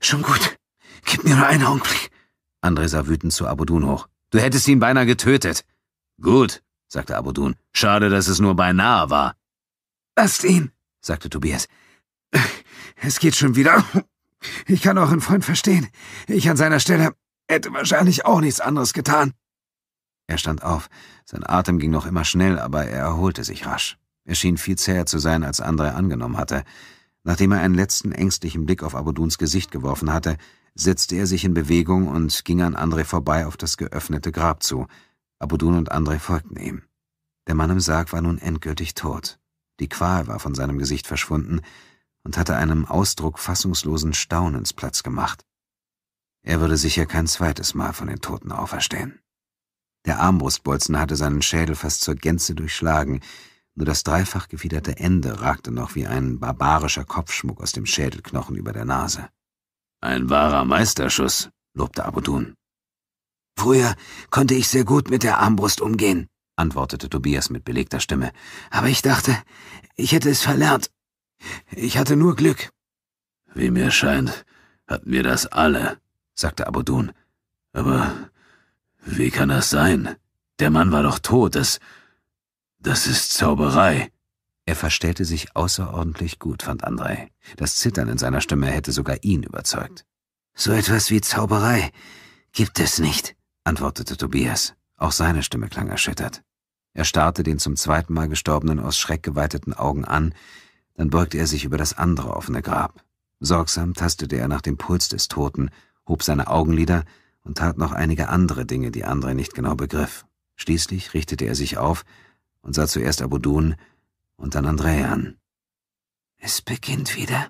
schon gut. Gib mir nur einen Augenblick. André sah wütend zu Abudun hoch. Du hättest ihn beinahe getötet. Gut, sagte Abudun. Schade, dass es nur beinahe war. Lasst ihn, sagte Tobias. Es geht schon wieder. Ich kann euren Freund verstehen. Ich an seiner Stelle hätte wahrscheinlich auch nichts anderes getan. Er stand auf. Sein Atem ging noch immer schnell, aber er erholte sich rasch. Er schien viel zäher zu sein, als André angenommen hatte. Nachdem er einen letzten ängstlichen Blick auf Abuduns Gesicht geworfen hatte, setzte er sich in Bewegung und ging an André vorbei auf das geöffnete Grab zu. Abudun und André folgten ihm. Der Mann im Sarg war nun endgültig tot. Die Qual war von seinem Gesicht verschwunden und hatte einem Ausdruck fassungslosen Staunens Platz gemacht. Er würde sicher kein zweites Mal von den Toten auferstehen. Der Armbrustbolzen hatte seinen Schädel fast zur Gänze durchschlagen, nur das dreifach gefiederte Ende ragte noch wie ein barbarischer Kopfschmuck aus dem Schädelknochen über der Nase. Ein wahrer Meisterschuss, lobte Abudun. Früher konnte ich sehr gut mit der Armbrust umgehen, antwortete Tobias mit belegter Stimme. Aber ich dachte, ich hätte es verlernt. Ich hatte nur Glück. Wie mir scheint, hatten wir das alle, sagte Abudun. Aber wie kann das sein? Der Mann war doch tot, es das ist Zauberei. Er verstellte sich außerordentlich gut, fand Andrei. Das Zittern in seiner Stimme hätte sogar ihn überzeugt. So etwas wie Zauberei gibt es nicht, antwortete Tobias. Auch seine Stimme klang erschüttert. Er starrte den zum zweiten Mal Gestorbenen aus schreckgeweiteten Augen an, dann beugte er sich über das andere offene Grab. Sorgsam tastete er nach dem Puls des Toten, hob seine Augenlider und tat noch einige andere Dinge, die Andrei nicht genau begriff. Schließlich richtete er sich auf und sah zuerst Abudun und dann Andrea an. Es beginnt wieder.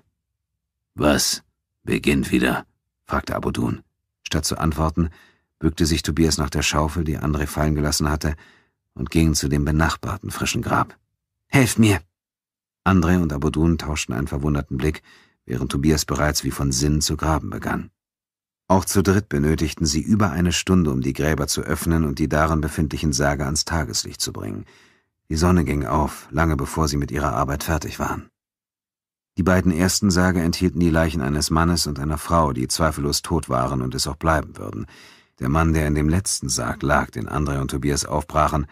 Was beginnt wieder? fragte Abudun. Statt zu antworten, bückte sich Tobias nach der Schaufel, die André fallen gelassen hatte, und ging zu dem benachbarten frischen Grab. Helft mir! André und Abudun tauschten einen verwunderten Blick, während Tobias bereits wie von Sinn zu graben begann. Auch zu dritt benötigten sie über eine Stunde, um die Gräber zu öffnen und die darin befindlichen Särge ans Tageslicht zu bringen – die Sonne ging auf, lange bevor sie mit ihrer Arbeit fertig waren. Die beiden ersten Särge enthielten die Leichen eines Mannes und einer Frau, die zweifellos tot waren und es auch bleiben würden. Der Mann, der in dem letzten Sarg lag, den André und Tobias aufbrachen,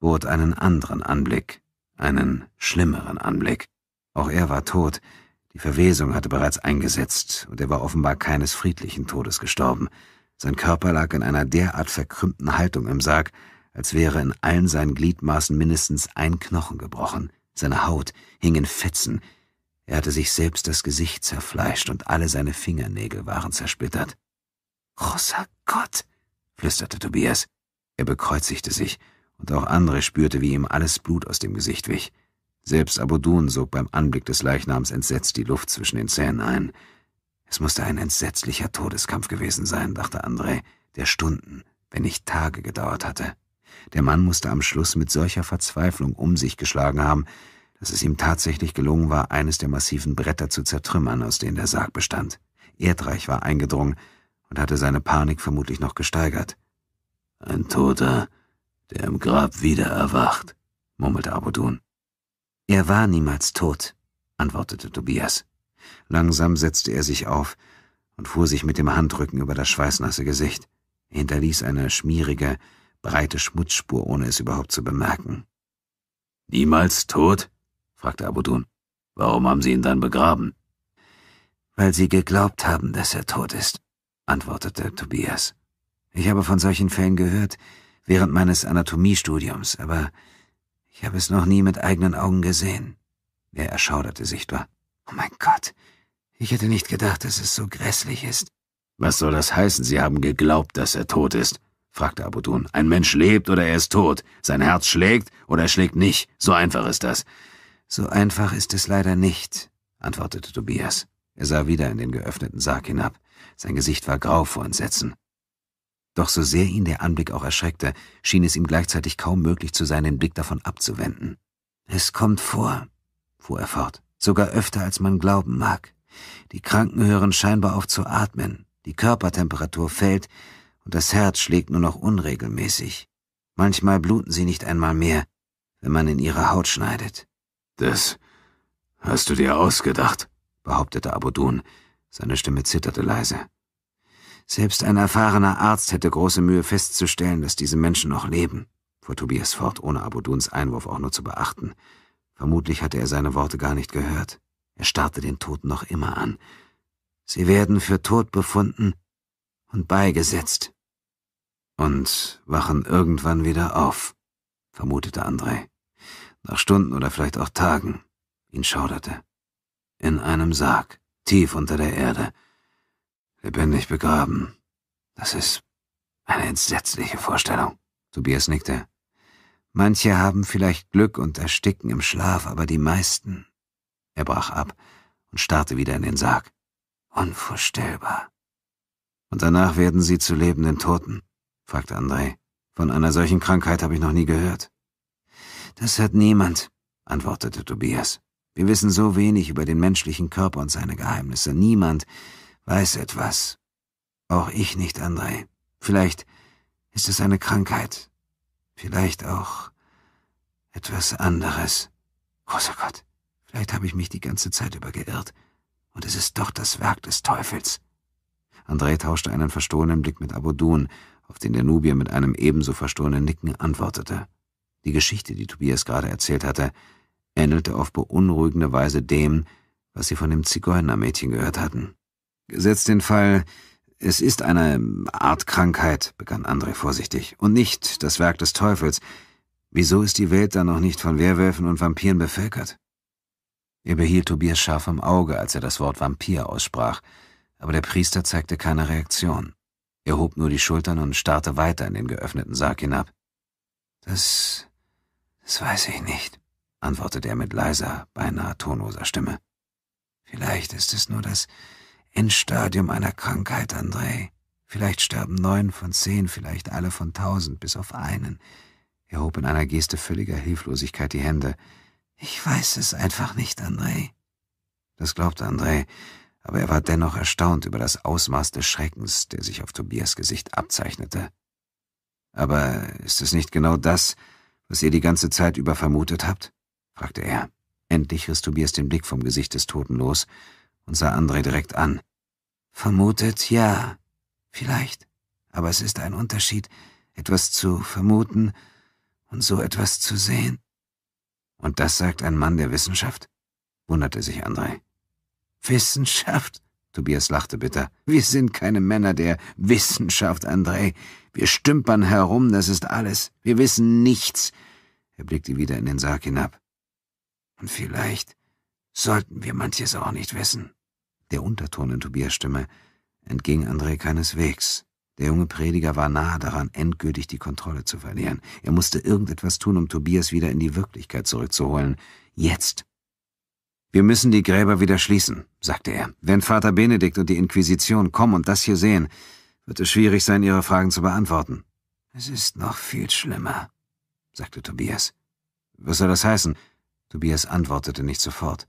bot einen anderen Anblick, einen schlimmeren Anblick. Auch er war tot, die Verwesung hatte bereits eingesetzt, und er war offenbar keines friedlichen Todes gestorben. Sein Körper lag in einer derart verkrümmten Haltung im Sarg, als wäre in allen seinen Gliedmaßen mindestens ein Knochen gebrochen. Seine Haut hing in Fetzen. Er hatte sich selbst das Gesicht zerfleischt und alle seine Fingernägel waren zersplittert. Großer Gott, flüsterte Tobias. Er bekreuzigte sich, und auch André spürte, wie ihm alles Blut aus dem Gesicht wich. Selbst Abodun sog beim Anblick des Leichnams entsetzt die Luft zwischen den Zähnen ein. Es musste ein entsetzlicher Todeskampf gewesen sein, dachte André, der Stunden, wenn nicht Tage gedauert hatte. Der Mann musste am Schluss mit solcher Verzweiflung um sich geschlagen haben, dass es ihm tatsächlich gelungen war, eines der massiven Bretter zu zertrümmern, aus denen der Sarg bestand. Erdreich war eingedrungen und hatte seine Panik vermutlich noch gesteigert. Ein Toter, der im Grab wieder erwacht, murmelte Abudun. Er war niemals tot, antwortete Tobias. Langsam setzte er sich auf und fuhr sich mit dem Handrücken über das schweißnasse Gesicht. hinterließ eine schmierige, breite Schmutzspur, ohne es überhaupt zu bemerken. Niemals tot? fragte Abudun. Warum haben Sie ihn dann begraben? Weil Sie geglaubt haben, dass er tot ist, antwortete Tobias. Ich habe von solchen Fällen gehört, während meines Anatomiestudiums, aber ich habe es noch nie mit eigenen Augen gesehen. Er erschauderte sichtbar. Oh mein Gott, ich hätte nicht gedacht, dass es so grässlich ist. Was soll das heißen? Sie haben geglaubt, dass er tot ist fragte Abudun. Ein Mensch lebt oder er ist tot. Sein Herz schlägt oder er schlägt nicht. So einfach ist das. So einfach ist es leider nicht, antwortete Tobias. Er sah wieder in den geöffneten Sarg hinab. Sein Gesicht war grau vor Entsetzen. Doch so sehr ihn der Anblick auch erschreckte, schien es ihm gleichzeitig kaum möglich zu sein, den Blick davon abzuwenden. Es kommt vor, fuhr er fort, sogar öfter als man glauben mag. Die Kranken hören scheinbar auf zu atmen, die Körpertemperatur fällt, und das Herz schlägt nur noch unregelmäßig. Manchmal bluten sie nicht einmal mehr, wenn man in ihre Haut schneidet. Das hast du dir ausgedacht, behauptete Abudun. Seine Stimme zitterte leise. Selbst ein erfahrener Arzt hätte große Mühe festzustellen, dass diese Menschen noch leben, fuhr Tobias fort, ohne Abuduns Einwurf auch nur zu beachten. Vermutlich hatte er seine Worte gar nicht gehört. Er starrte den Toten noch immer an. Sie werden für tot befunden und beigesetzt und wachen irgendwann wieder auf, vermutete André. Nach Stunden oder vielleicht auch Tagen. Ihn schauderte. In einem Sarg, tief unter der Erde. Lebendig begraben. Das ist eine entsetzliche Vorstellung. Tobias nickte. Manche haben vielleicht Glück und ersticken im Schlaf, aber die meisten. Er brach ab und starrte wieder in den Sarg. Unvorstellbar. Und danach werden sie zu lebenden Toten fragt André. Von einer solchen Krankheit habe ich noch nie gehört. Das hat niemand, antwortete Tobias. Wir wissen so wenig über den menschlichen Körper und seine Geheimnisse. Niemand weiß etwas. Auch ich nicht, André. Vielleicht ist es eine Krankheit. Vielleicht auch etwas anderes. Großer Gott, vielleicht habe ich mich die ganze Zeit über geirrt. Und es ist doch das Werk des Teufels. André tauschte einen verstohlenen Blick mit Abodun, auf den der Nubier mit einem ebenso verstohlenen Nicken antwortete. Die Geschichte, die Tobias gerade erzählt hatte, ähnelte auf beunruhigende Weise dem, was sie von dem Zigeunermädchen gehört hatten. Gesetzt den Fall, es ist eine Art Krankheit, begann André vorsichtig, und nicht das Werk des Teufels. Wieso ist die Welt dann noch nicht von Werwölfen und Vampiren bevölkert? Er behielt Tobias scharf im Auge, als er das Wort Vampir aussprach, aber der Priester zeigte keine Reaktion. Er hob nur die Schultern und starrte weiter in den geöffneten Sarg hinab. Das, das weiß ich nicht, antwortete er mit leiser, beinahe tonloser Stimme. Vielleicht ist es nur das Endstadium einer Krankheit, Andrei. Vielleicht sterben neun von zehn, vielleicht alle von tausend, bis auf einen. Er hob in einer Geste völliger Hilflosigkeit die Hände. Ich weiß es einfach nicht, Andrei. Das glaubte Andrei, aber er war dennoch erstaunt über das Ausmaß des Schreckens, der sich auf Tobias Gesicht abzeichnete. Aber ist es nicht genau das, was ihr die ganze Zeit über vermutet habt? fragte er. Endlich riss Tobias den Blick vom Gesicht des Toten los und sah André direkt an. Vermutet, ja, vielleicht. Aber es ist ein Unterschied, etwas zu vermuten und so etwas zu sehen. Und das sagt ein Mann der Wissenschaft? wunderte sich André. Wissenschaft? Tobias lachte bitter. Wir sind keine Männer der Wissenschaft, André. Wir stümpern herum, das ist alles. Wir wissen nichts. Er blickte wieder in den Sarg hinab. Und vielleicht sollten wir manches auch nicht wissen. Der Unterton in Tobias Stimme entging André keineswegs. Der junge Prediger war nahe daran, endgültig die Kontrolle zu verlieren. Er musste irgendetwas tun, um Tobias wieder in die Wirklichkeit zurückzuholen. Jetzt wir müssen die Gräber wieder schließen, sagte er. Wenn Vater Benedikt und die Inquisition kommen und das hier sehen, wird es schwierig sein, ihre Fragen zu beantworten. Es ist noch viel schlimmer, sagte Tobias. Was soll das heißen? Tobias antwortete nicht sofort.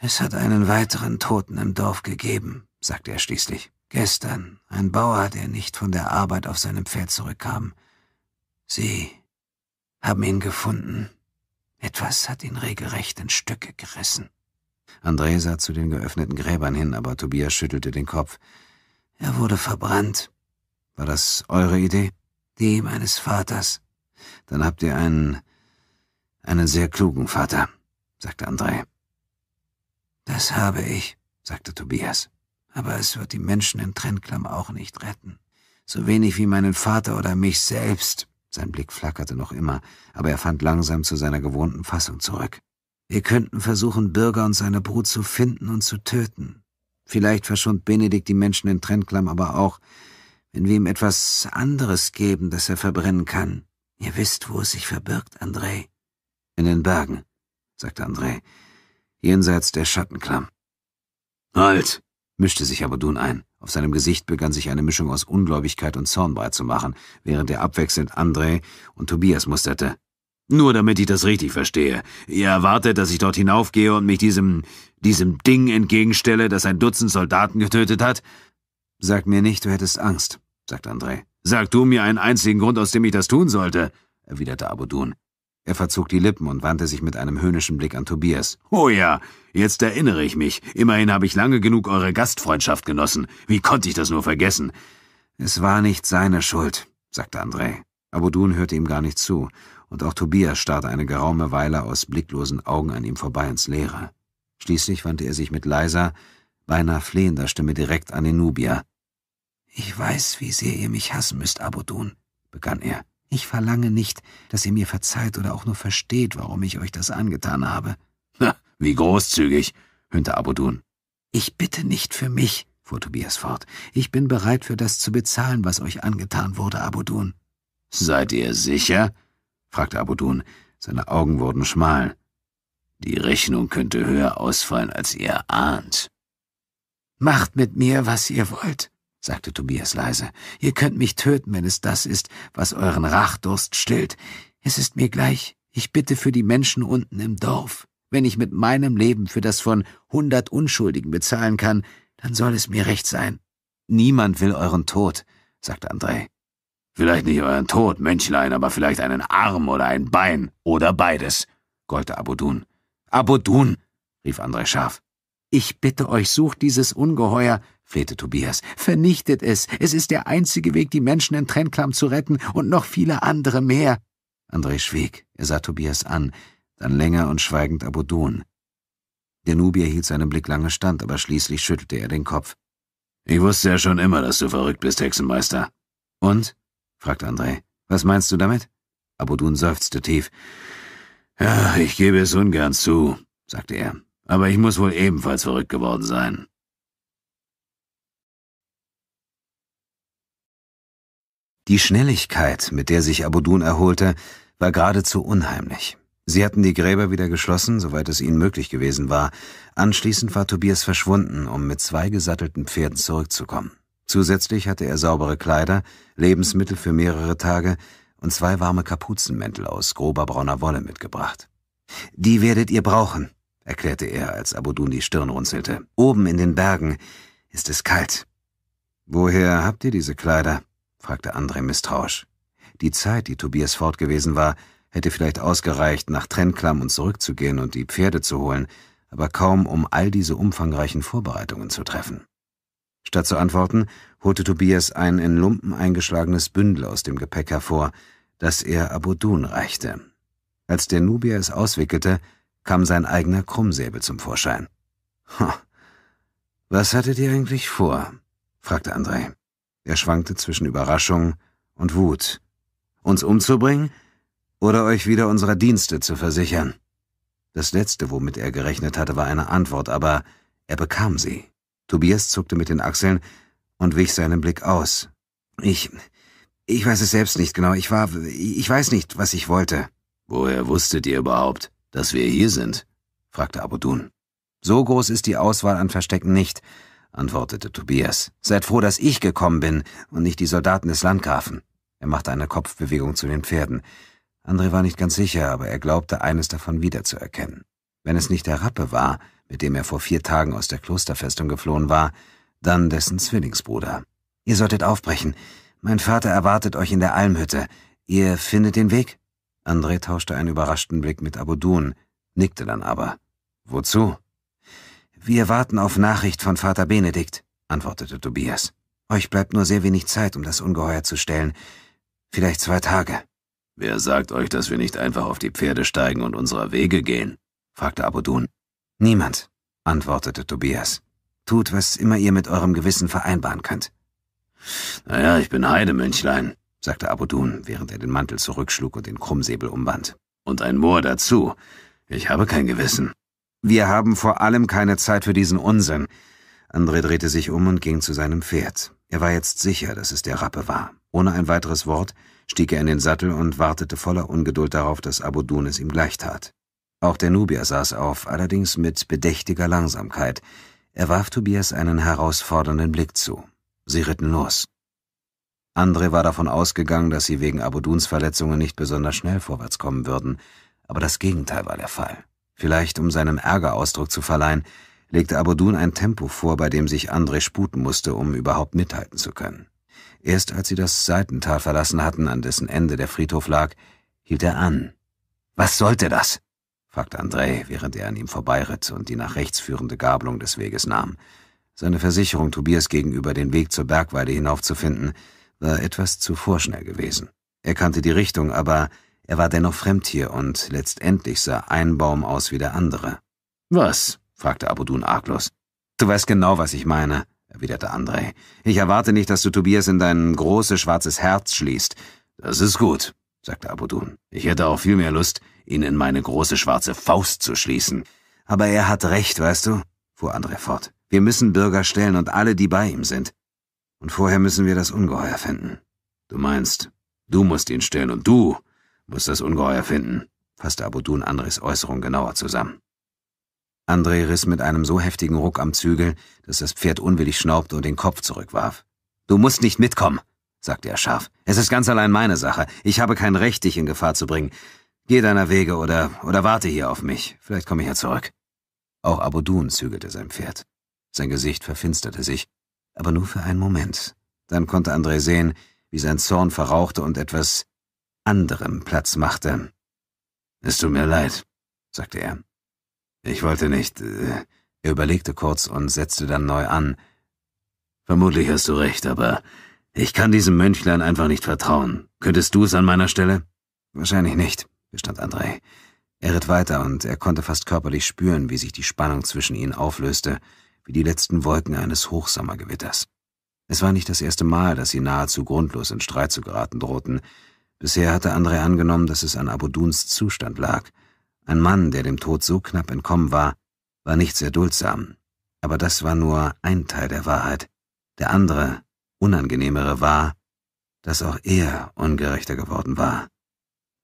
Es hat einen weiteren Toten im Dorf gegeben, sagte er schließlich. Gestern ein Bauer, der nicht von der Arbeit auf seinem Pferd zurückkam. Sie haben ihn gefunden. Etwas hat ihn regelrecht in Stücke gerissen. André sah zu den geöffneten Gräbern hin, aber Tobias schüttelte den Kopf. Er wurde verbrannt. War das eure Idee? Die meines Vaters. Dann habt ihr einen, einen sehr klugen Vater, sagte André. Das habe ich, sagte Tobias. Aber es wird die Menschen in Trennklamm auch nicht retten. So wenig wie meinen Vater oder mich selbst. Sein Blick flackerte noch immer, aber er fand langsam zu seiner gewohnten Fassung zurück. Wir könnten versuchen, Bürger und seine Brut zu finden und zu töten. Vielleicht verschont Benedikt die Menschen in Trennklamm aber auch, wenn wir ihm etwas anderes geben, das er verbrennen kann. Ihr wisst, wo es sich verbirgt, André. In den Bergen, sagte André, jenseits der Schattenklamm. Halt! mischte sich Abudun ein. Auf seinem Gesicht begann sich eine Mischung aus Ungläubigkeit und Zorn zu machen, während er abwechselnd André und Tobias musterte. Nur damit ich das richtig verstehe. Ihr erwartet, dass ich dort hinaufgehe und mich diesem, diesem Ding entgegenstelle, das ein Dutzend Soldaten getötet hat? Sag mir nicht, du hättest Angst, sagt André. Sag du mir einen einzigen Grund, aus dem ich das tun sollte, erwiderte Abudun. Er verzog die Lippen und wandte sich mit einem höhnischen Blick an Tobias. Oh ja, jetzt erinnere ich mich. Immerhin habe ich lange genug eure Gastfreundschaft genossen. Wie konnte ich das nur vergessen? Es war nicht seine Schuld, sagte André. Aber Dun hörte ihm gar nicht zu, und auch Tobias starrte eine geraume Weile aus blicklosen Augen an ihm vorbei ins Leere. Schließlich wandte er sich mit leiser, beinahe flehender Stimme direkt an den Nubier. Ich weiß, wie sehr ihr mich hassen müsst, Abudun, begann er. Ich verlange nicht, dass ihr mir verzeiht oder auch nur versteht, warum ich euch das angetan habe. Na, wie großzügig, höhnte Abudun. Ich bitte nicht für mich, fuhr Tobias fort. Ich bin bereit, für das zu bezahlen, was euch angetan wurde, Abudun. Seid ihr sicher? fragte Abudun. Seine Augen wurden schmal. Die Rechnung könnte höher ausfallen, als ihr ahnt. Macht mit mir, was ihr wollt, sagte Tobias leise. Ihr könnt mich töten, wenn es das ist, was euren Rachdurst stillt. Es ist mir gleich. Ich bitte für die Menschen unten im Dorf. Wenn ich mit meinem Leben für das von hundert Unschuldigen bezahlen kann, dann soll es mir recht sein. Niemand will euren Tod, sagte André. Vielleicht nicht euren Tod, Mönchlein, aber vielleicht einen Arm oder ein Bein oder beides, gollte Abudun. Abudun, rief André scharf. Ich bitte euch, sucht dieses Ungeheuer, flehte Tobias. Vernichtet es. Es ist der einzige Weg, die Menschen in Trennklamm zu retten und noch viele andere mehr. André schwieg. Er sah Tobias an, dann länger und schweigend Abodon. Der Nubier hielt seinen Blick lange stand, aber schließlich schüttelte er den Kopf. Ich wusste ja schon immer, dass du verrückt bist, Hexenmeister. Und? fragte André. Was meinst du damit? Abodun seufzte tief. Ja, ich gebe es ungern zu, sagte er. Aber ich muss wohl ebenfalls verrückt geworden sein. Die Schnelligkeit, mit der sich Abudun erholte, war geradezu unheimlich. Sie hatten die Gräber wieder geschlossen, soweit es ihnen möglich gewesen war. Anschließend war Tobias verschwunden, um mit zwei gesattelten Pferden zurückzukommen. Zusätzlich hatte er saubere Kleider, Lebensmittel für mehrere Tage und zwei warme Kapuzenmäntel aus grober brauner Wolle mitgebracht. Die werdet ihr brauchen, erklärte er, als Abudun die Stirn runzelte. Oben in den Bergen ist es kalt. Woher habt ihr diese Kleider? fragte André misstrauisch. Die Zeit, die Tobias fort gewesen war, hätte vielleicht ausgereicht, nach Trennklamm und zurückzugehen und die Pferde zu holen, aber kaum, um all diese umfangreichen Vorbereitungen zu treffen. Statt zu antworten, holte Tobias ein in Lumpen eingeschlagenes Bündel aus dem Gepäck hervor, das er Abudun reichte. Als der Nubier es auswickelte, kam sein eigener Krummsäbel zum Vorschein. Ha, was hattet ihr eigentlich vor? fragte André. Er schwankte zwischen Überraschung und Wut. Uns umzubringen oder euch wieder unserer Dienste zu versichern? Das Letzte, womit er gerechnet hatte, war eine Antwort, aber er bekam sie. Tobias zuckte mit den Achseln und wich seinen Blick aus. Ich. Ich weiß es selbst nicht genau. Ich war. Ich weiß nicht, was ich wollte. Woher wusstet ihr überhaupt, dass wir hier sind? fragte Abudun. So groß ist die Auswahl an Verstecken nicht, antwortete Tobias. Seid froh, dass ich gekommen bin und nicht die Soldaten des Landgrafen. Er machte eine Kopfbewegung zu den Pferden. André war nicht ganz sicher, aber er glaubte, eines davon wiederzuerkennen. Wenn es nicht der Rappe war, mit dem er vor vier Tagen aus der Klosterfestung geflohen war, dann dessen Zwillingsbruder. Ihr solltet aufbrechen. Mein Vater erwartet euch in der Almhütte. Ihr findet den Weg? André tauschte einen überraschten Blick mit Abudun, nickte dann aber. Wozu? Wir warten auf Nachricht von Vater Benedikt, antwortete Tobias. Euch bleibt nur sehr wenig Zeit, um das Ungeheuer zu stellen. Vielleicht zwei Tage. Wer sagt euch, dass wir nicht einfach auf die Pferde steigen und unserer Wege gehen? fragte Abudun. Niemand, antwortete Tobias. Tut, was immer ihr mit eurem Gewissen vereinbaren könnt. Naja, ich bin Heidemönchlein, sagte Abudun, während er den Mantel zurückschlug und den Krummsäbel umband. Und ein Moor dazu. Ich habe kein Gewissen. Wir haben vor allem keine Zeit für diesen Unsinn. André drehte sich um und ging zu seinem Pferd. Er war jetzt sicher, dass es der Rappe war. Ohne ein weiteres Wort stieg er in den Sattel und wartete voller Ungeduld darauf, dass Abudun es ihm gleich tat. Auch der Nubier saß auf, allerdings mit bedächtiger Langsamkeit. Er warf Tobias einen herausfordernden Blick zu. Sie ritten los. Andre war davon ausgegangen, dass sie wegen Abuduns Verletzungen nicht besonders schnell vorwärts kommen würden, aber das Gegenteil war der Fall. Vielleicht um seinem Ärger Ausdruck zu verleihen, legte Abodun ein Tempo vor, bei dem sich André sputen musste, um überhaupt mithalten zu können. Erst als sie das Seitental verlassen hatten, an dessen Ende der Friedhof lag, hielt er an. Was sollte das? fragte André, während er an ihm vorbeiritt und die nach rechts führende Gabelung des Weges nahm. Seine Versicherung, Tobias gegenüber den Weg zur Bergweide hinaufzufinden, war etwas zu vorschnell gewesen. Er kannte die Richtung, aber er war dennoch fremd hier und letztendlich sah ein Baum aus wie der andere. Was? fragte Abudun arglos. Du weißt genau, was ich meine, erwiderte Andrei. Ich erwarte nicht, dass du Tobias in dein großes schwarzes Herz schließt. Das ist gut, sagte Abudun. Ich hätte auch viel mehr Lust, ihn in meine große schwarze Faust zu schließen. Aber er hat recht, weißt du, fuhr André fort. Wir müssen Bürger stellen und alle, die bei ihm sind. Und vorher müssen wir das Ungeheuer finden. Du meinst, du musst ihn stellen und du muss das Ungeheuer finden, fasste Abudun Andres Äußerung genauer zusammen. André riss mit einem so heftigen Ruck am Zügel, dass das Pferd unwillig schnaubte und den Kopf zurückwarf. Du musst nicht mitkommen, sagte er scharf. Es ist ganz allein meine Sache. Ich habe kein Recht, dich in Gefahr zu bringen. Geh deiner Wege oder, oder warte hier auf mich. Vielleicht komme ich ja zurück. Auch Abudun zügelte sein Pferd. Sein Gesicht verfinsterte sich, aber nur für einen Moment. Dann konnte André sehen, wie sein Zorn verrauchte und etwas anderem Platz machte. Es tut mir leid, sagte er. Ich wollte nicht. Äh, er überlegte kurz und setzte dann neu an. Vermutlich hast du recht, aber ich kann diesem Mönchlein einfach nicht vertrauen. Könntest du es an meiner Stelle? Wahrscheinlich nicht, gestand Andrei. Er ritt weiter und er konnte fast körperlich spüren, wie sich die Spannung zwischen ihnen auflöste, wie die letzten Wolken eines Hochsommergewitters. Es war nicht das erste Mal, dass sie nahezu grundlos in Streit zu geraten drohten, Bisher hatte André angenommen, dass es an Abuduns Zustand lag. Ein Mann, der dem Tod so knapp entkommen war, war nicht sehr duldsam. Aber das war nur ein Teil der Wahrheit. Der andere, unangenehmere war, dass auch er ungerechter geworden war.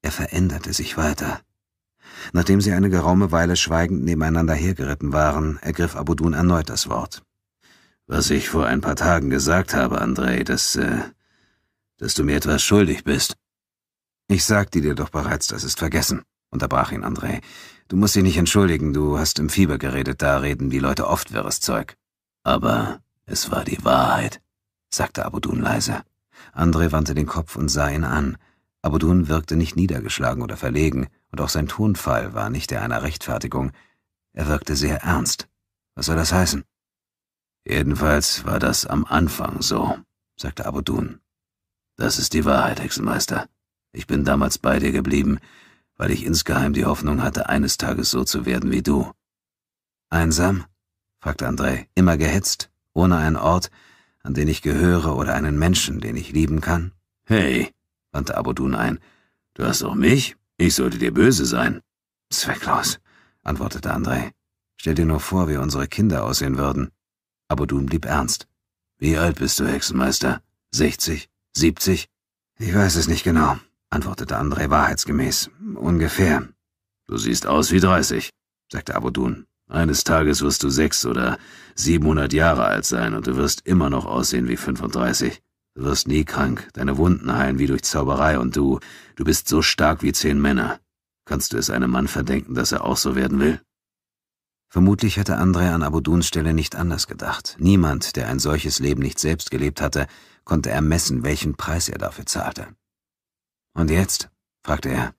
Er veränderte sich weiter. Nachdem sie eine geraume Weile schweigend nebeneinander hergeritten waren, ergriff Abudun erneut das Wort. Was ich vor ein paar Tagen gesagt habe, André, dass, äh, dass du mir etwas schuldig bist. Ich sagte dir doch bereits, das ist vergessen, unterbrach ihn André. Du musst dich nicht entschuldigen, du hast im Fieber geredet, da reden die Leute oft wirres Zeug. Aber es war die Wahrheit, sagte Abudun leise. André wandte den Kopf und sah ihn an. Abudun wirkte nicht niedergeschlagen oder verlegen, und auch sein Tonfall war nicht der einer Rechtfertigung. Er wirkte sehr ernst. Was soll das heißen? Jedenfalls war das am Anfang so, sagte Abudun. Das ist die Wahrheit, Hexenmeister. Ich bin damals bei dir geblieben, weil ich insgeheim die Hoffnung hatte, eines Tages so zu werden wie du. Einsam? fragte André, immer gehetzt, ohne einen Ort, an den ich gehöre oder einen Menschen, den ich lieben kann? Hey, wandte Abodun ein, du hast auch mich? Ich sollte dir böse sein. Zwecklos, antwortete André. Stell dir nur vor, wie unsere Kinder aussehen würden. Abodun blieb ernst. Wie alt bist du, Hexenmeister? Sechzig? Siebzig? Ich weiß es nicht genau, antwortete André wahrheitsgemäß. Ungefähr. Du siehst aus wie dreißig, sagte Abudun. Eines Tages wirst du sechs oder siebenhundert Jahre alt sein und du wirst immer noch aussehen wie fünfunddreißig. Du wirst nie krank, deine Wunden heilen wie durch Zauberei und du, du bist so stark wie zehn Männer. Kannst du es einem Mann verdenken, dass er auch so werden will? Vermutlich hätte André an Abuduns Stelle nicht anders gedacht. Niemand, der ein solches Leben nicht selbst gelebt hatte, konnte ermessen, welchen Preis er dafür zahlte. Und jetzt? fragte er.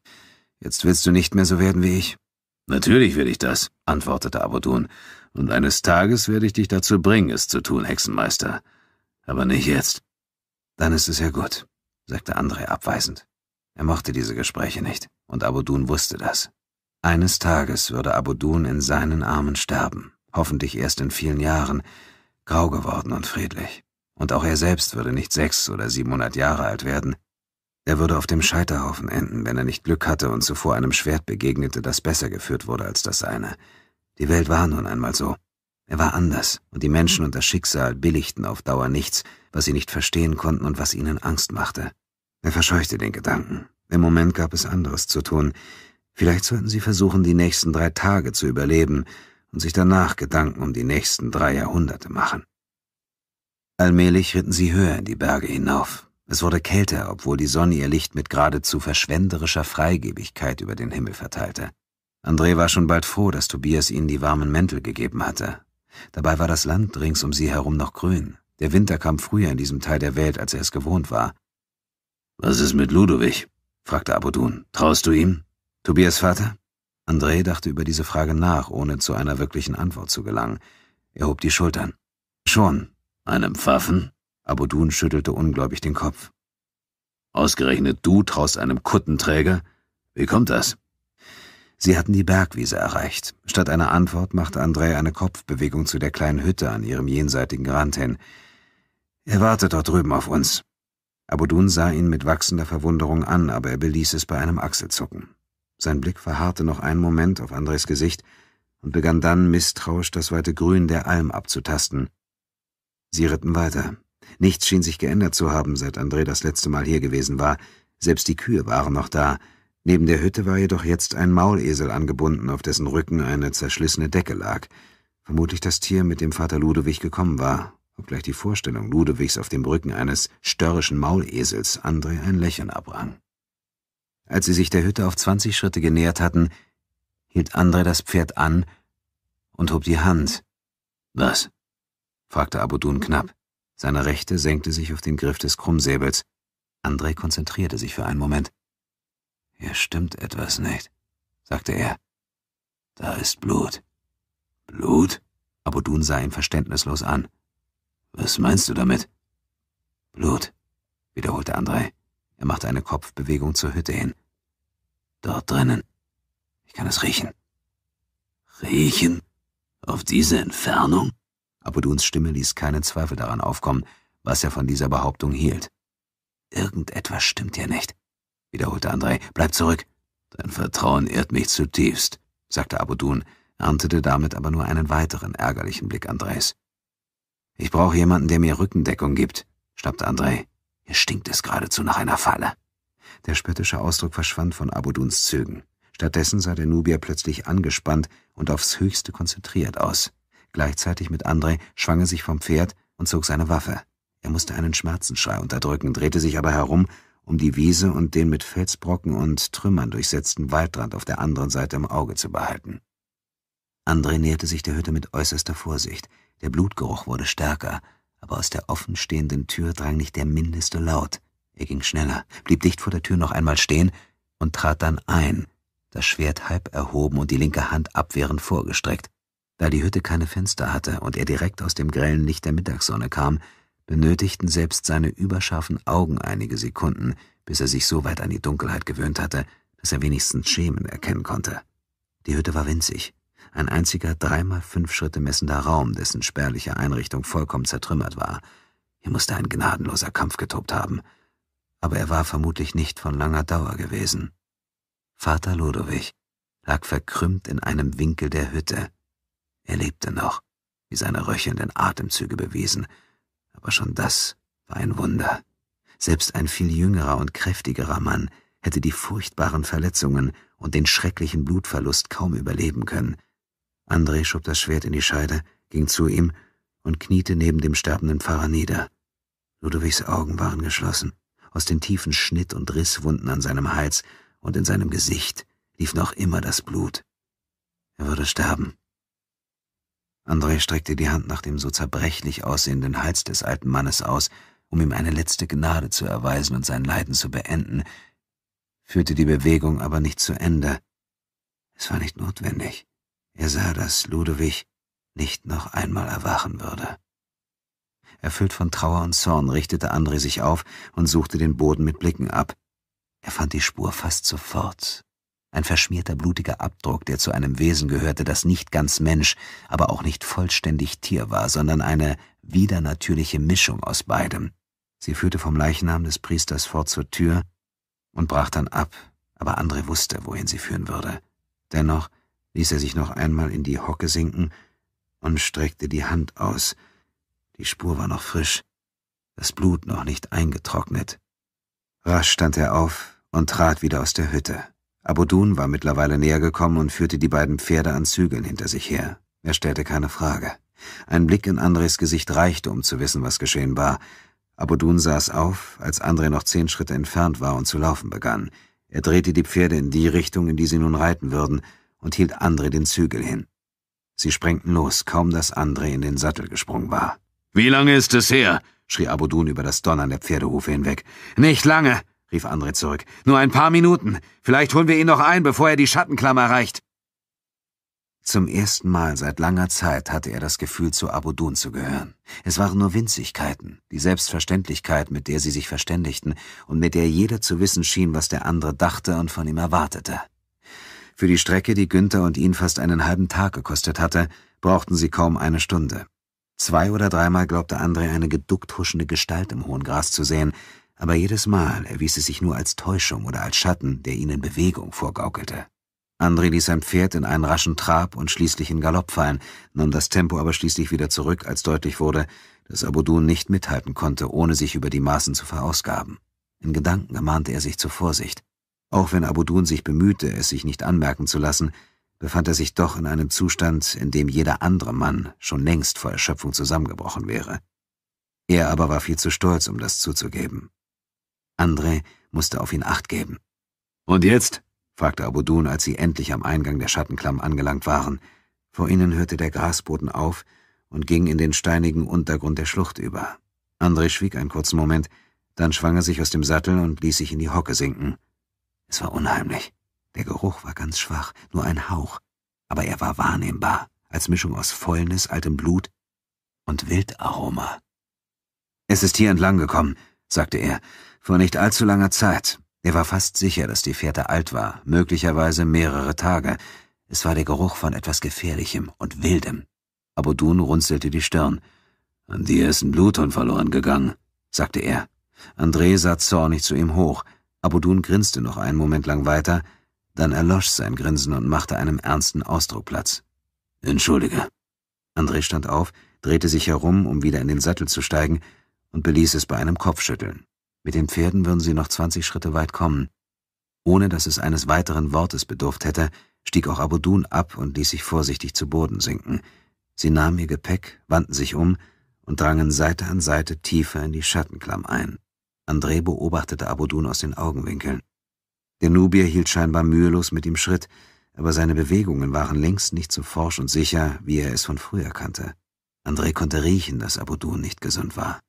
Jetzt willst du nicht mehr so werden wie ich? Natürlich will ich das, antwortete Abudun, und eines Tages werde ich dich dazu bringen, es zu tun, Hexenmeister. Aber nicht jetzt. Dann ist es ja gut, sagte André abweisend. Er mochte diese Gespräche nicht, und Abudun wusste das. Eines Tages würde Abudun in seinen Armen sterben, hoffentlich erst in vielen Jahren, grau geworden und friedlich. Und auch er selbst würde nicht sechs oder siebenhundert Jahre alt werden, er würde auf dem Scheiterhaufen enden, wenn er nicht Glück hatte und zuvor einem Schwert begegnete, das besser geführt wurde als das seine. Die Welt war nun einmal so. Er war anders, und die Menschen und das Schicksal billigten auf Dauer nichts, was sie nicht verstehen konnten und was ihnen Angst machte. Er verscheuchte den Gedanken. Im Moment gab es anderes zu tun. Vielleicht sollten sie versuchen, die nächsten drei Tage zu überleben und sich danach Gedanken um die nächsten drei Jahrhunderte machen. Allmählich ritten sie höher in die Berge hinauf, es wurde kälter, obwohl die Sonne ihr Licht mit geradezu verschwenderischer Freigebigkeit über den Himmel verteilte. André war schon bald froh, dass Tobias ihnen die warmen Mäntel gegeben hatte. Dabei war das Land rings um sie herum noch grün. Der Winter kam früher in diesem Teil der Welt, als er es gewohnt war. Was ist mit Ludovic? fragte Abudun. Traust du ihm? Tobias Vater? André dachte über diese Frage nach, ohne zu einer wirklichen Antwort zu gelangen. Er hob die Schultern. Schon. Einem Pfaffen? Abudun schüttelte ungläubig den Kopf. Ausgerechnet du traust einem Kuttenträger? Wie kommt das? Sie hatten die Bergwiese erreicht. Statt einer Antwort machte André eine Kopfbewegung zu der kleinen Hütte an ihrem jenseitigen Rand hin. Er wartet dort drüben auf uns. Abudun sah ihn mit wachsender Verwunderung an, aber er beließ es bei einem Achselzucken. Sein Blick verharrte noch einen Moment auf Andres Gesicht und begann dann misstrauisch das weite Grün der Alm abzutasten. Sie ritten weiter. Nichts schien sich geändert zu haben, seit André das letzte Mal hier gewesen war. Selbst die Kühe waren noch da. Neben der Hütte war jedoch jetzt ein Maulesel angebunden, auf dessen Rücken eine zerschlissene Decke lag. Vermutlich das Tier, mit dem Vater Ludewig gekommen war, obgleich die Vorstellung Ludewigs auf dem Rücken eines störrischen Maulesels André ein Lächeln abrang. Als sie sich der Hütte auf zwanzig Schritte genähert hatten, hielt André das Pferd an und hob die Hand. Was? fragte Abudun knapp. Seine Rechte senkte sich auf den Griff des Krummsäbels. André konzentrierte sich für einen Moment. Hier stimmt etwas nicht, sagte er. Da ist Blut. Blut? Abudun sah ihn verständnislos an. Was meinst du damit? Blut, wiederholte André. Er machte eine Kopfbewegung zur Hütte hin. Dort drinnen. Ich kann es riechen. Riechen? Auf diese Entfernung? Apoduns Stimme ließ keinen Zweifel daran aufkommen, was er von dieser Behauptung hielt. Irgendetwas stimmt hier nicht, wiederholte Andrei. Bleib zurück. Dein Vertrauen irrt mich zutiefst, sagte Abudun, erntete damit aber nur einen weiteren ärgerlichen Blick Andreis. Ich brauche jemanden, der mir Rückendeckung gibt, schnappte Andrei. Hier stinkt es geradezu nach einer Falle. Der spöttische Ausdruck verschwand von Abuduns Zügen. Stattdessen sah der Nubier plötzlich angespannt und aufs höchste konzentriert aus. Gleichzeitig mit Andrei schwang er sich vom Pferd und zog seine Waffe. Er musste einen Schmerzensschrei unterdrücken, drehte sich aber herum, um die Wiese und den mit Felsbrocken und Trümmern durchsetzten Waldrand auf der anderen Seite im Auge zu behalten. André näherte sich der Hütte mit äußerster Vorsicht. Der Blutgeruch wurde stärker, aber aus der offenstehenden Tür drang nicht der mindeste Laut. Er ging schneller, blieb dicht vor der Tür noch einmal stehen und trat dann ein, das Schwert halb erhoben und die linke Hand abwehrend vorgestreckt. Da die Hütte keine Fenster hatte und er direkt aus dem grellen Licht der Mittagssonne kam, benötigten selbst seine überscharfen Augen einige Sekunden, bis er sich so weit an die Dunkelheit gewöhnt hatte, dass er wenigstens Schemen erkennen konnte. Die Hütte war winzig, ein einziger dreimal fünf Schritte messender Raum, dessen spärliche Einrichtung vollkommen zertrümmert war. Hier musste ein gnadenloser Kampf getobt haben. Aber er war vermutlich nicht von langer Dauer gewesen. Vater Ludowig lag verkrümmt in einem Winkel der Hütte, er lebte noch, wie seine röchelnden Atemzüge bewiesen, aber schon das war ein Wunder. Selbst ein viel jüngerer und kräftigerer Mann hätte die furchtbaren Verletzungen und den schrecklichen Blutverlust kaum überleben können. André schob das Schwert in die Scheide, ging zu ihm und kniete neben dem sterbenden Pfarrer nieder. Ludovigs Augen waren geschlossen. Aus den tiefen Schnitt- und Risswunden an seinem Hals und in seinem Gesicht lief noch immer das Blut. Er würde sterben. André streckte die Hand nach dem so zerbrechlich aussehenden Hals des alten Mannes aus, um ihm eine letzte Gnade zu erweisen und sein Leiden zu beenden, führte die Bewegung aber nicht zu Ende. Es war nicht notwendig. Er sah, dass Ludwig nicht noch einmal erwachen würde. Erfüllt von Trauer und Zorn richtete André sich auf und suchte den Boden mit Blicken ab. Er fand die Spur fast sofort, ein verschmierter blutiger Abdruck, der zu einem Wesen gehörte, das nicht ganz Mensch, aber auch nicht vollständig Tier war, sondern eine widernatürliche Mischung aus beidem. Sie führte vom Leichnam des Priesters fort zur Tür und brach dann ab, aber André wusste, wohin sie führen würde. Dennoch ließ er sich noch einmal in die Hocke sinken und streckte die Hand aus. Die Spur war noch frisch, das Blut noch nicht eingetrocknet. Rasch stand er auf und trat wieder aus der Hütte. Abudun war mittlerweile näher gekommen und führte die beiden Pferde an Zügeln hinter sich her. Er stellte keine Frage. Ein Blick in Andres Gesicht reichte, um zu wissen, was geschehen war. Abudun saß auf, als Andre noch zehn Schritte entfernt war und zu laufen begann. Er drehte die Pferde in die Richtung, in die sie nun reiten würden, und hielt Andre den Zügel hin. Sie sprengten los, kaum dass Andre in den Sattel gesprungen war. Wie lange ist es her? schrie Abudun über das Donnern der Pferdehufe hinweg. Nicht lange, rief André zurück. Nur ein paar Minuten. Vielleicht holen wir ihn noch ein, bevor er die Schattenklammer erreicht. Zum ersten Mal seit langer Zeit hatte er das Gefühl, zu Abudun zu gehören. Es waren nur Winzigkeiten, die Selbstverständlichkeit, mit der sie sich verständigten und mit der jeder zu wissen schien, was der andere dachte und von ihm erwartete. Für die Strecke, die Günther und ihn fast einen halben Tag gekostet hatte, brauchten sie kaum eine Stunde. Zwei oder dreimal glaubte André eine geduckt huschende Gestalt im hohen Gras zu sehen, aber jedes Mal erwies es sich nur als Täuschung oder als Schatten, der ihnen Bewegung vorgaukelte. André ließ sein Pferd in einen raschen Trab und schließlich in Galopp fallen, nahm das Tempo aber schließlich wieder zurück, als deutlich wurde, dass Abudun nicht mithalten konnte, ohne sich über die Maßen zu verausgaben. In Gedanken ermahnte er sich zur Vorsicht. Auch wenn Abudun sich bemühte, es sich nicht anmerken zu lassen, befand er sich doch in einem Zustand, in dem jeder andere Mann schon längst vor Erschöpfung zusammengebrochen wäre. Er aber war viel zu stolz, um das zuzugeben. André musste auf ihn acht geben. Und jetzt? fragte Abudun, als sie endlich am Eingang der Schattenklamm angelangt waren. Vor ihnen hörte der Grasboden auf und ging in den steinigen Untergrund der Schlucht über. André schwieg einen kurzen Moment, dann schwang er sich aus dem Sattel und ließ sich in die Hocke sinken. Es war unheimlich. Der Geruch war ganz schwach, nur ein Hauch, aber er war wahrnehmbar, als Mischung aus Fäulnis, altem Blut und Wildaroma. Es ist hier entlang gekommen, sagte er. Vor nicht allzu langer Zeit. Er war fast sicher, dass die Fährte alt war, möglicherweise mehrere Tage. Es war der Geruch von etwas Gefährlichem und Wildem. Abudun runzelte die Stirn. An dir ist ein Bluthund verloren gegangen, sagte er. André sah zornig zu ihm hoch. Abudun grinste noch einen Moment lang weiter, dann erlosch sein Grinsen und machte einem ernsten Ausdruck Platz. Entschuldige. André stand auf, drehte sich herum, um wieder in den Sattel zu steigen, und beließ es bei einem Kopfschütteln. Mit den Pferden würden sie noch zwanzig Schritte weit kommen. Ohne dass es eines weiteren Wortes bedurft hätte, stieg auch Abudun ab und ließ sich vorsichtig zu Boden sinken. Sie nahmen ihr Gepäck, wandten sich um und drangen Seite an Seite tiefer in die Schattenklamm ein. André beobachtete Abudun aus den Augenwinkeln. Der Nubier hielt scheinbar mühelos mit ihm Schritt, aber seine Bewegungen waren längst nicht so forsch und sicher, wie er es von früher kannte. André konnte riechen, dass Abudun nicht gesund war.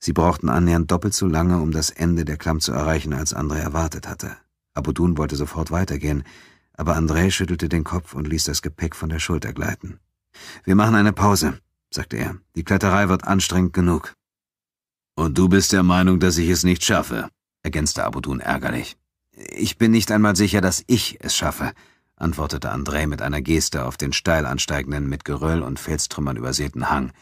Sie brauchten annähernd doppelt so lange, um das Ende der Klamm zu erreichen, als André erwartet hatte. Abudun wollte sofort weitergehen, aber André schüttelte den Kopf und ließ das Gepäck von der Schulter gleiten. Wir machen eine Pause, sagte er. Die Kletterei wird anstrengend genug. Und du bist der Meinung, dass ich es nicht schaffe, ergänzte Abudun ärgerlich. Ich bin nicht einmal sicher, dass ich es schaffe, antwortete André mit einer Geste auf den steil ansteigenden, mit Geröll und Felstrümmern übersäten Hang.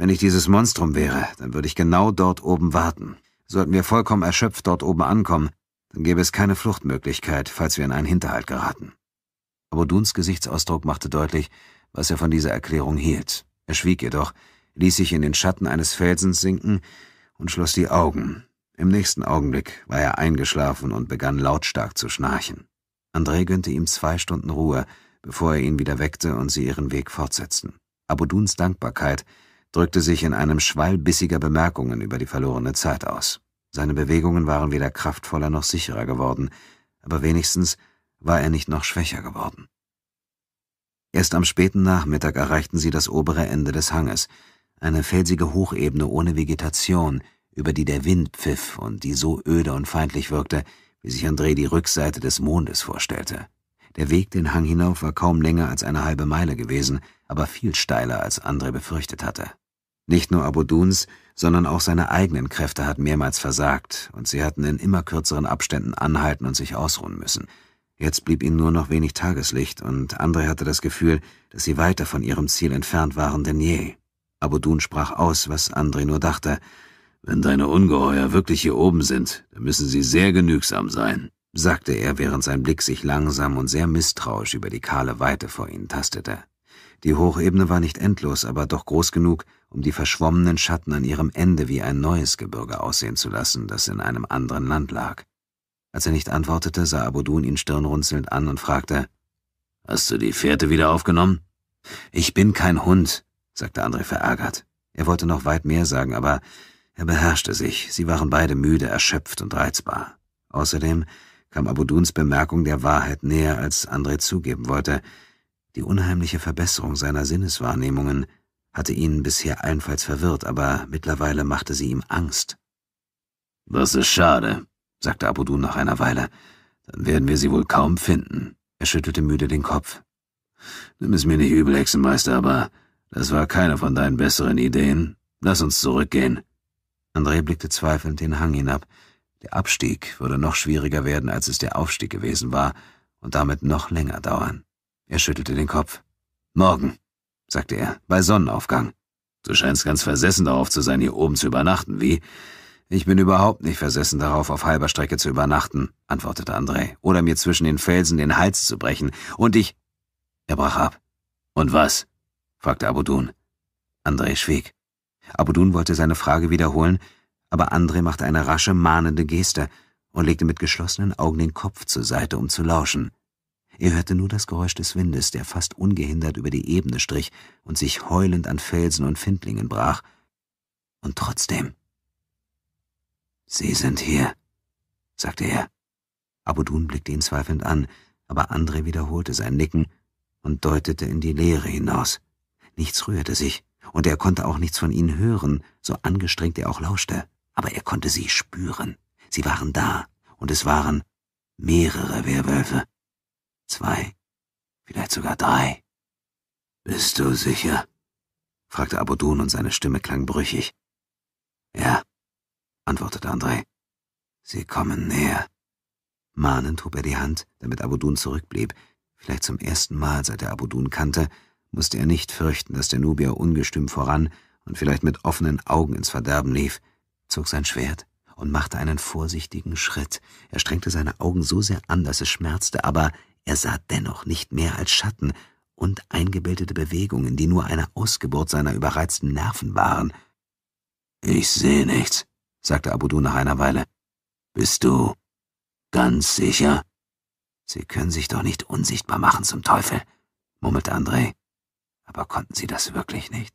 Wenn ich dieses Monstrum wäre, dann würde ich genau dort oben warten. Sollten wir vollkommen erschöpft dort oben ankommen, dann gäbe es keine Fluchtmöglichkeit, falls wir in einen Hinterhalt geraten. Aber Duns Gesichtsausdruck machte deutlich, was er von dieser Erklärung hielt. Er schwieg jedoch, ließ sich in den Schatten eines Felsens sinken und schloss die Augen. Im nächsten Augenblick war er eingeschlafen und begann lautstark zu schnarchen. André gönnte ihm zwei Stunden Ruhe, bevor er ihn wieder weckte und sie ihren Weg fortsetzten. Abuduns Dankbarkeit drückte sich in einem Schwall bissiger Bemerkungen über die verlorene Zeit aus. Seine Bewegungen waren weder kraftvoller noch sicherer geworden, aber wenigstens war er nicht noch schwächer geworden. Erst am späten Nachmittag erreichten sie das obere Ende des Hanges, eine felsige Hochebene ohne Vegetation, über die der Wind pfiff und die so öde und feindlich wirkte, wie sich André die Rückseite des Mondes vorstellte. Der Weg den Hang hinauf war kaum länger als eine halbe Meile gewesen, aber viel steiler, als André befürchtet hatte. Nicht nur Abuduns, sondern auch seine eigenen Kräfte hatten mehrmals versagt, und sie hatten in immer kürzeren Abständen anhalten und sich ausruhen müssen. Jetzt blieb ihnen nur noch wenig Tageslicht, und André hatte das Gefühl, dass sie weiter von ihrem Ziel entfernt waren denn je. Abudun sprach aus, was André nur dachte. Wenn deine Ungeheuer wirklich hier oben sind, dann müssen sie sehr genügsam sein, sagte er, während sein Blick sich langsam und sehr misstrauisch über die kahle Weite vor ihnen tastete. Die Hochebene war nicht endlos, aber doch groß genug, um die verschwommenen Schatten an ihrem Ende wie ein neues Gebirge aussehen zu lassen, das in einem anderen Land lag. Als er nicht antwortete, sah Abudun ihn stirnrunzelnd an und fragte, Hast du die Fährte wieder aufgenommen? Ich bin kein Hund, sagte André verärgert. Er wollte noch weit mehr sagen, aber er beherrschte sich. Sie waren beide müde, erschöpft und reizbar. Außerdem kam Abuduns Bemerkung der Wahrheit näher, als André zugeben wollte. Die unheimliche Verbesserung seiner Sinneswahrnehmungen hatte ihn bisher allenfalls verwirrt, aber mittlerweile machte sie ihm Angst. Das ist schade, sagte Abudun nach einer Weile. Dann werden wir sie wohl kaum finden. Er schüttelte müde den Kopf. Nimm es mir nicht übel, Hexenmeister, aber das war keine von deinen besseren Ideen. Lass uns zurückgehen. André blickte zweifelnd den Hang hinab. Der Abstieg würde noch schwieriger werden, als es der Aufstieg gewesen war, und damit noch länger dauern. Er schüttelte den Kopf. Morgen sagte er, bei Sonnenaufgang. Du scheinst ganz versessen darauf zu sein, hier oben zu übernachten, wie? Ich bin überhaupt nicht versessen darauf, auf halber Strecke zu übernachten, antwortete André, oder mir zwischen den Felsen den Hals zu brechen, und ich. Er brach ab. Und was? fragte Abudun. André schwieg. Abudun wollte seine Frage wiederholen, aber André machte eine rasche, mahnende Geste und legte mit geschlossenen Augen den Kopf zur Seite, um zu lauschen. Er hörte nur das Geräusch des Windes, der fast ungehindert über die Ebene strich und sich heulend an Felsen und Findlingen brach. Und trotzdem. Sie sind hier, sagte er. Abudun blickte ihn zweifelnd an, aber André wiederholte sein Nicken und deutete in die Leere hinaus. Nichts rührte sich, und er konnte auch nichts von ihnen hören, so angestrengt er auch lauschte, aber er konnte sie spüren. Sie waren da, und es waren mehrere Werwölfe zwei, vielleicht sogar drei. Bist du sicher? fragte Abodun und seine Stimme klang brüchig. Ja, antwortete Andrei. Sie kommen näher. Mahnend hob er die Hand, damit Abodun zurückblieb. Vielleicht zum ersten Mal, seit er Abodun kannte, musste er nicht fürchten, dass der Nubier ungestüm voran und vielleicht mit offenen Augen ins Verderben lief, zog sein Schwert und machte einen vorsichtigen Schritt. Er strengte seine Augen so sehr an, dass es schmerzte, aber er sah dennoch nicht mehr als Schatten und eingebildete Bewegungen, die nur eine Ausgeburt seiner überreizten Nerven waren. Ich sehe nichts, sagte Abudu nach einer Weile. Bist du ganz sicher? Sie können sich doch nicht unsichtbar machen zum Teufel, murmelte André. Aber konnten sie das wirklich nicht?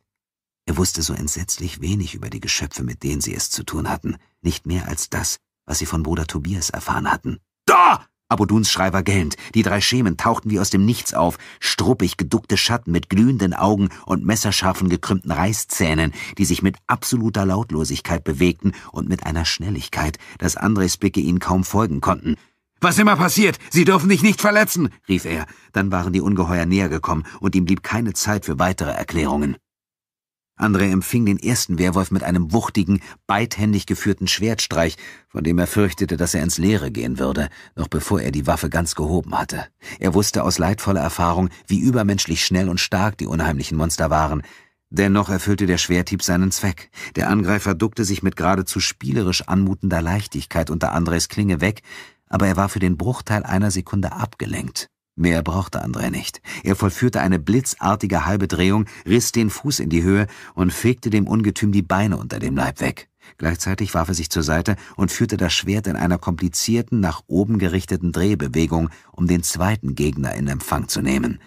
Er wusste so entsetzlich wenig über die Geschöpfe, mit denen sie es zu tun hatten, nicht mehr als das, was sie von Bruder Tobias erfahren hatten. Da! Abuduns Schreiber gellend. Die drei Schemen tauchten wie aus dem Nichts auf, struppig geduckte Schatten mit glühenden Augen und messerscharfen gekrümmten Reißzähnen, die sich mit absoluter Lautlosigkeit bewegten und mit einer Schnelligkeit, dass Andres Blicke ihnen kaum folgen konnten. Was immer passiert, Sie dürfen dich nicht verletzen, rief er. Dann waren die Ungeheuer näher gekommen und ihm blieb keine Zeit für weitere Erklärungen. André empfing den ersten Werwolf mit einem wuchtigen, beidhändig geführten Schwertstreich, von dem er fürchtete, dass er ins Leere gehen würde, noch bevor er die Waffe ganz gehoben hatte. Er wusste aus leidvoller Erfahrung, wie übermenschlich schnell und stark die unheimlichen Monster waren. Dennoch erfüllte der Schwerthieb seinen Zweck. Der Angreifer duckte sich mit geradezu spielerisch anmutender Leichtigkeit unter Andres Klinge weg, aber er war für den Bruchteil einer Sekunde abgelenkt. Mehr brauchte André nicht. Er vollführte eine blitzartige halbe Drehung, riss den Fuß in die Höhe und fegte dem Ungetüm die Beine unter dem Leib weg. Gleichzeitig warf er sich zur Seite und führte das Schwert in einer komplizierten, nach oben gerichteten Drehbewegung, um den zweiten Gegner in Empfang zu nehmen.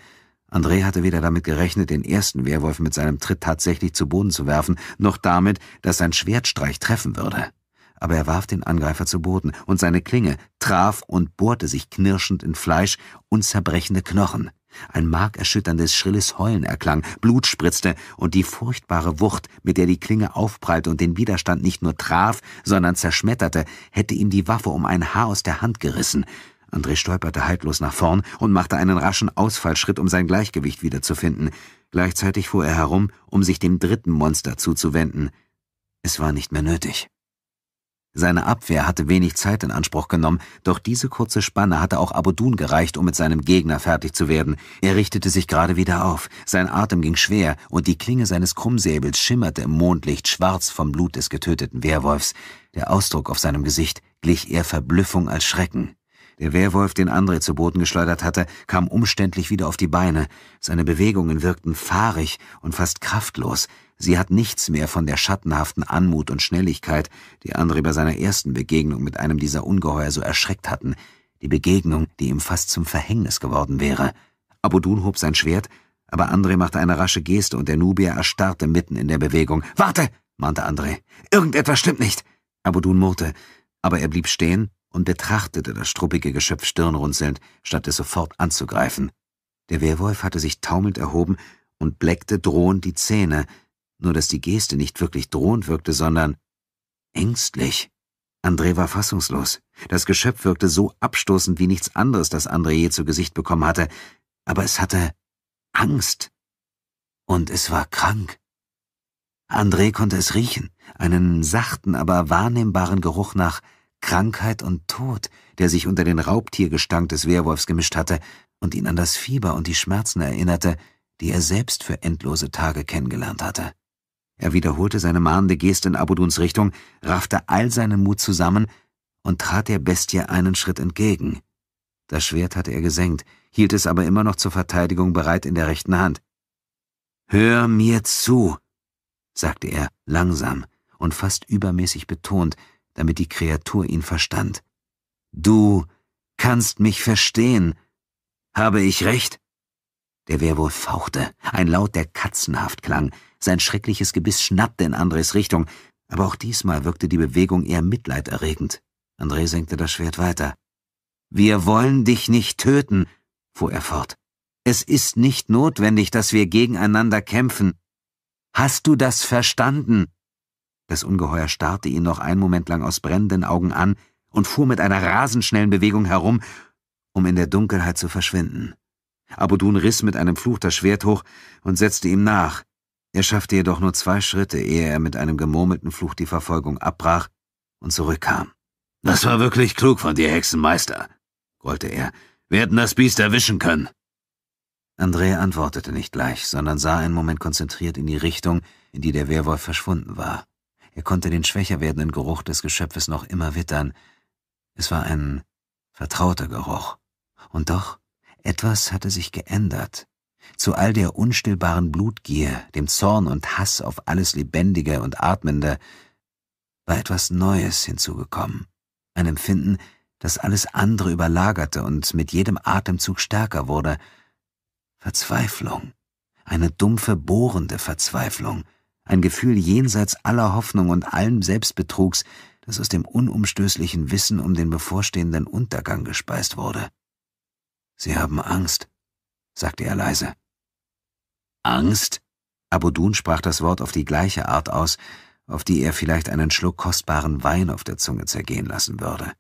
André hatte weder damit gerechnet, den ersten Wehrwolf mit seinem Tritt tatsächlich zu Boden zu werfen, noch damit, dass sein Schwertstreich treffen würde aber er warf den Angreifer zu Boden, und seine Klinge traf und bohrte sich knirschend in Fleisch und zerbrechende Knochen. Ein markerschütterndes, schrilles Heulen erklang, Blut spritzte, und die furchtbare Wucht, mit der die Klinge aufprallte und den Widerstand nicht nur traf, sondern zerschmetterte, hätte ihm die Waffe um ein Haar aus der Hand gerissen. André stolperte haltlos nach vorn und machte einen raschen Ausfallschritt, um sein Gleichgewicht wiederzufinden. Gleichzeitig fuhr er herum, um sich dem dritten Monster zuzuwenden. Es war nicht mehr nötig. Seine Abwehr hatte wenig Zeit in Anspruch genommen, doch diese kurze Spanne hatte auch Abudun gereicht, um mit seinem Gegner fertig zu werden. Er richtete sich gerade wieder auf, sein Atem ging schwer und die Klinge seines Krummsäbels schimmerte im Mondlicht schwarz vom Blut des getöteten Werwolfs. Der Ausdruck auf seinem Gesicht glich eher Verblüffung als Schrecken. Der Werwolf, den André zu Boden geschleudert hatte, kam umständlich wieder auf die Beine. Seine Bewegungen wirkten fahrig und fast kraftlos. Sie hat nichts mehr von der schattenhaften Anmut und Schnelligkeit, die andere bei seiner ersten Begegnung mit einem dieser Ungeheuer so erschreckt hatten, die Begegnung, die ihm fast zum Verhängnis geworden wäre. Abudun hob sein Schwert, aber André machte eine rasche Geste und der Nubier erstarrte mitten in der Bewegung. Warte! mahnte André. Irgendetwas stimmt nicht! Abudun murrte, aber er blieb stehen und betrachtete das struppige Geschöpf stirnrunzelnd, statt es sofort anzugreifen. Der Werwolf hatte sich taumelnd erhoben und bleckte drohend die Zähne, nur dass die Geste nicht wirklich drohend wirkte, sondern ängstlich. André war fassungslos. Das Geschöpf wirkte so abstoßend wie nichts anderes, das André je zu Gesicht bekommen hatte, aber es hatte Angst. Und es war krank. André konnte es riechen, einen sachten, aber wahrnehmbaren Geruch nach Krankheit und Tod, der sich unter den Raubtiergestank des Werwolfs gemischt hatte und ihn an das Fieber und die Schmerzen erinnerte, die er selbst für endlose Tage kennengelernt hatte. Er wiederholte seine mahnende Geste in Abuduns Richtung, raffte all seinen Mut zusammen und trat der Bestie einen Schritt entgegen. Das Schwert hatte er gesenkt, hielt es aber immer noch zur Verteidigung bereit in der rechten Hand. Hör mir zu, sagte er langsam und fast übermäßig betont, damit die Kreatur ihn verstand. Du kannst mich verstehen. Habe ich recht? Der Werwolf fauchte, ein Laut, der katzenhaft klang, sein schreckliches Gebiss schnappte in Andres Richtung, aber auch diesmal wirkte die Bewegung eher mitleiderregend. André senkte das Schwert weiter. Wir wollen dich nicht töten, fuhr er fort. Es ist nicht notwendig, dass wir gegeneinander kämpfen. Hast du das verstanden? Das Ungeheuer starrte ihn noch einen Moment lang aus brennenden Augen an und fuhr mit einer rasend schnellen Bewegung herum, um in der Dunkelheit zu verschwinden. Abudun riss mit einem Fluch das Schwert hoch und setzte ihm nach. Er schaffte jedoch nur zwei Schritte, ehe er mit einem gemurmelten Fluch die Verfolgung abbrach und zurückkam. Das war wirklich klug von dir, Hexenmeister, grollte er. Wir hätten das Biest erwischen können. André antwortete nicht gleich, sondern sah einen Moment konzentriert in die Richtung, in die der Werwolf verschwunden war. Er konnte den schwächer werdenden Geruch des Geschöpfes noch immer wittern. Es war ein vertrauter Geruch. Und doch, etwas hatte sich geändert zu all der unstillbaren Blutgier, dem Zorn und Hass auf alles Lebendige und Atmende, war etwas Neues hinzugekommen, ein Empfinden, das alles andere überlagerte und mit jedem Atemzug stärker wurde, Verzweiflung, eine dumpfe, bohrende Verzweiflung, ein Gefühl jenseits aller Hoffnung und allen Selbstbetrugs, das aus dem unumstößlichen Wissen um den bevorstehenden Untergang gespeist wurde. Sie haben Angst, sagte er leise. Angst? Abudun sprach das Wort auf die gleiche Art aus, auf die er vielleicht einen Schluck kostbaren Wein auf der Zunge zergehen lassen würde.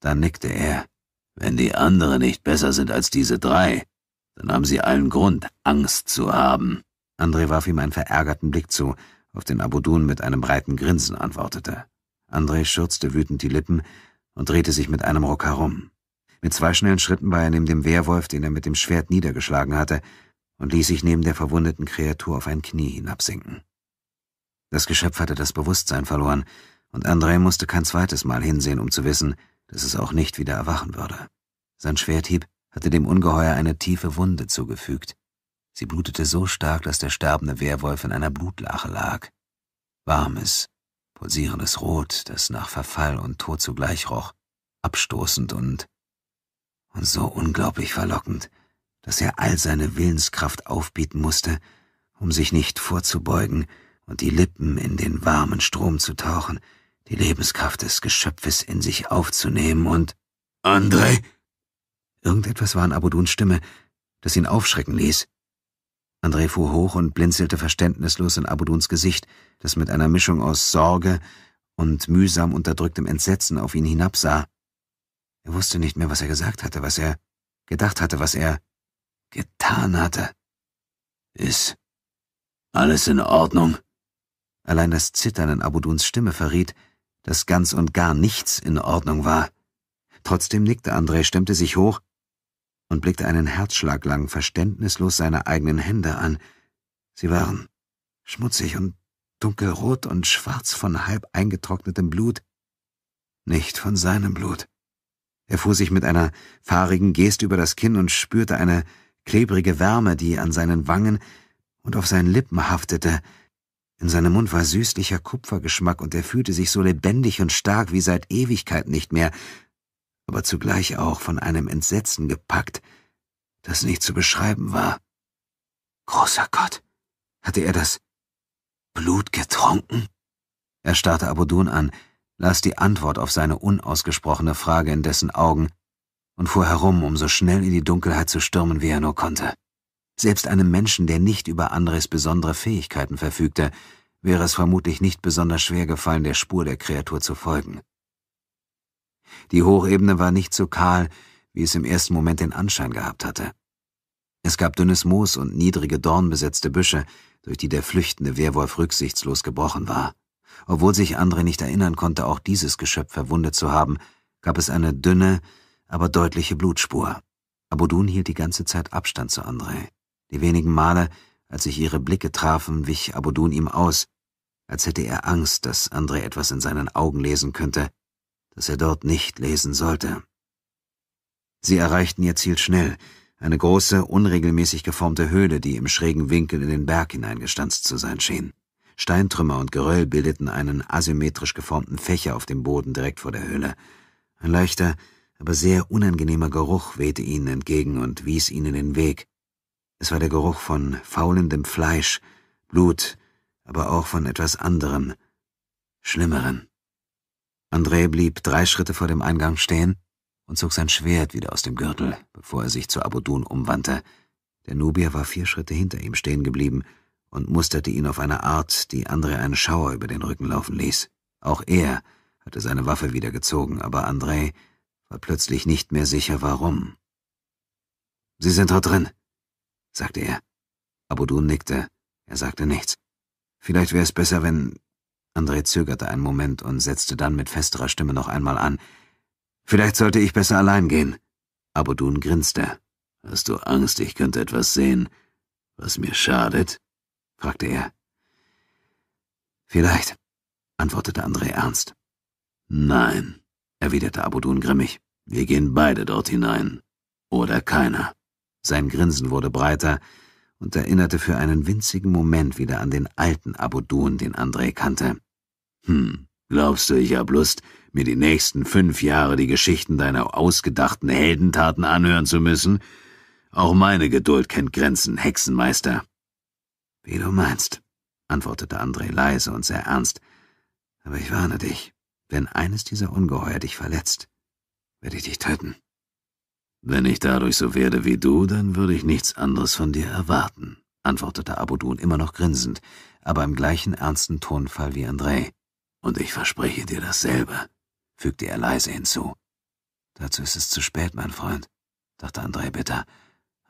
Dann nickte er. Wenn die anderen nicht besser sind als diese drei, dann haben sie allen Grund, Angst zu haben. André warf ihm einen verärgerten Blick zu, auf den Abudun mit einem breiten Grinsen antwortete. André schürzte wütend die Lippen und drehte sich mit einem Ruck herum. Mit zwei schnellen Schritten war er neben dem Wehrwolf, den er mit dem Schwert niedergeschlagen hatte, und ließ sich neben der verwundeten Kreatur auf ein Knie hinabsinken. Das Geschöpf hatte das Bewusstsein verloren, und Andrei musste kein zweites Mal hinsehen, um zu wissen, dass es auch nicht wieder erwachen würde. Sein Schwerthieb hatte dem Ungeheuer eine tiefe Wunde zugefügt. Sie blutete so stark, dass der sterbende Wehrwolf in einer Blutlache lag. Warmes, pulsierendes Rot, das nach Verfall und Tod zugleich roch, abstoßend und und so unglaublich verlockend, dass er all seine Willenskraft aufbieten musste, um sich nicht vorzubeugen und die Lippen in den warmen Strom zu tauchen, die Lebenskraft des Geschöpfes in sich aufzunehmen und André! Irgendetwas war in Abuduns Stimme, das ihn aufschrecken ließ. André fuhr hoch und blinzelte verständnislos in Abuduns Gesicht, das mit einer Mischung aus Sorge und mühsam unterdrücktem Entsetzen auf ihn hinabsah. Er wusste nicht mehr, was er gesagt hatte, was er gedacht hatte, was er getan hatte. Ist alles in Ordnung? Allein das Zittern in Abuduns Stimme verriet, dass ganz und gar nichts in Ordnung war. Trotzdem nickte André, stemmte sich hoch und blickte einen Herzschlag lang verständnislos seine eigenen Hände an. Sie waren schmutzig und dunkelrot und schwarz von halb eingetrocknetem Blut, nicht von seinem Blut. Er fuhr sich mit einer fahrigen Geste über das Kinn und spürte eine klebrige Wärme, die an seinen Wangen und auf seinen Lippen haftete. In seinem Mund war süßlicher Kupfergeschmack und er fühlte sich so lebendig und stark wie seit Ewigkeit nicht mehr, aber zugleich auch von einem Entsetzen gepackt, das nicht zu beschreiben war. Großer Gott, hatte er das Blut getrunken? Er starrte Abodun an, las die Antwort auf seine unausgesprochene Frage in dessen Augen und fuhr herum, um so schnell in die Dunkelheit zu stürmen, wie er nur konnte. Selbst einem Menschen, der nicht über Andres besondere Fähigkeiten verfügte, wäre es vermutlich nicht besonders schwer gefallen, der Spur der Kreatur zu folgen. Die Hochebene war nicht so kahl, wie es im ersten Moment den Anschein gehabt hatte. Es gab dünnes Moos und niedrige dornbesetzte Büsche, durch die der flüchtende Werwolf rücksichtslos gebrochen war. Obwohl sich André nicht erinnern konnte, auch dieses Geschöpf verwundet zu haben, gab es eine dünne, aber deutliche Blutspur. Abudun hielt die ganze Zeit Abstand zu André. Die wenigen Male, als sich ihre Blicke trafen, wich Abudun ihm aus, als hätte er Angst, dass André etwas in seinen Augen lesen könnte, das er dort nicht lesen sollte. Sie erreichten ihr Ziel schnell, eine große, unregelmäßig geformte Höhle, die im schrägen Winkel in den Berg hineingestanzt zu sein schien. Steintrümmer und Geröll bildeten einen asymmetrisch geformten Fächer auf dem Boden direkt vor der Höhle. Ein leichter, aber sehr unangenehmer Geruch wehte ihnen entgegen und wies ihnen den Weg. Es war der Geruch von faulendem Fleisch, Blut, aber auch von etwas anderem, Schlimmeren. André blieb drei Schritte vor dem Eingang stehen und zog sein Schwert wieder aus dem Gürtel, bevor er sich zu Abudun umwandte. Der Nubier war vier Schritte hinter ihm stehen geblieben und musterte ihn auf eine Art, die Andrei einen Schauer über den Rücken laufen ließ. Auch er hatte seine Waffe wieder gezogen, aber Andrei war plötzlich nicht mehr sicher, warum. Sie sind dort drin, sagte er. Abudun nickte. Er sagte nichts. Vielleicht wäre es besser, wenn... André zögerte einen Moment und setzte dann mit festerer Stimme noch einmal an. Vielleicht sollte ich besser allein gehen. Abudun grinste. Hast du Angst, ich könnte etwas sehen, was mir schadet? fragte er. Vielleicht, antwortete André ernst. Nein, erwiderte Abudun grimmig. Wir gehen beide dort hinein. Oder keiner. Sein Grinsen wurde breiter und erinnerte für einen winzigen Moment wieder an den alten Abudun, den André kannte. Hm, glaubst du, ich hab Lust, mir die nächsten fünf Jahre die Geschichten deiner ausgedachten Heldentaten anhören zu müssen? Auch meine Geduld kennt Grenzen, Hexenmeister. Wie du meinst, antwortete André leise und sehr ernst. Aber ich warne dich, wenn eines dieser Ungeheuer dich verletzt, werde ich dich töten. Wenn ich dadurch so werde wie du, dann würde ich nichts anderes von dir erwarten, antwortete Abudun immer noch grinsend, aber im gleichen ernsten Tonfall wie André. Und ich verspreche dir dasselbe, fügte er leise hinzu. Dazu ist es zu spät, mein Freund, dachte André bitter,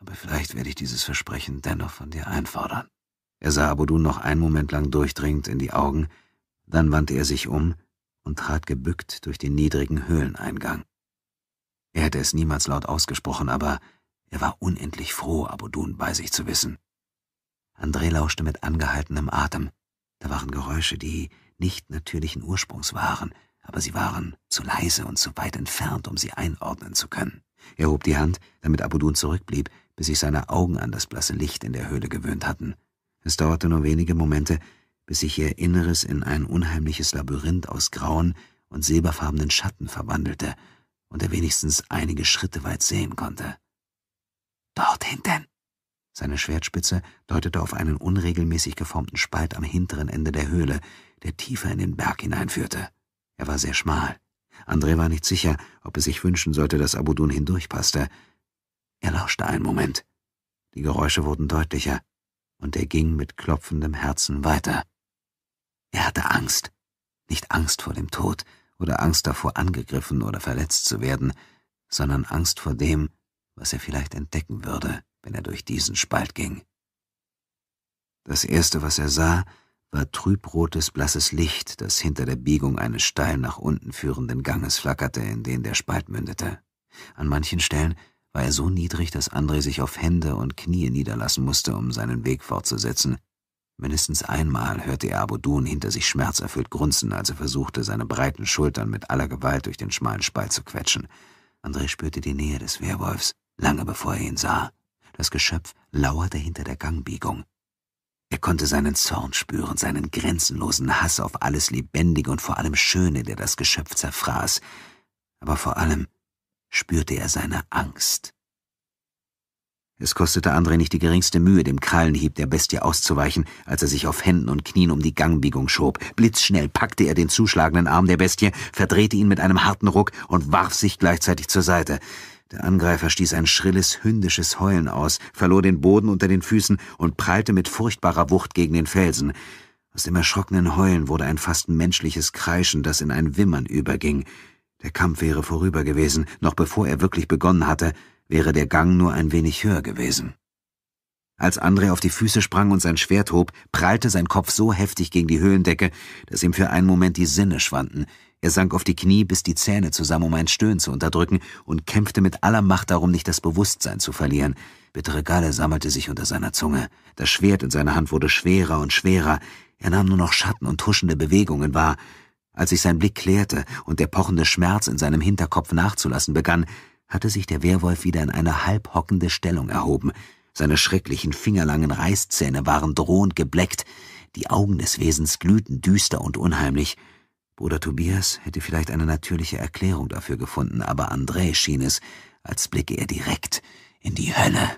aber vielleicht werde ich dieses Versprechen dennoch von dir einfordern. Er sah Abudun noch einen Moment lang durchdringend in die Augen, dann wandte er sich um und trat gebückt durch den niedrigen Höhleneingang. Er hätte es niemals laut ausgesprochen, aber er war unendlich froh, Abudun bei sich zu wissen. André lauschte mit angehaltenem Atem. Da waren Geräusche, die nicht natürlichen Ursprungs waren, aber sie waren zu leise und zu weit entfernt, um sie einordnen zu können. Er hob die Hand, damit Abudun zurückblieb, bis sich seine Augen an das blasse Licht in der Höhle gewöhnt hatten. Es dauerte nur wenige Momente, bis sich ihr Inneres in ein unheimliches Labyrinth aus grauen und silberfarbenen Schatten verwandelte und er wenigstens einige Schritte weit sehen konnte. Dort hinten! Seine Schwertspitze deutete auf einen unregelmäßig geformten Spalt am hinteren Ende der Höhle, der tiefer in den Berg hineinführte. Er war sehr schmal. André war nicht sicher, ob er sich wünschen sollte, dass Abudun hindurchpasste. Er lauschte einen Moment. Die Geräusche wurden deutlicher und er ging mit klopfendem Herzen weiter. Er hatte Angst. Nicht Angst vor dem Tod oder Angst davor, angegriffen oder verletzt zu werden, sondern Angst vor dem, was er vielleicht entdecken würde, wenn er durch diesen Spalt ging. Das Erste, was er sah, war trübrotes, blasses Licht, das hinter der Biegung eines steil nach unten führenden Ganges flackerte, in den der Spalt mündete. An manchen Stellen war er so niedrig, dass André sich auf Hände und Knie niederlassen musste, um seinen Weg fortzusetzen. Mindestens einmal hörte er Abudun hinter sich schmerzerfüllt grunzen, als er versuchte, seine breiten Schultern mit aller Gewalt durch den schmalen Spalt zu quetschen. André spürte die Nähe des Werwolfs, lange bevor er ihn sah. Das Geschöpf lauerte hinter der Gangbiegung. Er konnte seinen Zorn spüren, seinen grenzenlosen Hass auf alles Lebendige und vor allem Schöne, der das Geschöpf zerfraß. Aber vor allem spürte er seine Angst. Es kostete André nicht die geringste Mühe, dem Krallenhieb der Bestie auszuweichen, als er sich auf Händen und Knien um die Gangbiegung schob. Blitzschnell packte er den zuschlagenden Arm der Bestie, verdrehte ihn mit einem harten Ruck und warf sich gleichzeitig zur Seite. Der Angreifer stieß ein schrilles, hündisches Heulen aus, verlor den Boden unter den Füßen und prallte mit furchtbarer Wucht gegen den Felsen. Aus dem erschrockenen Heulen wurde ein fast menschliches Kreischen, das in ein Wimmern überging. Der Kampf wäre vorüber gewesen, noch bevor er wirklich begonnen hatte, wäre der Gang nur ein wenig höher gewesen. Als André auf die Füße sprang und sein Schwert hob, prallte sein Kopf so heftig gegen die Höhlendecke, dass ihm für einen Moment die Sinne schwanden. Er sank auf die Knie, bis die Zähne zusammen, um ein Stöhnen zu unterdrücken, und kämpfte mit aller Macht darum, nicht das Bewusstsein zu verlieren. Bittere Galle sammelte sich unter seiner Zunge. Das Schwert in seiner Hand wurde schwerer und schwerer. Er nahm nur noch Schatten und huschende Bewegungen wahr. Als sich sein Blick klärte und der pochende Schmerz in seinem Hinterkopf nachzulassen begann, hatte sich der Werwolf wieder in eine halbhockende Stellung erhoben. Seine schrecklichen, fingerlangen Reißzähne waren drohend gebleckt, die Augen des Wesens glühten düster und unheimlich. Bruder Tobias hätte vielleicht eine natürliche Erklärung dafür gefunden, aber André schien es, als blicke er direkt in die Hölle.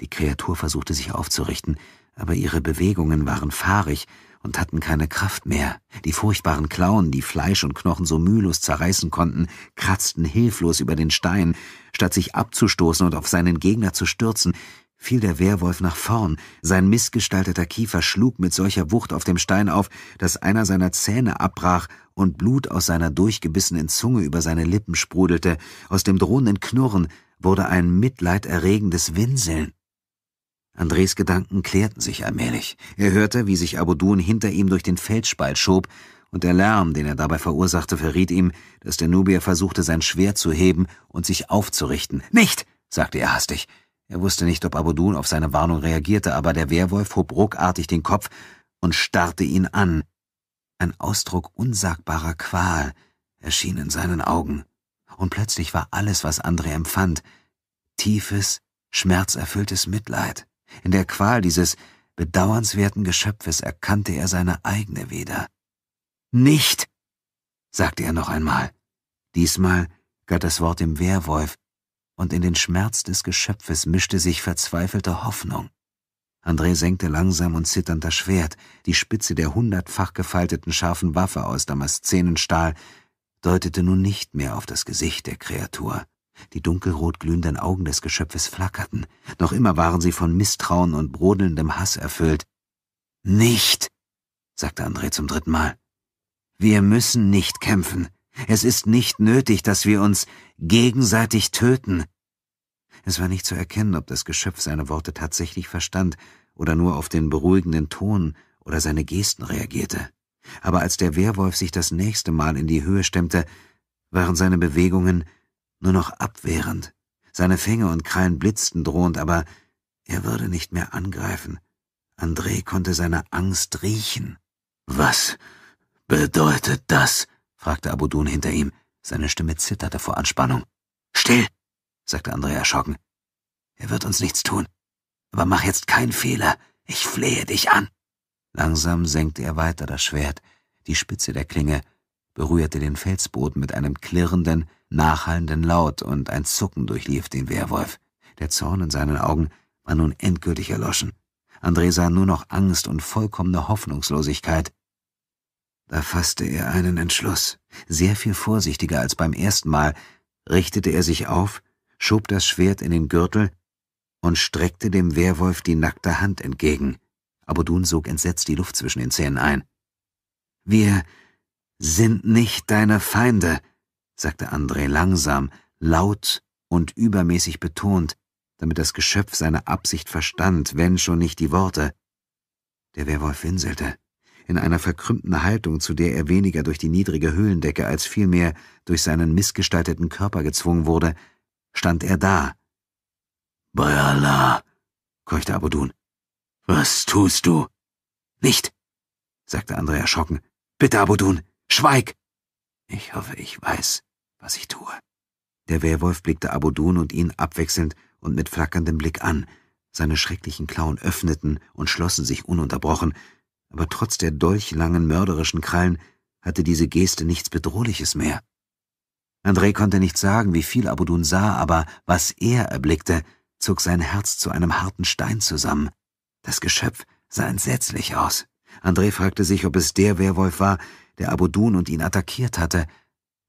Die Kreatur versuchte sich aufzurichten, aber ihre Bewegungen waren fahrig und hatten keine Kraft mehr. Die furchtbaren Klauen, die Fleisch und Knochen so mühelos zerreißen konnten, kratzten hilflos über den Stein. Statt sich abzustoßen und auf seinen Gegner zu stürzen, fiel der Werwolf nach vorn. Sein missgestalteter Kiefer schlug mit solcher Wucht auf dem Stein auf, dass einer seiner Zähne abbrach und Blut aus seiner durchgebissenen Zunge über seine Lippen sprudelte. Aus dem drohenden Knurren wurde ein mitleiderregendes Winseln. Andres Gedanken klärten sich allmählich. Er hörte, wie sich Abudun hinter ihm durch den Felsspalt schob, und der Lärm, den er dabei verursachte, verriet ihm, dass der Nubier versuchte, sein Schwert zu heben und sich aufzurichten. Nicht! sagte er hastig. Er wusste nicht, ob Abudun auf seine Warnung reagierte, aber der Werwolf hob ruckartig den Kopf und starrte ihn an. Ein Ausdruck unsagbarer Qual erschien in seinen Augen. Und plötzlich war alles, was André empfand, tiefes, schmerzerfülltes Mitleid. In der Qual dieses bedauernswerten Geschöpfes erkannte er seine eigene wieder. Nicht, sagte er noch einmal. Diesmal galt das Wort dem Werwolf, und in den Schmerz des Geschöpfes mischte sich verzweifelte Hoffnung. André senkte langsam und zitternd das Schwert, die Spitze der hundertfach gefalteten scharfen Waffe aus Damaszenenstahl deutete nun nicht mehr auf das Gesicht der Kreatur. Die dunkelrot glühenden Augen des Geschöpfes flackerten. Noch immer waren sie von Misstrauen und brodelndem Hass erfüllt. Nicht, sagte André zum dritten Mal. Wir müssen nicht kämpfen. Es ist nicht nötig, dass wir uns gegenseitig töten. Es war nicht zu erkennen, ob das Geschöpf seine Worte tatsächlich verstand oder nur auf den beruhigenden Ton oder seine Gesten reagierte. Aber als der Werwolf sich das nächste Mal in die Höhe stemmte, waren seine Bewegungen nur noch abwehrend. Seine Fänge und Krallen blitzten drohend, aber er würde nicht mehr angreifen. André konnte seine Angst riechen. Was bedeutet das? fragte Abudun hinter ihm. Seine Stimme zitterte vor Anspannung. Still, sagte André erschrocken. Er wird uns nichts tun. Aber mach jetzt keinen Fehler. Ich flehe dich an. Langsam senkte er weiter das Schwert, die Spitze der Klinge berührte den Felsboden mit einem klirrenden, nachhallenden Laut und ein Zucken durchlief den Werwolf. Der Zorn in seinen Augen war nun endgültig erloschen. André sah nur noch Angst und vollkommene Hoffnungslosigkeit. Da fasste er einen Entschluss. Sehr viel vorsichtiger als beim ersten Mal richtete er sich auf, schob das Schwert in den Gürtel und streckte dem Werwolf die nackte Hand entgegen. Abudun sog entsetzt die Luft zwischen den Zähnen ein. Wir sind nicht deine Feinde, sagte André langsam, laut und übermäßig betont, damit das Geschöpf seine Absicht verstand, wenn schon nicht die Worte. Der Werwolf winselte, in einer verkrümmten Haltung, zu der er weniger durch die niedrige Höhlendecke als vielmehr durch seinen missgestalteten Körper gezwungen wurde, stand er da. Bei Allah, keuchte Abudun. Was tust du? Nicht, sagte André erschrocken. Bitte, Abudun, Schweig! Ich hoffe, ich weiß, was ich tue. Der Werwolf blickte Abudun und ihn abwechselnd und mit flackerndem Blick an. Seine schrecklichen Klauen öffneten und schlossen sich ununterbrochen, aber trotz der dolchlangen mörderischen Krallen hatte diese Geste nichts Bedrohliches mehr. André konnte nicht sagen, wie viel Abudun sah, aber was er erblickte, zog sein Herz zu einem harten Stein zusammen. Das Geschöpf sah entsetzlich aus. André fragte sich, ob es der Werwolf war, der Abudun und ihn attackiert hatte,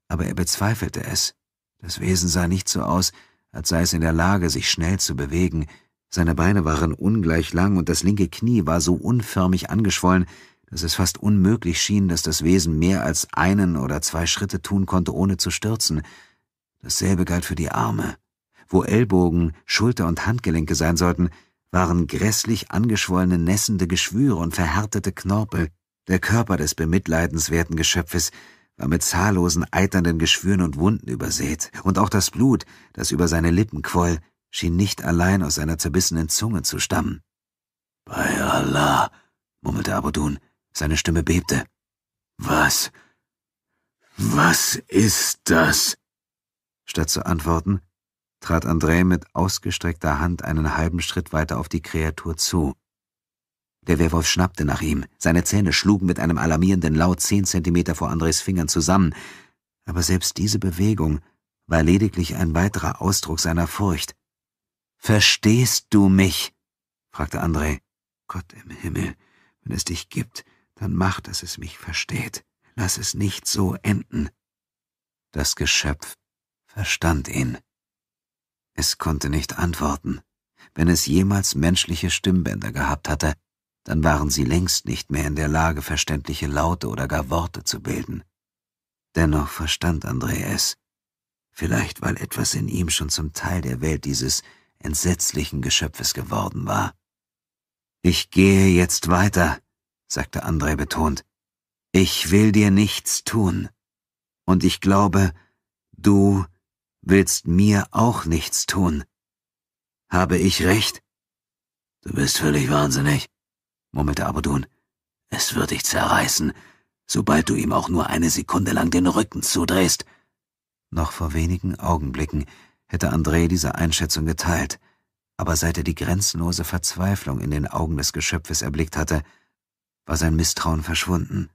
aber er bezweifelte es. Das Wesen sah nicht so aus, als sei es in der Lage, sich schnell zu bewegen. Seine Beine waren ungleich lang und das linke Knie war so unförmig angeschwollen, dass es fast unmöglich schien, dass das Wesen mehr als einen oder zwei Schritte tun konnte, ohne zu stürzen. Dasselbe galt für die Arme. Wo Ellbogen, Schulter und Handgelenke sein sollten, waren grässlich angeschwollene, nässende Geschwüre und verhärtete Knorpel, der Körper des bemitleidenswerten Geschöpfes war mit zahllosen eiternden Geschwüren und Wunden übersät, und auch das Blut, das über seine Lippen quoll, schien nicht allein aus seiner zerbissenen Zunge zu stammen. Bei Allah, murmelte Abudun, seine Stimme bebte. Was? Was ist das? Statt zu antworten, trat André mit ausgestreckter Hand einen halben Schritt weiter auf die Kreatur zu. Der Werwolf schnappte nach ihm, seine Zähne schlugen mit einem alarmierenden Laut zehn Zentimeter vor Andres Fingern zusammen, aber selbst diese Bewegung war lediglich ein weiterer Ausdruck seiner Furcht. Verstehst du mich? fragte André. Gott im Himmel, wenn es dich gibt, dann mach, dass es mich versteht. Lass es nicht so enden. Das Geschöpf verstand ihn. Es konnte nicht antworten. Wenn es jemals menschliche Stimmbänder gehabt hatte, dann waren sie längst nicht mehr in der Lage, verständliche Laute oder gar Worte zu bilden. Dennoch verstand André es, vielleicht weil etwas in ihm schon zum Teil der Welt dieses entsetzlichen Geschöpfes geworden war. Ich gehe jetzt weiter, sagte André betont. Ich will dir nichts tun. Und ich glaube, du willst mir auch nichts tun. Habe ich recht? Du bist völlig wahnsinnig, murmelte Abudun. Es wird dich zerreißen, sobald du ihm auch nur eine Sekunde lang den Rücken zudrehst. Noch vor wenigen Augenblicken hätte André diese Einschätzung geteilt, aber seit er die grenzenlose Verzweiflung in den Augen des Geschöpfes erblickt hatte, war sein Misstrauen verschwunden.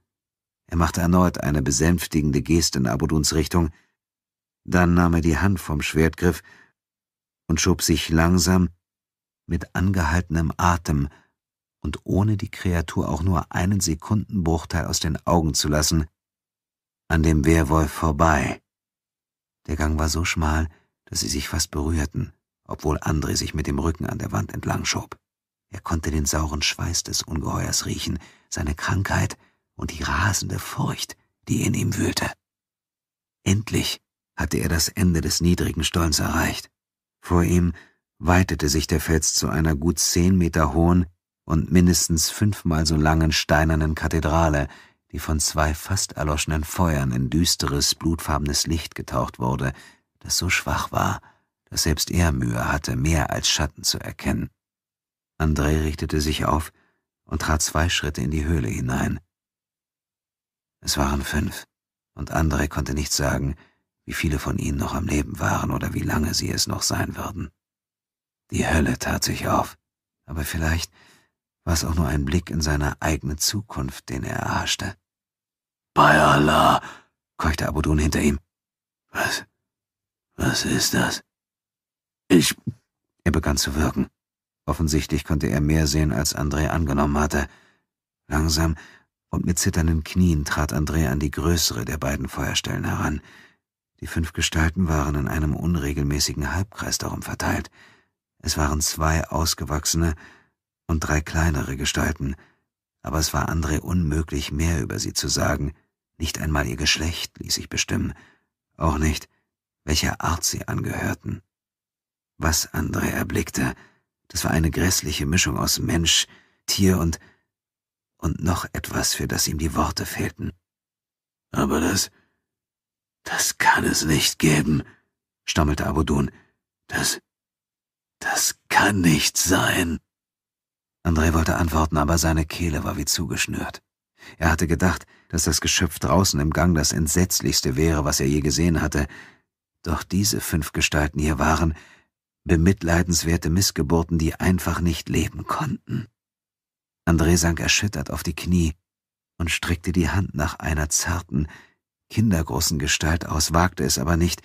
Er machte erneut eine besänftigende Geste in Abuduns Richtung, dann nahm er die Hand vom Schwertgriff und schob sich langsam, mit angehaltenem Atem, und ohne die Kreatur auch nur einen Sekundenbruchteil aus den Augen zu lassen, an dem Werwolf vorbei. Der Gang war so schmal, dass sie sich fast berührten, obwohl André sich mit dem Rücken an der Wand entlang schob. Er konnte den sauren Schweiß des Ungeheuers riechen, seine Krankheit und die rasende Furcht, die in ihm wühlte. Endlich hatte er das Ende des niedrigen Stollens erreicht. Vor ihm weitete sich der Fels zu einer gut zehn Meter hohen, und mindestens fünfmal so langen steinernen Kathedrale, die von zwei fast erloschenen Feuern in düsteres, blutfarbenes Licht getaucht wurde, das so schwach war, dass selbst er Mühe hatte, mehr als Schatten zu erkennen. André richtete sich auf und trat zwei Schritte in die Höhle hinein. Es waren fünf, und André konnte nicht sagen, wie viele von ihnen noch am Leben waren oder wie lange sie es noch sein würden. Die Hölle tat sich auf, aber vielleicht war es auch nur ein Blick in seine eigene Zukunft, den er erhaschte. Bei Allah, keuchte Abudun hinter ihm. Was? Was ist das? Ich. Er begann zu wirken. Offensichtlich konnte er mehr sehen, als André angenommen hatte. Langsam und mit zitternden Knien trat André an die größere der beiden Feuerstellen heran. Die fünf Gestalten waren in einem unregelmäßigen Halbkreis darum verteilt. Es waren zwei ausgewachsene, und drei kleinere Gestalten, aber es war André unmöglich, mehr über sie zu sagen, nicht einmal ihr Geschlecht ließ sich bestimmen, auch nicht, welcher Art sie angehörten. Was André erblickte, das war eine grässliche Mischung aus Mensch, Tier und und noch etwas, für das ihm die Worte fehlten. Aber das das kann es nicht geben, stammelte Abudun. Das das kann nicht sein. André wollte antworten, aber seine Kehle war wie zugeschnürt. Er hatte gedacht, dass das Geschöpf draußen im Gang das entsetzlichste wäre, was er je gesehen hatte. Doch diese fünf Gestalten hier waren bemitleidenswerte Missgeburten, die einfach nicht leben konnten. André sank erschüttert auf die Knie und streckte die Hand nach einer zarten, kindergroßen Gestalt aus, wagte es aber nicht,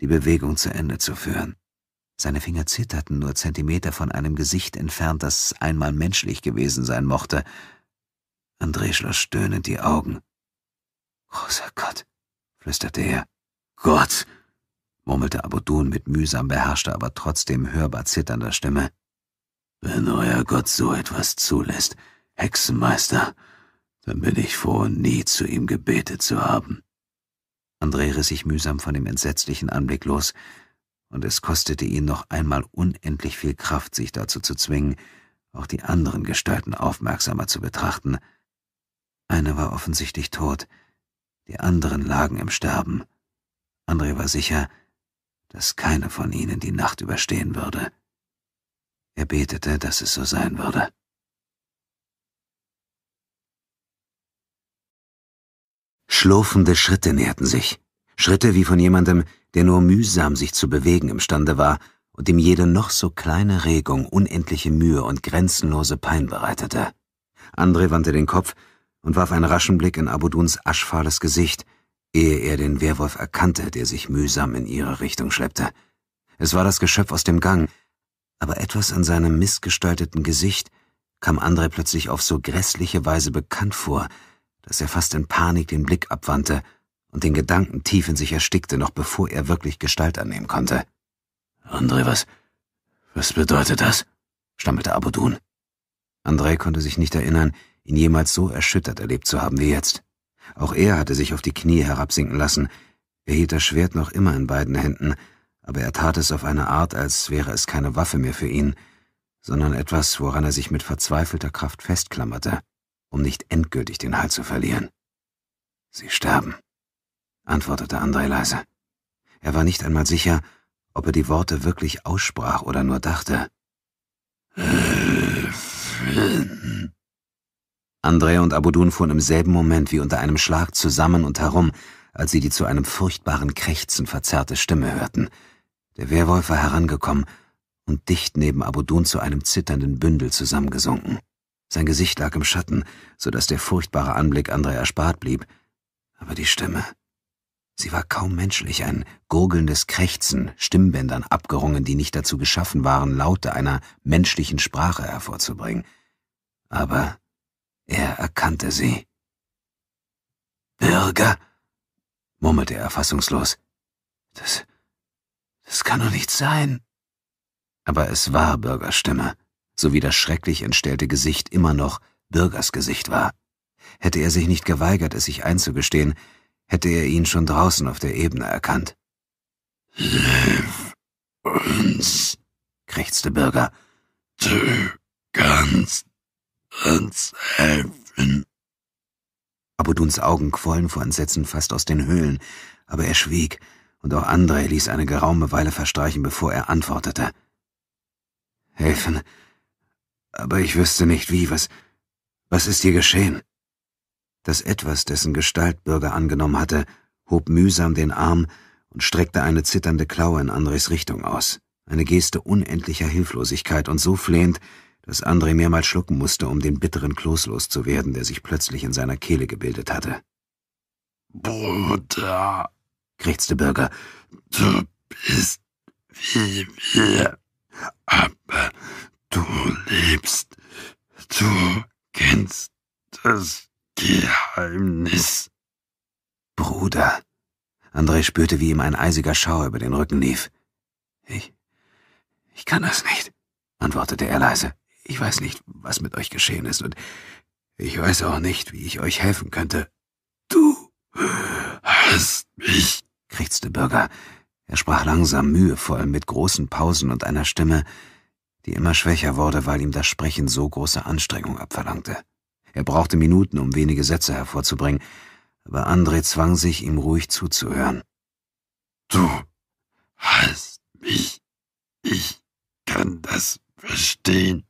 die Bewegung zu Ende zu führen. Seine Finger zitterten nur Zentimeter von einem Gesicht entfernt, das einmal menschlich gewesen sein mochte. André schloss stöhnend die Augen. Großer Gott, flüsterte er. Gott! murmelte Abudun mit mühsam beherrschter, aber trotzdem hörbar zitternder Stimme. Wenn euer Gott so etwas zulässt, Hexenmeister, dann bin ich froh, nie zu ihm gebetet zu haben. André riss sich mühsam von dem entsetzlichen Anblick los, und es kostete ihn noch einmal unendlich viel Kraft, sich dazu zu zwingen, auch die anderen Gestalten aufmerksamer zu betrachten. Eine war offensichtlich tot, die anderen lagen im Sterben. André war sicher, dass keine von ihnen die Nacht überstehen würde. Er betete, dass es so sein würde. Schlurfende Schritte näherten sich. Schritte wie von jemandem, der nur mühsam sich zu bewegen imstande war und dem jede noch so kleine Regung unendliche Mühe und grenzenlose Pein bereitete. André wandte den Kopf und warf einen raschen Blick in Abuduns aschfahles Gesicht, ehe er den Werwolf erkannte, der sich mühsam in ihre Richtung schleppte. Es war das Geschöpf aus dem Gang, aber etwas an seinem missgestalteten Gesicht kam André plötzlich auf so grässliche Weise bekannt vor, dass er fast in Panik den Blick abwandte und den Gedanken tief in sich erstickte, noch bevor er wirklich Gestalt annehmen konnte. André, was, was bedeutet das? stammelte Abudun. André konnte sich nicht erinnern, ihn jemals so erschüttert erlebt zu haben wie jetzt. Auch er hatte sich auf die Knie herabsinken lassen. Er hielt das Schwert noch immer in beiden Händen, aber er tat es auf eine Art, als wäre es keine Waffe mehr für ihn, sondern etwas, woran er sich mit verzweifelter Kraft festklammerte, um nicht endgültig den Halt zu verlieren. Sie sterben antwortete Andrei leise. Er war nicht einmal sicher, ob er die Worte wirklich aussprach oder nur dachte. Elfen. Andrei und Abudun fuhren im selben Moment wie unter einem Schlag zusammen und herum, als sie die zu einem furchtbaren Krächzen verzerrte Stimme hörten. Der Werwolf war herangekommen und dicht neben Abudun zu einem zitternden Bündel zusammengesunken. Sein Gesicht lag im Schatten, so dass der furchtbare Anblick Andrei erspart blieb, aber die Stimme. Sie war kaum menschlich, ein gurgelndes Krächzen, Stimmbändern abgerungen, die nicht dazu geschaffen waren, Laute einer menschlichen Sprache hervorzubringen. Aber er erkannte sie. Bürger, murmelte er fassungslos. Das, das kann doch nicht sein. Aber es war Bürgerstimme, sowie das schrecklich entstellte Gesicht immer noch Bürgers Gesicht war. Hätte er sich nicht geweigert, es sich einzugestehen, hätte er ihn schon draußen auf der Ebene erkannt. Hilf uns, krächzte Bürger. Du kannst uns helfen. Abuduns Augen quollen vor Entsetzen fast aus den Höhlen, aber er schwieg, und auch Andrei ließ eine geraume Weile verstreichen, bevor er antwortete. Helfen, aber ich wüsste nicht wie, was, was ist hier geschehen? das Etwas, dessen Gestalt Bürger angenommen hatte, hob mühsam den Arm und streckte eine zitternde Klaue in Andres Richtung aus, eine Geste unendlicher Hilflosigkeit und so flehend, dass Andre mehrmals schlucken musste, um den bitteren Kloß loszuwerden, der sich plötzlich in seiner Kehle gebildet hatte. Bruder, krächzte Bürger, du bist wie wir, aber du lebst, du kennst es Geheimnis. Bruder. André spürte, wie ihm ein eisiger Schauer über den Rücken lief. Ich. Ich kann das nicht, antwortete er leise. Ich weiß nicht, was mit euch geschehen ist, und ich weiß auch nicht, wie ich euch helfen könnte. Du hast mich, krächzte Bürger. Er sprach langsam, mühevoll, mit großen Pausen und einer Stimme, die immer schwächer wurde, weil ihm das Sprechen so große Anstrengung abverlangte. Er brauchte Minuten, um wenige Sätze hervorzubringen, aber André zwang sich, ihm ruhig zuzuhören. Du hast mich. Ich kann das verstehen.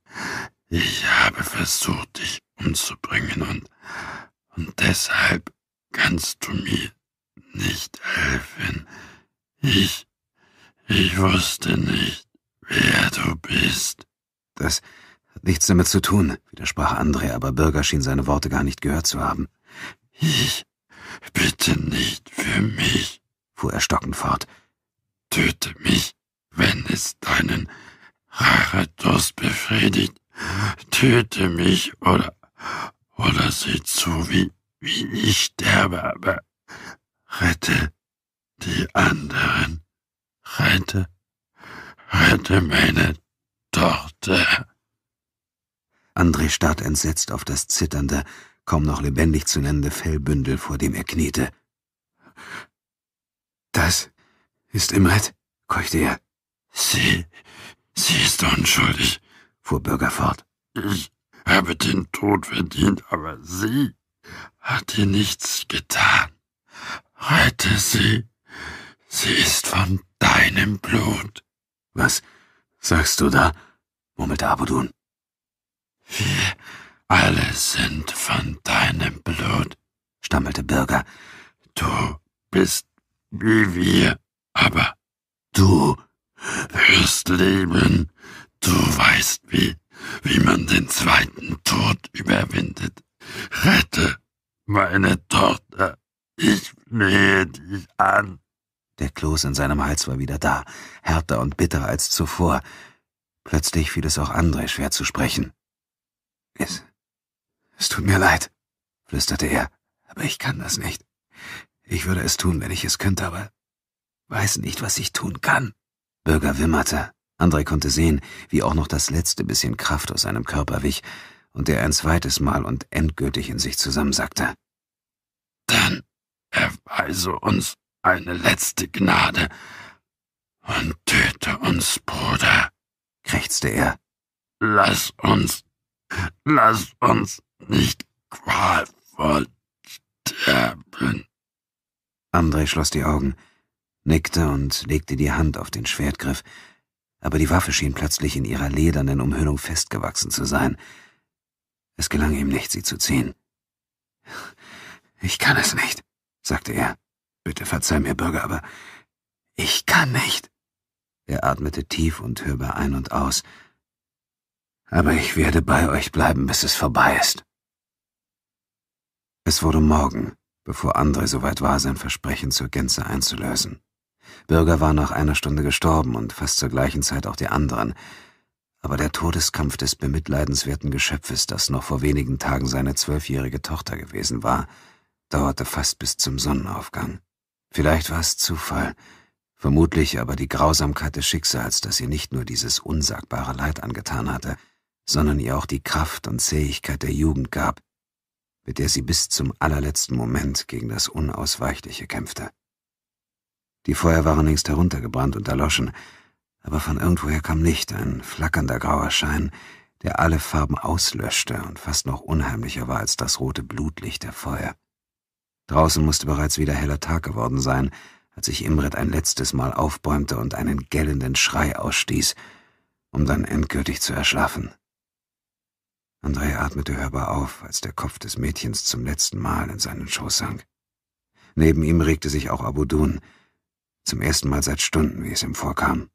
Ich habe versucht, dich umzubringen und, und deshalb kannst du mir nicht helfen. Ich, ich wusste nicht, wer du bist. Das Nichts damit zu tun, widersprach André, aber Bürger schien seine Worte gar nicht gehört zu haben. Ich bitte nicht für mich, fuhr er stockend fort. Töte mich, wenn es deinen Rachedurst befriedigt. Töte mich oder, oder sieh zu, wie, wie ich sterbe, aber rette die anderen. Rette, rette meine Tochter. André starrt entsetzt auf das zitternde, kaum noch lebendig zu nennende Fellbündel, vor dem er kniete. Das ist Imret, keuchte er. Sie, sie ist unschuldig, fuhr Bürger fort. Ich habe den Tod verdient, aber sie hat dir nichts getan. Rette sie, sie ist von deinem Blut. Was sagst du da? murmelte Abudun. Wir alle sind von deinem Blut, stammelte Bürger. Du bist wie wir, aber du wirst leben. Du weißt, wie, wie man den zweiten Tod überwindet. Rette meine Tochter. Ich flehe dich an. Der Kloß in seinem Hals war wieder da, härter und bitterer als zuvor. Plötzlich fiel es auch André schwer zu sprechen. Es, es tut mir leid, flüsterte er, aber ich kann das nicht. Ich würde es tun, wenn ich es könnte, aber weiß nicht, was ich tun kann. Bürger wimmerte. Andrei konnte sehen, wie auch noch das letzte bisschen Kraft aus seinem Körper wich und er ein zweites Mal und endgültig in sich zusammensackte. Dann erweise uns eine letzte Gnade und töte uns, Bruder, krächzte er. Lass uns Lass uns nicht qualvoll sterben. André schloss die Augen, nickte und legte die Hand auf den Schwertgriff, aber die Waffe schien plötzlich in ihrer ledernen Umhüllung festgewachsen zu sein. Es gelang ihm nicht, sie zu ziehen. Ich kann es nicht, sagte er. Bitte verzeih mir, Bürger, aber ich kann nicht. Er atmete tief und hörbar ein und aus, aber ich werde bei euch bleiben, bis es vorbei ist. Es wurde Morgen, bevor André soweit war, sein Versprechen zur Gänze einzulösen. Bürger war nach einer Stunde gestorben und fast zur gleichen Zeit auch die anderen, aber der Todeskampf des bemitleidenswerten Geschöpfes, das noch vor wenigen Tagen seine zwölfjährige Tochter gewesen war, dauerte fast bis zum Sonnenaufgang. Vielleicht war es Zufall, vermutlich aber die Grausamkeit des Schicksals, das ihr nicht nur dieses unsagbare Leid angetan hatte, sondern ihr auch die Kraft und Zähigkeit der Jugend gab, mit der sie bis zum allerletzten Moment gegen das Unausweichliche kämpfte. Die Feuer waren längst heruntergebrannt und erloschen, aber von irgendwoher kam Licht, ein flackernder grauer Schein, der alle Farben auslöschte und fast noch unheimlicher war als das rote Blutlicht der Feuer. Draußen musste bereits wieder heller Tag geworden sein, als sich Imrit ein letztes Mal aufbäumte und einen gellenden Schrei ausstieß, um dann endgültig zu erschlafen. André atmete hörbar auf, als der Kopf des Mädchens zum letzten Mal in seinen Schoß sank. Neben ihm regte sich auch Abudun, zum ersten Mal seit Stunden, wie es ihm vorkam.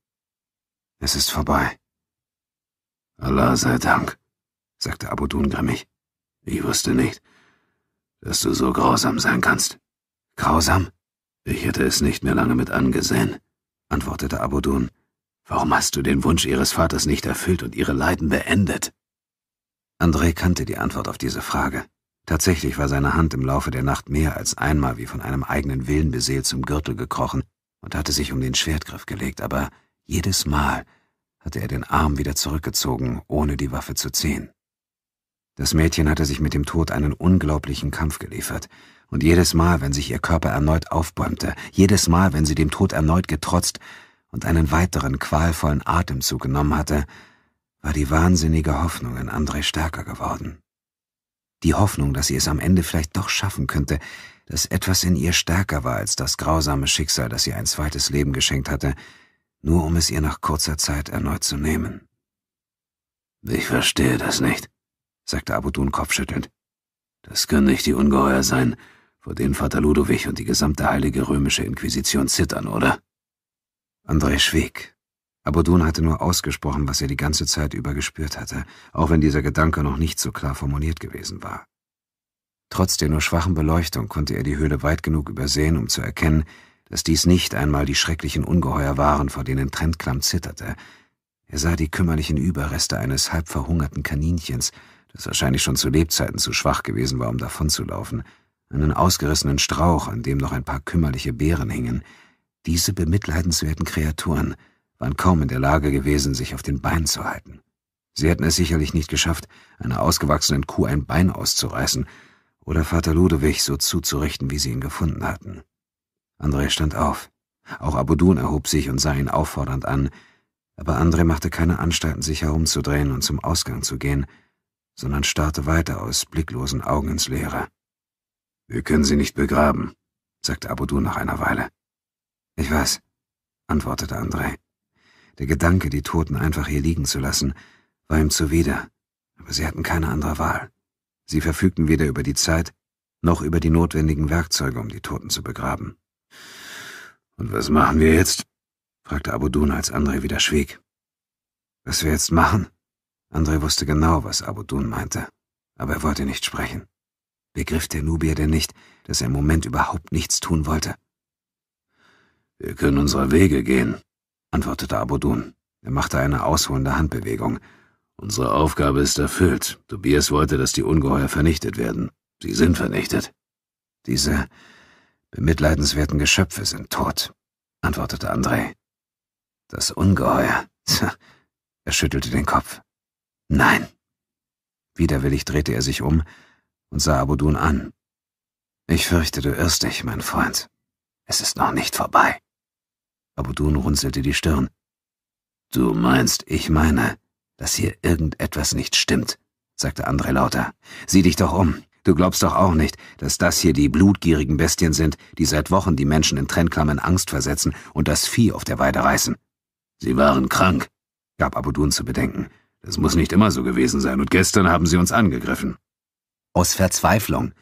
Es ist vorbei. Allah sei Dank, sagte Abudun grimmig. Ich wusste nicht, dass du so grausam sein kannst. Grausam? Ich hätte es nicht mehr lange mit angesehen, antwortete Abudun. Warum hast du den Wunsch ihres Vaters nicht erfüllt und ihre Leiden beendet? André kannte die Antwort auf diese Frage. Tatsächlich war seine Hand im Laufe der Nacht mehr als einmal wie von einem eigenen Willen beseelt zum Gürtel gekrochen und hatte sich um den Schwertgriff gelegt, aber jedes Mal hatte er den Arm wieder zurückgezogen, ohne die Waffe zu ziehen. Das Mädchen hatte sich mit dem Tod einen unglaublichen Kampf geliefert, und jedes Mal, wenn sich ihr Körper erneut aufbäumte, jedes Mal, wenn sie dem Tod erneut getrotzt und einen weiteren qualvollen Atemzug genommen hatte, war die wahnsinnige Hoffnung in André stärker geworden. Die Hoffnung, dass sie es am Ende vielleicht doch schaffen könnte, dass etwas in ihr stärker war als das grausame Schicksal, das ihr ein zweites Leben geschenkt hatte, nur um es ihr nach kurzer Zeit erneut zu nehmen. Ich verstehe das nicht, sagte Abudun kopfschüttelnd. Das können nicht die Ungeheuer sein, vor denen Vater Ludovic und die gesamte heilige römische Inquisition zittern, oder? André schwieg, Abudun hatte nur ausgesprochen, was er die ganze Zeit über gespürt hatte, auch wenn dieser Gedanke noch nicht so klar formuliert gewesen war. Trotz der nur schwachen Beleuchtung konnte er die Höhle weit genug übersehen, um zu erkennen, dass dies nicht einmal die schrecklichen Ungeheuer waren, vor denen Trendklamm zitterte. Er sah die kümmerlichen Überreste eines halb verhungerten Kaninchens, das wahrscheinlich schon zu Lebzeiten zu schwach gewesen war, um davonzulaufen, einen ausgerissenen Strauch, an dem noch ein paar kümmerliche Beeren hingen. Diese bemitleidenswerten Kreaturen – waren kaum in der Lage gewesen, sich auf den Beinen zu halten. Sie hätten es sicherlich nicht geschafft, einer ausgewachsenen Kuh ein Bein auszureißen oder Vater Ludewig so zuzurichten, wie sie ihn gefunden hatten. André stand auf. Auch Abudun erhob sich und sah ihn auffordernd an, aber André machte keine Anstalten, sich herumzudrehen und zum Ausgang zu gehen, sondern starrte weiter aus blicklosen Augen ins Leere. Wir können sie nicht begraben, sagte Abudun nach einer Weile. Ich weiß, antwortete André. Der Gedanke, die Toten einfach hier liegen zu lassen, war ihm zuwider, aber sie hatten keine andere Wahl. Sie verfügten weder über die Zeit noch über die notwendigen Werkzeuge, um die Toten zu begraben. Und was machen wir jetzt? fragte Abudun, als André wieder schwieg. Was wir jetzt machen? André wusste genau, was Abudun meinte, aber er wollte nicht sprechen. Begriff der Nubier denn nicht, dass er im Moment überhaupt nichts tun wollte? Wir können unserer Wege gehen, antwortete Abudun. Er machte eine ausholende Handbewegung. Unsere Aufgabe ist erfüllt. Tobias wollte, dass die Ungeheuer vernichtet werden. Sie sind vernichtet. Diese bemitleidenswerten Geschöpfe sind tot, antwortete André. Das Ungeheuer. er schüttelte den Kopf. Nein. Widerwillig drehte er sich um und sah Abudun an. Ich fürchte, du irrst dich, mein Freund. Es ist noch nicht vorbei. Abudun runzelte die Stirn. Du meinst, ich meine, dass hier irgendetwas nicht stimmt, sagte André lauter. Sieh dich doch um. Du glaubst doch auch nicht, dass das hier die blutgierigen Bestien sind, die seit Wochen die Menschen in Trennklammern Angst versetzen und das Vieh auf der Weide reißen. Sie waren krank, gab Abudun zu bedenken. Das muss nicht immer so gewesen sein, und gestern haben sie uns angegriffen. Aus Verzweiflung,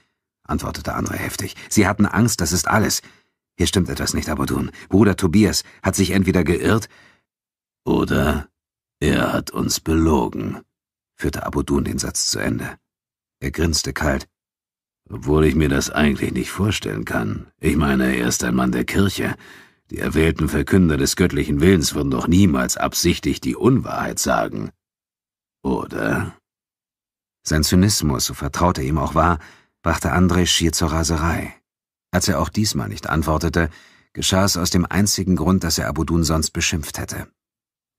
antwortete André heftig. Sie hatten Angst, das ist alles. Hier stimmt etwas nicht, Abudun. Bruder Tobias hat sich entweder geirrt oder er hat uns belogen, führte Abudun den Satz zu Ende. Er grinste kalt. Obwohl ich mir das eigentlich nicht vorstellen kann. Ich meine, er ist ein Mann der Kirche. Die erwählten Verkünder des göttlichen Willens würden doch niemals absichtlich die Unwahrheit sagen. Oder? Sein Zynismus, so vertraut er ihm auch war, brachte André schier zur Raserei. Als er auch diesmal nicht antwortete, geschah es aus dem einzigen Grund, dass er Abudun sonst beschimpft hätte.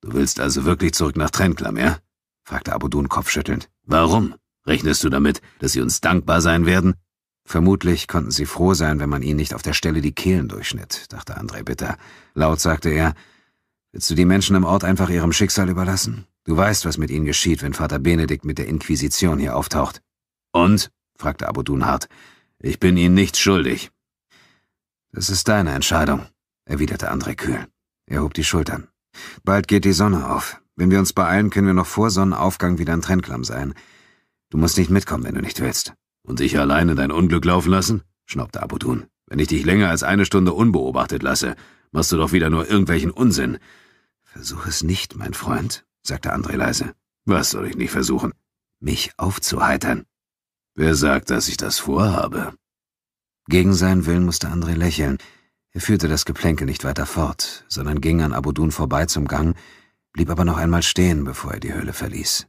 Du willst also wirklich zurück nach Trenklam, ja? fragte Abudun kopfschüttelnd. Warum? Rechnest du damit, dass sie uns dankbar sein werden? Vermutlich konnten sie froh sein, wenn man ihnen nicht auf der Stelle die Kehlen durchschnitt, dachte André bitter. Laut sagte er, willst du die Menschen im Ort einfach ihrem Schicksal überlassen? Du weißt, was mit ihnen geschieht, wenn Vater Benedikt mit der Inquisition hier auftaucht. Und? fragte Abudun hart. Ich bin ihnen nichts schuldig. Das ist deine Entscheidung, erwiderte André kühl. Er hob die Schultern. Bald geht die Sonne auf. Wenn wir uns beeilen, können wir noch vor Sonnenaufgang wieder in Trennklamm sein. Du musst nicht mitkommen, wenn du nicht willst. Und dich alleine dein Unglück laufen lassen? schnaubte Abudun. Wenn ich dich länger als eine Stunde unbeobachtet lasse, machst du doch wieder nur irgendwelchen Unsinn. Versuch es nicht, mein Freund, sagte André leise. Was soll ich nicht versuchen? Mich aufzuheitern. Wer sagt, dass ich das vorhabe? Gegen seinen Willen musste André lächeln. Er führte das Geplänkel nicht weiter fort, sondern ging an Abudun vorbei zum Gang, blieb aber noch einmal stehen, bevor er die Höhle verließ.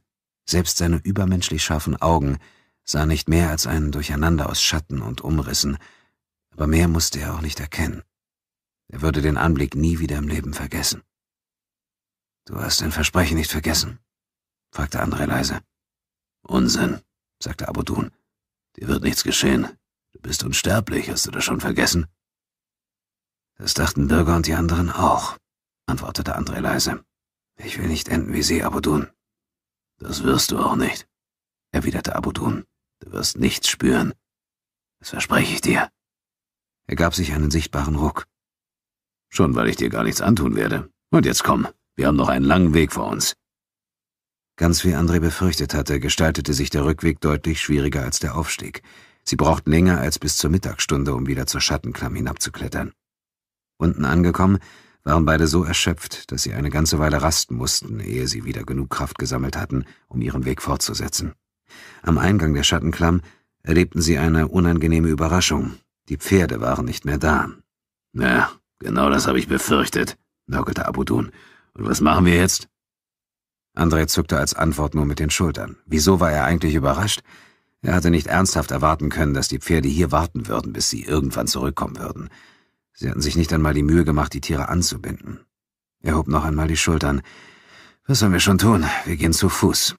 Selbst seine übermenschlich scharfen Augen sahen nicht mehr als ein Durcheinander aus Schatten und Umrissen, aber mehr musste er auch nicht erkennen. Er würde den Anblick nie wieder im Leben vergessen. Du hast dein Versprechen nicht vergessen, fragte André leise. Unsinn, sagte Abudun. Dir wird nichts geschehen. Du bist unsterblich, hast du das schon vergessen? Das dachten Bürger und die anderen auch, antwortete André leise. Ich will nicht enden wie sie, Abudun. Das wirst du auch nicht, erwiderte Abudun. Du wirst nichts spüren. Das verspreche ich dir. Er gab sich einen sichtbaren Ruck. Schon weil ich dir gar nichts antun werde. Und jetzt komm, wir haben noch einen langen Weg vor uns. Ganz wie André befürchtet hatte, gestaltete sich der Rückweg deutlich schwieriger als der Aufstieg. Sie brauchten länger als bis zur Mittagsstunde, um wieder zur Schattenklamm hinabzuklettern. Unten angekommen, waren beide so erschöpft, dass sie eine ganze Weile rasten mussten, ehe sie wieder genug Kraft gesammelt hatten, um ihren Weg fortzusetzen. Am Eingang der Schattenklamm erlebten sie eine unangenehme Überraschung. Die Pferde waren nicht mehr da. Na, genau das habe ich befürchtet, nörgelte Abudun. Und was machen wir jetzt? André zuckte als Antwort nur mit den Schultern. Wieso war er eigentlich überrascht? Er hatte nicht ernsthaft erwarten können, dass die Pferde hier warten würden, bis sie irgendwann zurückkommen würden. Sie hatten sich nicht einmal die Mühe gemacht, die Tiere anzubinden. Er hob noch einmal die Schultern. Was sollen wir schon tun? Wir gehen zu Fuß.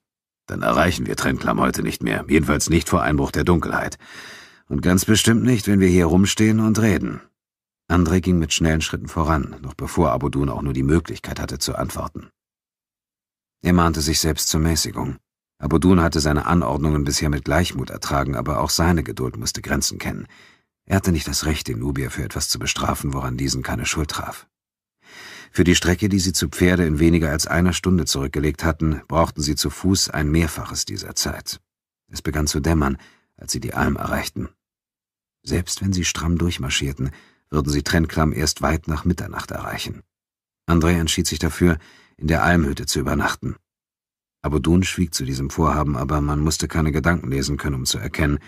Dann erreichen wir Trendklamm heute nicht mehr, jedenfalls nicht vor Einbruch der Dunkelheit. Und ganz bestimmt nicht, wenn wir hier rumstehen und reden. André ging mit schnellen Schritten voran, noch bevor Abudun auch nur die Möglichkeit hatte zu antworten. Er mahnte sich selbst zur Mäßigung. Abudun hatte seine Anordnungen bisher mit Gleichmut ertragen, aber auch seine Geduld musste Grenzen kennen. Er hatte nicht das Recht, den Nubier für etwas zu bestrafen, woran diesen keine Schuld traf. Für die Strecke, die sie zu Pferde in weniger als einer Stunde zurückgelegt hatten, brauchten sie zu Fuß ein Mehrfaches dieser Zeit. Es begann zu dämmern, als sie die Alm erreichten. Selbst wenn sie stramm durchmarschierten, würden sie Trennklamm erst weit nach Mitternacht erreichen. André entschied sich dafür, in der Almhütte zu übernachten. Abudun schwieg zu diesem Vorhaben, aber man musste keine Gedanken lesen können, um zu erkennen,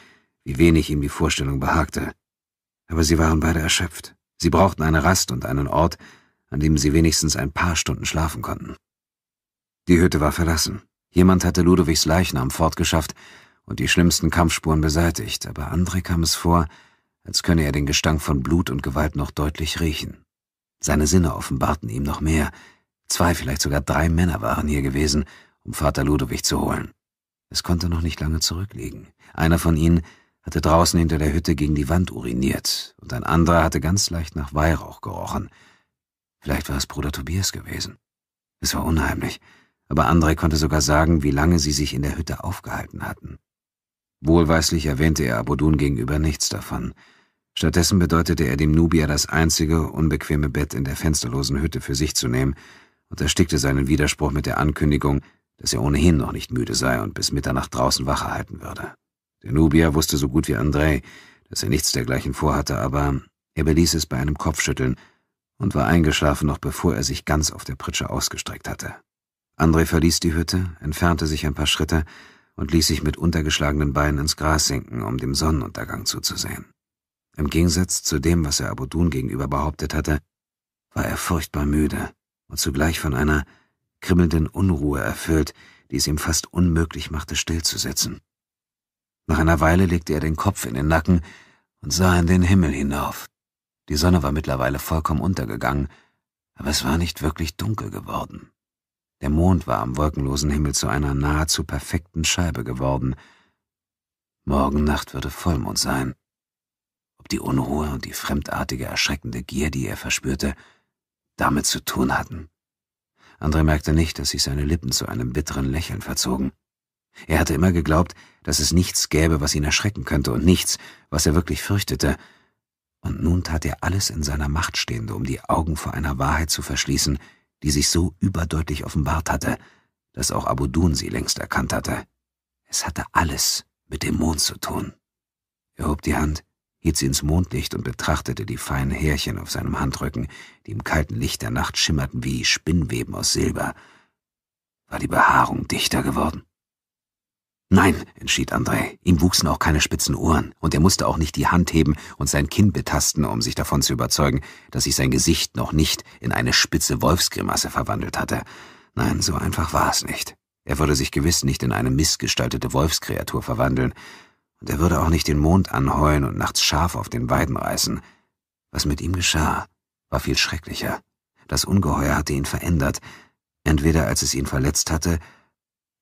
wie wenig ihm die Vorstellung behagte. Aber sie waren beide erschöpft. Sie brauchten eine Rast und einen Ort, an dem sie wenigstens ein paar Stunden schlafen konnten. Die Hütte war verlassen. Jemand hatte Ludovigs Leichnam fortgeschafft und die schlimmsten Kampfspuren beseitigt, aber André kam es vor, als könne er den Gestank von Blut und Gewalt noch deutlich riechen. Seine Sinne offenbarten ihm noch mehr. Zwei, vielleicht sogar drei Männer waren hier gewesen, um Vater Ludwig zu holen. Es konnte noch nicht lange zurückliegen. Einer von ihnen hatte draußen hinter der Hütte gegen die Wand uriniert und ein anderer hatte ganz leicht nach Weihrauch gerochen. Vielleicht war es Bruder Tobias gewesen. Es war unheimlich, aber André konnte sogar sagen, wie lange sie sich in der Hütte aufgehalten hatten. Wohlweislich erwähnte er Abodun gegenüber nichts davon. Stattdessen bedeutete er dem Nubier das einzige, unbequeme Bett in der fensterlosen Hütte für sich zu nehmen und erstickte seinen Widerspruch mit der Ankündigung, dass er ohnehin noch nicht müde sei und bis Mitternacht draußen Wache halten würde. Der Nubier wusste so gut wie Andrei, dass er nichts dergleichen vorhatte, aber er beließ es bei einem Kopfschütteln und war eingeschlafen, noch bevor er sich ganz auf der Pritsche ausgestreckt hatte. Andrei verließ die Hütte, entfernte sich ein paar Schritte und ließ sich mit untergeschlagenen Beinen ins Gras sinken, um dem Sonnenuntergang zuzusehen. Im Gegensatz zu dem, was er Abudun gegenüber behauptet hatte, war er furchtbar müde und zugleich von einer krimmelnden Unruhe erfüllt, die es ihm fast unmöglich machte, stillzusitzen. Nach einer Weile legte er den Kopf in den Nacken und sah in den Himmel hinauf. Die Sonne war mittlerweile vollkommen untergegangen, aber es war nicht wirklich dunkel geworden. Der Mond war am wolkenlosen Himmel zu einer nahezu perfekten Scheibe geworden. Morgen Nacht würde Vollmond sein. Ob die Unruhe und die fremdartige, erschreckende Gier, die er verspürte, damit zu tun hatten. André merkte nicht, dass sich seine Lippen zu einem bitteren Lächeln verzogen. Er hatte immer geglaubt, dass es nichts gäbe, was ihn erschrecken könnte und nichts, was er wirklich fürchtete. Und nun tat er alles in seiner Macht Stehende, um die Augen vor einer Wahrheit zu verschließen, die sich so überdeutlich offenbart hatte, dass auch Abudun sie längst erkannt hatte. Es hatte alles mit dem Mond zu tun. Er hob die Hand, hielt sie ins Mondlicht und betrachtete die feinen Härchen auf seinem Handrücken, die im kalten Licht der Nacht schimmerten wie Spinnweben aus Silber. War die Behaarung dichter geworden? Nein, entschied André. Ihm wuchsen auch keine spitzen Ohren, und er musste auch nicht die Hand heben und sein Kinn betasten, um sich davon zu überzeugen, dass sich sein Gesicht noch nicht in eine spitze Wolfsgrimasse verwandelt hatte. Nein, so einfach war es nicht. Er würde sich gewiss nicht in eine missgestaltete Wolfskreatur verwandeln und er würde auch nicht den Mond anheuen und nachts scharf auf den Weiden reißen. Was mit ihm geschah, war viel schrecklicher. Das Ungeheuer hatte ihn verändert, entweder als es ihn verletzt hatte,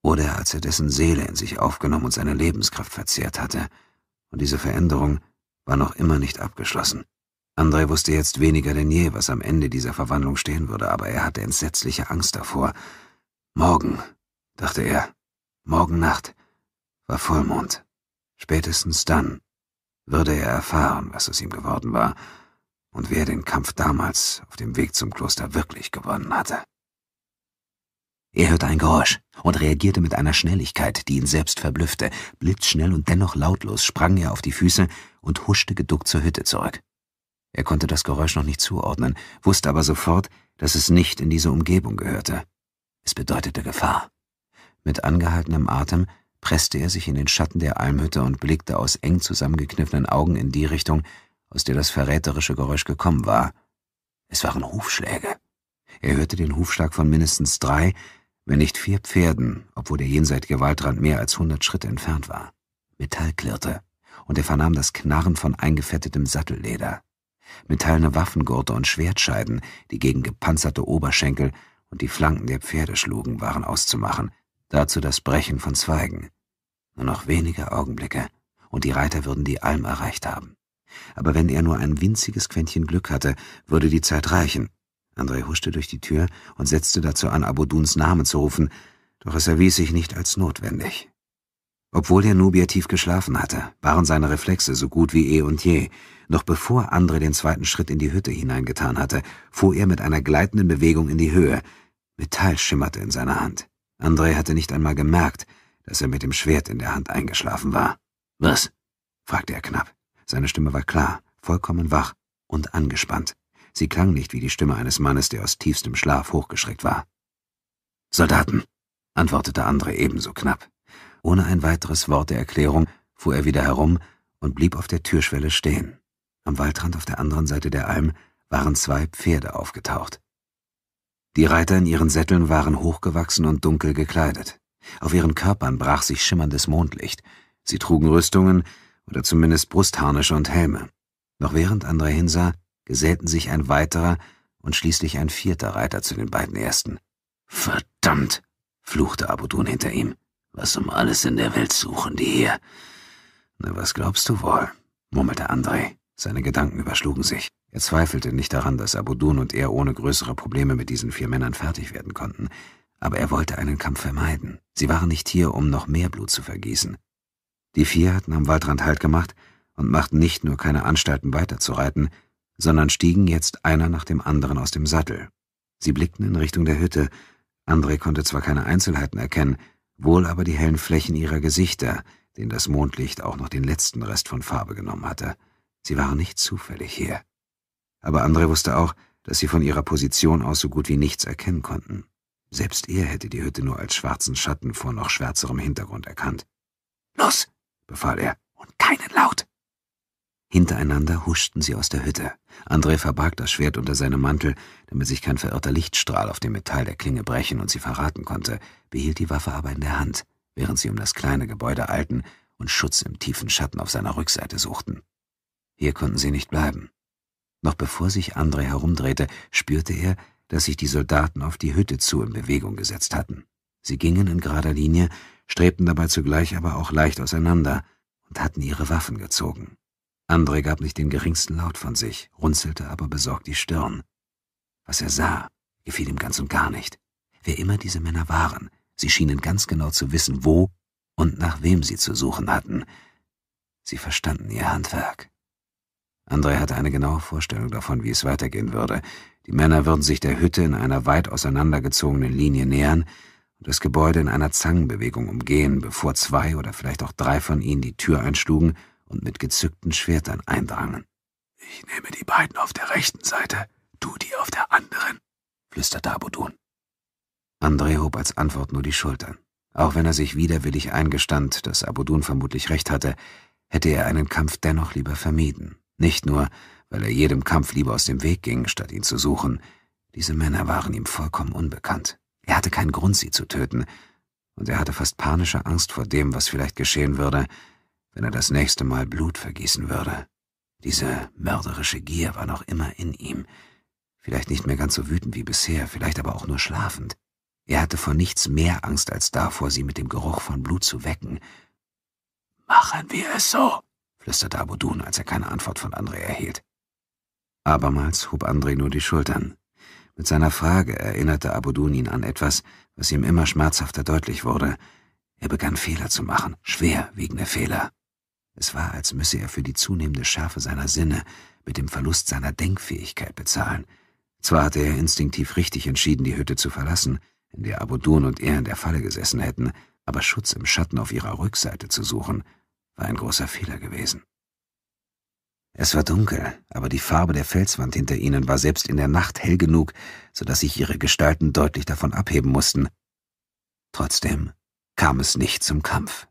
oder als er dessen Seele in sich aufgenommen und seine Lebenskraft verzehrt hatte. Und diese Veränderung war noch immer nicht abgeschlossen. Andrei wusste jetzt weniger denn je, was am Ende dieser Verwandlung stehen würde, aber er hatte entsetzliche Angst davor. Morgen, dachte er, morgen Nacht war Vollmond. Spätestens dann würde er erfahren, was aus ihm geworden war und wer den Kampf damals auf dem Weg zum Kloster wirklich gewonnen hatte. Er hörte ein Geräusch und reagierte mit einer Schnelligkeit, die ihn selbst verblüffte. Blitzschnell und dennoch lautlos sprang er auf die Füße und huschte geduckt zur Hütte zurück. Er konnte das Geräusch noch nicht zuordnen, wusste aber sofort, dass es nicht in diese Umgebung gehörte. Es bedeutete Gefahr. Mit angehaltenem Atem presste er sich in den Schatten der Almhütte und blickte aus eng zusammengekniffenen Augen in die Richtung, aus der das verräterische Geräusch gekommen war. Es waren Hufschläge. Er hörte den Hufschlag von mindestens drei, wenn nicht vier Pferden, obwohl der jenseitige Waldrand mehr als hundert Schritte entfernt war. Metall klirrte, und er vernahm das Knarren von eingefettetem Sattelleder. Metallene Waffengurte und Schwertscheiden, die gegen gepanzerte Oberschenkel und die Flanken der Pferde schlugen, waren auszumachen, dazu das Brechen von Zweigen. Nur noch wenige Augenblicke, und die Reiter würden die Alm erreicht haben. Aber wenn er nur ein winziges Quäntchen Glück hatte, würde die Zeit reichen. André huschte durch die Tür und setzte dazu an, Abuduns Namen zu rufen, doch es erwies sich nicht als notwendig. Obwohl der Nubier tief geschlafen hatte, waren seine Reflexe so gut wie eh und je. Noch bevor André den zweiten Schritt in die Hütte hineingetan hatte, fuhr er mit einer gleitenden Bewegung in die Höhe. Metall schimmerte in seiner Hand. André hatte nicht einmal gemerkt, dass er mit dem Schwert in der Hand eingeschlafen war. Was? fragte er knapp. Seine Stimme war klar, vollkommen wach und angespannt. Sie klang nicht wie die Stimme eines Mannes, der aus tiefstem Schlaf hochgeschreckt war. Soldaten, antwortete André ebenso knapp. Ohne ein weiteres Wort der Erklärung fuhr er wieder herum und blieb auf der Türschwelle stehen. Am Waldrand auf der anderen Seite der Alm waren zwei Pferde aufgetaucht. Die Reiter in ihren Sätteln waren hochgewachsen und dunkel gekleidet. Auf ihren Körpern brach sich schimmerndes Mondlicht. Sie trugen Rüstungen oder zumindest Brustharnische und Helme. Noch während André hinsah, gesellten sich ein weiterer und schließlich ein vierter Reiter zu den beiden ersten. Verdammt! fluchte Abudun hinter ihm. Was um alles in der Welt suchen die hier? Na, was glaubst du wohl? murmelte André. Seine Gedanken überschlugen sich. Er zweifelte nicht daran, dass Abudun und er ohne größere Probleme mit diesen vier Männern fertig werden konnten, aber er wollte einen Kampf vermeiden. Sie waren nicht hier, um noch mehr Blut zu vergießen. Die vier hatten am Waldrand Halt gemacht und machten nicht nur keine Anstalten weiterzureiten, sondern stiegen jetzt einer nach dem anderen aus dem Sattel. Sie blickten in Richtung der Hütte. André konnte zwar keine Einzelheiten erkennen, wohl aber die hellen Flächen ihrer Gesichter, denen das Mondlicht auch noch den letzten Rest von Farbe genommen hatte. Sie waren nicht zufällig hier aber Andre wusste auch, dass sie von ihrer Position aus so gut wie nichts erkennen konnten. Selbst er hätte die Hütte nur als schwarzen Schatten vor noch schwärzerem Hintergrund erkannt. Los, befahl er, und keinen Laut. Hintereinander huschten sie aus der Hütte. André verbarg das Schwert unter seinem Mantel, damit sich kein verirrter Lichtstrahl auf dem Metall der Klinge brechen und sie verraten konnte, behielt die Waffe aber in der Hand, während sie um das kleine Gebäude eilten und Schutz im tiefen Schatten auf seiner Rückseite suchten. Hier konnten sie nicht bleiben. Noch bevor sich André herumdrehte, spürte er, dass sich die Soldaten auf die Hütte zu in Bewegung gesetzt hatten. Sie gingen in gerader Linie, strebten dabei zugleich aber auch leicht auseinander und hatten ihre Waffen gezogen. André gab nicht den geringsten Laut von sich, runzelte aber besorgt die Stirn. Was er sah, gefiel ihm ganz und gar nicht. Wer immer diese Männer waren, sie schienen ganz genau zu wissen, wo und nach wem sie zu suchen hatten. Sie verstanden ihr Handwerk. André hatte eine genaue Vorstellung davon, wie es weitergehen würde. Die Männer würden sich der Hütte in einer weit auseinandergezogenen Linie nähern und das Gebäude in einer Zangenbewegung umgehen, bevor zwei oder vielleicht auch drei von ihnen die Tür einschlugen und mit gezückten Schwertern eindrangen. Ich nehme die beiden auf der rechten Seite, du die auf der anderen, flüsterte Abudun. André hob als Antwort nur die Schultern. Auch wenn er sich widerwillig eingestand, dass Abudun vermutlich recht hatte, hätte er einen Kampf dennoch lieber vermieden. Nicht nur, weil er jedem Kampf lieber aus dem Weg ging, statt ihn zu suchen. Diese Männer waren ihm vollkommen unbekannt. Er hatte keinen Grund, sie zu töten, und er hatte fast panische Angst vor dem, was vielleicht geschehen würde, wenn er das nächste Mal Blut vergießen würde. Diese mörderische Gier war noch immer in ihm. Vielleicht nicht mehr ganz so wütend wie bisher, vielleicht aber auch nur schlafend. Er hatte vor nichts mehr Angst als davor, sie mit dem Geruch von Blut zu wecken. Machen wir es so, flüsterte Abudun, als er keine Antwort von André erhielt. Abermals hob André nur die Schultern. Mit seiner Frage erinnerte Abudun ihn an etwas, was ihm immer schmerzhafter deutlich wurde. Er begann Fehler zu machen, schwerwiegende Fehler. Es war, als müsse er für die zunehmende Schärfe seiner Sinne mit dem Verlust seiner Denkfähigkeit bezahlen. Zwar hatte er instinktiv richtig entschieden, die Hütte zu verlassen, in der Abudun und er in der Falle gesessen hätten, aber Schutz im Schatten auf ihrer Rückseite zu suchen, war ein großer Fehler gewesen. Es war dunkel, aber die Farbe der Felswand hinter ihnen war selbst in der Nacht hell genug, so dass sich ihre Gestalten deutlich davon abheben mussten. Trotzdem kam es nicht zum Kampf.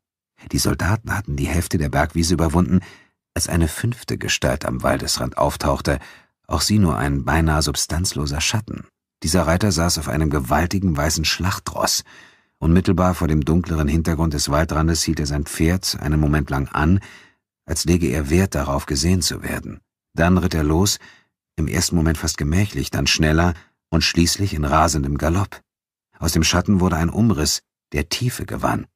Die Soldaten hatten die Hälfte der Bergwiese überwunden, als eine fünfte Gestalt am Waldesrand auftauchte, auch sie nur ein beinahe substanzloser Schatten. Dieser Reiter saß auf einem gewaltigen weißen Schlachtross, Unmittelbar vor dem dunkleren Hintergrund des Waldrandes hielt er sein Pferd einen Moment lang an, als lege er Wert darauf, gesehen zu werden. Dann ritt er los, im ersten Moment fast gemächlich, dann schneller und schließlich in rasendem Galopp. Aus dem Schatten wurde ein Umriss, der Tiefe gewann.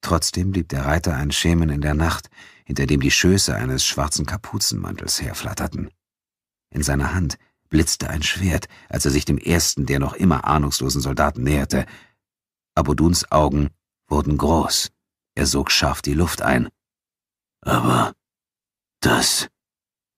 Trotzdem blieb der Reiter ein Schemen in der Nacht, hinter dem die Schöße eines schwarzen Kapuzenmantels herflatterten. In seiner Hand blitzte ein Schwert, als er sich dem ersten der noch immer ahnungslosen Soldaten näherte. Abuduns Augen wurden groß. Er sog scharf die Luft ein. Aber das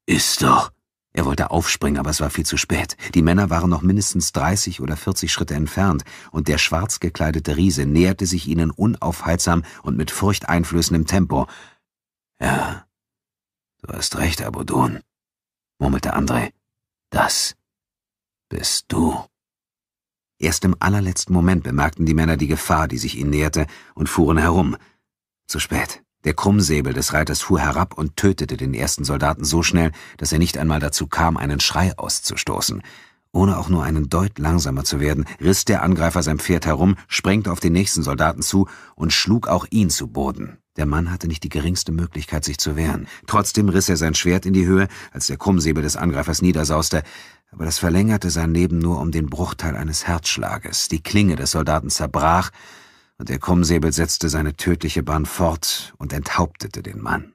ist doch. Er wollte aufspringen, aber es war viel zu spät. Die Männer waren noch mindestens 30 oder 40 Schritte entfernt, und der schwarz gekleidete Riese näherte sich ihnen unaufhaltsam und mit furchteinflößendem Tempo. Ja, du hast recht, Abudun, murmelte André. Das bist du. Erst im allerletzten Moment bemerkten die Männer die Gefahr, die sich ihnen näherte, und fuhren herum. Zu spät. Der Krummsäbel des Reiters fuhr herab und tötete den ersten Soldaten so schnell, dass er nicht einmal dazu kam, einen Schrei auszustoßen. Ohne auch nur einen Deut langsamer zu werden, riss der Angreifer sein Pferd herum, sprengte auf den nächsten Soldaten zu und schlug auch ihn zu Boden. Der Mann hatte nicht die geringste Möglichkeit, sich zu wehren. Trotzdem riss er sein Schwert in die Höhe, als der Krummsäbel des Angreifers niedersauste aber das verlängerte sein Leben nur um den Bruchteil eines Herzschlages. Die Klinge des Soldaten zerbrach, und der Krummsäbel setzte seine tödliche Bahn fort und enthauptete den Mann.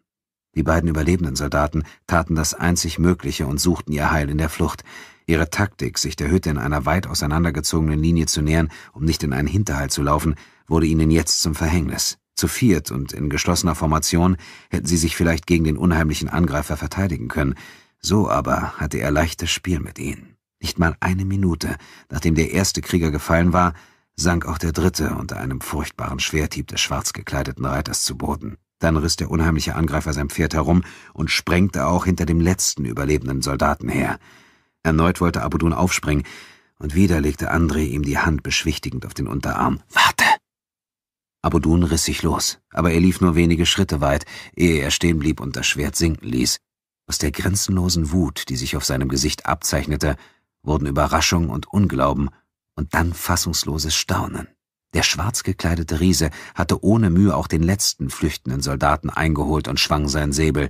Die beiden überlebenden Soldaten taten das einzig Mögliche und suchten ihr Heil in der Flucht. Ihre Taktik, sich der Hütte in einer weit auseinandergezogenen Linie zu nähern, um nicht in einen Hinterhalt zu laufen, wurde ihnen jetzt zum Verhängnis. Zu viert und in geschlossener Formation hätten sie sich vielleicht gegen den unheimlichen Angreifer verteidigen können, so aber hatte er leichtes Spiel mit ihnen. Nicht mal eine Minute, nachdem der erste Krieger gefallen war, sank auch der dritte unter einem furchtbaren Schwerthieb des schwarz gekleideten Reiters zu Boden. Dann riss der unheimliche Angreifer sein Pferd herum und sprengte auch hinter dem letzten überlebenden Soldaten her. Erneut wollte Abudun aufspringen, und wieder legte André ihm die Hand beschwichtigend auf den Unterarm. Warte! Abudun riss sich los, aber er lief nur wenige Schritte weit, ehe er stehen blieb und das Schwert sinken ließ. Aus der grenzenlosen Wut, die sich auf seinem Gesicht abzeichnete, wurden Überraschung und Unglauben und dann fassungsloses Staunen. Der schwarz gekleidete Riese hatte ohne Mühe auch den letzten flüchtenden Soldaten eingeholt und schwang seinen Säbel,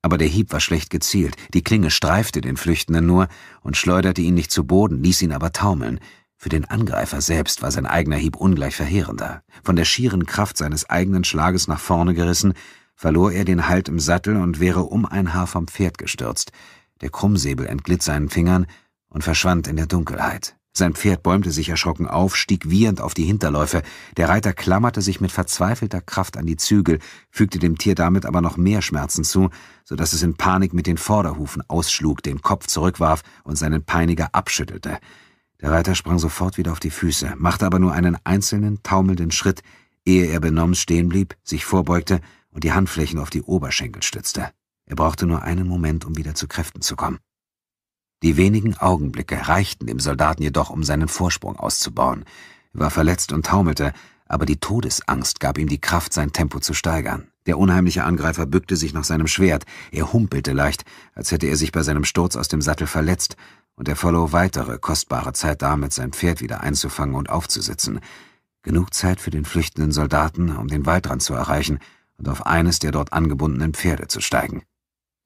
aber der Hieb war schlecht gezielt, die Klinge streifte den Flüchtenden nur und schleuderte ihn nicht zu Boden, ließ ihn aber taumeln. Für den Angreifer selbst war sein eigener Hieb ungleich verheerender. Von der schieren Kraft seines eigenen Schlages nach vorne gerissen, verlor er den Halt im Sattel und wäre um ein Haar vom Pferd gestürzt. Der Krummsäbel entglitt seinen Fingern und verschwand in der Dunkelheit. Sein Pferd bäumte sich erschrocken auf, stieg wiehernd auf die Hinterläufe. Der Reiter klammerte sich mit verzweifelter Kraft an die Zügel, fügte dem Tier damit aber noch mehr Schmerzen zu, so dass es in Panik mit den Vorderhufen ausschlug, den Kopf zurückwarf und seinen Peiniger abschüttelte. Der Reiter sprang sofort wieder auf die Füße, machte aber nur einen einzelnen, taumelnden Schritt, ehe er benommen stehen blieb, sich vorbeugte und die Handflächen auf die Oberschenkel stützte. Er brauchte nur einen Moment, um wieder zu Kräften zu kommen. Die wenigen Augenblicke reichten dem Soldaten jedoch, um seinen Vorsprung auszubauen. Er war verletzt und taumelte, aber die Todesangst gab ihm die Kraft, sein Tempo zu steigern. Der unheimliche Angreifer bückte sich nach seinem Schwert, er humpelte leicht, als hätte er sich bei seinem Sturz aus dem Sattel verletzt, und er verlor weitere kostbare Zeit damit, sein Pferd wieder einzufangen und aufzusitzen. Genug Zeit für den flüchtenden Soldaten, um den Waldrand zu erreichen und auf eines der dort angebundenen Pferde zu steigen.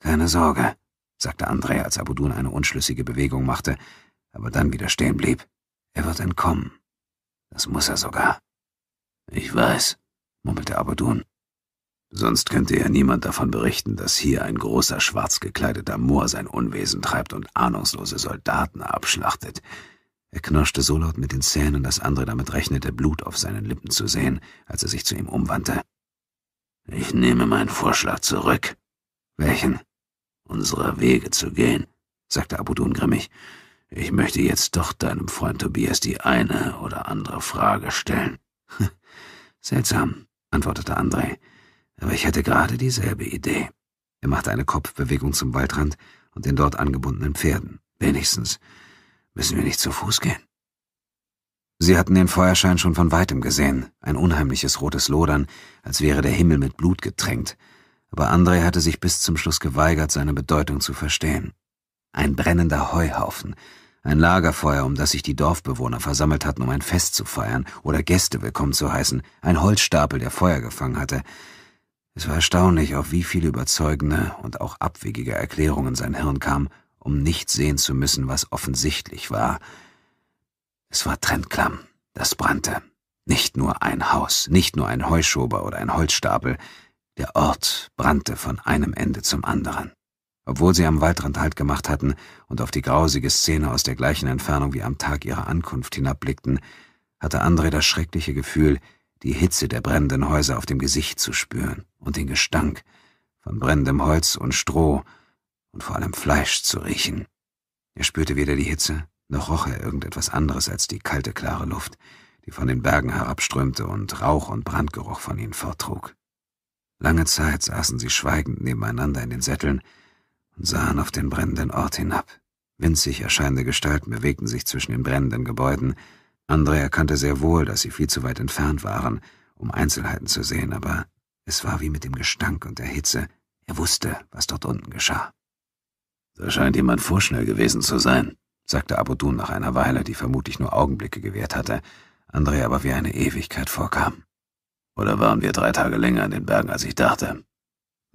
Keine Sorge, sagte André, als Abudun eine unschlüssige Bewegung machte, aber dann wieder stehen blieb. Er wird entkommen. Das muss er sogar. Ich weiß, murmelte Abudun. Sonst könnte ja niemand davon berichten, dass hier ein großer schwarz gekleideter Moor sein Unwesen treibt und ahnungslose Soldaten abschlachtet. Er knirschte so laut mit den Zähnen, dass André damit rechnete, Blut auf seinen Lippen zu sehen, als er sich zu ihm umwandte. Ich nehme meinen Vorschlag zurück. Welchen? Unserer Wege zu gehen, sagte Abudun grimmig. Ich möchte jetzt doch deinem Freund Tobias die eine oder andere Frage stellen. Seltsam, antwortete André, aber ich hätte gerade dieselbe Idee. Er machte eine Kopfbewegung zum Waldrand und den dort angebundenen Pferden. Wenigstens müssen wir nicht zu Fuß gehen. Sie hatten den Feuerschein schon von weitem gesehen, ein unheimliches rotes Lodern, als wäre der Himmel mit Blut getränkt. Aber Andrei hatte sich bis zum Schluss geweigert, seine Bedeutung zu verstehen. Ein brennender Heuhaufen, ein Lagerfeuer, um das sich die Dorfbewohner versammelt hatten, um ein Fest zu feiern oder Gäste willkommen zu heißen, ein Holzstapel, der Feuer gefangen hatte. Es war erstaunlich, auf wie viele überzeugende und auch abwegige Erklärungen sein Hirn kam, um nicht sehen zu müssen, was offensichtlich war – es war trennklamm, das brannte. Nicht nur ein Haus, nicht nur ein Heuschober oder ein Holzstapel, der Ort brannte von einem Ende zum anderen. Obwohl sie am Waldrand Halt gemacht hatten und auf die grausige Szene aus der gleichen Entfernung wie am Tag ihrer Ankunft hinabblickten, hatte André das schreckliche Gefühl, die Hitze der brennenden Häuser auf dem Gesicht zu spüren und den Gestank von brennendem Holz und Stroh und vor allem Fleisch zu riechen. Er spürte weder die Hitze noch roch er irgendetwas anderes als die kalte, klare Luft, die von den Bergen herabströmte und Rauch und Brandgeruch von ihnen forttrug. Lange Zeit saßen sie schweigend nebeneinander in den Sätteln und sahen auf den brennenden Ort hinab. Winzig erscheinende Gestalten bewegten sich zwischen den brennenden Gebäuden. Andre erkannte sehr wohl, dass sie viel zu weit entfernt waren, um Einzelheiten zu sehen, aber es war wie mit dem Gestank und der Hitze. Er wusste, was dort unten geschah. Da scheint jemand vorschnell gewesen zu sein, sagte Abudun nach einer Weile, die vermutlich nur Augenblicke gewährt hatte, André aber wie eine Ewigkeit vorkam. Oder waren wir drei Tage länger in den Bergen, als ich dachte?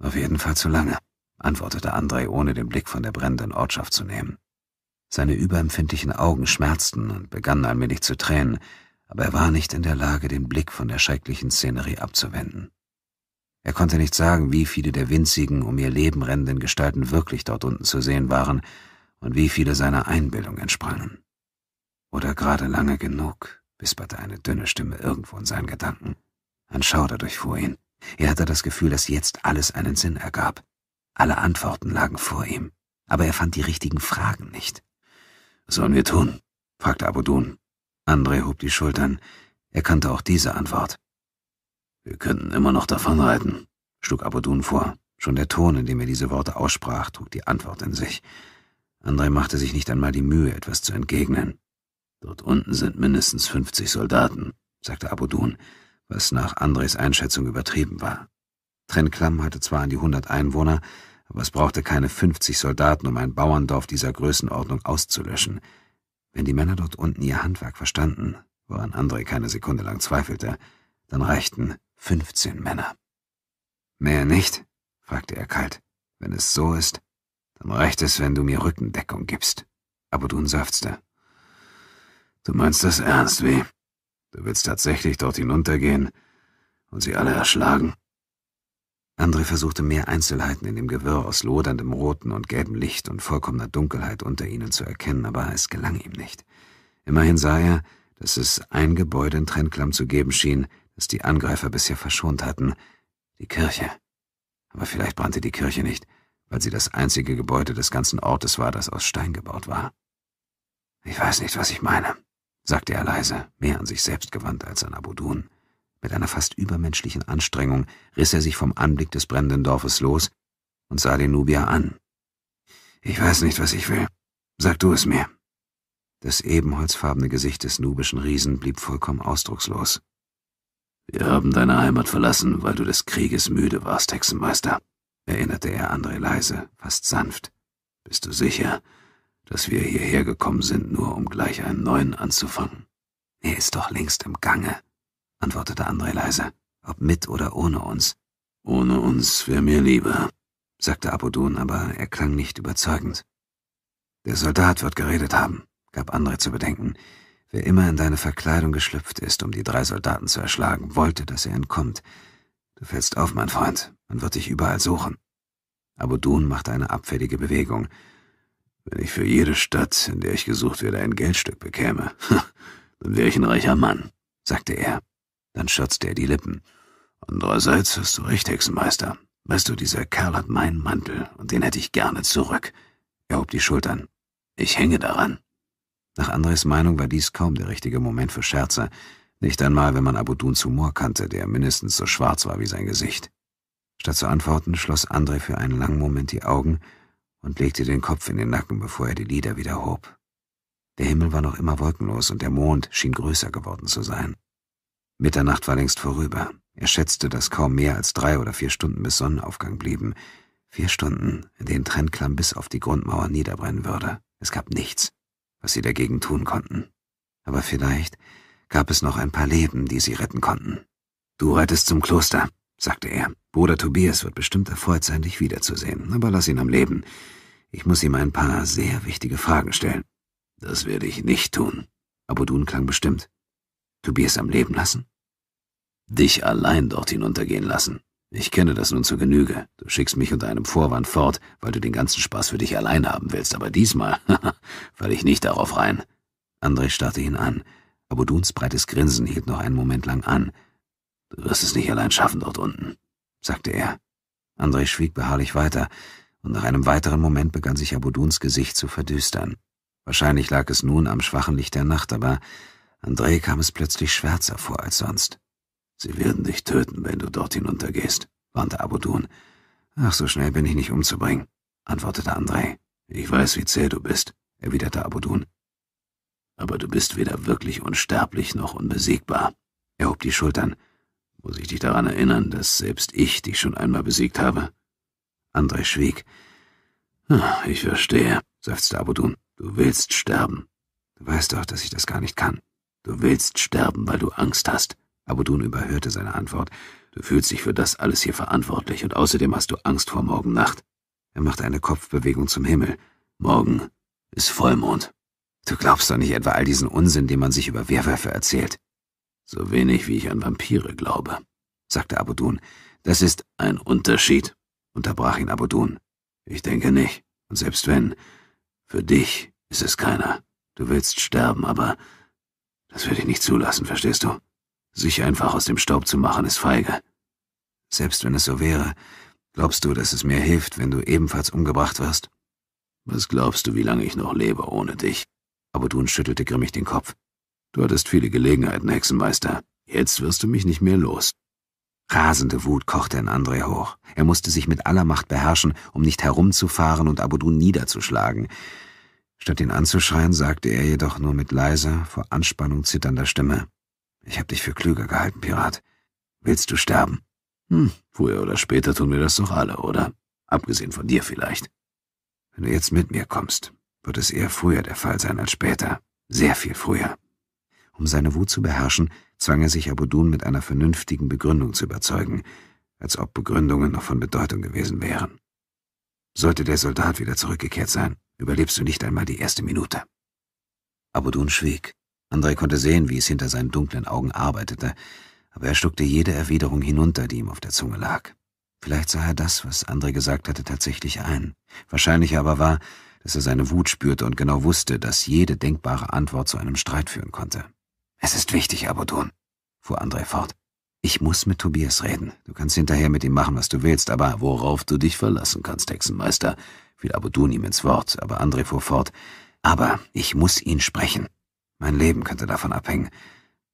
Auf jeden Fall zu lange, antwortete André, ohne den Blick von der brennenden Ortschaft zu nehmen. Seine überempfindlichen Augen schmerzten und begannen allmählich zu tränen, aber er war nicht in der Lage, den Blick von der schrecklichen Szenerie abzuwenden. Er konnte nicht sagen, wie viele der winzigen, um ihr Leben rennenden Gestalten wirklich dort unten zu sehen waren, und wie viele seiner Einbildung entsprangen. Oder gerade lange genug, wisperte eine dünne Stimme irgendwo in seinen Gedanken. Ein Schauder durchfuhr ihn. Er hatte das Gefühl, dass jetzt alles einen Sinn ergab. Alle Antworten lagen vor ihm, aber er fand die richtigen Fragen nicht. Was sollen wir tun? fragte Abudun. André hob die Schultern. Er kannte auch diese Antwort. Wir könnten immer noch davonreiten, schlug Abudun vor. Schon der Ton, in dem er diese Worte aussprach, trug die Antwort in sich. Andrei machte sich nicht einmal die Mühe, etwas zu entgegnen. Dort unten sind mindestens 50 Soldaten, sagte Abudun, was nach Andres Einschätzung übertrieben war. Trenklamm hatte zwar an die 100 Einwohner, aber es brauchte keine 50 Soldaten, um ein Bauerndorf dieser Größenordnung auszulöschen. Wenn die Männer dort unten ihr Handwerk verstanden, woran André keine Sekunde lang zweifelte, dann reichten 15 Männer. Mehr nicht? fragte er kalt. Wenn es so ist, Reicht es, wenn du mir Rückendeckung gibst. Aber du seufzte. Du meinst das ernst, weh? Du willst tatsächlich dort hinuntergehen und sie alle erschlagen? André versuchte mehr Einzelheiten in dem Gewirr aus loderndem roten und gelbem Licht und vollkommener Dunkelheit unter ihnen zu erkennen, aber es gelang ihm nicht. Immerhin sah er, dass es ein Gebäude in Trennklamm zu geben schien, das die Angreifer bisher verschont hatten, die Kirche. Aber vielleicht brannte die Kirche nicht, weil sie das einzige Gebäude des ganzen Ortes war, das aus Stein gebaut war. Ich weiß nicht, was ich meine, sagte er leise, mehr an sich selbst gewandt als an Abudun. Mit einer fast übermenschlichen Anstrengung riss er sich vom Anblick des brennenden Dorfes los und sah den Nubier an. Ich weiß nicht, was ich will. Sag du es mir. Das ebenholzfarbene Gesicht des nubischen Riesen blieb vollkommen ausdruckslos. Wir haben deine Heimat verlassen, weil du des Krieges müde warst, Hexenmeister, erinnerte er André leise, fast sanft. Bist du sicher, dass wir hierher gekommen sind, nur um gleich einen neuen anzufangen? Er ist doch längst im Gange, antwortete André leise, ob mit oder ohne uns. Ohne uns wär mir lieber, sagte Abodun, aber er klang nicht überzeugend. Der Soldat wird geredet haben, gab André zu bedenken. Wer immer in deine Verkleidung geschlüpft ist, um die drei Soldaten zu erschlagen, wollte, dass er entkommt. Du fällst auf, mein Freund, man wird dich überall suchen. Aber Dun machte eine abfällige Bewegung. Wenn ich für jede Stadt, in der ich gesucht werde, ein Geldstück bekäme, dann wäre ich ein reicher Mann, sagte er. Dann schürzte er die Lippen. Andererseits hast du recht, Hexenmeister. Weißt du, dieser Kerl hat meinen Mantel und den hätte ich gerne zurück. Er hob die Schultern. Ich hänge daran. Nach Andres Meinung war dies kaum der richtige Moment für Scherze. Nicht einmal, wenn man Abudun Humor kannte, der mindestens so schwarz war wie sein Gesicht. Statt zu antworten, schloss André für einen langen Moment die Augen und legte den Kopf in den Nacken, bevor er die Lieder wieder hob. Der Himmel war noch immer wolkenlos und der Mond schien größer geworden zu sein. Mitternacht war längst vorüber. Er schätzte, dass kaum mehr als drei oder vier Stunden bis Sonnenaufgang blieben. Vier Stunden, in denen Trennklamm bis auf die Grundmauer niederbrennen würde. Es gab nichts, was sie dagegen tun konnten. Aber vielleicht gab es noch ein paar Leben, die sie retten konnten. Du reitest zum Kloster, sagte er. Bruder Tobias wird bestimmt erfreut sein, dich wiederzusehen, aber lass ihn am Leben. Ich muss ihm ein paar sehr wichtige Fragen stellen. Das werde ich nicht tun. Abudun klang bestimmt. Tobias am Leben lassen? Dich allein dort hinuntergehen lassen. Ich kenne das nun zur Genüge. Du schickst mich unter einem Vorwand fort, weil du den ganzen Spaß für dich allein haben willst, aber diesmal fall ich nicht darauf rein. André starrte ihn an. Abuduns breites Grinsen hielt noch einen Moment lang an, Du wirst es nicht allein schaffen dort unten, sagte er. André schwieg beharrlich weiter, und nach einem weiteren Moment begann sich Abuduns Gesicht zu verdüstern. Wahrscheinlich lag es nun am schwachen Licht der Nacht, aber André kam es plötzlich schwärzer vor als sonst. Sie werden dich töten, wenn du dort hinuntergehst, warnte Abudun. Ach, so schnell bin ich nicht umzubringen, antwortete André. Ich weiß, wie zäh du bist, erwiderte Abudun. Aber du bist weder wirklich unsterblich noch unbesiegbar. Er hob die Schultern muss ich dich daran erinnern, dass selbst ich dich schon einmal besiegt habe. André schwieg. Hm, ich verstehe, seufzte Abudun. Du willst sterben. Du weißt doch, dass ich das gar nicht kann. Du willst sterben, weil du Angst hast. Abudun überhörte seine Antwort. Du fühlst dich für das alles hier verantwortlich und außerdem hast du Angst vor morgen Nacht. Er machte eine Kopfbewegung zum Himmel. Morgen ist Vollmond. Du glaubst doch nicht etwa all diesen Unsinn, den man sich über Werwölfe erzählt. So wenig wie ich an Vampire glaube, sagte Abudun. Das ist ein Unterschied, unterbrach ihn Abudun. Ich denke nicht. Und selbst wenn, für dich ist es keiner. Du willst sterben, aber das würde ich nicht zulassen, verstehst du? Sich einfach aus dem Staub zu machen, ist feige. Selbst wenn es so wäre, glaubst du, dass es mir hilft, wenn du ebenfalls umgebracht wirst? Was glaubst du, wie lange ich noch lebe ohne dich? Abudun schüttelte grimmig den Kopf. Du hattest viele Gelegenheiten, Hexenmeister. Jetzt wirst du mich nicht mehr los. Rasende Wut kochte in André hoch. Er musste sich mit aller Macht beherrschen, um nicht herumzufahren und Abudun niederzuschlagen. Statt ihn anzuschreien, sagte er jedoch nur mit leiser, vor Anspannung zitternder Stimme. Ich hab dich für klüger gehalten, Pirat. Willst du sterben? Hm, früher oder später tun wir das doch alle, oder? Abgesehen von dir vielleicht. Wenn du jetzt mit mir kommst, wird es eher früher der Fall sein als später. Sehr viel früher. Um seine Wut zu beherrschen, zwang er sich Abudun mit einer vernünftigen Begründung zu überzeugen, als ob Begründungen noch von Bedeutung gewesen wären. Sollte der Soldat wieder zurückgekehrt sein, überlebst du nicht einmal die erste Minute. Abudun schwieg. Andrei konnte sehen, wie es hinter seinen dunklen Augen arbeitete, aber er schluckte jede Erwiderung hinunter, die ihm auf der Zunge lag. Vielleicht sah er das, was Andrei gesagt hatte, tatsächlich ein. Wahrscheinlicher aber war, dass er seine Wut spürte und genau wusste, dass jede denkbare Antwort zu einem Streit führen konnte. Es ist wichtig, Abodon, fuhr André fort. Ich muss mit Tobias reden. Du kannst hinterher mit ihm machen, was du willst, aber worauf du dich verlassen kannst, Hexenmeister, fiel Abodun ihm ins Wort, aber André fuhr fort. Aber ich muss ihn sprechen. Mein Leben könnte davon abhängen.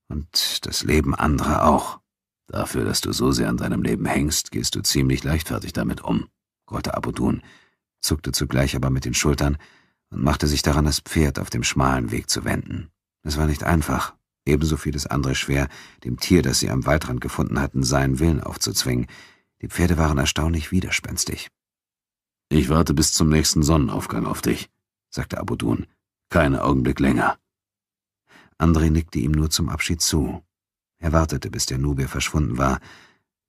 Und das Leben anderer auch. Dafür, dass du so sehr an deinem Leben hängst, gehst du ziemlich leichtfertig damit um, grollte Abudun, zuckte zugleich aber mit den Schultern und machte sich daran, das Pferd auf dem schmalen Weg zu wenden. Es war nicht einfach, Ebenso fiel es André schwer, dem Tier, das sie am Waldrand gefunden hatten, seinen Willen aufzuzwingen. Die Pferde waren erstaunlich widerspenstig. Ich warte bis zum nächsten Sonnenaufgang auf dich, sagte Abudun. Keinen Augenblick länger. André nickte ihm nur zum Abschied zu. Er wartete, bis der Nubier verschwunden war.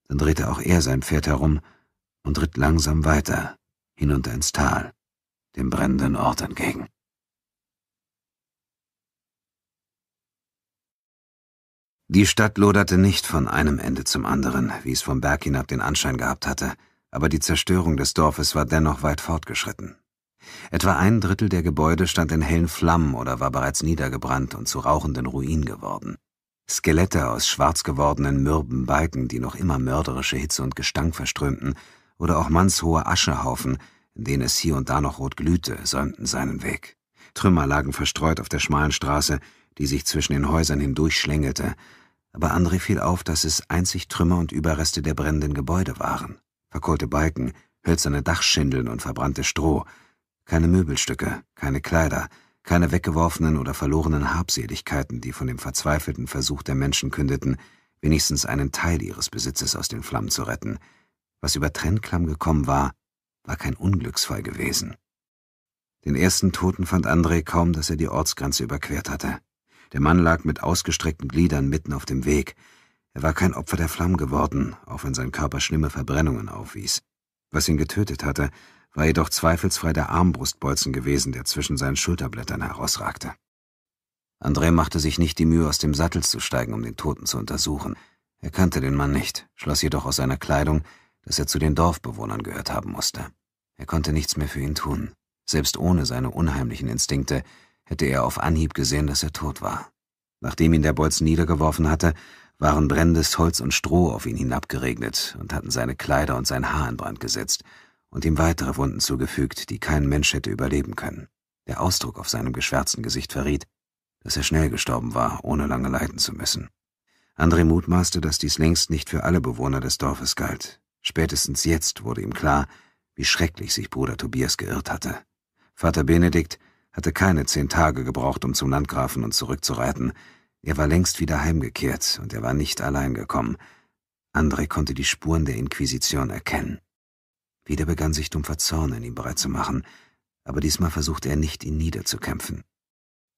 Dann drehte auch er sein Pferd herum und ritt langsam weiter, hinunter ins Tal, dem brennenden Ort entgegen. Die Stadt loderte nicht von einem Ende zum anderen, wie es vom Berg hinab den Anschein gehabt hatte, aber die Zerstörung des Dorfes war dennoch weit fortgeschritten. Etwa ein Drittel der Gebäude stand in hellen Flammen oder war bereits niedergebrannt und zu rauchenden Ruinen geworden. Skelette aus schwarz gewordenen mürben Balken, die noch immer mörderische Hitze und Gestank verströmten, oder auch mannshohe Aschehaufen, in denen es hier und da noch rot glühte, säumten seinen Weg. Trümmer lagen verstreut auf der schmalen Straße, die sich zwischen den Häusern hindurchschlängelte, aber André fiel auf, dass es einzig Trümmer und Überreste der brennenden Gebäude waren. Verkohlte Balken, hölzerne Dachschindeln und verbrannte Stroh. Keine Möbelstücke, keine Kleider, keine weggeworfenen oder verlorenen Habseligkeiten, die von dem verzweifelten Versuch der Menschen kündeten, wenigstens einen Teil ihres Besitzes aus den Flammen zu retten. Was über Trennklamm gekommen war, war kein Unglücksfall gewesen. Den ersten Toten fand André kaum, dass er die Ortsgrenze überquert hatte. Der Mann lag mit ausgestreckten Gliedern mitten auf dem Weg. Er war kein Opfer der Flammen geworden, auch wenn sein Körper schlimme Verbrennungen aufwies. Was ihn getötet hatte, war jedoch zweifelsfrei der Armbrustbolzen gewesen, der zwischen seinen Schulterblättern herausragte. André machte sich nicht die Mühe, aus dem Sattel zu steigen, um den Toten zu untersuchen. Er kannte den Mann nicht, schloss jedoch aus seiner Kleidung, dass er zu den Dorfbewohnern gehört haben musste. Er konnte nichts mehr für ihn tun. Selbst ohne seine unheimlichen Instinkte hätte er auf Anhieb gesehen, dass er tot war. Nachdem ihn der Bolzen niedergeworfen hatte, waren brennendes Holz und Stroh auf ihn hinabgeregnet und hatten seine Kleider und sein Haar in Brand gesetzt und ihm weitere Wunden zugefügt, die kein Mensch hätte überleben können. Der Ausdruck auf seinem geschwärzten Gesicht verriet, dass er schnell gestorben war, ohne lange leiden zu müssen. André mutmaßte, dass dies längst nicht für alle Bewohner des Dorfes galt. Spätestens jetzt wurde ihm klar, wie schrecklich sich Bruder Tobias geirrt hatte. Vater Benedikt hatte keine zehn Tage gebraucht, um zum Landgrafen und zurückzureiten. Er war längst wieder heimgekehrt und er war nicht allein gekommen. André konnte die Spuren der Inquisition erkennen. Wieder begann sich dumpfer Zorn in ihm bereit zu machen, aber diesmal versuchte er nicht, ihn niederzukämpfen.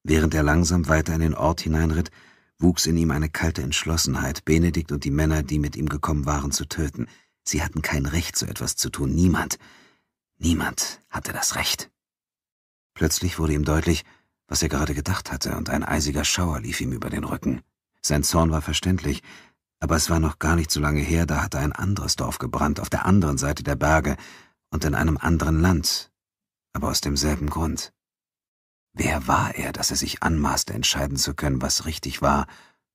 Während er langsam weiter in den Ort hineinritt, wuchs in ihm eine kalte Entschlossenheit, Benedikt und die Männer, die mit ihm gekommen waren, zu töten. Sie hatten kein Recht, so etwas zu tun. Niemand, niemand hatte das Recht. Plötzlich wurde ihm deutlich, was er gerade gedacht hatte, und ein eisiger Schauer lief ihm über den Rücken. Sein Zorn war verständlich, aber es war noch gar nicht so lange her, da hatte ein anderes Dorf gebrannt, auf der anderen Seite der Berge und in einem anderen Land, aber aus demselben Grund. Wer war er, dass er sich anmaßte, entscheiden zu können, was richtig war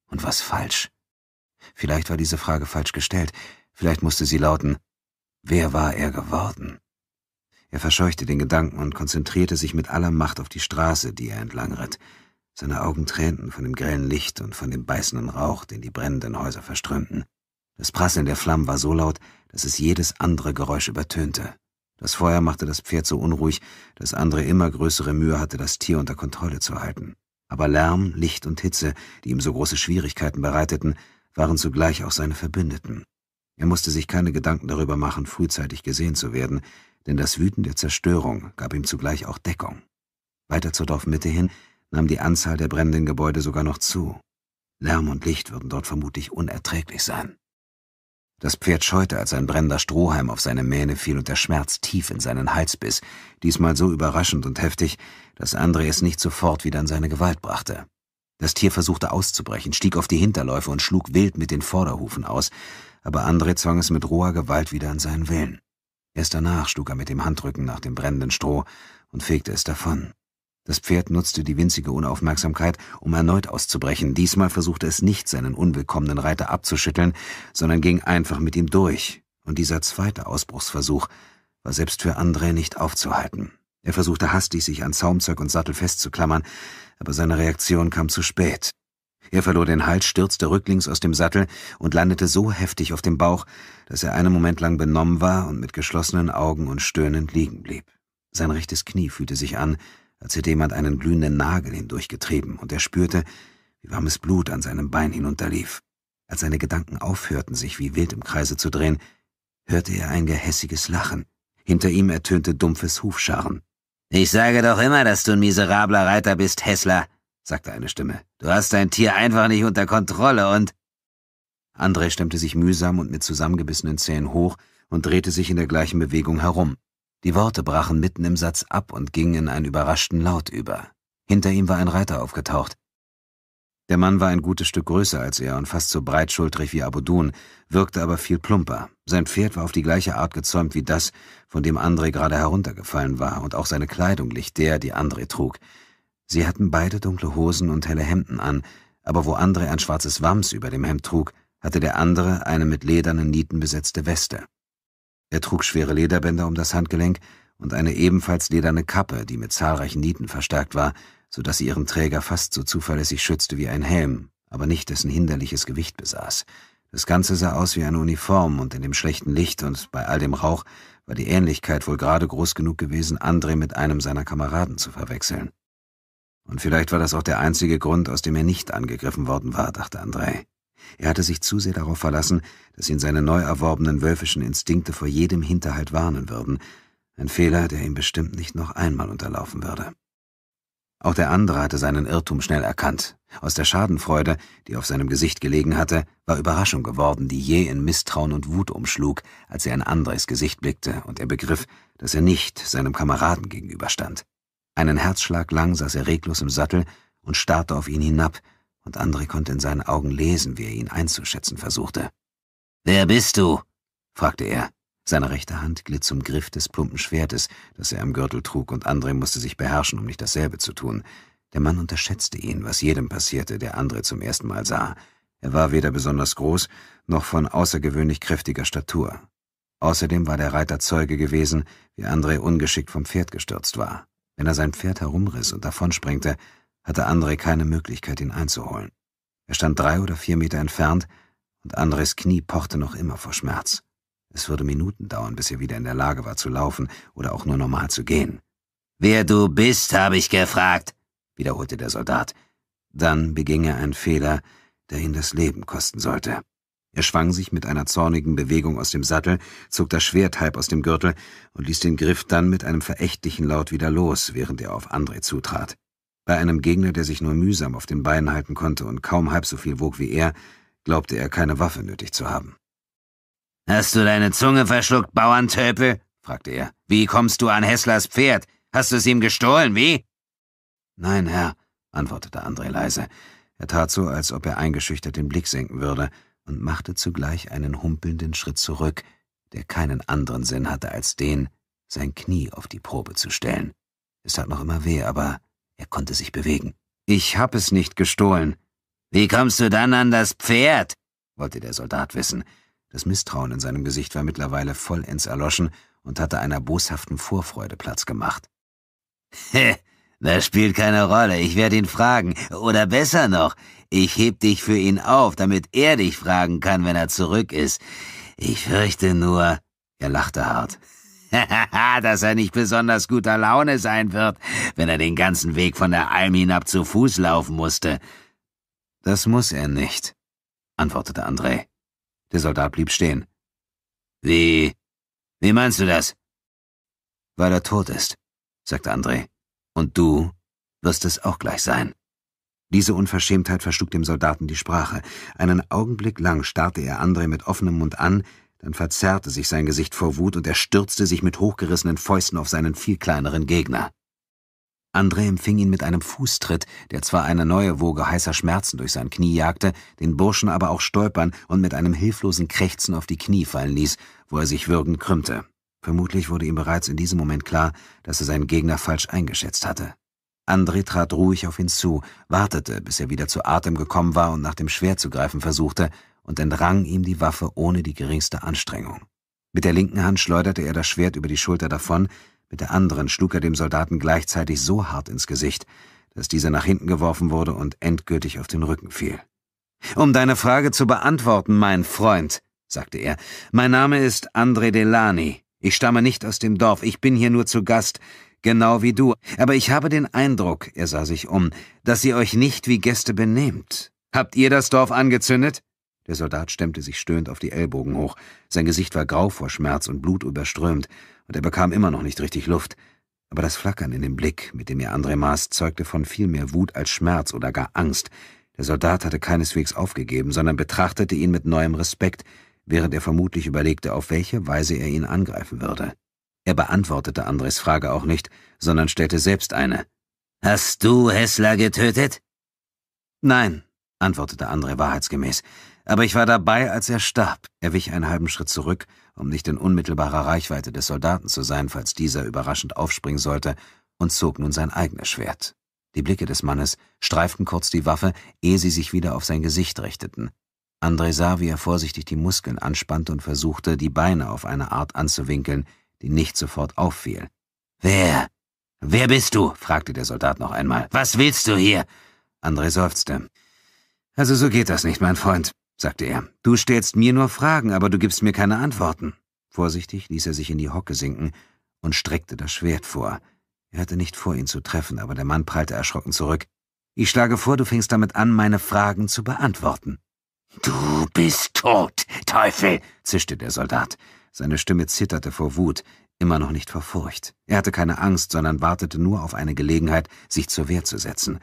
und was falsch? Vielleicht war diese Frage falsch gestellt, vielleicht musste sie lauten, wer war er geworden? Er verscheuchte den Gedanken und konzentrierte sich mit aller Macht auf die Straße, die er entlang ritt. Seine Augen tränten von dem grellen Licht und von dem beißenden Rauch, den die brennenden Häuser verströmten. Das Prasseln der Flammen war so laut, dass es jedes andere Geräusch übertönte. Das Feuer machte das Pferd so unruhig, dass andere immer größere Mühe hatte, das Tier unter Kontrolle zu halten. Aber Lärm, Licht und Hitze, die ihm so große Schwierigkeiten bereiteten, waren zugleich auch seine Verbündeten. Er musste sich keine Gedanken darüber machen, frühzeitig gesehen zu werden, denn das Wüten der Zerstörung gab ihm zugleich auch Deckung. Weiter zur Dorfmitte hin nahm die Anzahl der brennenden Gebäude sogar noch zu. Lärm und Licht würden dort vermutlich unerträglich sein. Das Pferd scheute, als ein brennender Strohhalm auf seine Mähne fiel und der Schmerz tief in seinen Hals biss, diesmal so überraschend und heftig, dass André es nicht sofort wieder in seine Gewalt brachte. Das Tier versuchte auszubrechen, stieg auf die Hinterläufe und schlug wild mit den Vorderhufen aus, aber André zwang es mit roher Gewalt wieder an seinen Willen. Erst danach schlug er mit dem Handrücken nach dem brennenden Stroh und fegte es davon. Das Pferd nutzte die winzige Unaufmerksamkeit, um erneut auszubrechen. Diesmal versuchte es nicht, seinen unwillkommenen Reiter abzuschütteln, sondern ging einfach mit ihm durch. Und dieser zweite Ausbruchsversuch war selbst für André nicht aufzuhalten. Er versuchte hastig, sich an Zaumzeug und Sattel festzuklammern, aber seine Reaktion kam zu spät. Er verlor den Hals, stürzte rücklings aus dem Sattel und landete so heftig auf dem Bauch, dass er einen Moment lang benommen war und mit geschlossenen Augen und stöhnend liegen blieb. Sein rechtes Knie fühlte sich an, als hätte jemand einen glühenden Nagel hindurchgetrieben, und er spürte, wie warmes Blut an seinem Bein hinunterlief. Als seine Gedanken aufhörten, sich wie wild im Kreise zu drehen, hörte er ein gehässiges Lachen. Hinter ihm ertönte dumpfes Hufscharren. Ich sage doch immer, dass du ein miserabler Reiter bist, Hessler, sagte eine Stimme. Du hast dein Tier einfach nicht unter Kontrolle und. André stemmte sich mühsam und mit zusammengebissenen Zähnen hoch und drehte sich in der gleichen Bewegung herum. Die Worte brachen mitten im Satz ab und gingen in einen überraschten Laut über. Hinter ihm war ein Reiter aufgetaucht. Der Mann war ein gutes Stück größer als er und fast so breitschultrig wie Abudun, wirkte aber viel plumper. Sein Pferd war auf die gleiche Art gezäumt wie das, von dem André gerade heruntergefallen war, und auch seine Kleidung glich der, die André trug. Sie hatten beide dunkle Hosen und helle Hemden an, aber wo André ein schwarzes Wams über dem Hemd trug, hatte der andere eine mit ledernen Nieten besetzte Weste. Er trug schwere Lederbänder um das Handgelenk und eine ebenfalls lederne Kappe, die mit zahlreichen Nieten verstärkt war, so dass sie ihren Träger fast so zuverlässig schützte wie ein Helm, aber nicht dessen hinderliches Gewicht besaß. Das Ganze sah aus wie eine Uniform, und in dem schlechten Licht und bei all dem Rauch war die Ähnlichkeit wohl gerade groß genug gewesen, André mit einem seiner Kameraden zu verwechseln. Und vielleicht war das auch der einzige Grund, aus dem er nicht angegriffen worden war, dachte Andrei. Er hatte sich zu sehr darauf verlassen, dass ihn seine neu erworbenen wölfischen Instinkte vor jedem Hinterhalt warnen würden, ein Fehler, der ihm bestimmt nicht noch einmal unterlaufen würde. Auch der andere hatte seinen Irrtum schnell erkannt. Aus der Schadenfreude, die auf seinem Gesicht gelegen hatte, war Überraschung geworden, die je in Misstrauen und Wut umschlug, als er in Andres Gesicht blickte und er begriff, dass er nicht seinem Kameraden gegenüberstand. Einen Herzschlag lang saß er reglos im Sattel und starrte auf ihn hinab, und André konnte in seinen Augen lesen, wie er ihn einzuschätzen versuchte. Wer bist du? fragte er. Seine rechte Hand glitt zum Griff des plumpen Schwertes, das er am Gürtel trug, und André musste sich beherrschen, um nicht dasselbe zu tun. Der Mann unterschätzte ihn, was jedem passierte, der André zum ersten Mal sah. Er war weder besonders groß, noch von außergewöhnlich kräftiger Statur. Außerdem war der Reiter Zeuge gewesen, wie André ungeschickt vom Pferd gestürzt war. Wenn er sein Pferd herumriss und davonsprengte, hatte André keine Möglichkeit, ihn einzuholen. Er stand drei oder vier Meter entfernt und Andres Knie pochte noch immer vor Schmerz. Es würde Minuten dauern, bis er wieder in der Lage war zu laufen oder auch nur normal zu gehen. Wer du bist, habe ich gefragt, wiederholte der Soldat. Dann beging er einen Fehler, der ihn das Leben kosten sollte. Er schwang sich mit einer zornigen Bewegung aus dem Sattel, zog das Schwert halb aus dem Gürtel und ließ den Griff dann mit einem verächtlichen Laut wieder los, während er auf André zutrat. Bei einem Gegner, der sich nur mühsam auf den Beinen halten konnte und kaum halb so viel wog wie er, glaubte er keine Waffe nötig zu haben. Hast du deine Zunge verschluckt, Bauerntöpel?« fragte er. Wie kommst du an Hesslers Pferd? Hast du es ihm gestohlen, wie? Nein, Herr, antwortete André leise. Er tat so, als ob er eingeschüchtert den Blick senken würde, und machte zugleich einen humpelnden Schritt zurück, der keinen anderen Sinn hatte als den, sein Knie auf die Probe zu stellen. Es tat noch immer weh, aber er konnte sich bewegen. Ich hab es nicht gestohlen. Wie kommst du dann an das Pferd? wollte der Soldat wissen. Das Misstrauen in seinem Gesicht war mittlerweile vollends erloschen und hatte einer boshaften Vorfreude Platz gemacht. Das spielt keine Rolle, ich werde ihn fragen. Oder besser noch, ich heb dich für ihn auf, damit er dich fragen kann, wenn er zurück ist. Ich fürchte nur, er lachte hart. dass er nicht besonders guter Laune sein wird, wenn er den ganzen Weg von der Alm hinab zu Fuß laufen musste. Das muss er nicht, antwortete André. Der Soldat blieb stehen. Wie? Wie meinst du das? Weil er tot ist, sagte André. Und du wirst es auch gleich sein. Diese Unverschämtheit verschlug dem Soldaten die Sprache. Einen Augenblick lang starrte er André mit offenem Mund an, dann verzerrte sich sein Gesicht vor Wut und er stürzte sich mit hochgerissenen Fäusten auf seinen viel kleineren Gegner. André empfing ihn mit einem Fußtritt, der zwar eine neue Woge heißer Schmerzen durch sein Knie jagte, den Burschen aber auch stolpern und mit einem hilflosen Krächzen auf die Knie fallen ließ, wo er sich würgend krümmte. Vermutlich wurde ihm bereits in diesem Moment klar, dass er seinen Gegner falsch eingeschätzt hatte. André trat ruhig auf ihn zu, wartete, bis er wieder zu Atem gekommen war und nach dem Schwert zu greifen versuchte, und entrang ihm die Waffe ohne die geringste Anstrengung. Mit der linken Hand schleuderte er das Schwert über die Schulter davon, mit der anderen schlug er dem Soldaten gleichzeitig so hart ins Gesicht, dass dieser nach hinten geworfen wurde und endgültig auf den Rücken fiel. Um deine Frage zu beantworten, mein Freund, sagte er, mein Name ist André Delany.« ich stamme nicht aus dem Dorf, ich bin hier nur zu Gast, genau wie du, aber ich habe den Eindruck, er sah sich um, dass ihr euch nicht wie Gäste benehmt. Habt ihr das Dorf angezündet? Der Soldat stemmte sich stöhnt auf die Ellbogen hoch, sein Gesicht war grau vor Schmerz und Blut überströmt, und er bekam immer noch nicht richtig Luft. Aber das Flackern in dem Blick, mit dem ihr André maß, zeugte von viel mehr Wut als Schmerz oder gar Angst. Der Soldat hatte keineswegs aufgegeben, sondern betrachtete ihn mit neuem Respekt, während er vermutlich überlegte, auf welche Weise er ihn angreifen würde. Er beantwortete Andres Frage auch nicht, sondern stellte selbst eine. Hast du Hessler getötet? Nein, antwortete André wahrheitsgemäß. Aber ich war dabei, als er starb. Er wich einen halben Schritt zurück, um nicht in unmittelbarer Reichweite des Soldaten zu sein, falls dieser überraschend aufspringen sollte, und zog nun sein eigenes Schwert. Die Blicke des Mannes streiften kurz die Waffe, ehe sie sich wieder auf sein Gesicht richteten. André sah, wie er vorsichtig die Muskeln anspannte und versuchte, die Beine auf eine Art anzuwinkeln, die nicht sofort auffiel. Wer? Wer bist du? fragte der Soldat noch einmal. Was willst du hier? André seufzte. Also so geht das nicht, mein Freund, sagte er. Du stellst mir nur Fragen, aber du gibst mir keine Antworten. Vorsichtig ließ er sich in die Hocke sinken und streckte das Schwert vor. Er hatte nicht vor, ihn zu treffen, aber der Mann prallte erschrocken zurück. Ich schlage vor, du fängst damit an, meine Fragen zu beantworten. Du bist tot, Teufel, zischte der Soldat. Seine Stimme zitterte vor Wut, immer noch nicht vor Furcht. Er hatte keine Angst, sondern wartete nur auf eine Gelegenheit, sich zur Wehr zu setzen.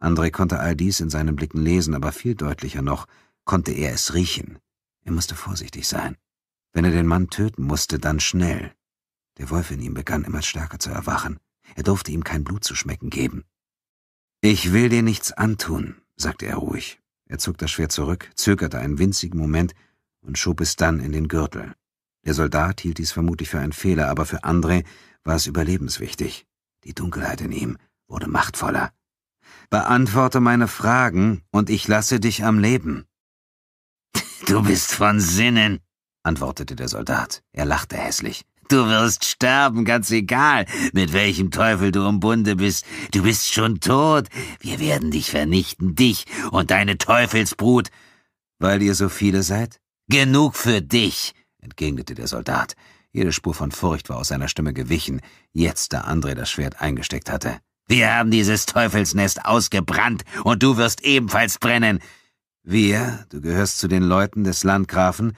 André konnte all dies in seinen Blicken lesen, aber viel deutlicher noch konnte er es riechen. Er musste vorsichtig sein. Wenn er den Mann töten musste, dann schnell. Der Wolf in ihm begann immer stärker zu erwachen. Er durfte ihm kein Blut zu schmecken geben. Ich will dir nichts antun, sagte er ruhig. Er zog das Schwert zurück, zögerte einen winzigen Moment und schob es dann in den Gürtel. Der Soldat hielt dies vermutlich für einen Fehler, aber für André war es überlebenswichtig. Die Dunkelheit in ihm wurde machtvoller. Beantworte meine Fragen, und ich lasse dich am Leben. Du bist von Sinnen, antwortete der Soldat. Er lachte hässlich. Du wirst sterben, ganz egal, mit welchem Teufel du im Bunde bist. Du bist schon tot. Wir werden dich vernichten, dich und deine Teufelsbrut. Weil ihr so viele seid? Genug für dich, entgegnete der Soldat. Jede Spur von Furcht war aus seiner Stimme gewichen, jetzt da André das Schwert eingesteckt hatte. Wir haben dieses Teufelsnest ausgebrannt, und du wirst ebenfalls brennen. Wir, du gehörst zu den Leuten des Landgrafen.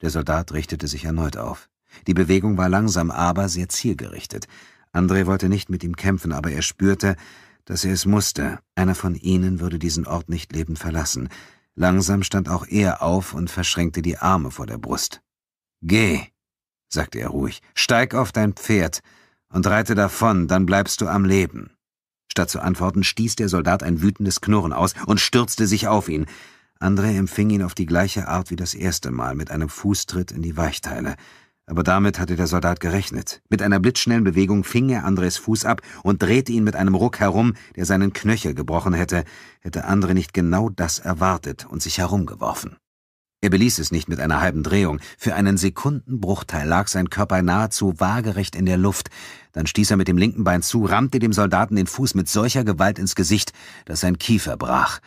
Der Soldat richtete sich erneut auf. Die Bewegung war langsam, aber sehr zielgerichtet. André wollte nicht mit ihm kämpfen, aber er spürte, dass er es musste. Einer von ihnen würde diesen Ort nicht lebend verlassen. Langsam stand auch er auf und verschränkte die Arme vor der Brust. Geh, sagte er ruhig, steig auf dein Pferd und reite davon, dann bleibst du am Leben. Statt zu antworten, stieß der Soldat ein wütendes Knurren aus und stürzte sich auf ihn. André empfing ihn auf die gleiche Art wie das erste Mal, mit einem Fußtritt in die Weichteile. Aber damit hatte der Soldat gerechnet. Mit einer blitzschnellen Bewegung fing er Andres Fuß ab und drehte ihn mit einem Ruck herum, der seinen Knöchel gebrochen hätte, hätte Andre nicht genau das erwartet und sich herumgeworfen. Er beließ es nicht mit einer halben Drehung. Für einen Sekundenbruchteil lag sein Körper nahezu waagerecht in der Luft. Dann stieß er mit dem linken Bein zu, rammte dem Soldaten den Fuß mit solcher Gewalt ins Gesicht, dass sein Kiefer brach.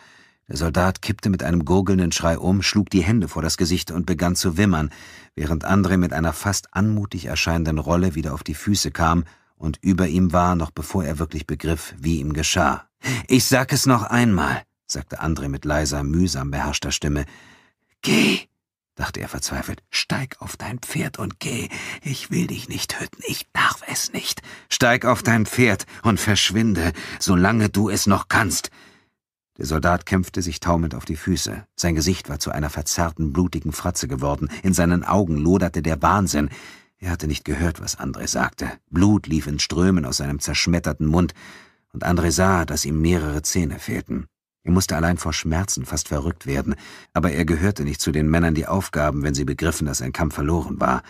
Der Soldat kippte mit einem gurgelnden Schrei um, schlug die Hände vor das Gesicht und begann zu wimmern, während André mit einer fast anmutig erscheinenden Rolle wieder auf die Füße kam und über ihm war, noch bevor er wirklich begriff, wie ihm geschah. Ich sag es noch einmal, sagte André mit leiser, mühsam beherrschter Stimme. Geh, dachte er verzweifelt, steig auf dein Pferd und geh. Ich will dich nicht töten, ich darf es nicht. Steig auf dein Pferd und verschwinde, solange du es noch kannst. Der Soldat kämpfte sich taumelnd auf die Füße. Sein Gesicht war zu einer verzerrten, blutigen Fratze geworden. In seinen Augen loderte der Wahnsinn. Er hatte nicht gehört, was André sagte. Blut lief in Strömen aus seinem zerschmetterten Mund, und André sah, dass ihm mehrere Zähne fehlten. Er musste allein vor Schmerzen fast verrückt werden, aber er gehörte nicht zu den Männern, die aufgaben, wenn sie begriffen, dass ein Kampf verloren war.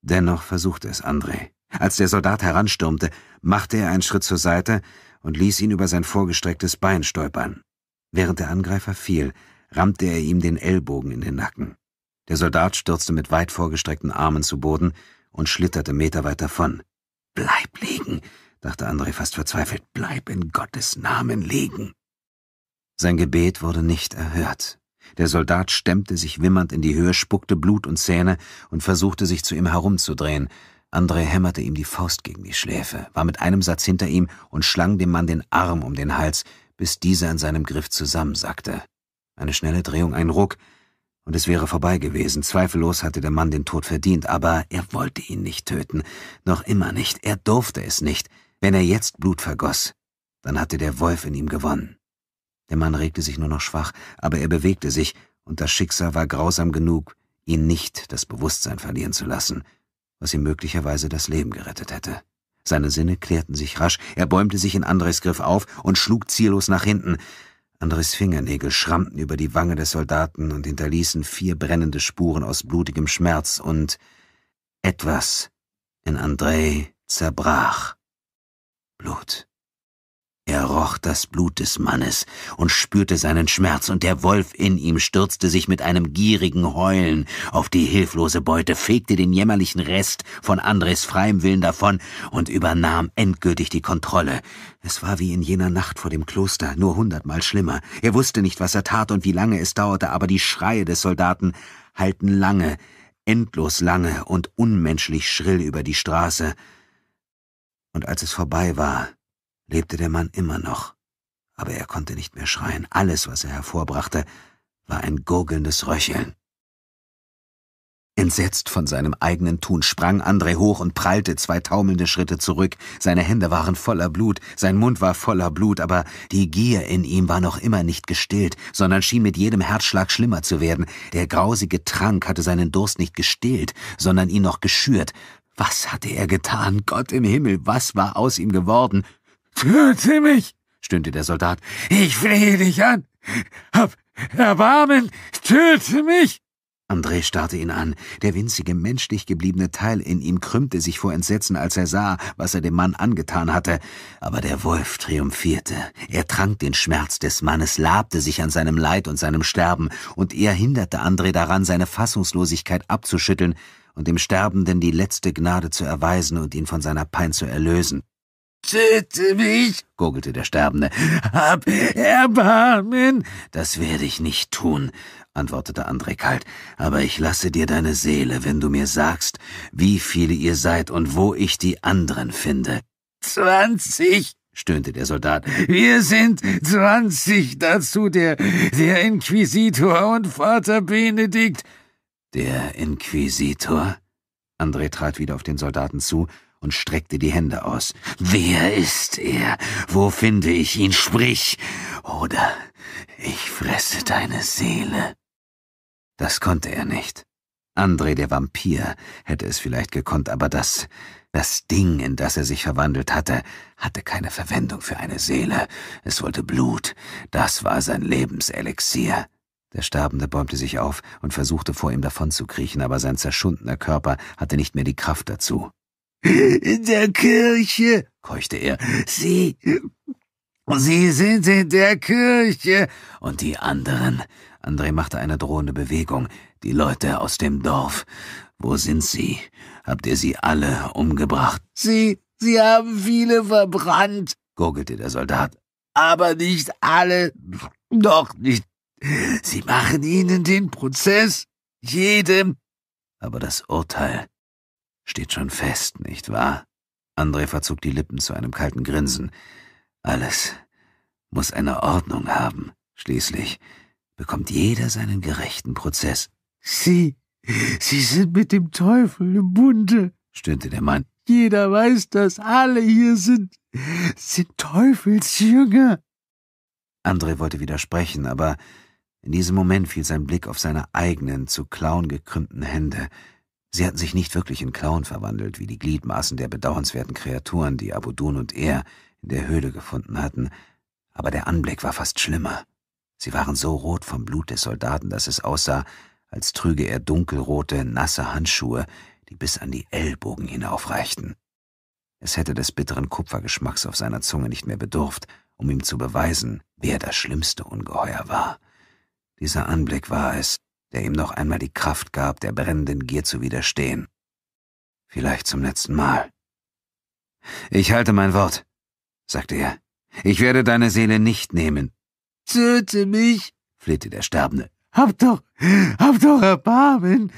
Dennoch versuchte es André. Als der Soldat heranstürmte, machte er einen Schritt zur Seite und ließ ihn über sein vorgestrecktes Bein stolpern. Während der Angreifer fiel, rammte er ihm den Ellbogen in den Nacken. Der Soldat stürzte mit weit vorgestreckten Armen zu Boden und schlitterte meterweit davon. Bleib liegen, dachte André fast verzweifelt. Bleib in Gottes Namen liegen. Sein Gebet wurde nicht erhört. Der Soldat stemmte sich wimmernd in die Höhe, spuckte Blut und Zähne und versuchte sich zu ihm herumzudrehen. André hämmerte ihm die Faust gegen die Schläfe, war mit einem Satz hinter ihm und schlang dem Mann den Arm um den Hals, bis dieser in seinem Griff zusammensackte. Eine schnelle Drehung, ein Ruck, und es wäre vorbei gewesen. Zweifellos hatte der Mann den Tod verdient, aber er wollte ihn nicht töten. Noch immer nicht. Er durfte es nicht. Wenn er jetzt Blut vergoss, dann hatte der Wolf in ihm gewonnen. Der Mann regte sich nur noch schwach, aber er bewegte sich, und das Schicksal war grausam genug, ihn nicht das Bewusstsein verlieren zu lassen, was ihm möglicherweise das Leben gerettet hätte. Seine Sinne klärten sich rasch, er bäumte sich in Andres Griff auf und schlug ziellos nach hinten. Andres Fingernägel schrammten über die Wange des Soldaten und hinterließen vier brennende Spuren aus blutigem Schmerz und etwas in Andrei zerbrach. Blut. Er roch das Blut des Mannes und spürte seinen Schmerz, und der Wolf in ihm stürzte sich mit einem gierigen Heulen auf die hilflose Beute, fegte den jämmerlichen Rest von Andres freiem Willen davon und übernahm endgültig die Kontrolle. Es war wie in jener Nacht vor dem Kloster, nur hundertmal schlimmer. Er wusste nicht, was er tat und wie lange es dauerte, aber die Schreie des Soldaten hallten lange, endlos lange und unmenschlich schrill über die Straße. Und als es vorbei war, lebte der Mann immer noch, aber er konnte nicht mehr schreien. Alles, was er hervorbrachte, war ein gurgelndes Röcheln. Entsetzt von seinem eigenen Tun sprang André hoch und prallte zwei taumelnde Schritte zurück. Seine Hände waren voller Blut, sein Mund war voller Blut, aber die Gier in ihm war noch immer nicht gestillt, sondern schien mit jedem Herzschlag schlimmer zu werden. Der grausige Trank hatte seinen Durst nicht gestillt, sondern ihn noch geschürt. Was hatte er getan? Gott im Himmel, was war aus ihm geworden? Töte mich! stöhnte der Soldat. Ich flehe dich an! Hab Erbarmen! Töte mich! André starrte ihn an. Der winzige, menschlich gebliebene Teil in ihm krümmte sich vor Entsetzen, als er sah, was er dem Mann angetan hatte. Aber der Wolf triumphierte. Er trank den Schmerz des Mannes, labte sich an seinem Leid und seinem Sterben, und er hinderte André daran, seine Fassungslosigkeit abzuschütteln und dem Sterbenden die letzte Gnade zu erweisen und ihn von seiner Pein zu erlösen. Töte mich, gurgelte der Sterbende. Hab Erbarmen! Das werde ich nicht tun, antwortete André kalt, aber ich lasse dir deine Seele, wenn du mir sagst, wie viele ihr seid und wo ich die anderen finde. Zwanzig, stöhnte der Soldat. Wir sind zwanzig, dazu der, der Inquisitor und Vater Benedikt. Der Inquisitor? André trat wieder auf den Soldaten zu und streckte die Hände aus. Wer ist er? Wo finde ich ihn? Sprich! Oder ich fresse deine Seele. Das konnte er nicht. André der Vampir hätte es vielleicht gekonnt, aber das, das Ding, in das er sich verwandelt hatte, hatte keine Verwendung für eine Seele. Es wollte Blut. Das war sein Lebenselixier. Der Sterbende bäumte sich auf und versuchte vor ihm davonzukriechen, aber sein zerschundener Körper hatte nicht mehr die Kraft dazu. In der Kirche, keuchte er. Sie, Sie sind in der Kirche. Und die anderen. André machte eine drohende Bewegung. Die Leute aus dem Dorf. Wo sind sie? Habt ihr sie alle umgebracht? Sie, sie haben viele verbrannt, gurgelte der Soldat. Aber nicht alle. Doch nicht. Sie machen ihnen den Prozess. Jedem. Aber das Urteil Steht schon fest, nicht wahr? André verzog die Lippen zu einem kalten Grinsen. Alles muss eine Ordnung haben. Schließlich bekommt jeder seinen gerechten Prozess. Sie, Sie sind mit dem Teufel im Bunde, stöhnte der Mann. Jeder weiß dass alle hier sind, sind Teufelsjünger. André wollte widersprechen, aber in diesem Moment fiel sein Blick auf seine eigenen, zu Klauen gekrümmten Hände, Sie hatten sich nicht wirklich in Klauen verwandelt, wie die Gliedmaßen der bedauernswerten Kreaturen, die Abudun und er in der Höhle gefunden hatten, aber der Anblick war fast schlimmer. Sie waren so rot vom Blut des Soldaten, dass es aussah, als trüge er dunkelrote, nasse Handschuhe, die bis an die Ellbogen hinaufreichten. Es hätte des bitteren Kupfergeschmacks auf seiner Zunge nicht mehr bedurft, um ihm zu beweisen, wer das schlimmste Ungeheuer war. Dieser Anblick war es, der ihm noch einmal die Kraft gab, der brennenden Gier zu widerstehen. Vielleicht zum letzten Mal. Ich halte mein Wort, sagte er. Ich werde deine Seele nicht nehmen. Töte mich, flehte der Sterbende. Hab doch, hab doch Erbarmen.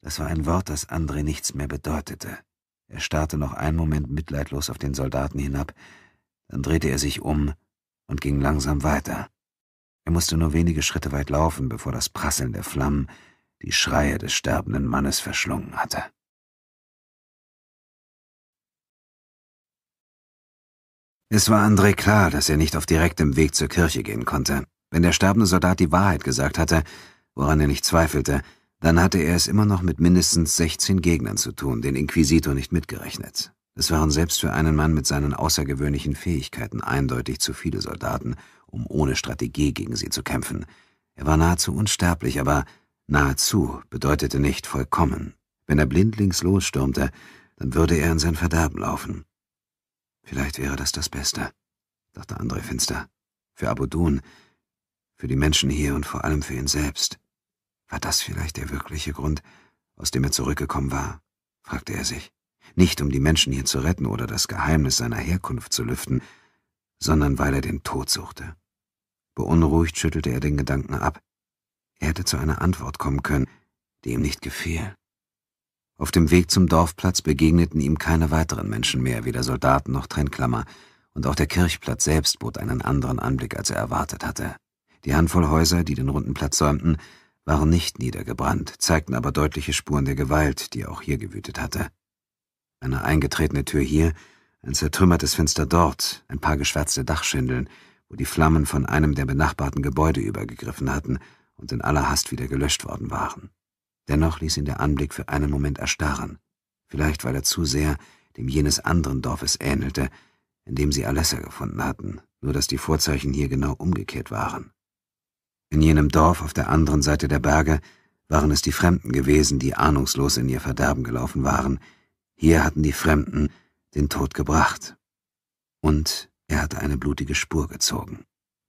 Das war ein Wort, das André nichts mehr bedeutete. Er starrte noch einen Moment mitleidlos auf den Soldaten hinab, dann drehte er sich um und ging langsam weiter. Er musste nur wenige Schritte weit laufen, bevor das Prasseln der Flammen die Schreie des sterbenden Mannes verschlungen hatte. Es war André klar, dass er nicht auf direktem Weg zur Kirche gehen konnte. Wenn der sterbende Soldat die Wahrheit gesagt hatte, woran er nicht zweifelte, dann hatte er es immer noch mit mindestens 16 Gegnern zu tun, den Inquisitor nicht mitgerechnet. Es waren selbst für einen Mann mit seinen außergewöhnlichen Fähigkeiten eindeutig zu viele Soldaten, um ohne Strategie gegen sie zu kämpfen. Er war nahezu unsterblich, aber nahezu bedeutete nicht vollkommen. Wenn er blindlings losstürmte, dann würde er in sein Verderben laufen. Vielleicht wäre das das Beste, dachte André finster. Für Abudun, für die Menschen hier und vor allem für ihn selbst. War das vielleicht der wirkliche Grund, aus dem er zurückgekommen war? fragte er sich. Nicht um die Menschen hier zu retten oder das Geheimnis seiner Herkunft zu lüften, sondern weil er den Tod suchte. Beunruhigt schüttelte er den Gedanken ab. Er hätte zu einer Antwort kommen können, die ihm nicht gefiel. Auf dem Weg zum Dorfplatz begegneten ihm keine weiteren Menschen mehr, weder Soldaten noch Trennklammer, und auch der Kirchplatz selbst bot einen anderen Anblick, als er erwartet hatte. Die Handvoll Häuser, die den runden Platz säumten, waren nicht niedergebrannt, zeigten aber deutliche Spuren der Gewalt, die auch hier gewütet hatte. Eine eingetretene Tür hier, ein zertrümmertes Fenster dort, ein paar geschwärzte Dachschindeln, wo die Flammen von einem der benachbarten Gebäude übergegriffen hatten und in aller Hast wieder gelöscht worden waren. Dennoch ließ ihn der Anblick für einen Moment erstarren, vielleicht weil er zu sehr dem jenes anderen Dorfes ähnelte, in dem sie Alessa gefunden hatten, nur dass die Vorzeichen hier genau umgekehrt waren. In jenem Dorf auf der anderen Seite der Berge waren es die Fremden gewesen, die ahnungslos in ihr Verderben gelaufen waren, hier hatten die Fremden den Tod gebracht. Und er hatte eine blutige Spur gezogen.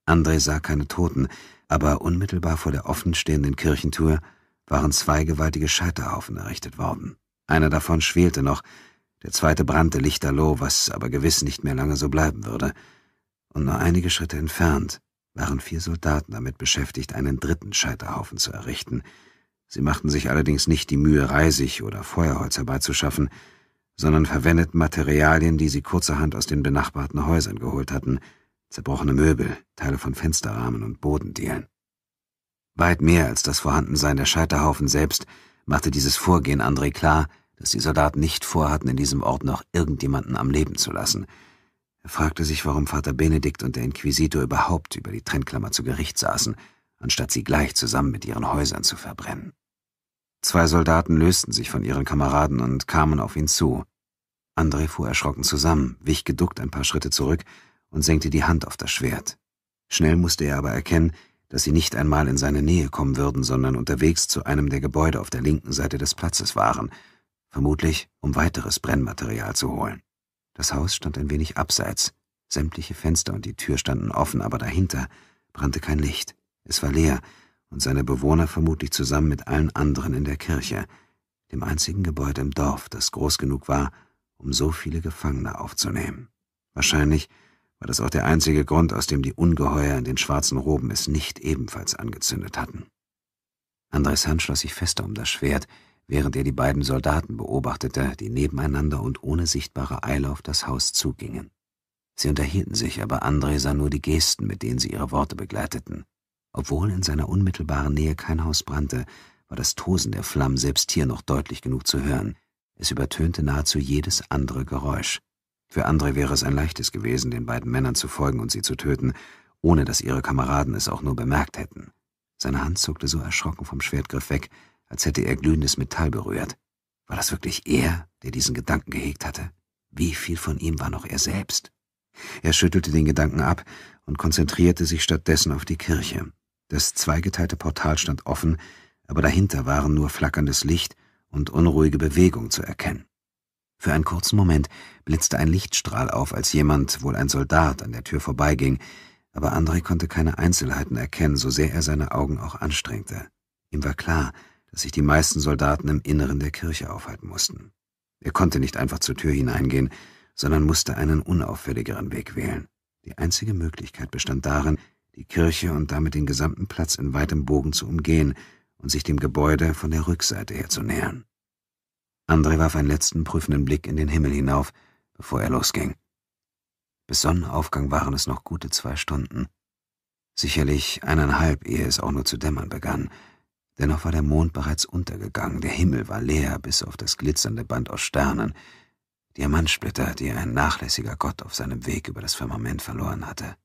André sah keine Toten, aber unmittelbar vor der offenstehenden Kirchentür waren zwei gewaltige Scheiterhaufen errichtet worden. Einer davon schwelte noch, der zweite brannte lichterloh, was aber gewiss nicht mehr lange so bleiben würde. Und nur einige Schritte entfernt waren vier Soldaten damit beschäftigt, einen dritten Scheiterhaufen zu errichten. Sie machten sich allerdings nicht die Mühe, Reisig oder Feuerholz herbeizuschaffen, sondern verwendeten Materialien, die sie kurzerhand aus den benachbarten Häusern geholt hatten, zerbrochene Möbel, Teile von Fensterrahmen und Bodendielen. Weit mehr als das Vorhandensein der Scheiterhaufen selbst machte dieses Vorgehen André klar, dass die Soldaten nicht vorhatten, in diesem Ort noch irgendjemanden am Leben zu lassen. Er fragte sich, warum Vater Benedikt und der Inquisitor überhaupt über die Trennklammer zu Gericht saßen, anstatt sie gleich zusammen mit ihren Häusern zu verbrennen. Zwei Soldaten lösten sich von ihren Kameraden und kamen auf ihn zu. André fuhr erschrocken zusammen, wich geduckt ein paar Schritte zurück und senkte die Hand auf das Schwert. Schnell musste er aber erkennen, dass sie nicht einmal in seine Nähe kommen würden, sondern unterwegs zu einem der Gebäude auf der linken Seite des Platzes waren, vermutlich um weiteres Brennmaterial zu holen. Das Haus stand ein wenig abseits. Sämtliche Fenster und die Tür standen offen, aber dahinter brannte kein Licht. Es war leer und seine Bewohner vermutlich zusammen mit allen anderen in der Kirche, dem einzigen Gebäude im Dorf, das groß genug war, um so viele Gefangene aufzunehmen. Wahrscheinlich war das auch der einzige Grund, aus dem die Ungeheuer in den schwarzen Roben es nicht ebenfalls angezündet hatten. Andres Hand schloss sich fester um das Schwert, während er die beiden Soldaten beobachtete, die nebeneinander und ohne sichtbare Eile auf das Haus zugingen. Sie unterhielten sich, aber André sah nur die Gesten, mit denen sie ihre Worte begleiteten. Obwohl in seiner unmittelbaren Nähe kein Haus brannte, war das Tosen der Flammen selbst hier noch deutlich genug zu hören. Es übertönte nahezu jedes andere Geräusch. Für andere wäre es ein leichtes gewesen, den beiden Männern zu folgen und sie zu töten, ohne dass ihre Kameraden es auch nur bemerkt hätten. Seine Hand zuckte so erschrocken vom Schwertgriff weg, als hätte er glühendes Metall berührt. War das wirklich er, der diesen Gedanken gehegt hatte? Wie viel von ihm war noch er selbst? Er schüttelte den Gedanken ab und konzentrierte sich stattdessen auf die Kirche. Das zweigeteilte Portal stand offen, aber dahinter waren nur flackerndes Licht und unruhige Bewegung zu erkennen. Für einen kurzen Moment blitzte ein Lichtstrahl auf, als jemand, wohl ein Soldat, an der Tür vorbeiging, aber André konnte keine Einzelheiten erkennen, so sehr er seine Augen auch anstrengte. Ihm war klar, dass sich die meisten Soldaten im Inneren der Kirche aufhalten mussten. Er konnte nicht einfach zur Tür hineingehen, sondern musste einen unauffälligeren Weg wählen. Die einzige Möglichkeit bestand darin, die Kirche und damit den gesamten Platz in weitem Bogen zu umgehen und sich dem Gebäude von der Rückseite her zu nähern. André warf einen letzten prüfenden Blick in den Himmel hinauf, bevor er losging. Bis Sonnenaufgang waren es noch gute zwei Stunden. Sicherlich eineinhalb, ehe es auch nur zu dämmern begann. Dennoch war der Mond bereits untergegangen, der Himmel war leer, bis auf das glitzernde Band aus Sternen, Diamantsplitter, die ein nachlässiger Gott auf seinem Weg über das Firmament verloren hatte.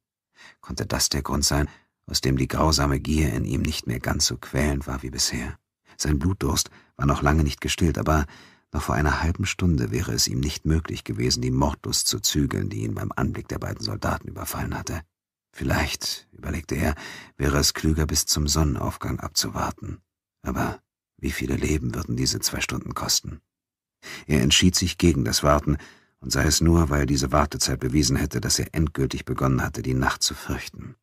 Konnte das der Grund sein, aus dem die grausame Gier in ihm nicht mehr ganz so quälend war wie bisher. Sein Blutdurst war noch lange nicht gestillt, aber noch vor einer halben Stunde wäre es ihm nicht möglich gewesen, die Mordlust zu zügeln, die ihn beim Anblick der beiden Soldaten überfallen hatte. Vielleicht, überlegte er, wäre es klüger, bis zum Sonnenaufgang abzuwarten. Aber wie viele Leben würden diese zwei Stunden kosten? Er entschied sich gegen das Warten, und sei es nur, weil diese Wartezeit bewiesen hätte, dass er endgültig begonnen hatte, die Nacht zu fürchten.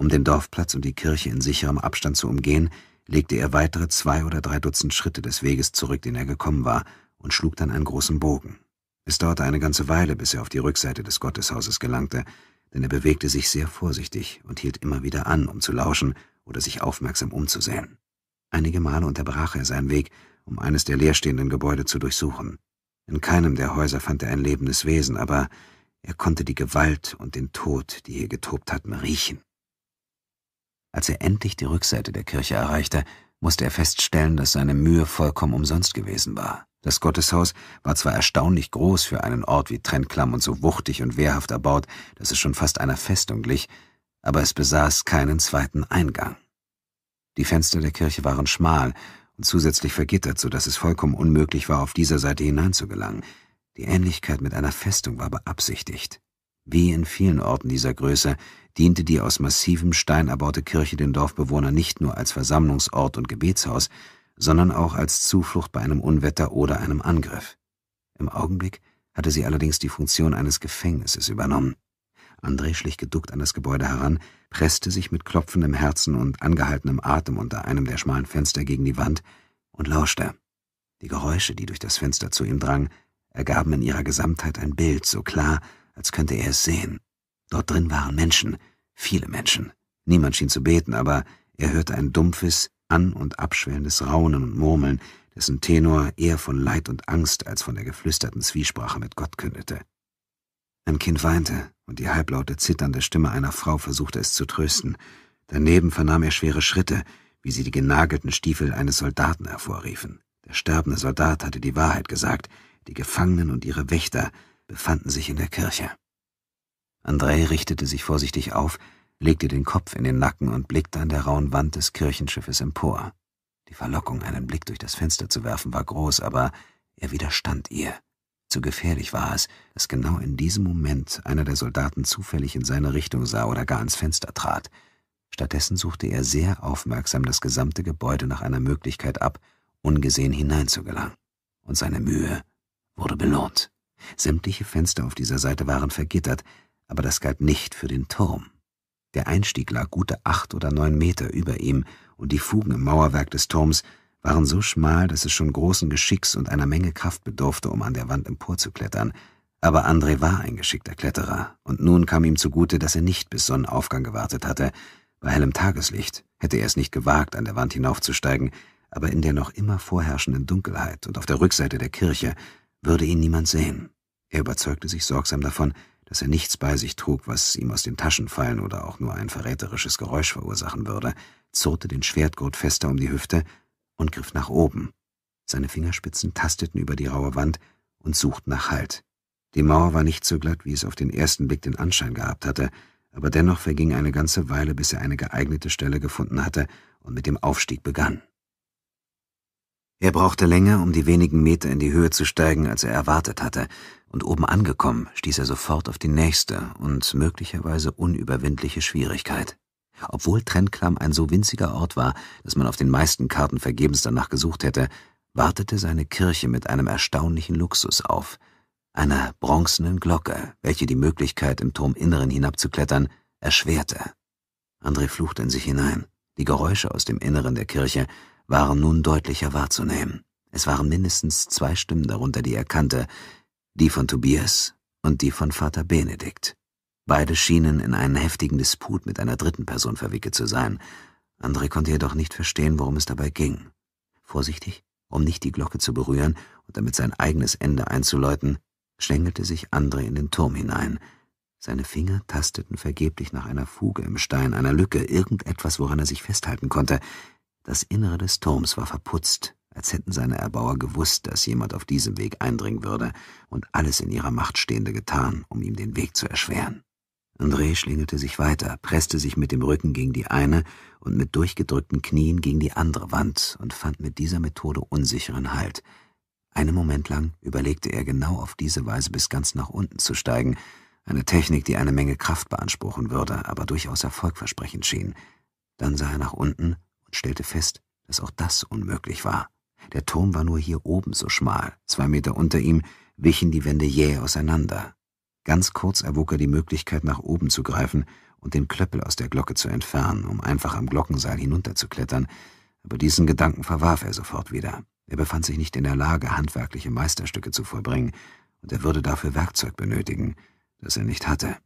Um den Dorfplatz und die Kirche in sicherem Abstand zu umgehen, legte er weitere zwei oder drei Dutzend Schritte des Weges zurück, den er gekommen war, und schlug dann einen großen Bogen. Es dauerte eine ganze Weile, bis er auf die Rückseite des Gotteshauses gelangte, denn er bewegte sich sehr vorsichtig und hielt immer wieder an, um zu lauschen oder sich aufmerksam umzusehen. Einige Male unterbrach er seinen Weg, um eines der leerstehenden Gebäude zu durchsuchen. In keinem der Häuser fand er ein lebendes Wesen, aber er konnte die Gewalt und den Tod, die hier getobt hatten, riechen. Als er endlich die Rückseite der Kirche erreichte, musste er feststellen, dass seine Mühe vollkommen umsonst gewesen war. Das Gotteshaus war zwar erstaunlich groß für einen Ort wie Trennklamm und so wuchtig und wehrhaft erbaut, dass es schon fast einer Festung glich, aber es besaß keinen zweiten Eingang. Die Fenster der Kirche waren schmal und zusätzlich vergittert, so dass es vollkommen unmöglich war, auf dieser Seite hineinzugelangen. Die Ähnlichkeit mit einer Festung war beabsichtigt. Wie in vielen Orten dieser Größe diente die aus massivem Stein erbaute Kirche den Dorfbewohnern nicht nur als Versammlungsort und Gebetshaus, sondern auch als Zuflucht bei einem Unwetter oder einem Angriff. Im Augenblick hatte sie allerdings die Funktion eines Gefängnisses übernommen. André schlich geduckt an das Gebäude heran, presste sich mit klopfendem Herzen und angehaltenem Atem unter einem der schmalen Fenster gegen die Wand und lauschte. Die Geräusche, die durch das Fenster zu ihm drang, ergaben in ihrer Gesamtheit ein Bild so klar, als könnte er es sehen. Dort drin waren Menschen, viele Menschen. Niemand schien zu beten, aber er hörte ein dumpfes, an- und abschwellendes Raunen und Murmeln, dessen Tenor eher von Leid und Angst als von der geflüsterten Zwiesprache mit Gott kündete. Ein Kind weinte, und die halblaute, zitternde Stimme einer Frau versuchte es zu trösten. Daneben vernahm er schwere Schritte, wie sie die genagelten Stiefel eines Soldaten hervorriefen. Der sterbende Soldat hatte die Wahrheit gesagt, die Gefangenen und ihre Wächter befanden sich in der Kirche. Andrei richtete sich vorsichtig auf, legte den Kopf in den Nacken und blickte an der rauen Wand des Kirchenschiffes empor. Die Verlockung, einen Blick durch das Fenster zu werfen, war groß, aber er widerstand ihr. Zu gefährlich war es, dass genau in diesem Moment einer der Soldaten zufällig in seine Richtung sah oder gar ans Fenster trat. Stattdessen suchte er sehr aufmerksam das gesamte Gebäude nach einer Möglichkeit ab, ungesehen hineinzugelangen. Und seine Mühe wurde belohnt. Sämtliche Fenster auf dieser Seite waren vergittert, aber das galt nicht für den Turm. Der Einstieg lag gute acht oder neun Meter über ihm, und die Fugen im Mauerwerk des Turms waren so schmal, dass es schon großen Geschicks und einer Menge Kraft bedurfte, um an der Wand emporzuklettern. Aber André war ein geschickter Kletterer, und nun kam ihm zugute, dass er nicht bis Sonnenaufgang gewartet hatte. Bei hellem Tageslicht hätte er es nicht gewagt, an der Wand hinaufzusteigen, aber in der noch immer vorherrschenden Dunkelheit und auf der Rückseite der Kirche würde ihn niemand sehen. Er überzeugte sich sorgsam davon, dass er nichts bei sich trug, was ihm aus den Taschen fallen oder auch nur ein verräterisches Geräusch verursachen würde, zurrte den Schwertgurt fester um die Hüfte und griff nach oben. Seine Fingerspitzen tasteten über die raue Wand und suchten nach Halt. Die Mauer war nicht so glatt, wie es auf den ersten Blick den Anschein gehabt hatte, aber dennoch verging eine ganze Weile, bis er eine geeignete Stelle gefunden hatte und mit dem Aufstieg begann. Er brauchte länger, um die wenigen Meter in die Höhe zu steigen, als er erwartet hatte, und oben angekommen stieß er sofort auf die nächste und möglicherweise unüberwindliche Schwierigkeit. Obwohl Trennklamm ein so winziger Ort war, dass man auf den meisten Karten vergebens danach gesucht hätte, wartete seine Kirche mit einem erstaunlichen Luxus auf, einer bronzenen Glocke, welche die Möglichkeit, im Turminneren hinabzuklettern, erschwerte. André fluchte in sich hinein. Die Geräusche aus dem Inneren der Kirche waren nun deutlicher wahrzunehmen. Es waren mindestens zwei Stimmen darunter, die er kannte, die von Tobias und die von Vater Benedikt. Beide schienen in einen heftigen Disput mit einer dritten Person verwickelt zu sein. André konnte jedoch nicht verstehen, worum es dabei ging. Vorsichtig, um nicht die Glocke zu berühren und damit sein eigenes Ende einzuläuten, schlängelte sich André in den Turm hinein. Seine Finger tasteten vergeblich nach einer Fuge im Stein, einer Lücke, irgendetwas, woran er sich festhalten konnte. Das Innere des Turms war verputzt, als hätten seine Erbauer gewusst, dass jemand auf diesem Weg eindringen würde und alles in ihrer Macht Stehende getan, um ihm den Weg zu erschweren. André schlingelte sich weiter, presste sich mit dem Rücken gegen die eine und mit durchgedrückten Knien gegen die andere Wand und fand mit dieser Methode unsicheren Halt. Einen Moment lang überlegte er genau auf diese Weise bis ganz nach unten zu steigen, eine Technik, die eine Menge Kraft beanspruchen würde, aber durchaus erfolgversprechend schien. Dann sah er nach unten und stellte fest, dass auch das unmöglich war. Der Turm war nur hier oben so schmal, zwei Meter unter ihm wichen die Wände jäh auseinander. Ganz kurz erwog er die Möglichkeit, nach oben zu greifen und den Klöppel aus der Glocke zu entfernen, um einfach am Glockensaal hinunterzuklettern, aber diesen Gedanken verwarf er sofort wieder. Er befand sich nicht in der Lage, handwerkliche Meisterstücke zu vollbringen, und er würde dafür Werkzeug benötigen, das er nicht hatte.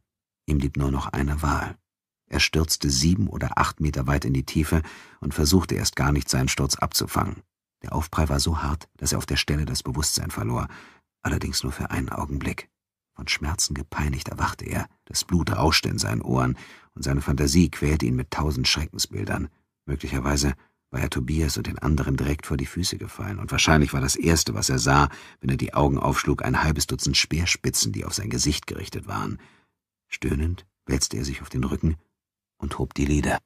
Ihm blieb nur noch eine Wahl. Er stürzte sieben oder acht Meter weit in die Tiefe und versuchte erst gar nicht, seinen Sturz abzufangen. Der Aufprall war so hart, dass er auf der Stelle das Bewusstsein verlor, allerdings nur für einen Augenblick. Von Schmerzen gepeinigt erwachte er, das Blut rauschte in seinen Ohren, und seine Fantasie quälte ihn mit tausend Schreckensbildern. Möglicherweise war er Tobias und den anderen direkt vor die Füße gefallen, und wahrscheinlich war das Erste, was er sah, wenn er die Augen aufschlug, ein halbes Dutzend Speerspitzen, die auf sein Gesicht gerichtet waren. Stöhnend wälzte er sich auf den Rücken und hob die Lieder.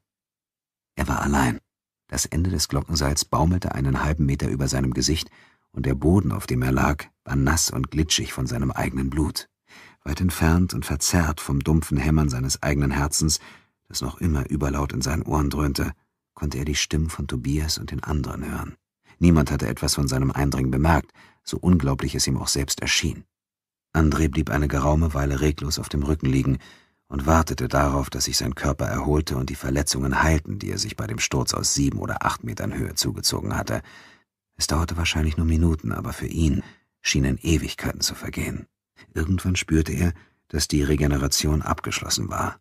Er war allein. Das Ende des Glockenseils baumelte einen halben Meter über seinem Gesicht, und der Boden, auf dem er lag, war nass und glitschig von seinem eigenen Blut. Weit entfernt und verzerrt vom dumpfen Hämmern seines eigenen Herzens, das noch immer überlaut in seinen Ohren dröhnte, konnte er die Stimmen von Tobias und den anderen hören. Niemand hatte etwas von seinem Eindringen bemerkt, so unglaublich es ihm auch selbst erschien. André blieb eine geraume Weile reglos auf dem Rücken liegen, und wartete darauf, dass sich sein Körper erholte und die Verletzungen heilten, die er sich bei dem Sturz aus sieben oder acht Metern Höhe zugezogen hatte. Es dauerte wahrscheinlich nur Minuten, aber für ihn schienen Ewigkeiten zu vergehen. Irgendwann spürte er, dass die Regeneration abgeschlossen war.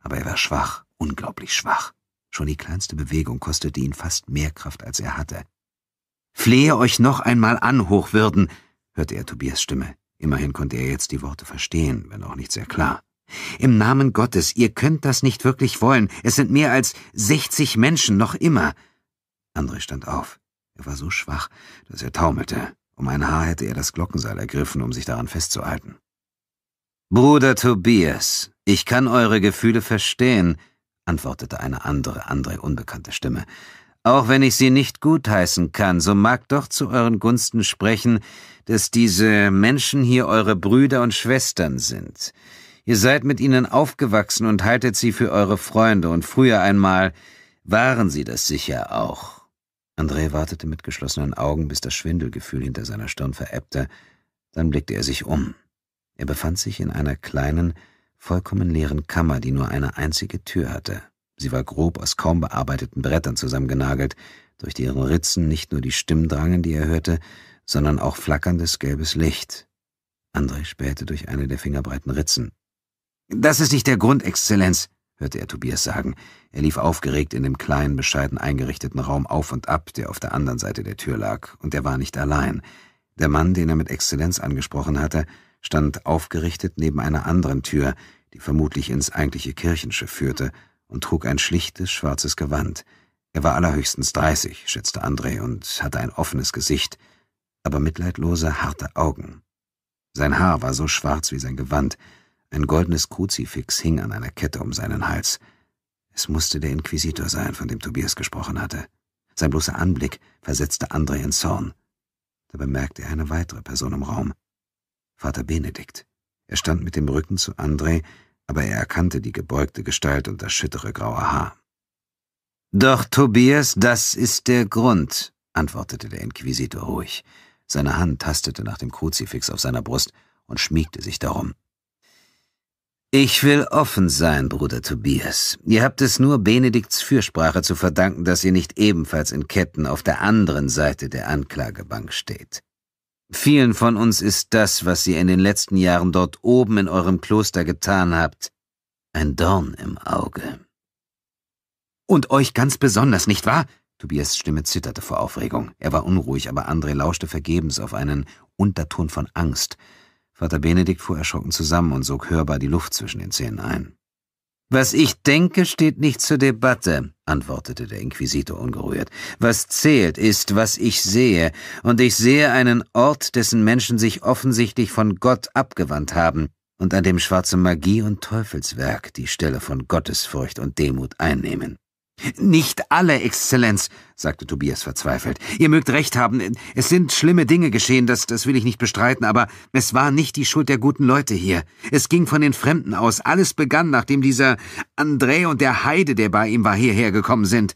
Aber er war schwach, unglaublich schwach. Schon die kleinste Bewegung kostete ihn fast mehr Kraft, als er hatte. Flehe euch noch einmal an, Hochwürden, hörte er Tobias Stimme. Immerhin konnte er jetzt die Worte verstehen, wenn auch nicht sehr klar. Im Namen Gottes, ihr könnt das nicht wirklich wollen. Es sind mehr als sechzig Menschen, noch immer. André stand auf. Er war so schwach, dass er taumelte. Um ein Haar hätte er das Glockenseil ergriffen, um sich daran festzuhalten. Bruder Tobias, ich kann eure Gefühle verstehen, antwortete eine andere, andere unbekannte Stimme. Auch wenn ich sie nicht gutheißen kann, so mag doch zu euren Gunsten sprechen, dass diese Menschen hier eure Brüder und Schwestern sind. Ihr seid mit ihnen aufgewachsen und haltet sie für eure Freunde, und früher einmal waren sie das sicher auch. André wartete mit geschlossenen Augen, bis das Schwindelgefühl hinter seiner Stirn verebbte, dann blickte er sich um. Er befand sich in einer kleinen, vollkommen leeren Kammer, die nur eine einzige Tür hatte. Sie war grob aus kaum bearbeiteten Brettern zusammengenagelt, durch deren Ritzen nicht nur die Stimmen drangen, die er hörte, sondern auch flackerndes gelbes Licht. André spähte durch eine der fingerbreiten Ritzen. Das ist nicht der Grund, Exzellenz, hörte er Tobias sagen. Er lief aufgeregt in dem kleinen, bescheiden eingerichteten Raum auf und ab, der auf der anderen Seite der Tür lag, und er war nicht allein. Der Mann, den er mit Exzellenz angesprochen hatte, stand aufgerichtet neben einer anderen Tür, die vermutlich ins eigentliche Kirchenschiff führte, und trug ein schlichtes, schwarzes Gewand. Er war allerhöchstens dreißig, schätzte André, und hatte ein offenes Gesicht, aber mitleidlose, harte Augen. Sein Haar war so schwarz wie sein Gewand, ein goldenes Kruzifix hing an einer Kette um seinen Hals. Es musste der Inquisitor sein, von dem Tobias gesprochen hatte. Sein bloßer Anblick versetzte André in Zorn. Da bemerkte er eine weitere Person im Raum. Vater Benedikt. Er stand mit dem Rücken zu André, aber er erkannte die gebeugte Gestalt und das schüttere graue Haar. Doch, Tobias, das ist der Grund, antwortete der Inquisitor ruhig. Seine Hand tastete nach dem Kruzifix auf seiner Brust und schmiegte sich darum. Ich will offen sein, Bruder Tobias. Ihr habt es nur Benedikts Fürsprache zu verdanken, dass ihr nicht ebenfalls in Ketten auf der anderen Seite der Anklagebank steht. Vielen von uns ist das, was ihr in den letzten Jahren dort oben in eurem Kloster getan habt, ein Dorn im Auge. Und euch ganz besonders, nicht wahr? Tobias Stimme zitterte vor Aufregung. Er war unruhig, aber André lauschte vergebens auf einen Unterton von Angst. Vater Benedikt fuhr erschrocken zusammen und sog hörbar die Luft zwischen den Zähnen ein. Was ich denke, steht nicht zur Debatte, antwortete der Inquisitor ungerührt. Was zählt, ist, was ich sehe, und ich sehe einen Ort, dessen Menschen sich offensichtlich von Gott abgewandt haben und an dem schwarze Magie und Teufelswerk die Stelle von Gottesfurcht und Demut einnehmen. Nicht alle, Exzellenz, sagte Tobias verzweifelt. Ihr mögt recht haben, es sind schlimme Dinge geschehen, das, das will ich nicht bestreiten, aber es war nicht die Schuld der guten Leute hier. Es ging von den Fremden aus. Alles begann, nachdem dieser André und der Heide, der bei ihm war, hierher gekommen sind.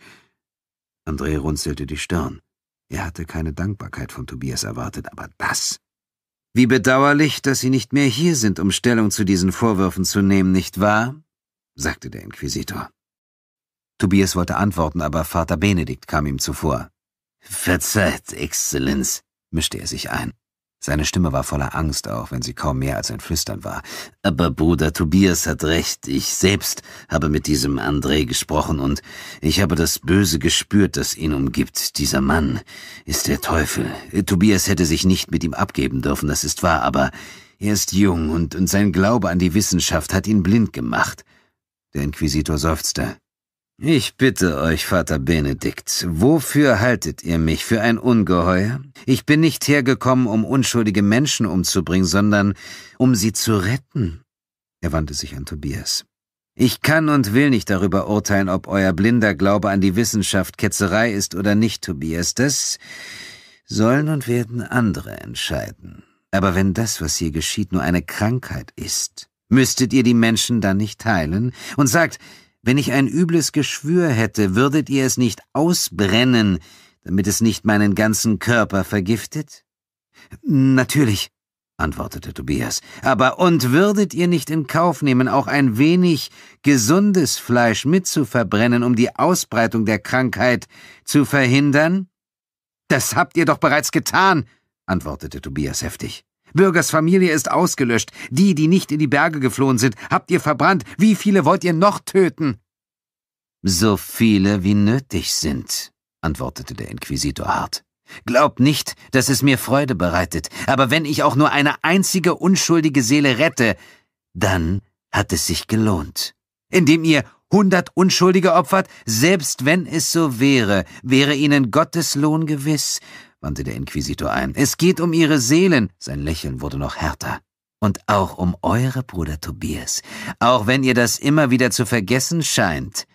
André runzelte die Stirn. Er hatte keine Dankbarkeit von Tobias erwartet, aber das. Wie bedauerlich, dass Sie nicht mehr hier sind, um Stellung zu diesen Vorwürfen zu nehmen, nicht wahr? sagte der Inquisitor. Tobias wollte antworten, aber Vater Benedikt kam ihm zuvor. Verzeiht, Exzellenz, mischte er sich ein. Seine Stimme war voller Angst, auch wenn sie kaum mehr als ein Flüstern war. Aber Bruder Tobias hat recht, ich selbst habe mit diesem André gesprochen und ich habe das Böse gespürt, das ihn umgibt. Dieser Mann ist der Teufel. Tobias hätte sich nicht mit ihm abgeben dürfen, das ist wahr, aber er ist jung und, und sein Glaube an die Wissenschaft hat ihn blind gemacht. Der Inquisitor seufzte. Ich bitte euch, Vater Benedikt, wofür haltet ihr mich für ein Ungeheuer? Ich bin nicht hergekommen, um unschuldige Menschen umzubringen, sondern um sie zu retten. Er wandte sich an Tobias. Ich kann und will nicht darüber urteilen, ob euer blinder Glaube an die Wissenschaft Ketzerei ist oder nicht, Tobias. Das sollen und werden andere entscheiden. Aber wenn das, was hier geschieht, nur eine Krankheit ist, müsstet ihr die Menschen dann nicht heilen und sagt, wenn ich ein übles Geschwür hätte, würdet ihr es nicht ausbrennen, damit es nicht meinen ganzen Körper vergiftet? Natürlich, antwortete Tobias. Aber und würdet ihr nicht in Kauf nehmen, auch ein wenig gesundes Fleisch mitzuverbrennen, um die Ausbreitung der Krankheit zu verhindern? Das habt ihr doch bereits getan, antwortete Tobias heftig. Bürgers Familie ist ausgelöscht. Die, die nicht in die Berge geflohen sind, habt ihr verbrannt. Wie viele wollt ihr noch töten? So viele wie nötig sind, antwortete der Inquisitor hart. Glaubt nicht, dass es mir Freude bereitet, aber wenn ich auch nur eine einzige unschuldige Seele rette, dann hat es sich gelohnt. Indem ihr hundert Unschuldige opfert, selbst wenn es so wäre, wäre ihnen Gottes Lohn gewiss, wandte der Inquisitor ein. Es geht um ihre Seelen. Sein Lächeln wurde noch härter. Und auch um eure, Bruder Tobias. Auch wenn ihr das immer wieder zu vergessen scheint.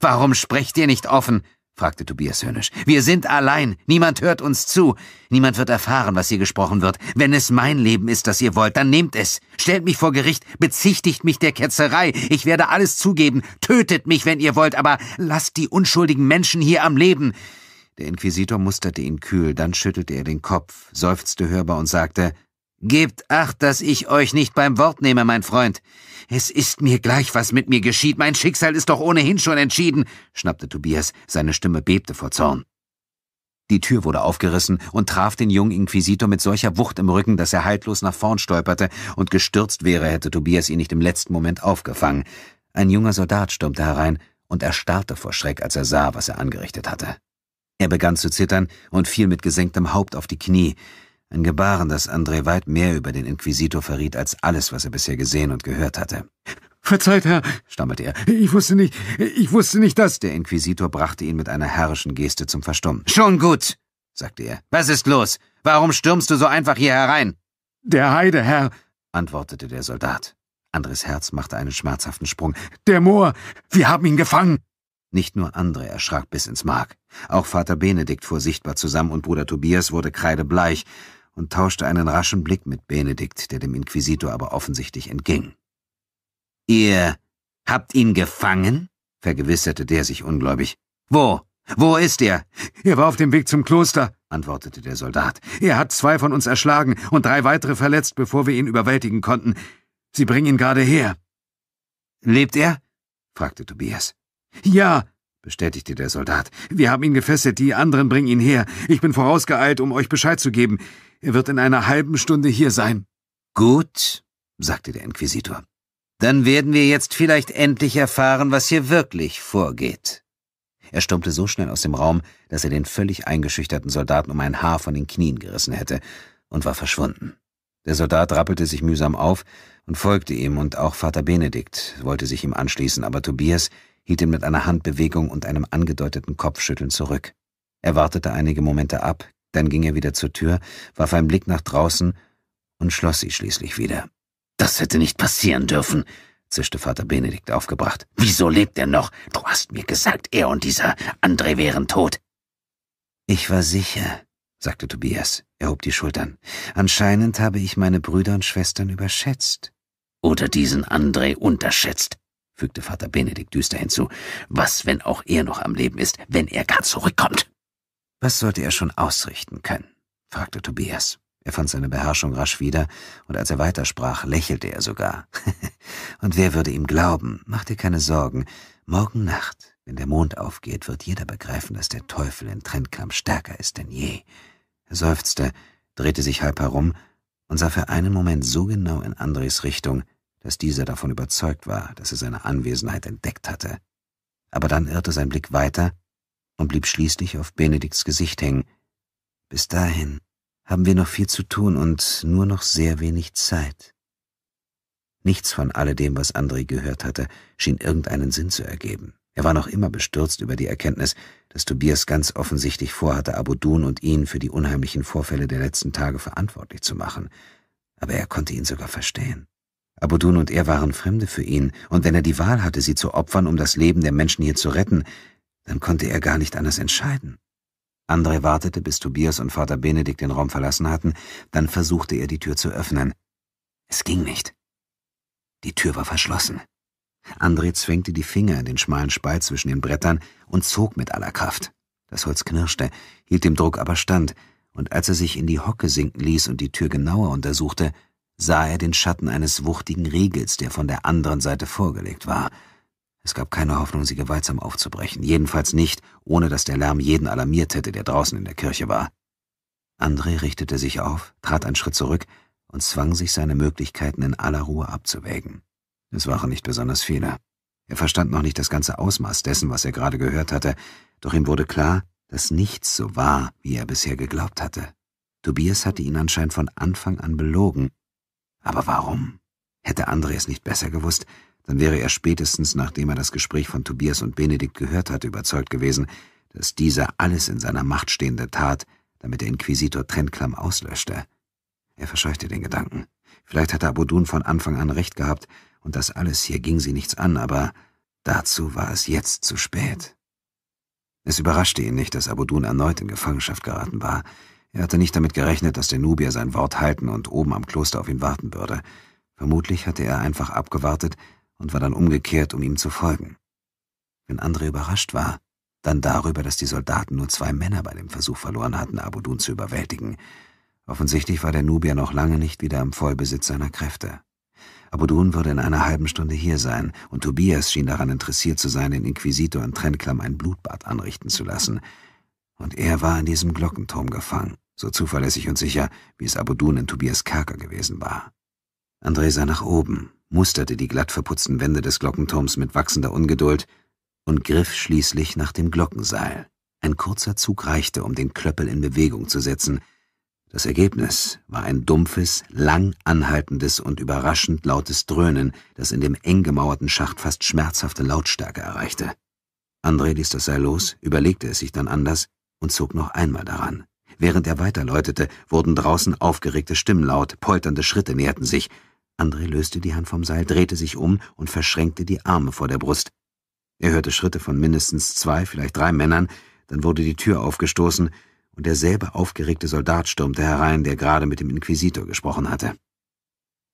Warum sprecht ihr nicht offen? fragte Tobias höhnisch. Wir sind allein. Niemand hört uns zu. Niemand wird erfahren, was hier gesprochen wird. Wenn es mein Leben ist, das ihr wollt, dann nehmt es. Stellt mich vor Gericht, bezichtigt mich der Ketzerei. Ich werde alles zugeben. Tötet mich, wenn ihr wollt, aber lasst die unschuldigen Menschen hier am Leben. Der Inquisitor musterte ihn kühl, dann schüttelte er den Kopf, seufzte hörbar und sagte Gebt acht, dass ich euch nicht beim Wort nehme, mein Freund. Es ist mir gleich, was mit mir geschieht. Mein Schicksal ist doch ohnehin schon entschieden, schnappte Tobias, seine Stimme bebte vor Zorn. Die Tür wurde aufgerissen und traf den jungen Inquisitor mit solcher Wucht im Rücken, dass er haltlos nach vorn stolperte und gestürzt wäre, hätte Tobias ihn nicht im letzten Moment aufgefangen. Ein junger Soldat stürmte herein und erstarrte vor Schreck, als er sah, was er angerichtet hatte. Er begann zu zittern und fiel mit gesenktem Haupt auf die Knie. Ein Gebaren, das André weit mehr über den Inquisitor verriet als alles, was er bisher gesehen und gehört hatte. Verzeiht, Herr, stammelte er. Ich wusste nicht, ich wusste nicht, dass. Der Inquisitor brachte ihn mit einer herrischen Geste zum Verstummen. Schon gut, sagte er. Was ist los? Warum stürmst du so einfach hier herein? Der Heide, Herr, antwortete der Soldat. Andres Herz machte einen schmerzhaften Sprung. Der Moor, wir haben ihn gefangen. Nicht nur André erschrak bis ins Mark. Auch Vater Benedikt fuhr sichtbar zusammen und Bruder Tobias wurde kreidebleich und tauschte einen raschen Blick mit Benedikt, der dem Inquisitor aber offensichtlich entging. Ihr habt ihn gefangen? vergewisserte der sich ungläubig. Wo? Wo ist er? Er war auf dem Weg zum Kloster, antwortete der Soldat. Er hat zwei von uns erschlagen und drei weitere verletzt, bevor wir ihn überwältigen konnten. Sie bringen ihn gerade her. Lebt er? fragte Tobias. Ja, bestätigte der Soldat. Wir haben ihn gefesselt, die anderen bringen ihn her. Ich bin vorausgeeilt, um euch Bescheid zu geben. Er wird in einer halben Stunde hier sein. Gut, sagte der Inquisitor. Dann werden wir jetzt vielleicht endlich erfahren, was hier wirklich vorgeht. Er stürmte so schnell aus dem Raum, dass er den völlig eingeschüchterten Soldaten um ein Haar von den Knien gerissen hätte und war verschwunden. Der Soldat rappelte sich mühsam auf und folgte ihm, und auch Vater Benedikt wollte sich ihm anschließen, aber Tobias hielt ihn mit einer Handbewegung und einem angedeuteten Kopfschütteln zurück. Er wartete einige Momente ab, dann ging er wieder zur Tür, warf einen Blick nach draußen und schloss sie schließlich wieder. Das hätte nicht passieren dürfen, zischte Vater Benedikt aufgebracht. Wieso lebt er noch? Du hast mir gesagt, er und dieser André wären tot. Ich war sicher, sagte Tobias. Er hob die Schultern. Anscheinend habe ich meine Brüder und Schwestern überschätzt. Oder diesen André unterschätzt fügte Vater Benedikt düster hinzu. Was, wenn auch er noch am Leben ist, wenn er gar zurückkommt? Was sollte er schon ausrichten können? fragte Tobias. Er fand seine Beherrschung rasch wieder, und als er weitersprach, lächelte er sogar. und wer würde ihm glauben? Mach dir keine Sorgen. Morgen Nacht, wenn der Mond aufgeht, wird jeder begreifen, dass der Teufel in Trendklamm stärker ist denn je. Er seufzte, drehte sich halb herum und sah für einen Moment so genau in Andres Richtung, dass dieser davon überzeugt war, dass er seine Anwesenheit entdeckt hatte. Aber dann irrte sein Blick weiter und blieb schließlich auf Benedikts Gesicht hängen. Bis dahin haben wir noch viel zu tun und nur noch sehr wenig Zeit. Nichts von alledem, was André gehört hatte, schien irgendeinen Sinn zu ergeben. Er war noch immer bestürzt über die Erkenntnis, dass Tobias ganz offensichtlich vorhatte, Abudun und ihn für die unheimlichen Vorfälle der letzten Tage verantwortlich zu machen. Aber er konnte ihn sogar verstehen. Abudun und er waren Fremde für ihn, und wenn er die Wahl hatte, sie zu opfern, um das Leben der Menschen hier zu retten, dann konnte er gar nicht anders entscheiden. André wartete, bis Tobias und Vater Benedikt den Raum verlassen hatten, dann versuchte er, die Tür zu öffnen. Es ging nicht. Die Tür war verschlossen. André zwängte die Finger in den schmalen Spalt zwischen den Brettern und zog mit aller Kraft. Das Holz knirschte, hielt dem Druck aber stand, und als er sich in die Hocke sinken ließ und die Tür genauer untersuchte, sah er den Schatten eines wuchtigen Riegels, der von der anderen Seite vorgelegt war. Es gab keine Hoffnung, sie gewaltsam aufzubrechen, jedenfalls nicht, ohne dass der Lärm jeden alarmiert hätte, der draußen in der Kirche war. André richtete sich auf, trat einen Schritt zurück und zwang sich, seine Möglichkeiten in aller Ruhe abzuwägen. Es waren nicht besonders viele. Er verstand noch nicht das ganze Ausmaß dessen, was er gerade gehört hatte, doch ihm wurde klar, dass nichts so war, wie er bisher geglaubt hatte. Tobias hatte ihn anscheinend von Anfang an belogen, aber warum? Hätte André es nicht besser gewusst, dann wäre er spätestens, nachdem er das Gespräch von Tobias und Benedikt gehört hatte, überzeugt gewesen, dass dieser alles in seiner Macht Stehende tat, damit der Inquisitor Trennklamm auslöschte. Er verscheuchte den Gedanken. Vielleicht hatte Abudun von Anfang an recht gehabt, und das alles hier ging sie nichts an, aber dazu war es jetzt zu spät. Es überraschte ihn nicht, dass Abudun erneut in Gefangenschaft geraten war. Er hatte nicht damit gerechnet, dass der Nubier sein Wort halten und oben am Kloster auf ihn warten würde. Vermutlich hatte er einfach abgewartet und war dann umgekehrt, um ihm zu folgen. Wenn André überrascht war, dann darüber, dass die Soldaten nur zwei Männer bei dem Versuch verloren hatten, Abudun zu überwältigen. Offensichtlich war der Nubier noch lange nicht wieder im Vollbesitz seiner Kräfte. Abudun würde in einer halben Stunde hier sein, und Tobias schien daran interessiert zu sein, den Inquisitor in Trennklamm ein Blutbad anrichten zu lassen. Und er war in diesem Glockenturm gefangen so zuverlässig und sicher, wie es Abudun in Tobias Kerker gewesen war. André sah nach oben, musterte die glatt verputzten Wände des Glockenturms mit wachsender Ungeduld und griff schließlich nach dem Glockenseil. Ein kurzer Zug reichte, um den Klöppel in Bewegung zu setzen. Das Ergebnis war ein dumpfes, lang anhaltendes und überraschend lautes Dröhnen, das in dem eng gemauerten Schacht fast schmerzhafte Lautstärke erreichte. André ließ das Seil los, überlegte es sich dann anders und zog noch einmal daran. Während er weiterläutete, wurden draußen aufgeregte Stimmen laut, polternde Schritte näherten sich. André löste die Hand vom Seil, drehte sich um und verschränkte die Arme vor der Brust. Er hörte Schritte von mindestens zwei, vielleicht drei Männern, dann wurde die Tür aufgestoßen, und derselbe aufgeregte Soldat stürmte herein, der gerade mit dem Inquisitor gesprochen hatte.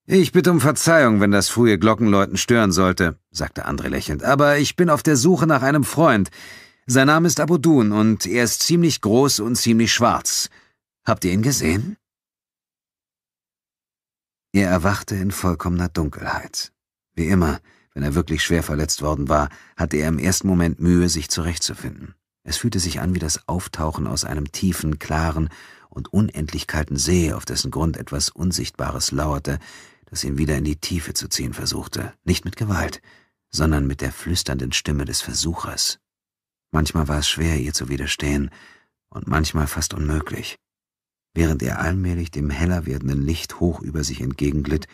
Ich bitte um Verzeihung, wenn das frühe Glockenläuten stören sollte, sagte André lächelnd, aber ich bin auf der Suche nach einem Freund. Sein Name ist Abudun und er ist ziemlich groß und ziemlich schwarz. Habt ihr ihn gesehen? Er erwachte in vollkommener Dunkelheit. Wie immer, wenn er wirklich schwer verletzt worden war, hatte er im ersten Moment Mühe, sich zurechtzufinden. Es fühlte sich an wie das Auftauchen aus einem tiefen, klaren und unendlich kalten See, auf dessen Grund etwas Unsichtbares lauerte, das ihn wieder in die Tiefe zu ziehen versuchte. Nicht mit Gewalt, sondern mit der flüsternden Stimme des Versuchers. Manchmal war es schwer, ihr zu widerstehen und manchmal fast unmöglich. Während er allmählich dem heller werdenden Licht hoch über sich entgegenglitt,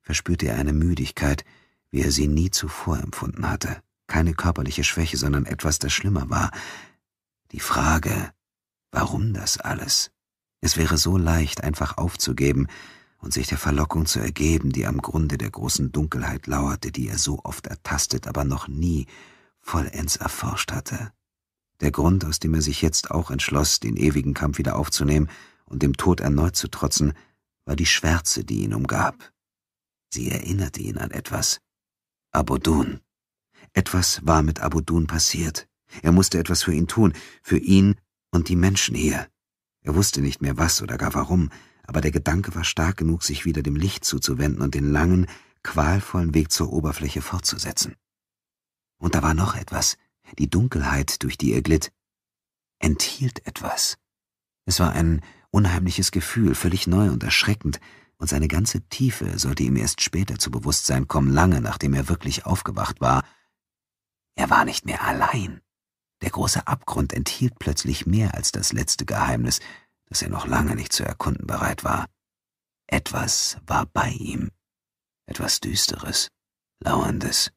verspürte er eine Müdigkeit, wie er sie nie zuvor empfunden hatte. Keine körperliche Schwäche, sondern etwas, das schlimmer war. Die Frage, warum das alles? Es wäre so leicht, einfach aufzugeben und sich der Verlockung zu ergeben, die am Grunde der großen Dunkelheit lauerte, die er so oft ertastet, aber noch nie vollends erforscht hatte der Grund, aus dem er sich jetzt auch entschloss, den ewigen Kampf wieder aufzunehmen und dem Tod erneut zu trotzen, war die Schwärze, die ihn umgab. Sie erinnerte ihn an etwas. Abudun. Etwas war mit Abudun passiert. Er musste etwas für ihn tun, für ihn und die Menschen hier. Er wusste nicht mehr was oder gar warum, aber der Gedanke war stark genug, sich wieder dem Licht zuzuwenden und den langen, qualvollen Weg zur Oberfläche fortzusetzen. Und da war noch etwas, die Dunkelheit, durch die er glitt, enthielt etwas. Es war ein unheimliches Gefühl, völlig neu und erschreckend, und seine ganze Tiefe sollte ihm erst später zu Bewusstsein kommen, lange nachdem er wirklich aufgewacht war. Er war nicht mehr allein. Der große Abgrund enthielt plötzlich mehr als das letzte Geheimnis, das er noch lange nicht zu erkunden bereit war. Etwas war bei ihm, etwas Düsteres, Lauerndes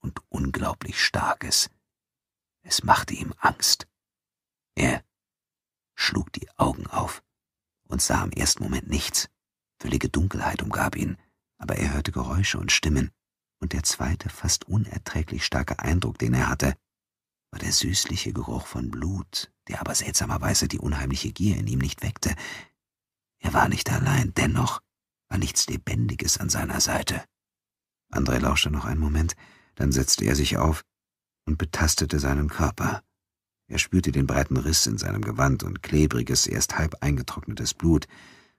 und unglaublich Starkes. Es machte ihm Angst. Er schlug die Augen auf und sah im ersten Moment nichts. Völlige Dunkelheit umgab ihn, aber er hörte Geräusche und Stimmen, und der zweite, fast unerträglich starke Eindruck, den er hatte, war der süßliche Geruch von Blut, der aber seltsamerweise die unheimliche Gier in ihm nicht weckte. Er war nicht allein, dennoch war nichts Lebendiges an seiner Seite. André lauschte noch einen Moment, dann setzte er sich auf und betastete seinen Körper. Er spürte den breiten Riss in seinem Gewand und klebriges, erst halb eingetrocknetes Blut,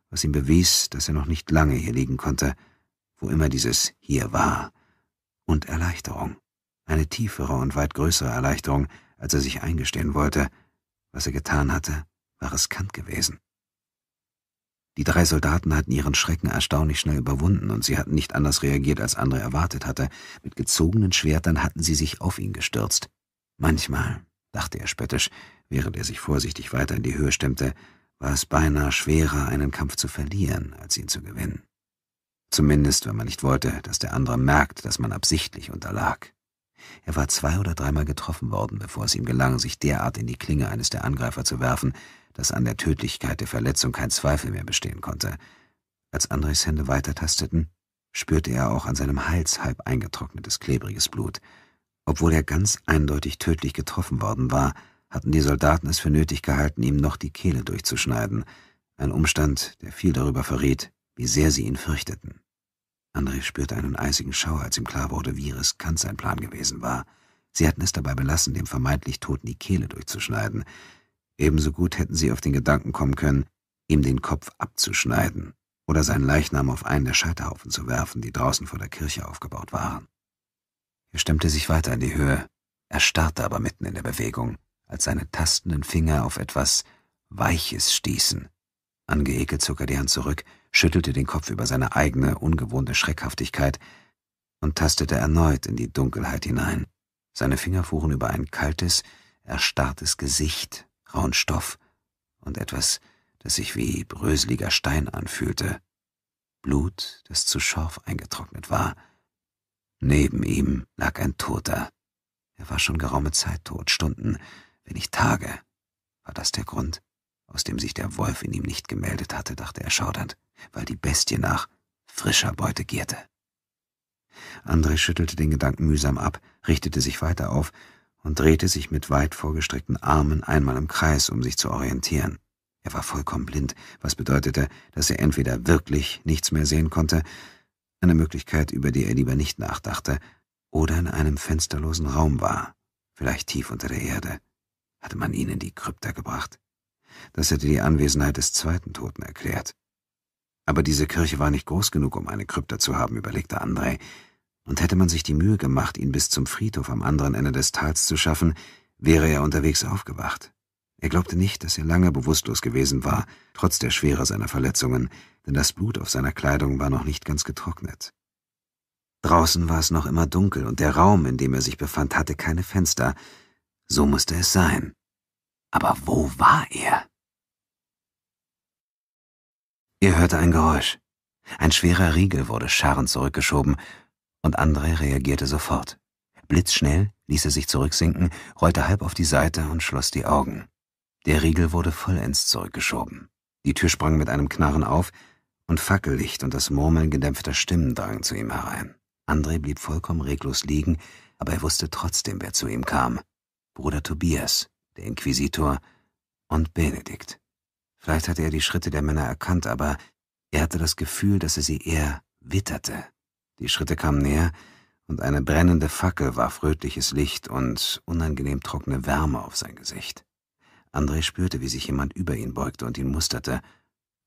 was ihm bewies, dass er noch nicht lange hier liegen konnte, wo immer dieses hier war. Und Erleichterung. Eine tiefere und weit größere Erleichterung, als er sich eingestehen wollte. Was er getan hatte, war riskant gewesen. Die drei Soldaten hatten ihren Schrecken erstaunlich schnell überwunden, und sie hatten nicht anders reagiert, als André erwartet hatte. Mit gezogenen Schwertern hatten sie sich auf ihn gestürzt. Manchmal, dachte er spöttisch, während er sich vorsichtig weiter in die Höhe stemmte, war es beinahe schwerer, einen Kampf zu verlieren, als ihn zu gewinnen. Zumindest, wenn man nicht wollte, dass der andere merkt, dass man absichtlich unterlag. Er war zwei oder dreimal getroffen worden, bevor es ihm gelang, sich derart in die Klinge eines der Angreifer zu werfen, dass an der Tödlichkeit der Verletzung kein Zweifel mehr bestehen konnte. Als Andres Hände weitertasteten, spürte er auch an seinem Hals halb eingetrocknetes, klebriges Blut. Obwohl er ganz eindeutig tödlich getroffen worden war, hatten die Soldaten es für nötig gehalten, ihm noch die Kehle durchzuschneiden, ein Umstand, der viel darüber verriet, wie sehr sie ihn fürchteten. André spürte einen eisigen Schauer, als ihm klar wurde, wie riskant sein Plan gewesen war. Sie hatten es dabei belassen, dem vermeintlich Toten die Kehle durchzuschneiden. Ebenso gut hätten sie auf den Gedanken kommen können, ihm den Kopf abzuschneiden oder seinen Leichnam auf einen der Scheiterhaufen zu werfen, die draußen vor der Kirche aufgebaut waren. Er stemmte sich weiter in die Höhe, erstarrte aber mitten in der Bewegung, als seine tastenden Finger auf etwas Weiches stießen. Angeekelt zog er die Hand zurück, schüttelte den Kopf über seine eigene, ungewohnte Schreckhaftigkeit und tastete erneut in die Dunkelheit hinein. Seine Finger fuhren über ein kaltes, erstarrtes Gesicht rauen Stoff und etwas, das sich wie bröseliger Stein anfühlte. Blut, das zu scharf eingetrocknet war. Neben ihm lag ein Toter. Er war schon geraume Zeit tot, Stunden, wenn nicht Tage. War das der Grund, aus dem sich der Wolf in ihm nicht gemeldet hatte, dachte er schaudernd, weil die Bestie nach frischer Beute gierte. André schüttelte den Gedanken mühsam ab, richtete sich weiter auf und drehte sich mit weit vorgestreckten Armen einmal im Kreis, um sich zu orientieren. Er war vollkommen blind, was bedeutete, dass er entweder wirklich nichts mehr sehen konnte, eine Möglichkeit, über die er lieber nicht nachdachte, oder in einem fensterlosen Raum war, vielleicht tief unter der Erde. Hatte man ihn in die Krypta gebracht? Das hätte die Anwesenheit des zweiten Toten erklärt. Aber diese Kirche war nicht groß genug, um eine Krypta zu haben, überlegte Andrei, und hätte man sich die Mühe gemacht, ihn bis zum Friedhof am anderen Ende des Tals zu schaffen, wäre er unterwegs aufgewacht. Er glaubte nicht, dass er lange bewusstlos gewesen war, trotz der Schwere seiner Verletzungen, denn das Blut auf seiner Kleidung war noch nicht ganz getrocknet. Draußen war es noch immer dunkel und der Raum, in dem er sich befand, hatte keine Fenster. So musste es sein. Aber wo war er? Er hörte ein Geräusch. Ein schwerer Riegel wurde scharrend zurückgeschoben und André reagierte sofort. Blitzschnell ließ er sich zurücksinken, rollte halb auf die Seite und schloss die Augen. Der Riegel wurde vollends zurückgeschoben. Die Tür sprang mit einem Knarren auf, und Fackellicht und das Murmeln gedämpfter Stimmen drangen zu ihm herein. André blieb vollkommen reglos liegen, aber er wusste trotzdem, wer zu ihm kam. Bruder Tobias, der Inquisitor und Benedikt. Vielleicht hatte er die Schritte der Männer erkannt, aber er hatte das Gefühl, dass er sie eher witterte die Schritte kamen näher, und eine brennende Fackel warf rötliches Licht und unangenehm trockene Wärme auf sein Gesicht. André spürte, wie sich jemand über ihn beugte und ihn musterte,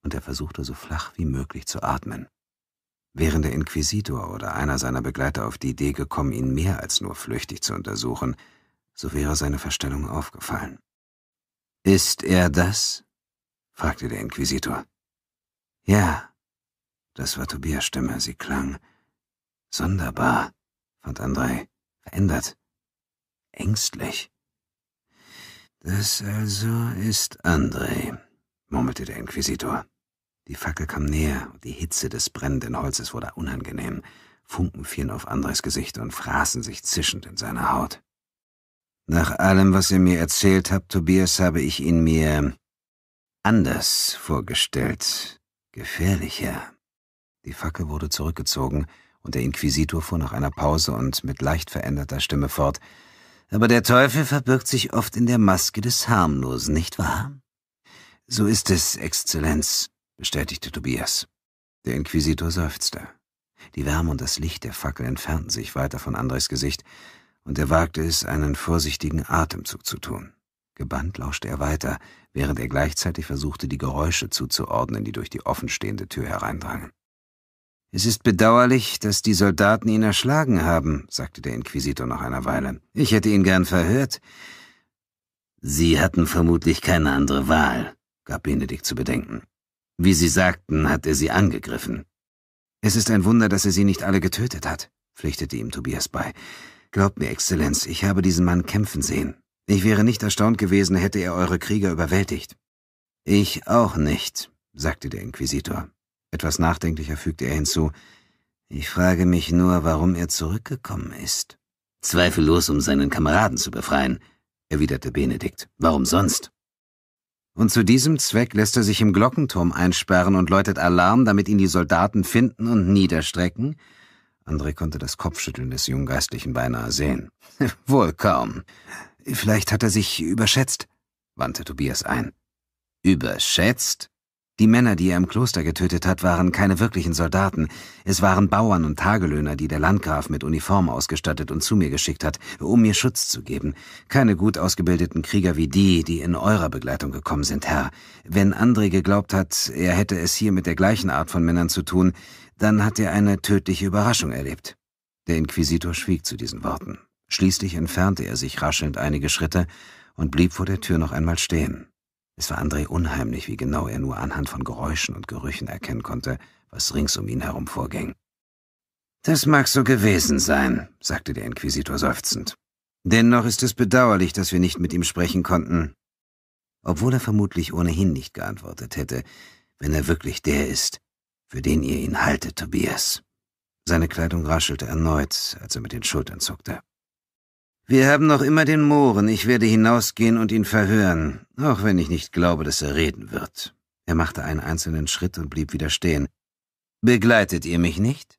und er versuchte so flach wie möglich zu atmen. Wäre der Inquisitor oder einer seiner Begleiter auf die Idee gekommen, ihn mehr als nur flüchtig zu untersuchen, so wäre seine Verstellung aufgefallen. Ist er das? fragte der Inquisitor. Ja, das war Tobias Stimme, sie klang, Sonderbar, fand Andrei, verändert, ängstlich. Das also ist Andrei, murmelte der Inquisitor. Die Fackel kam näher und die Hitze des brennenden Holzes wurde unangenehm. Funken fielen auf Andres Gesicht und fraßen sich zischend in seiner Haut. Nach allem, was ihr mir erzählt habt, Tobias, habe ich ihn mir anders vorgestellt. Gefährlicher. Die Fackel wurde zurückgezogen, und der Inquisitor fuhr nach einer Pause und mit leicht veränderter Stimme fort. Aber der Teufel verbirgt sich oft in der Maske des Harmlosen, nicht wahr? So ist es, Exzellenz, bestätigte Tobias. Der Inquisitor seufzte. Die Wärme und das Licht der Fackel entfernten sich weiter von Andres Gesicht, und er wagte es, einen vorsichtigen Atemzug zu tun. Gebannt lauschte er weiter, während er gleichzeitig versuchte, die Geräusche zuzuordnen, die durch die offenstehende Tür hereindrangen. Es ist bedauerlich, dass die Soldaten ihn erschlagen haben, sagte der Inquisitor nach einer Weile. Ich hätte ihn gern verhört. Sie hatten vermutlich keine andere Wahl, gab Benedikt zu bedenken. Wie Sie sagten, hat er sie angegriffen. Es ist ein Wunder, dass er sie nicht alle getötet hat, pflichtete ihm Tobias bei. Glaubt mir, Exzellenz, ich habe diesen Mann kämpfen sehen. Ich wäre nicht erstaunt gewesen, hätte er eure Krieger überwältigt. Ich auch nicht, sagte der Inquisitor. Etwas nachdenklicher fügte er hinzu. Ich frage mich nur, warum er zurückgekommen ist. Zweifellos, um seinen Kameraden zu befreien, erwiderte Benedikt. Warum sonst? Und zu diesem Zweck lässt er sich im Glockenturm einsperren und läutet Alarm, damit ihn die Soldaten finden und niederstrecken? André konnte das Kopfschütteln des jungen Geistlichen beinahe sehen. Wohl kaum. Vielleicht hat er sich überschätzt, wandte Tobias ein. Überschätzt? Die Männer, die er im Kloster getötet hat, waren keine wirklichen Soldaten. Es waren Bauern und Tagelöhner, die der Landgraf mit Uniform ausgestattet und zu mir geschickt hat, um mir Schutz zu geben. Keine gut ausgebildeten Krieger wie die, die in eurer Begleitung gekommen sind, Herr. Wenn André geglaubt hat, er hätte es hier mit der gleichen Art von Männern zu tun, dann hat er eine tödliche Überraschung erlebt. Der Inquisitor schwieg zu diesen Worten. Schließlich entfernte er sich raschelnd einige Schritte und blieb vor der Tür noch einmal stehen. Es war André unheimlich, wie genau er nur anhand von Geräuschen und Gerüchen erkennen konnte, was rings um ihn herum vorging. Das mag so gewesen sein, sagte der Inquisitor seufzend. Dennoch ist es bedauerlich, dass wir nicht mit ihm sprechen konnten. Obwohl er vermutlich ohnehin nicht geantwortet hätte, wenn er wirklich der ist, für den ihr ihn haltet, Tobias. Seine Kleidung raschelte erneut, als er mit den Schultern zuckte. Wir haben noch immer den Mohren. Ich werde hinausgehen und ihn verhören, auch wenn ich nicht glaube, dass er reden wird. Er machte einen einzelnen Schritt und blieb wieder stehen. Begleitet ihr mich nicht?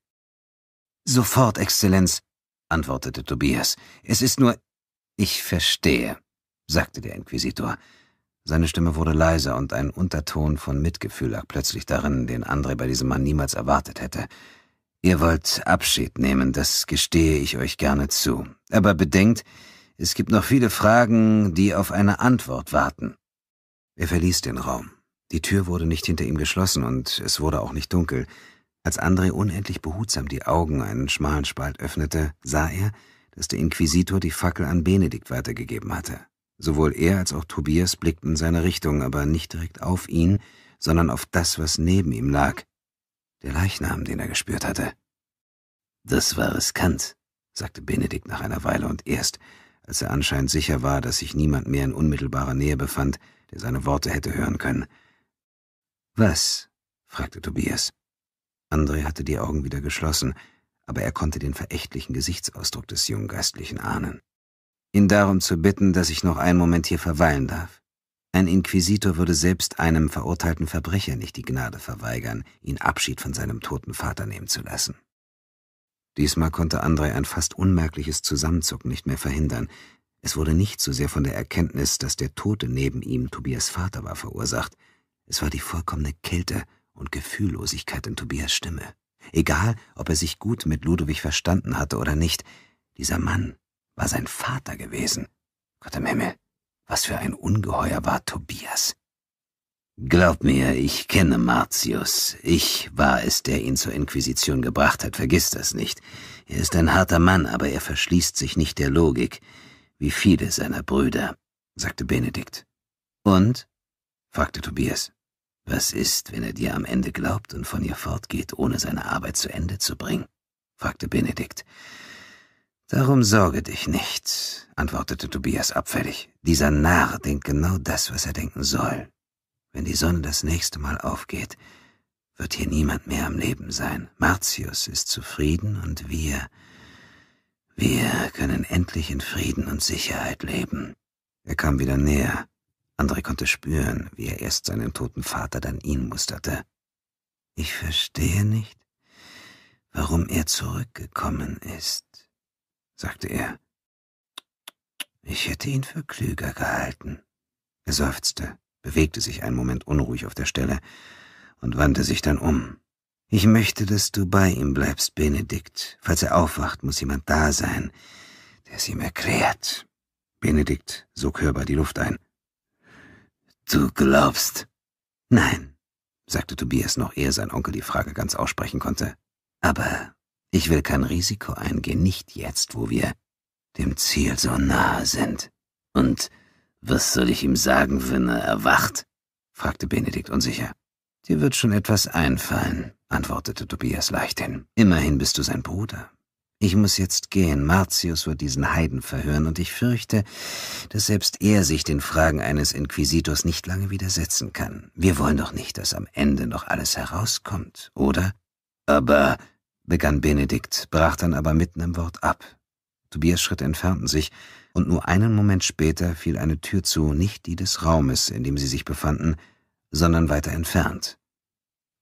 Sofort, Exzellenz, antwortete Tobias. Es ist nur. Ich verstehe, sagte der Inquisitor. Seine Stimme wurde leiser und ein Unterton von Mitgefühl lag plötzlich darin, den André bei diesem Mann niemals erwartet hätte. Ihr wollt Abschied nehmen, das gestehe ich euch gerne zu. Aber bedenkt, es gibt noch viele Fragen, die auf eine Antwort warten. Er verließ den Raum. Die Tür wurde nicht hinter ihm geschlossen und es wurde auch nicht dunkel. Als André unendlich behutsam die Augen einen schmalen Spalt öffnete, sah er, dass der Inquisitor die Fackel an Benedikt weitergegeben hatte. Sowohl er als auch Tobias blickten in seine Richtung, aber nicht direkt auf ihn, sondern auf das, was neben ihm lag der Leichnam, den er gespürt hatte. Das war riskant, sagte Benedikt nach einer Weile und erst, als er anscheinend sicher war, dass sich niemand mehr in unmittelbarer Nähe befand, der seine Worte hätte hören können. Was? fragte Tobias. André hatte die Augen wieder geschlossen, aber er konnte den verächtlichen Gesichtsausdruck des jungen Geistlichen ahnen. Ihn darum zu bitten, dass ich noch einen Moment hier verweilen darf. Ein Inquisitor würde selbst einem verurteilten Verbrecher nicht die Gnade verweigern, ihn Abschied von seinem toten Vater nehmen zu lassen. Diesmal konnte Andrei ein fast unmerkliches Zusammenzucken nicht mehr verhindern. Es wurde nicht so sehr von der Erkenntnis, dass der Tote neben ihm Tobias Vater war, verursacht. Es war die vollkommene Kälte und Gefühllosigkeit in Tobias Stimme. Egal, ob er sich gut mit Ludwig verstanden hatte oder nicht, dieser Mann war sein Vater gewesen. Gott im Himmel, was für ein Ungeheuer war Tobias? Glaub mir, ich kenne Martius. Ich war es, der ihn zur Inquisition gebracht hat, vergiss das nicht. Er ist ein harter Mann, aber er verschließt sich nicht der Logik, wie viele seiner Brüder, sagte Benedikt. Und? fragte Tobias. Was ist, wenn er dir am Ende glaubt und von ihr fortgeht, ohne seine Arbeit zu Ende zu bringen? fragte Benedikt. Darum sorge dich nicht, antwortete Tobias abfällig. Dieser Narr denkt genau das, was er denken soll. Wenn die Sonne das nächste Mal aufgeht, wird hier niemand mehr am Leben sein. Martius ist zufrieden und wir, wir können endlich in Frieden und Sicherheit leben. Er kam wieder näher. André konnte spüren, wie er erst seinen toten Vater, dann ihn musterte. Ich verstehe nicht, warum er zurückgekommen ist sagte er. Ich hätte ihn für klüger gehalten. Er seufzte, bewegte sich einen Moment unruhig auf der Stelle und wandte sich dann um. Ich möchte, dass du bei ihm bleibst, Benedikt. Falls er aufwacht, muss jemand da sein, der es ihm erklärt. Benedikt sog hörbar die Luft ein. Du glaubst? Nein, sagte Tobias, noch ehe sein Onkel die Frage ganz aussprechen konnte. Aber ich will kein Risiko eingehen, nicht jetzt, wo wir dem Ziel so nahe sind. Und was soll ich ihm sagen, wenn er erwacht? fragte Benedikt unsicher. Dir wird schon etwas einfallen, antwortete Tobias leichthin. Immerhin bist du sein Bruder. Ich muss jetzt gehen. Martius wird diesen Heiden verhören, und ich fürchte, dass selbst er sich den Fragen eines Inquisitors nicht lange widersetzen kann. Wir wollen doch nicht, dass am Ende noch alles herauskommt, oder? Aber begann Benedikt, brach dann aber mitten im Wort ab. Tobias Schritte entfernten sich, und nur einen Moment später fiel eine Tür zu, nicht die des Raumes, in dem sie sich befanden, sondern weiter entfernt.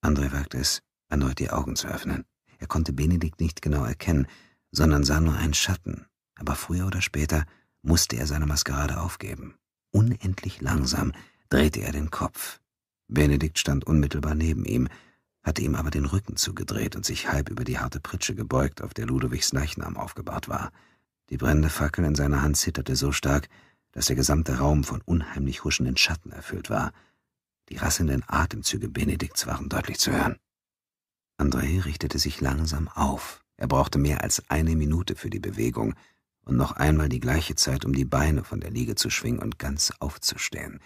André wagte es, erneut die Augen zu öffnen. Er konnte Benedikt nicht genau erkennen, sondern sah nur einen Schatten, aber früher oder später musste er seine Maskerade aufgeben. Unendlich langsam drehte er den Kopf. Benedikt stand unmittelbar neben ihm, hatte ihm aber den Rücken zugedreht und sich halb über die harte Pritsche gebeugt, auf der Ludowigs Leichnam aufgebahrt war. Die brennende Fackel in seiner Hand zitterte so stark, dass der gesamte Raum von unheimlich huschenden Schatten erfüllt war. Die rasselnden Atemzüge Benedikts waren deutlich zu hören. André richtete sich langsam auf. Er brauchte mehr als eine Minute für die Bewegung und noch einmal die gleiche Zeit, um die Beine von der Liege zu schwingen und ganz aufzustehen.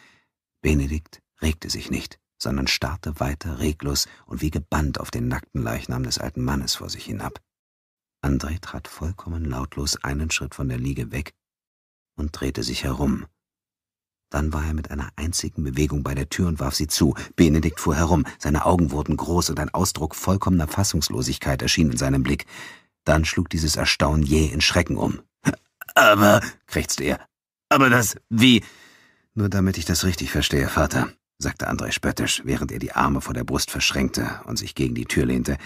Benedikt regte sich nicht sondern starrte weiter reglos und wie gebannt auf den nackten Leichnam des alten Mannes vor sich hinab. André trat vollkommen lautlos einen Schritt von der Liege weg und drehte sich herum. Dann war er mit einer einzigen Bewegung bei der Tür und warf sie zu. Benedikt fuhr herum, seine Augen wurden groß und ein Ausdruck vollkommener Fassungslosigkeit erschien in seinem Blick. Dann schlug dieses Erstaunen jäh in Schrecken um. Aber, krächzte er, aber das, wie? Nur damit ich das richtig verstehe, Vater sagte André spöttisch, während er die Arme vor der Brust verschränkte und sich gegen die Tür lehnte.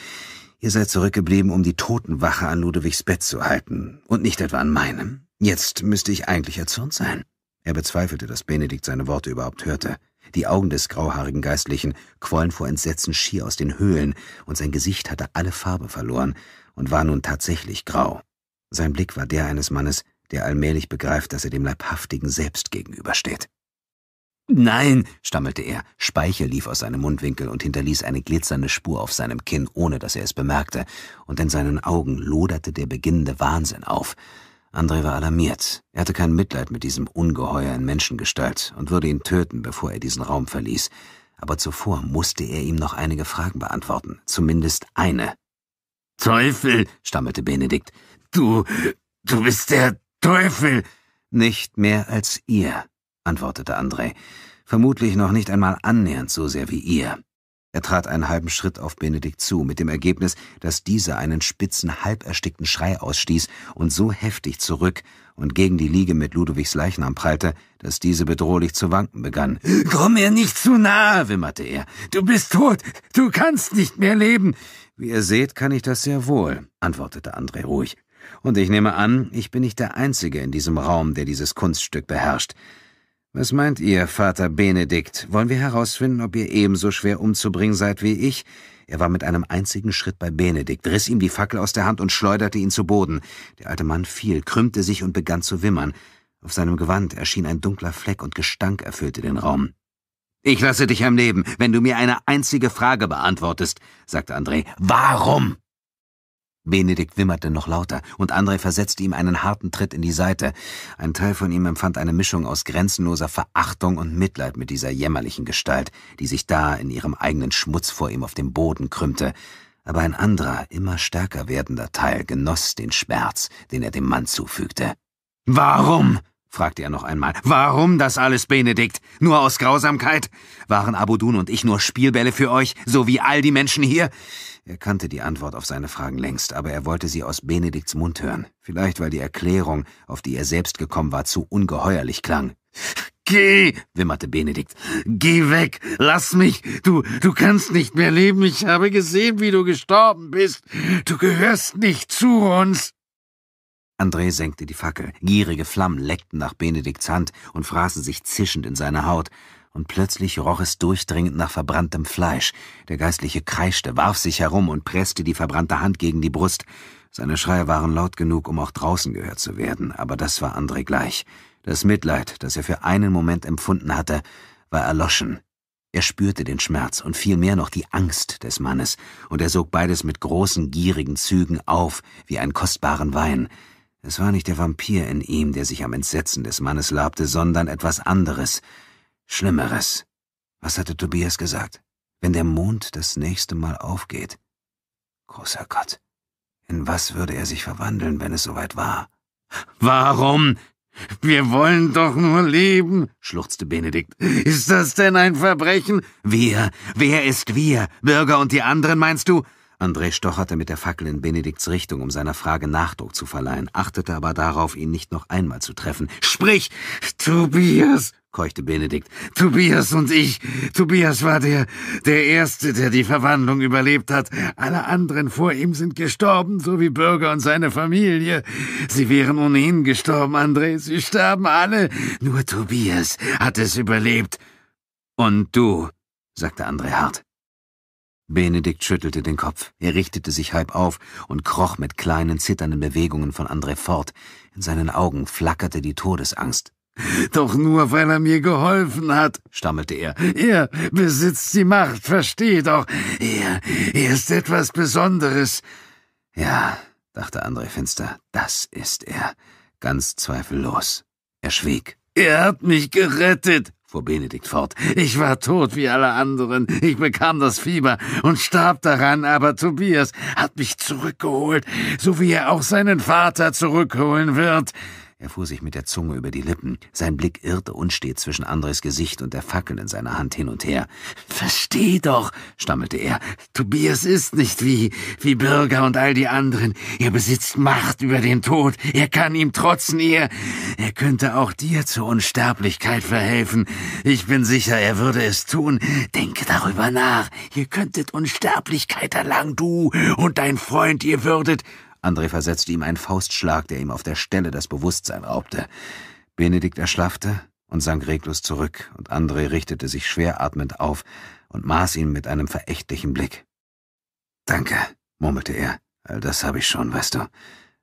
Ihr seid zurückgeblieben, um die Totenwache an Ludewigs Bett zu halten und nicht etwa an meinem. Jetzt müsste ich eigentlich erzürnt sein. Er bezweifelte, dass Benedikt seine Worte überhaupt hörte. Die Augen des grauhaarigen Geistlichen quollen vor Entsetzen schier aus den Höhlen, und sein Gesicht hatte alle Farbe verloren und war nun tatsächlich grau. Sein Blick war der eines Mannes, der allmählich begreift, dass er dem Leibhaftigen selbst gegenübersteht. Nein, stammelte er. Speichel lief aus seinem Mundwinkel und hinterließ eine glitzernde Spur auf seinem Kinn, ohne dass er es bemerkte, und in seinen Augen loderte der beginnende Wahnsinn auf. André war alarmiert. Er hatte kein Mitleid mit diesem Ungeheuer in Menschengestalt und würde ihn töten, bevor er diesen Raum verließ. Aber zuvor musste er ihm noch einige Fragen beantworten, zumindest eine. Teufel, stammelte Benedikt. Du, du bist der Teufel. Nicht mehr als ihr, antwortete André, vermutlich noch nicht einmal annähernd so sehr wie ihr. Er trat einen halben Schritt auf Benedikt zu, mit dem Ergebnis, dass dieser einen spitzen, halberstickten Schrei ausstieß und so heftig zurück und gegen die Liege mit Ludowigs Leichnam prallte, dass diese bedrohlich zu wanken begann. Komm mir nicht zu nahe, wimmerte er. Du bist tot. Du kannst nicht mehr leben. Wie ihr seht, kann ich das sehr wohl, antwortete André ruhig. Und ich nehme an, ich bin nicht der Einzige in diesem Raum, der dieses Kunststück beherrscht. Was meint ihr, Vater Benedikt? Wollen wir herausfinden, ob ihr ebenso schwer umzubringen seid wie ich? Er war mit einem einzigen Schritt bei Benedikt, riss ihm die Fackel aus der Hand und schleuderte ihn zu Boden. Der alte Mann fiel, krümmte sich und begann zu wimmern. Auf seinem Gewand erschien ein dunkler Fleck und Gestank erfüllte den Raum. Ich lasse dich am Leben, wenn du mir eine einzige Frage beantwortest, sagte André. Warum? Benedikt wimmerte noch lauter, und André versetzte ihm einen harten Tritt in die Seite. Ein Teil von ihm empfand eine Mischung aus grenzenloser Verachtung und Mitleid mit dieser jämmerlichen Gestalt, die sich da in ihrem eigenen Schmutz vor ihm auf dem Boden krümmte. Aber ein anderer, immer stärker werdender Teil genoss den Schmerz, den er dem Mann zufügte. Warum? fragte er noch einmal. Warum das alles, Benedikt? Nur aus Grausamkeit? Waren Abudun und ich nur Spielbälle für euch, so wie all die Menschen hier? Er kannte die Antwort auf seine Fragen längst, aber er wollte sie aus Benedikts Mund hören. Vielleicht, weil die Erklärung, auf die er selbst gekommen war, zu ungeheuerlich klang. Geh, wimmerte Benedikt. Geh weg, lass mich. Du, du kannst nicht mehr leben. Ich habe gesehen, wie du gestorben bist. Du gehörst nicht zu uns. André senkte die Fackel. Gierige Flammen leckten nach Benedikts Hand und fraßen sich zischend in seine Haut und plötzlich roch es durchdringend nach verbranntem Fleisch. Der Geistliche kreischte, warf sich herum und presste die verbrannte Hand gegen die Brust. Seine Schreie waren laut genug, um auch draußen gehört zu werden, aber das war André gleich. Das Mitleid, das er für einen Moment empfunden hatte, war erloschen. Er spürte den Schmerz und vielmehr noch die Angst des Mannes, und er sog beides mit großen, gierigen Zügen auf, wie einen kostbaren Wein. Es war nicht der Vampir in ihm, der sich am Entsetzen des Mannes labte, sondern etwas anderes – Schlimmeres. Was hatte Tobias gesagt? Wenn der Mond das nächste Mal aufgeht. Großer Gott. In was würde er sich verwandeln, wenn es soweit war? Warum? Wir wollen doch nur leben, schluchzte Benedikt. Ist das denn ein Verbrechen? Wir. Wer ist wir? Bürger und die anderen, meinst du? André stocherte mit der Fackel in Benedikts Richtung, um seiner Frage Nachdruck zu verleihen, achtete aber darauf, ihn nicht noch einmal zu treffen. Sprich, Tobias, keuchte Benedikt. Tobias und ich. Tobias war der, der Erste, der die Verwandlung überlebt hat. Alle anderen vor ihm sind gestorben, so wie Bürger und seine Familie. Sie wären ohnehin gestorben, André. Sie sterben alle. Nur Tobias hat es überlebt. Und du, sagte André hart. Benedikt schüttelte den Kopf. Er richtete sich halb auf und kroch mit kleinen, zitternden Bewegungen von André fort. In seinen Augen flackerte die Todesangst. Doch nur weil er mir geholfen hat, stammelte er. Er besitzt die Macht, versteht auch. Er, er ist etwas Besonderes. Ja, dachte André finster, das ist er. Ganz zweifellos. Er schwieg. Er hat mich gerettet, fuhr Benedikt fort. Ich war tot wie alle anderen. Ich bekam das Fieber und starb daran, aber Tobias hat mich zurückgeholt, so wie er auch seinen Vater zurückholen wird. Er fuhr sich mit der Zunge über die Lippen. Sein Blick irrte unstet zwischen Andres Gesicht und der Fackel in seiner Hand hin und her. Versteh doch, stammelte er. Tobias ist nicht wie, wie Bürger und all die anderen. Er besitzt Macht über den Tod. Er kann ihm trotzen, ihr. er könnte auch dir zur Unsterblichkeit verhelfen. Ich bin sicher, er würde es tun. Denke darüber nach. Ihr könntet Unsterblichkeit erlangen, du und dein Freund, ihr würdet. André versetzte ihm einen Faustschlag, der ihm auf der Stelle das Bewusstsein raubte. Benedikt erschlaffte und sank reglos zurück, und André richtete sich schwer atmend auf und maß ihn mit einem verächtlichen Blick. Danke, murmelte er. All das habe ich schon, weißt du.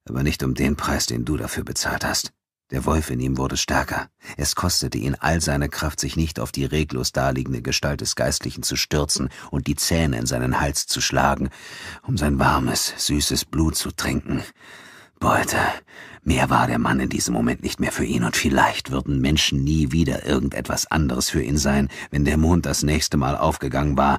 Aber nicht um den Preis, den du dafür bezahlt hast. Der Wolf in ihm wurde stärker. Es kostete ihn all seine Kraft, sich nicht auf die reglos daliegende Gestalt des Geistlichen zu stürzen und die Zähne in seinen Hals zu schlagen, um sein warmes, süßes Blut zu trinken. Beute. Mehr war der Mann in diesem Moment nicht mehr für ihn und vielleicht würden Menschen nie wieder irgendetwas anderes für ihn sein, wenn der Mond das nächste Mal aufgegangen war.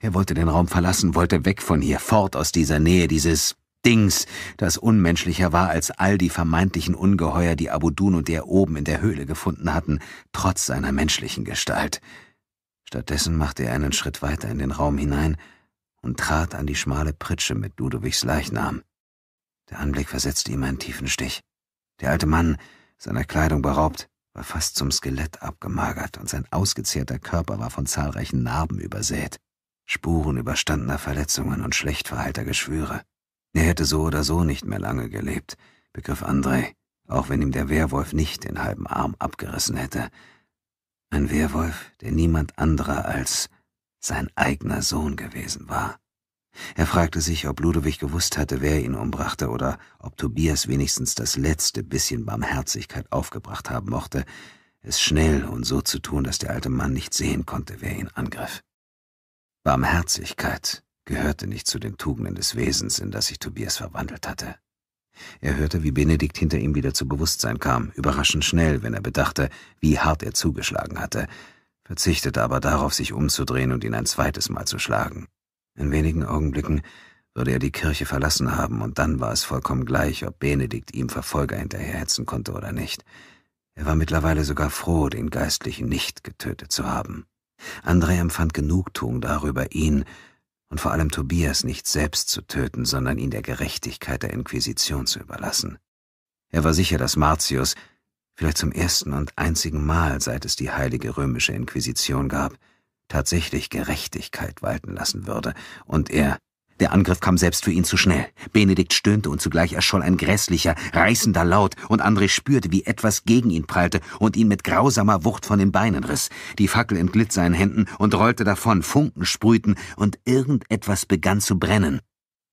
Er wollte den Raum verlassen, wollte weg von hier, fort aus dieser Nähe, dieses Dings, das unmenschlicher war als all die vermeintlichen Ungeheuer, die Abudun und er oben in der Höhle gefunden hatten, trotz seiner menschlichen Gestalt. Stattdessen machte er einen Schritt weiter in den Raum hinein und trat an die schmale Pritsche mit Ludovichs Leichnam. Der Anblick versetzte ihm einen tiefen Stich. Der alte Mann, seiner Kleidung beraubt, war fast zum Skelett abgemagert und sein ausgezehrter Körper war von zahlreichen Narben übersät, Spuren überstandener Verletzungen und schlecht verheilter Geschwüre. Er hätte so oder so nicht mehr lange gelebt, begriff Andrei, auch wenn ihm der Werwolf nicht den halben Arm abgerissen hätte. Ein Werwolf, der niemand anderer als sein eigener Sohn gewesen war. Er fragte sich, ob Ludwig gewusst hatte, wer ihn umbrachte, oder ob Tobias wenigstens das letzte bisschen Barmherzigkeit aufgebracht haben mochte, es schnell und so zu tun, dass der alte Mann nicht sehen konnte, wer ihn angriff. Barmherzigkeit gehörte nicht zu den Tugenden des Wesens, in das sich Tobias verwandelt hatte. Er hörte, wie Benedikt hinter ihm wieder zu Bewusstsein kam, überraschend schnell, wenn er bedachte, wie hart er zugeschlagen hatte, verzichtete aber darauf, sich umzudrehen und ihn ein zweites Mal zu schlagen. In wenigen Augenblicken würde er die Kirche verlassen haben, und dann war es vollkommen gleich, ob Benedikt ihm Verfolger hinterherhetzen konnte oder nicht. Er war mittlerweile sogar froh, den Geistlichen nicht getötet zu haben. André empfand Genugtuung darüber, ihn, und vor allem Tobias nicht selbst zu töten, sondern ihn der Gerechtigkeit der Inquisition zu überlassen. Er war sicher, dass Martius, vielleicht zum ersten und einzigen Mal, seit es die heilige römische Inquisition gab, tatsächlich Gerechtigkeit walten lassen würde, und er der Angriff kam selbst für ihn zu schnell. Benedikt stöhnte und zugleich erscholl ein grässlicher, reißender Laut und André spürte, wie etwas gegen ihn prallte und ihn mit grausamer Wucht von den Beinen riss. Die Fackel entglitt seinen Händen und rollte davon, Funken sprühten und irgendetwas begann zu brennen.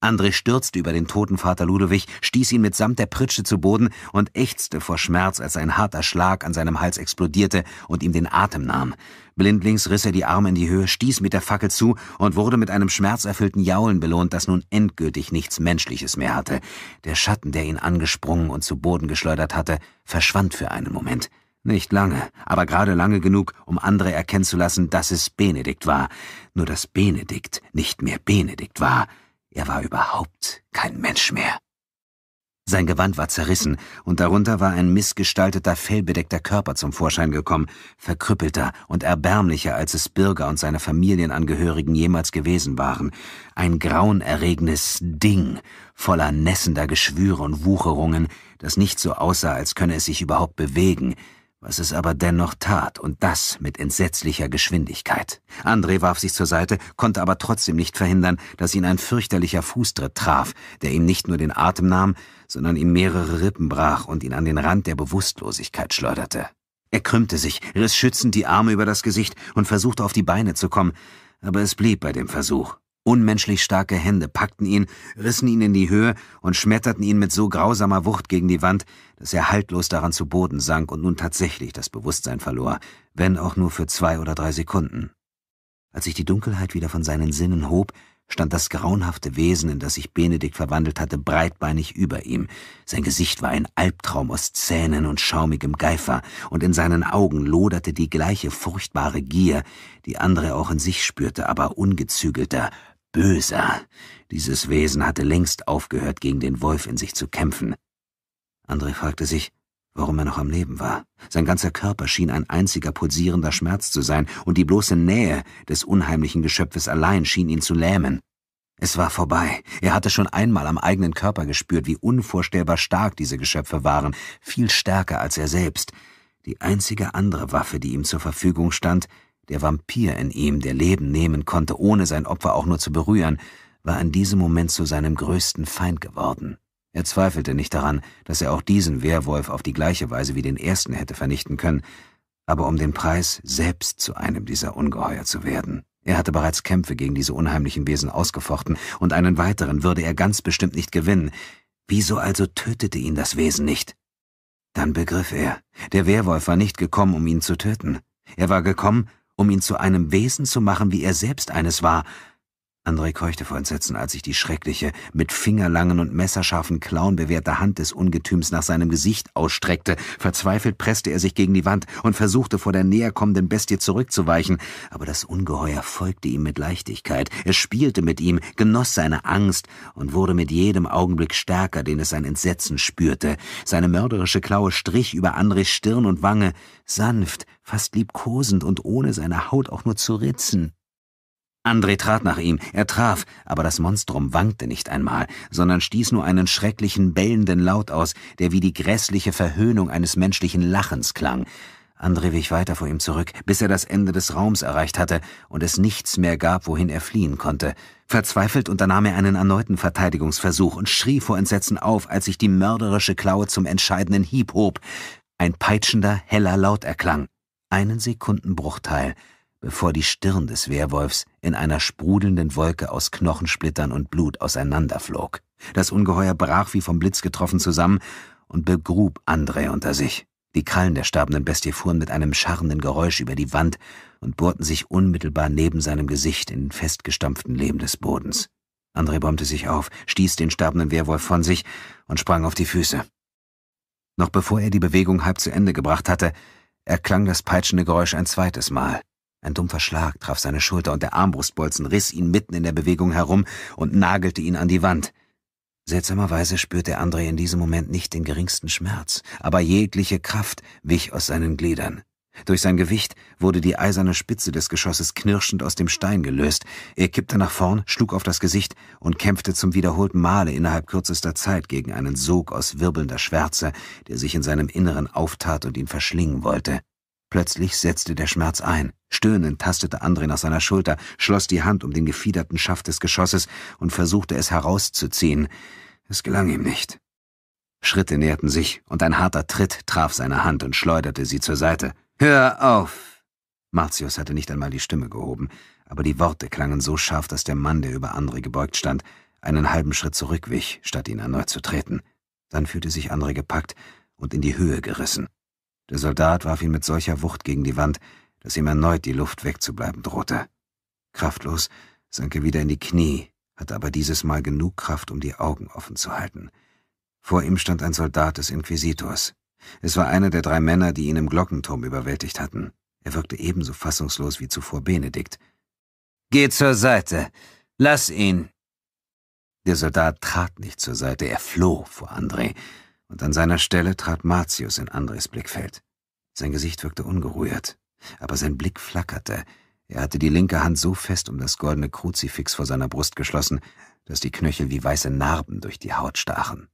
André stürzte über den toten Vater Ludwig, stieß ihn mitsamt der Pritsche zu Boden und ächzte vor Schmerz, als ein harter Schlag an seinem Hals explodierte und ihm den Atem nahm. Blindlings riss er die Arme in die Höhe, stieß mit der Fackel zu und wurde mit einem schmerzerfüllten Jaulen belohnt, das nun endgültig nichts Menschliches mehr hatte. Der Schatten, der ihn angesprungen und zu Boden geschleudert hatte, verschwand für einen Moment. Nicht lange, aber gerade lange genug, um andere erkennen zu lassen, dass es Benedikt war. Nur dass Benedikt nicht mehr Benedikt war. Er war überhaupt kein Mensch mehr. Sein Gewand war zerrissen, und darunter war ein missgestalteter, fellbedeckter Körper zum Vorschein gekommen, verkrüppelter und erbärmlicher, als es Bürger und seine Familienangehörigen jemals gewesen waren. Ein grauenerregendes Ding, voller nässender Geschwüre und Wucherungen, das nicht so aussah, als könne es sich überhaupt bewegen, was es aber dennoch tat, und das mit entsetzlicher Geschwindigkeit. André warf sich zur Seite, konnte aber trotzdem nicht verhindern, dass ihn ein fürchterlicher Fußtritt traf, der ihm nicht nur den Atem nahm, sondern ihm mehrere Rippen brach und ihn an den Rand der Bewusstlosigkeit schleuderte. Er krümmte sich, riss schützend die Arme über das Gesicht und versuchte auf die Beine zu kommen, aber es blieb bei dem Versuch. Unmenschlich starke Hände packten ihn, rissen ihn in die Höhe und schmetterten ihn mit so grausamer Wucht gegen die Wand, dass er haltlos daran zu Boden sank und nun tatsächlich das Bewusstsein verlor, wenn auch nur für zwei oder drei Sekunden. Als sich die Dunkelheit wieder von seinen Sinnen hob, stand das grauenhafte Wesen, in das sich Benedikt verwandelt hatte, breitbeinig über ihm. Sein Gesicht war ein Albtraum aus Zähnen und schaumigem Geifer, und in seinen Augen loderte die gleiche furchtbare Gier, die andere auch in sich spürte, aber ungezügelter, böser. Dieses Wesen hatte längst aufgehört, gegen den Wolf in sich zu kämpfen. André fragte sich, warum er noch am Leben war. Sein ganzer Körper schien ein einziger pulsierender Schmerz zu sein, und die bloße Nähe des unheimlichen Geschöpfes allein schien ihn zu lähmen. Es war vorbei. Er hatte schon einmal am eigenen Körper gespürt, wie unvorstellbar stark diese Geschöpfe waren, viel stärker als er selbst. Die einzige andere Waffe, die ihm zur Verfügung stand, der Vampir in ihm, der Leben nehmen konnte, ohne sein Opfer auch nur zu berühren, war in diesem Moment zu seinem größten Feind geworden. Er zweifelte nicht daran, dass er auch diesen Werwolf auf die gleiche Weise wie den ersten hätte vernichten können, aber um den Preis, selbst zu einem dieser Ungeheuer zu werden. Er hatte bereits Kämpfe gegen diese unheimlichen Wesen ausgefochten, und einen weiteren würde er ganz bestimmt nicht gewinnen. Wieso also tötete ihn das Wesen nicht? Dann begriff er, der Werwolf war nicht gekommen, um ihn zu töten. Er war gekommen, um ihn zu einem Wesen zu machen, wie er selbst eines war, André keuchte vor Entsetzen, als sich die schreckliche, mit fingerlangen und messerscharfen Klauen bewehrte Hand des Ungetüms nach seinem Gesicht ausstreckte. Verzweifelt presste er sich gegen die Wand und versuchte, vor der näher kommenden Bestie zurückzuweichen. Aber das Ungeheuer folgte ihm mit Leichtigkeit. Es spielte mit ihm, genoss seine Angst und wurde mit jedem Augenblick stärker, den es sein Entsetzen spürte. Seine mörderische Klaue strich über Andres Stirn und Wange, sanft, fast liebkosend und ohne seine Haut auch nur zu ritzen. André trat nach ihm, er traf, aber das Monstrum wankte nicht einmal, sondern stieß nur einen schrecklichen, bellenden Laut aus, der wie die grässliche Verhöhnung eines menschlichen Lachens klang. André wich weiter vor ihm zurück, bis er das Ende des Raums erreicht hatte und es nichts mehr gab, wohin er fliehen konnte. Verzweifelt unternahm er einen erneuten Verteidigungsversuch und schrie vor Entsetzen auf, als sich die mörderische Klaue zum entscheidenden Hieb hob. Ein peitschender, heller Laut erklang. Einen Sekundenbruchteil – bevor die Stirn des Werwolfs in einer sprudelnden Wolke aus Knochensplittern und Blut auseinanderflog. Das Ungeheuer brach wie vom Blitz getroffen zusammen und begrub André unter sich. Die Krallen der sterbenden Bestie fuhren mit einem scharrenden Geräusch über die Wand und bohrten sich unmittelbar neben seinem Gesicht in den festgestampften Lehm des Bodens. André bäumte sich auf, stieß den sterbenden Werwolf von sich und sprang auf die Füße. Noch bevor er die Bewegung halb zu Ende gebracht hatte, erklang das peitschende Geräusch ein zweites Mal. Ein dumpfer Schlag traf seine Schulter und der Armbrustbolzen riss ihn mitten in der Bewegung herum und nagelte ihn an die Wand. Seltsamerweise spürte André in diesem Moment nicht den geringsten Schmerz, aber jegliche Kraft wich aus seinen Gliedern. Durch sein Gewicht wurde die eiserne Spitze des Geschosses knirschend aus dem Stein gelöst. Er kippte nach vorn, schlug auf das Gesicht und kämpfte zum wiederholten Male innerhalb kürzester Zeit gegen einen Sog aus wirbelnder Schwärze, der sich in seinem Inneren auftat und ihn verschlingen wollte. Plötzlich setzte der Schmerz ein. Stöhnend tastete André nach seiner Schulter, schloss die Hand um den gefiederten Schaft des Geschosses und versuchte es herauszuziehen. Es gelang ihm nicht. Schritte näherten sich, und ein harter Tritt traf seine Hand und schleuderte sie zur Seite. Hör auf! Martius hatte nicht einmal die Stimme gehoben, aber die Worte klangen so scharf, dass der Mann, der über André gebeugt stand, einen halben Schritt zurückwich, statt ihn erneut zu treten. Dann fühlte sich André gepackt und in die Höhe gerissen. Der Soldat warf ihn mit solcher Wucht gegen die Wand, dass ihm erneut die Luft wegzubleiben drohte. Kraftlos sank er wieder in die Knie, hatte aber dieses Mal genug Kraft, um die Augen offen zu halten. Vor ihm stand ein Soldat des Inquisitors. Es war einer der drei Männer, die ihn im Glockenturm überwältigt hatten. Er wirkte ebenso fassungslos wie zuvor Benedikt. Geh zur Seite. Lass ihn. Der Soldat trat nicht zur Seite, er floh vor André, und an seiner Stelle trat Martius in Andres Blickfeld. Sein Gesicht wirkte ungerührt, aber sein Blick flackerte. Er hatte die linke Hand so fest um das goldene Kruzifix vor seiner Brust geschlossen, dass die Knöchel wie weiße Narben durch die Haut stachen.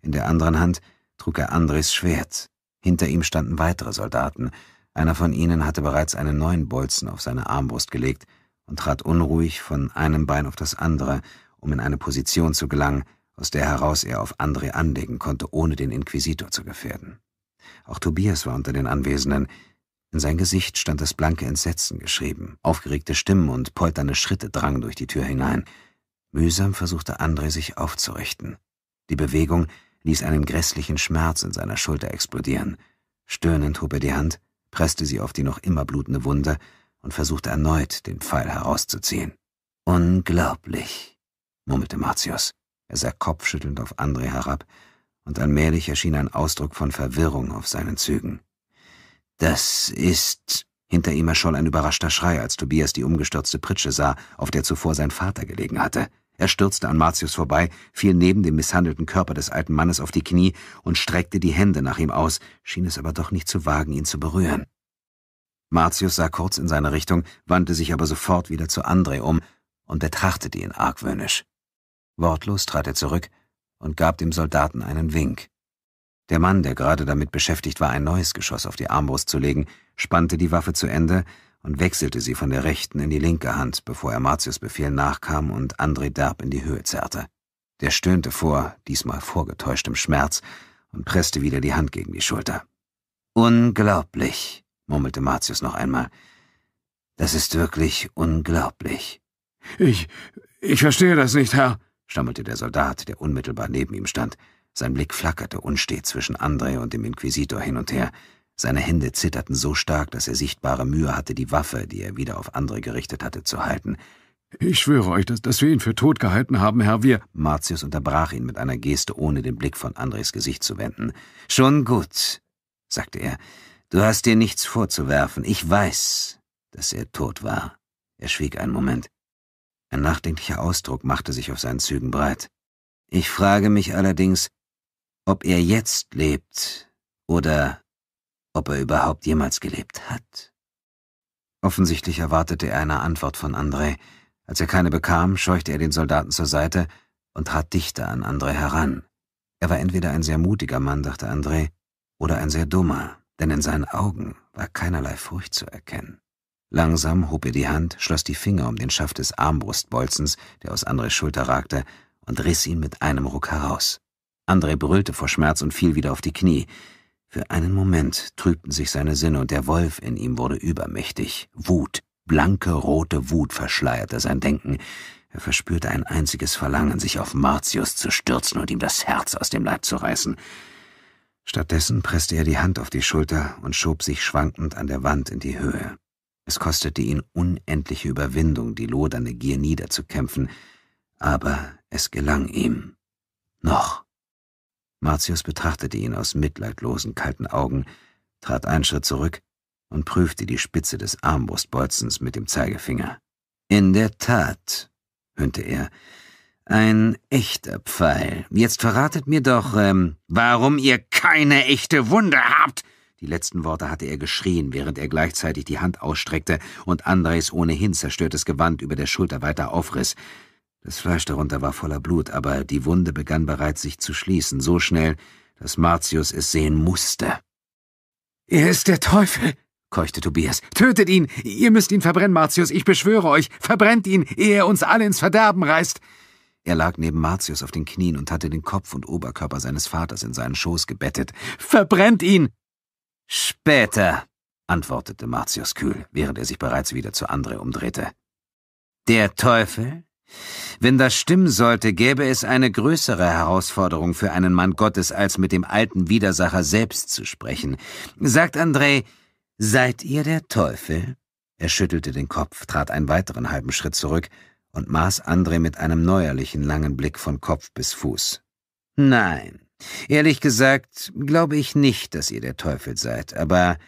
In der anderen Hand trug er Andres Schwert. Hinter ihm standen weitere Soldaten. Einer von ihnen hatte bereits einen neuen Bolzen auf seine Armbrust gelegt und trat unruhig von einem Bein auf das andere, um in eine Position zu gelangen, aus der heraus er auf André anlegen konnte, ohne den Inquisitor zu gefährden. Auch Tobias war unter den Anwesenden. In sein Gesicht stand das blanke Entsetzen geschrieben. Aufgeregte Stimmen und polternde Schritte drangen durch die Tür hinein. Mühsam versuchte André, sich aufzurichten. Die Bewegung ließ einen grässlichen Schmerz in seiner Schulter explodieren. Stöhnend hob er die Hand, presste sie auf die noch immer blutende Wunde und versuchte erneut, den Pfeil herauszuziehen. Unglaublich, murmelte Martius. Er sah kopfschüttelnd auf André herab, und allmählich erschien ein Ausdruck von Verwirrung auf seinen Zügen. Das ist. Hinter ihm erscholl ein überraschter Schrei, als Tobias die umgestürzte Pritsche sah, auf der zuvor sein Vater gelegen hatte. Er stürzte an Martius vorbei, fiel neben dem misshandelten Körper des alten Mannes auf die Knie und streckte die Hände nach ihm aus, schien es aber doch nicht zu wagen, ihn zu berühren. Martius sah kurz in seine Richtung, wandte sich aber sofort wieder zu André um und betrachtete ihn argwöhnisch. Wortlos trat er zurück und gab dem Soldaten einen Wink. Der Mann, der gerade damit beschäftigt war, ein neues Geschoss auf die Armbrust zu legen, spannte die Waffe zu Ende und wechselte sie von der rechten in die linke Hand, bevor er Martius Befehl nachkam und André Derb in die Höhe zerrte. Der stöhnte vor, diesmal vorgetäuschtem Schmerz, und presste wieder die Hand gegen die Schulter. Unglaublich, murmelte Martius noch einmal. Das ist wirklich unglaublich. Ich. ich verstehe das nicht, Herr, stammelte der Soldat, der unmittelbar neben ihm stand. Sein Blick flackerte unstet zwischen Andrei und dem Inquisitor hin und her. Seine Hände zitterten so stark, dass er sichtbare Mühe hatte, die Waffe, die er wieder auf Andrei gerichtet hatte, zu halten. Ich schwöre euch, dass, dass wir ihn für tot gehalten haben, Herr, wir... Martius unterbrach ihn mit einer Geste, ohne den Blick von Andres Gesicht zu wenden. Schon gut, sagte er. Du hast dir nichts vorzuwerfen. Ich weiß, dass er tot war. Er schwieg einen Moment. Ein nachdenklicher Ausdruck machte sich auf seinen Zügen breit. Ich frage mich allerdings, ob er jetzt lebt oder ob er überhaupt jemals gelebt hat. Offensichtlich erwartete er eine Antwort von André. Als er keine bekam, scheuchte er den Soldaten zur Seite und trat dichter an André heran. Er war entweder ein sehr mutiger Mann, dachte André, oder ein sehr dummer, denn in seinen Augen war keinerlei Furcht zu erkennen. Langsam hob er die Hand, schloss die Finger um den Schaft des Armbrustbolzens, der aus Andres Schulter ragte, und riss ihn mit einem Ruck heraus. André brüllte vor Schmerz und fiel wieder auf die Knie. Für einen Moment trübten sich seine Sinne und der Wolf in ihm wurde übermächtig. Wut, blanke rote Wut verschleierte sein Denken. Er verspürte ein einziges Verlangen, sich auf Martius zu stürzen und ihm das Herz aus dem Leib zu reißen. Stattdessen presste er die Hand auf die Schulter und schob sich schwankend an der Wand in die Höhe. Es kostete ihn unendliche Überwindung, die lodernde Gier niederzukämpfen, aber es gelang ihm. Noch. Martius betrachtete ihn aus mitleidlosen, kalten Augen, trat einen Schritt zurück und prüfte die Spitze des Armbrustbolzens mit dem Zeigefinger. In der Tat, höhnte er, ein echter Pfeil. Jetzt verratet mir doch, ähm, warum ihr keine echte Wunde habt, die letzten Worte hatte er geschrien, während er gleichzeitig die Hand ausstreckte und Andres ohnehin zerstörtes Gewand über der Schulter weiter aufriss. Das Fleisch darunter war voller Blut, aber die Wunde begann bereits sich zu schließen, so schnell, dass Martius es sehen musste. Er ist der Teufel, keuchte Tobias. Tötet ihn! Ihr müsst ihn verbrennen, Martius, ich beschwöre euch! Verbrennt ihn, ehe er uns alle ins Verderben reißt! Er lag neben Martius auf den Knien und hatte den Kopf und Oberkörper seines Vaters in seinen Schoß gebettet. Verbrennt ihn! Später, antwortete Martius kühl, während er sich bereits wieder zu Andre umdrehte. Der Teufel? Wenn das stimmen sollte, gäbe es eine größere Herausforderung für einen Mann Gottes, als mit dem alten Widersacher selbst zu sprechen. Sagt André, seid ihr der Teufel? Er schüttelte den Kopf, trat einen weiteren halben Schritt zurück und maß André mit einem neuerlichen langen Blick von Kopf bis Fuß. Nein, Ehrlich gesagt, glaube ich nicht, dass ihr der Teufel seid, aber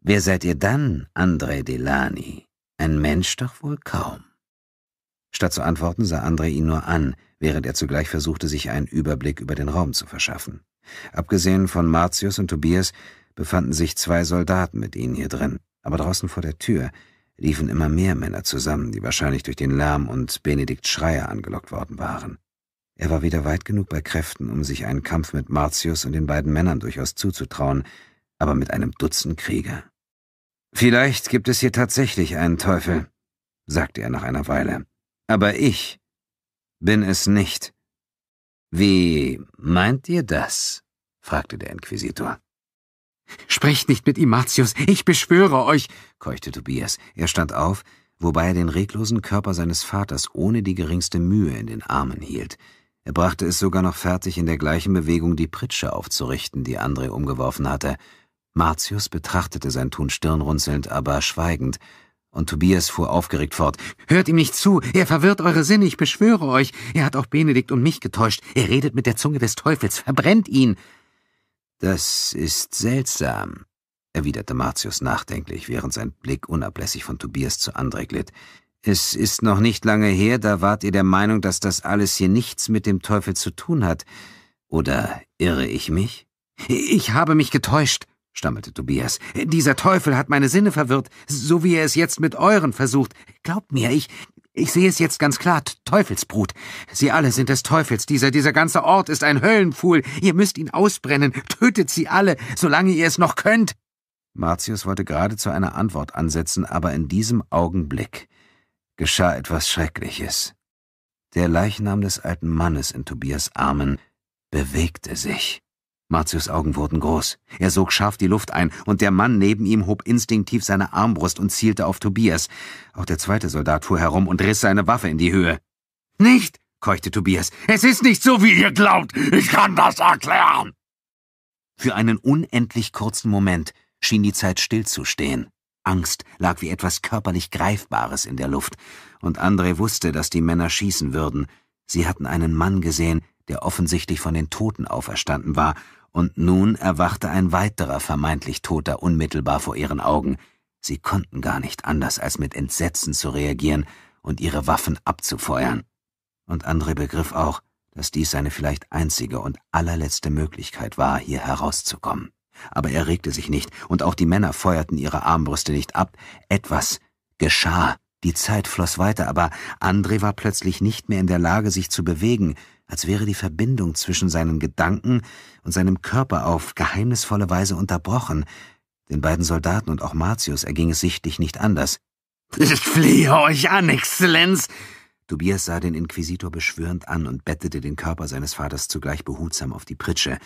wer seid ihr dann, André Delani? Ein Mensch doch wohl kaum. Statt zu antworten sah André ihn nur an, während er zugleich versuchte, sich einen Überblick über den Raum zu verschaffen. Abgesehen von Martius und Tobias befanden sich zwei Soldaten mit ihnen hier drin, aber draußen vor der Tür liefen immer mehr Männer zusammen, die wahrscheinlich durch den Lärm und Benedikt Schreier angelockt worden waren. Er war wieder weit genug bei Kräften, um sich einen Kampf mit Martius und den beiden Männern durchaus zuzutrauen, aber mit einem Dutzend Krieger. Vielleicht gibt es hier tatsächlich einen Teufel, sagte er nach einer Weile. Aber ich bin es nicht. Wie meint ihr das? fragte der Inquisitor. Sprecht nicht mit ihm, Martius, ich beschwöre euch, keuchte Tobias. Er stand auf, wobei er den reglosen Körper seines Vaters ohne die geringste Mühe in den Armen hielt. Er brachte es sogar noch fertig, in der gleichen Bewegung die Pritsche aufzurichten, die André umgeworfen hatte. Martius betrachtete sein Tun stirnrunzelnd, aber schweigend, und Tobias fuhr aufgeregt fort. Hört ihm nicht zu, er verwirrt eure Sinne, ich beschwöre euch. Er hat auch Benedikt und mich getäuscht. Er redet mit der Zunge des Teufels, verbrennt ihn. Das ist seltsam, erwiderte Martius nachdenklich, während sein Blick unablässig von Tobias zu André glitt. Es ist noch nicht lange her, da wart ihr der Meinung, dass das alles hier nichts mit dem Teufel zu tun hat. Oder irre ich mich? Ich habe mich getäuscht, stammelte Tobias. Dieser Teufel hat meine Sinne verwirrt, so wie er es jetzt mit euren versucht. Glaubt mir, ich, ich sehe es jetzt ganz klar, Teufelsbrut. Sie alle sind des Teufels. Dieser, dieser ganze Ort ist ein Höllenpfuhl. Ihr müsst ihn ausbrennen. Tötet sie alle, solange ihr es noch könnt. Martius wollte gerade zu einer Antwort ansetzen, aber in diesem Augenblick geschah etwas Schreckliches. Der Leichnam des alten Mannes in Tobias Armen bewegte sich. Martius Augen wurden groß. Er sog scharf die Luft ein, und der Mann neben ihm hob instinktiv seine Armbrust und zielte auf Tobias. Auch der zweite Soldat fuhr herum und riss seine Waffe in die Höhe. Nicht, keuchte Tobias. Es ist nicht so, wie ihr glaubt. Ich kann das erklären. Für einen unendlich kurzen Moment schien die Zeit stillzustehen. Angst lag wie etwas körperlich Greifbares in der Luft, und André wusste, dass die Männer schießen würden. Sie hatten einen Mann gesehen, der offensichtlich von den Toten auferstanden war, und nun erwachte ein weiterer vermeintlich Toter unmittelbar vor ihren Augen. Sie konnten gar nicht anders, als mit Entsetzen zu reagieren und ihre Waffen abzufeuern. Und André begriff auch, dass dies seine vielleicht einzige und allerletzte Möglichkeit war, hier herauszukommen aber er regte sich nicht, und auch die Männer feuerten ihre Armbrüste nicht ab. Etwas geschah. Die Zeit floss weiter, aber André war plötzlich nicht mehr in der Lage, sich zu bewegen, als wäre die Verbindung zwischen seinen Gedanken und seinem Körper auf geheimnisvolle Weise unterbrochen. Den beiden Soldaten und auch Martius erging es sichtlich nicht anders. Ich flehe euch an, Exzellenz! Tobias sah den Inquisitor beschwörend an und bettete den Körper seines Vaters zugleich behutsam auf die Pritsche.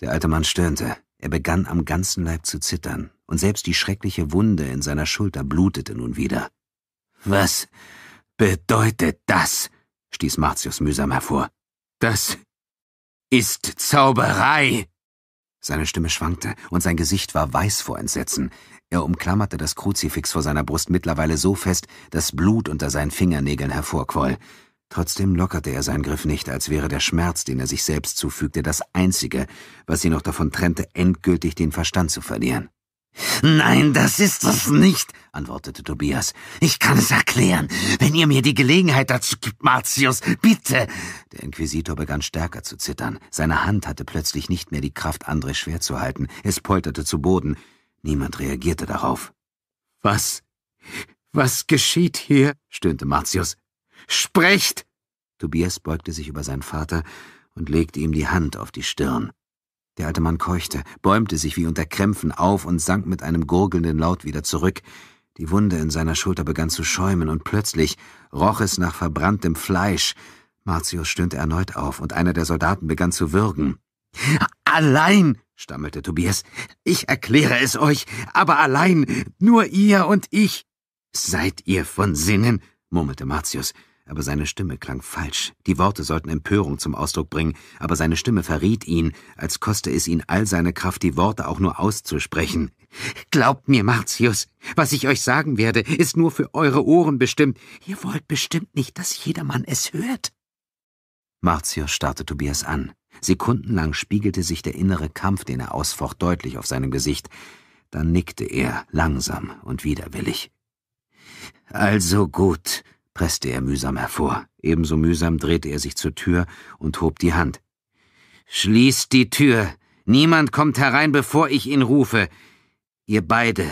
Der alte Mann stöhnte. Er begann am ganzen Leib zu zittern, und selbst die schreckliche Wunde in seiner Schulter blutete nun wieder. Was bedeutet das? stieß Martius mühsam hervor. Das ist Zauberei! Seine Stimme schwankte, und sein Gesicht war weiß vor Entsetzen. Er umklammerte das Kruzifix vor seiner Brust mittlerweile so fest, dass Blut unter seinen Fingernägeln hervorquoll. Trotzdem lockerte er seinen Griff nicht, als wäre der Schmerz, den er sich selbst zufügte, das Einzige, was ihn noch davon trennte, endgültig den Verstand zu verlieren. Nein, das ist es nicht, antwortete Tobias. Ich kann es erklären, wenn ihr mir die Gelegenheit dazu gibt, Martius, bitte. Der Inquisitor begann stärker zu zittern. Seine Hand hatte plötzlich nicht mehr die Kraft, André schwer zu halten. Es polterte zu Boden. Niemand reagierte darauf. Was? Was geschieht hier? stöhnte Martius. Sprecht! Tobias beugte sich über seinen Vater und legte ihm die Hand auf die Stirn. Der alte Mann keuchte, bäumte sich wie unter Krämpfen auf und sank mit einem gurgelnden Laut wieder zurück. Die Wunde in seiner Schulter begann zu schäumen und plötzlich roch es nach verbranntem Fleisch. Martius stöhnte erneut auf und einer der Soldaten begann zu würgen. Allein, stammelte Tobias. Ich erkläre es euch, aber allein, nur ihr und ich. Seid ihr von Sinnen? murmelte Martius aber seine Stimme klang falsch. Die Worte sollten Empörung zum Ausdruck bringen, aber seine Stimme verriet ihn, als koste es ihn all seine Kraft, die Worte auch nur auszusprechen. Glaubt mir, Martius, was ich euch sagen werde, ist nur für eure Ohren bestimmt. Ihr wollt bestimmt nicht, dass jedermann es hört. Martius starrte Tobias an. Sekundenlang spiegelte sich der innere Kampf, den er ausfocht, deutlich auf seinem Gesicht. Dann nickte er, langsam und widerwillig. Also gut, presste er mühsam hervor. Ebenso mühsam drehte er sich zur Tür und hob die Hand. Schließt die Tür! Niemand kommt herein, bevor ich ihn rufe! Ihr beide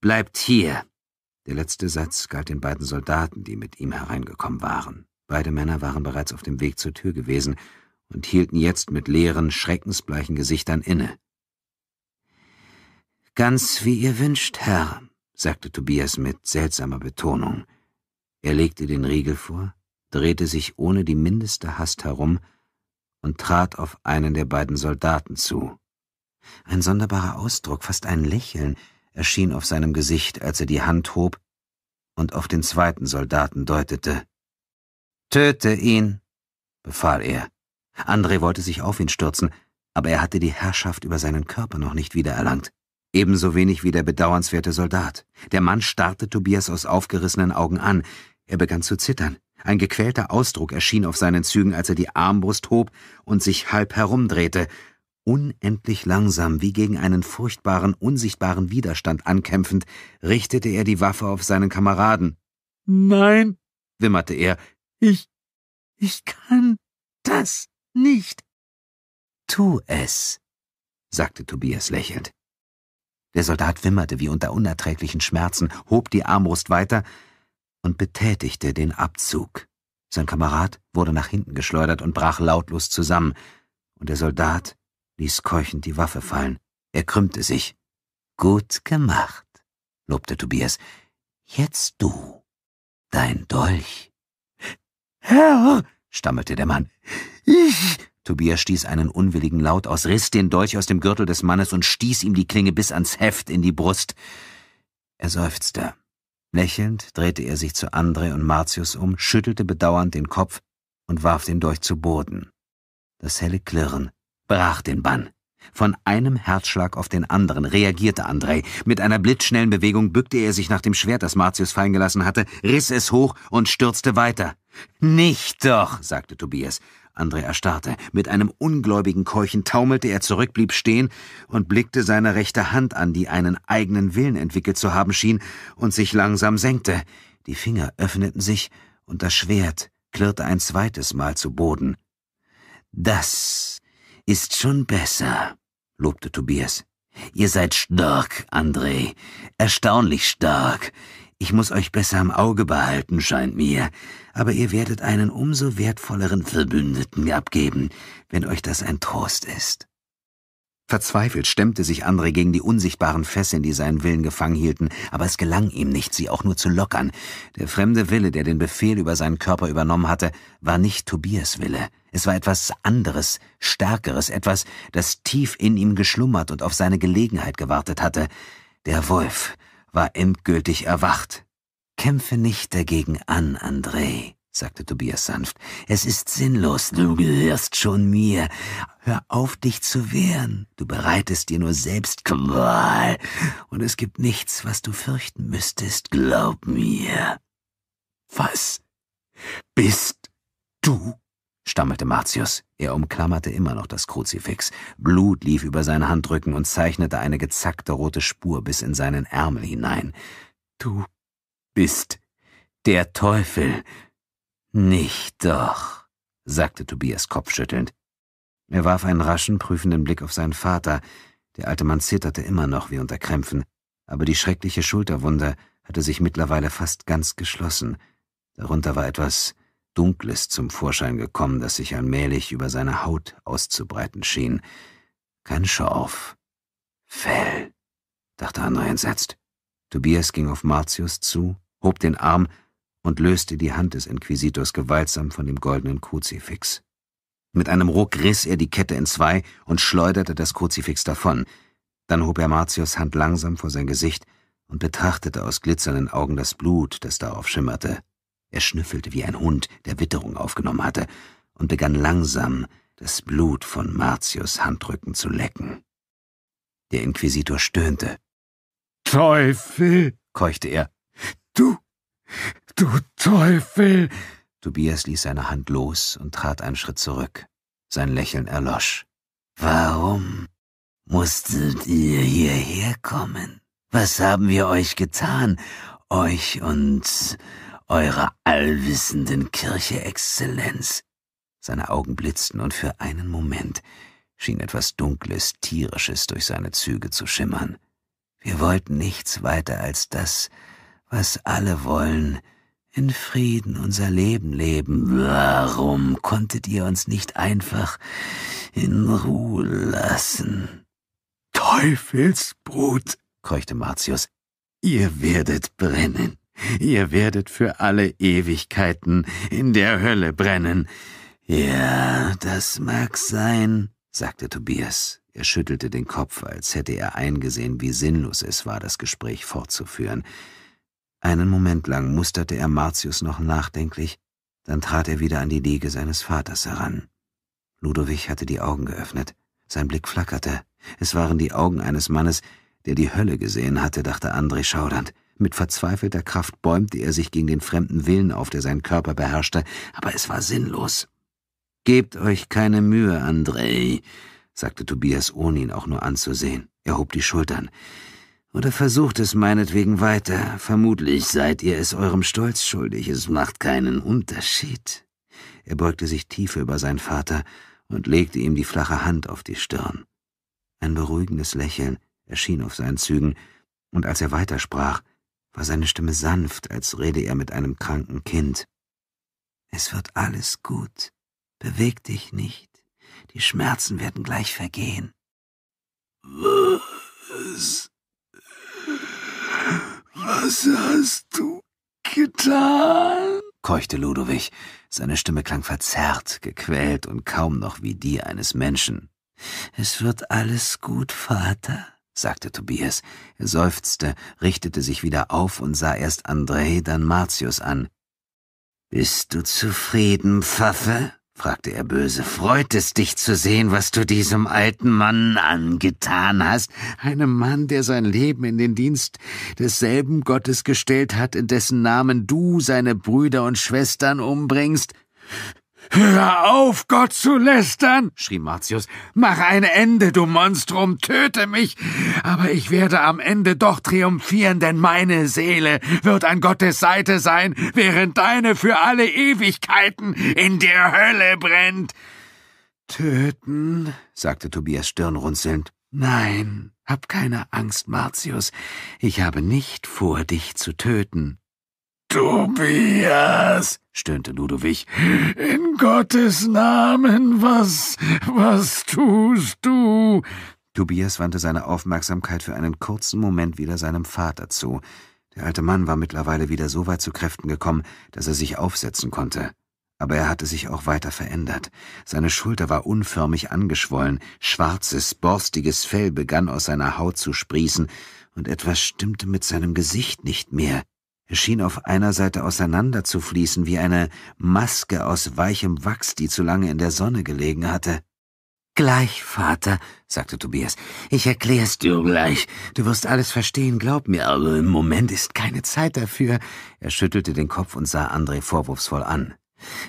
bleibt hier! Der letzte Satz galt den beiden Soldaten, die mit ihm hereingekommen waren. Beide Männer waren bereits auf dem Weg zur Tür gewesen und hielten jetzt mit leeren, schreckensbleichen Gesichtern inne. Ganz wie ihr wünscht, Herr, sagte Tobias mit seltsamer Betonung. Er legte den Riegel vor, drehte sich ohne die mindeste Hast herum und trat auf einen der beiden Soldaten zu. Ein sonderbarer Ausdruck, fast ein Lächeln, erschien auf seinem Gesicht, als er die Hand hob und auf den zweiten Soldaten deutete. Töte ihn, befahl er. André wollte sich auf ihn stürzen, aber er hatte die Herrschaft über seinen Körper noch nicht wiedererlangt. Ebenso wenig wie der bedauernswerte Soldat. Der Mann starrte Tobias aus aufgerissenen Augen an. Er begann zu zittern. Ein gequälter Ausdruck erschien auf seinen Zügen, als er die Armbrust hob und sich halb herumdrehte. Unendlich langsam, wie gegen einen furchtbaren, unsichtbaren Widerstand ankämpfend, richtete er die Waffe auf seinen Kameraden. Nein, wimmerte er, ich, ich kann das nicht. Tu es, sagte Tobias lächelnd. Der Soldat wimmerte wie unter unerträglichen Schmerzen, hob die Armbrust weiter, und betätigte den Abzug. Sein Kamerad wurde nach hinten geschleudert und brach lautlos zusammen, und der Soldat ließ keuchend die Waffe fallen. Er krümmte sich. Gut gemacht, lobte Tobias. Jetzt du. Dein Dolch. Herr, stammelte der Mann. Ich. Tobias stieß einen unwilligen Laut aus, riss den Dolch aus dem Gürtel des Mannes und stieß ihm die Klinge bis ans Heft in die Brust. Er seufzte. Lächelnd drehte er sich zu Andre und Martius um, schüttelte bedauernd den Kopf und warf den Dolch zu Boden. Das helle Klirren brach den Bann. Von einem Herzschlag auf den anderen reagierte Andrei. Mit einer blitzschnellen Bewegung bückte er sich nach dem Schwert, das Martius fallen gelassen hatte, riss es hoch und stürzte weiter. Nicht doch, sagte Tobias. André erstarrte. Mit einem ungläubigen Keuchen taumelte er zurück, blieb stehen und blickte seine rechte Hand an, die einen eigenen Willen entwickelt zu haben schien und sich langsam senkte. Die Finger öffneten sich und das Schwert klirrte ein zweites Mal zu Boden. Das ist schon besser, lobte Tobias. Ihr seid stark, André. Erstaunlich stark. Ich muss euch besser im Auge behalten, scheint mir, aber ihr werdet einen umso wertvolleren Verbündeten mir abgeben, wenn euch das ein Trost ist. Verzweifelt stemmte sich André gegen die unsichtbaren Fesseln, die seinen Willen gefangen hielten, aber es gelang ihm nicht, sie auch nur zu lockern. Der fremde Wille, der den Befehl über seinen Körper übernommen hatte, war nicht Tobias Wille. Es war etwas anderes, stärkeres, etwas, das tief in ihm geschlummert und auf seine Gelegenheit gewartet hatte. Der Wolf, war endgültig erwacht. Kämpfe nicht dagegen an, André, sagte Tobias sanft. Es ist sinnlos, du gehörst schon mir. Hör auf, dich zu wehren. Du bereitest dir nur selbst Qual. Und es gibt nichts, was du fürchten müsstest, glaub mir. Was bist du stammelte Martius. Er umklammerte immer noch das Kruzifix. Blut lief über seinen Handrücken und zeichnete eine gezackte rote Spur bis in seinen Ärmel hinein. Du bist der Teufel. Nicht doch, sagte Tobias kopfschüttelnd. Er warf einen raschen, prüfenden Blick auf seinen Vater. Der alte Mann zitterte immer noch wie unter Krämpfen, aber die schreckliche Schulterwunde hatte sich mittlerweile fast ganz geschlossen. Darunter war etwas Dunkles zum Vorschein gekommen, das sich allmählich über seine Haut auszubreiten schien. Kein Schorf. Fell, dachte André entsetzt. Tobias ging auf Martius zu, hob den Arm und löste die Hand des Inquisitors gewaltsam von dem goldenen Kruzifix. Mit einem Ruck riss er die Kette in zwei und schleuderte das Kruzifix davon. Dann hob er Martius Hand langsam vor sein Gesicht und betrachtete aus glitzernden Augen das Blut, das darauf schimmerte. Er schnüffelte wie ein Hund, der Witterung aufgenommen hatte, und begann langsam, das Blut von Martius Handrücken zu lecken. Der Inquisitor stöhnte. Teufel! keuchte er. Du! Du Teufel! Tobias ließ seine Hand los und trat einen Schritt zurück. Sein Lächeln erlosch. Warum musstet ihr hierher kommen? Was haben wir euch getan? Euch und eurer allwissenden Kirche, Exzellenz. Seine Augen blitzten und für einen Moment schien etwas Dunkles, Tierisches durch seine Züge zu schimmern. Wir wollten nichts weiter als das, was alle wollen, in Frieden unser Leben leben. Warum konntet ihr uns nicht einfach in Ruhe lassen? Teufelsbrut, keuchte Martius, ihr werdet brennen. Ihr werdet für alle Ewigkeiten in der Hölle brennen. Ja, das mag sein, sagte Tobias. Er schüttelte den Kopf, als hätte er eingesehen, wie sinnlos es war, das Gespräch fortzuführen. Einen Moment lang musterte er Martius noch nachdenklich, dann trat er wieder an die Liege seines Vaters heran. Ludovic hatte die Augen geöffnet. Sein Blick flackerte. Es waren die Augen eines Mannes, der die Hölle gesehen hatte, dachte André schaudernd. Mit verzweifelter Kraft bäumte er sich gegen den fremden Willen auf, der seinen Körper beherrschte, aber es war sinnlos. Gebt euch keine Mühe, Andrei, sagte Tobias, ohne ihn auch nur anzusehen. Er hob die Schultern. Oder versucht es meinetwegen weiter. Vermutlich seid ihr es eurem Stolz schuldig. Es macht keinen Unterschied. Er beugte sich tiefer über seinen Vater und legte ihm die flache Hand auf die Stirn. Ein beruhigendes Lächeln erschien auf seinen Zügen, und als er weitersprach, war seine Stimme sanft, als rede er mit einem kranken Kind. Es wird alles gut. Beweg dich nicht. Die Schmerzen werden gleich vergehen. Was? Was hast du getan? keuchte Ludovic. Seine Stimme klang verzerrt, gequält und kaum noch wie die eines Menschen. Es wird alles gut, Vater, sagte Tobias. Er seufzte, richtete sich wieder auf und sah erst André, dann Martius an. Bist du zufrieden, Pfaffe? fragte er böse. Freut es dich zu sehen, was du diesem alten Mann angetan hast? Einem Mann, der sein Leben in den Dienst desselben Gottes gestellt hat, in dessen Namen du seine Brüder und Schwestern umbringst? Hör auf, Gott zu lästern, schrie Martius. Mach ein Ende, du Monstrum, töte mich. Aber ich werde am Ende doch triumphieren, denn meine Seele wird an Gottes Seite sein, während deine für alle Ewigkeiten in der Hölle brennt. Töten, sagte Tobias stirnrunzelnd. Nein, hab keine Angst, Martius. Ich habe nicht vor, dich zu töten. Tobias, stöhnte Ludovic, in Gottes Namen, was, was tust du? Tobias wandte seine Aufmerksamkeit für einen kurzen Moment wieder seinem Vater zu. Der alte Mann war mittlerweile wieder so weit zu Kräften gekommen, dass er sich aufsetzen konnte. Aber er hatte sich auch weiter verändert. Seine Schulter war unförmig angeschwollen, schwarzes, borstiges Fell begann aus seiner Haut zu sprießen, und etwas stimmte mit seinem Gesicht nicht mehr. Es schien auf einer Seite auseinanderzufließen wie eine Maske aus weichem Wachs, die zu lange in der Sonne gelegen hatte. Gleich, Vater, sagte Tobias. Ich erklär's dir gleich. Du wirst alles verstehen, glaub mir, aber im Moment ist keine Zeit dafür. Er schüttelte den Kopf und sah André vorwurfsvoll an.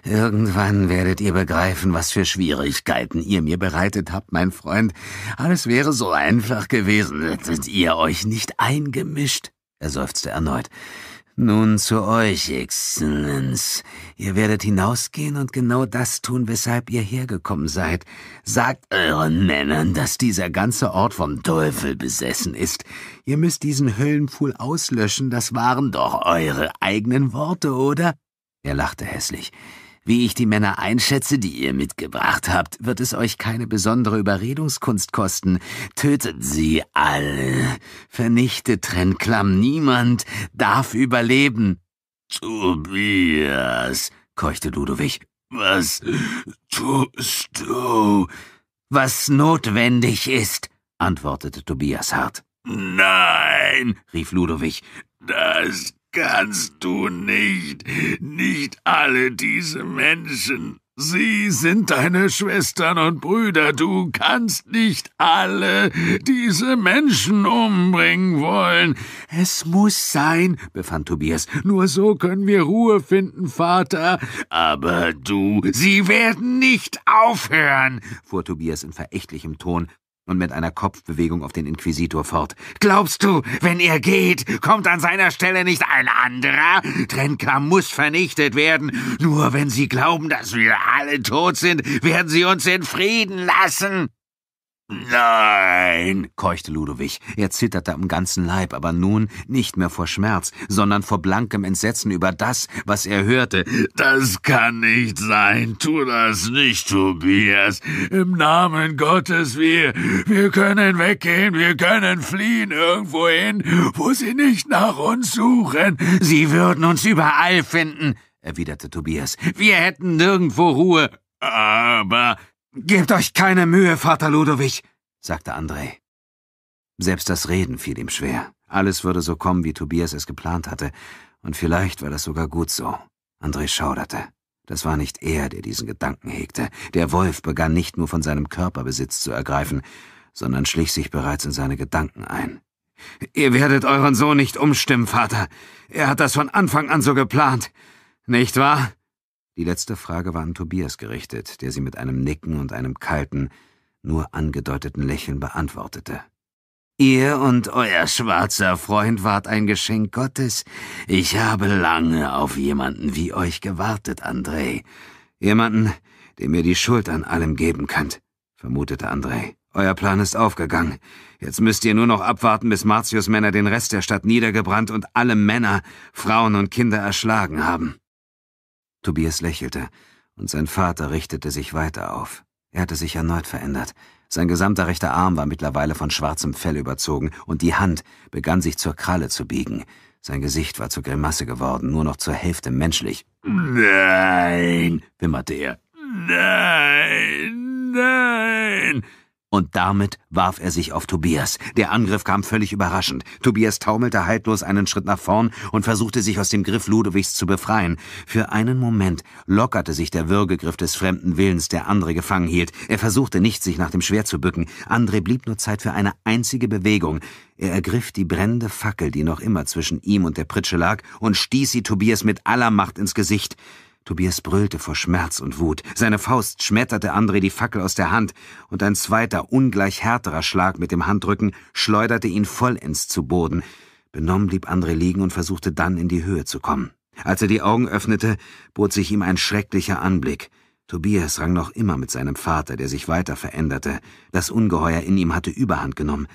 Irgendwann werdet ihr begreifen, was für Schwierigkeiten ihr mir bereitet habt, mein Freund. Alles wäre so einfach gewesen, hättet ihr euch nicht eingemischt. Er seufzte erneut. Nun zu euch, Exzellenz. Ihr werdet hinausgehen und genau das tun, weshalb ihr hergekommen seid. Sagt euren Männern, dass dieser ganze Ort vom Teufel besessen ist. Ihr müsst diesen Höllenpfuhl auslöschen, das waren doch eure eigenen Worte, oder? Er lachte hässlich. Wie ich die Männer einschätze, die ihr mitgebracht habt, wird es euch keine besondere Überredungskunst kosten. Tötet sie alle. Vernichtet Trennklamm. Niemand darf überleben. Tobias, keuchte Ludovic. Was tust du? Was notwendig ist, antwortete Tobias hart. Nein, rief Ludovic. Das kannst du nicht, nicht alle diese Menschen. Sie sind deine Schwestern und Brüder, du kannst nicht alle diese Menschen umbringen wollen. Es muss sein, befand Tobias, nur so können wir Ruhe finden, Vater. Aber du, sie werden nicht aufhören, fuhr Tobias in verächtlichem Ton und mit einer Kopfbewegung auf den Inquisitor fort. Glaubst du, wenn er geht, kommt an seiner Stelle nicht ein anderer? Trenka muss vernichtet werden. Nur wenn sie glauben, dass wir alle tot sind, werden sie uns in Frieden lassen. Nein, keuchte Ludovic. Er zitterte am ganzen Leib, aber nun nicht mehr vor Schmerz, sondern vor blankem Entsetzen über das, was er hörte. Das kann nicht sein. Tu das nicht, Tobias. Im Namen Gottes, wir, wir können weggehen, wir können fliehen irgendwohin, wo sie nicht nach uns suchen. Sie würden uns überall finden, erwiderte Tobias. Wir hätten nirgendwo Ruhe. Aber Gebt euch keine Mühe, Vater Ludovic, sagte André. Selbst das Reden fiel ihm schwer. Alles würde so kommen, wie Tobias es geplant hatte, und vielleicht war das sogar gut so. André schauderte. Das war nicht er, der diesen Gedanken hegte. Der Wolf begann nicht nur von seinem Körperbesitz zu ergreifen, sondern schlich sich bereits in seine Gedanken ein. Ihr werdet euren Sohn nicht umstimmen, Vater. Er hat das von Anfang an so geplant. Nicht wahr? Die letzte Frage war an Tobias gerichtet, der sie mit einem Nicken und einem kalten, nur angedeuteten Lächeln beantwortete. Ihr und euer schwarzer Freund wart ein Geschenk Gottes. Ich habe lange auf jemanden wie euch gewartet, André. Jemanden, dem ihr die Schuld an allem geben könnt, vermutete André. Euer Plan ist aufgegangen. Jetzt müsst ihr nur noch abwarten, bis Martius Männer den Rest der Stadt niedergebrannt und alle Männer, Frauen und Kinder erschlagen haben. Tobias lächelte, und sein Vater richtete sich weiter auf. Er hatte sich erneut verändert. Sein gesamter rechter Arm war mittlerweile von schwarzem Fell überzogen, und die Hand begann sich zur Kralle zu biegen. Sein Gesicht war zur Grimasse geworden, nur noch zur Hälfte menschlich. Nein, wimmerte er. Nein, nein. Und damit warf er sich auf Tobias. Der Angriff kam völlig überraschend. Tobias taumelte haltlos einen Schritt nach vorn und versuchte sich aus dem Griff Ludowigs zu befreien. Für einen Moment lockerte sich der Würgegriff des fremden Willens, der André gefangen hielt. Er versuchte nicht, sich nach dem Schwert zu bücken. André blieb nur Zeit für eine einzige Bewegung. Er ergriff die brennende Fackel, die noch immer zwischen ihm und der Pritsche lag, und stieß sie Tobias mit aller Macht ins Gesicht. Tobias brüllte vor Schmerz und Wut. Seine Faust schmetterte André die Fackel aus der Hand, und ein zweiter, ungleich härterer Schlag mit dem Handrücken schleuderte ihn vollends zu Boden. Benommen blieb André liegen und versuchte dann in die Höhe zu kommen. Als er die Augen öffnete, bot sich ihm ein schrecklicher Anblick. Tobias rang noch immer mit seinem Vater, der sich weiter veränderte. Das Ungeheuer in ihm hatte Überhand genommen.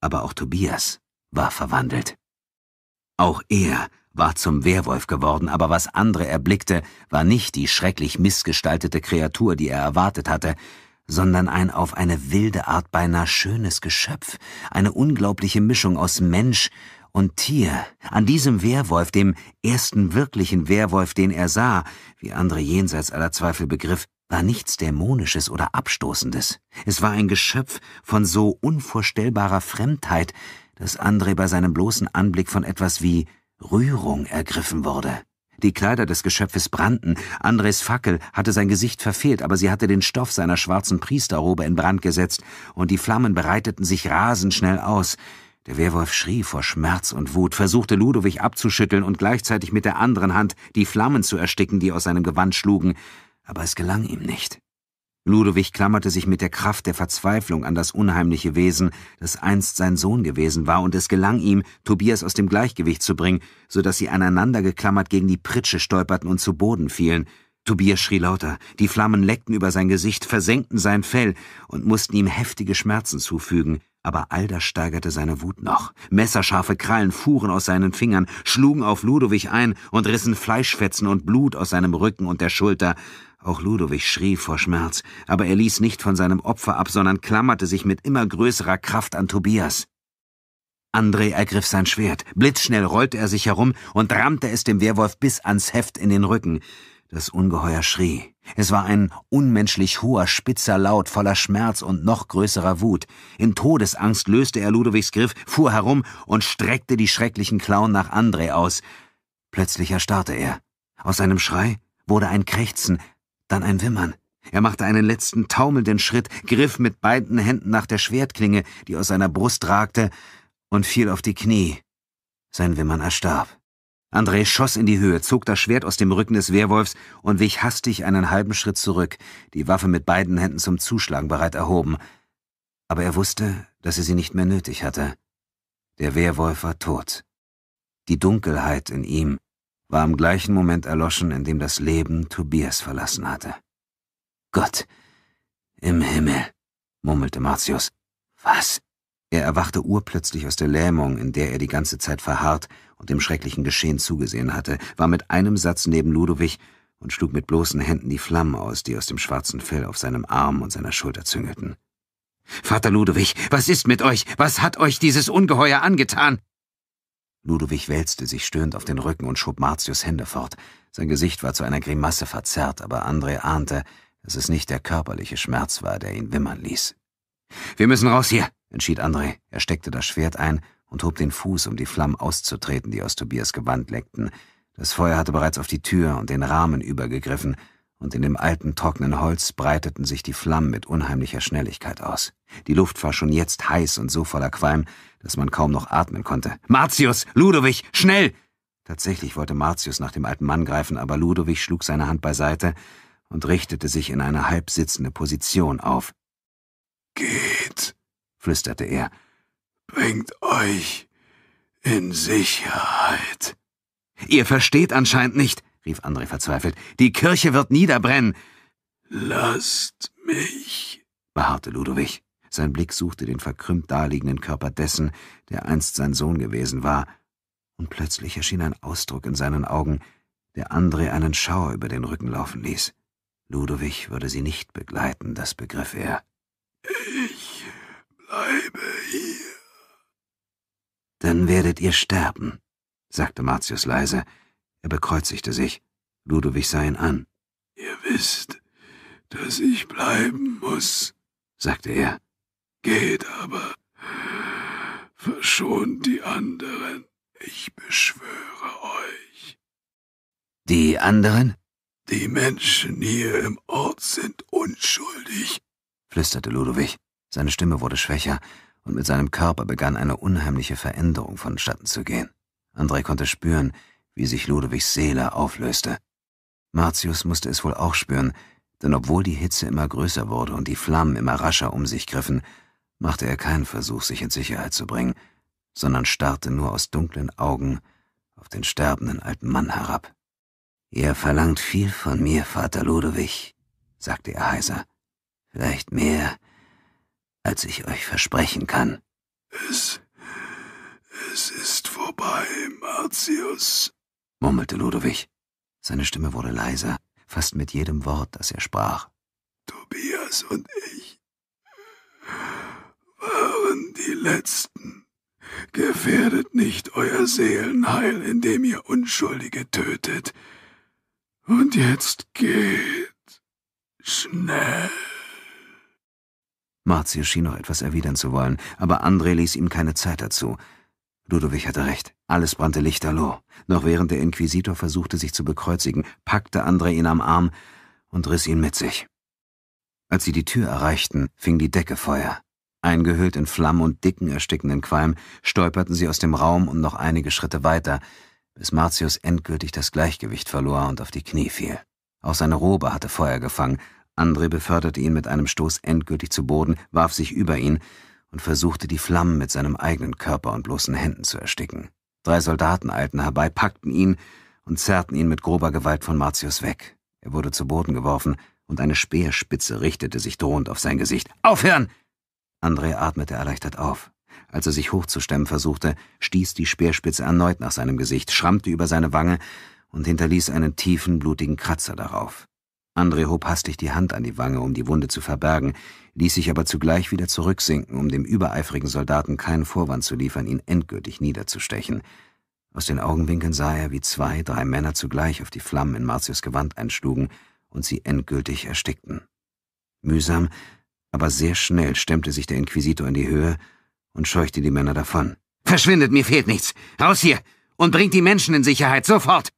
Aber auch Tobias war verwandelt. Auch er war zum Werwolf geworden, aber was andere erblickte, war nicht die schrecklich missgestaltete Kreatur, die er erwartet hatte, sondern ein auf eine wilde Art beinahe schönes Geschöpf, eine unglaubliche Mischung aus Mensch und Tier. An diesem Werwolf, dem ersten wirklichen Werwolf, den er sah, wie andere jenseits aller Zweifel begriff, war nichts Dämonisches oder Abstoßendes. Es war ein Geschöpf von so unvorstellbarer Fremdheit, dass André bei seinem bloßen Anblick von etwas wie Rührung ergriffen wurde. Die Kleider des Geschöpfes brannten. Andres Fackel hatte sein Gesicht verfehlt, aber sie hatte den Stoff seiner schwarzen Priesterrobe in Brand gesetzt, und die Flammen breiteten sich rasend schnell aus. Der Werwolf schrie vor Schmerz und Wut, versuchte Ludovic abzuschütteln und gleichzeitig mit der anderen Hand die Flammen zu ersticken, die aus seinem Gewand schlugen, aber es gelang ihm nicht. Ludovic klammerte sich mit der Kraft der Verzweiflung an das unheimliche Wesen, das einst sein Sohn gewesen war, und es gelang ihm, Tobias aus dem Gleichgewicht zu bringen, so dass sie aneinander geklammert gegen die Pritsche stolperten und zu Boden fielen. Tobias schrie lauter, die Flammen leckten über sein Gesicht, versenkten sein Fell und mussten ihm heftige Schmerzen zufügen. Aber all das steigerte seine Wut noch. Messerscharfe Krallen fuhren aus seinen Fingern, schlugen auf Ludovic ein und rissen Fleischfetzen und Blut aus seinem Rücken und der Schulter. Auch Ludovic schrie vor Schmerz, aber er ließ nicht von seinem Opfer ab, sondern klammerte sich mit immer größerer Kraft an Tobias. André ergriff sein Schwert, blitzschnell rollte er sich herum und rammte es dem Werwolf bis ans Heft in den Rücken. Das Ungeheuer schrie. Es war ein unmenschlich hoher, spitzer Laut voller Schmerz und noch größerer Wut. In Todesangst löste er Ludovics Griff, fuhr herum und streckte die schrecklichen Klauen nach André aus. Plötzlich erstarrte er. Aus seinem Schrei wurde ein Krächzen, dann ein Wimmern. Er machte einen letzten taumelnden Schritt, griff mit beiden Händen nach der Schwertklinge, die aus seiner Brust ragte, und fiel auf die Knie. Sein Wimmern erstarb. André schoss in die Höhe, zog das Schwert aus dem Rücken des Wehrwolfs und wich hastig einen halben Schritt zurück, die Waffe mit beiden Händen zum Zuschlagen bereit erhoben. Aber er wusste, dass er sie nicht mehr nötig hatte. Der Wehrwolf war tot. Die Dunkelheit in ihm war im gleichen Moment erloschen, in dem das Leben Tobias verlassen hatte. Gott im Himmel, murmelte Martius. Was? Er erwachte urplötzlich aus der Lähmung, in der er die ganze Zeit verharrt und dem schrecklichen Geschehen zugesehen hatte, war mit einem Satz neben Ludovic und schlug mit bloßen Händen die Flammen aus, die aus dem schwarzen Fell auf seinem Arm und seiner Schulter züngelten. Vater Ludovic, was ist mit euch? Was hat euch dieses Ungeheuer angetan? Ludwig wälzte sich stöhnend auf den Rücken und schob Martius Hände fort. Sein Gesicht war zu einer Grimasse verzerrt, aber André ahnte, dass es nicht der körperliche Schmerz war, der ihn wimmern ließ. Wir müssen raus hier, entschied André. Er steckte das Schwert ein und hob den Fuß, um die Flammen auszutreten, die aus Tobias Gewand leckten. Das Feuer hatte bereits auf die Tür und den Rahmen übergegriffen, und in dem alten, trockenen Holz breiteten sich die Flammen mit unheimlicher Schnelligkeit aus. Die Luft war schon jetzt heiß und so voller Qualm, dass man kaum noch atmen konnte. Martius! Ludovic! Schnell! Tatsächlich wollte Martius nach dem alten Mann greifen, aber Ludovic schlug seine Hand beiseite und richtete sich in eine halb sitzende Position auf. Geht, flüsterte er, bringt euch in Sicherheit. Ihr versteht anscheinend nicht, rief André verzweifelt. Die Kirche wird niederbrennen. Lasst mich, beharrte Ludovic. Sein Blick suchte den verkrümmt daliegenden Körper dessen, der einst sein Sohn gewesen war, und plötzlich erschien ein Ausdruck in seinen Augen, der André einen Schauer über den Rücken laufen ließ. Ludwig würde sie nicht begleiten, das begriff er. Ich bleibe hier. Dann werdet ihr sterben, sagte Martius leise. Er bekreuzigte sich. Ludwig sah ihn an. Ihr wisst, dass ich bleiben muss, sagte er. Geht aber, verschont die anderen, ich beschwöre euch. Die anderen? Die Menschen hier im Ort sind unschuldig, flüsterte Ludwig. Seine Stimme wurde schwächer, und mit seinem Körper begann eine unheimliche Veränderung vonstatten zu gehen. André konnte spüren, wie sich Ludwigs Seele auflöste. Martius musste es wohl auch spüren, denn obwohl die Hitze immer größer wurde und die Flammen immer rascher um sich griffen, machte er keinen Versuch, sich in Sicherheit zu bringen, sondern starrte nur aus dunklen Augen auf den sterbenden alten Mann herab. Ihr verlangt viel von mir, Vater Ludwig, sagte er heiser. Vielleicht mehr, als ich euch versprechen kann. Es, es ist vorbei, Martius, murmelte Ludwig. Seine Stimme wurde leiser, fast mit jedem Wort, das er sprach. Tobias und ich waren die Letzten. Gefährdet nicht euer Seelenheil, indem ihr Unschuldige tötet. Und jetzt geht schnell. Marzio schien noch etwas erwidern zu wollen, aber André ließ ihm keine Zeit dazu. Ludovic hatte recht. Alles brannte lichterloh. Noch während der Inquisitor versuchte, sich zu bekreuzigen, packte André ihn am Arm und riss ihn mit sich. Als sie die Tür erreichten, fing die Decke Feuer. Eingehüllt in Flammen und dicken, erstickenden Qualm stolperten sie aus dem Raum und noch einige Schritte weiter, bis Martius endgültig das Gleichgewicht verlor und auf die Knie fiel. Auch seine Robe hatte Feuer gefangen. André beförderte ihn mit einem Stoß endgültig zu Boden, warf sich über ihn und versuchte, die Flammen mit seinem eigenen Körper und bloßen Händen zu ersticken. Drei Soldaten eilten herbei, packten ihn und zerrten ihn mit grober Gewalt von Martius weg. Er wurde zu Boden geworfen und eine Speerspitze richtete sich drohend auf sein Gesicht. Aufhören! André atmete erleichtert auf. Als er sich hochzustemmen versuchte, stieß die Speerspitze erneut nach seinem Gesicht, schrammte über seine Wange und hinterließ einen tiefen, blutigen Kratzer darauf. André hob hastig die Hand an die Wange, um die Wunde zu verbergen, ließ sich aber zugleich wieder zurücksinken, um dem übereifrigen Soldaten keinen Vorwand zu liefern, ihn endgültig niederzustechen. Aus den Augenwinkeln sah er, wie zwei, drei Männer zugleich auf die Flammen in Martius Gewand einschlugen und sie endgültig erstickten. Mühsam aber sehr schnell stemmte sich der Inquisitor in die Höhe und scheuchte die Männer davon. Verschwindet, mir fehlt nichts. Raus hier und bringt die Menschen in Sicherheit, sofort.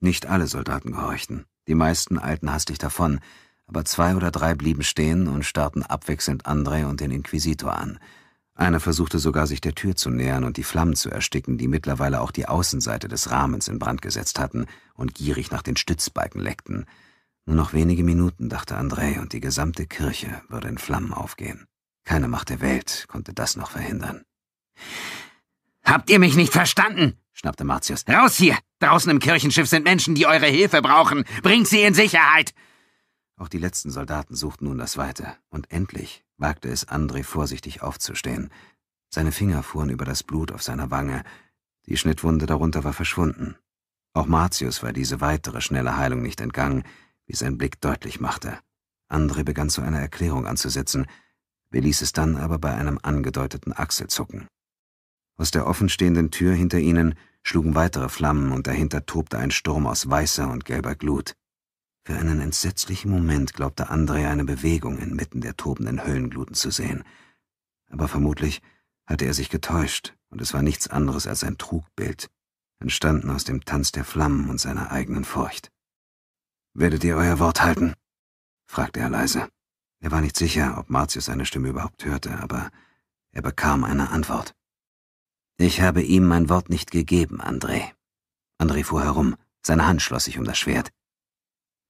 Nicht alle Soldaten gehorchten. Die meisten eilten hastig davon, aber zwei oder drei blieben stehen und starrten abwechselnd André und den Inquisitor an. Einer versuchte sogar, sich der Tür zu nähern und die Flammen zu ersticken, die mittlerweile auch die Außenseite des Rahmens in Brand gesetzt hatten und gierig nach den Stützbalken leckten. Nur noch wenige Minuten, dachte André, und die gesamte Kirche würde in Flammen aufgehen. Keine Macht der Welt konnte das noch verhindern. Habt ihr mich nicht verstanden? schnappte Martius. Raus hier! Draußen im Kirchenschiff sind Menschen, die eure Hilfe brauchen. Bringt sie in Sicherheit! Auch die letzten Soldaten suchten nun das Weite, und endlich wagte es André vorsichtig aufzustehen. Seine Finger fuhren über das Blut auf seiner Wange. Die Schnittwunde darunter war verschwunden. Auch Martius war diese weitere schnelle Heilung nicht entgangen wie sein Blick deutlich machte. André begann zu einer Erklärung anzusetzen, beließ es dann aber bei einem angedeuteten Achselzucken. Aus der offenstehenden Tür hinter ihnen schlugen weitere Flammen und dahinter tobte ein Sturm aus weißer und gelber Glut. Für einen entsetzlichen Moment glaubte André eine Bewegung inmitten der tobenden Höllengluten zu sehen. Aber vermutlich hatte er sich getäuscht und es war nichts anderes als ein Trugbild, entstanden aus dem Tanz der Flammen und seiner eigenen Furcht. Werdet ihr euer Wort halten? fragte er leise. Er war nicht sicher, ob Martius seine Stimme überhaupt hörte, aber er bekam eine Antwort. Ich habe ihm mein Wort nicht gegeben, André. André fuhr herum, seine Hand schloss sich um das Schwert.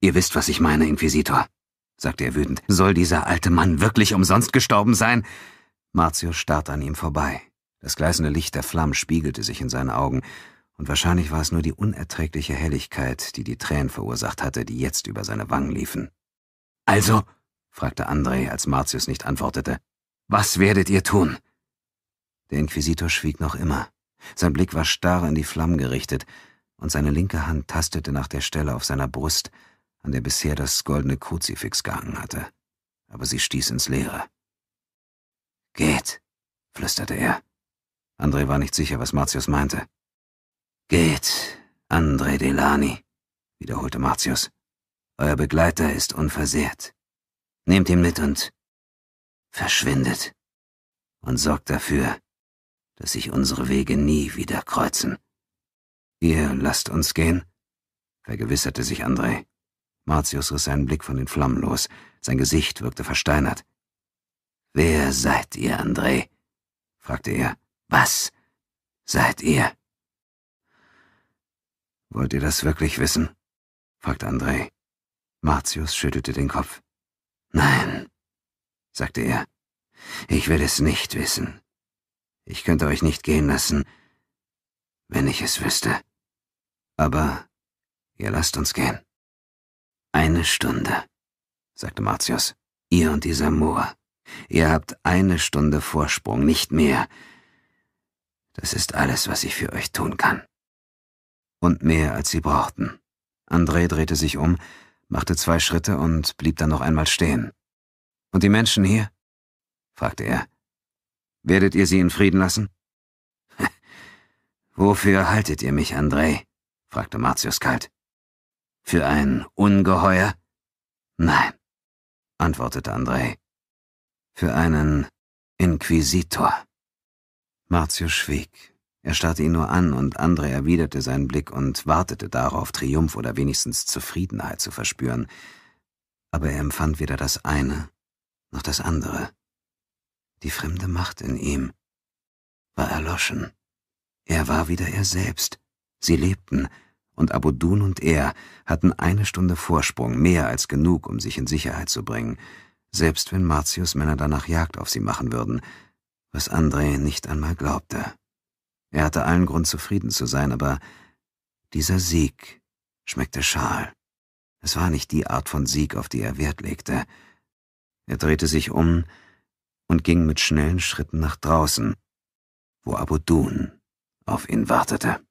Ihr wisst, was ich meine, Inquisitor, sagte er wütend. Soll dieser alte Mann wirklich umsonst gestorben sein? Martius starrte an ihm vorbei. Das gleißende Licht der Flammen spiegelte sich in seinen Augen und wahrscheinlich war es nur die unerträgliche Helligkeit, die die Tränen verursacht hatte, die jetzt über seine Wangen liefen. Also, fragte André, als Martius nicht antwortete, was werdet ihr tun? Der Inquisitor schwieg noch immer. Sein Blick war starr in die Flammen gerichtet, und seine linke Hand tastete nach der Stelle auf seiner Brust, an der bisher das goldene Kruzifix gehangen hatte. Aber sie stieß ins Leere. Geht, flüsterte er. André war nicht sicher, was Martius meinte. Geht, Andre Delani, wiederholte Martius. Euer Begleiter ist unversehrt. Nehmt ihn mit und verschwindet. Und sorgt dafür, dass sich unsere Wege nie wieder kreuzen. Ihr lasst uns gehen? vergewisserte sich André. Martius riss seinen Blick von den Flammen los. Sein Gesicht wirkte versteinert. Wer seid ihr, André? fragte er. Was seid ihr? Wollt ihr das wirklich wissen? fragt Andrei. Martius schüttelte den Kopf. Nein, sagte er. Ich will es nicht wissen. Ich könnte euch nicht gehen lassen, wenn ich es wüsste. Aber ihr lasst uns gehen. Eine Stunde, sagte Martius. Ihr und dieser Moor. Ihr habt eine Stunde Vorsprung, nicht mehr. Das ist alles, was ich für euch tun kann. Und mehr, als sie brauchten. André drehte sich um, machte zwei Schritte und blieb dann noch einmal stehen. Und die Menschen hier? fragte er. Werdet ihr sie in Frieden lassen? Wofür haltet ihr mich, André? fragte Martius kalt. Für ein Ungeheuer? Nein, antwortete André. Für einen Inquisitor. Martius schwieg, er starrte ihn nur an, und Andre erwiderte seinen Blick und wartete darauf, Triumph oder wenigstens Zufriedenheit zu verspüren. Aber er empfand weder das eine noch das andere. Die fremde Macht in ihm war erloschen. Er war wieder er selbst. Sie lebten, und Abudun und er hatten eine Stunde Vorsprung, mehr als genug, um sich in Sicherheit zu bringen, selbst wenn Martius Männer danach Jagd auf sie machen würden, was André nicht einmal glaubte. Er hatte allen Grund zufrieden zu sein, aber dieser Sieg schmeckte schal. Es war nicht die Art von Sieg, auf die er Wert legte. Er drehte sich um und ging mit schnellen Schritten nach draußen, wo Abu Abudun auf ihn wartete.